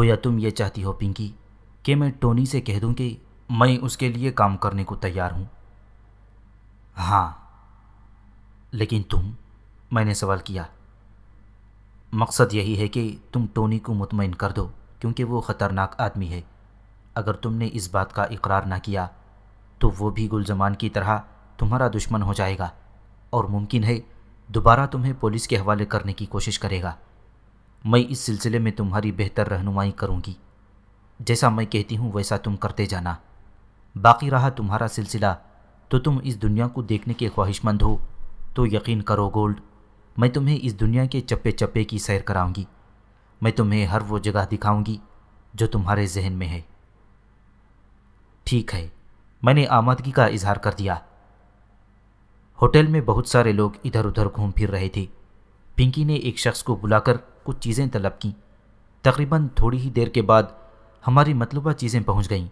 गोया तुम ये चाहती हो पिंकी कि मैं टोनी से कह दूं कि मैं उसके लिए काम करने को तैयार हूं हाँ लेकिन तुम मैंने सवाल किया मकसद यही है कि तुम टोनी को मुतमिन कर दो क्योंकि वो ख़तरनाक आदमी है अगर तुमने इस बात का इकरार ना किया तो वो भी गुलजमान की तरह तुम्हारा दुश्मन हो जाएगा और मुमकिन है दोबारा तुम्हें पुलिस के हवाले करने की कोशिश करेगा मैं इस सिलसिले में तुम्हारी बेहतर रहनुमाई करूँगी जैसा मैं कहती हूँ वैसा तुम करते जाना बाकी रहा तुम्हारा सिलसिला तो तुम इस दुनिया को देखने के ख्वाहिशमंद हो तो यकीन करो गोल्ड मैं तुम्हें इस दुनिया के चप्पे चप्पे की सैर कराऊंगी मैं तुम्हें हर वो जगह दिखाऊंगी जो तुम्हारे जहन में है ठीक है मैंने आमदगी का इजहार कर दिया होटल में बहुत सारे लोग इधर उधर घूम फिर रहे थे पिंकी ने एक शख्स को बुलाकर कुछ चीज़ें तलब की तकरीबन थोड़ी ही देर के बाद हमारी मतलूबा चीज़ें पहुंच गईं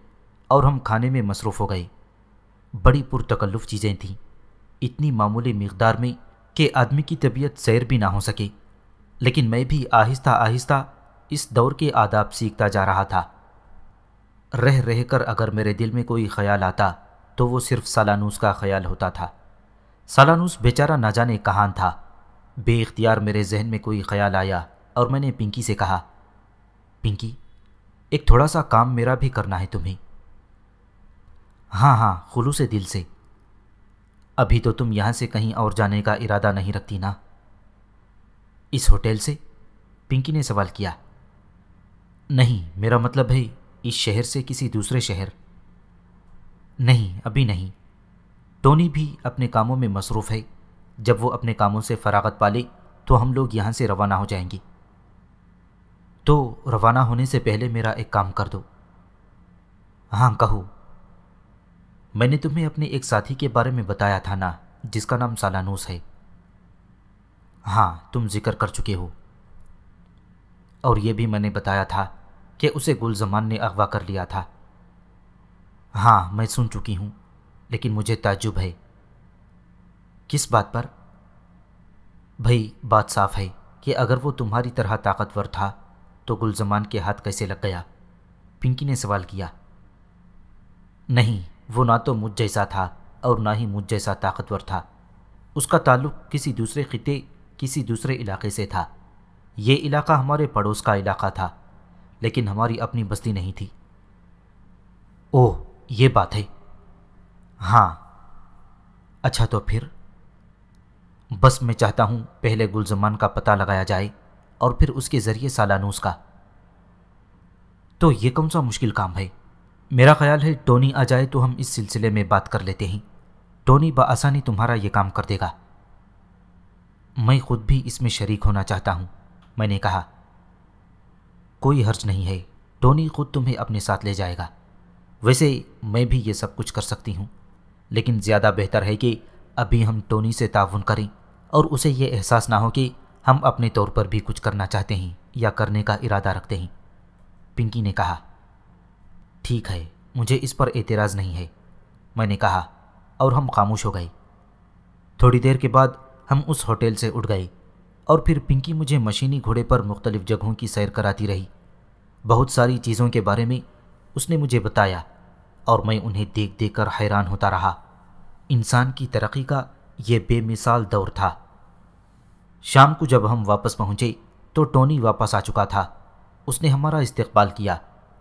और हम खाने में मसरूफ़ हो गए बड़ी पुरतकल्लुफ़ चीज़ें थीं इतनी मामूली मकदार में कि आदमी की तबीयत सैर भी ना हो सके लेकिन मैं भी आहिस्ता आहिस्ता इस दौर के आदाब सीखता जा रहा था रह रह कर अगर मेरे दिल में कोई ख्याल आता तो वो सिर्फ सालानूस का ख्याल होता था सालानूस बेचारा ना जाने कहान था बेख्तियार मेरे जहन में कोई ख्याल आया और मैंने पिंकी से कहा पिंकी एक थोड़ा सा काम मेरा भी करना है तुम्हें हाँ हाँ खुलूस दिल से अभी तो तुम यहाँ से कहीं और जाने का इरादा नहीं रखती ना इस होटल से पिंकी ने सवाल किया नहीं मेरा मतलब है इस शहर से किसी दूसरे शहर नहीं अभी नहीं टोनी भी अपने कामों में मसरूफ़ है जब वो अपने कामों से फरागत पाले तो हम लोग यहाँ से रवाना हो जाएंगे तो रवाना होने से पहले मेरा एक काम कर दो हाँ कहो मैंने तुम्हें अपने एक साथी के बारे में बताया था ना जिसका नाम सालानूस है हाँ तुम जिक्र कर चुके हो और यह भी मैंने बताया था कि उसे गुलजमान ने अगवा कर लिया था हाँ मैं सुन चुकी हूँ लेकिन मुझे ताजुब है किस बात पर भाई बात साफ है कि अगर वो तुम्हारी तरह ताकतवर था तो गुलजमान के हाथ कैसे लग गया पिंकी ने सवाल किया नहीं वो ना तो मुझ जैसा था और ना ही मुझ जैसा ताकतवर था उसका ताल्लुक किसी दूसरे खिते किसी दूसरे इलाके से था ये इलाका हमारे पड़ोस का इलाका था लेकिन हमारी अपनी बस्ती नहीं थी ओह ये बात है हाँ अच्छा तो फिर बस मैं चाहता हूँ पहले गुलजमान का पता लगाया जाए और फिर उसके ज़रिए सालानूस का तो ये कौन सा मुश्किल काम है मेरा ख्याल है टोनी आ जाए तो हम इस सिलसिले में बात कर लेते हैं टोनी बआसानी तुम्हारा ये काम कर देगा मैं खुद भी इसमें शरीक होना चाहता हूँ मैंने कहा कोई हर्ज नहीं है टोनी खुद तुम्हें अपने साथ ले जाएगा वैसे मैं भी ये सब कुछ कर सकती हूँ लेकिन ज़्यादा बेहतर है कि अभी हम टोनी से ताउन करें और उसे ये एहसास ना हो कि हम अपने तौर पर भी कुछ करना चाहते हैं या करने का इरादा रखते हैं पिंकी ने कहा ठीक है मुझे इस पर एतराज़ नहीं है मैंने कहा और हम खामोश हो गए थोड़ी देर के बाद हम उस होटल से उठ गए और फिर पिंकी मुझे मशीनी घोड़े पर मुख्तलिफ़ जगहों की सैर कराती रही बहुत सारी चीज़ों के बारे में उसने मुझे बताया और मैं उन्हें देख देख कर हैरान होता रहा इंसान की तरक्की का यह बेमिसाल दौर था शाम को जब हम वापस पहुँचे तो टोनी वापस आ चुका था उसने हमारा इस्तकबाल किया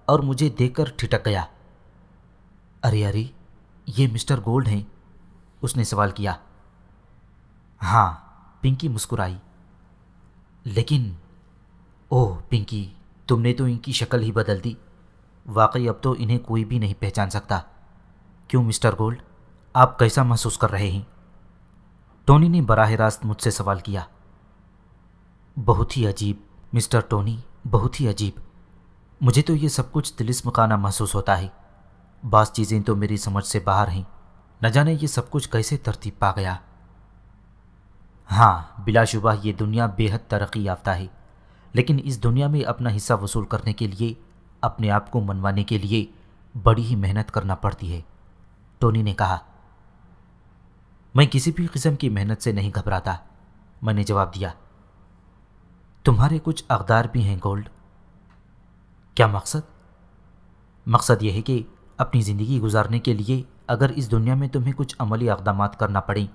और मुझे देखकर ठिटक गया अरे अरे ये मिस्टर गोल्ड हैं उसने सवाल किया हाँ पिंकी मुस्कुराई लेकिन ओह पिंकी तुमने तो इनकी शक्ल ही बदल दी वाकई अब तो इन्हें कोई भी नहीं पहचान सकता क्यों मिस्टर गोल्ड आप कैसा महसूस कर रहे हैं टोनी ने बराह रास्त मुझसे सवाल किया बहुत ही अजीब मिस्टर टोनी बहुत ही अजीब मुझे तो ये सब कुछ तिलिस्म खाना महसूस होता है बास चीज़ें तो मेरी समझ से बाहर हैं न जाने ये सब कुछ कैसे तरतीब पा गया हाँ बिलाशुबा ये दुनिया बेहद तरक्की याफ्ता है लेकिन इस दुनिया में अपना हिस्सा वसूल करने के लिए अपने आप को मनवाने के लिए बड़ी ही मेहनत करना पड़ती है टोनी ने कहा मैं किसी भी किस्म की मेहनत से नहीं घबराता मैंने जवाब दिया तुम्हारे कुछ अकदार भी हैं गोल्ड क्या मकसद मकसद यह है कि अपनी ज़िंदगी गुजारने के लिए अगर इस दुनिया में तुम्हें कुछ अमली इकदाम करना पड़ें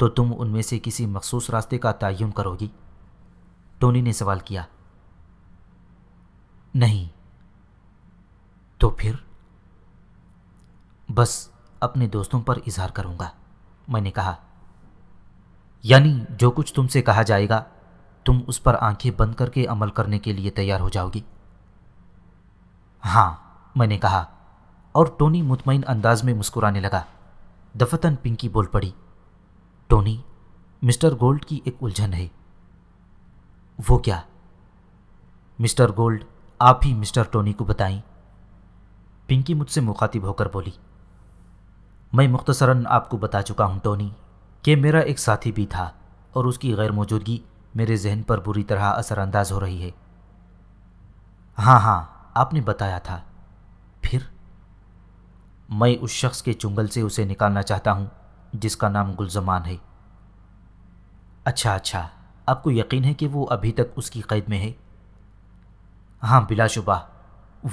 तो तुम उनमें से किसी मखसूस रास्ते का तयन करोगी टोनी ने सवाल किया नहीं तो फिर बस अपने दोस्तों पर इजहार करूँगा मैंने कहा यानी जो कुछ तुमसे कहा जाएगा तुम उस पर आंखें बंद करके अमल करने के लिए तैयार हो जाओगी हाँ मैंने कहा और टोनी मुतमिन अंदाज में मुस्कुराने लगा दफतन पिंकी बोल पड़ी टोनी मिस्टर गोल्ड की एक उलझन है वो क्या मिस्टर गोल्ड आप ही मिस्टर टोनी को बताएं पिंकी मुझसे मुखातिब होकर बोली मैं मुख्तसरन आपको बता चुका हूं टोनी कि मेरा एक साथी भी था और उसकी गैर मौजूदगी मेरे जहन पर बुरी तरह असरअंदाज हो रही है हाँ हाँ आपने बताया था फिर मैं उस शख्स के चुंगल से उसे निकालना चाहता हूँ जिसका नाम गुलजमान है अच्छा अच्छा आपको यकीन है कि वो अभी तक उसकी कैद में है हाँ बिलाशुबा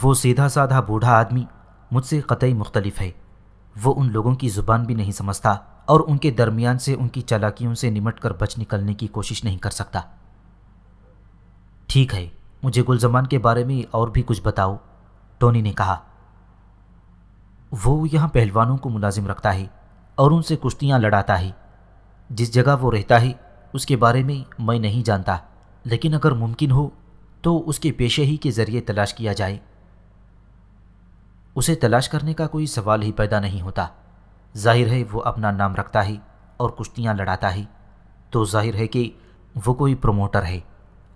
वो सीधा साधा बूढ़ा आदमी मुझसे कतई मुख्तलिफ है वो उन लोगों की ज़ुबान भी नहीं समझता और उनके दरमियान से उनकी चालाकियों से निमट कर बच निकलने की कोशिश नहीं कर सकता ठीक है मुझे गुलजमान के बारे में और भी कुछ बताओ टोनी ने कहा वो यहाँ पहलवानों को मुलाजिम रखता है और उनसे कुश्तियाँ लड़ाता है जिस जगह वो रहता है उसके बारे में मैं नहीं जानता लेकिन अगर मुमकिन हो तो उसके पेशे ही के ज़रिए तलाश किया जाए उसे तलाश करने का कोई सवाल ही पैदा नहीं होता जाहिर है वो अपना नाम रखता है और कुश्तियाँ लड़ाता है तो जाहिर है कि वो कोई प्रोमोटर है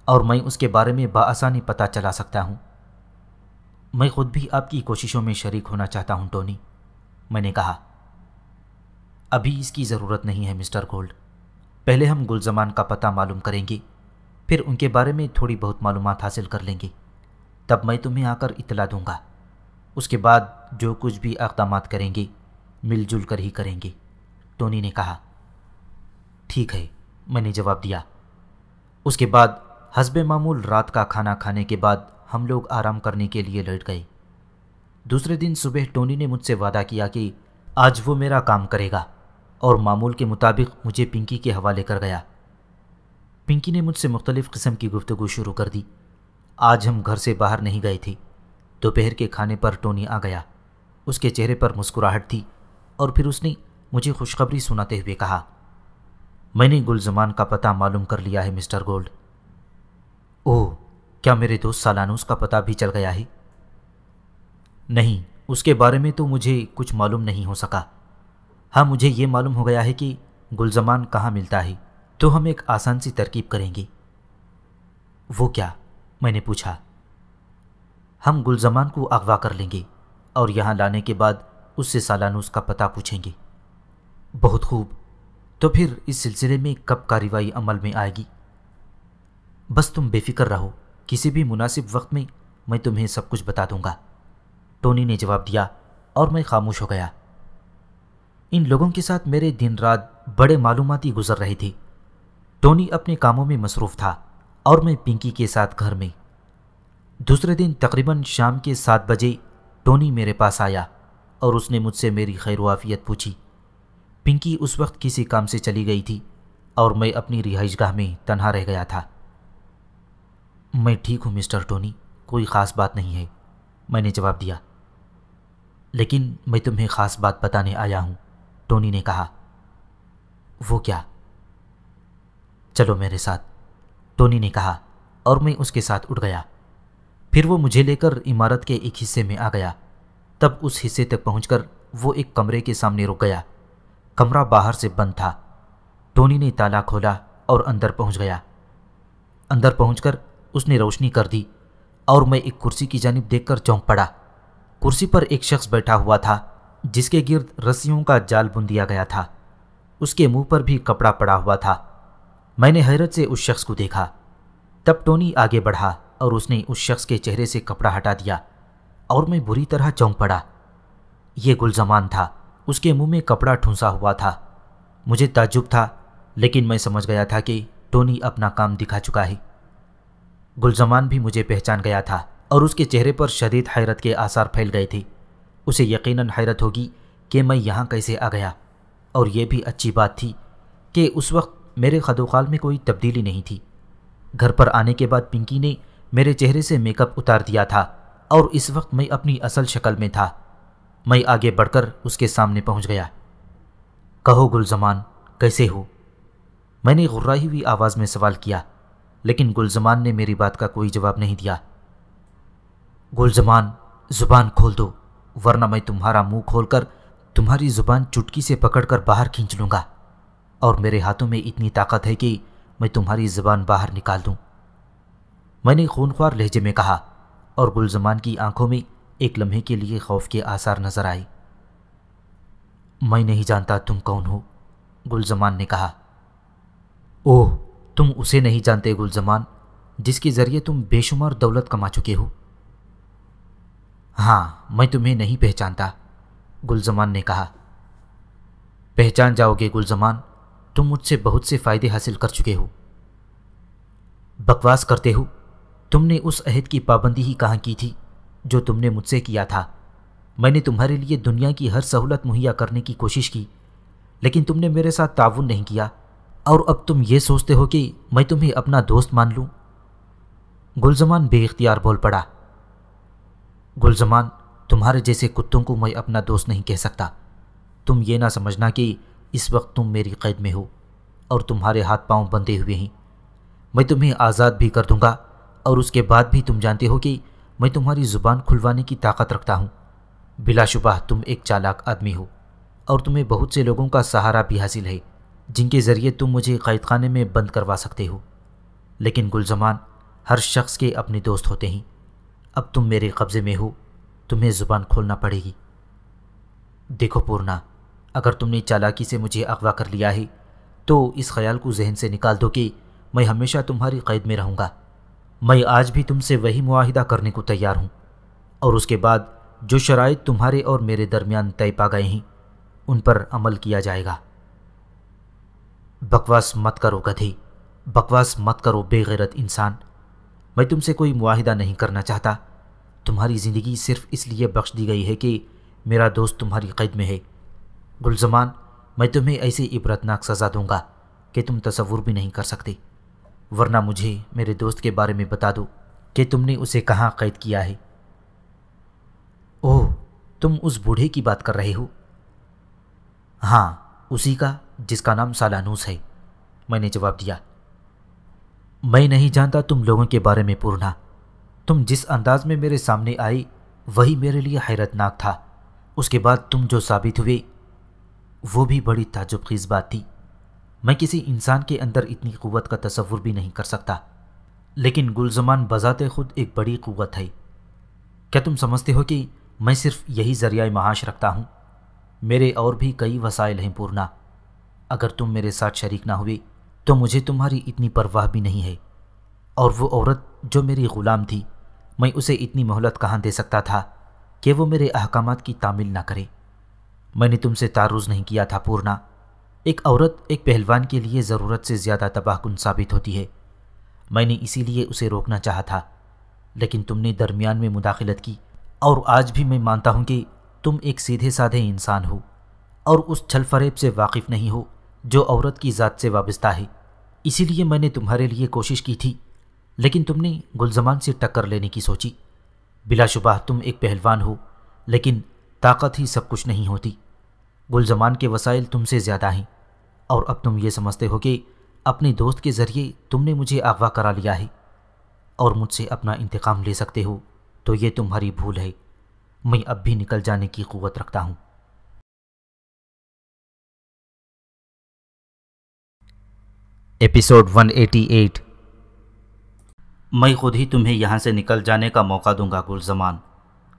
और मैं उसके बारे में बासानी पता चला सकता हूँ मैं खुद भी आपकी कोशिशों में शरीक होना चाहता हूँ टोनी मैंने कहा अभी इसकी ज़रूरत नहीं है मिस्टर गोल्ड पहले हम गुलजमान का पता मालूम करेंगे फिर उनके बारे में थोड़ी बहुत मालूम हासिल कर लेंगे तब मैं तुम्हें आकर इतला दूंगा उसके बाद जो कुछ भी इकदाम करेंगे मिलजुल कर ही करेंगे टोनी ने कहा ठीक है मैंने जवाब दिया उसके बाद हसब मामूल रात का खाना खाने के बाद हम लोग आराम करने के लिए लौट गए दूसरे दिन सुबह टोनी ने मुझसे वादा किया कि आज वो मेरा काम करेगा और मामूल के मुताबिक मुझे पिंकी के हवाले कर गया पिंकी ने मुझसे मुख्तलिफ़ किस्म की गुफ्तु शुरू कर दी आज हम घर से बाहर नहीं गए थे दोपहर के खाने पर टोनी आ गया उसके चेहरे पर मुस्कुराहट थी और फिर उसने मुझे खुशखबरी सुनाते हुए कहा मैंने गुलजमान का पता मालूम कर लिया है मिस्टर गोल्ड ओह क्या मेरे दोस्त सालानूस का पता भी चल गया है नहीं उसके बारे में तो मुझे कुछ मालूम नहीं हो सका हाँ मुझे ये मालूम हो गया है कि गुलजमान कहाँ मिलता है तो हम एक आसान सी तरकीब करेंगे वो क्या मैंने पूछा हम गुलजमान को अगवा कर लेंगे और यहाँ लाने के बाद उससे सालानूस का पता पूछेंगे बहुत खूब तो फिर इस सिलसिले में कब कार्रवाई अमल में आएगी बस तुम बेफिक्र रहो किसी भी मुनासिब वक्त में मैं तुम्हें सब कुछ बता दूंगा टोनी ने जवाब दिया और मैं खामोश हो गया इन लोगों के साथ मेरे दिन रात बड़े मालूमती गुजर रहे थे टोनी अपने कामों में मसरूफ़ था और मैं पिंकी के साथ घर में दूसरे दिन तकरीबन शाम के सात बजे टोनी मेरे पास आया और उसने मुझसे मेरी खैरवाफियत पूछी पिंकी उस वक्त किसी काम से चली गई थी और मैं अपनी रिहाइश गाह में तनहा रह गया था मैं ठीक हूँ मिस्टर टोनी कोई ख़ास बात नहीं है मैंने जवाब दिया लेकिन मैं तुम्हें ख़ास बात बताने आया हूँ टोनी ने कहा वो क्या चलो मेरे साथ टोनी ने कहा और मैं उसके साथ उठ गया फिर वो मुझे लेकर इमारत के एक हिस्से में आ गया तब उस हिस्से तक पहुंचकर वो एक कमरे के सामने रुक गया कमरा बाहर से बंद था टोनी ने ताला खोला और अंदर पहुंच गया अंदर पहुंचकर उसने रोशनी कर दी और मैं एक कुर्सी की जानब देखकर चौंक पड़ा कुर्सी पर एक शख्स बैठा हुआ था जिसके गिर्द रस्सियों का जाल बुन दिया गया था उसके मुंह पर भी कपड़ा पड़ा हुआ था मैंने हैरत से उस शख्स को देखा तब टोनी आगे बढ़ा और उसने उस शख्स के चेहरे से कपड़ा हटा दिया और मैं बुरी तरह चौंक पड़ा ये गुलजमान था उसके मुंह में कपड़ा ठूंसा हुआ था मुझे ताजुब था लेकिन मैं समझ गया था कि टोनी अपना काम दिखा चुका है गुलजमान भी मुझे पहचान गया था और उसके चेहरे पर शदीद हैरत के आसार फैल गए थे उसे यकीनन हैरत होगी कि मैं यहाँ कैसे आ गया और यह भी अच्छी बात थी कि उस वक्त मेरे खदोखाल में कोई तब्दीली नहीं थी घर पर आने के बाद पिंकी ने मेरे चेहरे से मेकअप उतार दिया था और इस वक्त मैं अपनी असल शक्ल में था मैं आगे बढ़कर उसके सामने पहुंच गया कहो गुलजमान कैसे हो मैंने गुर्राही हुई आवाज़ में सवाल किया लेकिन गुलजमान ने मेरी बात का कोई जवाब नहीं दिया गुलजमान जुबान खोल दो वरना मैं तुम्हारा मुंह खोलकर तुम्हारी जुबान चुटकी से पकड़कर बाहर खींच लूंगा और मेरे हाथों में इतनी ताकत है कि मैं तुम्हारी जुबान बाहर निकाल दूं मैंने खूनख्वार लहजे में कहा और गुलजमान की आंखों में एक लम्हे के लिए खौफ के आसार नजर आए मैं नहीं जानता तुम कौन हो गुलजमान ने कहा ओह तुम उसे नहीं जानते गुलजमान जिसके ज़रिए तुम बेशुमार दौलत कमा चुके हो हाँ मैं तुम्हें नहीं पहचानता गुलजमान ने कहा पहचान जाओगे गुलजमान तुम मुझसे बहुत से फ़ायदे हासिल कर चुके हो बकवास करते हो तुमने उस अहद की पाबंदी ही कहाँ की थी जो तुमने मुझसे किया था मैंने तुम्हारे लिए दुनिया की हर सहूलत मुहैया करने की कोशिश की लेकिन तुमने मेरे साथ ताउन नहीं किया और अब तुम ये सोचते हो कि मैं तुम्हें अपना दोस्त मान लूं? गुलजमान बेख्तियार बोल पड़ा गुलजमान तुम्हारे जैसे कुत्तों को मैं अपना दोस्त नहीं कह सकता तुम ये ना समझना कि इस वक्त तुम मेरी कैद में हो और तुम्हारे हाथ पांव बंधे हुए हैं मैं तुम्हें आज़ाद भी कर दूंगा और उसके बाद भी तुम जानते हो कि मैं तुम्हारी ज़ुबान खुलवाने की ताकत रखता हूँ बिलाशुबा तुम एक चालाक आदमी हो और तुम्हें बहुत से लोगों का सहारा भी हासिल है जिनके ज़रिए तुम मुझे कैद खाने में बंद करवा सकते हो लेकिन गुलजमान हर शख्स के अपने दोस्त होते हैं अब तुम मेरे कब्ज़े में हो तुम्हें ज़ुबान खोलना पड़ेगी देखो पूर्णा अगर तुमने चालाकी से मुझे अगवा कर लिया है तो इस ख्याल को जहन से निकाल दो कि मैं हमेशा तुम्हारी कैद में रहूँगा मैं आज भी तुमसे वही मुआहिदा करने को तैयार हूँ और उसके बाद जो शराइ तुम्हारे और मेरे दरमियान तय पा गए हैं उन पर अमल किया जाएगा बकवास मत करो गधी बकवास मत करो बेगैरत इंसान मैं तुमसे कोई मुआहिदा नहीं करना चाहता तुम्हारी ज़िंदगी सिर्फ इसलिए बख्श दी गई है कि मेरा दोस्त तुम्हारी कैद में है गुलजमान मैं तुम्हें ऐसी इबरतनाक सज़ा दूंगा कि तुम तस्वुर भी नहीं कर सकते वरना मुझे मेरे दोस्त के बारे में बता दो कि तुमने उसे कहाँ कैद किया है ओह तुम उस बूढ़े की बात कर रहे हो हाँ उसी का जिसका नाम सालानूस है मैंने जवाब दिया मैं नहीं जानता तुम लोगों के बारे में पूर्णा तुम जिस अंदाज में मेरे सामने आई वही मेरे लिए हैरतनाक था उसके बाद तुम जो साबित हुए वो भी बड़ी ताजुब खीज बात थी मैं किसी इंसान के अंदर इतनी क़वत का तस्वुर भी नहीं कर सकता लेकिन गुलजमान बजाते खुद एक बड़ी क़वत है क्या तुम समझते हो कि मैं सिर्फ यही ज़रिया महाश रखता हूँ मेरे और भी कई वसाइल हैं पूर्णा अगर तुम मेरे साथ शरीक ना हुए तो मुझे तुम्हारी इतनी परवाह भी नहीं है और वो औरत जो मेरी ग़ुलाम थी मैं उसे इतनी मोहलत कहाँ दे सकता था कि वो मेरे अहकाम की तामील ना करे मैंने तुमसे तारुज़ नहीं किया था पूर्णा एक औरत एक पहलवान के लिए ज़रूरत से ज़्यादा तबाहकुन साबित होती है मैंने इसीलिए उसे रोकना चाहा था लेकिन तुमने दरमियान में मुदाखलत की और आज भी मैं मानता हूँ कि तुम एक सीधे साधे इंसान हो और उस छल फरेब से वाकिफ़ नहीं हो जो औरत की ज़ात से वाबस्ता है इसीलिए मैंने तुम्हारे लिए कोशिश की थी लेकिन तुमने गुलजमान से टक्कर लेने की सोची बिलाशुबह तुम एक पहलवान हो लेकिन ताकत ही सब कुछ नहीं होती गुलजमान के वसाइल तुमसे ज़्यादा हैं और अब तुम ये समझते हो कि अपने दोस्त के ज़रिए तुमने मुझे अगवा करा लिया है और मुझसे अपना इंतकाम ले सकते हो तो ये तुम्हारी भूल है मैं अब भी निकल जाने की क़वत रखता हूँ एपिसोड 188 मैं खुद ही तुम्हें यहाँ से निकल जाने का मौका दूंगा गुलजमान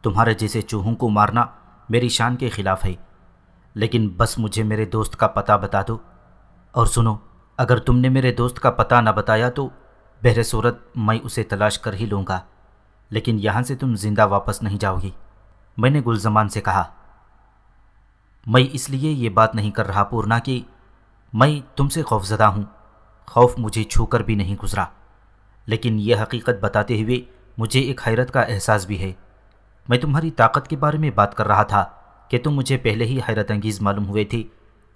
तुम्हारे जैसे चूहों को मारना मेरी शान के खिलाफ है लेकिन बस मुझे मेरे दोस्त का पता बता दो और सुनो अगर तुमने मेरे दोस्त का पता ना बताया तो बहर सूरत मैं उसे तलाश कर ही लूँगा लेकिन यहाँ से तुम जिंदा वापस नहीं जाओगी मैंने गुलजमान से कहा मैं इसलिए ये बात नहीं कर रहा पूर्णा कि मैं तुमसे खौफजदा हूँ खौफ मुझे छूकर भी नहीं गुजरा लेकिन यह हकीकत बताते हुए मुझे एक हैरत का एहसास भी है मैं तुम्हारी ताकत के बारे में बात कर रहा था कि तुम मुझे पहले ही हैरत अंगीज़ मालूम हुए थे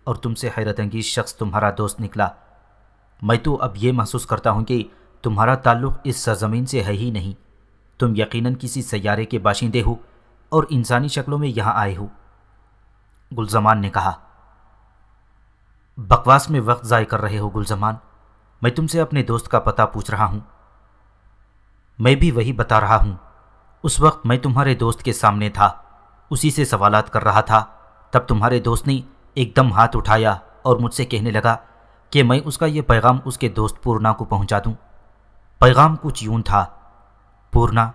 और तुमसे हैरत अंगीज़ शख्स तुम्हारा दोस्त निकला मैं तो अब यह महसूस करता हूँ कि तुम्हारा ताल्लुक़ इस सरजमीन से है ही नहीं तुम यकीनन किसी सैारे के बाशिंदे हो और इंसानी शक्लों में यहाँ आए हो गुलजमान ने कहा बकवास में वक्त ज़ाय कर रहे हो गुलजमान मैं तुमसे अपने दोस्त का पता पूछ रहा हूँ मैं भी वही बता रहा हूँ उस वक्त मैं तुम्हारे दोस्त के सामने था उसी से सवालत कर रहा था तब तुम्हारे दोस्त ने एकदम हाथ उठाया और मुझसे कहने लगा कि मैं उसका यह पैगाम उसके दोस्त पूर्णा को पहुंचा दूं। पैगाम कुछ यूं था पूर्णा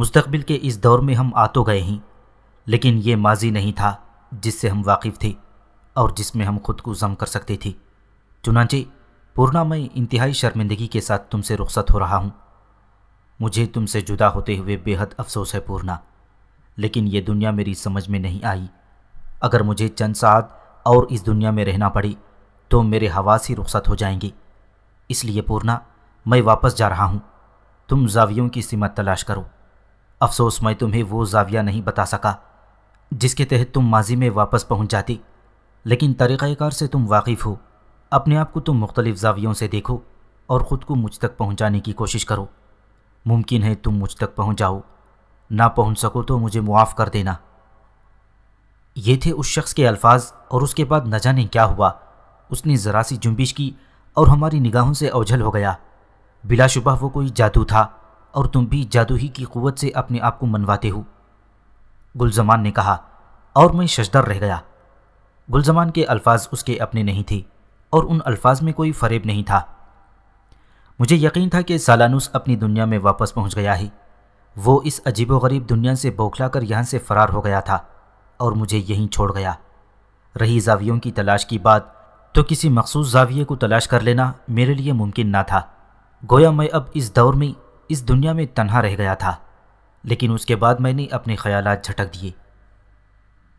मुस्तकबिल के इस दौर में हम आ तो गए हैं लेकिन ये माजी नहीं था जिससे हम वाकिफ़ थे और जिसमें हम खुद को जम कर सकते थे चुनाचे पूर्णा मैं इंतहाई शर्मिंदगी के साथ तुमसे रुखसत हो रहा हूँ मुझे तुमसे जुदा होते हुए बेहद अफसोस है पूर्णा लेकिन ये दुनिया मेरी समझ में नहीं आई अगर मुझे चंद सात और इस दुनिया में रहना पड़ी तो मेरे हवास ही रुखसत हो जाएंगे इसलिए पूर्णा मैं वापस जा रहा हूँ तुम जावियों की सीमत तलाश करो अफसोस मैं तुम्हें वो जाविया नहीं बता सका जिसके तहत तुम माजी में वापस पहुँच जाती लेकिन तरीक़ाकार से तुम वाकिफ़ हो अपने आप को तुम तो मुख्तलिफ जावियों से देखो और ख़ुद को मुझ तक पहुँचाने की कोशिश करो मुमकिन है तुम मुझ तक पहुँच जाओ ना पहुँच सको तो मुझे मुआफ़ कर देना ये थे उस शख्स के अल्फाज और उसके बाद न जाने क्या हुआ उसने ज़रा सी जुम्बिश की और हमारी निगाहों से ओझल हो गया बिलाशुबह वो कोई जादू था और तुम भी जादू ही की क़वत से अपने आप को मनवाते हो गुलजमान ने कहा और मैं शशदर रह गया गुलजमान के अल्फाज उसके अपने नहीं थे और उन अल्फाज में कोई फरेब नहीं था मुझे यकीन था कि सालानुस अपनी दुनिया में वापस पहुंच गया ही वो इस अजीबोगरीब दुनिया से बौखला कर यहाँ से फ़रार हो गया था और मुझे यहीं छोड़ गया रही जावियों की तलाश की बात तो किसी मखसूस जाविये को तलाश कर लेना मेरे लिए मुमकिन ना था गोया मैं अब इस दौर में इस दुनिया में तन्हा रह गया था लेकिन उसके बाद मैंने अपने ख्याल झटक दिए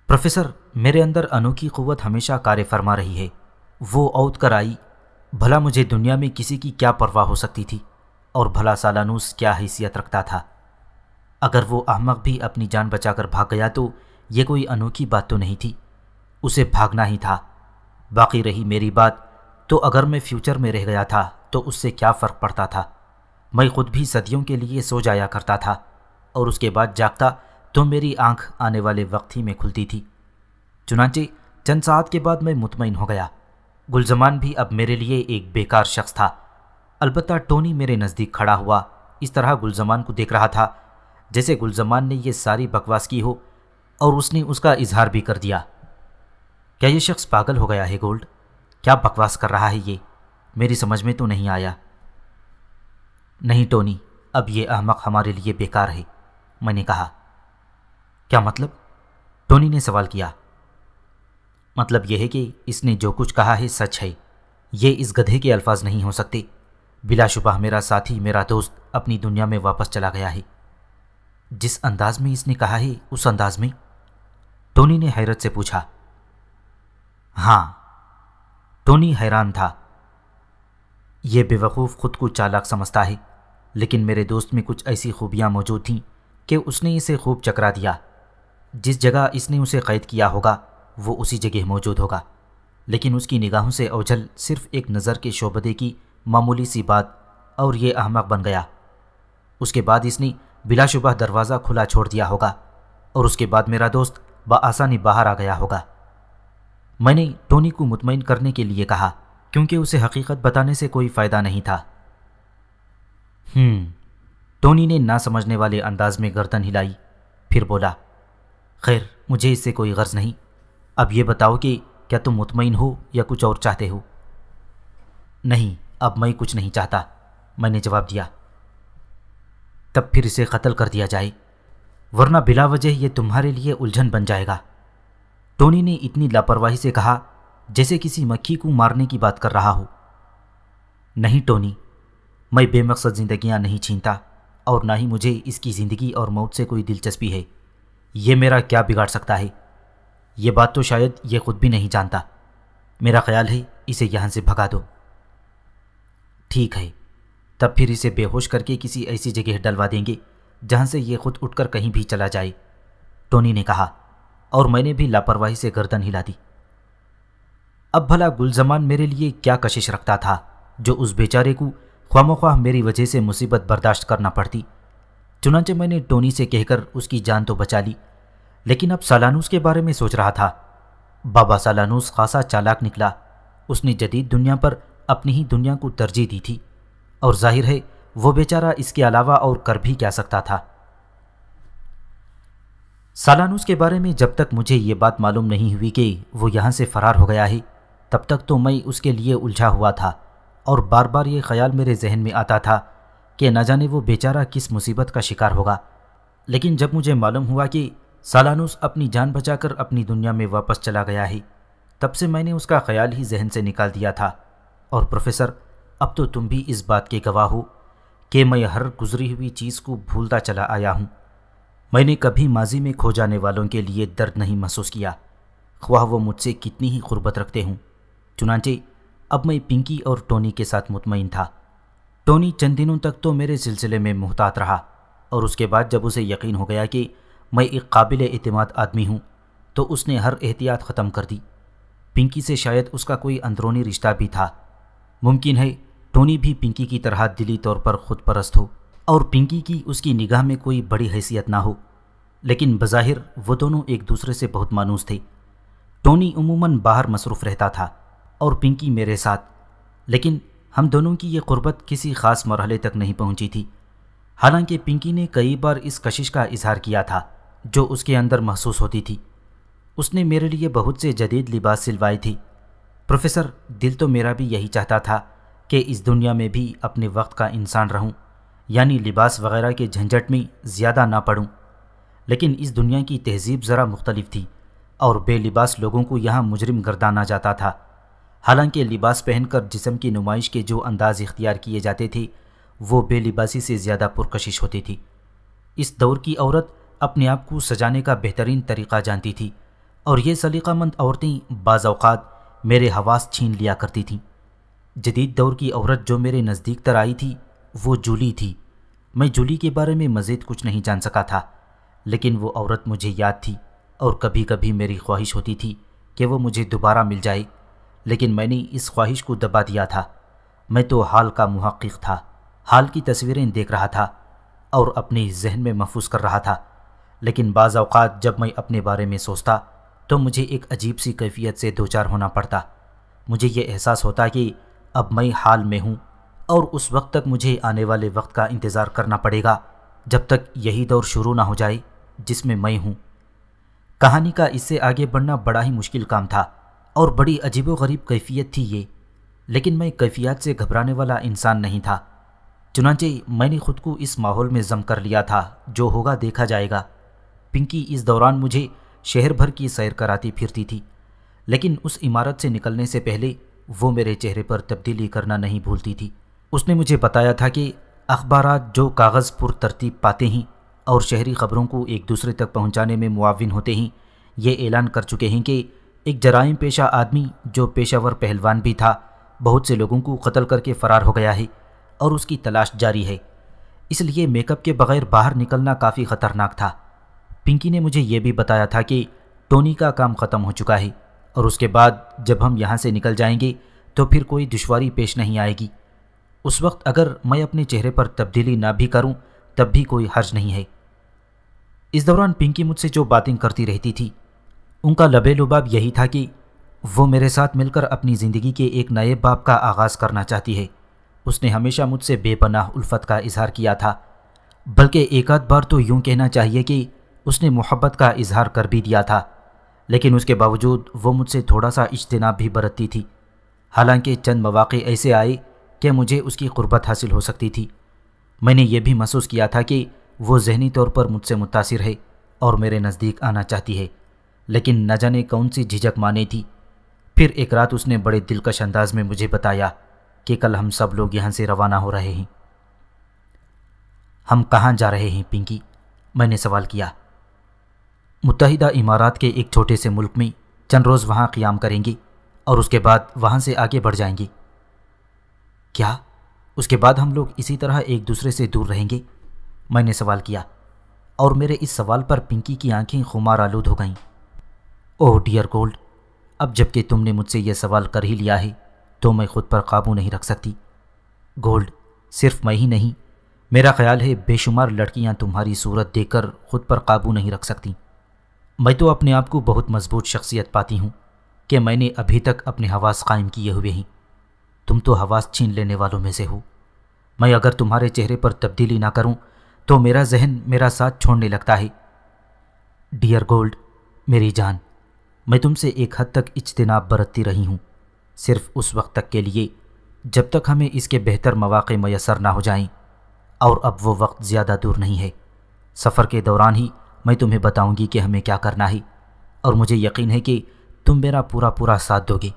प्रोफेसर मेरे अंदर अनोखी क़वत हमेशा कार्य फरमा रही है वो औत कर आई भला मुझे दुनिया में किसी की क्या परवाह हो सकती थी और भला सालानूस क्या हैसियत रखता था अगर वो अहमक भी अपनी जान बचाकर भाग गया तो ये कोई अनोखी बात तो नहीं थी उसे भागना ही था बाकी रही मेरी बात तो अगर मैं फ्यूचर में रह गया था तो उससे क्या फ़र्क पड़ता था मैं खुद भी सदियों के लिए सो जाया करता था और उसके बाद जागता तो मेरी आंख आने वाले वक्त ही में खुलती थी चुनाचे चंद साहत के बाद मैं मुतमिन हो गया गुलजमान भी अब मेरे लिए एक बेकार शख्स था अलबत्ता टोनी मेरे नज़दीक खड़ा हुआ इस तरह गुलजमान को देख रहा था जैसे गुलजमान ने यह सारी बकवास की हो और उसने उसका इजहार भी कर दिया क्या यह शख्स पागल हो गया है गोल्ड क्या बकवास कर रहा है ये मेरी समझ में तो नहीं आया नहीं टोनी अब ये अहमक हमारे लिए बेकार है मैंने कहा क्या मतलब टोनी ने सवाल किया मतलब यह है कि इसने जो कुछ कहा है सच है ये इस गधे के अल्फाज नहीं हो सकते बिलाशुबा मेरा साथी मेरा दोस्त अपनी दुनिया में वापस चला गया है जिस अंदाज में इसने कहा है उस अंदाज में टोनी ने हैरत से पूछा हाँ टोनी हैरान था यह बेवकूफ़ खुद को चालाक समझता है लेकिन मेरे दोस्त में कुछ ऐसी खूबियाँ मौजूद थीं कि उसने इसे खूब चकरा दिया जिस जगह इसने उसे कैद किया होगा वो उसी जगह मौजूद होगा लेकिन उसकी निगाहों से ओझल सिर्फ एक नज़र के शोबदे की मामूली सी बात और ये अहमक बन गया उसके बाद इसने बिलाशुबह दरवाज़ा खुला छोड़ दिया होगा और उसके बाद मेरा दोस्त आसानी बाहर आ गया होगा मैंने टोनी को मुतमिन करने के लिए कहा क्योंकि उसे हकीकत बताने से कोई फ़ायदा नहीं था हम्म टोनी ने ना समझने वाले अंदाज में गर्दन हिलाई फिर बोला खैर मुझे इससे कोई गर्ज नहीं अब ये बताओ कि क्या तुम मुतमिन हो या कुछ और चाहते हो नहीं अब मैं कुछ नहीं चाहता मैंने जवाब दिया तब फिर इसे कत्ल कर दिया जाए वरना बिला वजह यह तुम्हारे लिए उलझन बन जाएगा टोनी ने इतनी लापरवाही से कहा जैसे किसी मक्खी को मारने की बात कर रहा हो नहीं टोनी मैं बेमकसद जिंदगियां नहीं छीनता और ना ही मुझे इसकी ज़िंदगी और मौत से कोई दिलचस्पी है ये मेरा क्या बिगाड़ सकता है ये बात तो शायद ये खुद भी नहीं जानता मेरा ख्याल है इसे यहाँ से भगा दो ठीक है तब फिर इसे बेहोश करके किसी ऐसी जगह डलवा देंगे जहाँ से ये खुद उठकर कहीं भी चला जाए टोनी ने कहा और मैंने भी लापरवाही से गर्दन हिला दी अब भला गुलजमान मेरे लिए क्या कशिश रखता था जो उस बेचारे को ख्वाह मेरी वजह से मुसीबत बर्दाश्त करना पड़ती चुनाचे मैंने टोनी से कहकर उसकी जान तो बचा ली लेकिन अब सालानूस के बारे में सोच रहा था बाबा सालानूस खासा चालाक निकला उसने जदीद दुनिया पर अपनी ही दुनिया को तरजीह दी थी और जाहिर है वो बेचारा इसके अलावा और कर भी क्या सकता था सालानूस के बारे में जब तक मुझे ये बात मालूम नहीं हुई कि वो यहाँ से फरार हो गया है तब तक तो मैं उसके लिए उलझा हुआ था और बार बार ये ख्याल मेरे जहन में आता था कि न जाने वो बेचारा किस मुसीबत का शिकार होगा लेकिन जब मुझे मालूम हुआ कि सालानुस अपनी जान बचाकर अपनी दुनिया में वापस चला गया ही तब से मैंने उसका ख्याल ही जहन से निकाल दिया था और प्रोफेसर अब तो तुम भी इस बात के गवाह हो कि मैं हर गुजरी हुई चीज़ को भूलता चला आया हूँ मैंने कभी माजी में खो जाने वालों के लिए दर्द नहीं महसूस किया ख्वाह वो मुझसे कितनी ही गुर्बत रखते हूँ चुनाचे अब मैं पिंकी और टोनी के साथ मुतमिन था टोनी चंद दिनों तक तो मेरे सिलसिले में मुहतात रहा और उसके बाद जब उसे यकीन हो गया कि मैं एक काबिल अतमाद आदमी हूँ तो उसने हर एहतियात ख़त्म कर दी पिंकी से शायद उसका कोई अंदरूनी रिश्ता भी था मुमकिन है टोनी भी पिंकी की तरह दिली तौर पर खुद परस्त हो और पिंकी की उसकी निगाह में कोई बड़ी हैसियत ना हो लेकिन बज़ाहिर वो दोनों एक दूसरे से बहुत मानूस थे टोनी उमूमन बाहर मसरूफ़ रहता था और पिंकी मेरे साथ लेकिन हम दोनों की ये गुर्बत किसी ख़ास मरहले तक नहीं पहुंची थी हालांकि पिंकी ने कई बार इस कशिश का इजहार किया था जो उसके अंदर महसूस होती थी उसने मेरे लिए बहुत से जदीद लिबास सिलवाए थी प्रोफेसर दिल तो मेरा भी यही चाहता था कि इस दुनिया में भी अपने वक्त का इंसान रहूं, यानी लिबास वगैरह के झंझट में ज़्यादा ना पड़ूं। लेकिन इस दुनिया की तहजीब ज़रा मुख्तलिफ थी और बेलिबास लोगों को यहाँ मुजरिम गर्दाना जाता था हालांकि लिबास पहनकर जिसम की नुमाइश के जो अंदाज इख्तियार किए जाते थे वो बेलिबासी से ज़्यादा पुरकशिश होती थी इस दौर की औरत अपने आप को सजाने का बेहतरीन तरीका जानती थी और ये सलीकामंद औरतें बाज़ात मेरे हवास छीन लिया करती थीं जदीद दौर की औरत जो मेरे नज़दीक तर आई थी वो जूली थी मैं जूली के बारे में मज़ीद कुछ नहीं जान सका था लेकिन वो औरत मुझे याद थी और कभी कभी मेरी ख्वाहिश होती थी कि वो मुझे दोबारा मिल जाए लेकिन मैंने इस ख्वाहिश को दबा दिया था मैं तो हाल का महक़ था हाल की तस्वीरें देख रहा था और अपने जहन में महफूज कर रहा था लेकिन बाज़ अवकात जब मैं अपने बारे में सोचता तो मुझे एक अजीब सी कैफियत से दो चार होना पड़ता मुझे ये एहसास होता कि अब मैं हाल में हूँ और उस वक्त तक मुझे आने वाले वक्त का इंतज़ार करना पड़ेगा जब तक यही दौर शुरू ना हो जाए जिसमें मैं हूँ कहानी का इससे आगे बढ़ना बड़ा ही मुश्किल काम था और बड़ी अजीबोगरीब कैफियत थी ये लेकिन मैं कैफियत से घबराने वाला इंसान नहीं था चुनाचे मैंने खुद को इस माहौल में जम कर लिया था जो होगा देखा जाएगा पिंकी इस दौरान मुझे शहर भर की सैर कराती फिरती थी लेकिन उस इमारत से निकलने से पहले वो मेरे चेहरे पर तब्दीली करना नहीं भूलती थी उसने मुझे बताया था कि अखबार जो कागज़ पुर तरतीब पाते हैं और शहरी खबरों को एक दूसरे तक पहुंचाने में मुआविन होते हैं ये ऐलान कर चुके हैं कि एक जराइम पेशा आदमी जो पेशावर पहलवान भी था बहुत से लोगों को कत्ल करके फ़रार हो गया है और उसकी तलाश जारी है इसलिए मेकअप के बगैर बाहर निकलना काफ़ी ख़तरनाक था पिंकी ने मुझे ये भी बताया था कि टोनी का काम ख़त्म हो चुका है और उसके बाद जब हम यहाँ से निकल जाएंगे तो फिर कोई दुश्वारी पेश नहीं आएगी उस वक्त अगर मैं अपने चेहरे पर तब्दीली ना भी करूँ तब भी कोई हर्ज नहीं है इस दौरान पिंकी मुझसे जो बातें करती रहती थी उनका लबे लुबाब यही था कि वो मेरे साथ मिलकर अपनी ज़िंदगी के एक नए बाप का आगाज़ करना चाहती है उसने हमेशा मुझसे बेपनाह उल्फत का इजहार किया था बल्कि एक आध बार तो यूँ कहना चाहिए कि उसने मोहब्बत का इजहार कर भी दिया था लेकिन उसके बावजूद वो मुझसे थोड़ा सा इज्तनाब भी बरतती थी हालांकि चंद मौाक़े ऐसे आए कि मुझे उसकी गुर्बत हासिल हो सकती थी मैंने ये भी महसूस किया था कि वो जहनी तौर पर मुझसे मुतासर है और मेरे नज़दीक आना चाहती है लेकिन न जाने कौन सी झिझक माने थी फिर एक रात उसने बड़े दिलकश अंदाज में मुझे बताया कि कल हम सब लोग यहाँ से रवाना हो रहे हैं हम कहाँ जा रहे हैं पिंकी मैंने सवाल किया मुतहदा इमारात के एक छोटे से मुल्क में चंद रोज़ वहाँ क़्याम करेंगी और उसके बाद वहाँ से आगे बढ़ जाएंगी क्या उसके बाद हम लोग इसी तरह एक दूसरे से दूर रहेंगे मैंने सवाल किया और मेरे इस सवाल पर पिंकी की आंखें खुमार आलूद हो गईं ओह डियर गोल्ड अब जबकि तुमने मुझसे यह सवाल कर ही लिया है तो मैं खुद पर काबू नहीं रख सकती गोल्ड सिर्फ मैं ही नहीं मेरा ख्याल है बेशुमार लड़कियां तुम्हारी सूरत देखकर खुद पर काबू नहीं रख सकती मैं तो अपने आप को बहुत मजबूत शख्सियत पाती हूँ कि मैंने अभी तक अपने हवास कायम किए हुए हैं तुम तो हवास छीन लेने वालों में से हो मैं अगर तुम्हारे चेहरे पर तब्दीली ना करूं तो मेरा जहन मेरा साथ छोड़ने लगता है डियर गोल्ड मेरी जान मैं तुमसे एक हद तक इजतनाब बरतती रही हूँ सिर्फ उस वक्त तक के लिए जब तक हमें इसके बेहतर मौाक़े मैसर ना हो जाएं और अब वो वक्त ज़्यादा दूर नहीं है सफ़र के दौरान ही मैं तुम्हें बताऊंगी कि हमें क्या करना है और मुझे यकीन है कि तुम मेरा पूरा पूरा साथ दोगे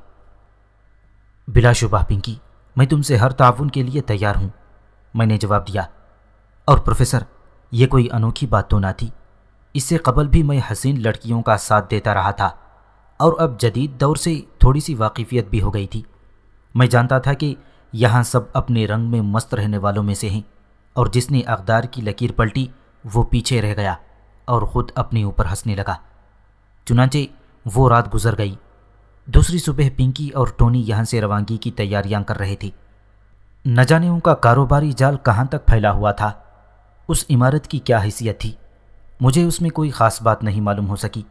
बिलाशुबा पिंकी मैं तुमसे हर ताउन के लिए तैयार हूँ मैंने जवाब दिया और प्रोफेसर ये कोई अनोखी बात तो ना थी इससे कबल भी मैं हसीन लड़कियों का साथ देता रहा था और अब जदीद दौर से थोड़ी सी वाकिफ़ियत भी हो गई थी मैं जानता था कि यहाँ सब अपने रंग में मस्त रहने वालों में से हैं और जिसने अकदार की लकीर पलटी वो पीछे रह गया और ख़ुद अपने ऊपर हंसने लगा चुनाचे वो रात गुजर गई दूसरी सुबह पिंकी और टोनी यहाँ से रवानगी की तैयारियां कर रहे थे न जाने उनका कारोबारी जाल कहाँ तक फैला हुआ था उस इमारत की क्या हैसियत थी मुझे उसमें कोई ख़ास बात नहीं मालूम हो सकी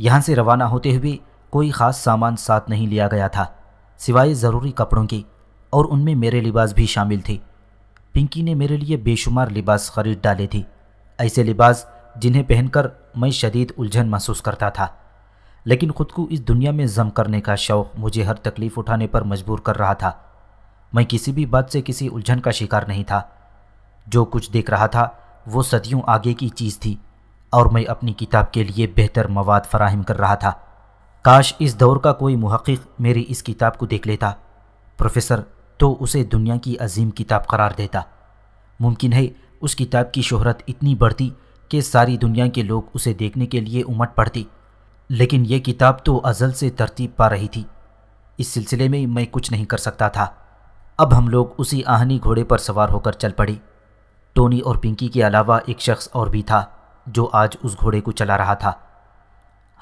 यहाँ से रवाना होते हुए कोई ख़ास सामान साथ नहीं लिया गया था सिवाय ज़रूरी कपड़ों के और उनमें मेरे लिबास भी शामिल थे पिंकी ने मेरे लिए बेशुमार लिबास खरीद डाले थे ऐसे लिबास जिन्हें पहनकर मैं शदीद उलझन महसूस करता था लेकिन खुद को इस दुनिया में जम करने का शौक़ मुझे हर तकलीफ़ उठाने पर मजबूर कर रहा था मैं किसी भी बात से किसी उलझन का शिकार नहीं था जो कुछ देख रहा था वो सदियों आगे की चीज़ थी और मैं अपनी किताब के लिए बेहतर मवाद फराहम कर रहा था काश इस दौर का कोई महक़ मेरी इस किताब को देख लेता प्रोफेसर तो उसे दुनिया की अजीम किताब करार देता मुमकिन है उस किताब की शोहरत इतनी बढ़ती कि सारी दुनिया के लोग उसे देखने के लिए उमट पड़ती लेकिन यह किताब तो अज़ल से तरतीब पा रही थी इस सिलसिले में मैं कुछ नहीं कर सकता था अब हम लोग उसी आहनी घोड़े पर सवार होकर चल पड़े टोनी और पिंकी के अलावा एक शख्स और भी था जो आज उस घोड़े को चला रहा था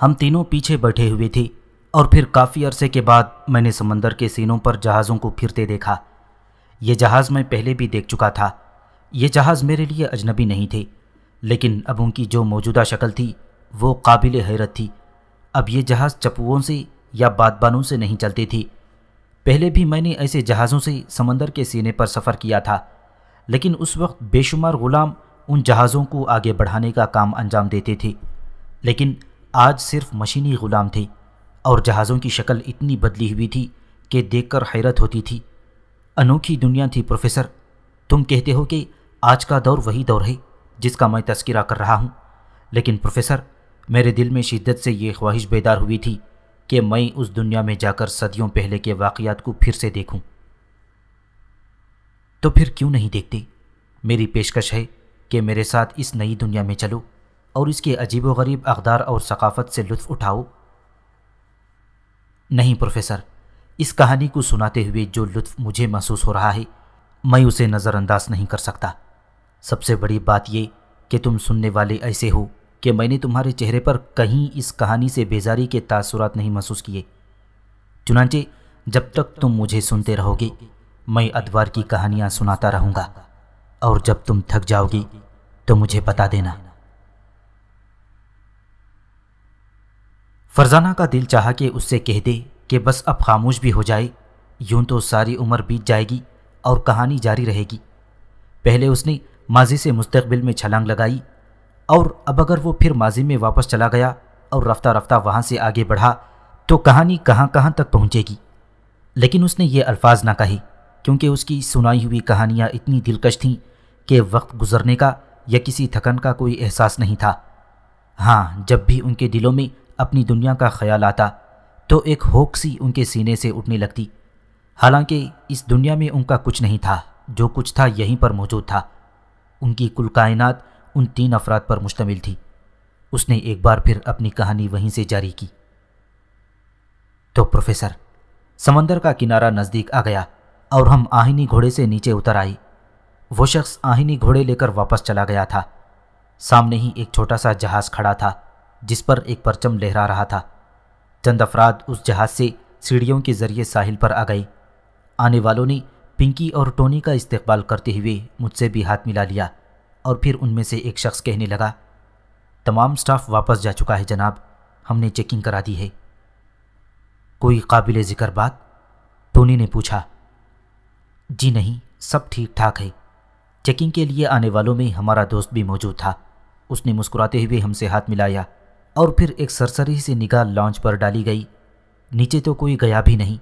हम तीनों पीछे बैठे हुए थे और फिर काफ़ी अरसे के बाद मैंने समंदर के सीनों पर जहाज़ों को फिरते देखा ये जहाज़ मैं पहले भी देख चुका था ये जहाज़ मेरे लिए अजनबी नहीं थे लेकिन अब उनकी जो मौजूदा शक्ल थी वो काबिल हैरत थी अब ये जहाज़ चपुओं से या बादबानों से नहीं चलती थी पहले भी मैंने ऐसे जहाज़ों से समंदर के सीने पर सफ़र किया था लेकिन उस वक्त बेशुमार ग़ुलाम उन जहाज़ों को आगे बढ़ाने का काम अंजाम देते थे लेकिन आज सिर्फ मशीनी ग़ुलाम थे और जहाज़ों की शक्ल इतनी बदली हुई थी कि देखकर हैरत होती थी अनोखी दुनिया थी प्रोफेसर तुम कहते हो कि आज का दौर वही दौर है जिसका मैं तस्करा कर रहा हूँ लेकिन प्रोफेसर मेरे दिल में शिद्दत से ये ख्वाहिश बेदार हुई थी कि मैं उस दुनिया में जाकर सदियों पहले के वाकयात को फिर से देखूं। तो फिर क्यों नहीं देखते मेरी पेशकश है कि मेरे साथ इस नई दुनिया में चलो और इसके अजीब गरीब अकदार और सकाफ़त से लुत्फ़ उठाओ नहीं प्रोफेसर इस कहानी को सुनाते हुए जो लुत्फ़ मुझे महसूस हो रहा है मैं उसे नज़रअंदाज नहीं कर सकता सबसे बड़ी बात ये कि तुम सुनने वाले ऐसे हो कि मैंने तुम्हारे चेहरे पर कहीं इस कहानी से बेजारी के तासुरात नहीं महसूस किए चुनाचे जब तक तुम मुझे सुनते रहोगे मैं अदवार की कहानियां सुनाता रहूंगा और जब तुम थक जाओगे तो मुझे बता देना फरजाना का दिल चाह के उससे कह दे कि बस अब खामोश भी हो जाए यूं तो सारी उम्र बीत जाएगी और कहानी जारी रहेगी पहले उसने माजी से मुस्तबिल में छलांग लगाई और अब अगर वो फिर माजी में वापस चला गया और रफ्ता रफ्ता वहाँ से आगे बढ़ा तो कहानी कहाँ कहाँ तक पहुँचेगी लेकिन उसने ये अल्फाज ना कहे क्योंकि उसकी सुनाई हुई कहानियाँ इतनी दिलकश थीं कि वक्त गुजरने का या किसी थकन का कोई एहसास नहीं था हाँ जब भी उनके दिलों में अपनी दुनिया का ख्याल आता तो एक होक सी उनके सीने से उठने लगती हालांकि इस दुनिया में उनका कुछ नहीं था जो कुछ था यहीं पर मौजूद था उनकी कुल कायनात उन तीन अफराद पर मुश्तमिल थी उसने एक बार फिर अपनी कहानी वहीं से जारी की तो प्रोफेसर समंदर का किनारा नज़दीक आ गया और हम आहिनी घोड़े से नीचे उतर आए वो शख्स आहिनी घोड़े लेकर वापस चला गया था सामने ही एक छोटा सा जहाज़ खड़ा था जिस पर एक परचम लहरा रहा था चंद अफराद उस जहाज़ से सीढ़ियों के ज़रिए साहिल पर आ गए आने वालों ने पिंकी और टोनी का इस्तेबाल करते हुए मुझसे भी हाथ मिला लिया और फिर उनमें से एक शख्स कहने लगा तमाम स्टाफ वापस जा चुका है जनाब हमने चेकिंग करा दी है कोई काबिल ज़िक्र बात टोनी ने पूछा जी नहीं सब ठीक ठाक है चेकिंग के लिए आने वालों में हमारा दोस्त भी मौजूद था उसने मुस्कुराते हुए हमसे हाथ मिलाया और फिर एक सरसरी से निगाह लॉन्च पर डाली गई नीचे तो कोई गया भी नहीं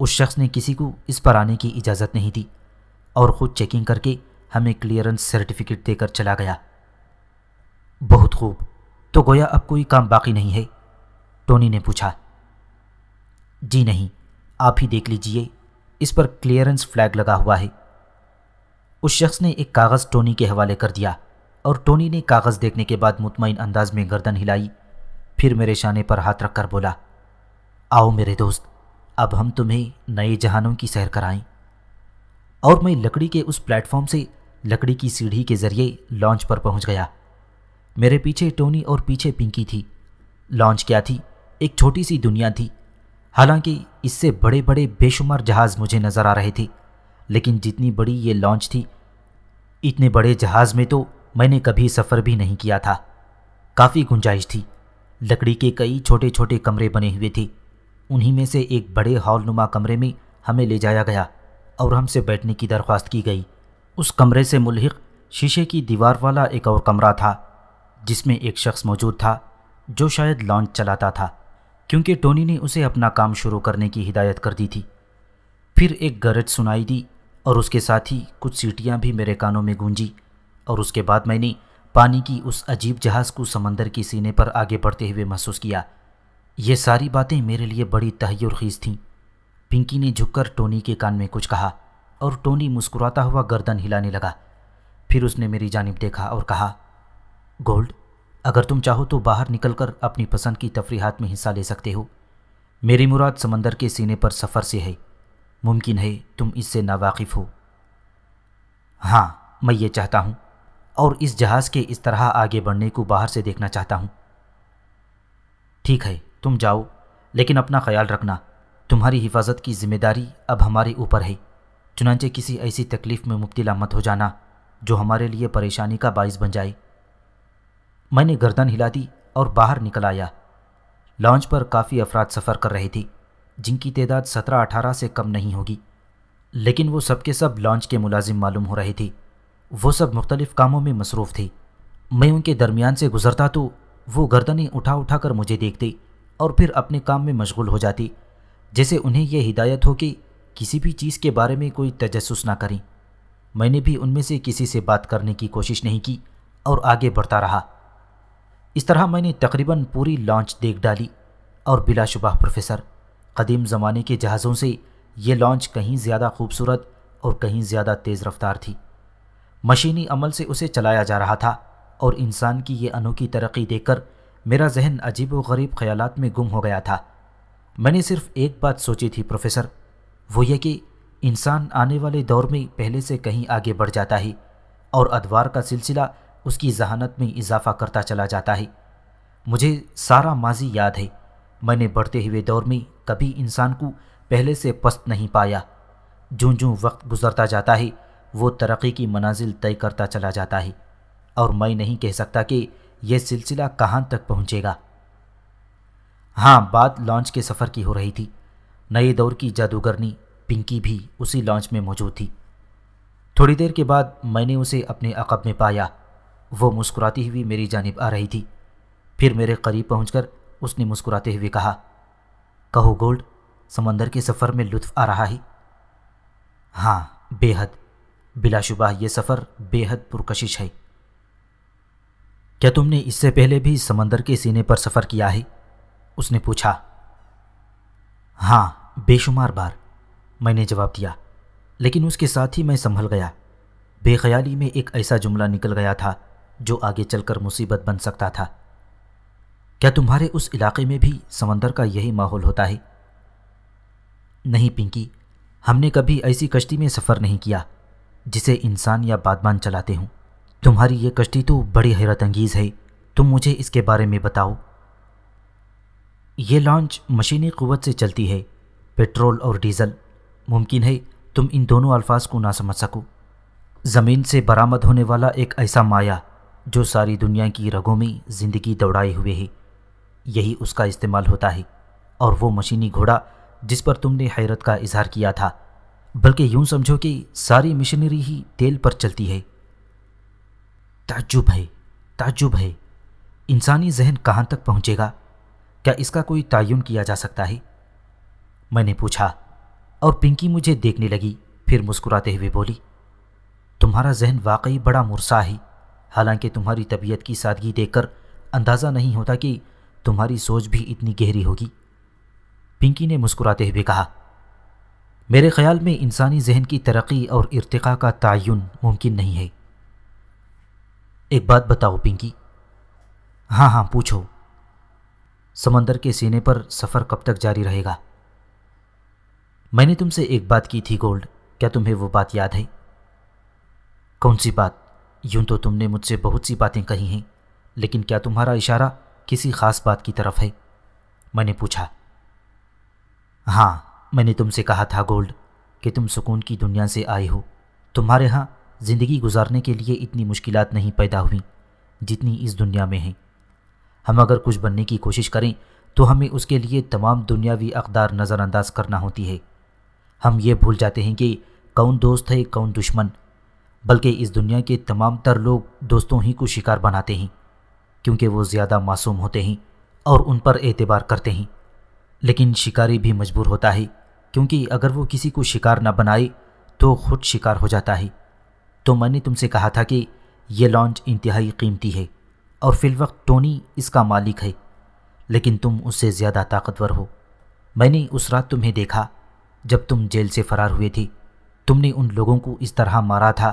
उस शख्स ने किसी को इस पर आने की इजाज़त नहीं दी और ख़ुद चेकिंग करके हमें क्लियरेंस सर्टिफिकेट देकर चला गया बहुत खूब तो गोया अब कोई काम बाकी नहीं है टोनी ने पूछा जी नहीं आप ही देख लीजिए इस पर क्लियरेंस फ्लैग लगा हुआ है उस शख्स ने एक कागज़ टोनी के हवाले कर दिया और टोनी ने कागज़ देखने के बाद मुतमिन अंदाज में गर्दन हिलाई फिर मेरे शाने पर हाथ रखकर बोला आओ मेरे दोस्त अब हम तुम्हें नए जहानों की सैर कराएं और मैं लकड़ी के उस प्लेटफॉर्म से लकड़ी की सीढ़ी के ज़रिए लॉन्च पर पहुंच गया मेरे पीछे टोनी और पीछे पिंकी थी लॉन्च क्या थी एक छोटी सी दुनिया थी हालांकि इससे बड़े बड़े बेशुमार जहाज़ मुझे नज़र आ रहे थे लेकिन जितनी बड़ी ये लॉन्च थी इतने बड़े जहाज़ में तो मैंने कभी सफ़र भी नहीं किया था काफ़ी गुंजाइश थी लकड़ी के कई छोटे छोटे कमरे बने हुए थे उन्हीं में से एक बड़े हॉलनुमा कमरे में हमें ले जाया गया और हमसे बैठने की दरख्वास्त की गई उस कमरे से मुलहक शीशे की दीवार वाला एक और कमरा था जिसमें एक शख्स मौजूद था जो शायद लॉन्च चलाता था क्योंकि टोनी ने उसे अपना काम शुरू करने की हिदायत कर दी थी फिर एक गरज सुनाई दी और उसके साथ ही कुछ सीटियाँ भी मेरे कानों में गूंजी और उसके बाद मैंने पानी की उस अजीब जहाज़ को समंदर के सीने पर आगे बढ़ते हुए महसूस किया ये सारी बातें मेरे लिए बड़ी तहयर खीज थीं पिंकी ने झुककर टोनी के कान में कुछ कहा और टोनी मुस्कुराता हुआ गर्दन हिलाने लगा फिर उसने मेरी जानब देखा और कहा गोल्ड अगर तुम चाहो तो बाहर निकलकर अपनी पसंद की तफरीहत में हिस्सा ले सकते हो मेरी मुराद समंदर के सीने पर सफ़र से है मुमकिन है तुम इससे नावाकिफ़ हो हाँ मैं ये चाहता हूँ और इस जहाज़ के इस तरह आगे बढ़ने को बाहर से देखना चाहता हूँ ठीक है तुम जाओ लेकिन अपना ख्याल रखना तुम्हारी हिफाजत की जिम्मेदारी अब हमारे ऊपर है चुनाचे किसी ऐसी तकलीफ़ में मुब्तला मत हो जाना जो हमारे लिए परेशानी का बाइस बन जाए मैंने गर्दन हिला दी और बाहर निकल आया लॉन्च पर काफ़ी अफराद सफ़र कर रहे थे जिनकी तदाद सत्रह अठारह से कम नहीं होगी लेकिन वो सब के सब लॉन्च के मुलाजिम मालूम हो रहे थे वो सब मुख्तलिफ़ कामों में मसरूफ़ थे मैं उनके दरमियान से गुज़रता तो वो गर्दनें उठा उठा कर मुझे देखते और फिर अपने काम में मशगूल हो जाती जैसे उन्हें यह हिदायत हो कि किसी भी चीज़ के बारे में कोई तजस ना करें मैंने भी उनमें से किसी से बात करने की कोशिश नहीं की और आगे बढ़ता रहा इस तरह मैंने तकरीबन पूरी लॉन्च देख डाली और बिलाशुबा प्रोफेसर कदीम ज़माने के जहाज़ों से ये लॉन्च कहीं ज़्यादा खूबसूरत और कहीं ज़्यादा तेज़ रफ्तार थी मशीनी अमल से उसे चलाया जा रहा था और इंसान की ये अनोखी तरक्की देखकर मेरा जहन अजीब व गरीब ख्याल में गुम हो गया था मैंने सिर्फ एक बात सोची थी प्रोफेसर वो ये कि इंसान आने वाले दौर में पहले से कहीं आगे बढ़ जाता है और अदवार का सिलसिला उसकी जहानत में इजाफा करता चला जाता है मुझे सारा माजी याद है मैंने बढ़ते हुए दौर में कभी इंसान को पहले से पस्त नहीं पाया जूँ जूँ वक्त गुजरता जाता है वो तरक्की की मनाजिल तय करता चला जाता है और मैं नहीं कह सकता कि यह सिलसिला कहाँ तक पहुँचेगा हाँ बात लॉन्च के सफ़र की हो रही थी नए दौर की जादूगरनी पिंकी भी उसी लॉन्च में मौजूद थी थोड़ी देर के बाद मैंने उसे अपने अकब में पाया वो मुस्कुराती हुई मेरी जानब आ रही थी फिर मेरे करीब पहुंचकर उसने मुस्कुराते हुए कहा कहो गोल्ड समंदर के सफ़र में लुत्फ आ रहा है हाँ बेहद बिलाशुबा ये सफ़र बेहद पुरकशिश है क्या तुमने इससे पहले भी समंदर के सीने पर सफ़र किया है उसने पूछा हाँ बेशुमार बार मैंने जवाब दिया लेकिन उसके साथ ही मैं संभल गया बेख्याली में एक ऐसा जुमला निकल गया था जो आगे चलकर मुसीबत बन सकता था क्या तुम्हारे उस इलाके में भी समंदर का यही माहौल होता है नहीं पिंकी हमने कभी ऐसी कश्ती में सफ़र नहीं किया जिसे इंसान या बादबान चलाते हों तुम्हारी ये कश्ती तो बड़ी हैरत अंगीज़ है तुम मुझे इसके बारे में बताओ ये लॉन्च मशीनी क़वत से चलती है पेट्रोल और डीज़ल मुमकिन है तुम इन दोनों अल्फाज को ना समझ सको ज़मीन से बरामद होने वाला एक ऐसा माया जो सारी दुनिया की रगों में ज़िंदगी दौड़ाए हुए है यही उसका इस्तेमाल होता है और वो मशीनी घोड़ा जिस पर तुमने हैरत का इजहार किया था बल्कि यूं समझो कि सारी मशीनरी ही तेल पर चलती है ताजुब है ताजुब है इंसानी जहन कहाँ तक पहुँचेगा क्या इसका कोई तयन किया जा सकता है मैंने पूछा और पिंकी मुझे देखने लगी फिर मुस्कुराते हुए बोली तुम्हारा जहन वाकई बड़ा मुरसा है हालांकि तुम्हारी तबीयत की सादगी देखकर अंदाज़ा नहीं होता कि तुम्हारी सोच भी इतनी गहरी होगी पिंकी ने मुस्कुराते हुए कहा मेरे ख्याल में इंसानी जहन की तरक्की और इरतका का तयन मुमकिन नहीं है एक बात बताओ पिंकी हाँ हाँ पूछो समंदर के सीने पर सफ़र कब तक जारी रहेगा मैंने तुमसे एक बात की थी गोल्ड क्या तुम्हें वो बात याद है कौन सी बात यूं तो तुमने मुझसे बहुत सी बातें कही हैं लेकिन क्या तुम्हारा इशारा किसी ख़ास बात की तरफ है मैंने पूछा हाँ मैंने तुमसे कहा था गोल्ड कि तुम सुकून की दुनिया से आए हो तुम्हारे यहाँ ज़िंदगी गुजारने के लिए इतनी मुश्किल नहीं पैदा हुई जितनी इस दुनिया में हैं हम अगर कुछ बनने की कोशिश करें तो हमें उसके लिए तमाम दुनियावी अकदार नज़रअंदाज करना होती है हम ये भूल जाते हैं कि कौन दोस्त है कौन दुश्मन बल्कि इस दुनिया के तमाम तर लोग दोस्तों ही को शिकार बनाते हैं क्योंकि वो ज़्यादा मासूम होते हैं और उन पर एतबार करते हैं लेकिन शिकारी भी मजबूर होता है क्योंकि अगर वो किसी को शिकार ना बनाए तो खुद शिकार हो जाता है तो मैंने तुमसे कहा था कि यह लॉन्च इंतहाई कीमती है और फिलवक्त टोनी इसका मालिक है लेकिन तुम उससे ज़्यादा ताकतवर हो मैंने उस रात तुम्हें देखा जब तुम जेल से फरार हुए थे तुमने उन लोगों को इस तरह मारा था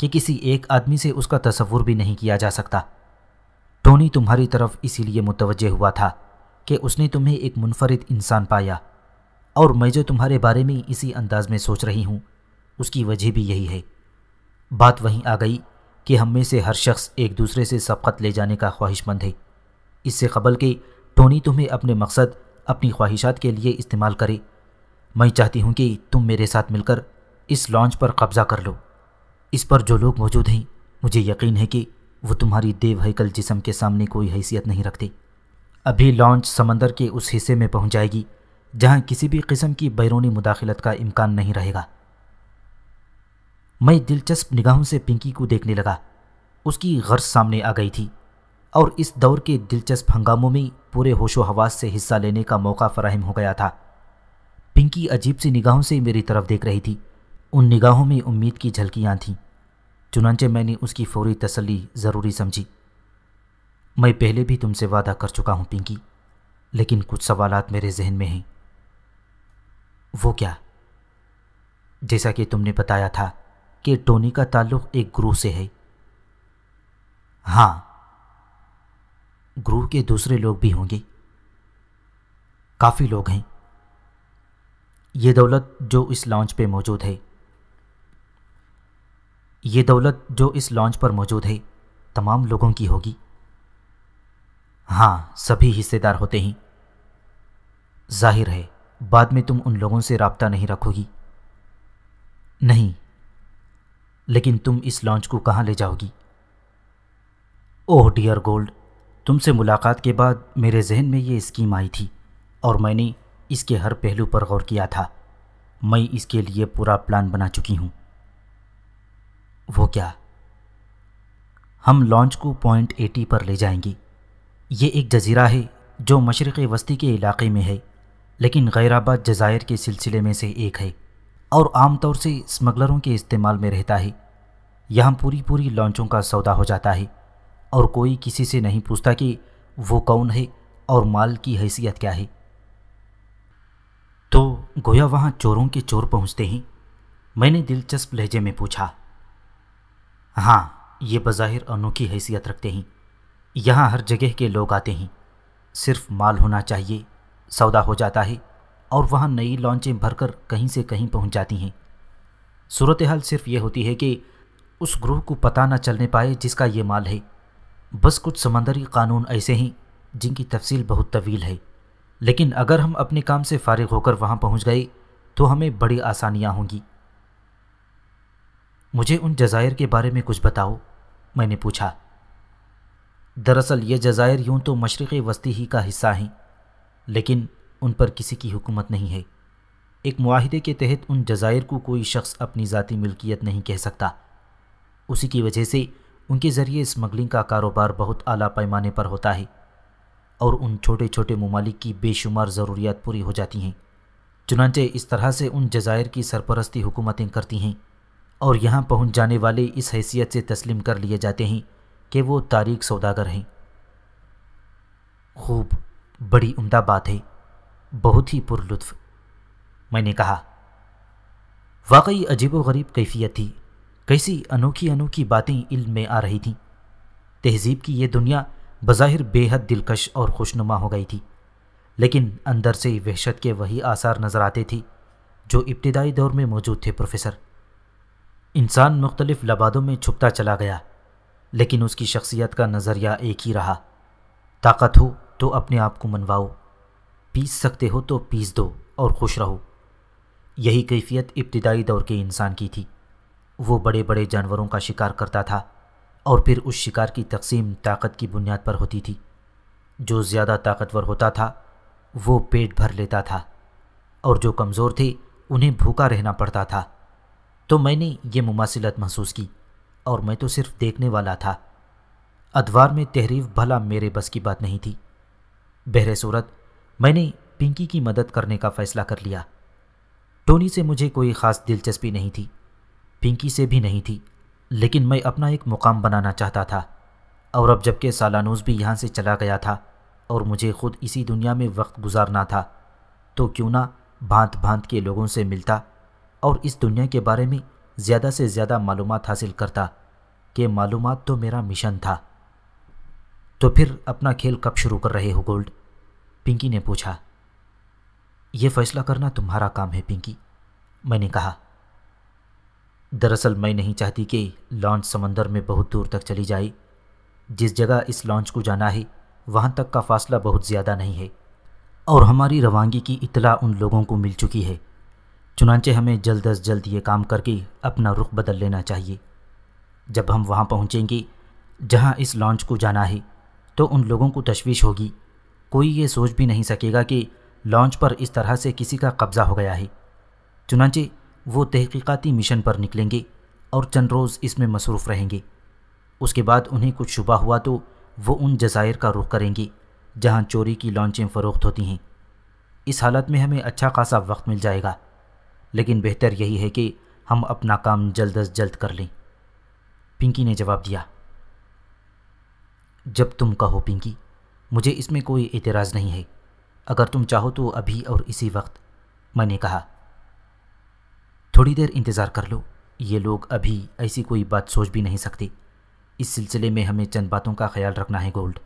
कि किसी एक आदमी से उसका तस्वुर भी नहीं किया जा सकता टोनी तुम्हारी तरफ इसीलिए मुतवजह हुआ था कि उसने तुम्हें एक मुनफरद इंसान पाया और मैं जो तुम्हारे बारे में इसी अंदाज में सोच रही हूँ उसकी वजह भी यही है बात वहीं आ गई कि हम में से हर शख्स एक दूसरे से सबकत ले जाने का ख्वाहिशमंद है इससे कबल कि टोनी तुम्हें अपने मकसद अपनी ख्वाहिशात के लिए इस्तेमाल करे मैं चाहती हूँ कि तुम मेरे साथ मिलकर इस लॉन्च पर कब्ज़ा कर लो इस पर जो लोग मौजूद हैं मुझे यकीन है कि वो तुम्हारी देव हैकल जिसम के सामने कोई हैसियत नहीं रखते अभी लॉन्च समंदर के उस हिस्से में पहुंच जाएगी जहां किसी भी किस्म की बैरूनी मुदाखलत का इम्कान नहीं रहेगा मैं दिलचस्प निगाहों से पिंकी को देखने लगा उसकी गर्ज सामने आ गई थी और इस दौर के दिलचस्प हंगामों में पूरे होशो हवास से हिस्सा लेने का मौका फराहम हो गया था पिंकी अजीब सी निगाहों से मेरी तरफ देख रही थी उन निगाहों में उम्मीद की झलकियाँ थीं चुनाचे मैंने उसकी फौरी तसली ज़रूरी समझी मैं पहले भी तुमसे वादा कर चुका हूँ पिंकी लेकिन कुछ सवालात मेरे जहन में हैं वो क्या जैसा कि तुमने बताया था कि टोनी का ताल्लुक एक गुरु से है हाँ गुरु के दूसरे लोग भी होंगे काफ़ी लोग हैं ये दौलत जो इस लॉन्च पे मौजूद है ये दौलत जो इस लॉन्च पर मौजूद है तमाम लोगों की होगी हाँ सभी हिस्सेदार होते हैं जाहिर है बाद में तुम उन लोगों से रबता नहीं रखोगी नहीं लेकिन तुम इस लॉन्च को कहाँ ले जाओगी ओह डियर गोल्ड तुमसे मुलाकात के बाद मेरे जहन में ये स्कीम आई थी और मैंने इसके हर पहलू पर गौर किया था मैं इसके लिए पूरा प्लान बना चुकी हूँ वो क्या हम लॉन्च को पॉइंट एटी पर ले जाएंगे ये एक जजीरा है जो मशरक़ वस्ती के इलाके में है लेकिन गैराबाद जजायर के सिलसिले में से एक है और आमतौर से स्मगलरों के इस्तेमाल में रहता है यहाँ पूरी पूरी लॉन्चों का सौदा हो जाता है और कोई किसी से नहीं पूछता कि वो कौन है और माल की हैसियत क्या है तो गोया वहाँ चोरों के चोर पहुँचते हैं मैंने दिलचस्प लहजे में पूछा हाँ ये बज़ाहिर अनोखी हैसियत रखते हैं यहाँ हर जगह के लोग आते हैं सिर्फ माल होना चाहिए सौदा हो जाता है और वहाँ नई लॉन्चें भरकर कहीं से कहीं पहुँच जाती हैं सूरत हाल सिर्फ ये होती है कि उस ग्रोह को पता न चलने पाए जिसका ये माल है बस कुछ समंदरी कानून ऐसे हैं जिनकी तफसील बहुत तवील है लेकिन अगर हम अपने काम से फारिग होकर वहाँ पहुँच गए तो हमें बड़ी आसानियाँ होंगी मुझे उन जजायर के बारे में कुछ बताओ मैंने पूछा दरअसल ये जजायर यूं तो मशरक़ वस्ती ही का हिस्सा हैं लेकिन उन पर किसी की हुकूमत नहीं है एक माहदे के तहत उन जजायर को कोई शख्स अपनी ज़ाती मिल्कियत नहीं कह सकता उसी की वजह से उनके ज़रिए स्मगलिंग का कारोबार बहुत आला पैमाने पर होता है और उन छोटे छोटे ममालिक की बेशुमार ज़रूरियात पूरी हो जाती हैं चुनाचे इस तरह से उन जजायर की सरपरस्ती हुकूमतें करती हैं और यहाँ पहुँच जाने वाले इस हैसियत से तस्लीम कर लिए जाते हैं कि वो तारीख सौदागर हैं खूब बड़ी उम्दा बात है बहुत ही पुरलुत्फ मैंने कहा वाकई अजीबोगरीब कैफियत थी कैसी अनोखी अनोखी बातें इल्म में आ रही थीं तहजीब की यह दुनिया बज़ाहिर बेहद दिलकश और खुशनुमा हो गई थी लेकिन अंदर से वहशत के वही आसार नज़र आते थे जो इब्तदाई दौर में मौजूद थे प्रोफेसर इंसान मुख्तलिफ लबादों में छुपता चला गया लेकिन उसकी शख्सियत का नज़रिया एक ही रहा ताकत हो तो अपने आप को मनवाओ पीस सकते हो तो पीस दो और खुश रहो यही कैफियत इब्तदाई दौर के इंसान की थी वो बड़े बड़े जानवरों का शिकार करता था और फिर उस शिकार की तकसीम ताकत की बुनियाद पर होती थी जो ज़्यादा ताकतवर होता था वो पेट भर लेता था और जो कमज़ोर थे उन्हें भूखा रहना पड़ता था तो मैंने ये मुमासिलत महसूस की और मैं तो सिर्फ देखने वाला था अदवार में तहरीफ भला मेरे बस की बात नहीं थी बहरे सूरत मैंने पिंकी की मदद करने का फैसला कर लिया टोनी से मुझे कोई ख़ास दिलचस्पी नहीं थी पिंकी से भी नहीं थी लेकिन मैं अपना एक मुकाम बनाना चाहता था और अब जबकि सालानूस भी यहाँ से चला गया था और मुझे खुद इसी दुनिया में वक्त गुजारना था तो क्यों ना भांत भांत के लोगों से मिलता और इस दुनिया के बारे में ज़्यादा से ज़्यादा मालूम हासिल करता कि मालूम तो मेरा मिशन था तो फिर अपना खेल कब शुरू कर रहे हो गोल्ड पिंकी ने पूछा यह फैसला करना तुम्हारा काम है पिंकी मैंने कहा दरअसल मैं नहीं चाहती कि लॉन्च समंदर में बहुत दूर तक चली जाए जिस जगह इस लॉन्च को जाना है वहाँ तक का फासला बहुत ज़्यादा नहीं है और हमारी रवानगी की इतला उन लोगों को मिल चुकी है चुनाचे हमें जल्द अज जल्द ये काम करके अपना रुख बदल लेना चाहिए जब हम वहाँ पहुँचेंगे जहाँ इस लॉन्च को जाना है तो उन लोगों को तशवीश होगी कोई ये सोच भी नहीं सकेगा कि लॉन्च पर इस तरह से किसी का कब्ज़ा हो गया है चुनाचे वो तहकीकती मिशन पर निकलेंगे और चंद रोज़ इसमें मसरूफ़ रहेंगे उसके बाद उन्हें कुछ शुबा हुआ तो वो उन जजायर का रुख करेंगे जहाँ चोरी की लॉन्चें फ़रोख्त होती हैं इस हालत में हमें अच्छा खासा वक्त मिल जाएगा लेकिन बेहतर यही है कि हम अपना काम जल्द अज जल्द कर लें पिंकी ने जवाब दिया जब तुम कहो पिंकी मुझे इसमें कोई एतराज़ नहीं है अगर तुम चाहो तो अभी और इसी वक्त मैंने कहा थोड़ी देर इंतज़ार कर लो ये लोग अभी ऐसी कोई बात सोच भी नहीं सकते इस सिलसिले में हमें चंद बातों का ख्याल रखना है गोल्ड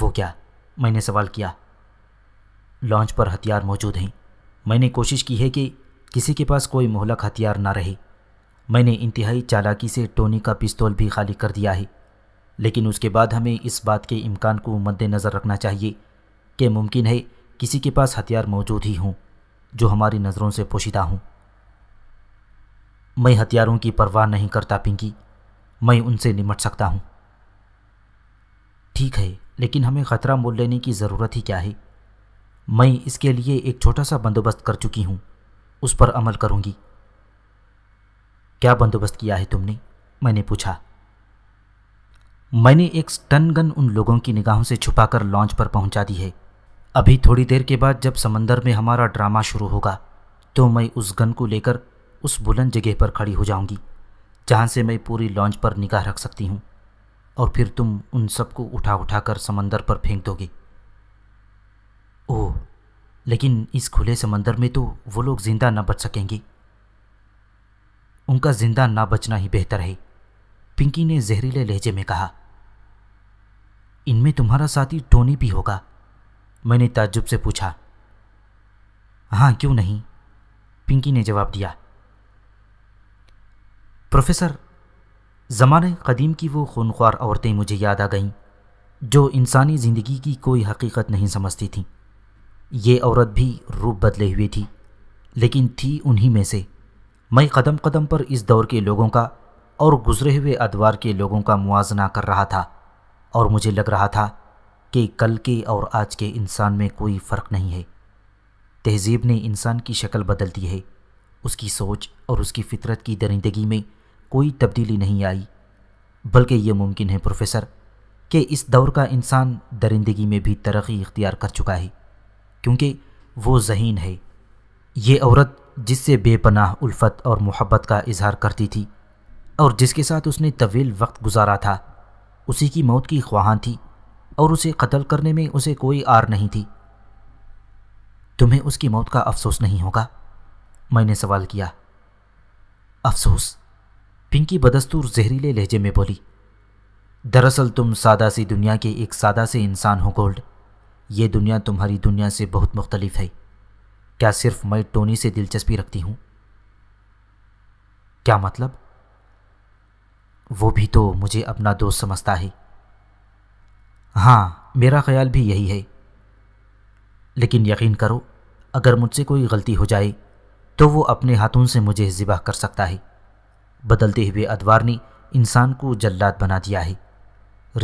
वो क्या मैंने सवाल किया लॉन्च पर हथियार मौजूद हैं मैंने कोशिश की है कि किसी के पास कोई मोहलक हथियार ना रहे मैंने इंतहाई चालाकी से टोनी का पिस्तौल भी खाली कर दिया है लेकिन उसके बाद हमें इस बात के इम्कान को मद्देनज़र रखना चाहिए कि मुमकिन है किसी के पास हथियार मौजूद ही हों जो हमारी नज़रों से पोशीदा हों मैं हथियारों की परवाह नहीं करता पिंकी मैं उनसे निमट सकता हूँ ठीक है लेकिन हमें ख़तरा मोल लेने की ज़रूरत ही क्या है मैं इसके लिए एक छोटा सा बंदोबस्त कर चुकी हूँ उस पर अमल करूँगी क्या बंदोबस्त किया है तुमने मैंने पूछा मैंने एक स्टन गन उन लोगों की निगाहों से छुपाकर लॉन्च पर पहुंचा दी है अभी थोड़ी देर के बाद जब समंदर में हमारा ड्रामा शुरू होगा तो मैं उस गन को लेकर उस बुलंद जगह पर खड़ी हो जाऊंगी जहाँ से मैं पूरी लॉन्च पर निगाह रख सकती हूँ और फिर तुम उन सबको उठा उठा कर समंदर पर फेंक दोगे ओह लेकिन इस खुले समंदर में तो वो लोग जिंदा ना बच सकेंगे उनका जिंदा ना बचना ही बेहतर है पिंकी ने जहरीले लहजे में कहा इनमें तुम्हारा साथी टोनी भी होगा मैंने ताज्जुब से पूछा हाँ क्यों नहीं पिंकी ने जवाब दिया प्रोफेसर ज़माने कदीम की वो खूनख्वार औरतें मुझे याद आ गईं जो इंसानी ज़िंदगी की कोई हकीकत नहीं समझती थीं ये औरत भी रूप बदले हुए थी लेकिन थी उन्हीं में से मैं कदम कदम पर इस दौर के लोगों का और गुजरे हुए अदवार के लोगों का मुआजना कर रहा था और मुझे लग रहा था कि कल के और आज के इंसान में कोई फ़र्क नहीं है तहजीब ने इंसान की शक्ल बदल दी है उसकी सोच और उसकी फितरत की दरिंदगी में कोई तब्दीली नहीं आई बल्कि ये मुमकिन है प्रोफेसर कि इस दौर का इंसान दरिंदगी में भी तरक्की इख्तियार कर चुका है क्योंकि वो जहीन है ये औरत जिससे बेपनाह उल्फत और मोहब्बत का इजहार करती थी और जिसके साथ उसने तवील वक्त गुजारा था उसी की मौत की ख्वाहान थी और उसे कत्ल करने में उसे कोई आर नहीं थी तुम्हें उसकी मौत का अफसोस नहीं होगा मैंने सवाल किया अफसोस पिंकी बदस्तूर जहरीले लहजे में बोली दरअसल तुम सादा सी दुनिया के एक सादा से इंसान हो गोल्ड ये दुनिया तुम्हारी दुनिया से बहुत मुख्तलिफ है क्या सिर्फ मैं टोनी से दिलचस्पी रखती हूँ क्या मतलब वो भी तो मुझे अपना दोस्त समझता है हाँ मेरा ख्याल भी यही है लेकिन यकीन करो अगर मुझसे कोई गलती हो जाए तो वो अपने हाथों से मुझे ज़िबा कर सकता है बदलते हुए अदवार ने इंसान को जल्लाद बना दिया है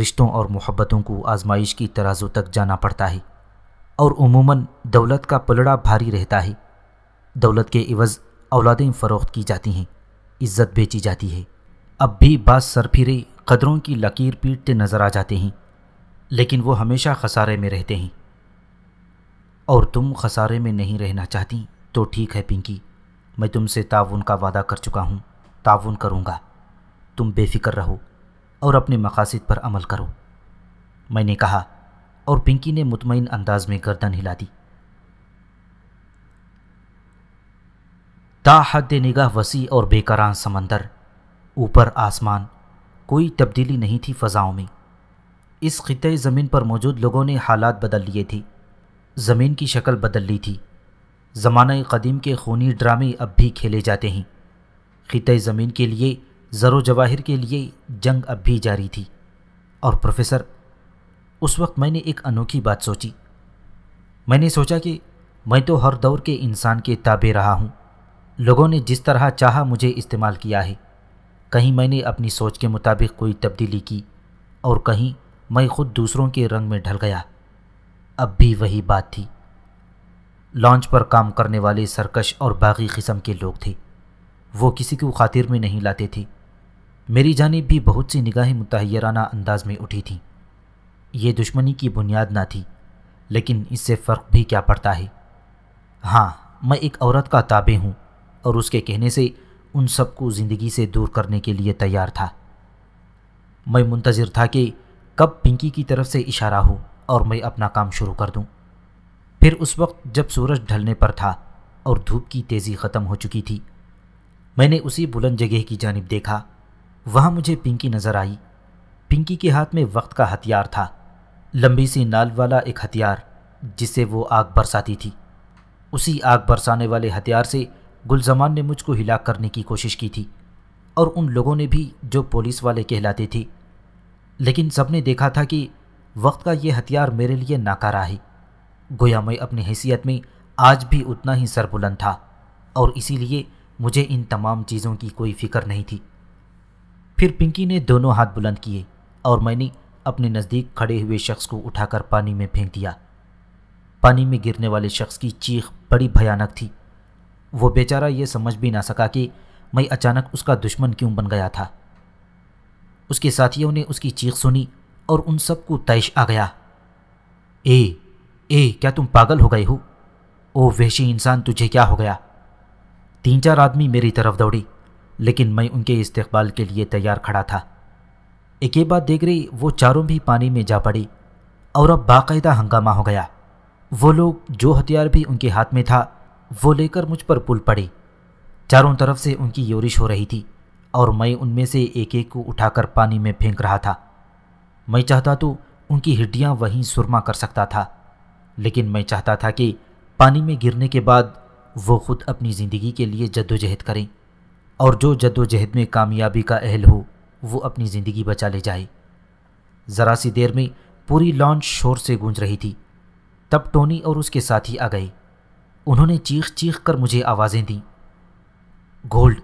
रिश्तों और मोहब्बतों को आजमाइश की तराजों तक जाना पड़ता है और उमूमन दौलत का पलड़ा भारी रहता है दौलत के इवज़ औलादें फ़रोख्त की जाती हैं इज़्ज़त बेची जाती है अब भी सर सरफिरे कदरों की लकीर पीटते नज़र आ जाते हैं लेकिन वो हमेशा खसारे में रहते हैं और तुम खसारे में नहीं रहना चाहती तो ठीक है पिंकी मैं तुमसे ताउन का वादा कर चुका हूँ ताउन करूँगा तुम बेफिक्र रहो और अपने मकासद पर अमल करो मैंने कहा और पिंकी ने मुतमिन अंदाज में गर्दन हिला दी ताहद निगाह वसी और बेकरान समंदर ऊपर आसमान कोई तब्दीली नहीं थी फ़ज़ाओं में इस ख़े ज़मीन पर मौजूद लोगों ने हालात बदल लिए थे ज़मीन की शक्ल बदल ली थी ज़माना कदीम के खूनी ड्रामे अब भी खेले जाते हैं ख़े ज़मीन के लिए ज़रो जवाहिर के लिए जंग अब भी जारी थी और प्रोफेसर उस वक्त मैंने एक अनोखी बात सोची मैंने सोचा कि मैं तो हर दौर के इंसान के ताबे रहा हूँ लोगों ने जिस तरह चाहा मुझे इस्तेमाल किया है कहीं मैंने अपनी सोच के मुताबिक कोई तब्दीली की और कहीं मैं खुद दूसरों के रंग में ढल गया अब भी वही बात थी लॉन्च पर काम करने वाले सरकश और बागी किस्म के लोग थे वो किसी को खातिर में नहीं लाते थे मेरी जानब भी बहुत सी निगाहें मुतहराना अंदाज में उठी थीं ये दुश्मनी की बुनियाद ना थी लेकिन इससे फ़र्क भी क्या पड़ता है हाँ मैं एक औरत का ताबे हूँ और उसके कहने से उन सबको ज़िंदगी से दूर करने के लिए तैयार था मैं मुंतज़र था कि कब पिंकी की तरफ से इशारा हो और मैं अपना काम शुरू कर दूं। फिर उस वक्त जब सूरज ढलने पर था और धूप की तेज़ी ख़त्म हो चुकी थी मैंने उसी बुलंद जगह की जानब देखा वहाँ मुझे पिंकी नज़र आई पिंकी के हाथ में वक्त का हथियार था लंबी सी नाल वाला एक हथियार जिससे वो आग बरसाती थी उसी आग बरसाने वाले हथियार से गुलजमान ने मुझको हिला करने की कोशिश की थी और उन लोगों ने भी जो पुलिस वाले कहलाते थे लेकिन सबने देखा था कि वक्त का ये हथियार मेरे लिए नाकारा है गोया मैं अपनी हैसियत में आज भी उतना ही सरबुलंद था और इसीलिए मुझे इन तमाम चीज़ों की कोई फिक्र नहीं थी फिर पिंकी ने दोनों हाथ बुलंद किए और मैंने अपने नज़दीक खड़े हुए शख्स को उठाकर पानी में फेंक दिया पानी में गिरने वाले शख्स की चीख बड़ी भयानक थी वो बेचारा ये समझ भी ना सका कि मैं अचानक उसका दुश्मन क्यों बन गया था उसके साथियों ने उसकी चीख सुनी और उन सबको तैश आ गया ए ए क्या तुम पागल हो गए हो ओ वहशी इंसान तुझे क्या हो गया तीन चार आदमी मेरी तरफ दौड़ी लेकिन मैं उनके इस्तेकबाल के लिए तैयार खड़ा था एक ये बात देख रही वो चारों भी पानी में जा पड़ी और अब बाकायदा हंगामा हो गया वो लोग जो हथियार भी उनके हाथ में था वो लेकर मुझ पर पुल पड़े चारों तरफ से उनकी योरिश हो रही थी और मैं उनमें से एक एक को उठाकर पानी में फेंक रहा था मैं चाहता तो उनकी हड्डियाँ वहीं सुरमा कर सकता था लेकिन मैं चाहता था कि पानी में गिरने के बाद वो खुद अपनी ज़िंदगी के लिए जद्दोजहद करें और जो जद्दोजहद में कामयाबी का अहल हो वो अपनी ज़िंदगी बचा ले जाए ज़रा सी देर में पूरी लॉन्च शोर से गूंज रही थी तब टोनी और उसके साथी आ गए उन्होंने चीख चीख कर मुझे आवाज़ें दी गोल्ड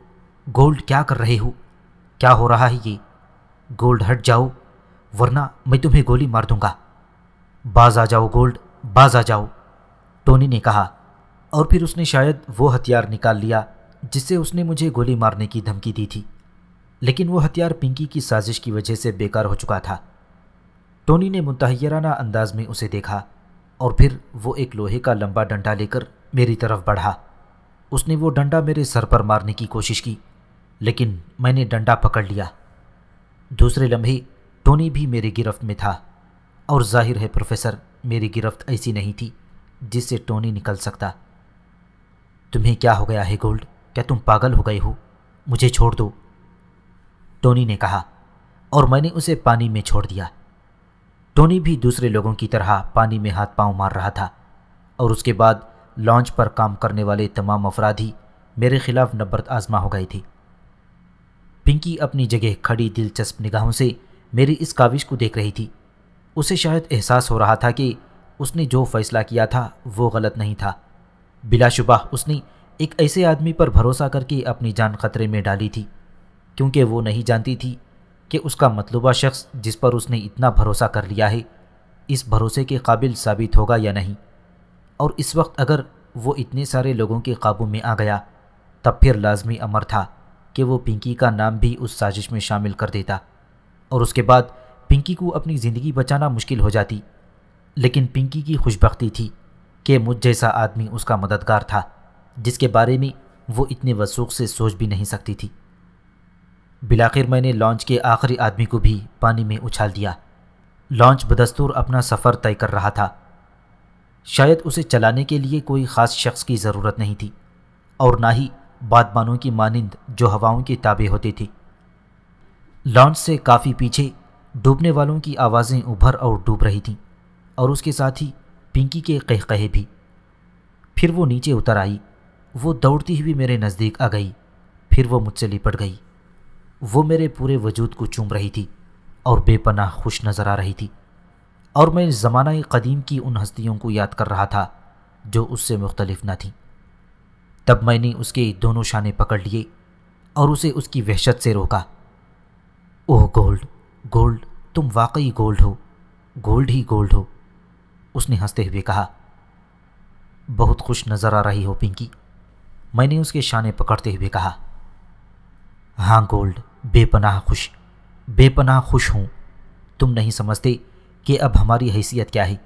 गोल्ड क्या कर रहे हो क्या हो रहा है ये गोल्ड हट जाओ वरना मैं तुम्हें गोली मार दूंगा बाज आ जाओ गोल्ड बाज आ जाओ टोनी ने कहा और फिर उसने शायद वो हथियार निकाल लिया जिससे उसने मुझे गोली मारने की धमकी दी थी लेकिन वो हथियार पिंकी की साजिश की वजह से बेकार हो चुका था टोनी ने मुतहराना अंदाज में उसे देखा और फिर वो एक लोहे का लंबा डंडा लेकर मेरी तरफ बढ़ा उसने वो डंडा मेरे सर पर मारने की कोशिश की लेकिन मैंने डंडा पकड़ लिया दूसरे लम्हे टोनी भी मेरी गिरफ्त में था और जाहिर है प्रोफेसर मेरी गिरफ्त ऐसी नहीं थी जिससे टोनी निकल सकता तुम्हें क्या हो गया है गोल्ड क्या तुम पागल हो गए हो मुझे छोड़ दो टोनी ने कहा और मैंने उसे पानी में छोड़ दिया टोनी भी दूसरे लोगों की तरह पानी में हाथ पांव मार रहा था और उसके बाद लॉन्च पर काम करने वाले तमाम अफराधी मेरे खिलाफ नबरत आजमा हो गई थी पिंकी अपनी जगह खड़ी दिलचस्प निगाहों से मेरी इस काविश को देख रही थी उसे शायद एहसास हो रहा था कि उसने जो फैसला किया था वो गलत नहीं था बिलाशुबा उसने एक ऐसे आदमी पर भरोसा करके अपनी जान खतरे में डाली थी क्योंकि वो नहीं जानती थी कि उसका मतलूबा शख्स जिस पर उसने इतना भरोसा कर लिया है इस भरोसे के काबिल साबित होगा या नहीं और इस वक्त अगर वो इतने सारे लोगों के काबू में आ गया तब फिर लाजमी अमर था कि वो पिंकी का नाम भी उस साजिश में शामिल कर देता और उसके बाद पिंकी को अपनी ज़िंदगी बचाना मुश्किल हो जाती लेकिन पिंकी की खुशबख्ती थी कि मुझ जैसा आदमी उसका मददगार था जिसके बारे में वो इतने वसूख से सोच भी नहीं सकती थी बिलाखिर मैंने लॉन्च के आखिरी आदमी को भी पानी में उछाल दिया लॉन्च बदस्तूर अपना सफ़र तय कर रहा था शायद उसे चलाने के लिए कोई ख़ास शख्स की ज़रूरत नहीं थी और ना ही बादबानों की मानिंद जो हवाओं के ताबे होते थे लॉन्च से काफ़ी पीछे डूबने वालों की आवाज़ें उभर और डूब रही थीं और उसके साथ ही पिंकी के कह कहे भी फिर वो नीचे उतर आई वो दौड़ती हुई मेरे नज़दीक आ गई फिर वो मुझसे लिपट गई वो मेरे पूरे वजूद को चूम रही थी और बेपनाह खुश नज़र आ रही थी और मैं ज़माना कदीम की उन हस्तियों को याद कर रहा था जो उससे मुख्तलिफ न थी तब मैंने उसके दोनों शाने पकड़ लिए और उसे उसकी वहशत से रोका ओह गोल्ड गोल्ड तुम वाकई गोल्ड हो गोल्ड ही गोल्ड हो उसने हंसते हुए कहा बहुत खुश नज़र आ रही हो पिंकी मैंने उसके शाने पकड़ते हुए कहा हाँ गोल्ड बेपनाह खुश बेपनाह खुश हूँ तुम नहीं समझते कि अब हमारी हैसियत क्या है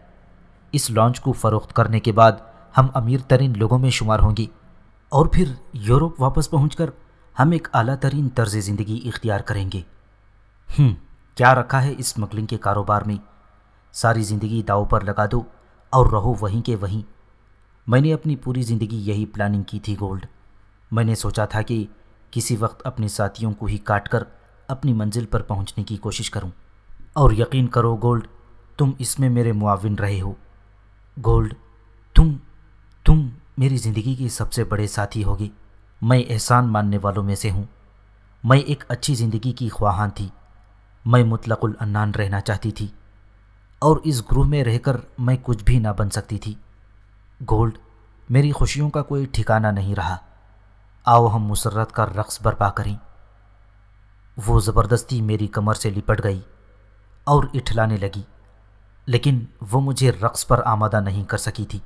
इस लॉन्च को फ़रोख्त करने के बाद हम अमीर तरीन लोगों में शुमार होंगी और फिर यूरोप वापस पहुँच कर हम एक अली तरीन तर्ज ज़िंदगी इख्तियार करेंगे हम्म, क्या रखा है इस स्मगलिंग के कारोबार में सारी ज़िंदगी दाव पर लगा दो और रहो वहीं के वहीं मैंने अपनी पूरी ज़िंदगी यही प्लानिंग की थी गोल्ड मैंने सोचा था कि किसी वक्त अपने साथियों को ही काट कर अपनी मंजिल पर पहुंचने की कोशिश करूं। और यकीन करो गोल्ड तुम इसमें मेरे मुआविन रहे हो गोल्ड तुम तुम मेरी ज़िंदगी की सबसे बड़े साथी होगी मैं एहसान मानने वालों में से हूँ मैं एक अच्छी ज़िंदगी की ख्वाहान थी मैं मुतलकुल अन्नान रहना चाहती थी और इस ग्रुह में रहकर मैं कुछ भी ना बन सकती थी गोल्ड मेरी खुशियों का कोई ठिकाना नहीं रहा आओ हम मुसरत का रक्स बर्पा करें वो ज़बरदस्ती मेरी कमर से लिपट गई और इठलाने लगी लेकिन वो मुझे रक्स पर आमादा नहीं कर सकी थी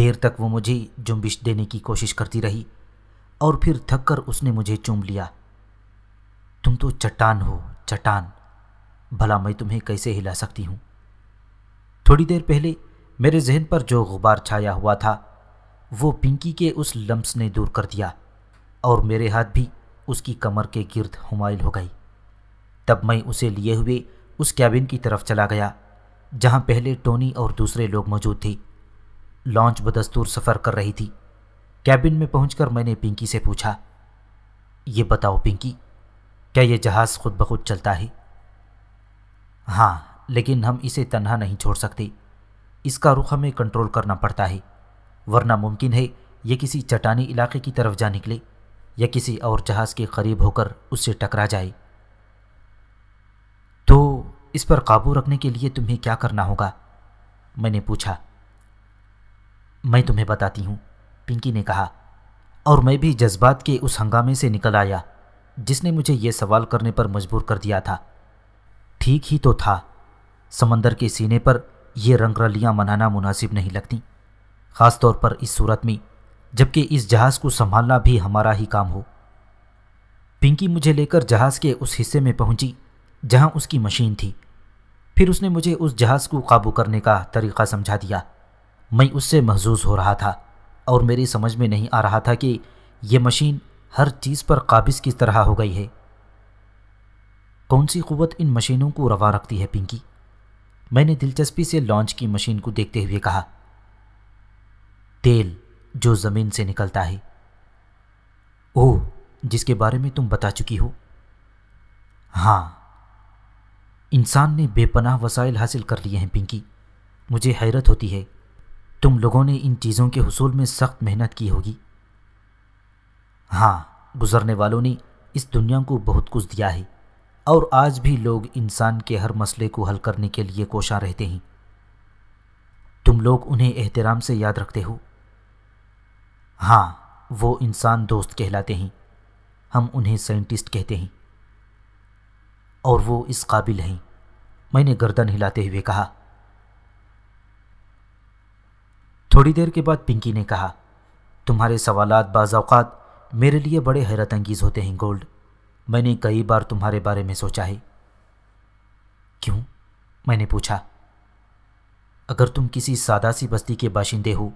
देर तक वो मुझे जुम्बिश देने की कोशिश करती रही और फिर थक कर उसने मुझे चूम लिया तुम तो चट्टान हो चट्टान भला मैं तुम्हें कैसे हिला सकती हूँ थोड़ी देर पहले मेरे जहन पर जो गुबार छाया हुआ था वो पिंकी के उस लम्स ने दूर कर दिया और मेरे हाथ भी उसकी कमर के गिर्द हुमाइल हो गई तब मैं उसे लिए हुए उस कैबिन की तरफ चला गया जहां पहले टोनी और दूसरे लोग मौजूद थे लॉन्च बदस्तूर सफ़र कर रही थी कैबिन में पहुंचकर मैंने पिंकी से पूछा ये बताओ पिंकी क्या ये जहाज़ खुद बखुद चलता है हाँ लेकिन हम इसे तन्हा नहीं छोड़ सकते इसका रुख हमें कंट्रोल करना पड़ता है वरना मुमकिन है ये किसी चटानी इलाके की तरफ जा निकले या किसी और जहाज़ के करीब होकर उससे टकरा जाए इस पर काबू रखने के लिए तुम्हें क्या करना होगा मैंने पूछा मैं तुम्हें बताती हूँ पिंकी ने कहा और मैं भी जज्बात के उस हंगामे से निकल आया जिसने मुझे ये सवाल करने पर मजबूर कर दिया था ठीक ही तो था समंदर के सीने पर यह रंगरलियाँ मनाना मुनासिब नहीं लगती ख़ास तौर पर इस सूरत में जबकि इस जहाज़ को संभालना भी हमारा ही काम हो पिंकी मुझे लेकर जहाज़ के उस हिस्से में पहुंची जहां उसकी मशीन थी फिर उसने मुझे उस जहाज़ को काबू करने का तरीक़ा समझा दिया मैं उससे महजूज हो रहा था और मेरी समझ में नहीं आ रहा था कि यह मशीन हर चीज़ पर काबिज की तरह हो गई है कौन सी क़वत इन मशीनों को रवा रखती है पिंकी मैंने दिलचस्पी से लॉन्च की मशीन को देखते हुए कहा तेल जो ज़मीन से निकलता है ओह जिसके बारे में तुम बता चुकी हो हाँ इंसान ने बेपनाह वसाइल हासिल कर लिए हैं पिंकी मुझे हैरत होती है तुम लोगों ने इन चीज़ों के हसूल में सख्त मेहनत की होगी हाँ गुज़रने वालों ने इस दुनिया को बहुत कुछ दिया है और आज भी लोग इंसान के हर मसले को हल करने के लिए कोशां रहते हैं तुम लोग उन्हें एहतराम से याद रखते हो हाँ वो इंसान दोस्त कहलाते हैं हम उन्हें साइंटिस्ट कहते हैं और वो इस काबिल हैं मैंने गर्दन हिलाते हुए कहा थोड़ी देर के बाद पिंकी ने कहा तुम्हारे सवाल बाज़ात मेरे लिए बड़े हैरत अंगीज़ होते हैं गोल्ड मैंने कई बार तुम्हारे बारे में सोचा है क्यों मैंने पूछा अगर तुम किसी सादा सी बस्ती के बाशिंदे हो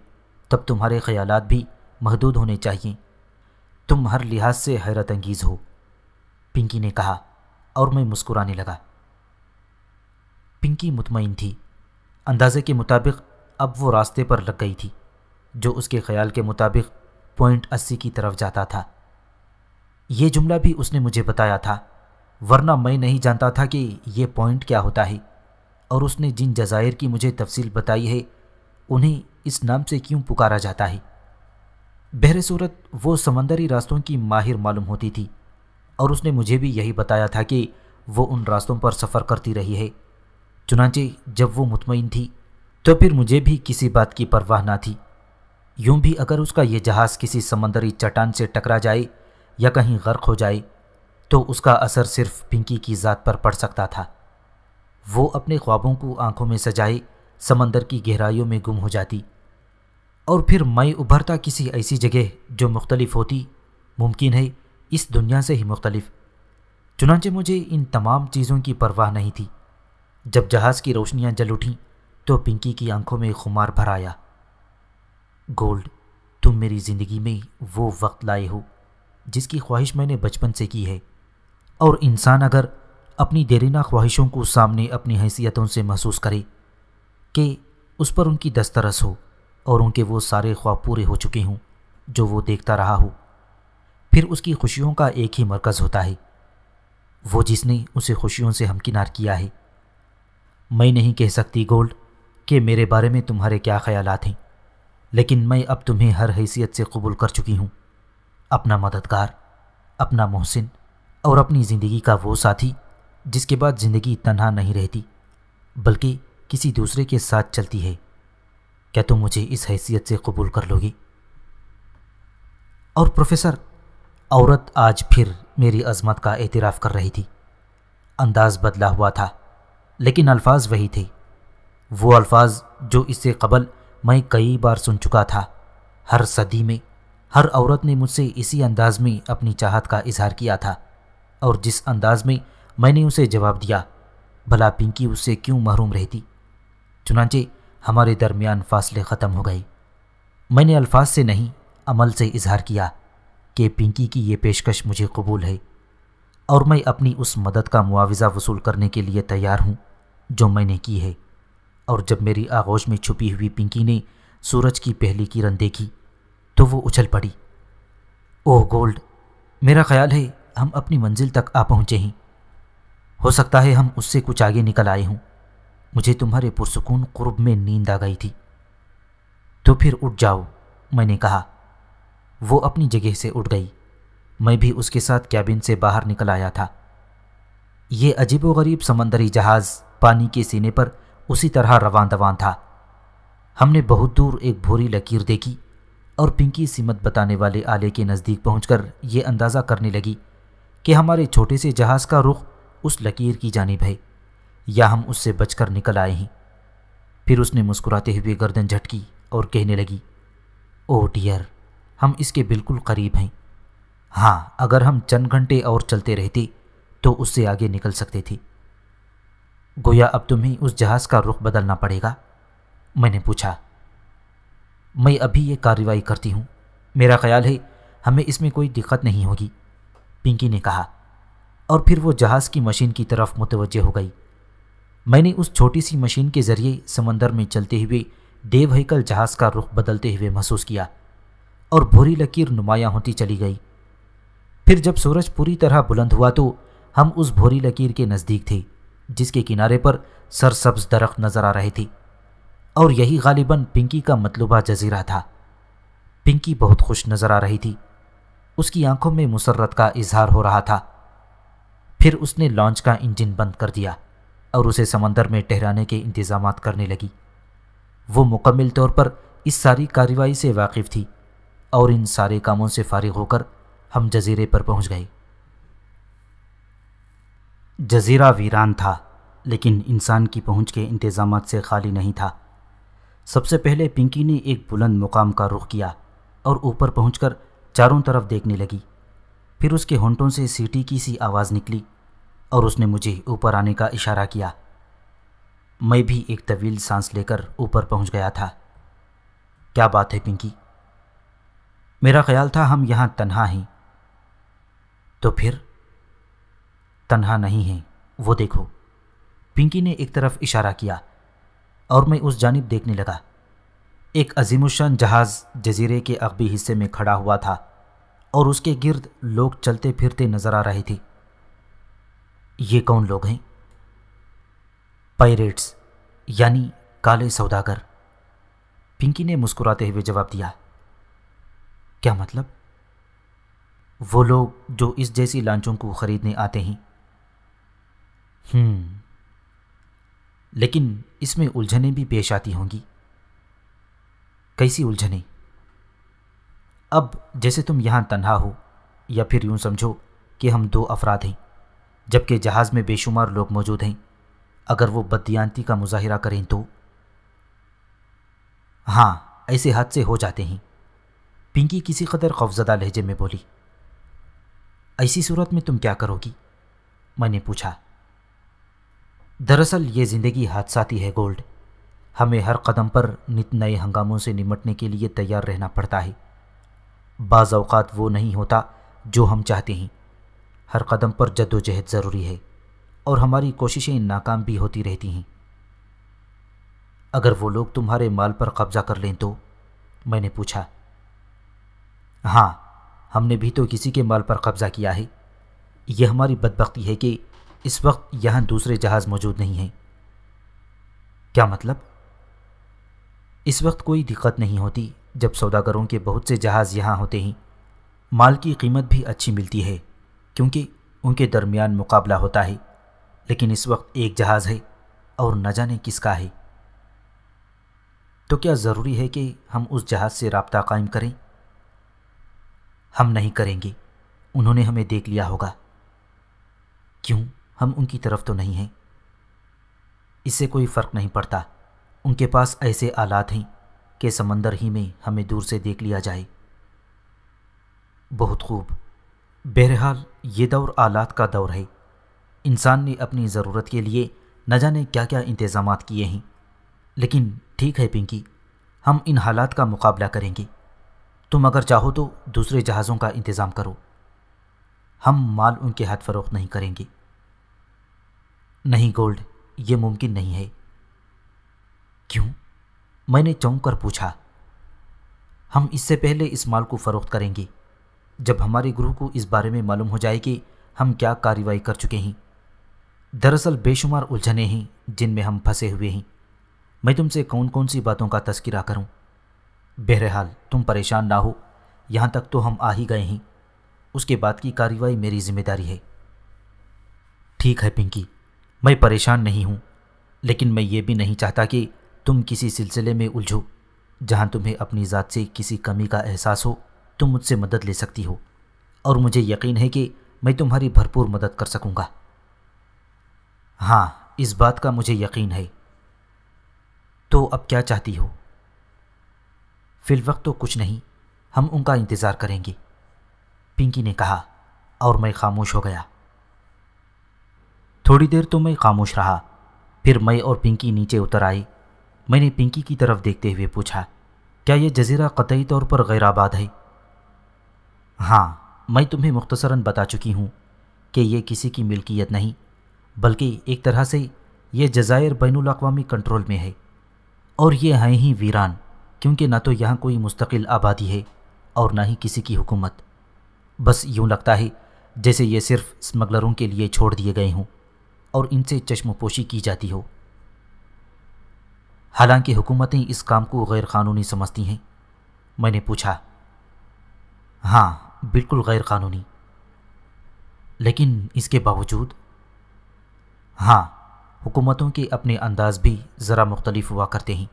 तब तुम्हारे ख्यालात भी महदूद होने चाहिए तुम हर लिहाज से हैरत अंगीज हो पिंकी ने कहा और मैं मुस्कुराने लगा पिंकी मुतमिन थी अंदाजे के मुताबिक अब वो रास्ते पर लग गई थी जो उसके ख्याल के मुताबिक पॉइंट अस्सी की तरफ जाता था यह जुमला भी उसने मुझे बताया था वरना मैं नहीं जानता था कि यह पॉइंट क्या होता है और उसने जिन जजायर की मुझे तफसील बताई है उन्हें इस नाम से क्यों पुकारा जाता है बहरे सूरत वो समंदरी रास्तों की माहिर मालूम होती थी और उसने मुझे भी यही बताया था कि वो उन रास्तों पर सफ़र करती रही है चुनाचे जब वो मुतमिन थी तो फिर मुझे भी किसी बात की परवाह ना थी यूं भी अगर उसका यह जहाज़ किसी समंदरी चट्टान से टकरा जाए या कहीं गर्क हो जाए तो उसका असर सिर्फ पिंकी की ज़ात पर पड़ सकता था वो अपने ख्वाबों को आंखों में सजाए समंदर की गहराइयों में गुम हो जाती और फिर मैं उभरता किसी ऐसी जगह जो मुख्तलिफ होती मुमकिन है इस दुनिया से ही मुख्तलिफ चुनाचे मुझे इन तमाम चीज़ों की परवाह नहीं थी जब जहाज़ की रोशनियाँ जल उठीं तो पिंकी की आंखों में खुमार भर आया गोल्ड तुम मेरी ज़िंदगी में वो वक्त लाए हो जिसकी ख्वाहिश मैंने बचपन से की है और इंसान अगर अपनी देरीना ख्वाहिशों को सामने अपनी हैसियतों से महसूस करे कि उस पर उनकी दस्तरस हो और उनके वो सारे ख्वाब पूरे हो चुके हों जो वो देखता रहा हो फिर उसकी खुशियों का एक ही मरकज़ होता है वो जिसने उसे खुशियों से हमकिनार किया है मैं नहीं कह सकती गोल्ड कि मेरे बारे में तुम्हारे क्या ख्याल हैं लेकिन मैं अब तुम्हें हर हैसियत से कबूल कर चुकी हूँ अपना मददगार अपना मोहसिन और अपनी ज़िंदगी का वो साथी जिसके बाद ज़िंदगी तनहा नहीं रहती बल्कि किसी दूसरे के साथ चलती है क्या तुम मुझे इस हैसियत से कबूल कर लोगी और प्रोफेसर औरत आज फिर मेरी अजमत का एतराफ़ कर रही थी अंदाज़ बदला हुआ था लेकिन अल्फाज वही थे वो अल्फाज जो इससे कबल मैं कई बार सुन चुका था हर सदी में हर औरत ने मुझसे इसी अंदाज में अपनी चाहत का इजहार किया था और जिस अंदाज में मैंने उसे जवाब दिया भला पिंकी उससे क्यों महरूम रहती चुनाचे हमारे दरमियान फासले ख़त्म हो गए मैंने अल्फाज से नहीं अमल से इजहार किया कि पिंकी की ये पेशकश मुझे कबूल है और मैं अपनी उस मदद का मुआवजा वसूल करने के लिए तैयार हूँ जो मैंने की है और जब मेरी आगोश में छुपी हुई पिंकी ने सूरज की पहली किरण देखी तो वो उछल पड़ी ओह गोल्ड मेरा ख्याल है हम अपनी मंजिल तक आ पहुँचे हैं हो सकता है हम उससे कुछ आगे निकल आए हों मुझे तुम्हारे पुरसकून क़ुरब में नींद आ गई थी तो फिर उठ जाओ मैंने कहा वो अपनी जगह से उठ गई मैं भी उसके साथ कैबिन से बाहर निकल आया था ये अजीबोगरीब समंदरी जहाज़ पानी के सीने पर उसी तरह रवान दवान था हमने बहुत दूर एक भूरी लकीर देखी और पिंकी सीमत बताने वाले आले के नज़दीक पहुंचकर ये अंदाज़ा करने लगी कि हमारे छोटे से जहाज़ का रुख उस लकीर की जानब है या हम उससे बचकर निकल आए हैं फिर उसने मुस्कुराते हुए गर्दन झटकी और कहने लगी ओ डियर हम इसके बिल्कुल करीब हैं हाँ अगर हम चंद घंटे और चलते रहते तो उससे आगे निकल सकते थे गोया अब तुम्हें उस जहाज़ का रुख बदलना पड़ेगा मैंने पूछा मैं अभी ये कार्रवाई करती हूँ मेरा ख्याल है हमें इसमें कोई दिक्कत नहीं होगी पिंकी ने कहा और फिर वो जहाज़ की मशीन की तरफ मुतवजह हो गई मैंने उस छोटी सी मशीन के ज़रिए समंदर में चलते हुए देव जहाज़ का रुख बदलते हुए महसूस किया और भूरी लकीर नुमाया होती चली गई फिर जब सूरज पूरी तरह बुलंद हुआ तो हम उस भूरी लकीर के नज़दीक थे जिसके किनारे पर सरसब्ज दरख्त नज़र आ रहे थे और यही गालिबन पिंकी का मतलूबा जजीरा था पिंकी बहुत खुश नज़र आ रही थी उसकी आंखों में मुसरत का इजहार हो रहा था फिर उसने लॉन्च का इंजन बंद कर दिया और उसे समंदर में ठहराने के इंतज़ाम करने लगी वो मुकम्मल तौर पर इस सारी कार्रवाई से वाकिफ़ थी और इन सारे कामों से फारिग होकर हम जजीरे पर पहुंच गए जजीरा वीरान था लेकिन इंसान की पहुंच के इंतज़ाम से खाली नहीं था सबसे पहले पिंकी ने एक बुलंद मुकाम का रुख किया और ऊपर पहुंचकर चारों तरफ देखने लगी फिर उसके होंटों से सीटी की सी आवाज़ निकली और उसने मुझे ऊपर आने का इशारा किया मैं भी एक तवील सांस लेकर ऊपर पहुंच गया था क्या बात है पिंकी मेरा ख्याल था हम यहाँ तन्हा ही तो फिर तन्हा नहीं हैं वो देखो पिंकी ने एक तरफ इशारा किया और मैं उस जानब देखने लगा एक अजीमुशान जहाज़ जजीरे के अगबी हिस्से में खड़ा हुआ था और उसके गिर्द लोग चलते फिरते नज़र आ रहे थे ये कौन लोग हैं पायरेट्स यानी काले सौदागर पिंकी ने मुस्कुराते हुए जवाब दिया क्या मतलब वो लोग जो इस जैसी लांचों को खरीदने आते हैं हम्म लेकिन इसमें उलझने भी पेश आती होंगी कैसी उलझने अब जैसे तुम यहाँ तन्हा हो या फिर यूं समझो कि हम दो अफराद हैं जबकि जहाज़ में बेशुमार लोग मौजूद हैं अगर वो बदियांती का मुजाहरा करें तो हाँ ऐसे हादसे हो जाते हैं पिंकी किसी कदर खौफजदा लहजे में बोली ऐसी सूरत में तुम क्या करोगी मैंने पूछा दरअसल ये ज़िंदगी हादसाती है गोल्ड हमें हर कदम पर नित नए हंगामों से निमटने के लिए तैयार रहना पड़ता है बाज़ अवकात वो नहीं होता जो हम चाहते हैं हर कदम पर जद्दोजहद ज़रूरी है और हमारी कोशिशें नाकाम भी होती रहती हैं अगर वो लोग तुम्हारे माल पर कब्ज़ा कर लें तो मैंने पूछा हाँ हमने भी तो किसी के माल पर कब्जा किया है यह हमारी बदबख्ती है कि इस वक्त यहाँ दूसरे जहाज़ मौजूद नहीं हैं क्या मतलब इस वक्त कोई दिक्कत नहीं होती जब सौदागरों के बहुत से जहाज़ यहाँ होते हैं माल की कीमत भी अच्छी मिलती है क्योंकि उनके दरमियान मुकाबला होता है लेकिन इस वक्त एक जहाज़ है और न जाने किसका है तो क्या ज़रूरी है कि हम उस जहाज़ से रबता कायम करें हम नहीं करेंगे उन्होंने हमें देख लिया होगा क्यों हम उनकी तरफ तो नहीं हैं इससे कोई फ़र्क नहीं पड़ता उनके पास ऐसे आलात हैं कि समंदर ही में हमें दूर से देख लिया जाए बहुत खूब बहरहाल ये दौर आलात का दौर है इंसान ने अपनी ज़रूरत के लिए न जाने क्या क्या इंतज़ाम किए हैं लेकिन ठीक है पिंकी हम इन हालात का मुकाबला करेंगे तुम अगर चाहो तो दूसरे जहाज़ों का इंतज़ाम करो हम माल उनके हाथ फरोख्त नहीं करेंगे नहीं गोल्ड ये मुमकिन नहीं है क्यों मैंने चौंक कर पूछा हम इससे पहले इस माल को फ़रोख्त करेंगे जब हमारे गुरु को इस बारे में मालूम हो जाए कि हम क्या कार्रवाई कर चुके हैं दरअसल बेशुमार उलझने हैं जिनमें हम फंसे हुए हैं मैं तुमसे कौन कौन सी बातों का तस्करा करूं बहरहाल तुम परेशान ना हो यहाँ तक तो हम आ ही गए हैं उसके बाद की कार्रवाई मेरी जिम्मेदारी है ठीक है पिंकी मैं परेशान नहीं हूँ लेकिन मैं ये भी नहीं चाहता कि तुम किसी सिलसिले में उलझो जहाँ तुम्हें अपनी ज़ात से किसी कमी का एहसास हो तुम मुझसे मदद ले सकती हो और मुझे यकीन है कि मैं तुम्हारी भरपूर मदद कर सकूँगा हाँ इस बात का मुझे यकीन है तो अब क्या चाहती हो फिलवक्त तो कुछ नहीं हम उनका इंतज़ार करेंगे पिंकी ने कहा और मैं खामोश हो गया थोड़ी देर तो मैं खामोश रहा फिर मैं और पिंकी नीचे उतर आई मैंने पिंकी की तरफ देखते हुए पूछा क्या यह जजीरा कतई तौर पर गैर आबाद है हाँ मैं तुम्हें मुख्तसरन बता चुकी हूँ कि यह किसी की मिल्कियत नहीं बल्कि एक तरह से यह जजायर बैन अवी कंट्रोल में है और ये हैं ही वीरान क्योंकि ना तो यहाँ कोई मुस्तकिल आबादी है और ना ही किसी की हुकूमत बस यूँ लगता है जैसे ये सिर्फ स्मगलरों के लिए छोड़ दिए गए हों और इनसे चश्मपोशी की जाती हो हालांकि हुकूमतें इस काम को गैर क़ानूनी समझती हैं मैंने पूछा हाँ बिल्कुल गैर क़ानूनी लेकिन इसके बावजूद हाँ हुकूमतों के अपने अंदाज भी ज़रा मुख्तलिफ हुआ करते हैं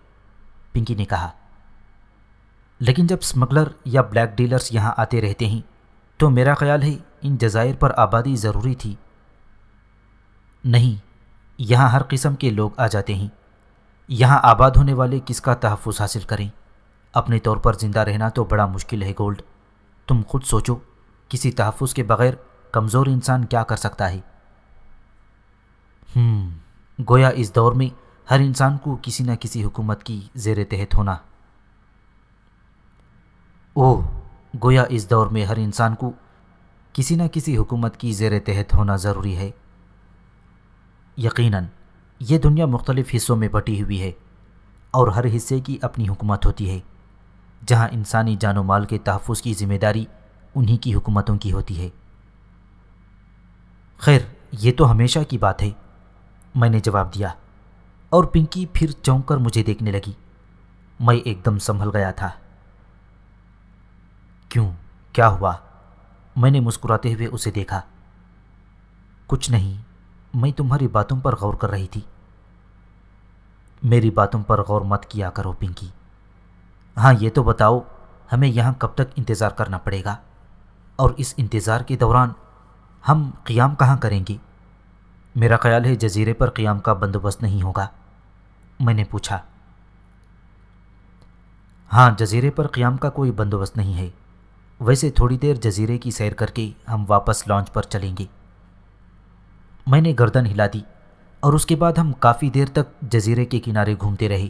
पिंकी ने कहा लेकिन जब स्मगलर या ब्लैक डीलर्स यहाँ आते रहते हैं तो मेरा ख्याल है इन जजायर पर आबादी ज़रूरी थी नहीं यहाँ हर किस्म के लोग आ जाते हैं यहाँ आबाद होने वाले किसका तहफ़ हासिल करें अपने तौर पर ज़िंदा रहना तो बड़ा मुश्किल है गोल्ड तुम खुद सोचो किसी तहफ़ के बग़ैर कमज़ोर इंसान क्या कर सकता है हम्म, गोया इस दौर में हर इंसान को किसी न किसी हुकूमत की जेर तहत होना ओह गोया इस दौर में हर इंसान को किसी न किसी हुकूमत की जेर तहत होना ज़रूरी है यकीनन ये दुनिया मुख्तलिफ़ हिस्सों में बटी हुई है और हर हिस्से की अपनी हुकूमत होती है जहाँ इंसानी जानो माल के तहफ़ की ज़िम्मेदारी उन्हीं की हुकूमतों की होती है खैर ये तो हमेशा की बात है मैंने जवाब दिया और पिंकी फिर चौंक कर मुझे देखने लगी मैं एकदम संभल गया था क्यों क्या हुआ मैंने मुस्कुराते हुए उसे देखा कुछ नहीं मैं तुम्हारी बातों पर गौर कर रही थी मेरी बातों पर गौर मत किया करो पिंकी हाँ ये तो बताओ हमें यहाँ कब तक इंतज़ार करना पड़ेगा और इस इंतज़ार के दौरान हम क़ियाम कहाँ करेंगे मेरा ख्याल है जजीरे पर क़याम का बंदोबस्त नहीं होगा मैंने पूछा हाँ जजीरे पर क़याम का कोई बंदोबस्त नहीं है वैसे थोड़ी देर जजीरे की सैर करके हम वापस लॉन्च पर चलेंगे मैंने गर्दन हिला दी और उसके बाद हम काफ़ी देर तक जजीरे के किनारे घूमते रहे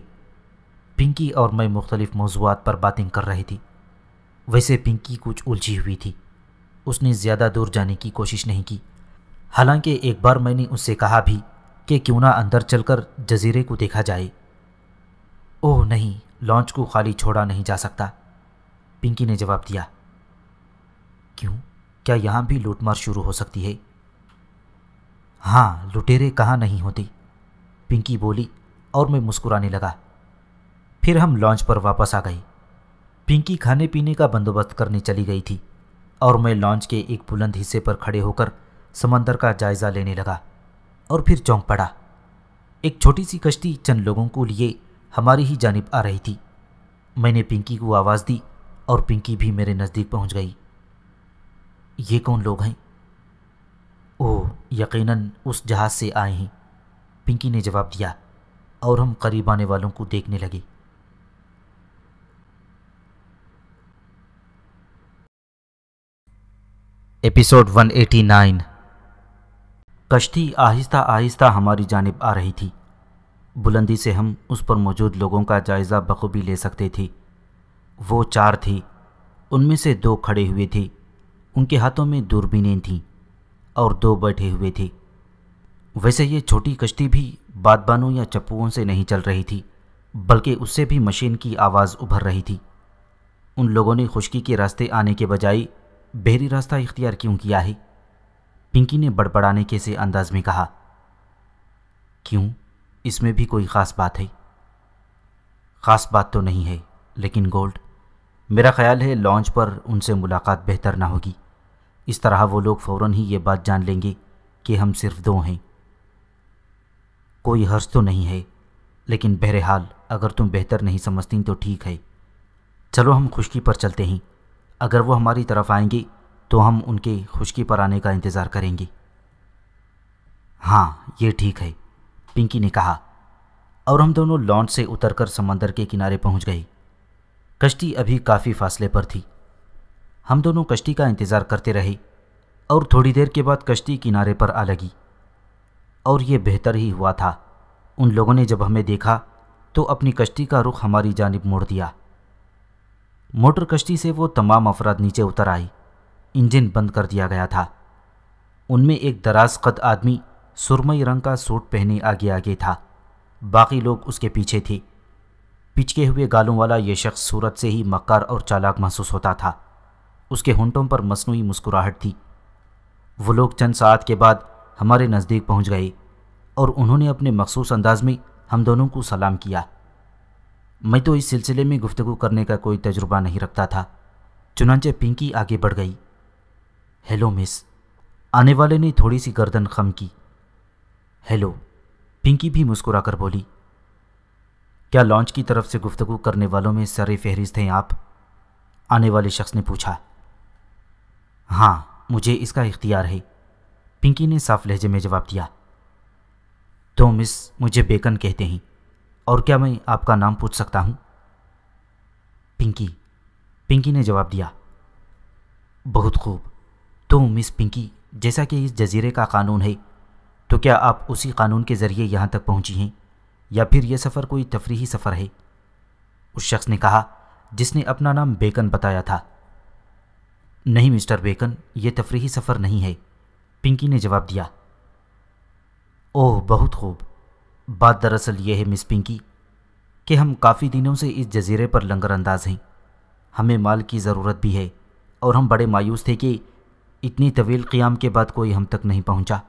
पिंकी और मैं मुख्तलिफ़ मौजूद पर बातें कर रही थी वैसे पिंकी कुछ उलझी हुई थी उसने ज़्यादा दूर जाने की कोशिश नहीं की हालांकि एक बार मैंने उससे कहा भी कि क्यों ना अंदर चलकर जजीरे को देखा जाए ओह नहीं लॉन्च को खाली छोड़ा नहीं जा सकता पिंकी ने जवाब दिया क्यों क्या यहाँ भी लूटमार शुरू हो सकती है हाँ लुटेरे कहाँ नहीं होते पिंकी बोली और मैं मुस्कुराने लगा फिर हम लॉन्च पर वापस आ गए पिंकी खाने पीने का बंदोबस्त करने चली गई थी और मैं लॉन्च के एक बुलंद हिस्से पर खड़े होकर समंदर का जायज़ा लेने लगा और फिर चौंक पड़ा एक छोटी सी कश्ती चंद लोगों को लिए हमारी ही जानब आ रही थी मैंने पिंकी को आवाज़ दी और पिंकी भी मेरे नज़दीक पहुंच गई ये कौन लोग हैं ओह यकीनन उस जहाज़ से आए हैं पिंकी ने जवाब दिया और हम करीब आने वालों को देखने लगे एपिसोड 189 कश्ती आहिस्ता आहिस्ता हमारी जानब आ रही थी बुलंदी से हम उस पर मौजूद लोगों का जायज़ा बखूबी ले सकते थे वो चार थी उनमें से दो खड़े हुए थे उनके हाथों में दूरबीनें थीं और दो बैठे हुए थे वैसे ये छोटी कश्ती भी बादबानों या चप्पुओं से नहीं चल रही थी बल्कि उससे भी मशीन की आवाज़ उभर रही थी उन लोगों ने खुश्की के रास्ते आने के बजाय बहरी रास्ता इख्तियार क्यों किया है पिंकी ने बड़बड़ाने के से अंदाज में कहा क्यों इसमें भी कोई ख़ास बात है ख़ास बात तो नहीं है लेकिन गोल्ड मेरा ख्याल है लॉन्च पर उनसे मुलाकात बेहतर ना होगी इस तरह वो लोग फ़ौर ही ये बात जान लेंगे कि हम सिर्फ दो हैं कोई हर्ष तो नहीं है लेकिन बहरहाल अगर तुम बेहतर नहीं समझती तो ठीक है चलो हम खुशकी पर चलते हैं अगर वो हमारी तरफ आएंगे तो हम उनके खुशकी पर आने का इंतज़ार करेंगे हाँ ये ठीक है पिंकी ने कहा और हम दोनों लॉन्च से उतरकर समंदर के किनारे पहुंच गए कश्ती अभी काफ़ी फासले पर थी हम दोनों कश्ती का इंतज़ार करते रहे और थोड़ी देर के बाद कश्ती किनारे पर आ लगी और ये बेहतर ही हुआ था उन लोगों ने जब हमें देखा तो अपनी कश्ती का रुख हमारी जानब मोड़ दिया मोटर कश्ती से वो तमाम अफराद नीचे उतर आई इंजन बंद कर दिया गया था उनमें एक दराज कद आदमी सुरमई रंग का सूट पहने आगे आगे था बाकी लोग उसके पीछे थे पिचके हुए गालों वाला ये शख्स सूरत से ही मक्कार और चालाक महसूस होता था उसके होंटों पर मसनू मुस्कुराहट थी वो लोग चंद सात के बाद हमारे नज़दीक पहुंच गए और उन्होंने अपने मखसूस अंदाज में हम दोनों को सलाम किया मैं तो इस सिलसिले में गुफ्तु करने का कोई तजुर्बा नहीं रखता था चुनाचे पिंकी आगे बढ़ गई हेलो मिस आने वाले ने थोड़ी सी गर्दन खम की हेलो पिंकी भी मुस्कुराकर बोली क्या लॉन्च की तरफ से गुफ्तगु करने वालों में सर फहरिस्त हैं आप आने वाले शख्स ने पूछा हाँ मुझे इसका इख्तियार है पिंकी ने साफ लहजे में जवाब दिया तो मिस मुझे बेकन कहते हैं और क्या मैं आपका नाम पूछ सकता हूँ पिंकी पिंकी ने जवाब दिया बहुत खूब तो मिस पिंकी जैसा कि इस जजीरे का कानून है तो क्या आप उसी कानून के ज़रिए यहाँ तक पहुँची हैं या फिर यह सफ़र कोई तफरी सफ़र है उस शख्स ने कहा जिसने अपना नाम बेकन बताया था नहीं मिस्टर बेकन ये तफरीही सफ़र नहीं है पिंकी ने जवाब दिया ओह बहुत खूब बात दरअसल ये है मिस पिंकी कि हम काफ़ी दिनों से इस जजीरे पर लंगरअंदाज हैं हमें माल की ज़रूरत भी है और हम बड़े मायूस थे कि इतनी तवील क़्याम के बाद कोई हम तक नहीं पहुंचा।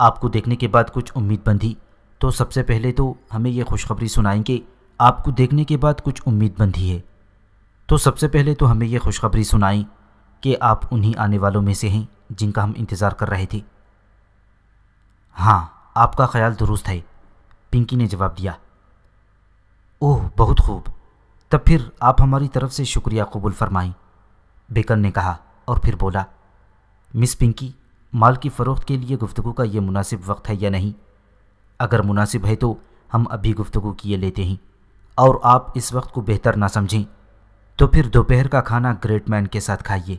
आपको देखने के बाद कुछ उम्मीद बंधी तो सबसे पहले तो हमें यह खुशखबरी सुनाएंगे कि आपको देखने के बाद कुछ उम्मीद बंधी है तो सबसे पहले तो हमें यह खुशखबरी सुनाई कि आप उन्हीं आने वालों में से हैं जिनका हम इंतज़ार कर रहे थे हाँ आपका ख्याल दुरुस्त है पिंकी ने जवाब दिया ओह बहुत खूब तब फिर आप हमारी तरफ से शुक्रिया कबूल फरमाएं बेकन ने कहा और फिर बोला मिस पिंकी माल की फ़रोख्त के लिए गुफ्तु का ये मुनासिब वक्त है या नहीं अगर मुनासिब है तो हम अभी गुफ्तु किए लेते हैं और आप इस वक्त को बेहतर ना समझें तो फिर दोपहर का खाना ग्रेट मैन के साथ खाइए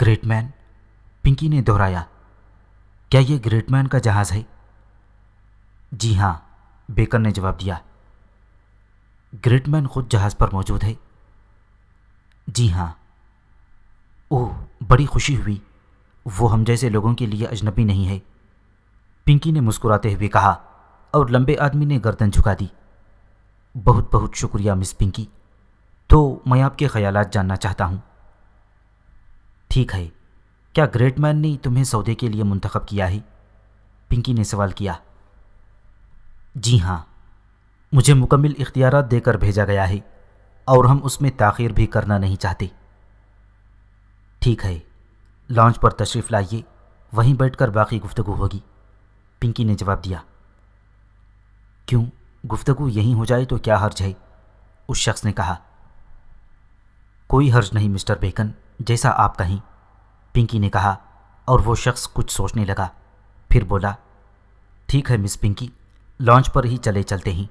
ग्रेट मैन पिंकी ने दोहराया क्या ये ग्रेट मैन का जहाज़ है जी हाँ बेकर ने जवाब दिया ग्रेट मैन खुद जहाज़ पर मौजूद है जी हाँ ओह बड़ी खुशी हुई वो हम जैसे लोगों के लिए अजनबी नहीं है पिंकी ने मुस्कुराते हुए कहा और लंबे आदमी ने गर्दन झुका दी बहुत बहुत शुक्रिया मिस पिंकी तो मैं आपके ख्यालात जानना चाहता हूँ ठीक है क्या ग्रेट मैन ने तुम्हें सौदे के लिए मुंतखब किया है पिंकी ने सवाल किया जी हाँ मुझे मुकम्मल इख्तियार देकर भेजा गया है और हम उसमें ताखिर भी करना नहीं चाहते ठीक है लॉन्च पर तशरीफ़ लाइए वहीं बैठकर बाकी गुफ्तगु होगी पिंकी ने जवाब दिया क्यों गुफ्तगु यहीं हो जाए तो क्या हर्ज है उस शख्स ने कहा कोई हर्ज नहीं मिस्टर बेकन जैसा आप कहीं पिंकी ने कहा और वो शख्स कुछ सोचने लगा फिर बोला ठीक है मिस पिंकी लॉन्च पर ही चले चलते ही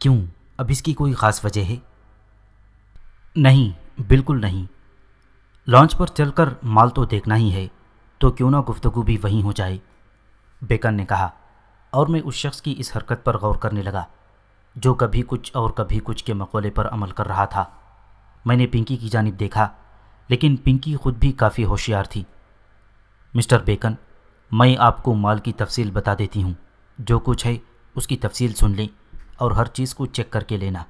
क्यों अब इसकी कोई ख़ास वजह है नहीं बिल्कुल नहीं लॉन्च पर चलकर माल तो देखना ही है तो क्यों ना गुफ्तगु भी वहीं हो जाए बेकन ने कहा और मैं उस शख्स की इस हरकत पर गौर करने लगा जो कभी कुछ और कभी कुछ के मकोले पर अमल कर रहा था मैंने पिंकी की जानब देखा लेकिन पिंकी खुद भी काफ़ी होशियार थी मिस्टर बेकन मैं आपको माल की तफसील बता देती हूँ जो कुछ है उसकी तफसील सुन लें और हर चीज़ को चेक करके लेना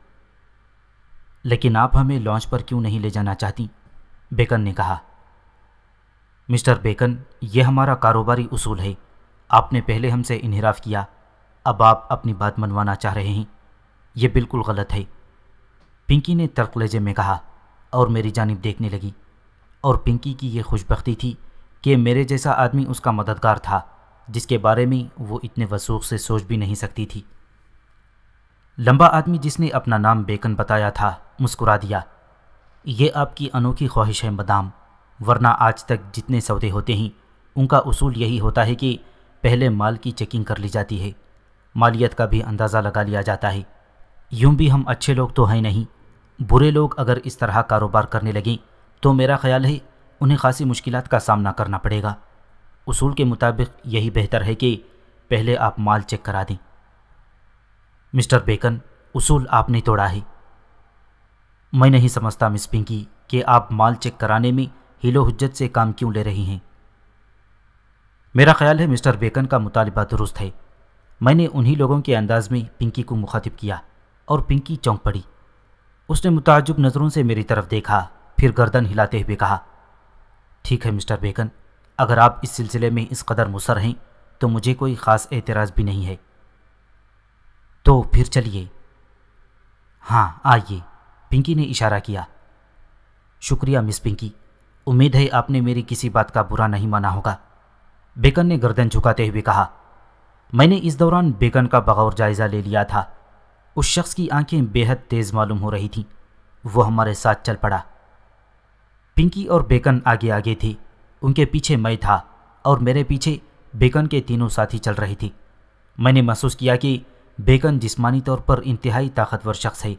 लेकिन आप हमें लॉन्च पर क्यों नहीं ले जाना चाहती बेकन ने कहा मिस्टर बेकन यह हमारा कारोबारी उसूल है आपने पहले हमसे इनहराफ किया अब आप अपनी बात मनवाना चाह रहे हैं यह बिल्कुल गलत है पिंकी ने तर्क लेजे में कहा और मेरी जानब देखने लगी और पिंकी की यह खुशबी थी कि मेरे जैसा आदमी उसका मददगार था जिसके बारे में वो इतने वसूख से सोच भी नहीं सकती थी लंबा आदमी जिसने अपना नाम बेकन बताया था मुस्कुरा दिया ये आपकी अनोखी ख्वाहिश है मदाम वरना आज तक जितने सौदे होते हैं उनका उसूल यही होता है कि पहले माल की चेकिंग कर ली जाती है मालियत का भी अंदाज़ा लगा लिया जाता है यूं भी हम अच्छे लोग तो हैं नहीं बुरे लोग अगर इस तरह कारोबार करने लगें तो मेरा ख्याल है उन्हें खासी मुश्किल का सामना करना पड़ेगा उसूल के मुताबिक यही बेहतर है कि पहले आप माल चेक करा दें मिस्टर बेकन उसूल आपने तोड़ा है मैं नहीं समझता मिस पिंकी कि आप माल चेक कराने में हिलो हजत से काम क्यों ले रही हैं मेरा ख्याल है मिस्टर बेकन का मुतालबा दुरुस्त है मैंने उन्हीं लोगों के अंदाज में पिंकी को मुखातिब किया और पिंकी चौंक पड़ी उसने मुताजुब नज़रों से मेरी तरफ देखा फिर गर्दन हिलाते हुए कहा ठीक है मिस्टर बेकन अगर आप इस सिलसिले में इस कदर मुसर हैं तो मुझे कोई ख़ास एतराज़ भी नहीं है तो फिर चलिए हाँ आइए पिंकी ने इशारा किया शुक्रिया मिस पिंकी उम्मीद है आपने मेरी किसी बात का बुरा नहीं माना होगा बेकन ने गर्दन झुकाते हुए कहा मैंने इस दौरान बेकन का बगौर जायज़ा ले लिया था उस शख्स की आंखें बेहद तेज़ मालूम हो रही थीं वो हमारे साथ चल पड़ा पिंकी और बेकन आगे आगे थी उनके पीछे मैं था और मेरे पीछे बेकन के तीनों साथी चल रही थी मैंने महसूस किया कि बेकन जिस्मानी तौर पर इंतहाई ताकतवर शख्स है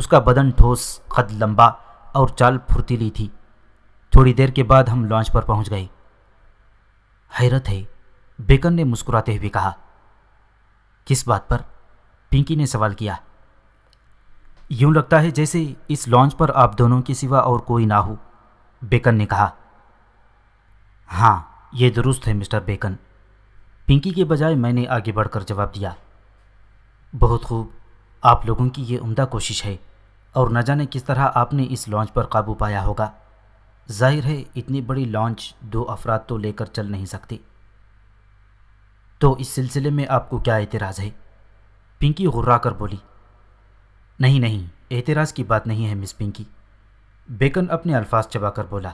उसका बदन ठोस कद लंबा और चाल फुर्तीली थी थोड़ी देर के बाद हम लॉन्च पर पहुंच गए हैरत है बेकन ने मुस्कुराते हुए कहा किस बात पर पिंकी ने सवाल किया यूं लगता है जैसे इस लॉन्च पर आप दोनों के सिवा और कोई ना हो बेकन ने कहा हाँ ये दुरुस्त है मिस्टर बेकन पिंकी के बजाय मैंने आगे बढ़कर जवाब दिया बहुत खूब आप लोगों की ये उम्दा कोशिश है और न जाने किस तरह आपने इस लॉन्च पर काबू पाया होगा जाहिर है इतनी बड़ी लॉन्च दो अफराद तो लेकर चल नहीं सकते तो इस सिलसिले में आपको क्या एतराज़ है पिंकी हुर्रा कर बोली नहीं नहीं एतराज़ की बात नहीं है मिस पिंकी बेकन अपने अल्फाज चबाकर बोला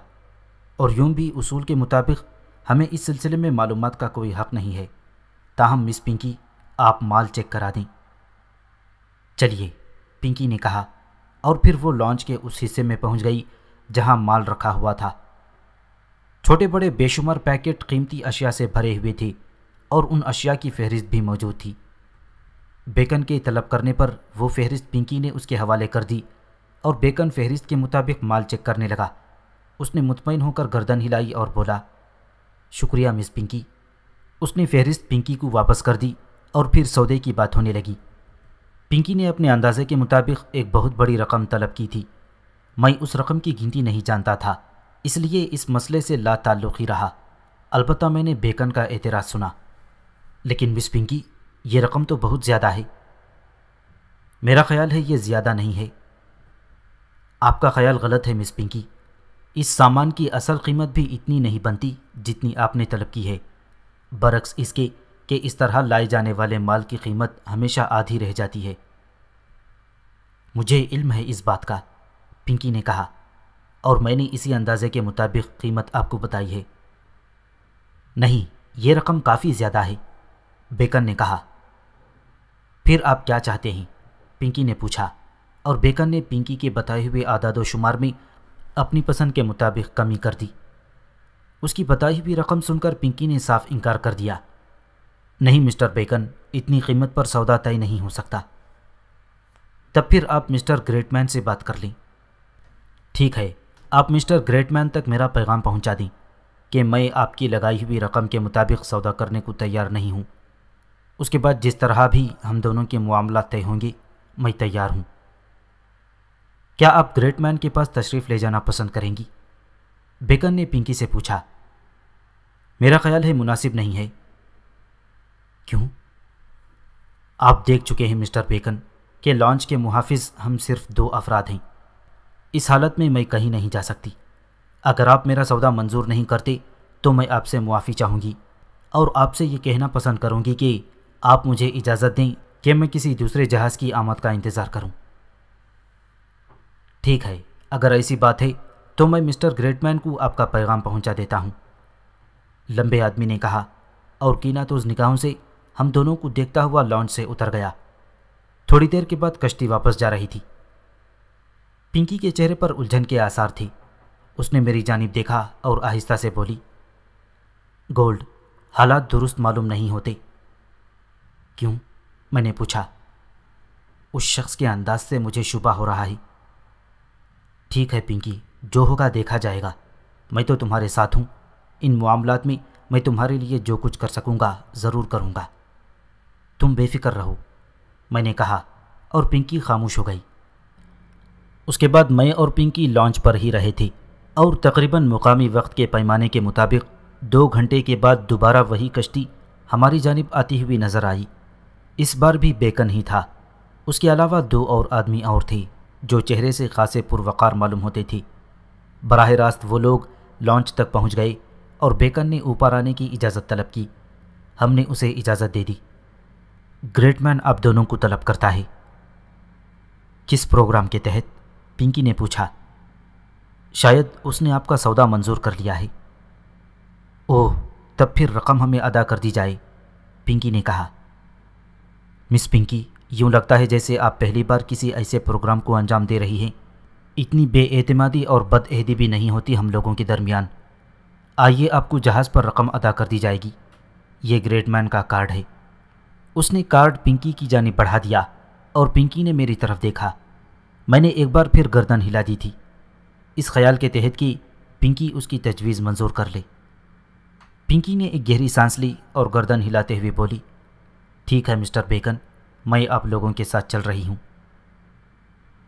और यूं भी उसूल के मुताबिक हमें इस सिलसिले में मालूम का कोई हक़ नहीं है ताहम मिस पिंकी आप माल चेक करा दें चलिए पिंकी ने कहा और फिर वो लॉन्च के उस हिस्से में पहुंच गई जहां माल रखा हुआ था छोटे बड़े बेशुमार पैकेट कीमती अशिया से भरे हुए थे और उन अशिया की फहरिस्त भी मौजूद थी बेकन के तलब करने पर वो फहरिस्त पिंकी ने उसके हवाले कर दी और बेकन फहरिस्त के मुताबिक माल चेक करने लगा उसने मुतमिन होकर गर्दन हिलाई और बोला शुक्रिया मिस पिंकी उसने फहरिस्त पिंकी को वापस कर दी और फिर सौदे की बात होने लगी पिंकी ने अपने अंदाजे के मुताबिक एक बहुत बड़ी रकम तलब की थी मैं उस रकम की गिनती नहीं जानता था इसलिए इस मसले से ला ताल्लुक़ ही रहा अलबत्त मैंने बेकन का एतराज़ सुना लेकिन मिस पिंकी ये रकम तो बहुत ज़्यादा है मेरा ख्याल है ये ज़्यादा नहीं है आपका ख्याल गलत है मिस पिंकी इस सामान की असल कीमत भी इतनी नहीं बनती जितनी आपने तलब की है बरक्स इसके कि इस तरह लाए जाने वाले माल की कीमत हमेशा आधी रह जाती है मुझे इल्म है इस बात का पिंकी ने कहा और मैंने इसी अंदाजे के मुताबिक कीमत आपको बताई है नहीं ये रकम काफ़ी ज़्यादा है बेकन ने कहा फिर आप क्या चाहते हैं पिंकी ने पूछा और बेकन ने पिंकी के बताए हुए आदाद शुमार में अपनी पसंद के मुताबिक कमी कर दी उसकी बताई हुई रकम सुनकर पिंकी ने साफ इनकार कर दिया नहीं मिस्टर बेकन इतनी कीमत पर सौदा तय नहीं हो सकता तब फिर आप मिस्टर ग्रेटमैन से बात कर लें ठीक है आप मिस्टर ग्रेटमैन तक मेरा पैगाम पहुंचा दें कि मैं आपकी लगाई हुई रकम के मुताबिक सौदा करने को तैयार नहीं हूँ उसके बाद जिस तरह भी हम दोनों के मामला तय होंगे मैं तैयार हूँ क्या आप ग्रेट मैन के पास तशरीफ़ ले जाना पसंद करेंगी बेकन ने पिंकी से पूछा मेरा ख्याल है मुनासिब नहीं है क्यों आप देख चुके हैं मिस्टर बेकन के लॉन्च के मुहाफिज हम सिर्फ दो अफराद हैं इस हालत में मैं कहीं नहीं जा सकती अगर आप मेरा सौदा मंजूर नहीं करते तो मैं आपसे मुआफ़ी चाहूँगी और आपसे ये कहना पसंद करूँगी कि आप मुझे इजाज़त दें कि मैं किसी दूसरे जहाज़ की आमद का इंतज़ार करूं। ठीक है अगर ऐसी बात है तो मैं मिस्टर ग्रेटमैन को आपका पैगाम पहुंचा देता हूं। लंबे आदमी ने कहा और कीना तो उस निगाहों से हम दोनों को देखता हुआ लॉन्च से उतर गया थोड़ी देर के बाद कश्ती वापस जा रही थी पिंकी के चेहरे पर उलझन के आसार थे उसने मेरी जानब देखा और आहिस्ता से बोली गोल्ड हालात दुरुस्त मालूम नहीं होते क्यों मैंने पूछा उस शख्स के अंदाज से मुझे शुबा हो रहा है ठीक है पिंकी जो होगा देखा जाएगा मैं तो तुम्हारे साथ हूँ इन मामला में मैं तुम्हारे लिए जो कुछ कर सकूँगा ज़रूर करूँगा तुम बेफिक्र रहो मैंने कहा और पिंकी खामोश हो गई उसके बाद मैं और पिंकी लॉन्च पर ही रहे थे और तकरीबन मुकामी वक्त के पैमाने के मुताबिक दो घंटे के बाद दोबारा वही कश्ती हमारी जानब आती हुई नज़र आई इस बार भी बेकन ही था उसके अलावा दो और आदमी और थी जो चेहरे से खासे पुरवकार मालूम होते थे बराह रास्त वो लोग लॉन्च तक पहुंच गए और बेकन ने ऊपर आने की इजाज़त तलब की हमने उसे इजाज़त दे दी ग्रेट मैन आप दोनों को तलब करता है किस प्रोग्राम के तहत पिंकी ने पूछा शायद उसने आपका सौदा मंजूर कर लिया है ओह तब फिर रकम हमें अदा कर दी जाए पिंकी ने कहा मिस पिंकी यूँ लगता है जैसे आप पहली बार किसी ऐसे प्रोग्राम को अंजाम दे रही हैं इतनी बेएतमादी और बदअहदी भी नहीं होती हम लोगों के दरमियान आइए आपको जहाज़ पर रकम अदा कर दी जाएगी ये ग्रेट मैन का कार्ड है उसने कार्ड पिंकी की जानी बढ़ा दिया और पिंकी ने मेरी तरफ देखा मैंने एक बार फिर गर्दन हिला दी थी इस ख्याल के तहत कि पिंकी उसकी तजवीज़ मंजूर कर ले पिंकी ने एक गहरी सांस ली और गर्दन हिलाते हुए बोली ठीक है मिस्टर बेकन मैं आप लोगों के साथ चल रही हूँ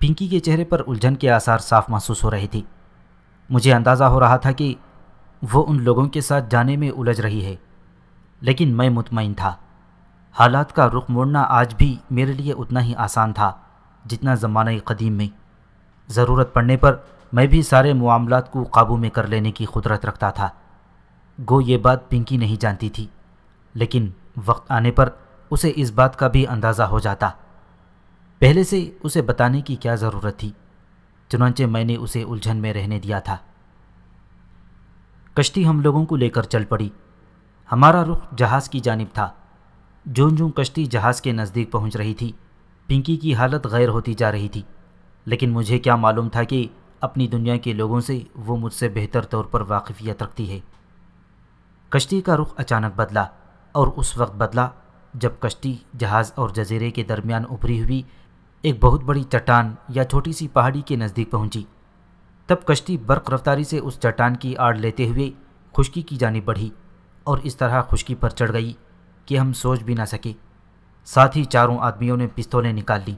पिंकी के चेहरे पर उलझन के आसार साफ महसूस हो रहे थे मुझे अंदाज़ा हो रहा था कि वो उन लोगों के साथ जाने में उलझ रही है लेकिन मैं मुतमिन था हालात का रुख मोड़ना आज भी मेरे लिए उतना ही आसान था जितना ज़माना कदीम में ज़रूरत पड़ने पर मैं भी सारे मामलों को काबू में कर लेने की कुदरत रखता था गो ये बात पिंकी नहीं जानती थी लेकिन वक्त आने पर उसे इस बात का भी अंदाज़ा हो जाता पहले से उसे बताने की क्या ज़रूरत थी चुनाचे मैंने उसे उलझन में रहने दिया था कश्ती हम लोगों को लेकर चल पड़ी हमारा रुख जहाज़ की जानब था जों जों कश्ती जहाज़ के नज़दीक पहुंच रही थी पिंकी की हालत गैर होती जा रही थी लेकिन मुझे क्या मालूम था कि अपनी दुनिया के लोगों से वो मुझसे बेहतर तौर पर वाकफियत रखती है कश्ती का रुख अचानक बदला और उस वक्त बदला जब कश्ती जहाज़ और जजीरे के दरमियान उभरी हुई एक बहुत बड़ी चट्टान या छोटी सी पहाड़ी के नज़दीक पहुंची। तब कश्ती बर्क रफ्तारी से उस चट्टान की आड़ लेते हुए खुशकी की जानी बढ़ी और इस तरह खुशकी पर चढ़ गई कि हम सोच भी ना सके साथ ही चारों आदमियों ने पिस्तौलें निकाल ली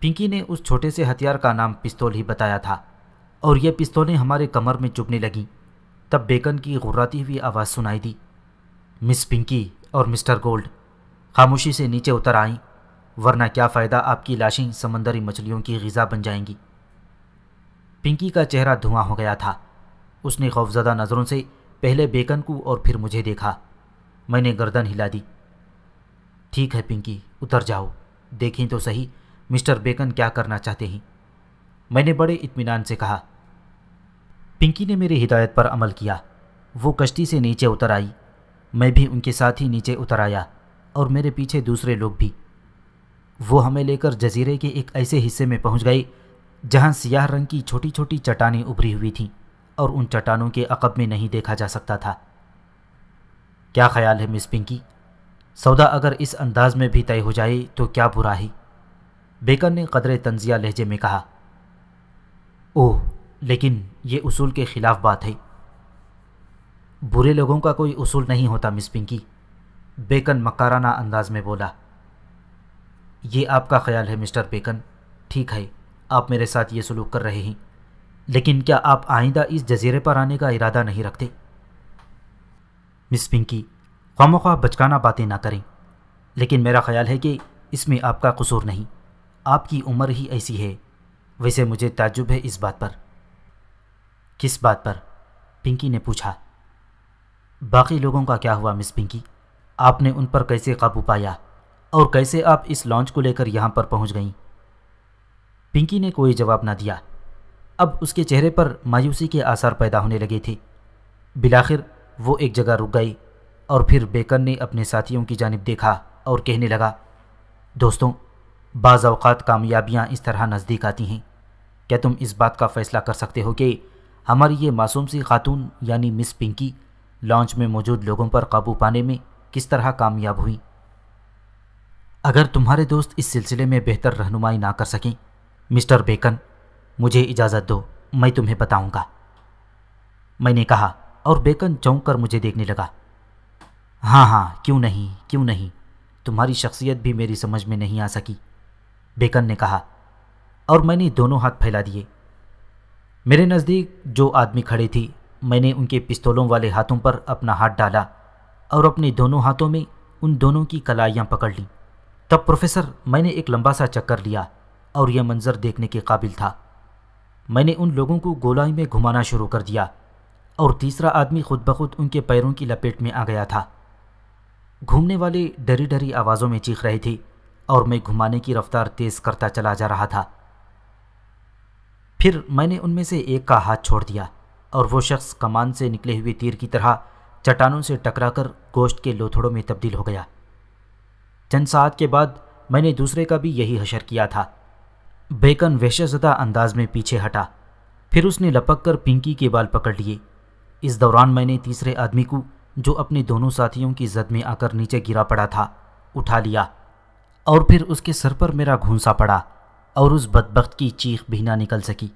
पिंकी ने उस छोटे से हथियार का नाम पिस्तौल ही बताया था और ये पिस्तौलें हमारे कमर में चुभने लगीं तब बेकन की गुर्राती हुई आवाज़ सुनाई दी मिस पिंकी और मिस्टर गोल्ड खामोशी से नीचे उतर आईं वरना क्या फ़ायदा आपकी लाशें समंदरी मछलियों की गज़ा बन जाएंगी पिंकी का चेहरा धुआं हो गया था उसने खौफजदा नज़रों से पहले बेकन को और फिर मुझे देखा मैंने गर्दन हिला दी ठीक है पिंकी उतर जाओ देखें तो सही मिस्टर बेकन क्या करना चाहते हैं मैंने बड़े इत्मीनान से कहा पिंकी ने मेरी हिदायत पर अमल किया वो कश्ती से नीचे उतर आई मैं भी उनके साथ ही नीचे उतर आया और मेरे पीछे दूसरे लोग भी वो हमें लेकर जजीरे के एक ऐसे हिस्से में पहुंच गई जहां सियाह रंग की छोटी छोटी चट्टानें उभरी हुई थीं और उन चट्टानों के अकब में नहीं देखा जा सकता था क्या ख्याल है मिस पिंकी सौदा अगर इस अंदाज में भी तय हो जाए तो क्या बुरा ही बेकर ने कदर तंजिया लहजे में कहा ओह लेकिन ये उसूल के खिलाफ बात है बुरे लोगों का कोई उसूल नहीं होता मिस पिंकी बेकन मकाराना अंदाज में बोला ये आपका ख्याल है मिस्टर बेकन ठीक है आप मेरे साथ ये सलूक कर रहे हैं लेकिन क्या आप आइंदा इस जजीरे पर आने का इरादा नहीं रखते मिस पिंकी खामोखा बचकाना बातें ना करें लेकिन मेरा ख्याल है कि इसमें आपका कसूर नहीं आपकी उम्र ही ऐसी है वैसे मुझे ताजुब है इस बात पर किस बात पर पिंकी ने पूछा बाकी लोगों का क्या हुआ मिस पिंकी आपने उन पर कैसे काबू पाया और कैसे आप इस लॉन्च को लेकर यहाँ पर पहुँच गईं पिंकी ने कोई जवाब ना दिया अब उसके चेहरे पर मायूसी के आसार पैदा होने लगे थे बिलाखिर वो एक जगह रुक गई और फिर बेकन ने अपने साथियों की जानब देखा और कहने लगा दोस्तों बाज़ अवत कामयाबियाँ इस तरह नज़दीक आती हैं क्या तुम इस बात का फ़ैसला कर सकते हो कि हमारी ये मासूम सी खातून यानी मिस पिंकी लॉन्च में मौजूद लोगों पर काबू पाने में किस तरह कामयाब हुई अगर तुम्हारे दोस्त इस सिलसिले में बेहतर रहनुमाई ना कर सकें मिस्टर बेकन मुझे इजाज़त दो मैं तुम्हें बताऊंगा। मैंने कहा और बेकन चौंक कर मुझे देखने लगा हाँ हाँ क्यों नहीं क्यों नहीं तुम्हारी शख्सियत भी मेरी समझ में नहीं आ सकी बेकन ने कहा और मैंने दोनों हाथ फैला दिए मेरे नज़दीक जो आदमी खड़े थी मैंने उनके पिस्तौलों वाले हाथों पर अपना हाथ डाला और अपने दोनों हाथों में उन दोनों की कलाइयाँ पकड़ लीं तब प्रोफेसर मैंने एक लंबा सा चक्कर लिया और यह मंज़र देखने के काबिल था मैंने उन लोगों को गोलाई में घुमाना शुरू कर दिया और तीसरा आदमी खुद ब खुद उनके पैरों की लपेट में आ गया था घूमने वाले डरी डरी आवाज़ों में चीख रहे थे और मैं घुमाने की रफ्तार तेज़ करता चला जा रहा था फिर मैंने उनमें से एक का हाथ छोड़ दिया और वो शख्स कमान से निकले हुए तीर की तरह चट्टानों से टकराकर गोश्त के लोथड़ों में तब्दील हो गया चंद सात के बाद मैंने दूसरे का भी यही हशर किया था बेकन वहशतदा अंदाज में पीछे हटा फिर उसने लपक कर पिंकी के बाल पकड़ लिए इस दौरान मैंने तीसरे आदमी को जो अपने दोनों साथियों की जद में आकर नीचे गिरा पड़ा था उठा लिया और फिर उसके सर पर मेरा घूंसा पड़ा और उस बदबक की चीख भी ना निकल सकी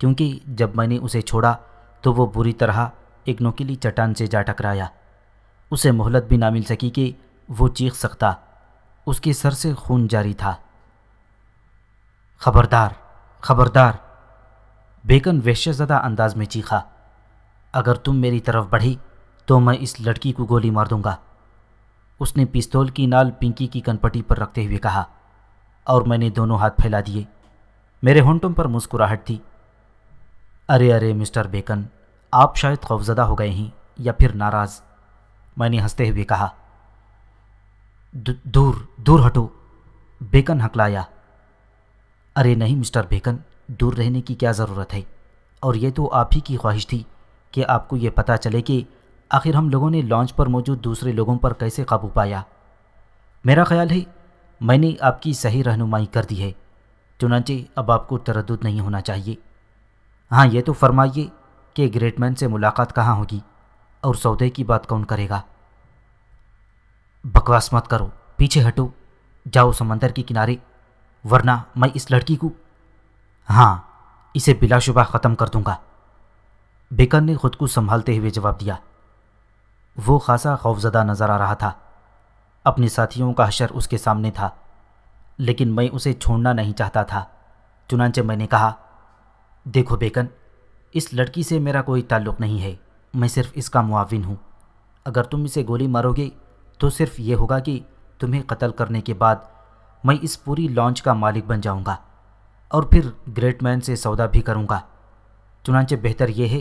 क्योंकि जब मैंने उसे छोड़ा तो वो बुरी तरह एक नोकीली चट्टान से जा टकराया उसे मोहलत भी ना मिल सकी कि वो चीख सकता उसके सर से खून जारी था खबरदार खबरदार बेकन वैश्यजदा अंदाज में चीखा अगर तुम मेरी तरफ बढ़ी तो मैं इस लड़की को गोली मार दूंगा उसने पिस्तौल की नाल पिंकी की कनपटी पर रखते हुए कहा और मैंने दोनों हाथ फैला दिए मेरे होंटों पर मुस्कुराहट थी अरे अरे मिस्टर बेकन आप शायद खौफजदा हो गए हैं या फिर नाराज़ मैंने हंसते हुए कहा दूर दूर हटो बेकन हकलाया अरे नहीं मिस्टर बेकन दूर रहने की क्या ज़रूरत है और ये तो आप ही की ख्वाहिश थी कि आपको ये पता चले कि आखिर हम लोगों ने लॉन्च पर मौजूद दूसरे लोगों पर कैसे काबू पाया मेरा ख्याल है मैंने आपकी सही रहनुमाई कर दी है चुनाचे अब आपको तरद नहीं होना चाहिए हाँ ये तो फरमाइए कि ग्रेटमैन से मुलाकात कहाँ होगी और सौदे की बात कौन करेगा बकवास मत करो पीछे हटो जाओ समंदर के किनारे वरना मैं इस लड़की को हाँ इसे बिलाशुबा ख़त्म कर दूंगा बेकर ने खुद को संभालते हुए जवाब दिया वो खासा खौफजदा नज़र आ रहा था अपने साथियों का हशर उसके सामने था लेकिन मैं उसे छोड़ना नहीं चाहता था चुनाचे मैंने कहा देखो बेकन इस लड़की से मेरा कोई ताल्लुक़ नहीं है मैं सिर्फ इसका मुआविन हूँ अगर तुम इसे गोली मारोगे तो सिर्फ ये होगा कि तुम्हें कत्ल करने के बाद मैं इस पूरी लॉन्च का मालिक बन जाऊँगा और फिर ग्रेट मैन से सौदा भी करूँगा चुनाचे बेहतर यह है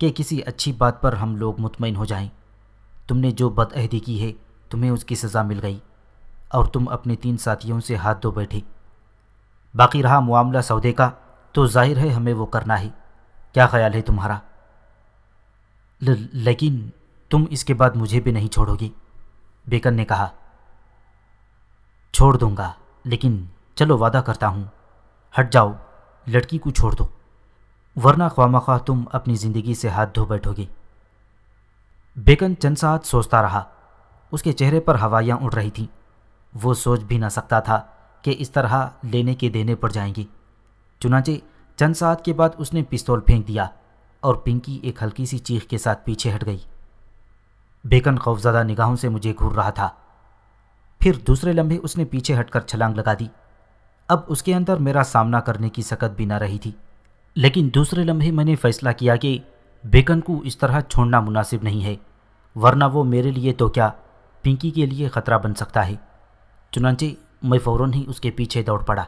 कि किसी अच्छी बात पर हम लोग मुतमिन हो जाएं। तुमने जो बदअहदी की है तुम्हें उसकी सज़ा मिल गई और तुम अपने तीन साथियों से हाथ धो बैठे बाकी रहा मामला सौदे का तो जाहिर है हमें वो करना ही क्या ख्याल है तुम्हारा ल, लेकिन तुम इसके बाद मुझे भी नहीं छोड़ोगी बेकन ने कहा छोड़ दूंगा लेकिन चलो वादा करता हूँ हट जाओ लड़की को छोड़ दो वरना ख्वामखा तुम अपनी ज़िंदगी से हाथ धो बैठोगी बेकन चंद साथ सोचता रहा उसके चेहरे पर हवाइयाँ उड़ रही थीं वो सोच भी ना सकता था कि इस तरह लेने के देने पड़ जाएंगी चुनाचे चंद साथ के बाद उसने पिस्तौल फेंक दिया और पिंकी एक हल्की सी चीख के साथ पीछे हट गई बेकन खौफजदा निगाहों से मुझे घूर रहा था फिर दूसरे लम्हे उसने पीछे हटकर छलांग लगा दी अब उसके अंदर मेरा सामना करने की सकत भी ना रही थी लेकिन दूसरे लम्हे मैंने फैसला किया कि बेकन को इस तरह छोड़ना मुनासिब नहीं है वरना वो मेरे लिए तो क्या पिंकी के लिए ख़तरा बन सकता है चुनाचे मैं फ़ौर ही उसके पीछे दौड़ पड़ा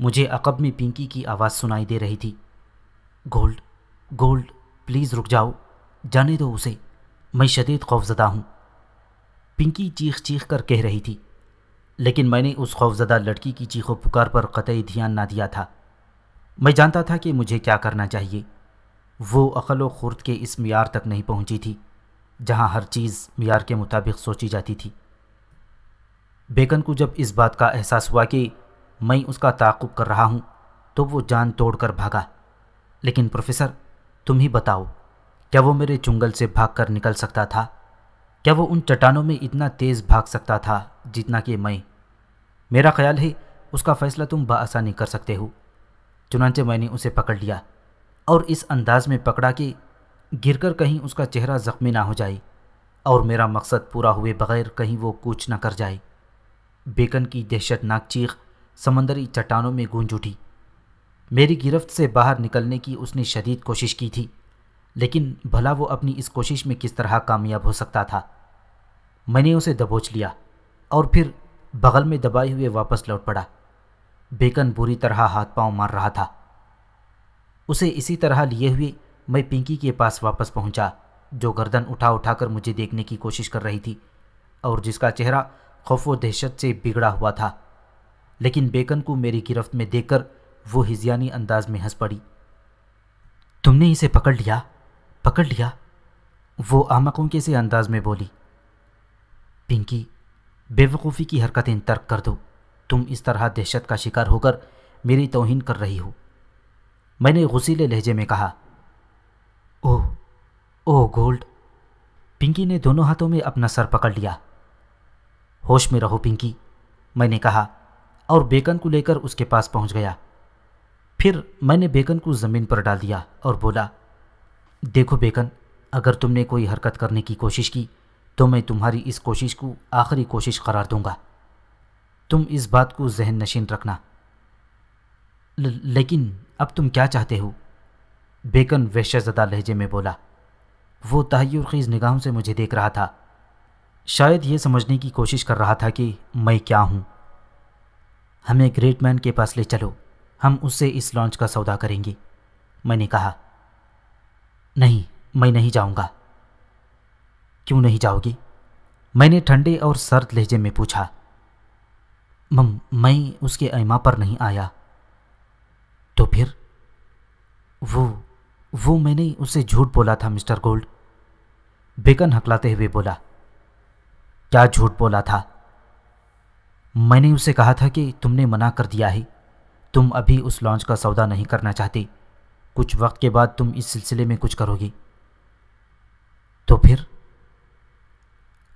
मुझे अकब में पिंकी की आवाज़ सुनाई दे रही थी गोल्ड गोल्ड प्लीज़ रुक जाओ जाने दो उसे मैं शदीद खौफजदा हूँ पिंकी चीख चीख कर कह रही थी लेकिन मैंने उस खौफजदा लड़की की चीखों पुकार पर कतई ध्यान ना दिया था मैं जानता था कि मुझे क्या करना चाहिए वो अकल व खुर्द के इस मीयार तक नहीं पहुंची थी जहां हर चीज़ मीयार के मुताबिक सोची जाती थी बेकन को जब इस बात का एहसास हुआ कि मैं उसका ताकुब कर रहा हूँ तो वो जान तोड़कर भागा लेकिन प्रोफेसर तुम ही बताओ क्या वो मेरे चुंगल से भागकर निकल सकता था क्या वो उन चट्टानों में इतना तेज़ भाग सकता था जितना कि मैं मेरा ख्याल है उसका फ़ैसला तुम बसानी कर सकते हो चुनाचे मैंने उसे पकड़ लिया और इस अंदाज में पकड़ा कि गिरकर कहीं उसका चेहरा ज़ख्मी ना हो जाए और मेरा मकसद पूरा हुए बगैर कहीं वो कूच ना कर जाए बेकन की दहशतनाक चीख समंदरी चट्टानों में गूंज उठी मेरी गिरफ्त से बाहर निकलने की उसने शदीद कोशिश की थी लेकिन भला वो अपनी इस कोशिश में किस तरह कामयाब हो सकता था मैंने उसे दबोच लिया और फिर बगल में दबाए हुए वापस लौट पड़ा बेकन बुरी तरह हाथ पांव मार रहा था उसे इसी तरह लिए हुए मैं पिंकी के पास वापस पहुंचा जो गर्दन उठा उठाकर मुझे देखने की कोशिश कर रही थी और जिसका चेहरा खौफ व दहशत से बिगड़ा हुआ था लेकिन बेकन को मेरी गिरफ्त में देखकर वो हिजियानी अंदाज में हंस पड़ी तुमने इसे पकड़ लिया पकड़ लिया वो आमकों के से अंदाज में बोली पिंकी बेवकूफ़ी की हरकतें तर्क कर दो तुम इस तरह दहशत का शिकार होकर मेरी तोहिन कर रही हो मैंने गुसीले लहजे में कहा ओह ओह गोल्ड पिंकी ने दोनों हाथों में अपना सर पकड़ लिया होश में रहो पिंकी मैंने कहा और बेकन को लेकर उसके पास पहुंच गया फिर मैंने बेकन को ज़मीन पर डाल दिया और बोला देखो बेकन अगर तुमने कोई हरकत करने की कोशिश की तो मैं तुम्हारी इस कोशिश को आखिरी कोशिश करार दूंगा तुम इस बात को जहन नशीन रखना लेकिन अब तुम क्या चाहते हो बेकन जदा लहजे में बोला वो तहयर खीज़ निगाहों से मुझे देख रहा था शायद ये समझने की कोशिश कर रहा था कि मैं क्या हूँ हमें ग्रेट मैन के पास ले चलो हम उससे इस लॉन्च का सौदा करेंगे मैंने कहा नहीं मैं नहीं जाऊंगा क्यों नहीं जाओगी मैंने ठंडे और सर्द लहजे में पूछा मम मैं उसके ऐमा पर नहीं आया तो फिर वो वो मैंने उसे झूठ बोला था मिस्टर गोल्ड बेकन हकलाते हुए बोला क्या झूठ बोला था मैंने उसे कहा था कि तुमने मना कर दिया है तुम अभी उस लॉन्च का सौदा नहीं करना चाहती कुछ वक्त के बाद तुम इस सिलसिले में कुछ करोगी तो फिर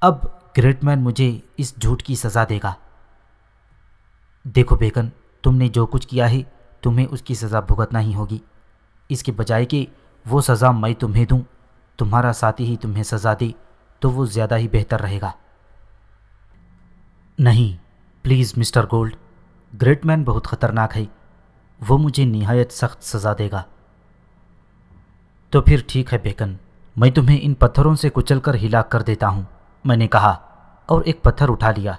अब ग्रेटमैन मुझे इस झूठ की सज़ा देगा देखो बेकन तुमने जो कुछ किया है तुम्हें उसकी सज़ा भुगतना ही होगी इसके बजाय कि वो सज़ा मैं तुम्हें दूँ तुम्हारा साथी ही तुम्हें सज़ा दे तो वो ज़्यादा ही बेहतर रहेगा नहीं please mister gold great man बहुत ख़तरनाक है वो मुझे नहायत सख्त सज़ा देगा तो फिर ठीक है बेकन मैं तुम्हें इन पत्थरों से कुचल कर हिला कर देता हूं मैंने कहा और एक पत्थर उठा लिया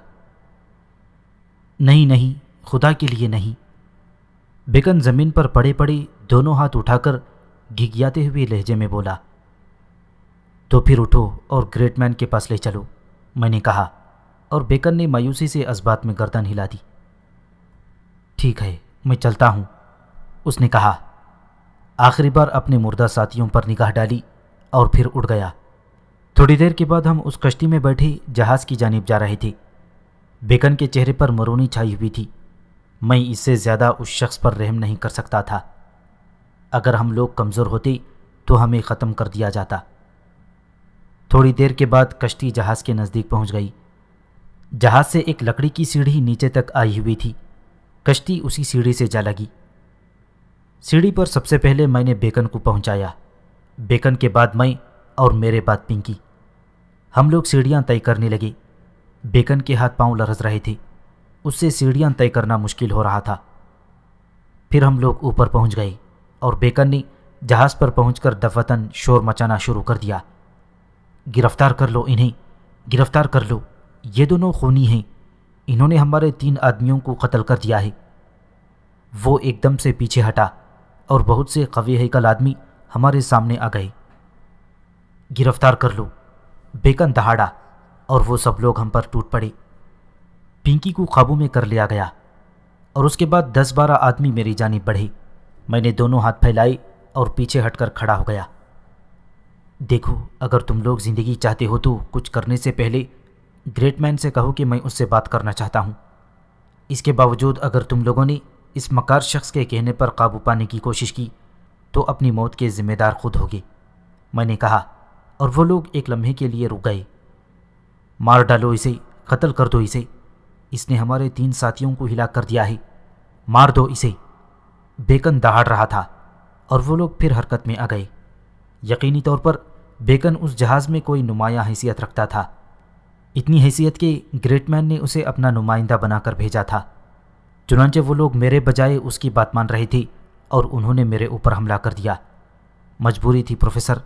नहीं नहीं खुदा के लिए नहीं बेकन ज़मीन पर पड़े पड़े दोनों हाथ उठाकर घिघियाते हुए लहजे में बोला तो फिर उठो और ग्रेटमैन के पास ले चलो मैंने कहा और बेकन ने मायूसी से असबात में गर्दन हिला दी ठीक है मैं चलता हूँ उसने कहा आखिरी बार अपने मुर्दा साथियों पर निगाह डाली और फिर उड़ गया थोड़ी देर के बाद हम उस कश्ती में बैठे जहाज़ की जानब जा रहे थे बेकन के चेहरे पर मरूनी छाई हुई थी मैं इससे ज़्यादा उस शख्स पर रहम नहीं कर सकता था अगर हम लोग कमज़ोर होते तो हमें ख़त्म कर दिया जाता थोड़ी देर के बाद कश्ती जहाज़ के नज़दीक पहुंच गई जहाज से एक लकड़ी की सीढ़ी नीचे तक आई हुई थी कश्ती उसी सीढ़ी से जा लगी सीढ़ी पर सबसे पहले मैंने बेकन को पहुंचाया बेकन के बाद मैं और मेरे बाद पिंकी हम लोग सीढ़ियां तय करने लगे बेकन के हाथ पांव लरस रहे थे उससे सीढ़ियां तय करना मुश्किल हो रहा था फिर हम लोग ऊपर पहुंच गए और बेकन ने जहाज़ पर पहुंचकर दफतन शोर मचाना शुरू कर दिया गिरफ्तार कर लो इन्हें गिरफ्तार कर लो ये दोनों खूनी हैं इन्होंने हमारे तीन आदमियों को कत्ल कर दिया है वो एकदम से पीछे हटा और बहुत से कवी हैकल आदमी हमारे सामने आ गए गिरफ्तार कर लो बेकन दहाड़ा और वो सब लोग हम पर टूट पड़े पिंकी को काबू में कर लिया गया और उसके बाद दस बारह आदमी मेरी जानी बढ़े मैंने दोनों हाथ फैलाए और पीछे हटकर खड़ा हो गया देखो अगर तुम लोग ज़िंदगी चाहते हो तो कुछ करने से पहले ग्रेट मैन से कहो कि मैं उससे बात करना चाहता हूँ इसके बावजूद अगर तुम लोगों ने इस मकार शख्स के कहने पर काबू पाने की कोशिश की तो अपनी मौत के ज़िम्मेदार खुद गए मैंने कहा और वो लोग एक लम्हे के लिए रुक गए मार डालो इसे कत्ल कर दो इसे इसने हमारे तीन साथियों को हिला कर दिया है मार दो इसे बेकन दहाड़ रहा था और वो लोग फिर हरकत में आ गए यकीनी तौर पर बेकन उस जहाज़ में कोई नुमाया हैसियत रखता था इतनी हैसियत के ग्रेटमैन ने उसे अपना नुमाइंदा बनाकर भेजा था चुनाचे वो लोग मेरे बजाय उसकी बात मान रही थी और उन्होंने मेरे ऊपर हमला कर दिया मजबूरी थी प्रोफेसर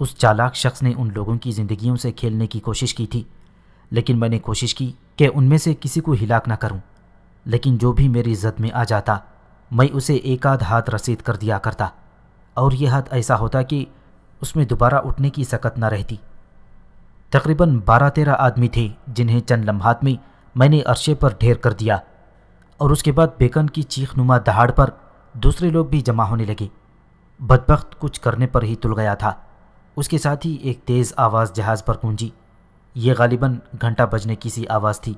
उस चालाक शख्स ने उन लोगों की ज़िंदगियों से खेलने की कोशिश की थी लेकिन मैंने कोशिश की कि उनमें से किसी को हिलाक ना करूं। लेकिन जो भी मेरी जद में आ जाता मैं उसे एक आध हाथ रसीद कर दिया करता और यह हाथ ऐसा होता कि उसमें दोबारा उठने की सकत न रहती तकरीबन बारह तेरह आदमी थे जिन्हें चंद लम्हात में मैंने अरशे पर ढेर कर दिया और उसके बाद बेकन की चीख नुमा दहाड़ पर दूसरे लोग भी जमा होने लगे बदबخت कुछ करने पर ही तुल गया था उसके साथ ही एक तेज़ आवाज़ जहाज़ पर गूंजी ये गालिबा घंटा बजने की सी आवाज़ थी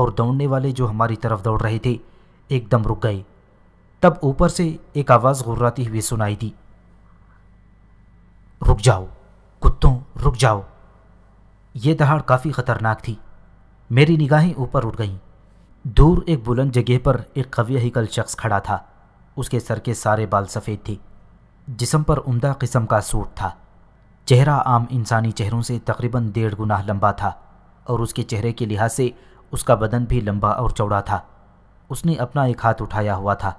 और दौड़ने वाले जो हमारी तरफ दौड़ रहे थे एकदम रुक गए तब ऊपर से एक आवाज़ गुर्राती हुई सुनाई दी रुक जाओ कुत्तों रुक जाओ ये दहाड़ काफ़ी ख़तरनाक थी मेरी निगाहें ऊपर उठ गईं दूर एक बुलंद जगह पर एक कवियहिकल शख्स खड़ा था उसके सर के सारे बाल सफ़ेद थे जिसम पर उम्दा किस्म का सूट था चेहरा आम इंसानी चेहरों से तकरीबन डेढ़ गुना लंबा था और उसके चेहरे के लिहाज से उसका बदन भी लंबा और चौड़ा था उसने अपना एक हाथ उठाया हुआ था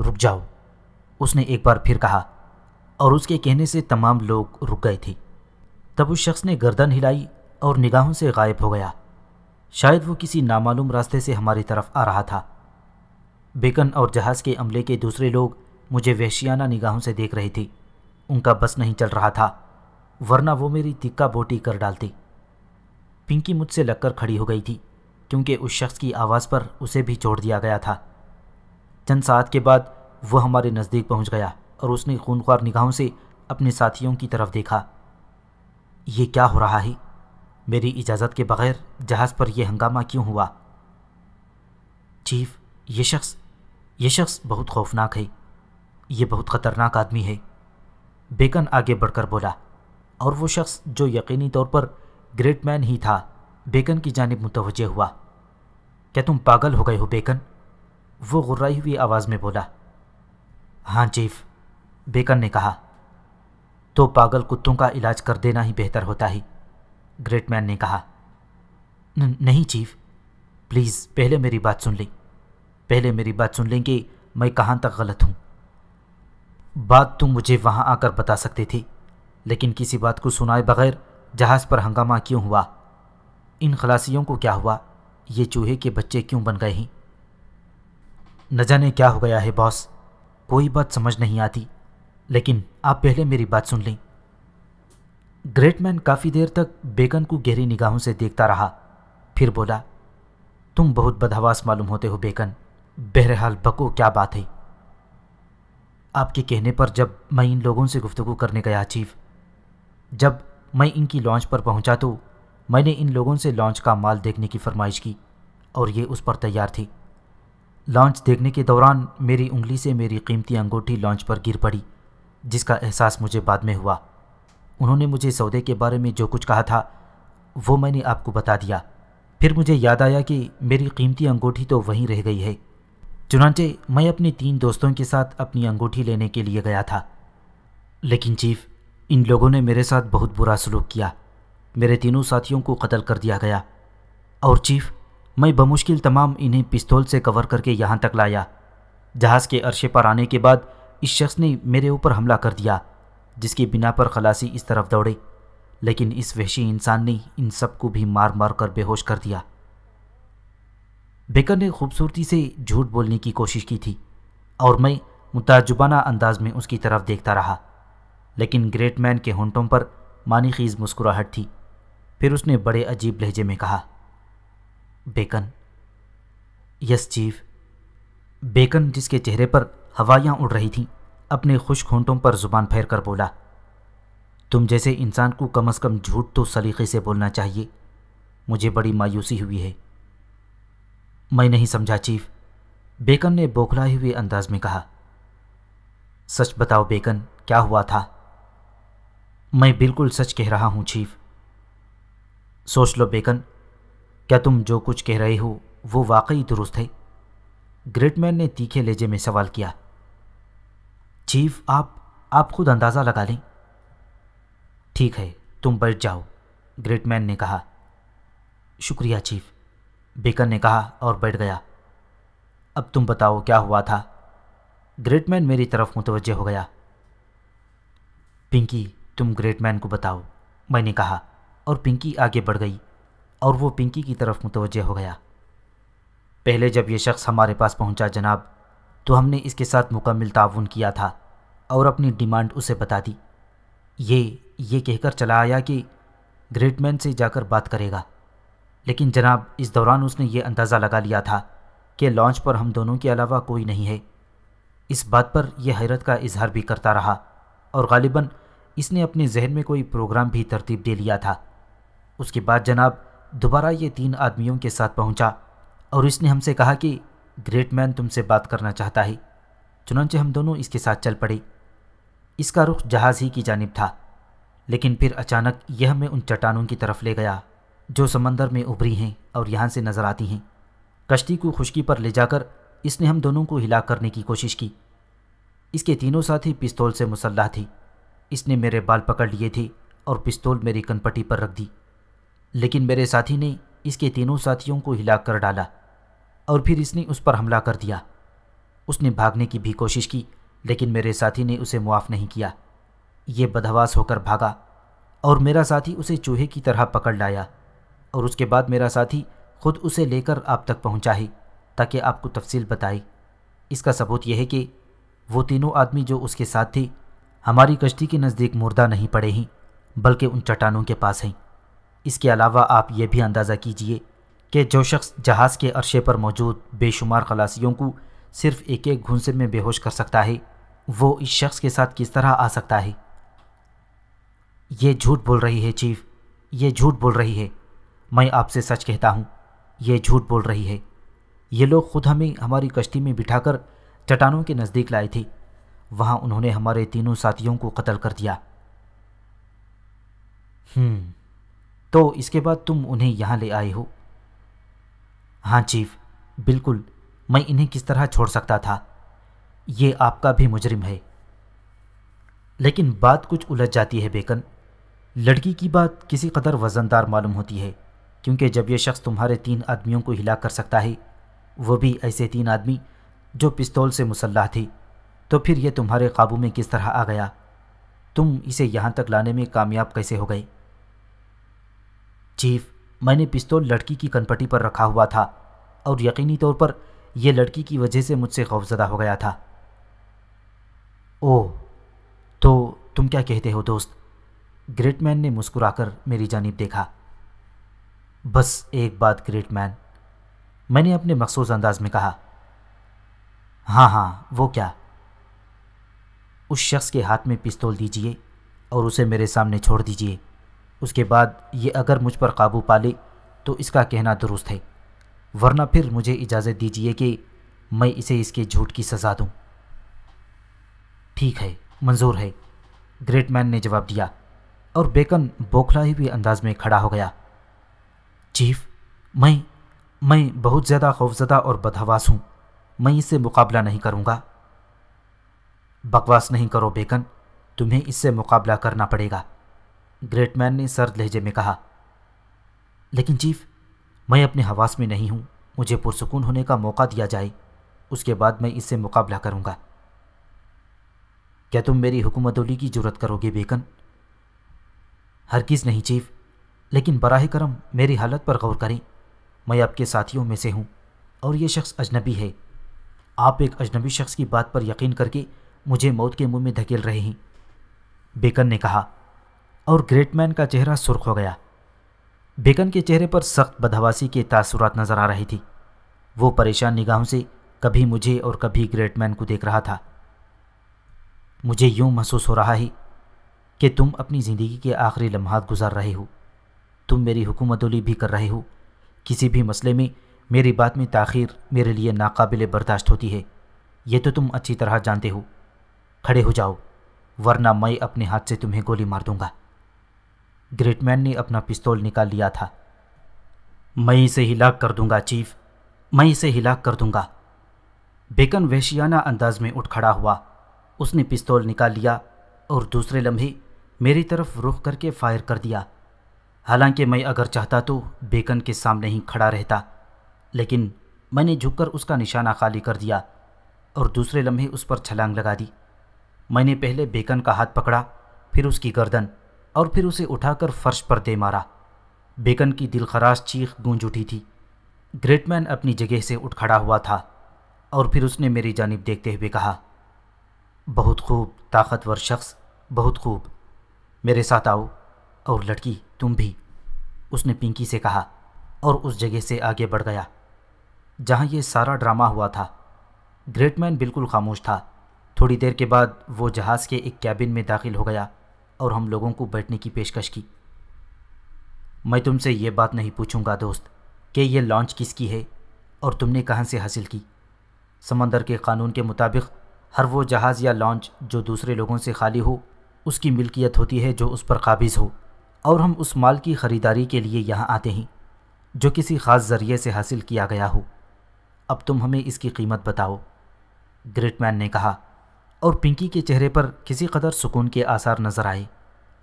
रुक जाओ उसने एक बार फिर कहा और उसके कहने से तमाम लोग रुक गए थे तब उस शख्स ने गर्दन हिलाई और निगाहों से गायब हो गया शायद वो किसी नामालूम रास्ते से हमारी तरफ आ रहा था बेकन और जहाज़ के अमले के दूसरे लोग मुझे वहशियाना निगाहों से देख रही थी उनका बस नहीं चल रहा था वरना वो मेरी तिक्का बोटी कर डालती पिंकी मुझसे लगकर खड़ी हो गई थी क्योंकि उस शख्स की आवाज़ पर उसे भी छोड़ दिया गया था चंद सात के बाद वह हमारे नज़दीक पहुंच गया और उसने खूनख्वार निगाहों से अपने साथियों की तरफ देखा ये क्या हो रहा है मेरी इजाज़त के बगैर जहाज़ पर यह हंगामा क्यों हुआ चीफ ये शख्स ये शख्स बहुत खौफनाक है ये बहुत ख़तरनाक आदमी है बेकन आगे बढ़कर बोला और वो शख्स जो यकीनी तौर पर ग्रेट मैन ही था बेकन की जानब मुतवजह हुआ क्या तुम पागल हो गए हो बेकन वो गुर्राई हुई आवाज़ में बोला हाँ चीफ बेकन ने कहा तो पागल कुत्तों का इलाज कर देना ही बेहतर होता है ग्रेटमैन ने कहा नहीं चीफ प्लीज़ पहले मेरी बात सुन लें पहले मेरी बात सुन लें कि मैं कहाँ तक गलत हूँ बात तो मुझे वहाँ आकर बता सकते थे लेकिन किसी बात को सुनाए बगैर जहाज़ पर हंगामा क्यों हुआ इन खलासियों को क्या हुआ ये चूहे के बच्चे क्यों बन गए हैं न जाने क्या हो गया है बॉस कोई बात समझ नहीं आती लेकिन आप पहले मेरी बात सुन लें ग्रेट मैन काफ़ी देर तक बेकन को गहरी निगाहों से देखता रहा फिर बोला तुम बहुत बदहवास मालूम होते हो बेकन बहरहाल बको क्या बात है आपके कहने पर जब मैं इन लोगों से गुफ्तगु करने गया चीफ जब मैं इनकी लॉन्च पर पहुंचा तो मैंने इन लोगों से लॉन्च का माल देखने की फरमाइश की और ये उस पर तैयार थी लॉन्च देखने के दौरान मेरी उंगली से मेरी कीमती अंगूठी लॉन्च पर गिर पड़ी जिसका एहसास मुझे बाद में हुआ उन्होंने मुझे सौदे के बारे में जो कुछ कहा था वो मैंने आपको बता दिया फिर मुझे याद आया कि मेरी कीमती अंगूठी तो वहीं रह गई है चुनाचे मैं अपने तीन दोस्तों के साथ अपनी अंगूठी लेने के लिए गया था लेकिन चीफ इन लोगों ने मेरे साथ बहुत बुरा सलूक किया मेरे तीनों साथियों को कत्ल कर दिया गया और चीफ मैं बमुश्किल तमाम इन्हें पिस्तौल से कवर करके यहाँ तक लाया जहाज़ के अरशे पर आने के बाद इस शख्स ने मेरे ऊपर हमला कर दिया जिसकी बिना पर खलासी इस तरफ दौड़े लेकिन इस वहशी इंसान ने इन सबको भी मार मार कर बेहोश कर दिया बेकर ने खूबसूरती से झूठ बोलने की कोशिश की थी और मैं मुताजुबाना अंदाज में उसकी तरफ देखता रहा लेकिन ग्रेट मैन के होंटों पर मानी खीज मुस्कुराहट थी फिर उसने बड़े अजीब लहजे में कहा बेकन यस चीफ बेकन जिसके चेहरे पर हवायाँ उड़ रही थीं अपने खुश घोंटों पर जुबान फेर कर बोला तुम जैसे इंसान को कम अज़ कम झूठ तो सलीके से बोलना चाहिए मुझे बड़ी मायूसी हुई है मैं नहीं समझा चीफ बेकन ने बौखलाए हुए अंदाज में कहा सच बताओ बेकन क्या हुआ था मैं बिल्कुल सच कह रहा हूँ चीफ सोच लो बेकन क्या तुम जो कुछ कह रहे हो वो वाकई दुरुस्त है ग्रेटमैन ने तीखे लेजे में सवाल किया चीफ आप आप खुद अंदाज़ा लगा लें ठीक है तुम बैठ जाओ ग्रेटमैन ने कहा शुक्रिया चीफ बेकर ने कहा और बैठ गया अब तुम बताओ क्या हुआ था ग्रेटमैन मेरी तरफ मुतवजह हो गया पिंकी तुम ग्रेटमैन को बताओ मैंने कहा और पिंकी आगे बढ़ गई और वो पिंकी की तरफ मुतवजह हो गया पहले जब ये शख्स हमारे पास पहुंचा जनाब तो हमने इसके साथ मुकम्मल ताउन किया था और अपनी डिमांड उसे बता दी ये ये कहकर चला आया कि ग्रेटमैन से जाकर बात करेगा लेकिन जनाब इस दौरान उसने ये अंदाज़ा लगा लिया था कि लॉन्च पर हम दोनों के अलावा कोई नहीं है इस बात पर यह हैरत का इजहार भी करता रहा और गालिबा इसने अपने जहन में कोई प्रोग्राम भी तरतीब दे लिया था उसके बाद जनाब दोबारा ये तीन आदमियों के साथ पहुंचा और इसने हमसे कहा कि ग्रेट मैन तुमसे बात करना चाहता है चुनाचे हम दोनों इसके साथ चल पड़े इसका रुख जहाज़ ही की जानब था लेकिन फिर अचानक यह मैं उन चट्टानों की तरफ ले गया जो समंदर में उभरी हैं और यहाँ से नज़र आती हैं कश्ती को खुशकी पर ले जाकर इसने हम दोनों को हिला करने की कोशिश की इसके तीनों साथी पिस्तौल से मुसल्ला थी इसने मेरे बाल पकड़ लिए थे और पिस्तौल मेरी कनपट्टी पर रख दी लेकिन मेरे साथी ने इसके तीनों साथियों को हिला कर डाला और फिर इसने उस पर हमला कर दिया उसने भागने की भी कोशिश की लेकिन मेरे साथी ने उसे मुआफ़ नहीं किया ये बदहवास होकर भागा और मेरा साथी उसे चूहे की तरह पकड़ लाया और उसके बाद मेरा साथी खुद उसे लेकर आप तक पहुंचा ही ताकि आपको तफसील बताई इसका सबूत यह है कि वो तीनों आदमी जो उसके साथ थे हमारी कश्ती के नज़दीक मुर्दा नहीं पड़े हैं बल्कि उन चट्टानों के पास हैं इसके अलावा आप ये भी अंदाज़ा कीजिए कि जो शख्स जहाज़ के अरशे पर मौजूद बेशुमार खलासियों को सिर्फ एक एक घुंसे में बेहोश कर सकता है वो इस शख्स के साथ किस तरह आ सकता है ये झूठ बोल रही है चीफ ये झूठ बोल रही है मैं आपसे सच कहता हूँ ये झूठ बोल रही है ये लोग खुद हमें हमारी कश्ती में बिठाकर चट्टानों के नज़दीक लाए थे वहाँ उन्होंने हमारे तीनों साथियों को कत्ल कर दिया हम्म तो इसके बाद तुम उन्हें यहाँ ले आए हो हाँ चीफ बिल्कुल मैं इन्हें किस तरह छोड़ सकता था ये आपका भी मुजरिम है लेकिन बात कुछ उलझ जाती है बेकन लड़की की बात किसी कदर वजनदार मालूम होती है क्योंकि जब यह शख्स तुम्हारे तीन आदमियों को हिला कर सकता है वो भी ऐसे तीन आदमी जो पिस्तौल से मुसल्ला थी तो फिर यह तुम्हारे काबू में किस तरह आ गया तुम इसे यहाँ तक लाने में कामयाब कैसे हो गए चीफ मैंने पिस्तौल लड़की की कनपटी पर रखा हुआ था और यकीनी तौर पर यह लड़की की वजह से मुझसे खौफजदा हो गया था ओह तो तुम क्या कहते हो दोस्त ग्रेटमैन ने मुस्कुराकर मेरी जानब देखा बस एक बात ग्रेटमैन मैंने अपने मखसूस अंदाज में कहा हाँ हाँ वो क्या उस शख्स के हाथ में पिस्तौल दीजिए और उसे मेरे सामने छोड़ दीजिए उसके बाद ये अगर मुझ पर काबू पा ले तो इसका कहना दुरुस्त है वरना फिर मुझे इजाज़त दीजिए कि मैं इसे इसके झूठ की सज़ा दूँ ठीक है मंजूर है ग्रेट मैन ने जवाब दिया और बेकन ही हुए अंदाज में खड़ा हो गया चीफ मैं मैं बहुत ज़्यादा खौफजदा और बदहवास हूँ मैं इससे मुकाबला नहीं करूँगा बकवास नहीं करो बेकन तुम्हें इससे मुकाबला करना पड़ेगा ग्रेटमैन ने सर्द लहजे में कहा लेकिन चीफ मैं अपने हवास में नहीं हूँ मुझे पुरसकून होने का मौका दिया जाए उसके बाद मैं इससे मुकाबला करूँगा क्या तुम मेरी हुकूमतोली की जरूरत करोगे बेकन हरगिज़ नहीं चीफ लेकिन बराह करम मेरी हालत पर गौर करें मैं आपके साथियों में से हूँ और यह शख्स अजनबी है आप एक अजनबी शख्स की बात पर यकीन करके मुझे मौत के मुंह में धकेल रहे हैं बेकन ने कहा और ग्रेटमैन का चेहरा सुर्ख हो गया बेकन के चेहरे पर सख्त बदहवासी की तासुरात नज़र आ रही थी वो परेशान निगाहों से कभी मुझे और कभी ग्रेटमैन को देख रहा था मुझे यूं महसूस हो रहा है कि तुम अपनी ज़िंदगी के आखिरी लम्हात गुजार रहे हो तुम मेरी हुकूमतोली भी कर रहे हो किसी भी मसले में मेरी बात में ताखिर मेरे लिए नाकाबिल बर्दाश्त होती है ये तो तुम अच्छी तरह जानते हो खड़े हो जाओ वरना मैं अपने हाथ से तुम्हें गोली मार दूंगा ग्रेटमैन ने अपना पिस्तौल निकाल लिया था मैं इसे हिलाक कर दूंगा चीफ मैं इसे हिलाक कर दूंगा बेकन वहशियाना अंदाज में उठ खड़ा हुआ उसने पिस्तौल निकाल लिया और दूसरे लम्हे मेरी तरफ रुख करके फायर कर दिया हालांकि मैं अगर चाहता तो बेकन के सामने ही खड़ा रहता लेकिन मैंने झुककर उसका निशाना खाली कर दिया और दूसरे लम्हे उस पर छलांग लगा दी मैंने पहले बेकन का हाथ पकड़ा फिर उसकी गर्दन और फिर उसे उठाकर फर्श पर दे मारा बेकन की दिलखराश चीख गूंज उठी थी ग्रेटमैन अपनी जगह से उठ खड़ा हुआ था और फिर उसने मेरी जानब देखते हुए कहा बहुत खूब ताकतवर शख्स बहुत खूब मेरे साथ आओ और लड़की तुम भी उसने पिंकी से कहा और उस जगह से आगे बढ़ गया जहाँ ये सारा ड्रामा हुआ था ग्रेटमैन बिल्कुल खामोश था थोड़ी देर के बाद वो जहाज़ के एक कैबिन में दाखिल हो गया और हम लोगों को बैठने की पेशकश की मैं तुमसे ये बात नहीं पूछूंगा दोस्त कि यह लॉन्च किसकी है और तुमने कहाँ से हासिल की समंदर के कानून के मुताबिक हर वो जहाज़ या लॉन्च जो दूसरे लोगों से खाली हो उसकी मिल्कियत होती है जो उस पर काबिज़ हो और हम उस माल की ख़रीदारी के लिए यहाँ आते हैं जो किसी ख़ास ज़रिए से हासिल किया गया हो अब तुम हमें इसकी कीमत बताओ ग्रेटमैन ने कहा और पिंकी के चेहरे पर किसी कदर सुकून के आसार नजर आए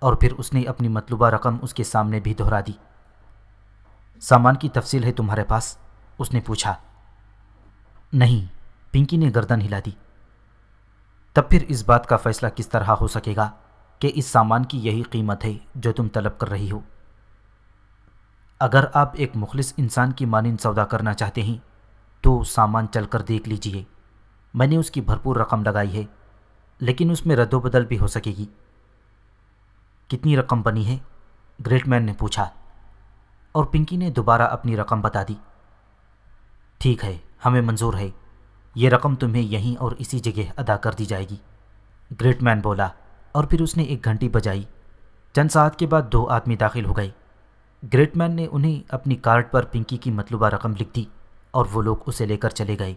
और फिर उसने अपनी मतलूबा रकम उसके सामने भी दोहरा दी सामान की तफसील है तुम्हारे पास उसने पूछा नहीं पिंकी ने गर्दन हिला दी तब फिर इस बात का फैसला किस तरह हो सकेगा कि इस सामान की यही कीमत है जो तुम तलब कर रही हो अगर आप एक मुखलिस इंसान की मानंद सौदा करना चाहते हैं तो सामान चल कर देख लीजिए मैंने उसकी भरपूर रकम लगाई है लेकिन उसमें रद्दोबदल भी हो सकेगी कितनी रकम बनी है ग्रेटमैन ने पूछा और पिंकी ने दोबारा अपनी रकम बता दी ठीक है हमें मंजूर है ये रकम तुम्हें यहीं और इसी जगह अदा कर दी जाएगी ग्रेटमैन बोला और फिर उसने एक घंटी बजाई चंद साथ के बाद दो आदमी दाखिल हो गए ग्रेटमैन ने उन्हें अपनी कार्ड पर पिंकी की मतलूबा रकम लिख दी और वो लोग उसे लेकर चले गए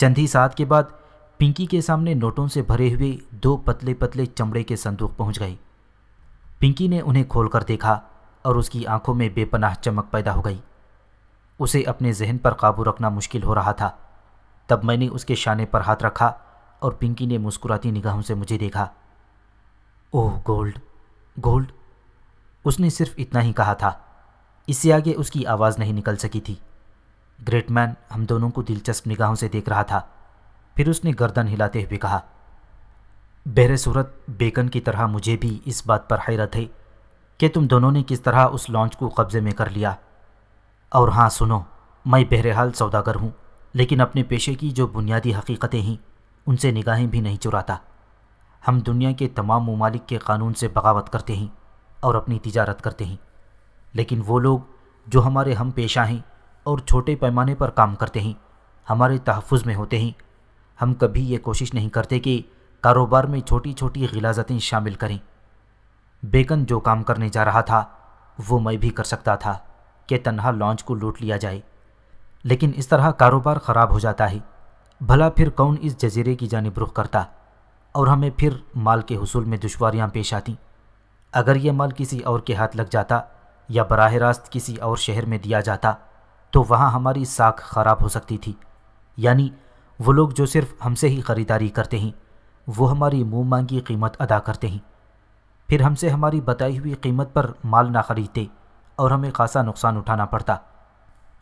चंद ही साथ के बाद पिंकी के सामने नोटों से भरे हुए दो पतले पतले चमड़े के संदूक पहुंच गए पिंकी ने उन्हें खोलकर देखा और उसकी आंखों में बेपनाह चमक पैदा हो गई उसे अपने जहन पर काबू रखना मुश्किल हो रहा था तब मैंने उसके शाने पर हाथ रखा और पिंकी ने मुस्कुराती निगाहों से मुझे देखा ओह गोल्ड गोल्ड उसने सिर्फ इतना ही कहा था इससे आगे उसकी आवाज़ नहीं निकल सकी थी ग्रेट मैन हम दोनों को दिलचस्प निगाहों से देख रहा था फिर उसने गर्दन हिलाते हुए कहा बहरे सूरत बेकन की तरह मुझे भी इस बात पर हैरत है कि तुम दोनों ने किस तरह उस लॉन्च को कब्ज़े में कर लिया और हाँ सुनो मैं बहरहाल सौदागर हूँ लेकिन अपने पेशे की जो बुनियादी हकीकतें हैं उनसे निगाहें भी नहीं चुराता हम दुनिया के तमाम ममालिक के कानून से बगावत करते हैं और अपनी तजारत करते हैं लेकिन वो लोग जो हमारे हम पेशा हैं और छोटे पैमाने पर काम करते हैं हमारे तहफ़ में होते हैं हम कभी ये कोशिश नहीं करते कि कारोबार में छोटी छोटी गिलाजतें शामिल करें बेकन जो काम करने जा रहा था वो मैं भी कर सकता था कि तन्हा लॉन्च को लूट लिया जाए लेकिन इस तरह कारोबार ख़राब हो जाता है भला फिर कौन इस जजीरे की जानब रुख करता और हमें फिर माल के हसूल में दुशवारियाँ पेश आती अगर यह माल किसी और के हाथ लग जाता या बरह रास्त किसी और शहर में दिया जाता तो वहाँ हमारी साख खराब हो सकती थी यानी वो लोग जो सिर्फ हमसे ही ख़रीदारी करते हैं वो हमारी मुँह मांगी कीमत अदा करते हैं फिर हमसे हमारी बताई हुई कीमत पर माल ना ख़रीदते और हमें खासा नुकसान उठाना पड़ता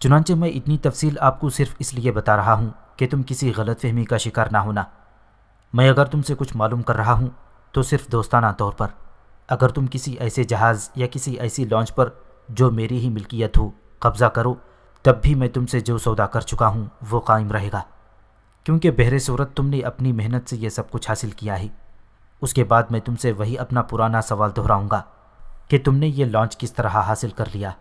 चुनानचे मैं इतनी तफसील आपको सिर्फ इसलिए बता रहा हूँ कि तुम किसी गलत फहमी का शिकार ना होना मैं अगर तुमसे कुछ मालूम कर रहा हूँ तो सिर्फ दोस्ताना तौर पर अगर तुम किसी ऐसे जहाज़ या किसी ऐसी लॉन्च पर जो मेरी ही मिल्कियत हो कब्ज़ा करो तब भी मैं तुमसे जो सौदा कर चुका हूँ वो कायम रहेगा क्योंकि बहरे सूरत तुमने अपनी मेहनत से यह सब कुछ हासिल किया है उसके बाद मैं तुमसे वही अपना पुराना सवाल दोहराऊंगा कि तुमने ये लॉन्च किस तरह हासिल कर लिया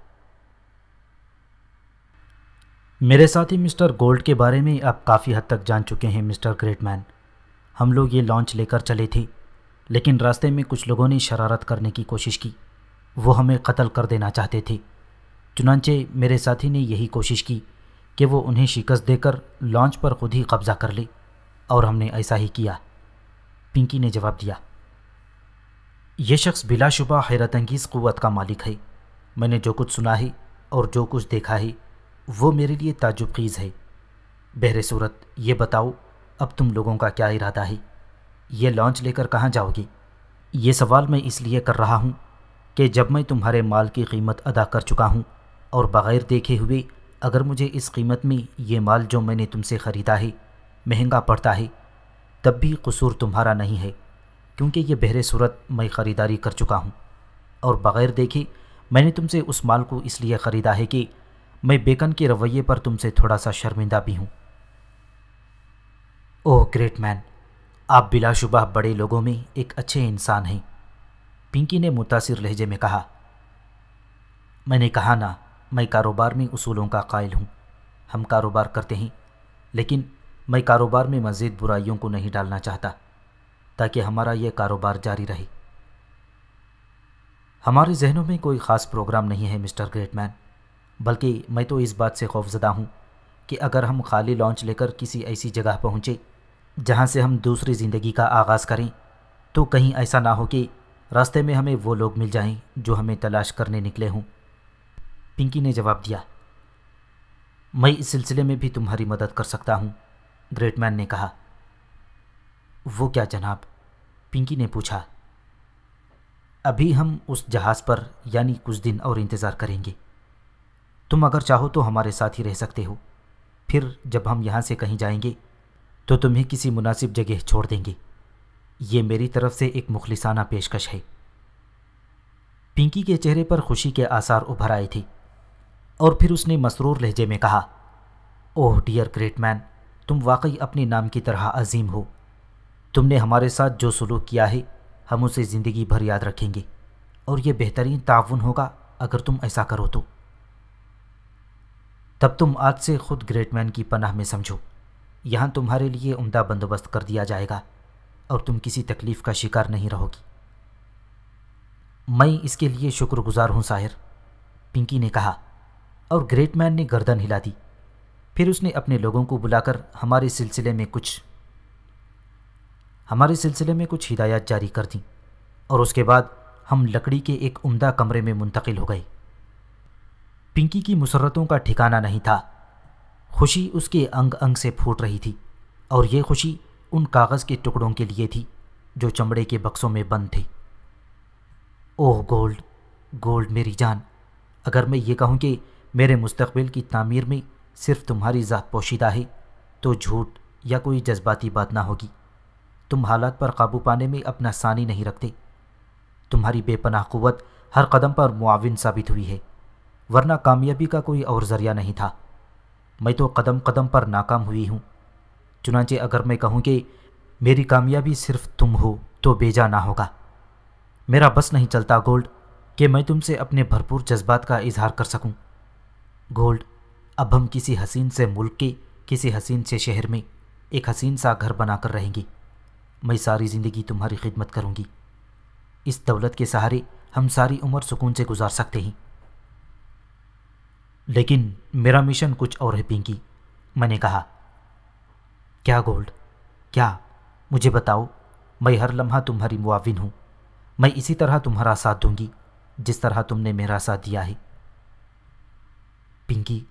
मेरे साथी मिस्टर गोल्ड के बारे में आप काफ़ी हद तक जान चुके हैं मिस्टर ग्रेटमैन हम लोग ये लॉन्च लेकर चले थे लेकिन रास्ते में कुछ लोगों ने शरारत करने की कोशिश की वो हमें कत्ल कर देना चाहते थे चुनाचे मेरे साथी ने यही कोशिश की कि वो उन्हें शिकस्त देकर लॉन्च पर खुद ही कब्जा कर ली और हमने ऐसा ही किया पिंकी ने जवाब दिया यह शख्स बिलाशुबा हैरत अंगीज़ क़वत का मालिक है मैंने जो कुछ सुना है और जो कुछ देखा है वो मेरे लिए ताजुब खीज़ है बहरे सूरत ये बताओ अब तुम लोगों का क्या इरादा है ये लॉन्च लेकर कहाँ जाओगे ये सवाल मैं इसलिए कर रहा हूँ कि जब मैं तुम्हारे माल की कीमत अदा कर चुका हूँ और बग़ैर देखे हुए अगर मुझे इस कीमत में ये माल जो मैंने तुमसे ख़रीदा है महंगा पड़ता है तब भी कसूर तुम्हारा नहीं है क्योंकि ये बहरे सूरत मैं ख़रीदारी कर चुका हूँ और बग़ैर देखे मैंने तुमसे उस माल को इसलिए ख़रीदा है कि मैं बेकन के रवैये पर तुमसे थोड़ा सा शर्मिंदा भी हूँ ओह ग्रेट मैन आप बिलाशुबा बड़े लोगों में एक अच्छे इंसान हैं पिंकी ने मुतासर लहजे में कहा मैंने कहा ना मैं कारोबार में उसूलों का कायल हूँ हम कारोबार करते हैं लेकिन मैं कारोबार में मज़ीद बुराइयों को नहीं डालना चाहता ताकि हमारा यह कारोबार जारी रहे हमारे जहनों में कोई ख़ास प्रोग्राम नहीं है मिस्टर ग्रेटमैन बल्कि मैं तो इस बात से खौफजदा हूँ कि अगर हम खाली लॉन्च लेकर किसी ऐसी जगह पहुँचे जहाँ से हम दूसरी ज़िंदगी का आगाज़ करें तो कहीं ऐसा ना हो कि रास्ते में हमें वो लोग मिल जाएं जो हमें तलाश करने निकले हों पिंकी ने जवाब दिया मैं इस सिलसिले में भी तुम्हारी मदद कर सकता हूँ मैन ने कहा वो क्या जनाब पिंकी ने पूछा अभी हम उस जहाज़ पर यानी कुछ दिन और इंतज़ार करेंगे तुम अगर चाहो तो हमारे साथ ही रह सकते हो फिर जब हम यहाँ से कहीं जाएंगे तो तुम्हें किसी मुनासिब जगह छोड़ देंगे ये मेरी तरफ से एक मुखलिसाना पेशकश है पिंकी के चेहरे पर खुशी के आसार उभर आए थे और फिर उसने मसरूर लहजे में कहा ओह डियर ग्रेट मैन तुम वाकई अपने नाम की तरह अजीम हो तुमने हमारे साथ जो सलूक किया है हम उसे ज़िंदगी भर याद रखेंगे और ये बेहतरीन ताउन होगा अगर तुम ऐसा करो तो तब तुम आज से खुद ग्रेट मैन की पनाह में समझो यहाँ तुम्हारे लिए उम्दा बंदोबस्त कर दिया जाएगा और तुम किसी तकलीफ़ का शिकार नहीं रहोगी मैं इसके लिए शुक्रगुजार हूँ साहिर पिंकी ने कहा और ग्रेट मैन ने गर्दन हिला दी फिर उसने अपने लोगों को बुलाकर हमारे सिलसिले में कुछ हमारे सिलसिले में कुछ हिदायत जारी कर दी और उसके बाद हम लकड़ी के एक उम्दा कमरे में मुंतकिल हो गए पिंकी की मुसरतों का ठिकाना नहीं था खुशी उसके अंग अंग से फूट रही थी और ये खुशी उन कागज़ के टुकड़ों के लिए थी जो चमड़े के बक्सों में बंद थे ओह गोल्ड गोल्ड मेरी जान अगर मैं ये कहूँ कि मेरे मुस्तबिल की तामीर में सिर्फ तुम्हारी ज़ात पोशीदा है तो झूठ या कोई जज्बाती बात ना होगी तुम हालात पर काबू पाने में अपना सानी नहीं रखते तुम्हारी बेपनाह क़वत हर कदम पर मुआविन साबित हुई है वरना कामयाबी का कोई और ज़रिया नहीं था मैं तो कदम कदम पर नाकाम हुई हूँ चुनाचे अगर मैं कहूँ कि मेरी कामयाबी सिर्फ तुम हो तो बेजा ना होगा मेरा बस नहीं चलता गोल्ड कि मैं तुमसे अपने भरपूर जज्बात का इजहार कर सकूँ गोल्ड अब हम किसी हसीन से मुल्क के किसी हसीन से शहर में एक हसीन सा घर बनाकर रहेंगे मैं सारी ज़िंदगी तुम्हारी खिदमत करूँगी इस दौलत के सहारे हम सारी उम्र सुकून से गुजार सकते हैं लेकिन मेरा मिशन कुछ और है पिंकी मैंने कहा क्या गोल्ड क्या मुझे बताओ मैं हर लम्हा तुम्हारी मुआविन हूँ मैं इसी तरह तुम्हारा साथ दूंगी जिस तरह तुमने मेरा साथ दिया है पिंकी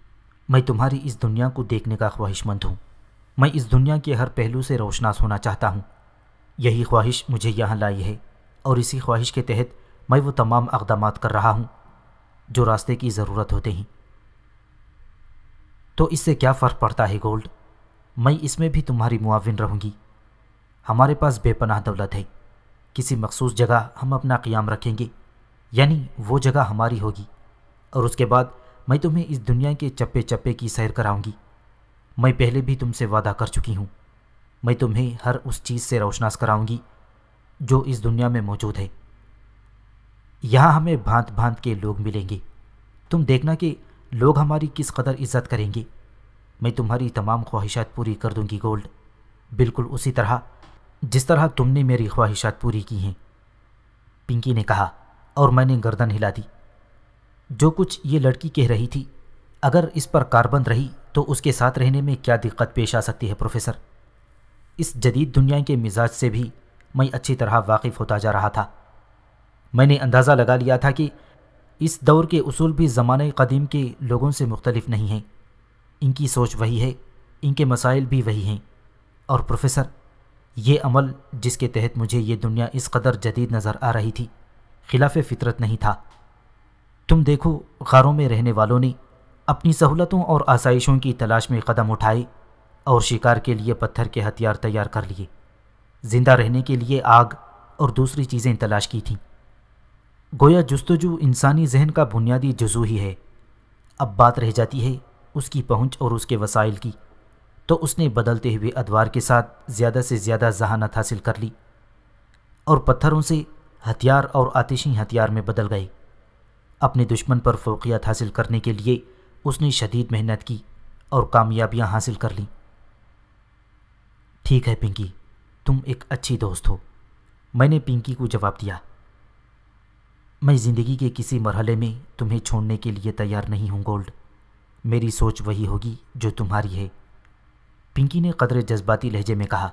मैं तुम्हारी इस दुनिया को देखने का ख्वाहिशमंद हूँ मैं इस दुनिया के हर पहलू से रोशनास होना चाहता हूँ यही ख्वाहिश मुझे यहाँ लाई है और इसी ख्वाहिश के तहत मैं वो तमाम इकदाम कर रहा हूँ जो रास्ते की ज़रूरत होते हैं तो इससे क्या फ़र्क पड़ता है गोल्ड मैं इसमें भी तुम्हारी मुआविन रहूँगी हमारे पास बेपनाह दौलत है किसी मखसूस जगह हम अपना क़्याम रखेंगे यानी वो जगह हमारी होगी और उसके बाद मैं तुम्हें इस दुनिया के चप्पे चप्पे की सैर कराऊंगी मैं पहले भी तुमसे वादा कर चुकी हूँ मैं तुम्हें हर उस चीज़ से रोशनास कराऊंगी जो इस दुनिया में मौजूद है यहाँ हमें भांत भांत के लोग मिलेंगे तुम देखना कि लोग हमारी किस कदर इज्जत करेंगे मैं तुम्हारी तमाम ख्वाहिशात पूरी कर दूंगी गोल्ड बिल्कुल उसी तरह जिस तरह तुमने मेरी ख्वाहिशात पूरी की हैं पिंकी ने कहा और मैंने गर्दन हिला दी जो कुछ ये लड़की कह रही थी अगर इस पर कारबंद रही तो उसके साथ रहने में क्या दिक्कत पेश आ सकती है प्रोफेसर इस जदीद दुनिया के मिजाज से भी मैं अच्छी तरह वाकिफ़ होता जा रहा था मैंने अंदाज़ा लगा लिया था कि इस दौर के असूल भी ज़माने कदीम के लोगों से मुख्तलिफ नहीं हैं इनकी सोच वही है इनके मसाइल भी वही हैं और प्रोफेसर ये अमल जिसके तहत मुझे ये दुनिया इस कदर जदीद नज़र आ रही थी खिलाफ फितरत नहीं था तुम देखो गारों में रहने वालों ने अपनी सहूलतों और आसाइशों की तलाश में कदम उठाए और शिकार के लिए पत्थर के हथियार तैयार कर लिए ज़िंदा रहने के लिए आग और दूसरी चीज़ें तलाश की थीं गोया जस्तजू इंसानी जहन का बुनियादी जजू ही है अब बात रह जाती है उसकी पहुंच और उसके वसाइल की तो उसने बदलते हुए अदवार के साथ ज़्यादा से ज़्यादा जहानत हासिल कर ली और पत्थरों से हथियार और आतिशी हथियार में बदल गई अपने दुश्मन पर फोकियात हासिल करने के लिए उसने शदीद मेहनत की और कामयाबियां हासिल कर लीं ठीक है पिंकी तुम एक अच्छी दोस्त हो मैंने पिंकी को जवाब दिया मैं ज़िंदगी के किसी मरहले में तुम्हें छोड़ने के लिए तैयार नहीं हूँ गोल्ड मेरी सोच वही होगी जो तुम्हारी है पिंकी ने कदर जज्बाती लहजे में कहा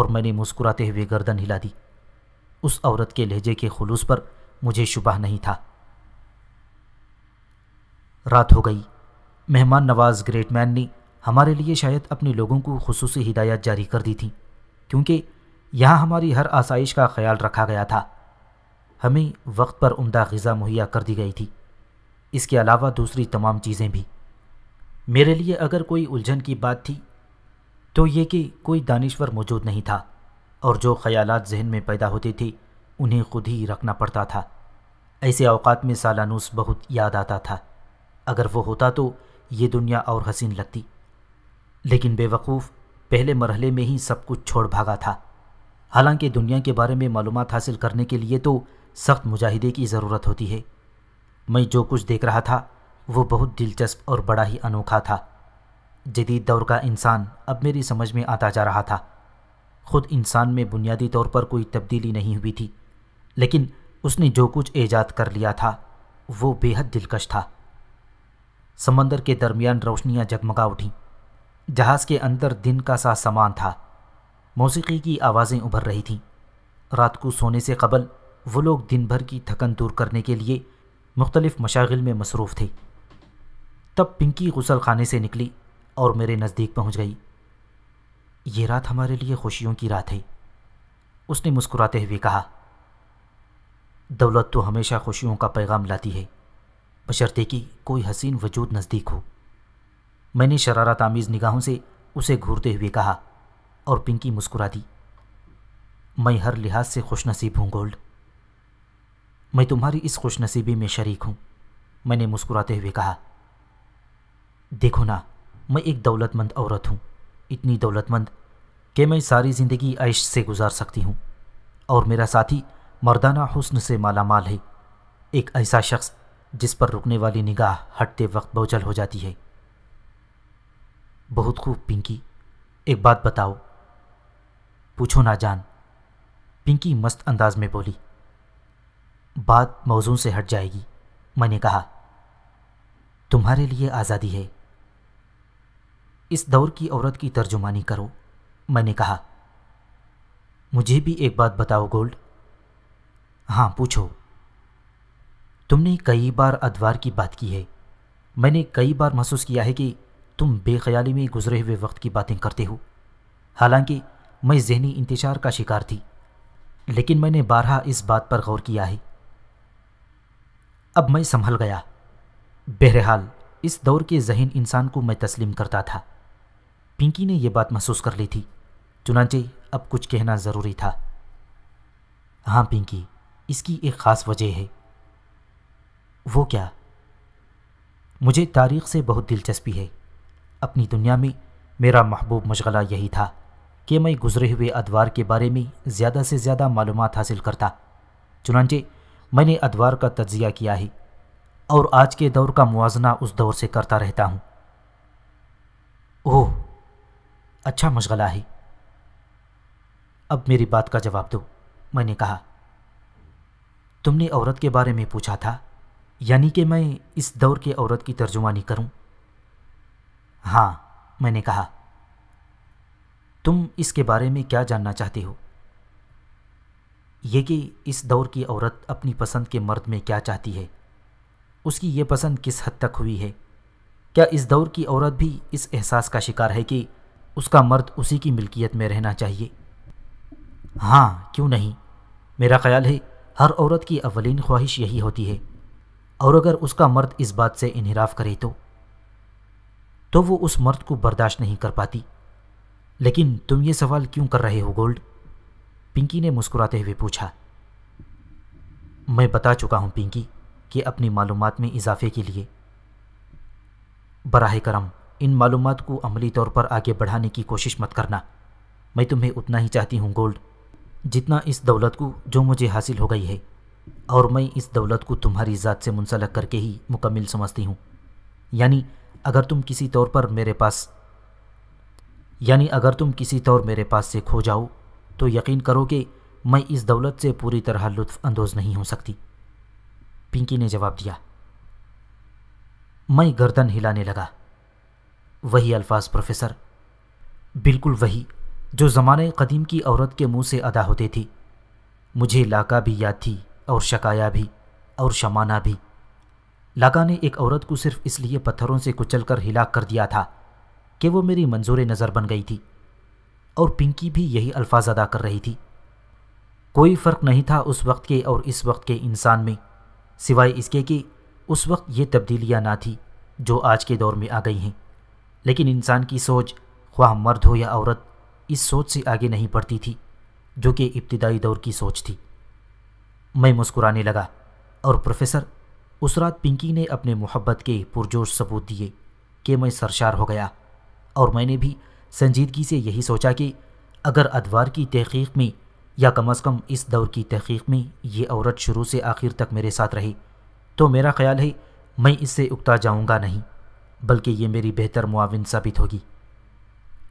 और मैंने मुस्कुराते हुए गर्दन हिला दी उस औरत के लहजे के खुलूस पर मुझे शुबा नहीं था रात हो गई मेहमान नवाज ग्रेट मैन ने हमारे लिए शायद अपने लोगों को खसूस हिदायत जारी कर दी थी क्योंकि यहाँ हमारी हर आसाइश का ख्याल रखा गया था हमें वक्त पर उम्दा गज़ा मुहैया कर दी गई थी इसके अलावा दूसरी तमाम चीज़ें भी मेरे लिए अगर कोई उलझन की बात थी तो ये कि कोई दानिश्वर मौजूद नहीं था और जो ख्याल जहन में पैदा होते थे उन्हें खुद ही रखना पड़ता था ऐसे अवकात में सालानूस बहुत याद आता था अगर वो होता तो ये दुनिया और हसीन लगती लेकिन बेवकूफ़ पहले मरहले में ही सब कुछ छोड़ भागा था हालांकि दुनिया के बारे में मालूम हासिल करने के लिए तो सख्त मुजाहिदे की ज़रूरत होती है मैं जो कुछ देख रहा था वो बहुत दिलचस्प और बड़ा ही अनोखा था जदीद दौर का इंसान अब मेरी समझ में आता जा रहा था खुद इंसान में बुनियादी तौर पर कोई तब्दीली नहीं हुई थी लेकिन उसने जो कुछ ईजाद कर लिया था वो बेहद दिलकश था समंदर के दरमियान रोशनियाँ जगमगा उठीं जहाज़ के अंदर दिन का सा सामान था मौसीकी की आवाज़ें उभर रही थीं रात को सोने से कबल वो लोग दिन भर की थकन दूर करने के लिए मुख्तलिफ मशागिल में मसरूफ़ थे तब पिंकी गुसल खाने से निकली और मेरे नज़दीक पहुंच गई ये रात हमारे लिए खुशियों की रात है उसने मुस्कुराते हुए कहा दौलत तो हमेशा खुशियों का पैगाम लाती है बशर्ते कि कोई हसीन वजूद नज़दीक हो मैंने शरारत आमीज़ निगाहों से उसे घूरते हुए कहा और पिंकी मुस्कुरा दी मैं हर लिहाज से खुशनसीब हूँ गोल्ड मैं तुम्हारी इस खुशनसीबी में शरीक हूँ मैंने मुस्कुराते हुए कहा देखो ना मैं एक दौलतमंद औरत हूँ इतनी दौलतमंद कि मैं सारी ज़िंदगी ऐश से गुजार सकती हूँ और मेरा साथी मर्दाना हुस्न से माला माल है एक ऐसा शख्स जिस पर रुकने वाली निगाह हटते वक्त बौचल हो जाती है बहुत खूब पिंकी एक बात बताओ पूछो ना जान पिंकी मस्त अंदाज में बोली बात मौजू से हट जाएगी मैंने कहा तुम्हारे लिए आज़ादी है इस दौर की औरत की तर्जुमानी करो मैंने कहा मुझे भी एक बात बताओ गोल्ड हाँ पूछो तुमने कई बार अदवार की बात की है मैंने कई बार महसूस किया है कि तुम बेख्याली में गुजरे हुए वक्त की बातें करते हो हालांकि मैं जहनी इंतजार का शिकार थी लेकिन मैंने बारहा इस बात पर गौर किया है अब मैं संभल गया बहरहाल इस दौर के जहन इंसान को मैं तस्लीम करता था पिंकी ने यह बात महसूस कर ली थी चुनाचे अब कुछ कहना ज़रूरी था हाँ पिंकी इसकी एक ख़ास वजह है वो क्या मुझे तारीख से बहुत दिलचस्पी है अपनी दुनिया में मेरा महबूब मशगला यही था कि मैं गुजरे हुए अदवार के बारे में ज़्यादा से ज़्यादा मालूम हासिल करता चुनाचे मैंने अदवार का तजिया किया है और आज के दौर का मुवजना उस दौर से करता रहता हूँ ओह अच्छा मशगला है अब मेरी बात का जवाब दो मैंने कहा तुमने औरत के बारे में पूछा था यानी कि मैं इस दौर के औरत की तर्जुमानी करूं? हाँ मैंने कहा तुम इसके बारे में क्या जानना चाहती हो यह कि इस दौर की औरत अपनी पसंद के मर्द में क्या चाहती है उसकी ये पसंद किस हद तक हुई है क्या इस दौर की औरत भी इस एहसास का शिकार है कि उसका मर्द उसी की मिल्कियत में रहना चाहिए हाँ क्यों नहीं मेरा ख्याल है हर औरत की अवलिन ख्वाहिश यही होती है और अगर उसका मर्द इस बात से इनहराफ करे तो तो वो उस मर्द को बर्दाश्त नहीं कर पाती लेकिन तुम ये सवाल क्यों कर रहे हो गोल्ड पिंकी ने मुस्कुराते हुए पूछा मैं बता चुका हूँ पिंकी कि अपनी मालूम में इजाफे के लिए बराह करम इन मालूम को अमली तौर पर आगे बढ़ाने की कोशिश मत करना मैं तुम्हें उतना ही चाहती हूँ गोल्ड जितना इस दौलत को जो मुझे हासिल हो गई है और मैं इस दौलत को तुम्हारी ज़ात से मुंसलक करके ही मुकम्मल समझती हूँ यानी अगर तुम किसी तौर पर मेरे पास यानी अगर तुम किसी तौर मेरे पास से खो जाओ तो यकीन करो कि मैं इस दौलत से पूरी तरह लुत्फ़ानंदोज़ नहीं हो सकती पिंकी ने जवाब दिया मैं गर्दन हिलाने लगा वही अल्फाज प्रोफेसर बिल्कुल वही जो ज़माने कदीम की औरत के मुंह से अदा होते थे मुझे लाका भी याद थी और शकाया भी और शमाना भी लगा ने एक औरत को सिर्फ इसलिए पत्थरों से कुचल कर हिला कर दिया था कि वो मेरी मंजूर नज़र बन गई थी और पिंकी भी यही अल्फाज अदा कर रही थी कोई फ़र्क नहीं था उस वक्त के और इस वक्त के इंसान में सिवाय इसके कि उस वक्त ये तब्दीलियाँ ना थी जो आज के दौर में आ गई हैं लेकिन इंसान की सोच ख्वाह मर्द हो या औरत इस सोच से आगे नहीं बढ़ती थी जो कि इब्तदाई दौर की सोच थी मैं मुस्कुराने लगा और प्रोफेसर उस रात पिंकी ने अपने मोहब्बत के पुरजोश सबूत दिए कि मैं सरशार हो गया और मैंने भी संजीदगी से यही सोचा कि अगर अदवार की तहकीक में या कम अज़ कम इस दौर की तहकीक में ये औरत शुरू से आखिर तक मेरे साथ रही तो मेरा ख्याल है मैं इससे उगता जाऊंगा नहीं बल्कि ये मेरी बेहतर मुआविन साबित होगी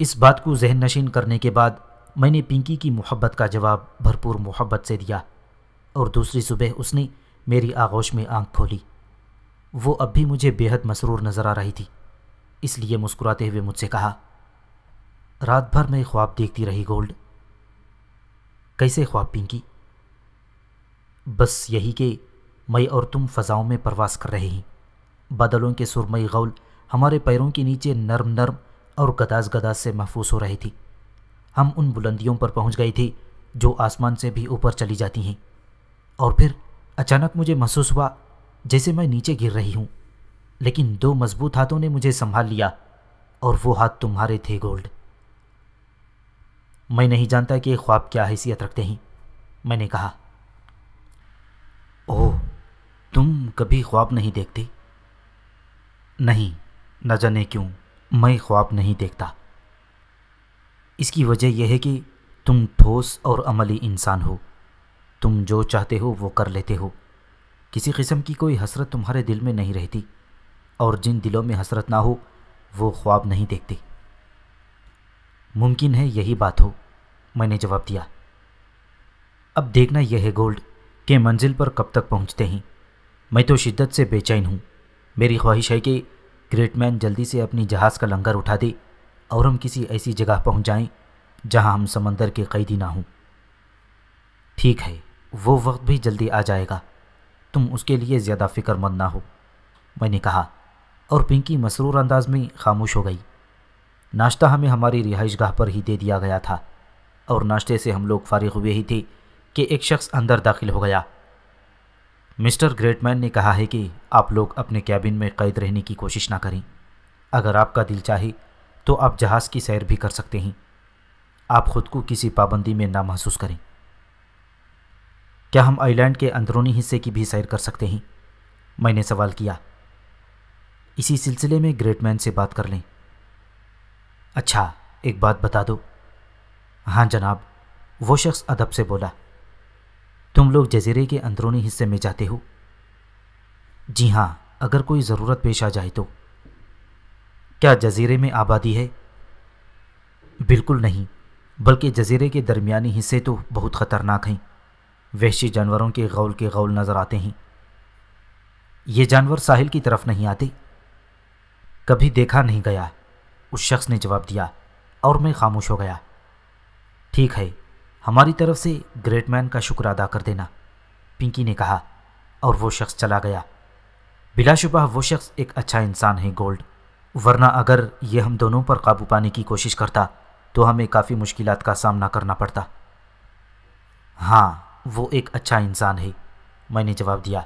इस बात को जहन नशीन करने के बाद मैंने पिंकी की मोहब्बत का जवाब भरपूर मोहब्बत से दिया और दूसरी सुबह उसने मेरी आगोश में आंख खोली वो अब भी मुझे बेहद मसरूर नज़र आ रही थी इसलिए मुस्कुराते हुए मुझसे कहा रात भर मैं ख्वाब देखती रही गोल्ड कैसे ख्वाब पिंकी बस यही कि मैं और तुम फ़जाओं में प्रवास कर रहे हैं बादलों के सुरमई गौल हमारे पैरों के नीचे नरम नर्म और गदास गदास से महफूज हो रही थी हम उन बुलंदियों पर पहुंच गए थे जो आसमान से भी ऊपर चली जाती हैं और फिर अचानक मुझे महसूस हुआ जैसे मैं नीचे गिर रही हूँ लेकिन दो मजबूत हाथों ने मुझे संभाल लिया और वो हाथ तुम्हारे थे गोल्ड मैं नहीं जानता कि ख्वाब क्या हैसियत रखते हैं मैंने कहा ओह तुम कभी ख्वाब नहीं देखती नहीं न जाने क्यों मैं ख्वाब नहीं देखता इसकी वजह यह है कि तुम ठोस और अमली इंसान हो तुम जो चाहते हो वो कर लेते हो किसी किस्म की कोई हसरत तुम्हारे दिल में नहीं रहती और जिन दिलों में हसरत ना हो वो ख्वाब नहीं देखते मुमकिन है यही बात हो मैंने जवाब दिया अब देखना यह है गोल्ड कि मंजिल पर कब तक पहुंचते हैं मैं तो शिद्दत से बेचैन हूँ मेरी ख्वाहिश है कि ग्रेटमैन जल्दी से अपनी जहाज़ का लंगर उठा दे और हम किसी ऐसी जगह पहुँच जाएँ जहाँ हम समंदर के कैदी ना हों ठीक है वो वक्त भी जल्दी आ जाएगा तुम उसके लिए ज़्यादा फिक्रमंद ना हो मैंने कहा और पिंकी मसरूर अंदाज में खामोश हो गई नाश्ता हमें हमारी रिहाइश गाह पर ही दे दिया गया था और नाश्ते से हम लोग फारिग हुए ही थे कि एक शख्स अंदर दाखिल हो गया मिस्टर ग्रेटमैन ने कहा है कि आप लोग अपने कैबिन में कैद रहने की कोशिश ना करें अगर आपका दिल चाहे तो आप जहाज़ की सैर भी कर सकते हैं आप खुद को किसी पाबंदी में ना महसूस करें क्या हम आइलैंड के अंदरूनी हिस्से की भी सैर कर सकते हैं मैंने सवाल किया इसी सिलसिले में ग्रेट मैन से बात कर लें अच्छा एक बात बता दो हाँ जनाब वो शख्स अदब से बोला तुम लोग जजीरे के अंदरूनी हिस्से में जाते हो जी हाँ अगर कोई ज़रूरत पेश आ जाए तो क्या जजीरे में आबादी है बिल्कुल नहीं बल्कि जजीरे के दरमियानी हिस्से तो बहुत ख़तरनाक हैं वैश्य जानवरों के गौल के गौल नज़र आते हैं ये जानवर साहिल की तरफ नहीं आते कभी देखा नहीं गया उस शख्स ने जवाब दिया और मैं खामोश हो गया ठीक है हमारी तरफ से ग्रेट मैन का शुक्र अदा कर देना पिंकी ने कहा और वो शख्स चला गया बिलाशुबह वो शख्स एक अच्छा इंसान है गोल्ड वरना अगर ये हम दोनों पर काबू पाने की कोशिश करता तो हमें काफ़ी मुश्किल का सामना करना पड़ता हाँ वो एक अच्छा इंसान है मैंने जवाब दिया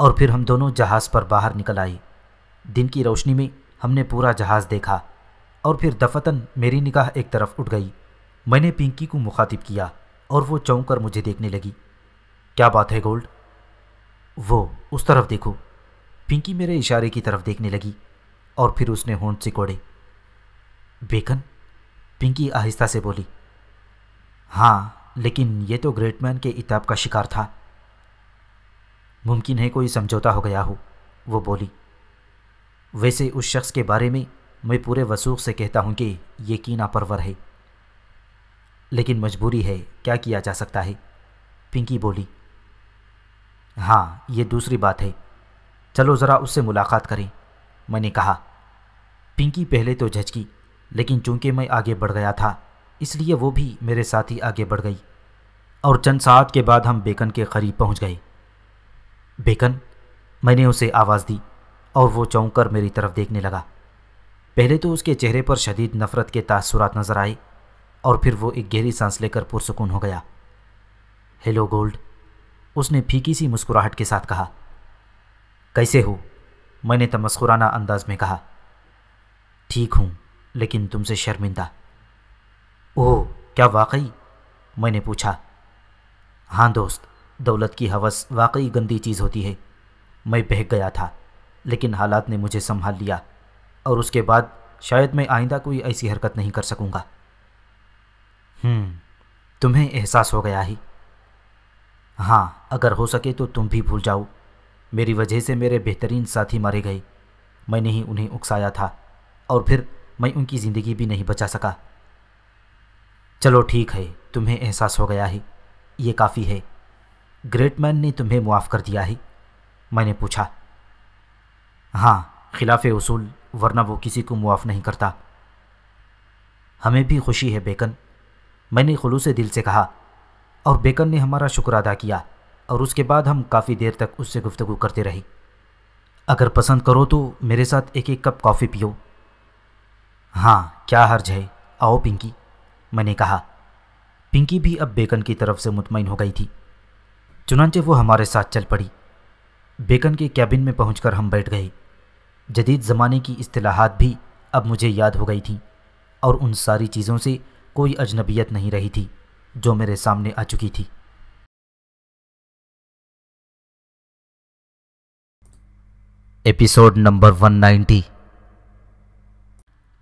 और फिर हम दोनों जहाज़ पर बाहर निकल आए दिन की रोशनी में हमने पूरा जहाज़ देखा और फिर दफतन मेरी निगाह एक तरफ उठ गई मैंने पिंकी को मुखातिब किया और वो चौंक कर मुझे देखने लगी क्या बात है गोल्ड वो उस तरफ देखो पिंकी मेरे इशारे की तरफ देखने लगी और फिर उसने होंठ सिकोड़े बेकन पिंकी आहिस्ता से बोली हाँ लेकिन ये तो ग्रेटमैन के इताब का शिकार था मुमकिन है कोई समझौता हो गया हो वो बोली वैसे उस शख्स के बारे में मैं पूरे वसूख से कहता हूँ कि ये कीना परवर है लेकिन मजबूरी है क्या किया जा सकता है पिंकी बोली हाँ ये दूसरी बात है चलो ज़रा उससे मुलाकात करें मैंने कहा पिंकी पहले तो झचकी लेकिन चूंकि मैं आगे बढ़ गया था इसलिए वो भी मेरे साथ ही आगे बढ़ गई और चंद साथ के बाद हम बेकन के करीब पहुंच गए बेकन मैंने उसे आवाज़ दी और वो चौंक कर मेरी तरफ़ देखने लगा पहले तो उसके चेहरे पर शदीद नफ़रत के तासुरात नज़र आए और फिर वो एक गहरी सांस लेकर पुरसकून हो गया हेलो गोल्ड उसने फीकी सी मुस्कुराहट के साथ कहा कैसे हो मैंने तमस्कुराना अंदाज में कहा ठीक हूँ लेकिन तुमसे शर्मिंदा ओह क्या वाकई मैंने पूछा हाँ दोस्त दौलत की हवस वाकई गंदी चीज़ होती है मैं बहक गया था लेकिन हालात ने मुझे संभाल लिया और उसके बाद शायद मैं आइंदा कोई ऐसी हरकत नहीं कर सकूँगा हम्म, तुम्हें एहसास हो गया ही हाँ अगर हो सके तो तुम भी भूल जाओ मेरी वजह से मेरे बेहतरीन साथी मारे गए मैंने ही उन्हें उकसाया था और फिर मैं उनकी ज़िंदगी भी नहीं बचा सका चलो ठीक है तुम्हें एहसास हो गया है ये काफ़ी है ग्रेटमैन ने तुम्हें मुआफ़ कर दिया है मैंने पूछा हाँ खिलाफ उसूल वरना वो किसी को मुआफ़ नहीं करता हमें भी खुशी है बेकन मैंने खलूस दिल से कहा और बेकन ने हमारा शुक्र अदा किया और उसके बाद हम काफ़ी देर तक उससे गुफ्तु करते रहे अगर पसंद करो तो मेरे साथ एक एक कप कॉफ़ी पियो हाँ क्या हर्ज है आओ पिंकी मैंने कहा पिंकी भी अब बेकन की तरफ से मुतमिन हो गई थी चुनाचे वो हमारे साथ चल पड़ी बेकन के कैबिन में पहुंचकर हम बैठ गए जदीद ज़माने की असलाहत भी अब मुझे याद हो गई थी और उन सारी चीज़ों से कोई अजनबियत नहीं रही थी जो मेरे सामने आ चुकी थी एपिसोड नंबर 190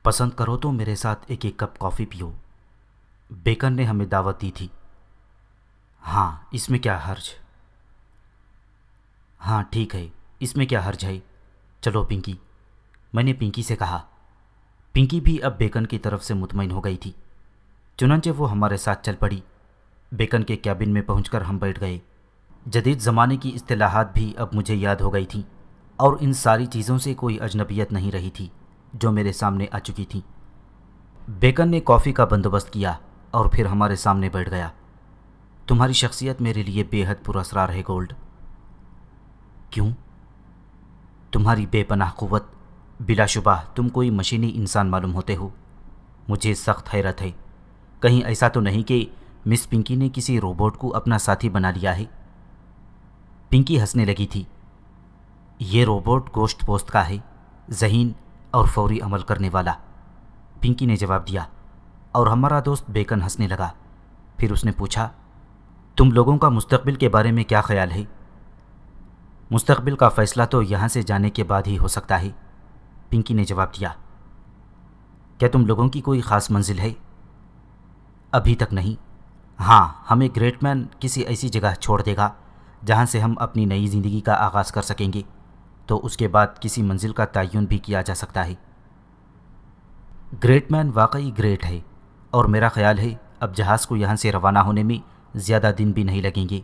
पसंद करो तो मेरे साथ एक एक कप कॉफ़ी पियो बेकन ने हमें दावत दी थी हाँ इसमें क्या हर्ज हाँ ठीक है इसमें क्या हर्ज है चलो पिंकी मैंने पिंकी से कहा पिंकी भी अब बेकन की तरफ से मुतमिन हो गई थी चुनाचे वो हमारे साथ चल पड़ी बेकन के कैबिन में पहुंचकर हम बैठ गए जदीद ज़माने की असलाहत भी अब मुझे याद हो गई थी और इन सारी चीज़ों से कोई अजनबियत नहीं रही थी जो मेरे सामने आ चुकी थी बेकन ने कॉफ़ी का बंदोबस्त किया और फिर हमारे सामने बैठ गया तुम्हारी शख्सियत मेरे लिए बेहद पुरसरार है गोल्ड क्यों तुम्हारी बेपनाह क़वत बिलाशुबा तुम कोई मशीनी इंसान मालूम होते हो मुझे सख्त हैरत है कहीं ऐसा तो नहीं कि मिस पिंकी ने किसी रोबोट को अपना साथी बना लिया है पिंकी हंसने लगी थी ये रोबोट गोश्त पोस्त का है जहीन और फौरी अमल करने वाला पिंकी ने जवाब दिया और हमारा दोस्त बेकन हंसने लगा फिर उसने पूछा तुम लोगों का मुस्तकबिल के बारे में क्या ख्याल है मुस्तबिल का फ़ैसला तो यहाँ से जाने के बाद ही हो सकता है पिंकी ने जवाब दिया क्या तुम लोगों की कोई ख़ास मंजिल है अभी तक नहीं हाँ हमें ग्रेटमैन किसी ऐसी जगह छोड़ देगा जहाँ से हम अपनी नई ज़िंदगी का आगाज़ कर सकेंगे तो उसके बाद किसी मंजिल का तयन भी किया जा सकता है ग्रेटमैन वाकई ग्रेट है और मेरा ख्याल है अब जहाज़ को यहाँ से रवाना होने में ज़्यादा दिन भी नहीं लगेंगे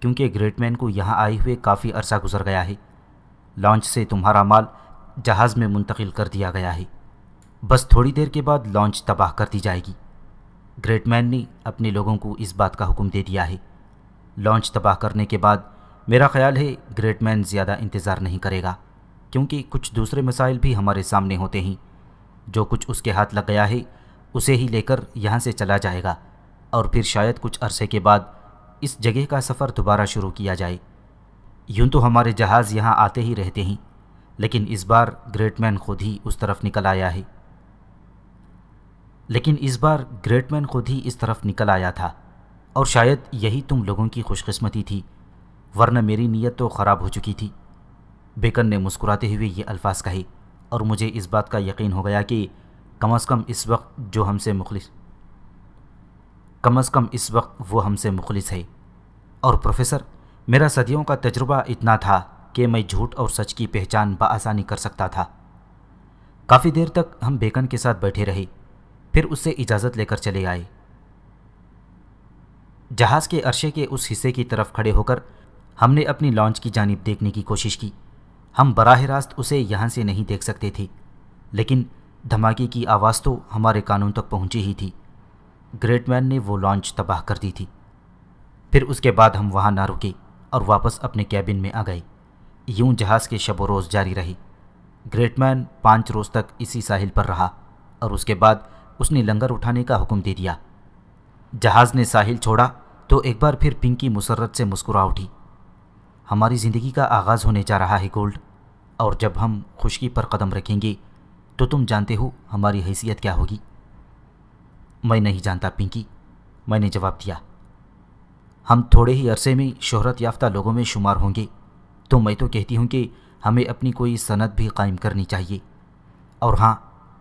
क्योंकि ग्रेटमैन को यहाँ आए हुए काफ़ी अरसा गुजर गया है लॉन्च से तुम्हारा माल जहाज़ में मुंतकिल कर दिया गया है बस थोड़ी देर के बाद लॉन्च तबाह कर दी जाएगी ग्रेटमैन ने अपने लोगों को इस बात का हुक्म दे दिया है लॉन्च तबाह करने के बाद मेरा ख्याल है ग्रेटमैन ज़्यादा इंतज़ार नहीं करेगा क्योंकि कुछ दूसरे मसाइल भी हमारे सामने होते हैं जो कुछ उसके हाथ लग गया है उसे ही लेकर यहाँ से चला जाएगा और फिर शायद कुछ अरसे के बाद इस जगह का सफ़र दोबारा शुरू किया जाए यूं तो हमारे जहाज़ यहाँ आते ही रहते हैं लेकिन इस बार ग्रेटमैन खुद ही उस तरफ निकल आया है लेकिन इस बार ग्रेटमैन खुद ही इस तरफ निकल आया था और शायद यही तुम लोगों की खुशकस्मती थी वरना मेरी नीयत तो ख़राब हो चुकी थी बेकन ने मुस्कुराते हुए ये अल्फाज कहे और मुझे इस बात का यकीन हो गया कि कम अज़ कम इस वक्त जो हमसे मुखलिस कम अज़ कम इस वक्त वो हमसे मुखलिस है और प्रोफेसर मेरा सदियों का तजुर्बा इतना था कि मैं झूठ और सच की पहचान बआसानी कर सकता था काफ़ी देर तक हम बेकन के साथ बैठे रहे फिर उससे इजाज़त लेकर चले आए जहाज़ के अरशे के उस हिस्से की तरफ खड़े होकर हमने अपनी लॉन्च की जानब देखने की कोशिश की हम बराह रास्त उसे यहाँ से नहीं देख सकते थे लेकिन धमाके की आवाज़ तो हमारे कानून तक पहुंची ही थी ग्रेटमैन ने वो लॉन्च तबाह कर दी थी फिर उसके बाद हम वहाँ ना रुके और वापस अपने कैबिन में आ गए यूं जहाज़ के शब रोज़ जारी रही ग्रेटमैन पाँच रोज़ तक इसी साहिल पर रहा और उसके बाद उसने लंगर उठाने का हुक्म दे दिया जहाज़ ने साहिल छोड़ा तो एक बार फिर पिंकी मुसरत से मुस्कुरा उठी हमारी ज़िंदगी का आगाज़ होने जा रहा है गोल्ड और जब हम खुशकी पर कदम रखेंगे तो तुम जानते हो हमारी हैसियत क्या होगी मैं नहीं जानता पिंकी मैंने जवाब दिया हम थोड़े ही अरसे में शोहरत याफ्ता लोगों में शुमार होंगे तो मैं तो कहती हूँ कि हमें अपनी कोई सनत भी कायम करनी चाहिए और हाँ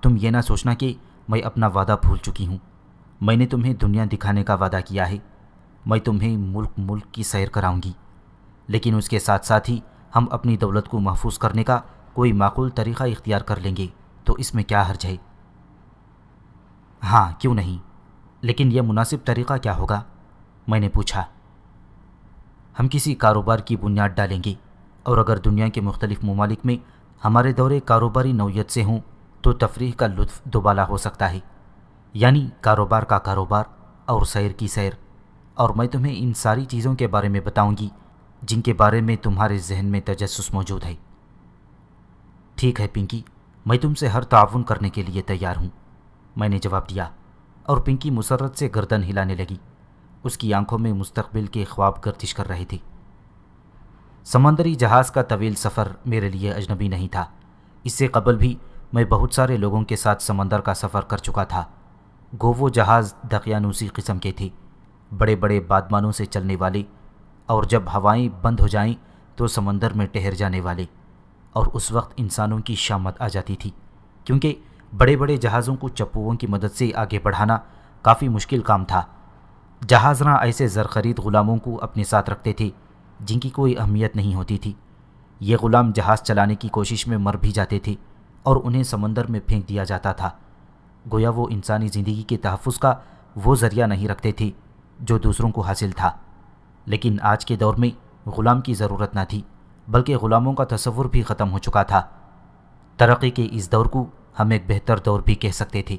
तुम ये ना सोचना कि मैं अपना वादा भूल चुकी हूँ मैंने तुम्हें दुनिया दिखाने का वादा किया है मैं तुम्हें मुल्क मुल्क की सैर कराऊंगी लेकिन उसके साथ साथ ही हम अपनी दौलत को महफूज करने का कोई माकूल तरीक़ा इख्तियार कर लेंगे तो इसमें क्या हर्ज है हाँ क्यों नहीं लेकिन यह मुनासिब तरीक़ा क्या होगा मैंने पूछा हम किसी कारोबार की बुनियाद डालेंगे और अगर दुनिया के मुख्तलिफ़ ममालिक में हमारे दौरे कारोबारी नौयत से हों तो तफरीह का लुत्फ दुबाला हो सकता है यानी कारोबार का कारोबार और सैर की सैर और मैं तुम्हें इन सारी चीज़ों के बारे में बताऊंगी जिनके बारे में तुम्हारे जहन में तजस मौजूद है ठीक है पिंकी मैं तुमसे हर ताउन करने के लिए तैयार हूँ मैंने जवाब दिया और पिंकी मुसरत से गर्दन हिलाने लगी उसकी आंखों में मुस्तबिल के ख्वाब गर्दिश कर रहे थे समंदरी जहाज़ का तवील सफ़र मेरे लिए अजनबी नहीं था इससे कबल भी मैं बहुत सारे लोगों के साथ समंदर का सफ़र कर चुका था गो वो जहाज़ दकियानूसी किस्म के थे बड़े बड़े बादमानों से चलने वाले और जब हवाएं बंद हो जाएं तो समंदर में ठहर जाने वाले और उस वक्त इंसानों की शामत आ जाती थी क्योंकि बड़े बड़े जहाज़ों को चप्पुओं की मदद से आगे बढ़ाना काफ़ी मुश्किल काम था जहाज़रा ऐसे ज़रख़रीद ग़ुलामों को अपने साथ रखते थे जिनकी कोई अहमियत नहीं होती थी ये ग़ुलाम जहाज़ चलाने की कोशिश में मर भी जाते थे और उन्हें समंदर में फेंक दिया जाता था गोया वो इंसानी ज़िंदगी के तहफ़ का वो ज़रिया नहीं रखते थे जो दूसरों को हासिल था लेकिन आज के दौर में ग़ुलाम की ज़रूरत ना थी बल्कि ग़ुलामों का तस्वुर भी ख़त्म हो चुका था तरक्की के इस दौर को हम एक बेहतर दौर भी कह सकते थे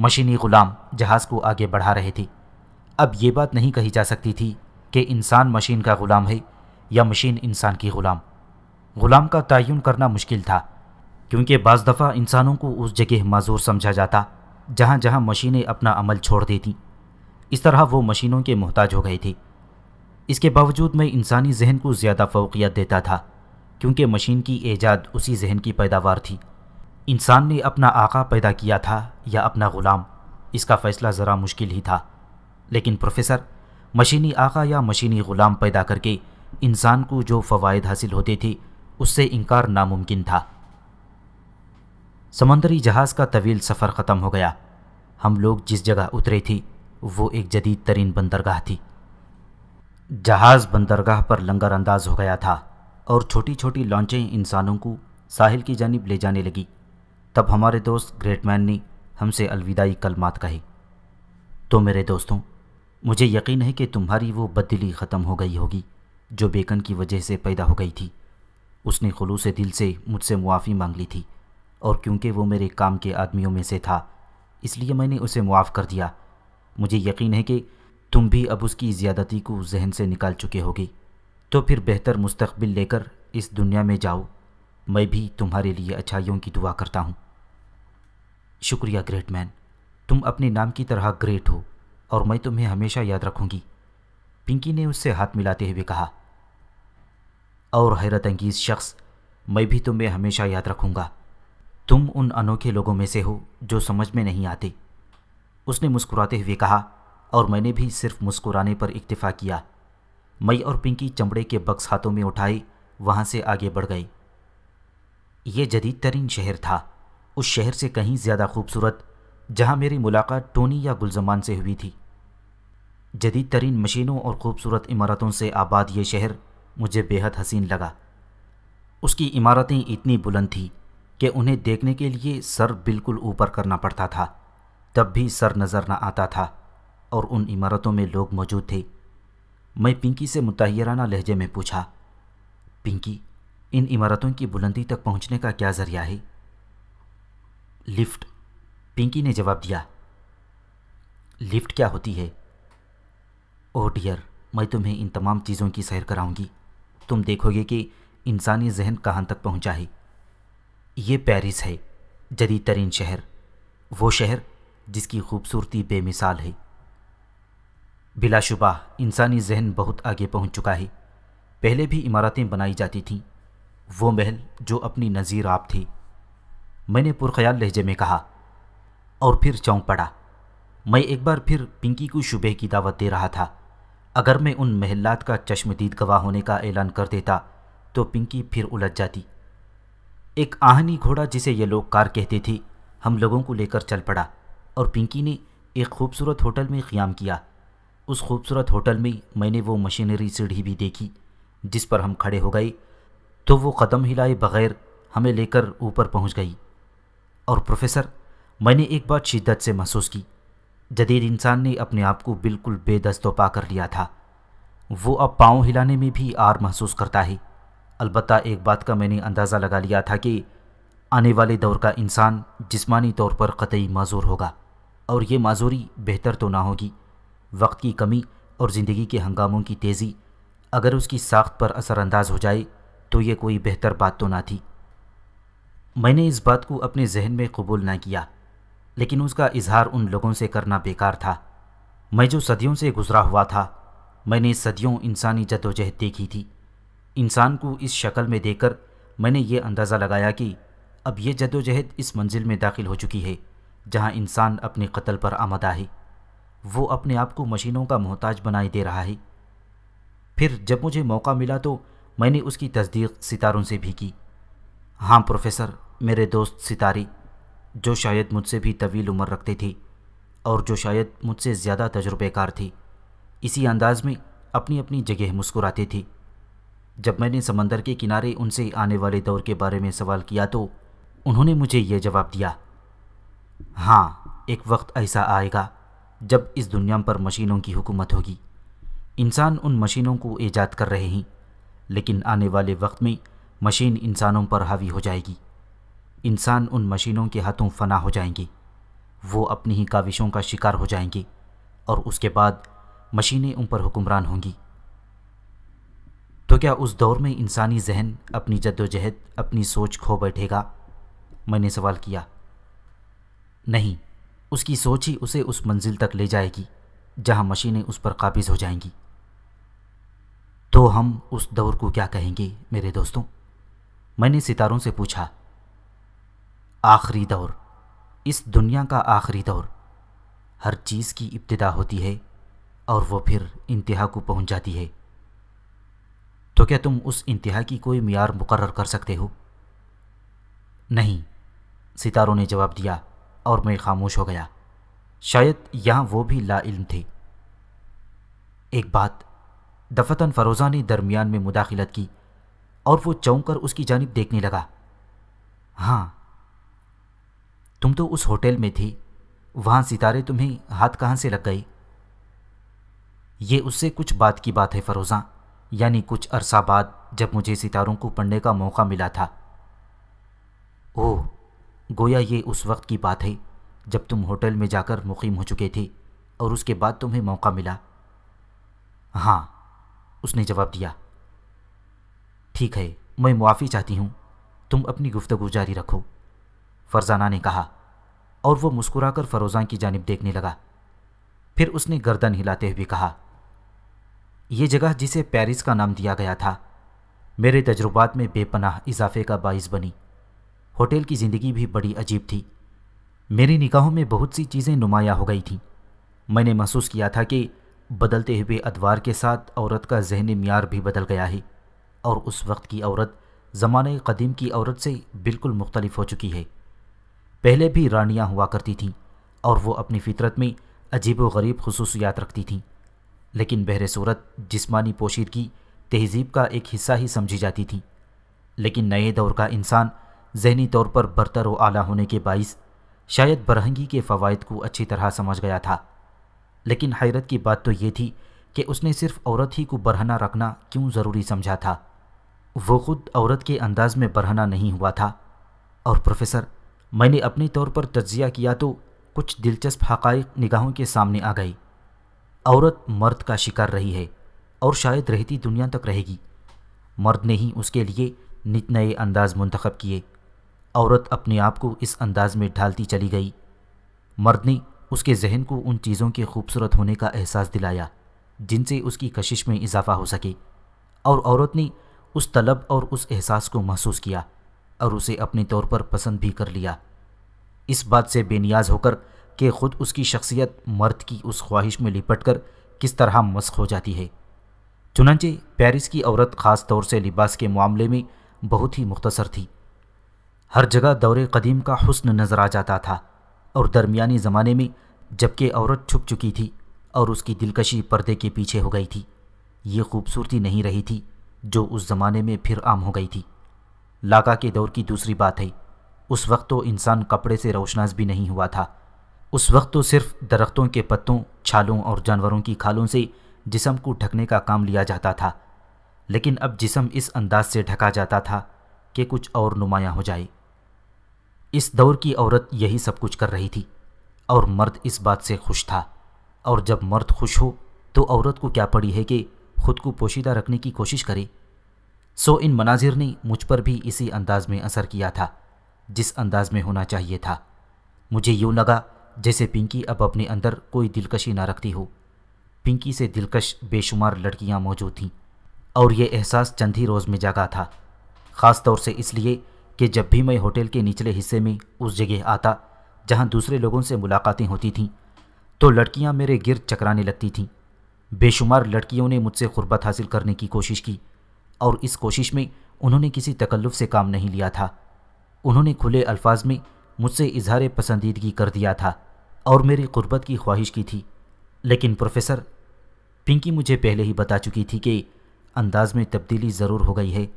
मशीनी ग़ुलाम जहाज़ को आगे बढ़ा रहे थे अब ये बात नहीं कही जा सकती थी कि इंसान मशीन का ग़ुलाम है या मशीन इंसान की ग़ुलाम ग़ुलाम का तयन करना मुश्किल था क्योंकि बज़ दफ़ा इंसानों को उस जगह माजूर समझा जाता जहाँ जहाँ मशीनें अपना अमल छोड़ देती इस तरह वो मशीनों के मोहताज हो गए थे इसके बावजूद मैं इंसानी जहन को ज़्यादा फ़ोकियत देता था क्योंकि मशीन की ईजाद उसी जहन की पैदावार थी इंसान ने अपना आका पैदा किया था या अपना ग़ुलाम इसका फ़ैसला ज़रा मुश्किल ही था लेकिन प्रोफेसर मशीनी आका या मशीनी ग़ुलाम पैदा करके इंसान को जो फ़वाद हासिल होते थे उससे इनकार नामुमकिन था समंदरी जहाज़ का तवील सफ़र ख़त्म हो गया हम लोग जिस जगह उतरे थे वो एक जदीद तरीन बंदरगाह थी जहाज बंदरगाह पर लंगर अंदाज हो गया था और छोटी छोटी लॉन्चें इंसानों को साहिल की जानब ले जाने लगी तब हमारे दोस्त ग्रेटमैन ने हमसे अलविदाई कलमात कही तो मेरे दोस्तों मुझे यकीन है कि तुम्हारी वो बदली ख़त्म हो गई होगी जो बेकन की वजह से पैदा हो गई थी उसने खलूस दिल से मुझसे मुआफ़ी मांग ली थी और क्योंकि वो मेरे काम के आदमियों में से था इसलिए मैंने उसे मुआफ़ कर दिया मुझे यकीन है कि तुम भी अब उसकी ज़्यादती को जहन से निकाल चुके होगे तो फिर बेहतर मुस्तकबिल लेकर इस दुनिया में जाओ मैं भी तुम्हारे लिए अच्छाइयों की दुआ करता हूँ शुक्रिया ग्रेट मैन तुम अपने नाम की तरह ग्रेट हो और मैं तुम्हें हमेशा याद रखूँगी पिंकी ने उससे हाथ मिलाते हुए कहा और हैरत अंगीज़ शख्स मैं भी तुम्हें हमेशा याद रखूँगा तुम उन अनोखे लोगों में से हो जो समझ में नहीं आते उसने मुस्कुराते हुए कहा और मैंने भी सिर्फ मुस्कुराने पर इक्तफा किया मई और पिंकी चमड़े के बक्स हाथों में उठाई वहाँ से आगे बढ़ गई ये जदीद तरीन शहर था उस शहर से कहीं ज़्यादा खूबसूरत जहाँ मेरी मुलाकात टोनी या गुलजमान से हुई थी जदीद तरीन मशीनों और ख़ूबसूरत इमारतों से आबाद ये शहर मुझे बेहद हसीन लगा उसकी इमारतें इतनी बुलंद थीं कि उन्हें देखने के लिए सर बिल्कुल ऊपर करना पड़ता था तब भी सर नज़र न आता था और उन इमारतों में लोग मौजूद थे मैं पिंकी से मुतहराना लहजे में पूछा पिंकी इन इमारतों की बुलंदी तक पहुंचने का क्या ज़रिया है लिफ्ट पिंकी ने जवाब दिया लिफ्ट क्या होती है ओ डियर मैं तुम्हें इन तमाम चीज़ों की सैर कराऊंगी तुम देखोगे कि इंसानी जहन कहाँ तक पहुँचा है ये पेरिस है जदी तरीन शहर वो शहर जिसकी खूबसूरती बेमिसाल है बिलाशुबा इंसानी जहन बहुत आगे पहुंच चुका है पहले भी इमारतें बनाई जाती थीं वो महल जो अपनी नज़ीर आप थी मैंने पुरख्याल लहजे में कहा और फिर चौंक पड़ा मैं एक बार फिर पिंकी को शुबह की दावत दे रहा था अगर मैं उन महलात का चश्मदीद गवाह होने का ऐलान कर देता तो पिंकी फिर उलझ जाती एक आहनी घोड़ा जिसे ये लोग कार कहते थे हम लोगों को लेकर चल पड़ा और पिंकी ने एक खूबसूरत होटल में क़्याम किया उस खूबसूरत होटल में मैंने वो मशीनरी सीढ़ी भी देखी जिस पर हम खड़े हो गए तो वो कदम हिलाए बगैर हमें लेकर ऊपर पहुंच गई और प्रोफेसर मैंने एक बात शिद्दत से महसूस की जदीद इंसान ने अपने आप को बिल्कुल बेदस्तो पा कर लिया था वो अब पाँव हिलाने में भी आर महसूस करता है अलबत्त एक बात का मैंने अंदाज़ा लगा लिया था कि आने वाले दौर का इंसान जिस्मानी तौर पर कतई माजूर होगा और ये माजूरी बेहतर तो ना होगी वक्त की कमी और ज़िंदगी के हंगामों की तेज़ी अगर उसकी साख्त पर असरानंदाज हो जाए तो ये कोई बेहतर बात तो ना थी मैंने इस बात को अपने जहन में कबूल ना किया लेकिन उसका इजहार उन लोगों से करना बेकार था मैं जो सदियों से गुजरा हुआ था मैंने सदियों इंसानी जदोजहद देखी थी इंसान को इस शक्ल में देखकर मैंने ये अंदाज़ा लगाया कि अब यह जदोजहद इस मंजिल में दाखिल हो चुकी है जहाँ इंसान अपने कत्ल पर आमदा है वो अपने आप को मशीनों का मोहताज बनाई दे रहा है फिर जब मुझे मौका मिला तो मैंने उसकी तस्दीक सितारों से भी की हाँ प्रोफेसर मेरे दोस्त सितारे जो शायद मुझसे भी तवील उम्र रखते थे और जो शायद मुझसे ज़्यादा तजुर्बेकार थे इसी अंदाज में अपनी अपनी जगह मुस्कुराते थे जब मैंने समंदर के किनारे उनसे आने वाले दौर के बारे में सवाल किया तो उन्होंने मुझे ये जवाब दिया हाँ एक वक्त ऐसा आएगा जब इस दुनिया पर मशीनों की हुकूमत होगी इंसान उन मशीनों को ईजाद कर रहे हैं लेकिन आने वाले वक्त में मशीन इंसानों पर हावी हो जाएगी इंसान उन मशीनों के हाथों फना हो जाएंगे वो अपनी ही काविशों का शिकार हो जाएंगे और उसके बाद मशीनें उन पर हुक्मरान होंगी तो क्या उस दौर में इंसानी जहन अपनी जद्दोजहद अपनी सोच खो बैठेगा मैंने सवाल किया नहीं उसकी सोच ही उसे उस मंजिल तक ले जाएगी जहां मशीनें उस पर काबिज़ हो जाएंगी तो हम उस दौर को क्या कहेंगे मेरे दोस्तों मैंने सितारों से पूछा आखिरी दौर इस दुनिया का आखिरी दौर हर चीज़ की इब्तदा होती है और वो फिर इंतहा को पहुंच जाती है तो क्या तुम उस इंतहा की कोई मैार मुकर कर सकते हो नहीं सितारों ने जवाब दिया और मैं खामोश हो गया शायद यहां वो भी इल्म थी एक बात दफतन फरोज़ा ने दरमियान में मुदाखलत की और वो चौंक कर उसकी जानब देखने लगा हाँ तुम तो उस होटल में थी वहां सितारे तुम्हें हाथ कहां से लग गए ये उससे कुछ बात की बात है फरोज़ा यानी कुछ अरसा बाद जब मुझे सितारों को पढ़ने का मौका मिला था ओह गोया ये उस वक्त की बात है जब तुम होटल में जाकर मुकीम हो चुके थे और उसके बाद तुम्हें मौका मिला हाँ उसने जवाब दिया ठीक है मैं मुआफ़ी चाहती हूँ तुम अपनी गुफ्तगु जारी रखो फरजाना ने कहा और वो मुस्कुराकर फरोज़ा की जानब देखने लगा फिर उसने गर्दन हिलाते हुए कहा यह जगह जिसे पेरिस का नाम दिया गया था मेरे तजुर्बात में बेपनाह इजाफे का बाइस बनी होटल की ज़िंदगी भी बड़ी अजीब थी मेरी निकाहों में बहुत सी चीज़ें नुमाया हो गई थीं मैंने महसूस किया था कि बदलते हुए अदवार के साथ औरत का जहनी मीर भी बदल गया है और उस वक्त की औरत ज़माने कदीम की औरत से बिल्कुल मुख्तलिफ हो चुकी है पहले भी रानियाँ हुआ करती थीं और वो अपनी फितरत में अजीब व गरीब खसूसियात रखती थीं लेकिन बहर सूरत जिसमानी पोशीदगी तहजीब का एक हिस्सा ही समझी जाती थी लेकिन नए दौर का इंसान जहनी तौर पर बरतर व आला होने के बायस शायद बरहंगी के फ़वाद को अच्छी तरह समझ गया था लेकिन हैरत की बात तो ये थी कि उसने सिर्फ औरत ही को बरहना रखना क्यों ज़रूरी समझा था वो खुद औरत के अंदाज में बरहना नहीं हुआ था और प्रोफेसर मैंने अपने तौर पर तजिया किया तो कुछ दिलचस्प हक़ निगाहों के सामने आ गई औरत मर्द का शिकार रही है और शायद रहती दुनिया तक रहेगी मर्द ने ही उसके लिए नित नए अंदाज मंतखब किए औरत अपने आप को इस अंदाज में ढालती चली गई मर्द ने उसके जहन को उन चीज़ों के खूबसूरत होने का एहसास दिलाया जिनसे उसकी कशिश में इजाफा हो सके और औरत ने उस तलब और उस एहसास को महसूस किया और उसे अपने तौर पर पसंद भी कर लिया इस बात से बेनियाज होकर कि खुद उसकी शख्सियत मर्द की उस ख्वाहिश में लिपट कर किस तरह मस्क हो जाती है चुनाचे पेरिस की औरत ख़ास तौर से लिबास के मामले में बहुत ही मुख्तसर थी हर जगह दौरे कदीम का हुस्न नज़र आ जाता था और दरमियानी ज़माने में जबकि औरत छुप चुकी थी और उसकी दिलकशी पर्दे के पीछे हो गई थी ये खूबसूरती नहीं रही थी जो उस ज़माने में फिर आम हो गई थी लाका के दौर की दूसरी बात है उस वक्त तो इंसान कपड़े से रोशनास भी नहीं हुआ था उस वक्त तो सिर्फ दरख्तों के पत्तों छालों और जानवरों की खालों से जिसम को ढकने का काम लिया जाता था लेकिन अब जिसम इस अंदाज से ढका जाता था कि कुछ और नुमाया हो जाए इस दौर की औरत यही सब कुछ कर रही थी और मर्द इस बात से खुश था और जब मर्द खुश हो तो औरत को क्या पड़ी है कि खुद को पोशीदा रखने की कोशिश करे सो इन मनाजिर ने मुझ पर भी इसी अंदाज में असर किया था जिस अंदाज में होना चाहिए था मुझे यूँ लगा जैसे पिंकी अब अपने अंदर कोई दिलकशी ना रखती हो पिंकी से दिलकश बेशुमार लड़कियां मौजूद थीं और ये एहसास चंद ही रोज़ में जागा था ख़ास तौर से इसलिए कि जब भी मैं होटल के निचले हिस्से में उस जगह आता जहाँ दूसरे लोगों से मुलाकातें होती थीं तो लड़कियाँ मेरे गिर चकराने लगती थीं बेशुमार लड़कियों ने मुझसे गुर्बत हासिल करने की कोशिश की और इस कोशिश में उन्होंने किसी तकल्लुफ़ से काम नहीं लिया था उन्होंने खुले अल्फाज में मुझसे इजहार पसंदीदगी कर दिया था और मेरी गुर्बत की ख्वाहिश की थी लेकिन प्रोफेसर पिंकी मुझे पहले ही बता चुकी थी कि अंदाज में तब्दीली ज़रूर हो गई है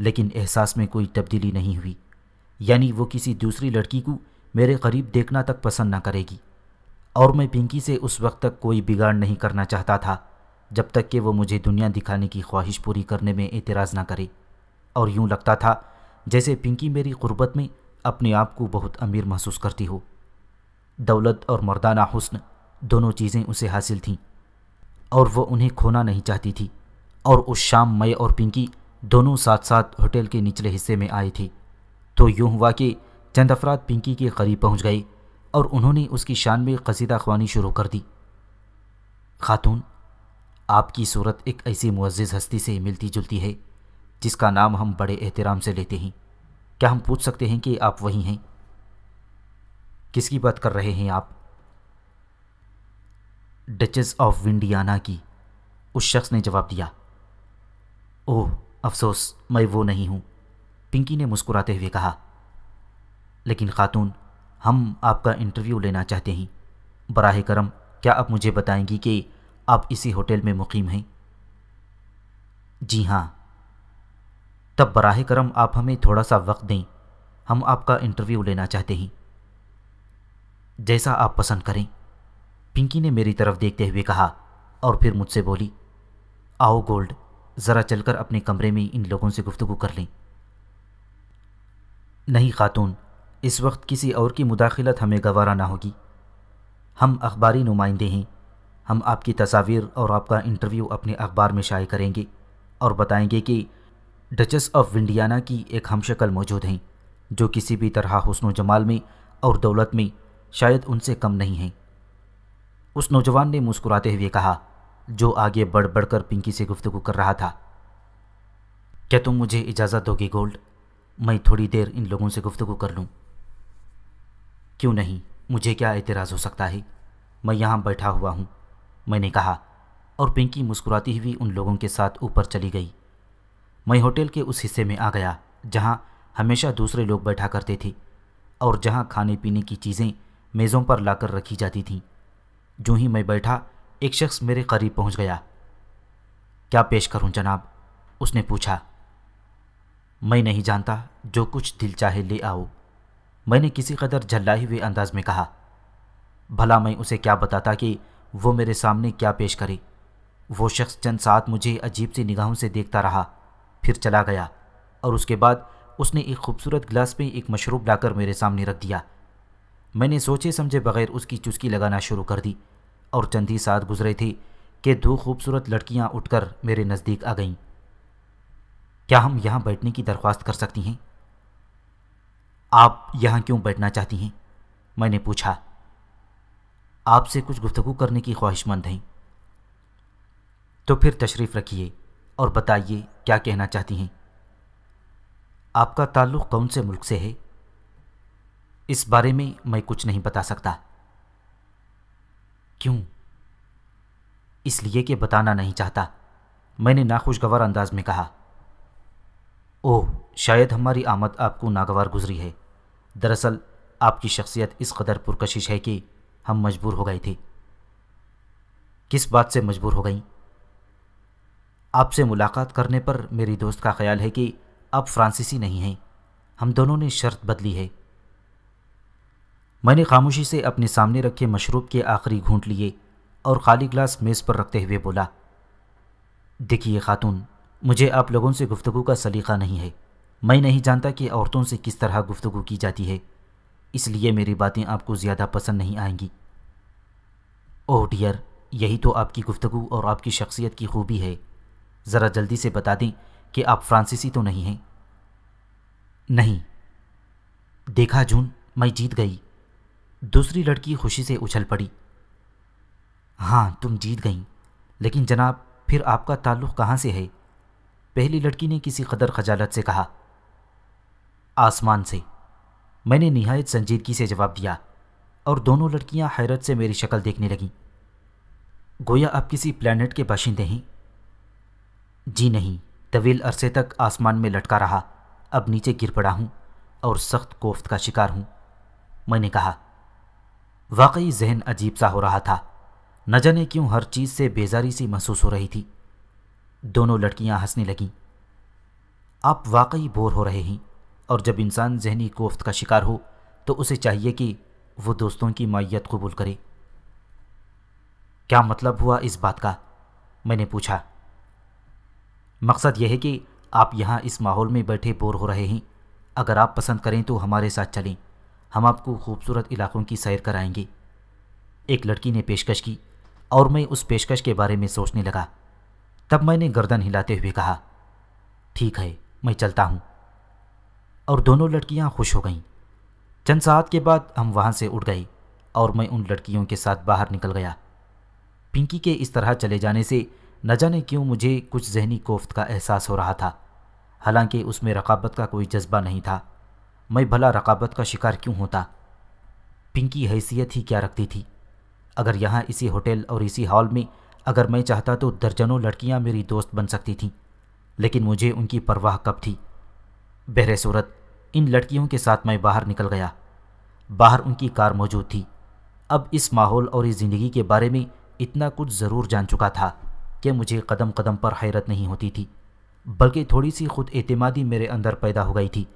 लेकिन एहसास में कोई तब्दीली नहीं हुई यानी वो किसी दूसरी लड़की को मेरे करीब देखना तक पसंद ना करेगी और मैं पिंकी से उस वक्त तक कोई बिगाड़ नहीं करना चाहता था जब तक कि वो मुझे दुनिया दिखाने की ख्वाहिश पूरी करने में एतराज़ ना करे और यूँ लगता था जैसे पिंकी मेरी गुर्बत में अपने आप को बहुत अमीर महसूस करती हो दौलत और मर्दाना हुस्न दोनों चीज़ें उसे हासिल थीं और वो उन्हें खोना नहीं चाहती थी और उस शाम मैं और पिंकी दोनों साथ साथ होटल के निचले हिस्से में आई थी तो यूँ हुआ कि चंद अफराद पिंकी के करीब पहुंच गई और उन्होंने उसकी शान में कसीदा खवानी शुरू कर दी खातून आपकी सूरत एक ऐसी मुज्ज़ हस्ती से मिलती जुलती है जिसका नाम हम बड़े एहतराम से लेते हैं क्या हम पूछ सकते हैं कि आप वही हैं किसकी बात कर रहे हैं आप डचेस ऑफ विंडियाना की उस शख्स ने जवाब दिया ओह अफसोस मैं वो नहीं हूँ पिंकी ने मुस्कुराते हुए कहा लेकिन खातून हम आपका इंटरव्यू लेना चाहते हैं बराह करम क्या आप मुझे बताएंगी कि आप इसी होटल में मुकीम हैं जी हाँ तब बराह करम आप हमें थोड़ा सा वक्त दें हम आपका इंटरव्यू लेना चाहते हैं जैसा आप पसंद करें पिंकी ने मेरी तरफ देखते हुए कहा और फिर मुझसे बोली आओ गोल्ड ज़रा चलकर अपने कमरे में इन लोगों से गुफ्तु कर लें नहीं खातून इस वक्त किसी और की मुदाखलत हमें गवारा ना होगी हम अखबारी नुमाइंदे हैं हम आपकी तस्वीर और आपका इंटरव्यू अपने अखबार में शाये करेंगे और बताएंगे कि डचस ऑफ विंडियाना की एक हम शक्ल मौजूद हैं जो किसी भी तरह हुसन जमाल में और दौलत में शायद उनसे कम नहीं हैं उस नौजवान ने मुस्कुराते हुए कहा जो आगे बढ़ बढ़कर पिंकी से गुफ्तगु कर रहा था क्या तुम मुझे इजाज़त दोगे गोल्ड मैं थोड़ी देर इन लोगों से गुफ्तगु कर लूँ क्यों नहीं मुझे क्या एतराज़ हो सकता है मैं यहाँ बैठा हुआ हूँ मैंने कहा और पिंकी मुस्कुराती हुई उन लोगों के साथ ऊपर चली गई मैं होटल के उस हिस्से में आ गया जहाँ हमेशा दूसरे लोग बैठा करते थे और जहाँ खाने पीने की चीज़ें मेज़ों पर लाकर रखी जाती थीं जो ही मैं बैठा एक शख्स मेरे करीब पहुंच गया क्या पेश करूं जनाब उसने पूछा मैं नहीं जानता जो कुछ दिल चाहे ले आओ मैंने किसी कदर झल्लाए हुए अंदाज में कहा भला मैं उसे क्या बताता कि वो मेरे सामने क्या पेश करे वो शख्स चंद साथ मुझे अजीब सी निगाहों से देखता रहा फिर चला गया और उसके बाद उसने एक खूबसूरत गिलास में एक मशरूब लाकर मेरे सामने रख दिया मैंने सोचे समझे बगैर उसकी चुस्की लगाना शुरू कर दी और चंद ही साथ गुजरे थे कि दो खूबसूरत लड़कियां उठकर मेरे नज़दीक आ गईं क्या हम यहां बैठने की दरख्वास्त कर सकती हैं आप यहां क्यों बैठना चाहती हैं मैंने पूछा आपसे कुछ गुफ्तगु करने की ख्वाहिशमंद हैं तो फिर तशरीफ़ रखिए और बताइए क्या कहना चाहती हैं आपका ताल्लुक़ कौन से मुल्क से है इस बारे में मैं कुछ नहीं बता सकता क्यों इसलिए कि बताना नहीं चाहता मैंने नाखुशगवार अंदाज में कहा ओह शायद हमारी आमद आपको नागवार गुजरी है दरअसल आपकी शख्सियत इस कदर पुरकशिश है कि हम मजबूर हो गए थे किस बात से मजबूर हो गई आपसे मुलाकात करने पर मेरी दोस्त का ख्याल है कि आप फ्रांसीसी नहीं हैं हम दोनों ने शर्त बदली है मैंने खामोशी से अपने सामने रखे मशरूब के आखिरी घूंट लिए और खाली ग्लास मेज़ पर रखते हुए बोला देखिए खातून मुझे आप लोगों से गुफ्तगु का सलीका नहीं है मैं नहीं जानता कि औरतों से किस तरह गुफ्तगु की जाती है इसलिए मेरी बातें आपको ज़्यादा पसंद नहीं आएंगी ओह डियर यही तो आपकी गुफ्तगु और आपकी शख्सियत की खूबी है ज़रा जल्दी से बता दें कि आप फ्रांसीसी तो नहीं हैं नहीं देखा जून मैं जीत गई दूसरी लड़की खुशी से उछल पड़ी हाँ तुम जीत गई लेकिन जनाब फिर आपका ताल्लुक़ कहाँ से है पहली लड़की ने किसी कदर खजालत से कहा आसमान से मैंने नहायत संजीदगी से जवाब दिया और दोनों लड़कियां हैरत से मेरी शक्ल देखने लगीं गोया आप किसी प्लानट के बाशिंदे हैं जी नहीं तवील अरसे तक आसमान में लटका रहा अब नीचे गिर पड़ा हूं और सख्त कोफ्त का शिकार हूं मैंने कहा वाकई जहन अजीब सा हो रहा था न जाने क्यों हर चीज़ से बेजारी सी महसूस हो रही थी दोनों लड़कियां हंसने लगीं आप वाकई बोर हो रहे हैं और जब इंसान जहनी कोफ्त का शिकार हो तो उसे चाहिए कि वो दोस्तों की मैत कबूल करे क्या मतलब हुआ इस बात का मैंने पूछा मकसद यह है कि आप यहाँ इस माहौल में बैठे बोर हो रहे हैं अगर आप पसंद करें तो हमारे साथ चलें हम आपको खूबसूरत इलाकों की सैर कराएंगे एक लड़की ने पेशकश की और मैं उस पेशकश के बारे में सोचने लगा तब मैंने गर्दन हिलाते हुए कहा ठीक है मैं चलता हूँ और दोनों लड़कियाँ खुश हो गईं चंद साहत के बाद हम वहाँ से उठ गए और मैं उन लड़कियों के साथ बाहर निकल गया पिंकी के इस तरह चले जाने से न जाने क्यों मुझे कुछ जहनी कोफ्त का एहसास हो रहा था हालांकि उसमें रकाबत का कोई जज्बा नहीं था मैं भला रकाबत का शिकार क्यों होता पिंकी हैसियत ही क्या रखती थी अगर यहाँ इसी होटल और इसी हॉल में अगर मैं चाहता तो दर्जनों लड़कियाँ मेरी दोस्त बन सकती थीं लेकिन मुझे उनकी परवाह कब थी बहरे सूरत इन लड़कियों के साथ मैं बाहर निकल गया बाहर उनकी कार मौजूद थी अब इस माहौल और इस ज़िंदगी के बारे में इतना कुछ ज़रूर जान चुका था कि मुझे कदम कदम पर हैरत नहीं होती थी बल्कि थोड़ी सी खुद एतमादी मेरे अंदर पैदा हो गई थी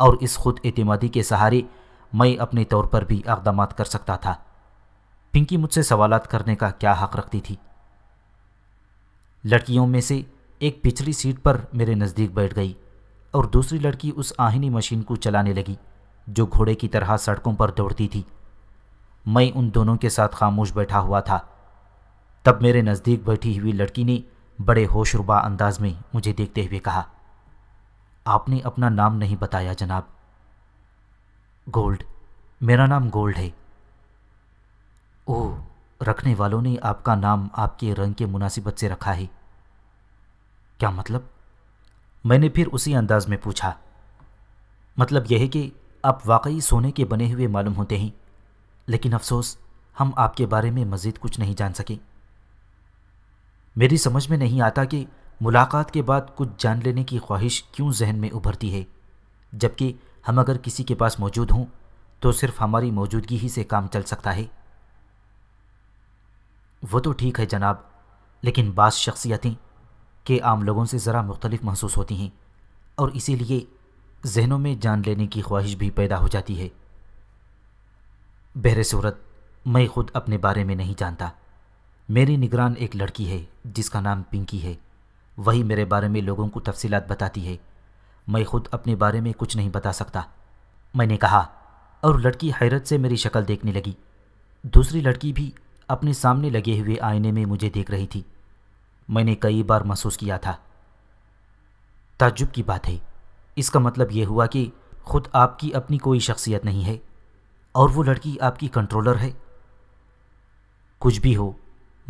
और इस खुद एतमादी के सहारे मैं अपने तौर पर भी इकदाम कर सकता था पिंकी मुझसे सवाल करने का क्या हक रखती थी लड़कियों में से एक पिछली सीट पर मेरे नज़दीक बैठ गई और दूसरी लड़की उस आहिनी मशीन को चलाने लगी जो घोड़े की तरह सड़कों पर दौड़ती थी मैं उन दोनों के साथ खामोश बैठा हुआ था तब मेरे नज़दीक बैठी हुई लड़की ने बड़े होशरुबा अंदाज में मुझे देखते हुए कहा आपने अपना नाम नहीं बताया जनाब गोल्ड मेरा नाम गोल्ड है ओह रखने वालों ने आपका नाम आपके रंग के मुनासिबत से रखा है क्या मतलब मैंने फिर उसी अंदाज में पूछा मतलब यह है कि आप वाकई सोने के बने हुए मालूम होते हैं लेकिन अफसोस हम आपके बारे में मज़ीद कुछ नहीं जान सके मेरी समझ में नहीं आता कि मुलाकात के बाद कुछ जान लेने की ख्वाहिश क्यों जहन में उभरती है जबकि हम अगर किसी के पास मौजूद हों तो सिर्फ हमारी मौजूदगी ही से काम चल सकता है वो तो ठीक है जनाब लेकिन बास शख्सियतें के आम लोगों से ज़रा मुख्तलिफ महसूस होती हैं और इसीलिए जहनों में जान लेने की ख्वाहिश भी पैदा हो जाती है बहर सूरत मैं खुद अपने बारे में नहीं जानता मेरी निगरान एक लड़की है जिसका नाम पिंकी है वही मेरे बारे में लोगों को तफसीलात बताती है मैं खुद अपने बारे में कुछ नहीं बता सकता मैंने कहा और लड़की हैरत से मेरी शक्ल देखने लगी दूसरी लड़की भी अपने सामने लगे हुए आईने में मुझे देख रही थी मैंने कई बार महसूस किया था ताज्जुब की बात है इसका मतलब ये हुआ कि खुद आपकी अपनी कोई शख्सियत नहीं है और वो लड़की आपकी कंट्रोलर है कुछ भी हो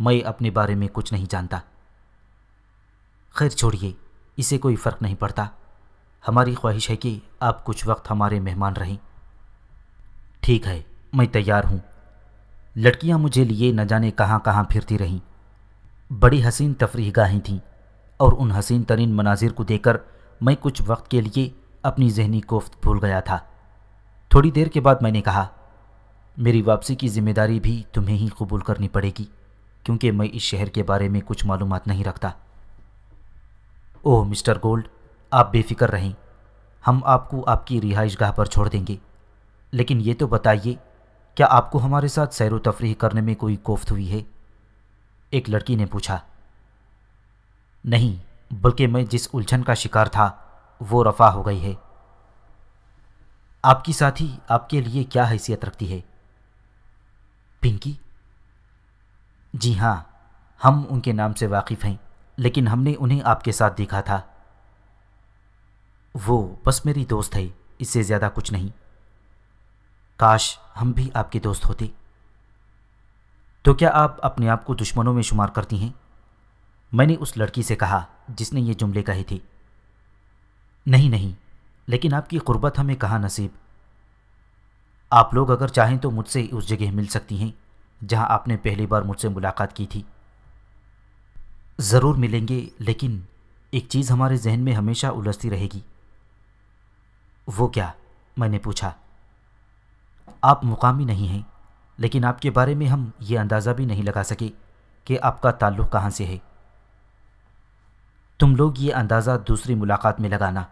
मैं अपने बारे में कुछ नहीं जानता खैर छोड़िए इसे कोई फ़र्क नहीं पड़ता हमारी ख्वाहिश है कि आप कुछ वक्त हमारे मेहमान रहें ठीक है मैं तैयार हूँ लड़कियाँ मुझे लिए न जाने कहाँ कहाँ फिरती रहीं बड़ी हसीन तफरी गाहें थीं और उन हसीन तरीन मनाजिर को देखकर मैं कुछ वक्त के लिए अपनी जहनी कोफ्त भूल गया था थोड़ी देर के बाद मैंने कहा मेरी वापसी की जिम्मेदारी भी तुम्हें ही कबूल करनी पड़ेगी क्योंकि मैं इस शहर के बारे में कुछ मालूम नहीं रखता ओह मिस्टर गोल्ड आप बेफिक्र रहें हम आपको आपकी रिहाइश गाह पर छोड़ देंगे लेकिन ये तो बताइए क्या आपको हमारे साथ सैर तफरी करने में कोई कोफ्त हुई है एक लड़की ने पूछा नहीं बल्कि मैं जिस उलझन का शिकार था वो रफा हो गई है आपकी साथी आपके लिए क्या हैसियत रखती है पिंकी जी हाँ हम उनके नाम से वाकिफ़ हैं लेकिन हमने उन्हें आपके साथ देखा था वो बस मेरी दोस्त है इससे ज़्यादा कुछ नहीं काश हम भी आपके दोस्त होते तो क्या आप अपने आप को दुश्मनों में शुमार करती हैं मैंने उस लड़की से कहा जिसने ये जुमले कहे थे नहीं नहीं लेकिन आपकी गुर्बत हमें कहाँ नसीब आप लोग अगर चाहें तो मुझसे उस जगह मिल सकती हैं जहां आपने पहली बार मुझसे मुलाकात की थी ज़रूर मिलेंगे लेकिन एक चीज़ हमारे जहन में हमेशा उलझती रहेगी वो क्या मैंने पूछा आप मुकामी नहीं हैं लेकिन आपके बारे में हम ये अंदाज़ा भी नहीं लगा सके कि आपका ताल्लुक़ कहाँ से है तुम लोग ये अंदाज़ा दूसरी मुलाकात में लगाना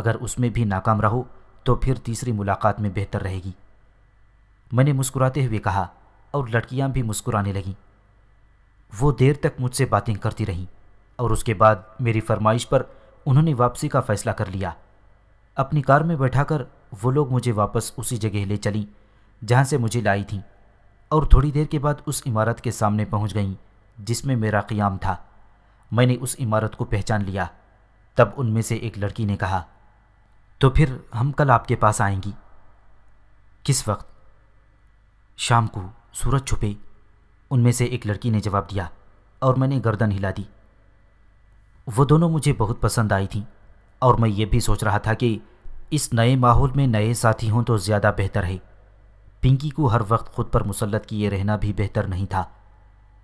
अगर उसमें भी नाकाम रहो तो फिर तीसरी मुलाकात में बेहतर रहेगी मैंने मुस्कुराते हुए कहा और लड़कियां भी मुस्कुराने लगीं वो देर तक मुझसे बातें करती रहीं और उसके बाद मेरी फरमाइश पर उन्होंने वापसी का फैसला कर लिया अपनी कार में बैठाकर वो लोग मुझे वापस उसी जगह ले चली जहाँ से मुझे लाई थी और थोड़ी देर के बाद उस इमारत के सामने पहुँच गईं जिसमें मेरा क़याम था मैंने उस इमारत को पहचान लिया तब उनमें से एक लड़की ने कहा तो फिर हम कल आपके पास आएंगी किस वक्त शाम को सूरज छुपे उनमें से एक लड़की ने जवाब दिया और मैंने गर्दन हिला दी वो दोनों मुझे बहुत पसंद आई थीं और मैं ये भी सोच रहा था कि इस नए माहौल में नए साथी हों तो ज़्यादा बेहतर है पिंकी को हर वक्त खुद पर मुसलत किए रहना भी बेहतर नहीं था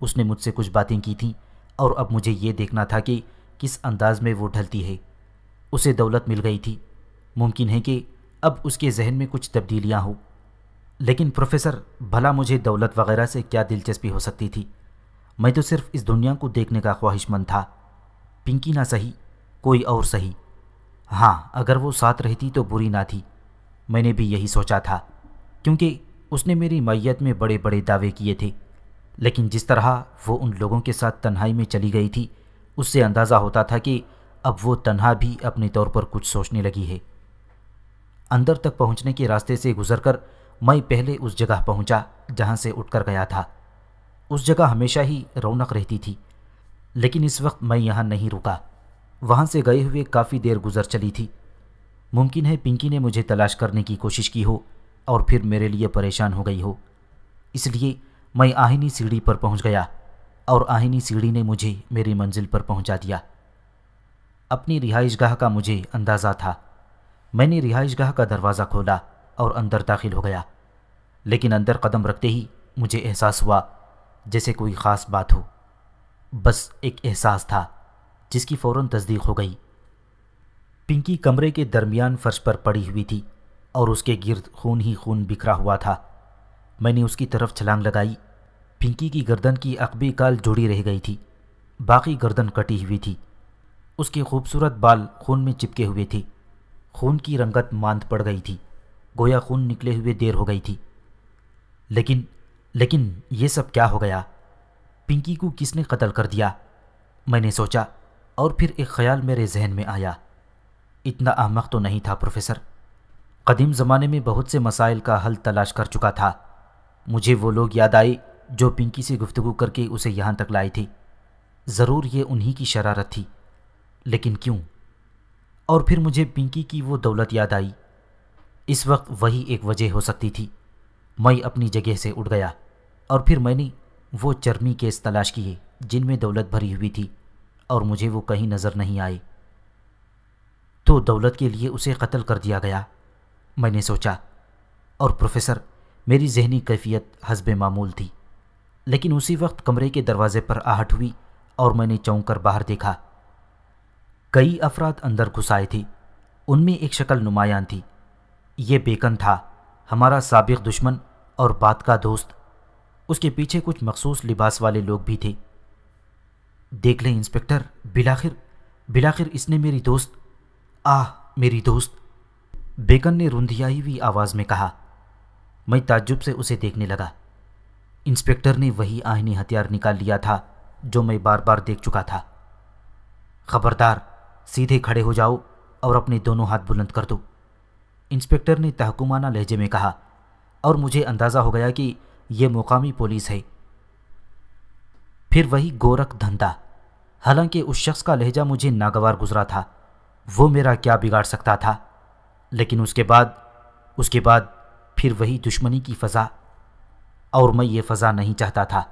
उसने मुझसे कुछ बातें की थीं और अब मुझे ये देखना था कि किस अंदाज में वो ढलती है उसे दौलत मिल गई थी मुमकिन है कि अब उसके जहन में कुछ तब्दीलियाँ हों लेकिन प्रोफेसर भला मुझे दौलत वगैरह से क्या दिलचस्पी हो सकती थी मैं तो सिर्फ इस दुनिया को देखने का ख्वाहिशमंद था पिंकी ना सही कोई और सही हाँ अगर वो साथ रहती तो बुरी ना थी मैंने भी यही सोचा था क्योंकि उसने मेरी मैयत में बड़े बड़े दावे किए थे लेकिन जिस तरह वो उन लोगों के साथ तन्हाई में चली गई थी उससे अंदाज़ा होता था कि अब वो तन्हा भी अपने तौर पर कुछ सोचने लगी है अंदर तक पहुंचने के रास्ते से गुजरकर मैं पहले उस जगह पहुंचा जहां से उठकर गया था उस जगह हमेशा ही रौनक रहती थी लेकिन इस वक्त मैं यहाँ नहीं रुका वहाँ से गए हुए काफ़ी देर गुजर चली थी मुमकिन है पिंकी ने मुझे तलाश करने की कोशिश की हो और फिर मेरे लिए परेशान हो गई हो इसलिए मैं आहिनी सीढ़ी पर पहुंच गया और आहिनी सीढ़ी ने मुझे मेरी मंजिल पर पहुंचा दिया अपनी रिहाइश गाह का मुझे अंदाज़ा था मैंने रिहाइश गाह का दरवाज़ा खोला और अंदर दाखिल हो गया लेकिन अंदर कदम रखते ही मुझे एहसास हुआ जैसे कोई ख़ास बात हो बस एक एहसास था जिसकी फ़ौर तस्दीक हो गई पिंकी कमरे के दरमियान फर्श पर पड़ी हुई थी और उसके गिरद खून ही खून बिखरा हुआ था मैंने उसकी तरफ छलांग लगाई पिंकी की गर्दन की अकबी काल जुड़ी रह गई थी बाकी गर्दन कटी हुई थी उसके खूबसूरत बाल खून में चिपके हुए थे खून की रंगत मांद पड़ गई थी गोया खून निकले हुए देर हो गई थी लेकिन लेकिन ये सब क्या हो गया पिंकी को किसने कत्ल कर दिया मैंने सोचा और फिर एक ख्याल मेरे जहन में आया इतना अहमक तो नहीं था प्रोफेसर कदीम ज़माने में बहुत से मसाइल का हल तलाश कर चुका था मुझे वो लोग याद आए जो पिंकी से गुफ्तु करके उसे यहाँ तक लाई थी ज़रूर ये उन्हीं की शरारत थी लेकिन क्यों और फिर मुझे पिंकी की वो दौलत याद आई इस वक्त वही एक वजह हो सकती थी मैं अपनी जगह से उठ गया और फिर मैंने वो चर्मी केस तलाश किए जिनमें दौलत भरी हुई थी और मुझे वो कहीं नज़र नहीं आए तो दौलत के लिए उसे कत्ल कर दिया गया मैंने सोचा और प्रोफेसर मेरी जहनी कैफियत हसब मामूल थी लेकिन उसी वक्त कमरे के दरवाजे पर आहट हुई और मैंने चौंक कर बाहर देखा कई अफराद अंदर घुस आए थे उनमें एक शक्ल नुमायान थी ये बेकन था हमारा सबक दुश्मन और बात का दोस्त उसके पीछे कुछ मखसूस लिबास वाले लोग भी थे देख लें इंस्पेक्टर बिलाखिर बिलाखिर इसने मेरी दोस्त आह मेरी दोस्त बेकन ने रुंधियाई हुई आवाज़ में कहा मैं ताज्जुब से उसे देखने लगा इंस्पेक्टर ने वही आहनी हथियार निकाल लिया था जो मैं बार बार देख चुका था खबरदार सीधे खड़े हो जाओ और अपने दोनों हाथ बुलंद कर दो इंस्पेक्टर ने तहकुमाना लहजे में कहा और मुझे अंदाज़ा हो गया कि यह मुकामी पुलिस है फिर वही गोरख धंधा हालांकि उस शख्स का लहजा मुझे नागवार गुजरा था वो मेरा क्या बिगाड़ सकता था लेकिन उसके बाद उसके बाद फिर वही दुश्मनी की फ़ज़ा और मैं ये फ़ज़ा नहीं चाहता था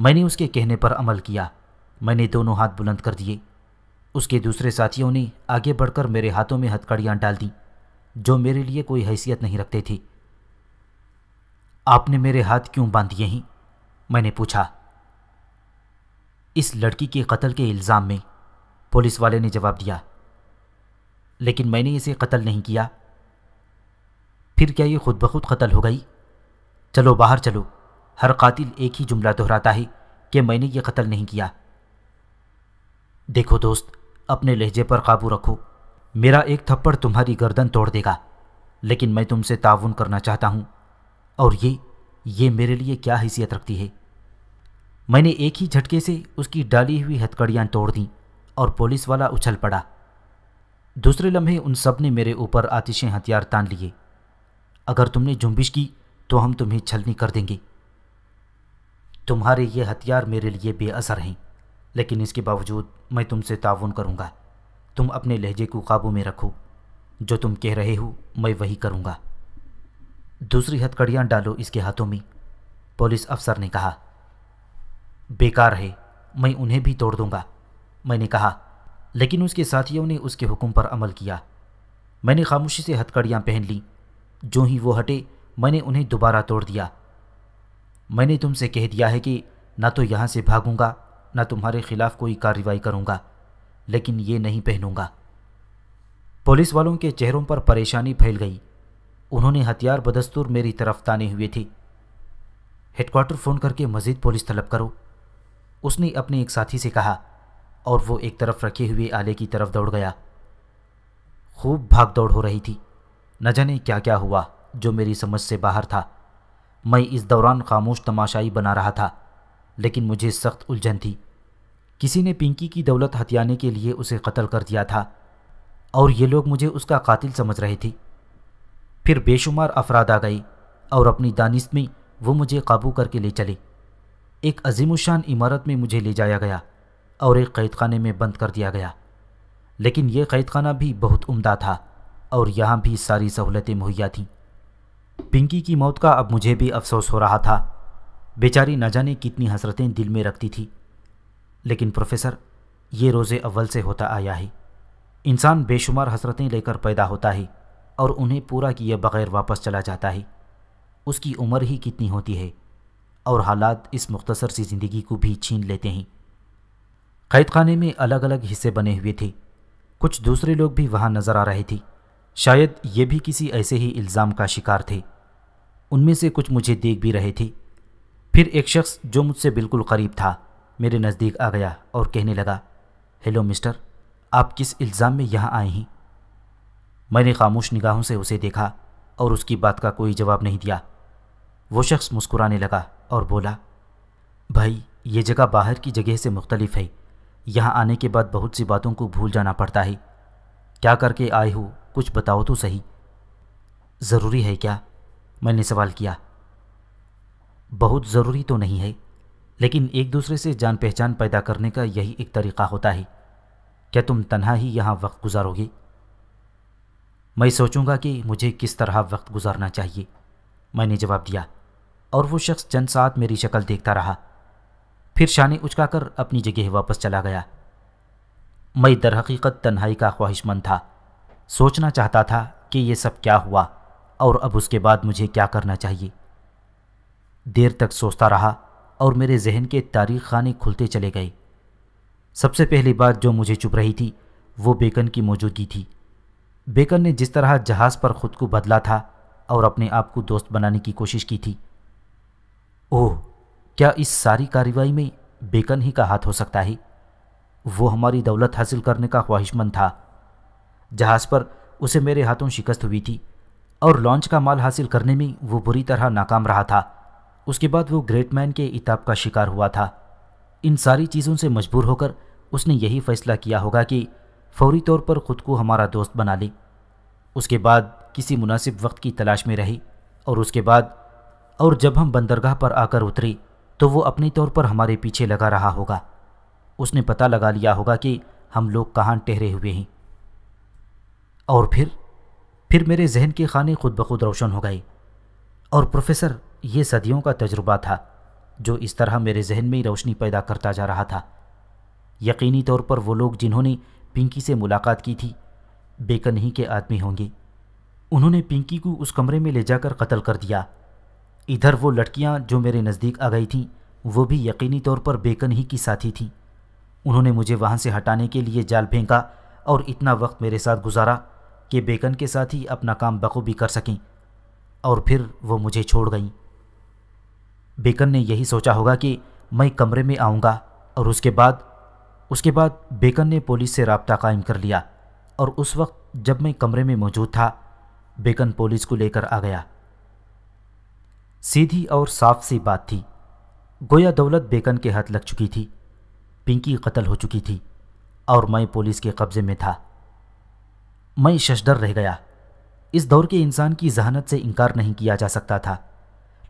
मैंने उसके कहने पर अमल किया मैंने दोनों हाथ बुलंद कर दिए उसके दूसरे साथियों ने आगे बढ़कर मेरे हाथों में हथकड़ियाँ डाल दी जो मेरे लिए कोई हैसियत नहीं रखते थी आपने मेरे हाथ क्यों बांध ही मैंने पूछा इस लड़की के कत्ल के इल्ज़ाम में पुलिस वाले ने जवाब दिया लेकिन मैंने इसे कत्ल नहीं किया फिर क्या ये खुद बखुद कत्ल हो गई चलो बाहर चलो हर कातिल एक ही जुमला दोहराता है कि मैंने ये कत्ल नहीं किया देखो दोस्त अपने लहजे पर काबू रखो मेरा एक थप्पड़ तुम्हारी गर्दन तोड़ देगा लेकिन मैं तुमसे ताउन करना चाहता हूँ और ये ये मेरे लिए क्या हैसियत रखती है मैंने एक ही झटके से उसकी डाली हुई हथकड़ियाँ तोड़ दीं और पुलिस वाला उछल पड़ा दूसरे लम्हे उन सब ने मेरे ऊपर आतिशें हथियार तान लिए अगर तुमने जुम्बिश की तो हम तुम्हें छलनी कर देंगे तुम्हारे ये हथियार मेरे लिए बेअसर हैं लेकिन इसके बावजूद मैं तुमसे ताउन करूँगा तुम अपने लहजे को काबू में रखो जो तुम कह रहे हो मैं वही करूंगा दूसरी हथकड़ियां डालो इसके हाथों में पुलिस अफसर ने कहा बेकार है मैं उन्हें भी तोड़ दूंगा मैंने कहा लेकिन उसके साथियों ने उसके हुक्म पर अमल किया मैंने खामोशी से हथकड़ियां पहन ली जो ही वो हटे मैंने उन्हें दोबारा तोड़ दिया मैंने तुमसे कह दिया है कि ना तो यहां से भागूंगा ना तुम्हारे खिलाफ कोई कार्रवाई करूंगा लेकिन ये नहीं पहनूंगा पुलिस वालों के चेहरों पर परेशानी फैल गई उन्होंने हथियार बदस्तूर मेरी तरफ ताने हुए थे हेडक्वार्टर फ़ोन करके मज़ीद पुलिस तलब करो उसने अपने एक साथी से कहा और वो एक तरफ रखे हुए आले की तरफ दौड़ गया खूब भाग दौड़ हो रही थी न जाने क्या क्या हुआ जो मेरी समझ से बाहर था मैं इस दौरान खामोश तमाशाई बना रहा था लेकिन मुझे सख्त उलझन थी किसी ने पिंकी की दौलत हथियाने के लिए उसे कत्ल कर दिया था और ये लोग मुझे उसका कातिल समझ रहे थे फिर बेशुमार अफराद आ गई और अपनी दानिश में वो मुझे काबू करके ले चले एक अजीमुशान इमारत में मुझे ले जाया गया और एक कैद खाने में बंद कर दिया गया लेकिन यह कैद खाना भी बहुत उम्दा था और यहाँ भी सारी सहूलतें मुहैया थीं पिंकी की मौत का अब मुझे भी अफसोस हो रहा था बेचारी न जाने कितनी हसरतें दिल में रखती थी लेकिन प्रोफेसर ये रोज़े अव्वल से होता आया है इंसान बेशुमार हसरतें लेकर पैदा होता है और उन्हें पूरा किए बगैर वापस चला जाता है उसकी उम्र ही कितनी होती है और हालात इस मुख्तसर सी ज़िंदगी को भी छीन लेते हैं कैद खाने में अलग अलग हिस्से बने हुए थे कुछ दूसरे लोग भी वहाँ नज़र आ रहे थे शायद ये भी किसी ऐसे ही इल्ज़ाम का शिकार थे उनमें से कुछ मुझे देख भी रहे थे फिर एक शख्स जो मुझसे बिल्कुल करीब था मेरे नज़दीक आ गया और कहने लगा हेलो मिस्टर आप किस इल्ज़ाम में यहाँ आए हैं मैंने खामोश निगाहों से उसे देखा और उसकी बात का कोई जवाब नहीं दिया वो शख्स मुस्कुराने लगा और बोला भाई ये जगह बाहर की जगह से मुख्तलिफ है यहाँ आने के बाद बहुत सी बातों को भूल जाना पड़ता है क्या करके आए हो कुछ बताओ तो सही ज़रूरी है क्या मैंने सवाल किया बहुत ज़रूरी तो नहीं है लेकिन एक दूसरे से जान पहचान पैदा करने का यही एक तरीका होता है क्या तुम तन्हा ही यहाँ वक्त गुजारोगे मैं सोचूंगा कि मुझे किस तरह वक्त गुजारना चाहिए मैंने जवाब दिया और वो शख्स चंद साथ मेरी शक्ल देखता रहा फिर शानी उचकाकर अपनी जगह वापस चला गया मैं दरहकीकत तन्हाई का ख्वाहिशमंद था सोचना चाहता था कि ये सब क्या हुआ और अब उसके बाद मुझे क्या करना चाहिए देर तक सोचता रहा और मेरे जहन के तारीख खाने खुलते चले गए सबसे पहली बात जो मुझे चुप रही थी वो बेकन की मौजूदगी थी बेकन ने जिस तरह जहाज़ पर ख़ुद को बदला था और अपने आप को दोस्त बनाने की कोशिश की थी ओह क्या इस सारी कार्रवाई में बेकन ही का हाथ हो सकता है वो हमारी दौलत हासिल करने का ख्वाहिशमंद था जहाज़ पर उसे मेरे हाथों शिकस्त हुई थी और लॉन्च का माल हासिल करने में वो बुरी तरह नाकाम रहा था उसके बाद वो ग्रेट मैन के इताब का शिकार हुआ था इन सारी चीज़ों से मजबूर होकर उसने यही फैसला किया होगा कि फौरी तौर पर ख़ुद को हमारा दोस्त बना ले उसके बाद किसी मुनासिब वक्त की तलाश में रही और उसके बाद और जब हम बंदरगाह पर आकर उतरी तो वो अपने तौर पर हमारे पीछे लगा रहा होगा उसने पता लगा लिया होगा कि हम लोग कहाँ ठहरे हुए हैं और फिर फिर मेरे जहन के खाने खुद ब खुद रोशन हो गए और प्रोफेसर ये सदियों का तजुर्बा था जो इस तरह मेरे जहन में ही रोशनी पैदा करता जा रहा था यकीनी तौर पर वो लोग जिन्होंने पिंकी से मुलाकात की थी बेकन ही के आदमी होंगे उन्होंने पिंकी को उस कमरे में ले जाकर कत्ल कर दिया इधर वो लड़कियां जो मेरे नज़दीक आ गई थीं वो भी यकीनी तौर पर बेकन ही की साथी थीं उन्होंने मुझे वहाँ से हटाने के लिए जाल फेंका और इतना वक्त मेरे साथ गुजारा कि बेकन के साथ ही अपना काम बखूबी कर सकें और फिर वो मुझे छोड़ गईं बेकन ने यही सोचा होगा कि मैं कमरे में आऊँगा और उसके बाद उसके बाद बेकन ने पुलिस से रबता कायम कर लिया और उस वक्त जब मैं कमरे में मौजूद था बेकन पुलिस को लेकर आ गया सीधी और साफ सी बात थी गोया दौलत बेकन के हाथ लग चुकी थी पिंकी कत्ल हो चुकी थी और मैं पुलिस के कब्ज़े में था मैं शशदर रह गया इस दौर के इंसान की जहानत से इनकार नहीं किया जा सकता था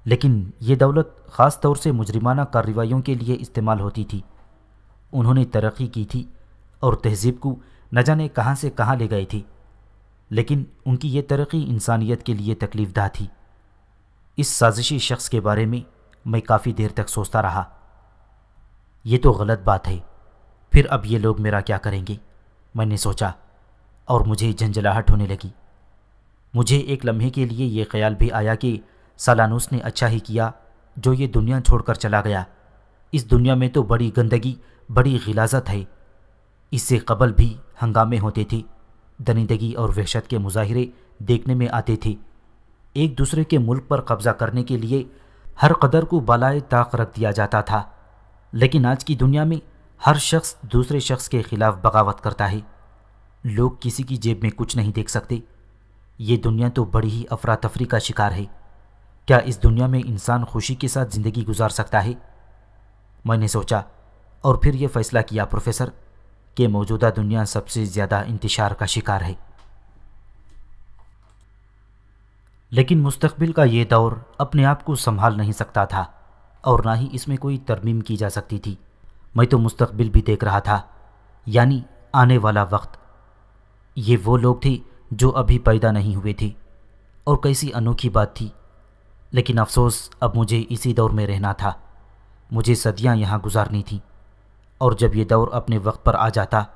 लेकिन ये दौलत ख़ास तौर से मुजरिमाना कार्रवाइयों के लिए इस्तेमाल होती थी उन्होंने तरक्की की थी और तहजीब को न जाने कहाँ से कहाँ ले गए थी लेकिन उनकी ये तरक्की इंसानियत के लिए तकलीफ़दह थी इस साजिशी शख्स के बारे में मैं काफ़ी देर तक सोचता रहा ये तो गलत बात है फिर अब ये लोग मेरा क्या करेंगे मैंने सोचा और मुझे झंझलाहट होने लगी मुझे एक लम्हे के लिए ये ख्याल भी आया कि सालानूस ने अच्छा ही किया जो ये दुनिया छोड़कर चला गया इस दुनिया में तो बड़ी गंदगी बड़ी गिलाजत है इससे कबल भी हंगामे होते थे दनिंदगी और वहशत के मुजाहरे देखने में आते थे एक दूसरे के मुल्क पर कब्ज़ा करने के लिए हर कदर को बालाए ताक रख दिया जाता था लेकिन आज की दुनिया में हर शख्स दूसरे शख्स के ख़िलाफ़ बगावत करता है लोग किसी की जेब में कुछ नहीं देख सकते ये दुनिया तो बड़ी ही अफरा तफरी का शिकार है क्या इस दुनिया में इंसान खुशी के साथ ज़िंदगी गुजार सकता है मैंने सोचा और फिर ये फैसला किया प्रोफेसर कि मौजूदा दुनिया सबसे ज़्यादा इंतशार का शिकार है लेकिन मुस्तबिल का ये दौर अपने आप को संभाल नहीं सकता था और ना ही इसमें कोई तरमीम की जा सकती थी मैं तो मुस्तबिल भी देख रहा था यानी आने वाला वक्त ये वो लोग थे जो अभी पैदा नहीं हुए थे और कैसी अनोखी बात थी लेकिन अफसोस अब मुझे इसी दौर में रहना था मुझे सदियां यहाँ गुजारनी थी और जब ये दौर अपने वक्त पर आ जाता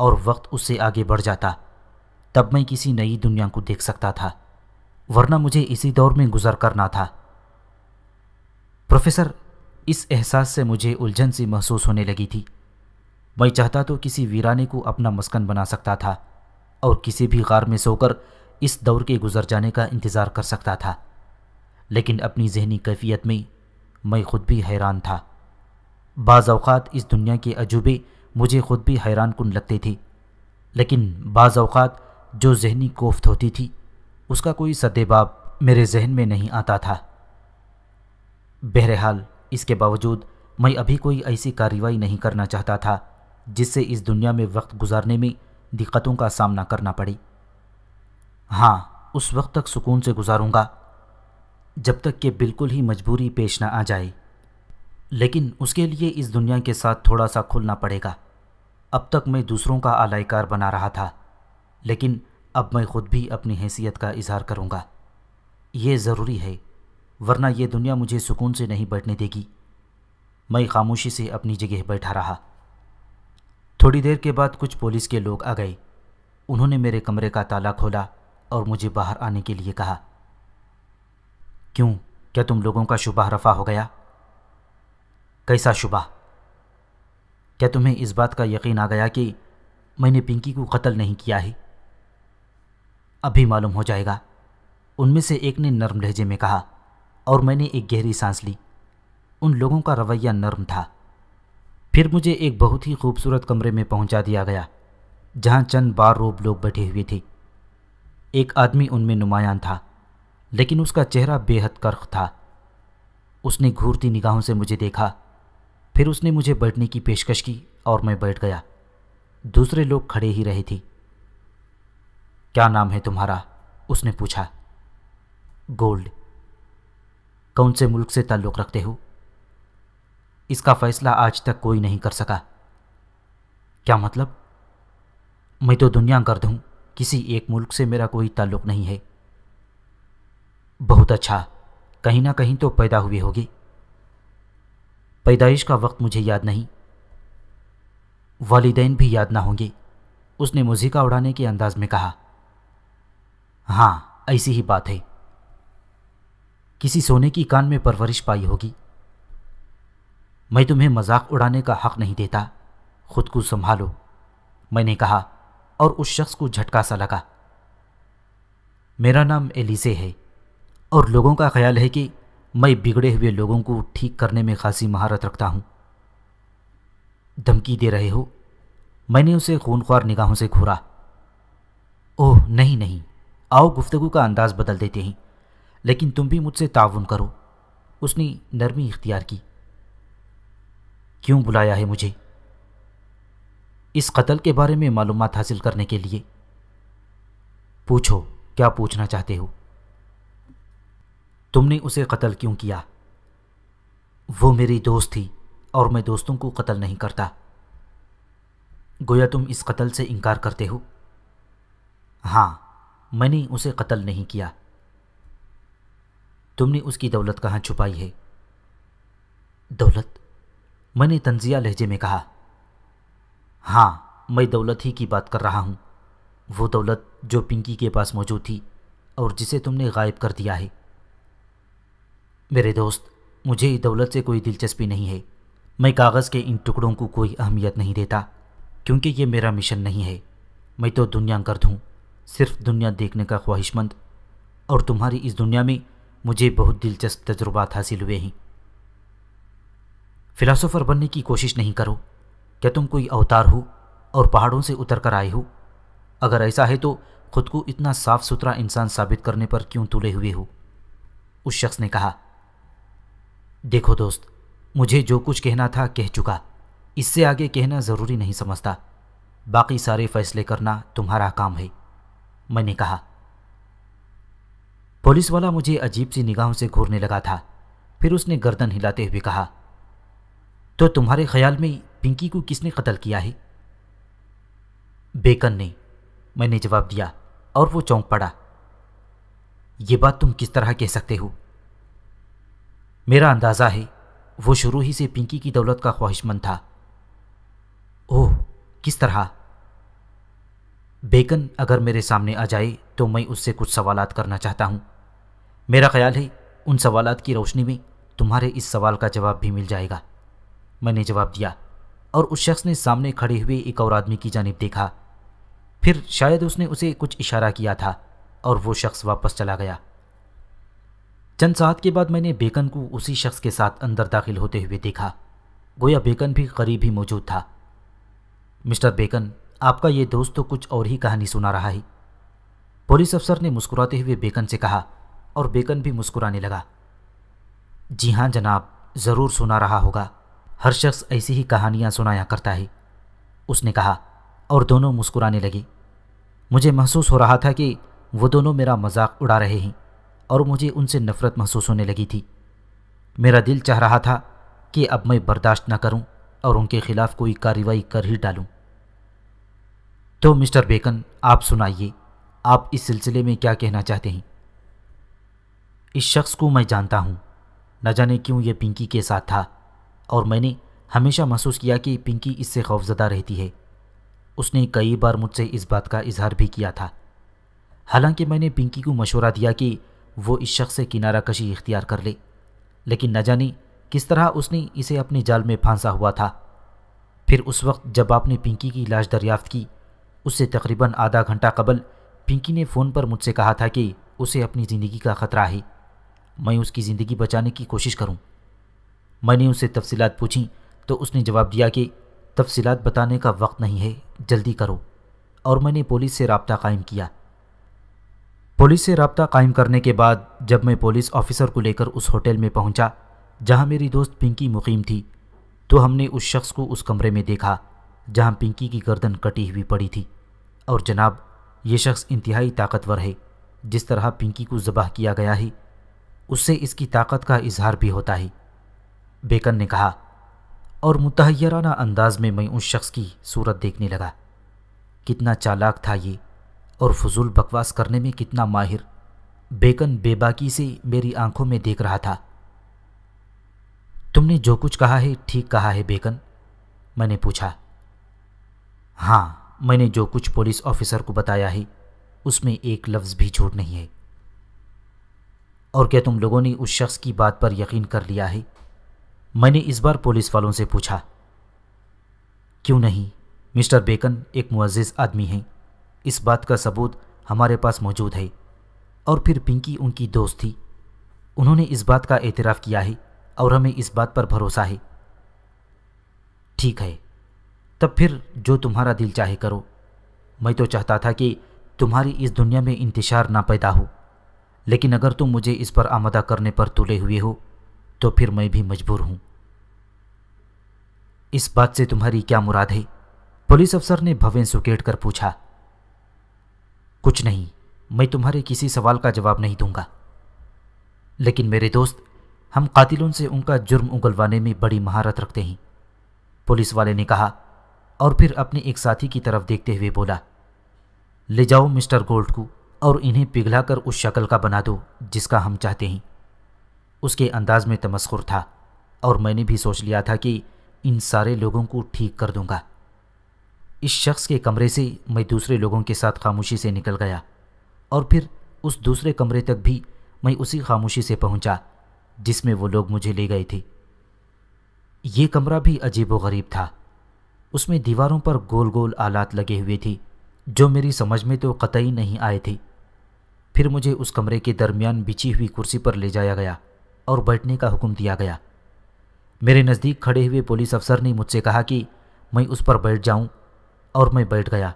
और वक्त उससे आगे बढ़ जाता तब मैं किसी नई दुनिया को देख सकता था वरना मुझे इसी दौर में गुजर करना था प्रोफेसर इस एहसास से मुझे उलझन सी महसूस होने लगी थी मैं चाहता तो किसी वीराने को अपना मस्कन बना सकता था और किसी भी गार में सोकर इस दौर के गुजर जाने का इंतज़ार कर सकता था लेकिन अपनी जहनी कैफियत में मैं खुद भी हैरान था बाज़ात इस दुनिया के अजूबे मुझे खुद भी हैरान कन लगते थे लेकिन बाज़ात जो जहनी कोफ्त होती थी उसका कोई सदेबाब मेरे जहन में नहीं आता था बहरहाल इसके बावजूद मैं अभी कोई ऐसी कार्रवाई नहीं करना चाहता था जिससे इस दुनिया में वक्त गुजारने में दिक्कतों का सामना करना पड़े हाँ उस वक्त तक सुकून से गुजारूंगा जब तक कि बिल्कुल ही मजबूरी पेश ना आ जाए लेकिन उसके लिए इस दुनिया के साथ थोड़ा सा खुलना पड़ेगा अब तक मैं दूसरों का आलायकार बना रहा था लेकिन अब मैं खुद भी अपनी हैसियत का इजहार करूँगा ये ज़रूरी है वरना ये दुनिया मुझे सुकून से नहीं बैठने देगी मैं खामोशी से अपनी जगह बैठा रहा थोड़ी देर के बाद कुछ पुलिस के लोग आ गए उन्होंने मेरे कमरे का ताला खोला और मुझे बाहर आने के लिए कहा क्यों क्या तुम लोगों का शुबा रफा हो गया कैसा शुबा क्या तुम्हें इस बात का यकीन आ गया कि मैंने पिंकी को कत्ल नहीं किया है अभी मालूम हो जाएगा उनमें से एक ने नर्म लहजे में कहा और मैंने एक गहरी सांस ली उन लोगों का रवैया नर्म था फिर मुझे एक बहुत ही खूबसूरत कमरे में पहुंचा दिया गया जहां चंद बार रोब लोग बैठे हुए थे एक आदमी उनमें नुमायान था लेकिन उसका चेहरा बेहद कर्ख था उसने घूरती निगाहों से मुझे देखा फिर उसने मुझे बैठने की पेशकश की और मैं बैठ गया दूसरे लोग खड़े ही रहे थे क्या नाम है तुम्हारा उसने पूछा गोल्ड कौन से मुल्क से ताल्लुक़ रखते हो इसका फ़ैसला आज तक कोई नहीं कर सका क्या मतलब मैं तो दुनिया गर्द हूं किसी एक मुल्क से मेरा कोई ताल्लुक़ नहीं है बहुत अच्छा कहीं ना कहीं तो पैदा हुई होगी पैदाइश का वक्त मुझे याद नहीं वालिदैन भी याद ना होंगे उसने मुझिका उड़ाने के अंदाज में कहा हाँ ऐसी ही बात है किसी सोने की कान में परवरिश पाई होगी मैं तुम्हें मजाक उड़ाने का हक नहीं देता खुद को संभालो मैंने कहा और उस शख्स को झटका सा लगा मेरा नाम एलिसे है और लोगों का ख्याल है कि मैं बिगड़े हुए लोगों को ठीक करने में खासी महारत रखता हूं धमकी दे रहे हो मैंने उसे खूनख्वार निगाहों से घूरा ओह नहीं नहीं आओ गुफ्तगु का अंदाज़ बदल देते हैं लेकिन तुम भी मुझसे ताउन करो उसने नरमी इख्तियार की क्यों बुलाया है मुझे इस कत्ल के बारे में मालूम हासिल करने के लिए पूछो क्या पूछना चाहते हो तुमने उसे कत्ल क्यों किया वो मेरी दोस्त थी और मैं दोस्तों को कत्ल नहीं करता गोया तुम इस कत्ल से इनकार करते हो हाँ मैंने उसे कत्ल नहीं किया तुमने उसकी दौलत कहाँ छुपाई है दौलत मैंने तंजिया लहजे में कहा हाँ मैं दौलत ही की बात कर रहा हूँ वो दौलत जो पिंकी के पास मौजूद थी और जिसे तुमने गायब कर दिया है मेरे दोस्त मुझे दौलत से कोई दिलचस्पी नहीं है मैं कागज़ के इन टुकड़ों को कोई अहमियत नहीं देता क्योंकि ये मेरा मिशन नहीं है मैं तो दुनिया गर्द हूँ सिर्फ दुनिया देखने का ख्वाहिशमंद और तुम्हारी इस दुनिया में मुझे बहुत दिलचस्प तजुर्बात हासिल हुए हैं फ़िलासफ़र बनने की कोशिश नहीं करो क्या तुम कोई अवतार हो और पहाड़ों से उतर कर आए हो अगर ऐसा है तो खुद को इतना साफ़ सुथरा इंसान साबित करने पर क्यों तुले हुए हो उस शख्स ने कहा देखो दोस्त मुझे जो कुछ कहना था कह चुका इससे आगे कहना ज़रूरी नहीं समझता बाकी सारे फैसले करना तुम्हारा काम है मैंने कहा पुलिस वाला मुझे अजीब सी निगाहों से घूरने लगा था फिर उसने गर्दन हिलाते हुए कहा तो तुम्हारे ख्याल में पिंकी को किसने कत्ल किया है बेकन ने मैंने जवाब दिया और वो चौंक पड़ा ये बात तुम किस तरह कह सकते हो मेरा अंदाज़ा है वो शुरू ही से पिंकी की दौलत का ख्वाहिशमंद था ओह किस तरह बेकन अगर मेरे सामने आ जाए तो मैं उससे कुछ सवालात करना चाहता हूँ मेरा ख्याल है उन सवालात की रोशनी में तुम्हारे इस सवाल का जवाब भी मिल जाएगा मैंने जवाब दिया और उस शख्स ने सामने खड़े हुए एक और आदमी की जानब देखा फिर शायद उसने उसे कुछ इशारा किया था और वो शख्स वापस चला गया चंद साहत के बाद मैंने बेकन को उसी शख्स के साथ अंदर दाखिल होते हुए देखा गोया बेकन भी करीब ही मौजूद था मिस्टर बेकन आपका ये दोस्त तो कुछ और ही कहानी सुना रहा है पुलिस अफसर ने मुस्कुराते हुए बेकन से कहा और बेकन भी मुस्कुराने लगा जी हाँ जनाब ज़रूर सुना रहा होगा हर शख्स ऐसी ही कहानियाँ सुनाया करता है उसने कहा और दोनों मुस्कुराने लगे मुझे महसूस हो रहा था कि वो दोनों मेरा मजाक उड़ा रहे हैं और मुझे उनसे नफ़रत महसूस होने लगी थी मेरा दिल चाह रहा था कि अब मैं बर्दाश्त ना करूं और उनके खिलाफ कोई कार्रवाई कर ही डालूं। तो मिस्टर बेकन आप सुनाइए आप इस सिलसिले में क्या कहना चाहते हैं इस शख्स को मैं जानता हूं। न जाने क्यों यह पिंकी के साथ था और मैंने हमेशा महसूस किया कि पिंकी इससे खौफजदा रहती है उसने कई बार मुझसे इस बात का इजहार भी किया था हालांकि मैंने पिंकी को मशवरा दिया कि वो इस शख्स से किनारा कशी इख्तियार कर ले लेकिन न जाने किस तरह उसने इसे अपने जाल में फांसा हुआ था फिर उस वक्त जब आपने पिंकी की लाश दरियाफ्त की उससे तकरीबन आधा घंटा कबल पिंकी ने फ़ोन पर मुझसे कहा था कि उसे अपनी ज़िंदगी का ख़तरा है मैं उसकी ज़िंदगी बचाने की कोशिश करूं। मैंने उससे तफसीत पूछी तो उसने जवाब दिया कि तफसीत बताने का वक्त नहीं है जल्दी करो और मैंने पुलिस से रबता कायम किया पुलिस से रबता कायम करने के बाद जब मैं पुलिस ऑफिसर को लेकर उस होटल में पहुंचा जहां मेरी दोस्त पिंकी मुकीम थी तो हमने उस शख्स को उस कमरे में देखा जहां पिंकी की गर्दन कटी हुई पड़ी थी और जनाब ये शख्स इंतहाई ताकतवर है जिस तरह पिंकी को जबह किया गया है उससे इसकी ताकत का इजहार भी होता है बेकन ने कहा और मुतहराना अंदाज में मैं उस शख्स की सूरत देखने लगा कितना चालाक था ये और फजूल बकवास करने में कितना माहिर बेकन बेबाकी से मेरी आंखों में देख रहा था तुमने जो कुछ कहा है ठीक कहा है बेकन मैंने पूछा हाँ मैंने जो कुछ पुलिस ऑफिसर को बताया है उसमें एक लफ्ज़ भी झूठ नहीं है और क्या तुम लोगों ने उस शख्स की बात पर यकीन कर लिया है मैंने इस बार पुलिस वालों से पूछा क्यों नहीं मिस्टर बेकन एक मुआज़ आदमी हैं इस बात का सबूत हमारे पास मौजूद है और फिर पिंकी उनकी दोस्त थी उन्होंने इस बात का एतराफ़ किया है और हमें इस बात पर भरोसा है ठीक है तब फिर जो तुम्हारा दिल चाहे करो मैं तो चाहता था कि तुम्हारी इस दुनिया में इंतशार ना पैदा हो लेकिन अगर तुम मुझे इस पर आमदा करने पर तुले हुए हो तो फिर मैं भी मजबूर हूँ इस बात से तुम्हारी क्या मुराद है पुलिस अफसर ने भवें सुकेट कर पूछा कुछ नहीं मैं तुम्हारे किसी सवाल का जवाब नहीं दूंगा लेकिन मेरे दोस्त हम कातिलों से उनका जुर्म उगलवाने में बड़ी महारत रखते हैं पुलिस वाले ने कहा और फिर अपने एक साथी की तरफ देखते हुए बोला ले जाओ मिस्टर गोल्ड को और इन्हें पिघला कर उस शक्ल का बना दो जिसका हम चाहते हैं उसके अंदाज में तमस्कुर था और मैंने भी सोच लिया था कि इन सारे लोगों को ठीक कर दूंगा इस शख्स के कमरे से मैं दूसरे लोगों के साथ खामोशी से निकल गया और फिर उस दूसरे कमरे तक भी मैं उसी खामोशी से पहुंचा जिसमें वो लोग मुझे ले गए थे ये कमरा भी अजीब गरीब था उसमें दीवारों पर गोल गोल आलात लगे हुए थे जो मेरी समझ में तो कतई नहीं आए थे फिर मुझे उस कमरे के दरमियान बिछी हुई कुर्सी पर ले जाया गया और बैठने का हुक्म दिया गया मेरे नज़दीक खड़े हुए पुलिस अफसर ने मुझसे कहा कि मैं उस पर बैठ जाऊं और मैं बैठ गया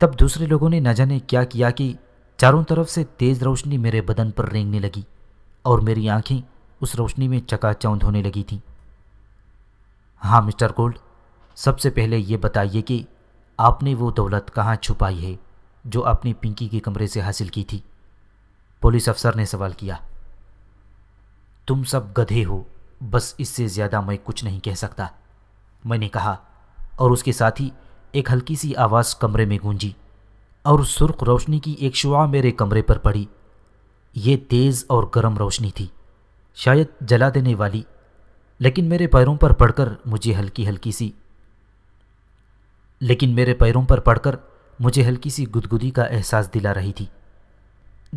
तब दूसरे लोगों ने न जाने क्या किया कि चारों तरफ से तेज़ रोशनी मेरे बदन पर रेंगने लगी और मेरी आंखें उस रोशनी में चकाचौंध होने लगी थीं हाँ मिस्टर गोल्ड सबसे पहले ये बताइए कि आपने वो दौलत कहाँ छुपाई है जो आपने पिंकी के कमरे से हासिल की थी पुलिस अफसर ने सवाल किया तुम सब गधे हो बस इससे ज़्यादा मैं कुछ नहीं कह सकता मैंने कहा और उसके साथ ही एक हल्की सी आवाज़ कमरे में गूंजी और सुर्ख रोशनी की एक शुआ मेरे कमरे पर पड़ी ये तेज़ और गर्म रोशनी थी शायद जला देने वाली लेकिन मेरे पैरों पर पड़कर मुझे हल्की हल्की सी लेकिन मेरे पैरों पर पड़कर मुझे हल्की सी गुदगुदी का एहसास दिला रही थी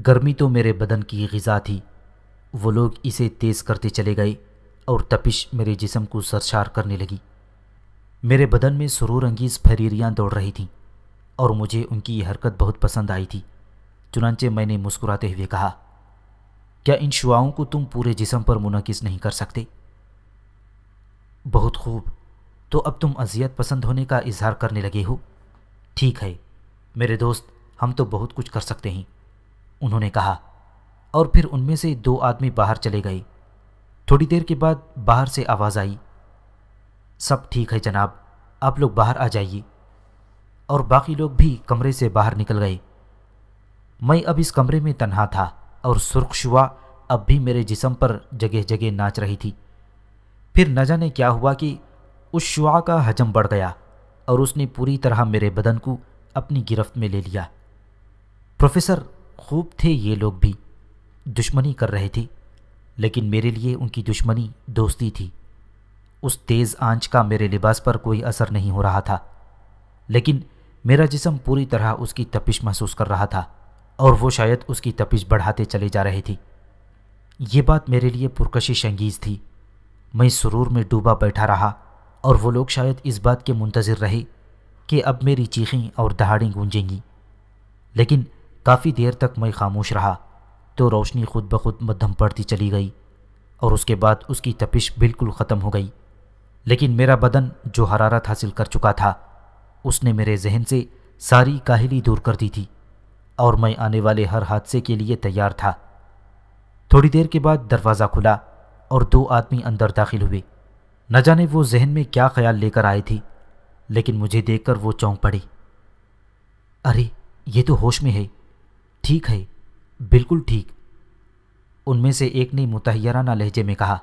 गर्मी तो मेरे बदन की गज़ा थी वो लोग इसे तेज़ करते चले गए और तपिश मेरे जिसम को सरशार करने लगी मेरे बदन में सुरूर अंगीज़ फरीरियाँ दौड़ रही थीं और मुझे उनकी हरकत बहुत पसंद आई थी चुनाचे मैंने मुस्कुराते हुए कहा क्या इन शुआओं को तुम पूरे जिसम पर मुनकस नहीं कर सकते बहुत खूब तो अब तुम अजियत पसंद होने का इजहार करने लगे हो ठीक है मेरे दोस्त हम तो बहुत कुछ कर सकते हैं उन्होंने कहा और फिर उनमें से दो आदमी बाहर चले गए थोड़ी देर के बाद बाहर से आवाज़ आई सब ठीक है जनाब आप लोग बाहर आ जाइए और बाकी लोग भी कमरे से बाहर निकल गए मैं अब इस कमरे में तन्हा था और शुआ अब भी मेरे जिसम पर जगह जगह नाच रही थी फिर न जाने क्या हुआ कि उस शुआ का हजम बढ़ गया और उसने पूरी तरह मेरे बदन को अपनी गिरफ्त में ले लिया प्रोफेसर खूब थे ये लोग भी दुश्मनी कर रहे थे लेकिन मेरे लिए उनकी दुश्मनी दोस्ती थी उस तेज़ आंच का मेरे लिबास पर कोई असर नहीं हो रहा था लेकिन मेरा जिसम पूरी तरह उसकी तपिश महसूस कर रहा था और वो शायद उसकी तपिश बढ़ाते चले जा रही थी ये बात मेरे लिए पुरकशिश अंगीज़ थी मैं सुरूर में डूबा बैठा रहा और वो लोग शायद इस बात के मुंतज़र रहे कि अब मेरी चीखें और दहाड़ें गूंजेंगी लेकिन काफ़ी देर तक मैं खामोश रहा तो रोशनी खुद ब खुद मध्यम पड़ती चली गई और उसके बाद उसकी तपिश बिल्कुल ख़त्म हो गई लेकिन मेरा बदन जो हरारत हासिल कर चुका था उसने मेरे जहन से सारी काहली दूर कर दी थी और मैं आने वाले हर हादसे के लिए तैयार था थोड़ी देर के बाद दरवाज़ा खुला और दो आदमी अंदर दाखिल हुए न जाने वो जहन में क्या ख्याल लेकर आई थी लेकिन मुझे देखकर वो चौंक पड़ी अरे ये तो होश में है ठीक है बिल्कुल ठीक उनमें से एक ने मुतहराना लहजे में कहा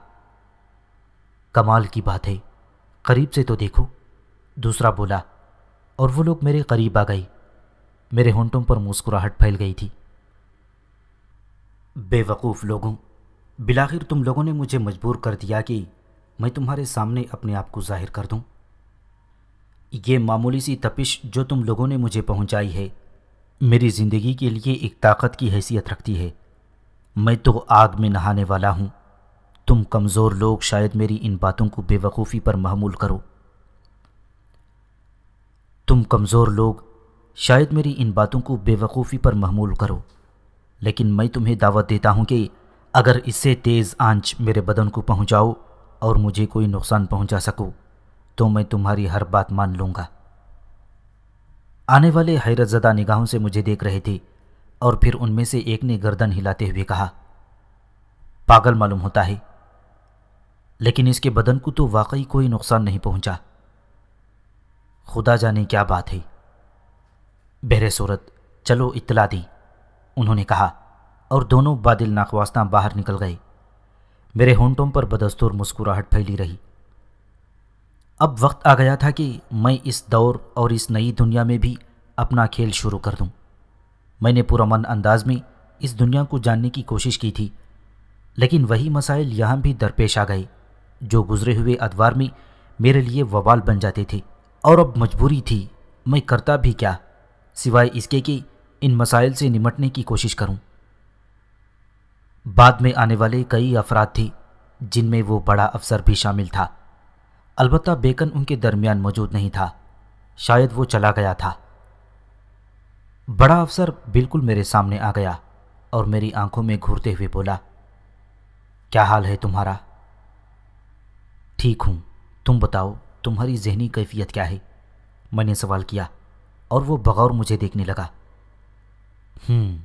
कमाल की बात है करीब से तो देखो दूसरा बोला और वो लोग मेरे करीब आ गई मेरे होंटों पर मुस्कुराहट फैल गई थी बेवकूफ़ लोगों बिलाखिर तुम लोगों ने मुझे मजबूर कर दिया कि मैं तुम्हारे सामने अपने आप को जाहिर कर दूं। ये मामूली सी तपिश जो तुम लोगों ने मुझे पहुंचाई है मेरी ज़िंदगी के लिए एक ताकत की हैसियत रखती है मैं तो आग में नहाने वाला हूँ तुम कमज़ोर लोग शायद मेरी इन बातों को बेवकूफ़ी पर महमूल करो तुम कमज़ोर लोग शायद मेरी इन बातों को बेवकूफ़ी पर महमूल करो लेकिन मैं तुम्हें दावत देता हूँ कि अगर इससे तेज़ आंच मेरे बदन को पहुँचाओ और मुझे कोई नुकसान पहुँचा सको तो मैं तुम्हारी हर बात मान लूँगा आने वाले हैरतज़दा निगाहों से मुझे देख रहे थे और फिर उनमें से एक ने गर्दन हिलाते हुए कहा पागल मालूम होता है लेकिन इसके बदन को तो वाकई कोई नुकसान नहीं पहुंचा खुदा जाने क्या बात है बहरे सूरत चलो इतला दी उन्होंने कहा और दोनों बादल नाखवास्ता बाहर निकल गए मेरे होंटों पर बदस्तूर मुस्कुराहट फैली रही अब वक्त आ गया था कि मैं इस दौर और इस नई दुनिया में भी अपना खेल शुरू कर दूं। मैंने पुरमन अंदाज में इस दुनिया को जानने की कोशिश की थी लेकिन वही मसाइल यहाँ भी दरपेश आ गए जो गुजरे हुए अदवार में मेरे लिए ववाल बन जाते थे और अब मजबूरी थी मैं करता भी क्या सिवाय इसके कि इन मसाइल से निमटने की कोशिश करूं। बाद में आने वाले कई अफराद थे जिनमें वो बड़ा अफसर भी शामिल था अलबत् बेकन उनके दरमियान मौजूद नहीं था शायद वो चला गया था बड़ा अफसर बिल्कुल मेरे सामने आ गया और मेरी आंखों में घूरते हुए बोला क्या हाल है तुम्हारा ठीक हूँ तुम बताओ तुम्हारी जहनी कैफियत क्या है मैंने सवाल किया और वो बगौर मुझे देखने लगा हम्म,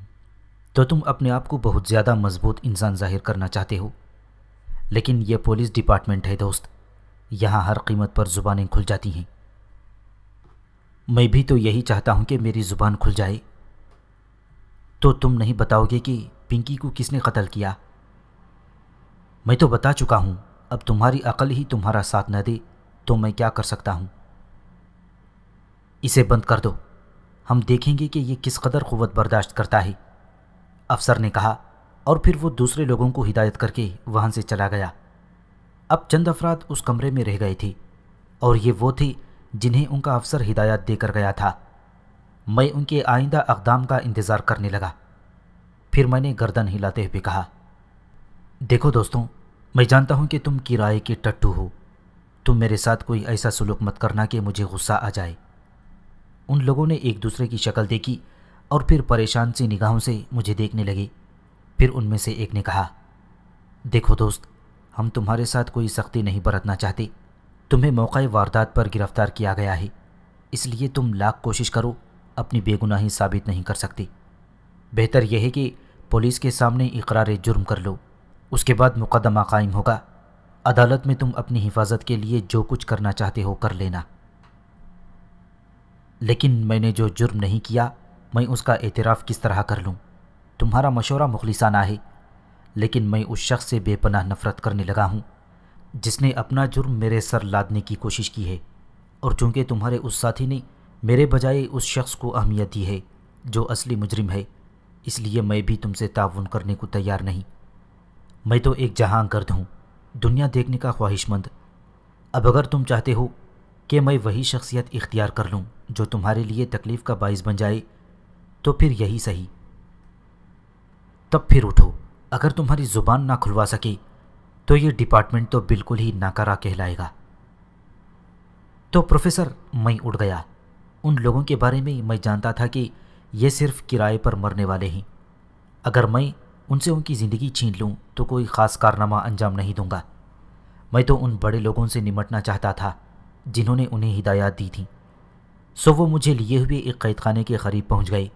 तो तुम अपने आप को बहुत ज़्यादा मजबूत इंसान जाहिर करना चाहते हो लेकिन यह पुलिस डिपार्टमेंट है दोस्त यहाँ हर कीमत पर ज़ुबानें खुल जाती हैं मैं भी तो यही चाहता हूँ कि मेरी ज़ुबान खुल जाए तो तुम नहीं बताओगे कि पिंकी को किसने कत्ल किया मैं तो बता चुका हूँ अब तुम्हारी अकल ही तुम्हारा साथ न दे तो मैं क्या कर सकता हूं इसे बंद कर दो हम देखेंगे कि यह किस कदर कुत बर्दाश्त करता है अफसर ने कहा और फिर वो दूसरे लोगों को हिदायत करके वहां से चला गया अब चंद अफराद उस कमरे में रह गए थे और ये वो थे जिन्हें उनका अफसर हिदायत देकर गया था मैं उनके आइंदा अकदाम का इंतज़ार करने लगा फिर मैंने गर्दन हिलाते हुए कहा देखो दोस्तों मैं जानता हूँ कि तुम किराए के टट्टू हो तुम मेरे साथ कोई ऐसा सुलूक मत करना कि मुझे गुस्सा आ जाए उन लोगों ने एक दूसरे की शक्ल देखी और फिर परेशान सी निगाहों से मुझे देखने लगे फिर उनमें से एक ने कहा देखो दोस्त हम तुम्हारे साथ कोई सख्ती नहीं बरतना चाहते तुम्हें मौका वारदात पर गिरफ्तार किया गया है इसलिए तुम लाख कोशिश करो अपनी बेगुनाही साबित नहीं कर सकते बेहतर यह है कि पुलिस के सामने इकरार जुर्म कर लो उसके बाद मुकदमा कायम होगा अदालत में तुम अपनी हिफाजत के लिए जो कुछ करना चाहते हो कर लेना लेकिन मैंने जो जुर्म नहीं किया मैं उसका एतराफ़ किस तरह कर लूँ तुम्हारा मशवरा मुखलिसाना है लेकिन मैं उस शख्स से बेपनाह नफरत करने लगा हूँ जिसने अपना जुर्म मेरे सर लादने की कोशिश की है और चूंकि तुम्हारे उस साथी ने मेरे बजाय उस शख्स को अहमियत दी है जो असली मुजरिम है इसलिए मैं भी तुमसे ताउन करने को तैयार नहीं मैं तो एक जहां गर्द हूँ दुनिया देखने का ख्वाहिशमंद अब अगर तुम चाहते हो कि मैं वही शख्सियत इख्तियार कर लूँ जो तुम्हारे लिए तकलीफ़ का बायस बन जाए तो फिर यही सही तब फिर उठो अगर तुम्हारी ज़ुबान ना खुलवा सके तो ये डिपार्टमेंट तो बिल्कुल ही नाकारा कहलाएगा तो प्रोफेसर मैं उठ गया उन लोगों के बारे में मैं जानता था कि ये सिर्फ किराए पर मरने वाले हैं अगर मैं उनसे उनकी ज़िंदगी छीन लूँ तो कोई ख़ास कारनामा अंजाम नहीं दूंगा मैं तो उन बड़े लोगों से निमटना चाहता था जिन्होंने उन्हें हिदायत दी थी सो वो मुझे लिए हुए एक कैद खाने के करीब पहुंच गए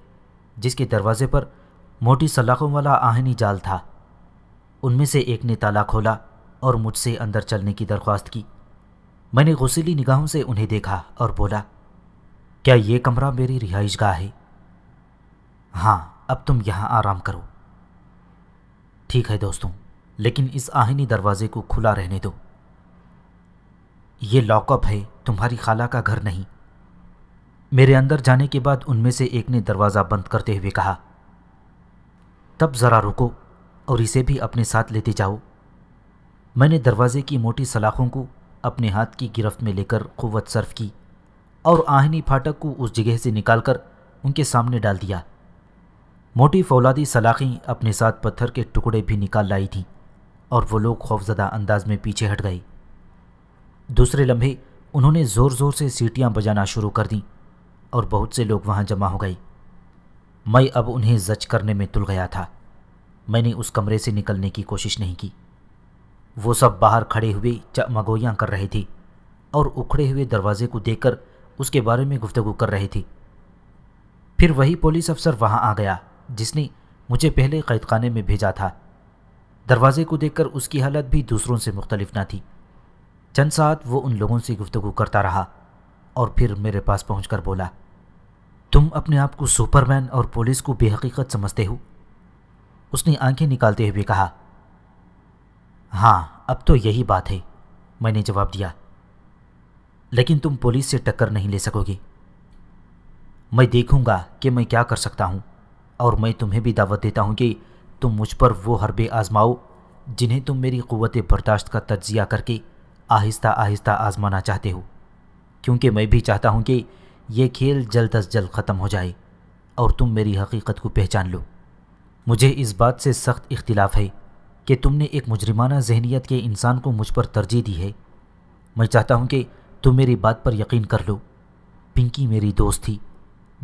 जिसके दरवाजे पर मोटी सलाखों वाला आहनी जाल था उनमें से एक ने ताला खोला और मुझसे अंदर चलने की दरख्वास्त की मैंने गुसीली निगाहों से उन्हें देखा और बोला क्या ये कमरा मेरी रिहाइश गाह है हाँ अब तुम यहाँ आराम करो ठीक है दोस्तों लेकिन इस आहिनी दरवाजे को खुला रहने दो ये लॉकअप है तुम्हारी खाला का घर नहीं मेरे अंदर जाने के बाद उनमें से एक ने दरवाज़ा बंद करते हुए कहा तब ज़रा रुको और इसे भी अपने साथ लेते जाओ मैंने दरवाजे की मोटी सलाखों को अपने हाथ की गिरफ्त में लेकर कुवत सर्फ की और आहिनी फाटक को उस जगह से निकालकर उनके सामने डाल दिया मोटी फौलादी सलाखें अपने साथ पत्थर के टुकड़े भी निकाल लाई थीं और वो लोग खौफजदा अंदाज में पीछे हट गए दूसरे लम्हे उन्होंने ज़ोर ज़ोर से सीटियाँ बजाना शुरू कर दीं और बहुत से लोग वहाँ जमा हो गए मैं अब उन्हें जज करने में तुल गया था मैंने उस कमरे से निकलने की कोशिश नहीं की वो सब बाहर खड़े हुए चमगोयाँ कर रहे थे और उखड़े हुए दरवाजे को देखकर उसके बारे में गुफ्तगु कर रहे थे फिर वही पुलिस अफसर वहाँ आ गया जिसने मुझे पहले कैद खाने में भेजा था दरवाजे को देखकर उसकी हालत भी दूसरों से मुख्तलिफ ना थी चंद साथ वो उन लोगों से गुफ्तगु करता रहा और फिर मेरे पास पहुँच कर बोला तुम अपने आप को सुपरमैन और पुलिस को बेहकीकत समझते हो उसने आंखें निकालते हुए कहा हाँ अब तो यही बात है मैंने जवाब दिया लेकिन तुम पुलिस से टक्कर नहीं ले सकोगे मैं देखूंगा कि मैं क्या कर सकता हूँ और मैं तुम्हें भी दावत देता हूँ कि तुम मुझ पर वो हरबे आजमाओ जिन्हें तुम मेरी क़वत बर्दाश्त का तजिया करके आहिस्ता आहिस्ता आजमाना चाहते हो क्योंकि मैं भी चाहता हूँ कि यह खेल जल्द अज जल्द ख़त्म हो जाए और तुम मेरी हकीकत को पहचान लो मुझे इस बात से सख्त इख्तिलाफ़ है कि तुमने एक मुजरिमाना जहनीत के इंसान को मुझ पर तरजीह दी है मैं चाहता हूँ कि तुम मेरी बात पर यकीन कर लो पिंकी मेरी दोस्त थी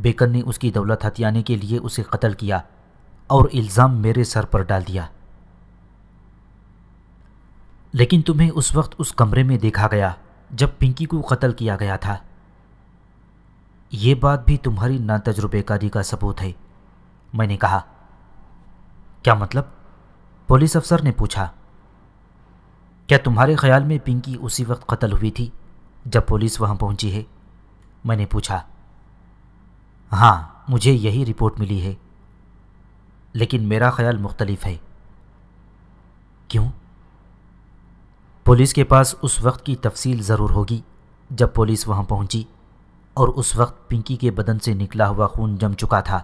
बेकर ने उसकी दौलत हथियाने के लिए उसे कत्ल किया और इल्ज़ाम मेरे सर पर डाल दिया लेकिन तुम्हें उस वक्त उस कमरे में देखा गया जब पिंकी को कत्ल किया गया था यह बात भी तुम्हारी ना तजुर्बेकारी का सबूत है मैंने कहा क्या मतलब पुलिस अफसर ने पूछा क्या तुम्हारे ख्याल में पिंकी उसी वक्त कत्ल हुई थी जब पुलिस वहां पहुंची है मैंने पूछा हाँ मुझे यही रिपोर्ट मिली है लेकिन मेरा ख्याल मुख्तलिफ है क्यों पुलिस के पास उस वक्त की तफसील ज़रूर होगी जब पुलिस वहाँ पहुँची और उस वक्त पिंकी के बदन से निकला हुआ खून जम चुका था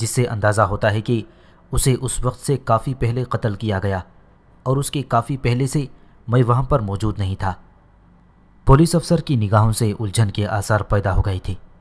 जिससे अंदाज़ा होता है कि उसे उस वक्त से काफ़ी पहले कत्ल किया गया और उसके काफ़ी पहले से मैं वहाँ पर मौजूद नहीं था पुलिस अफसर की निगाहों से उलझन के आसार पैदा हो गए थे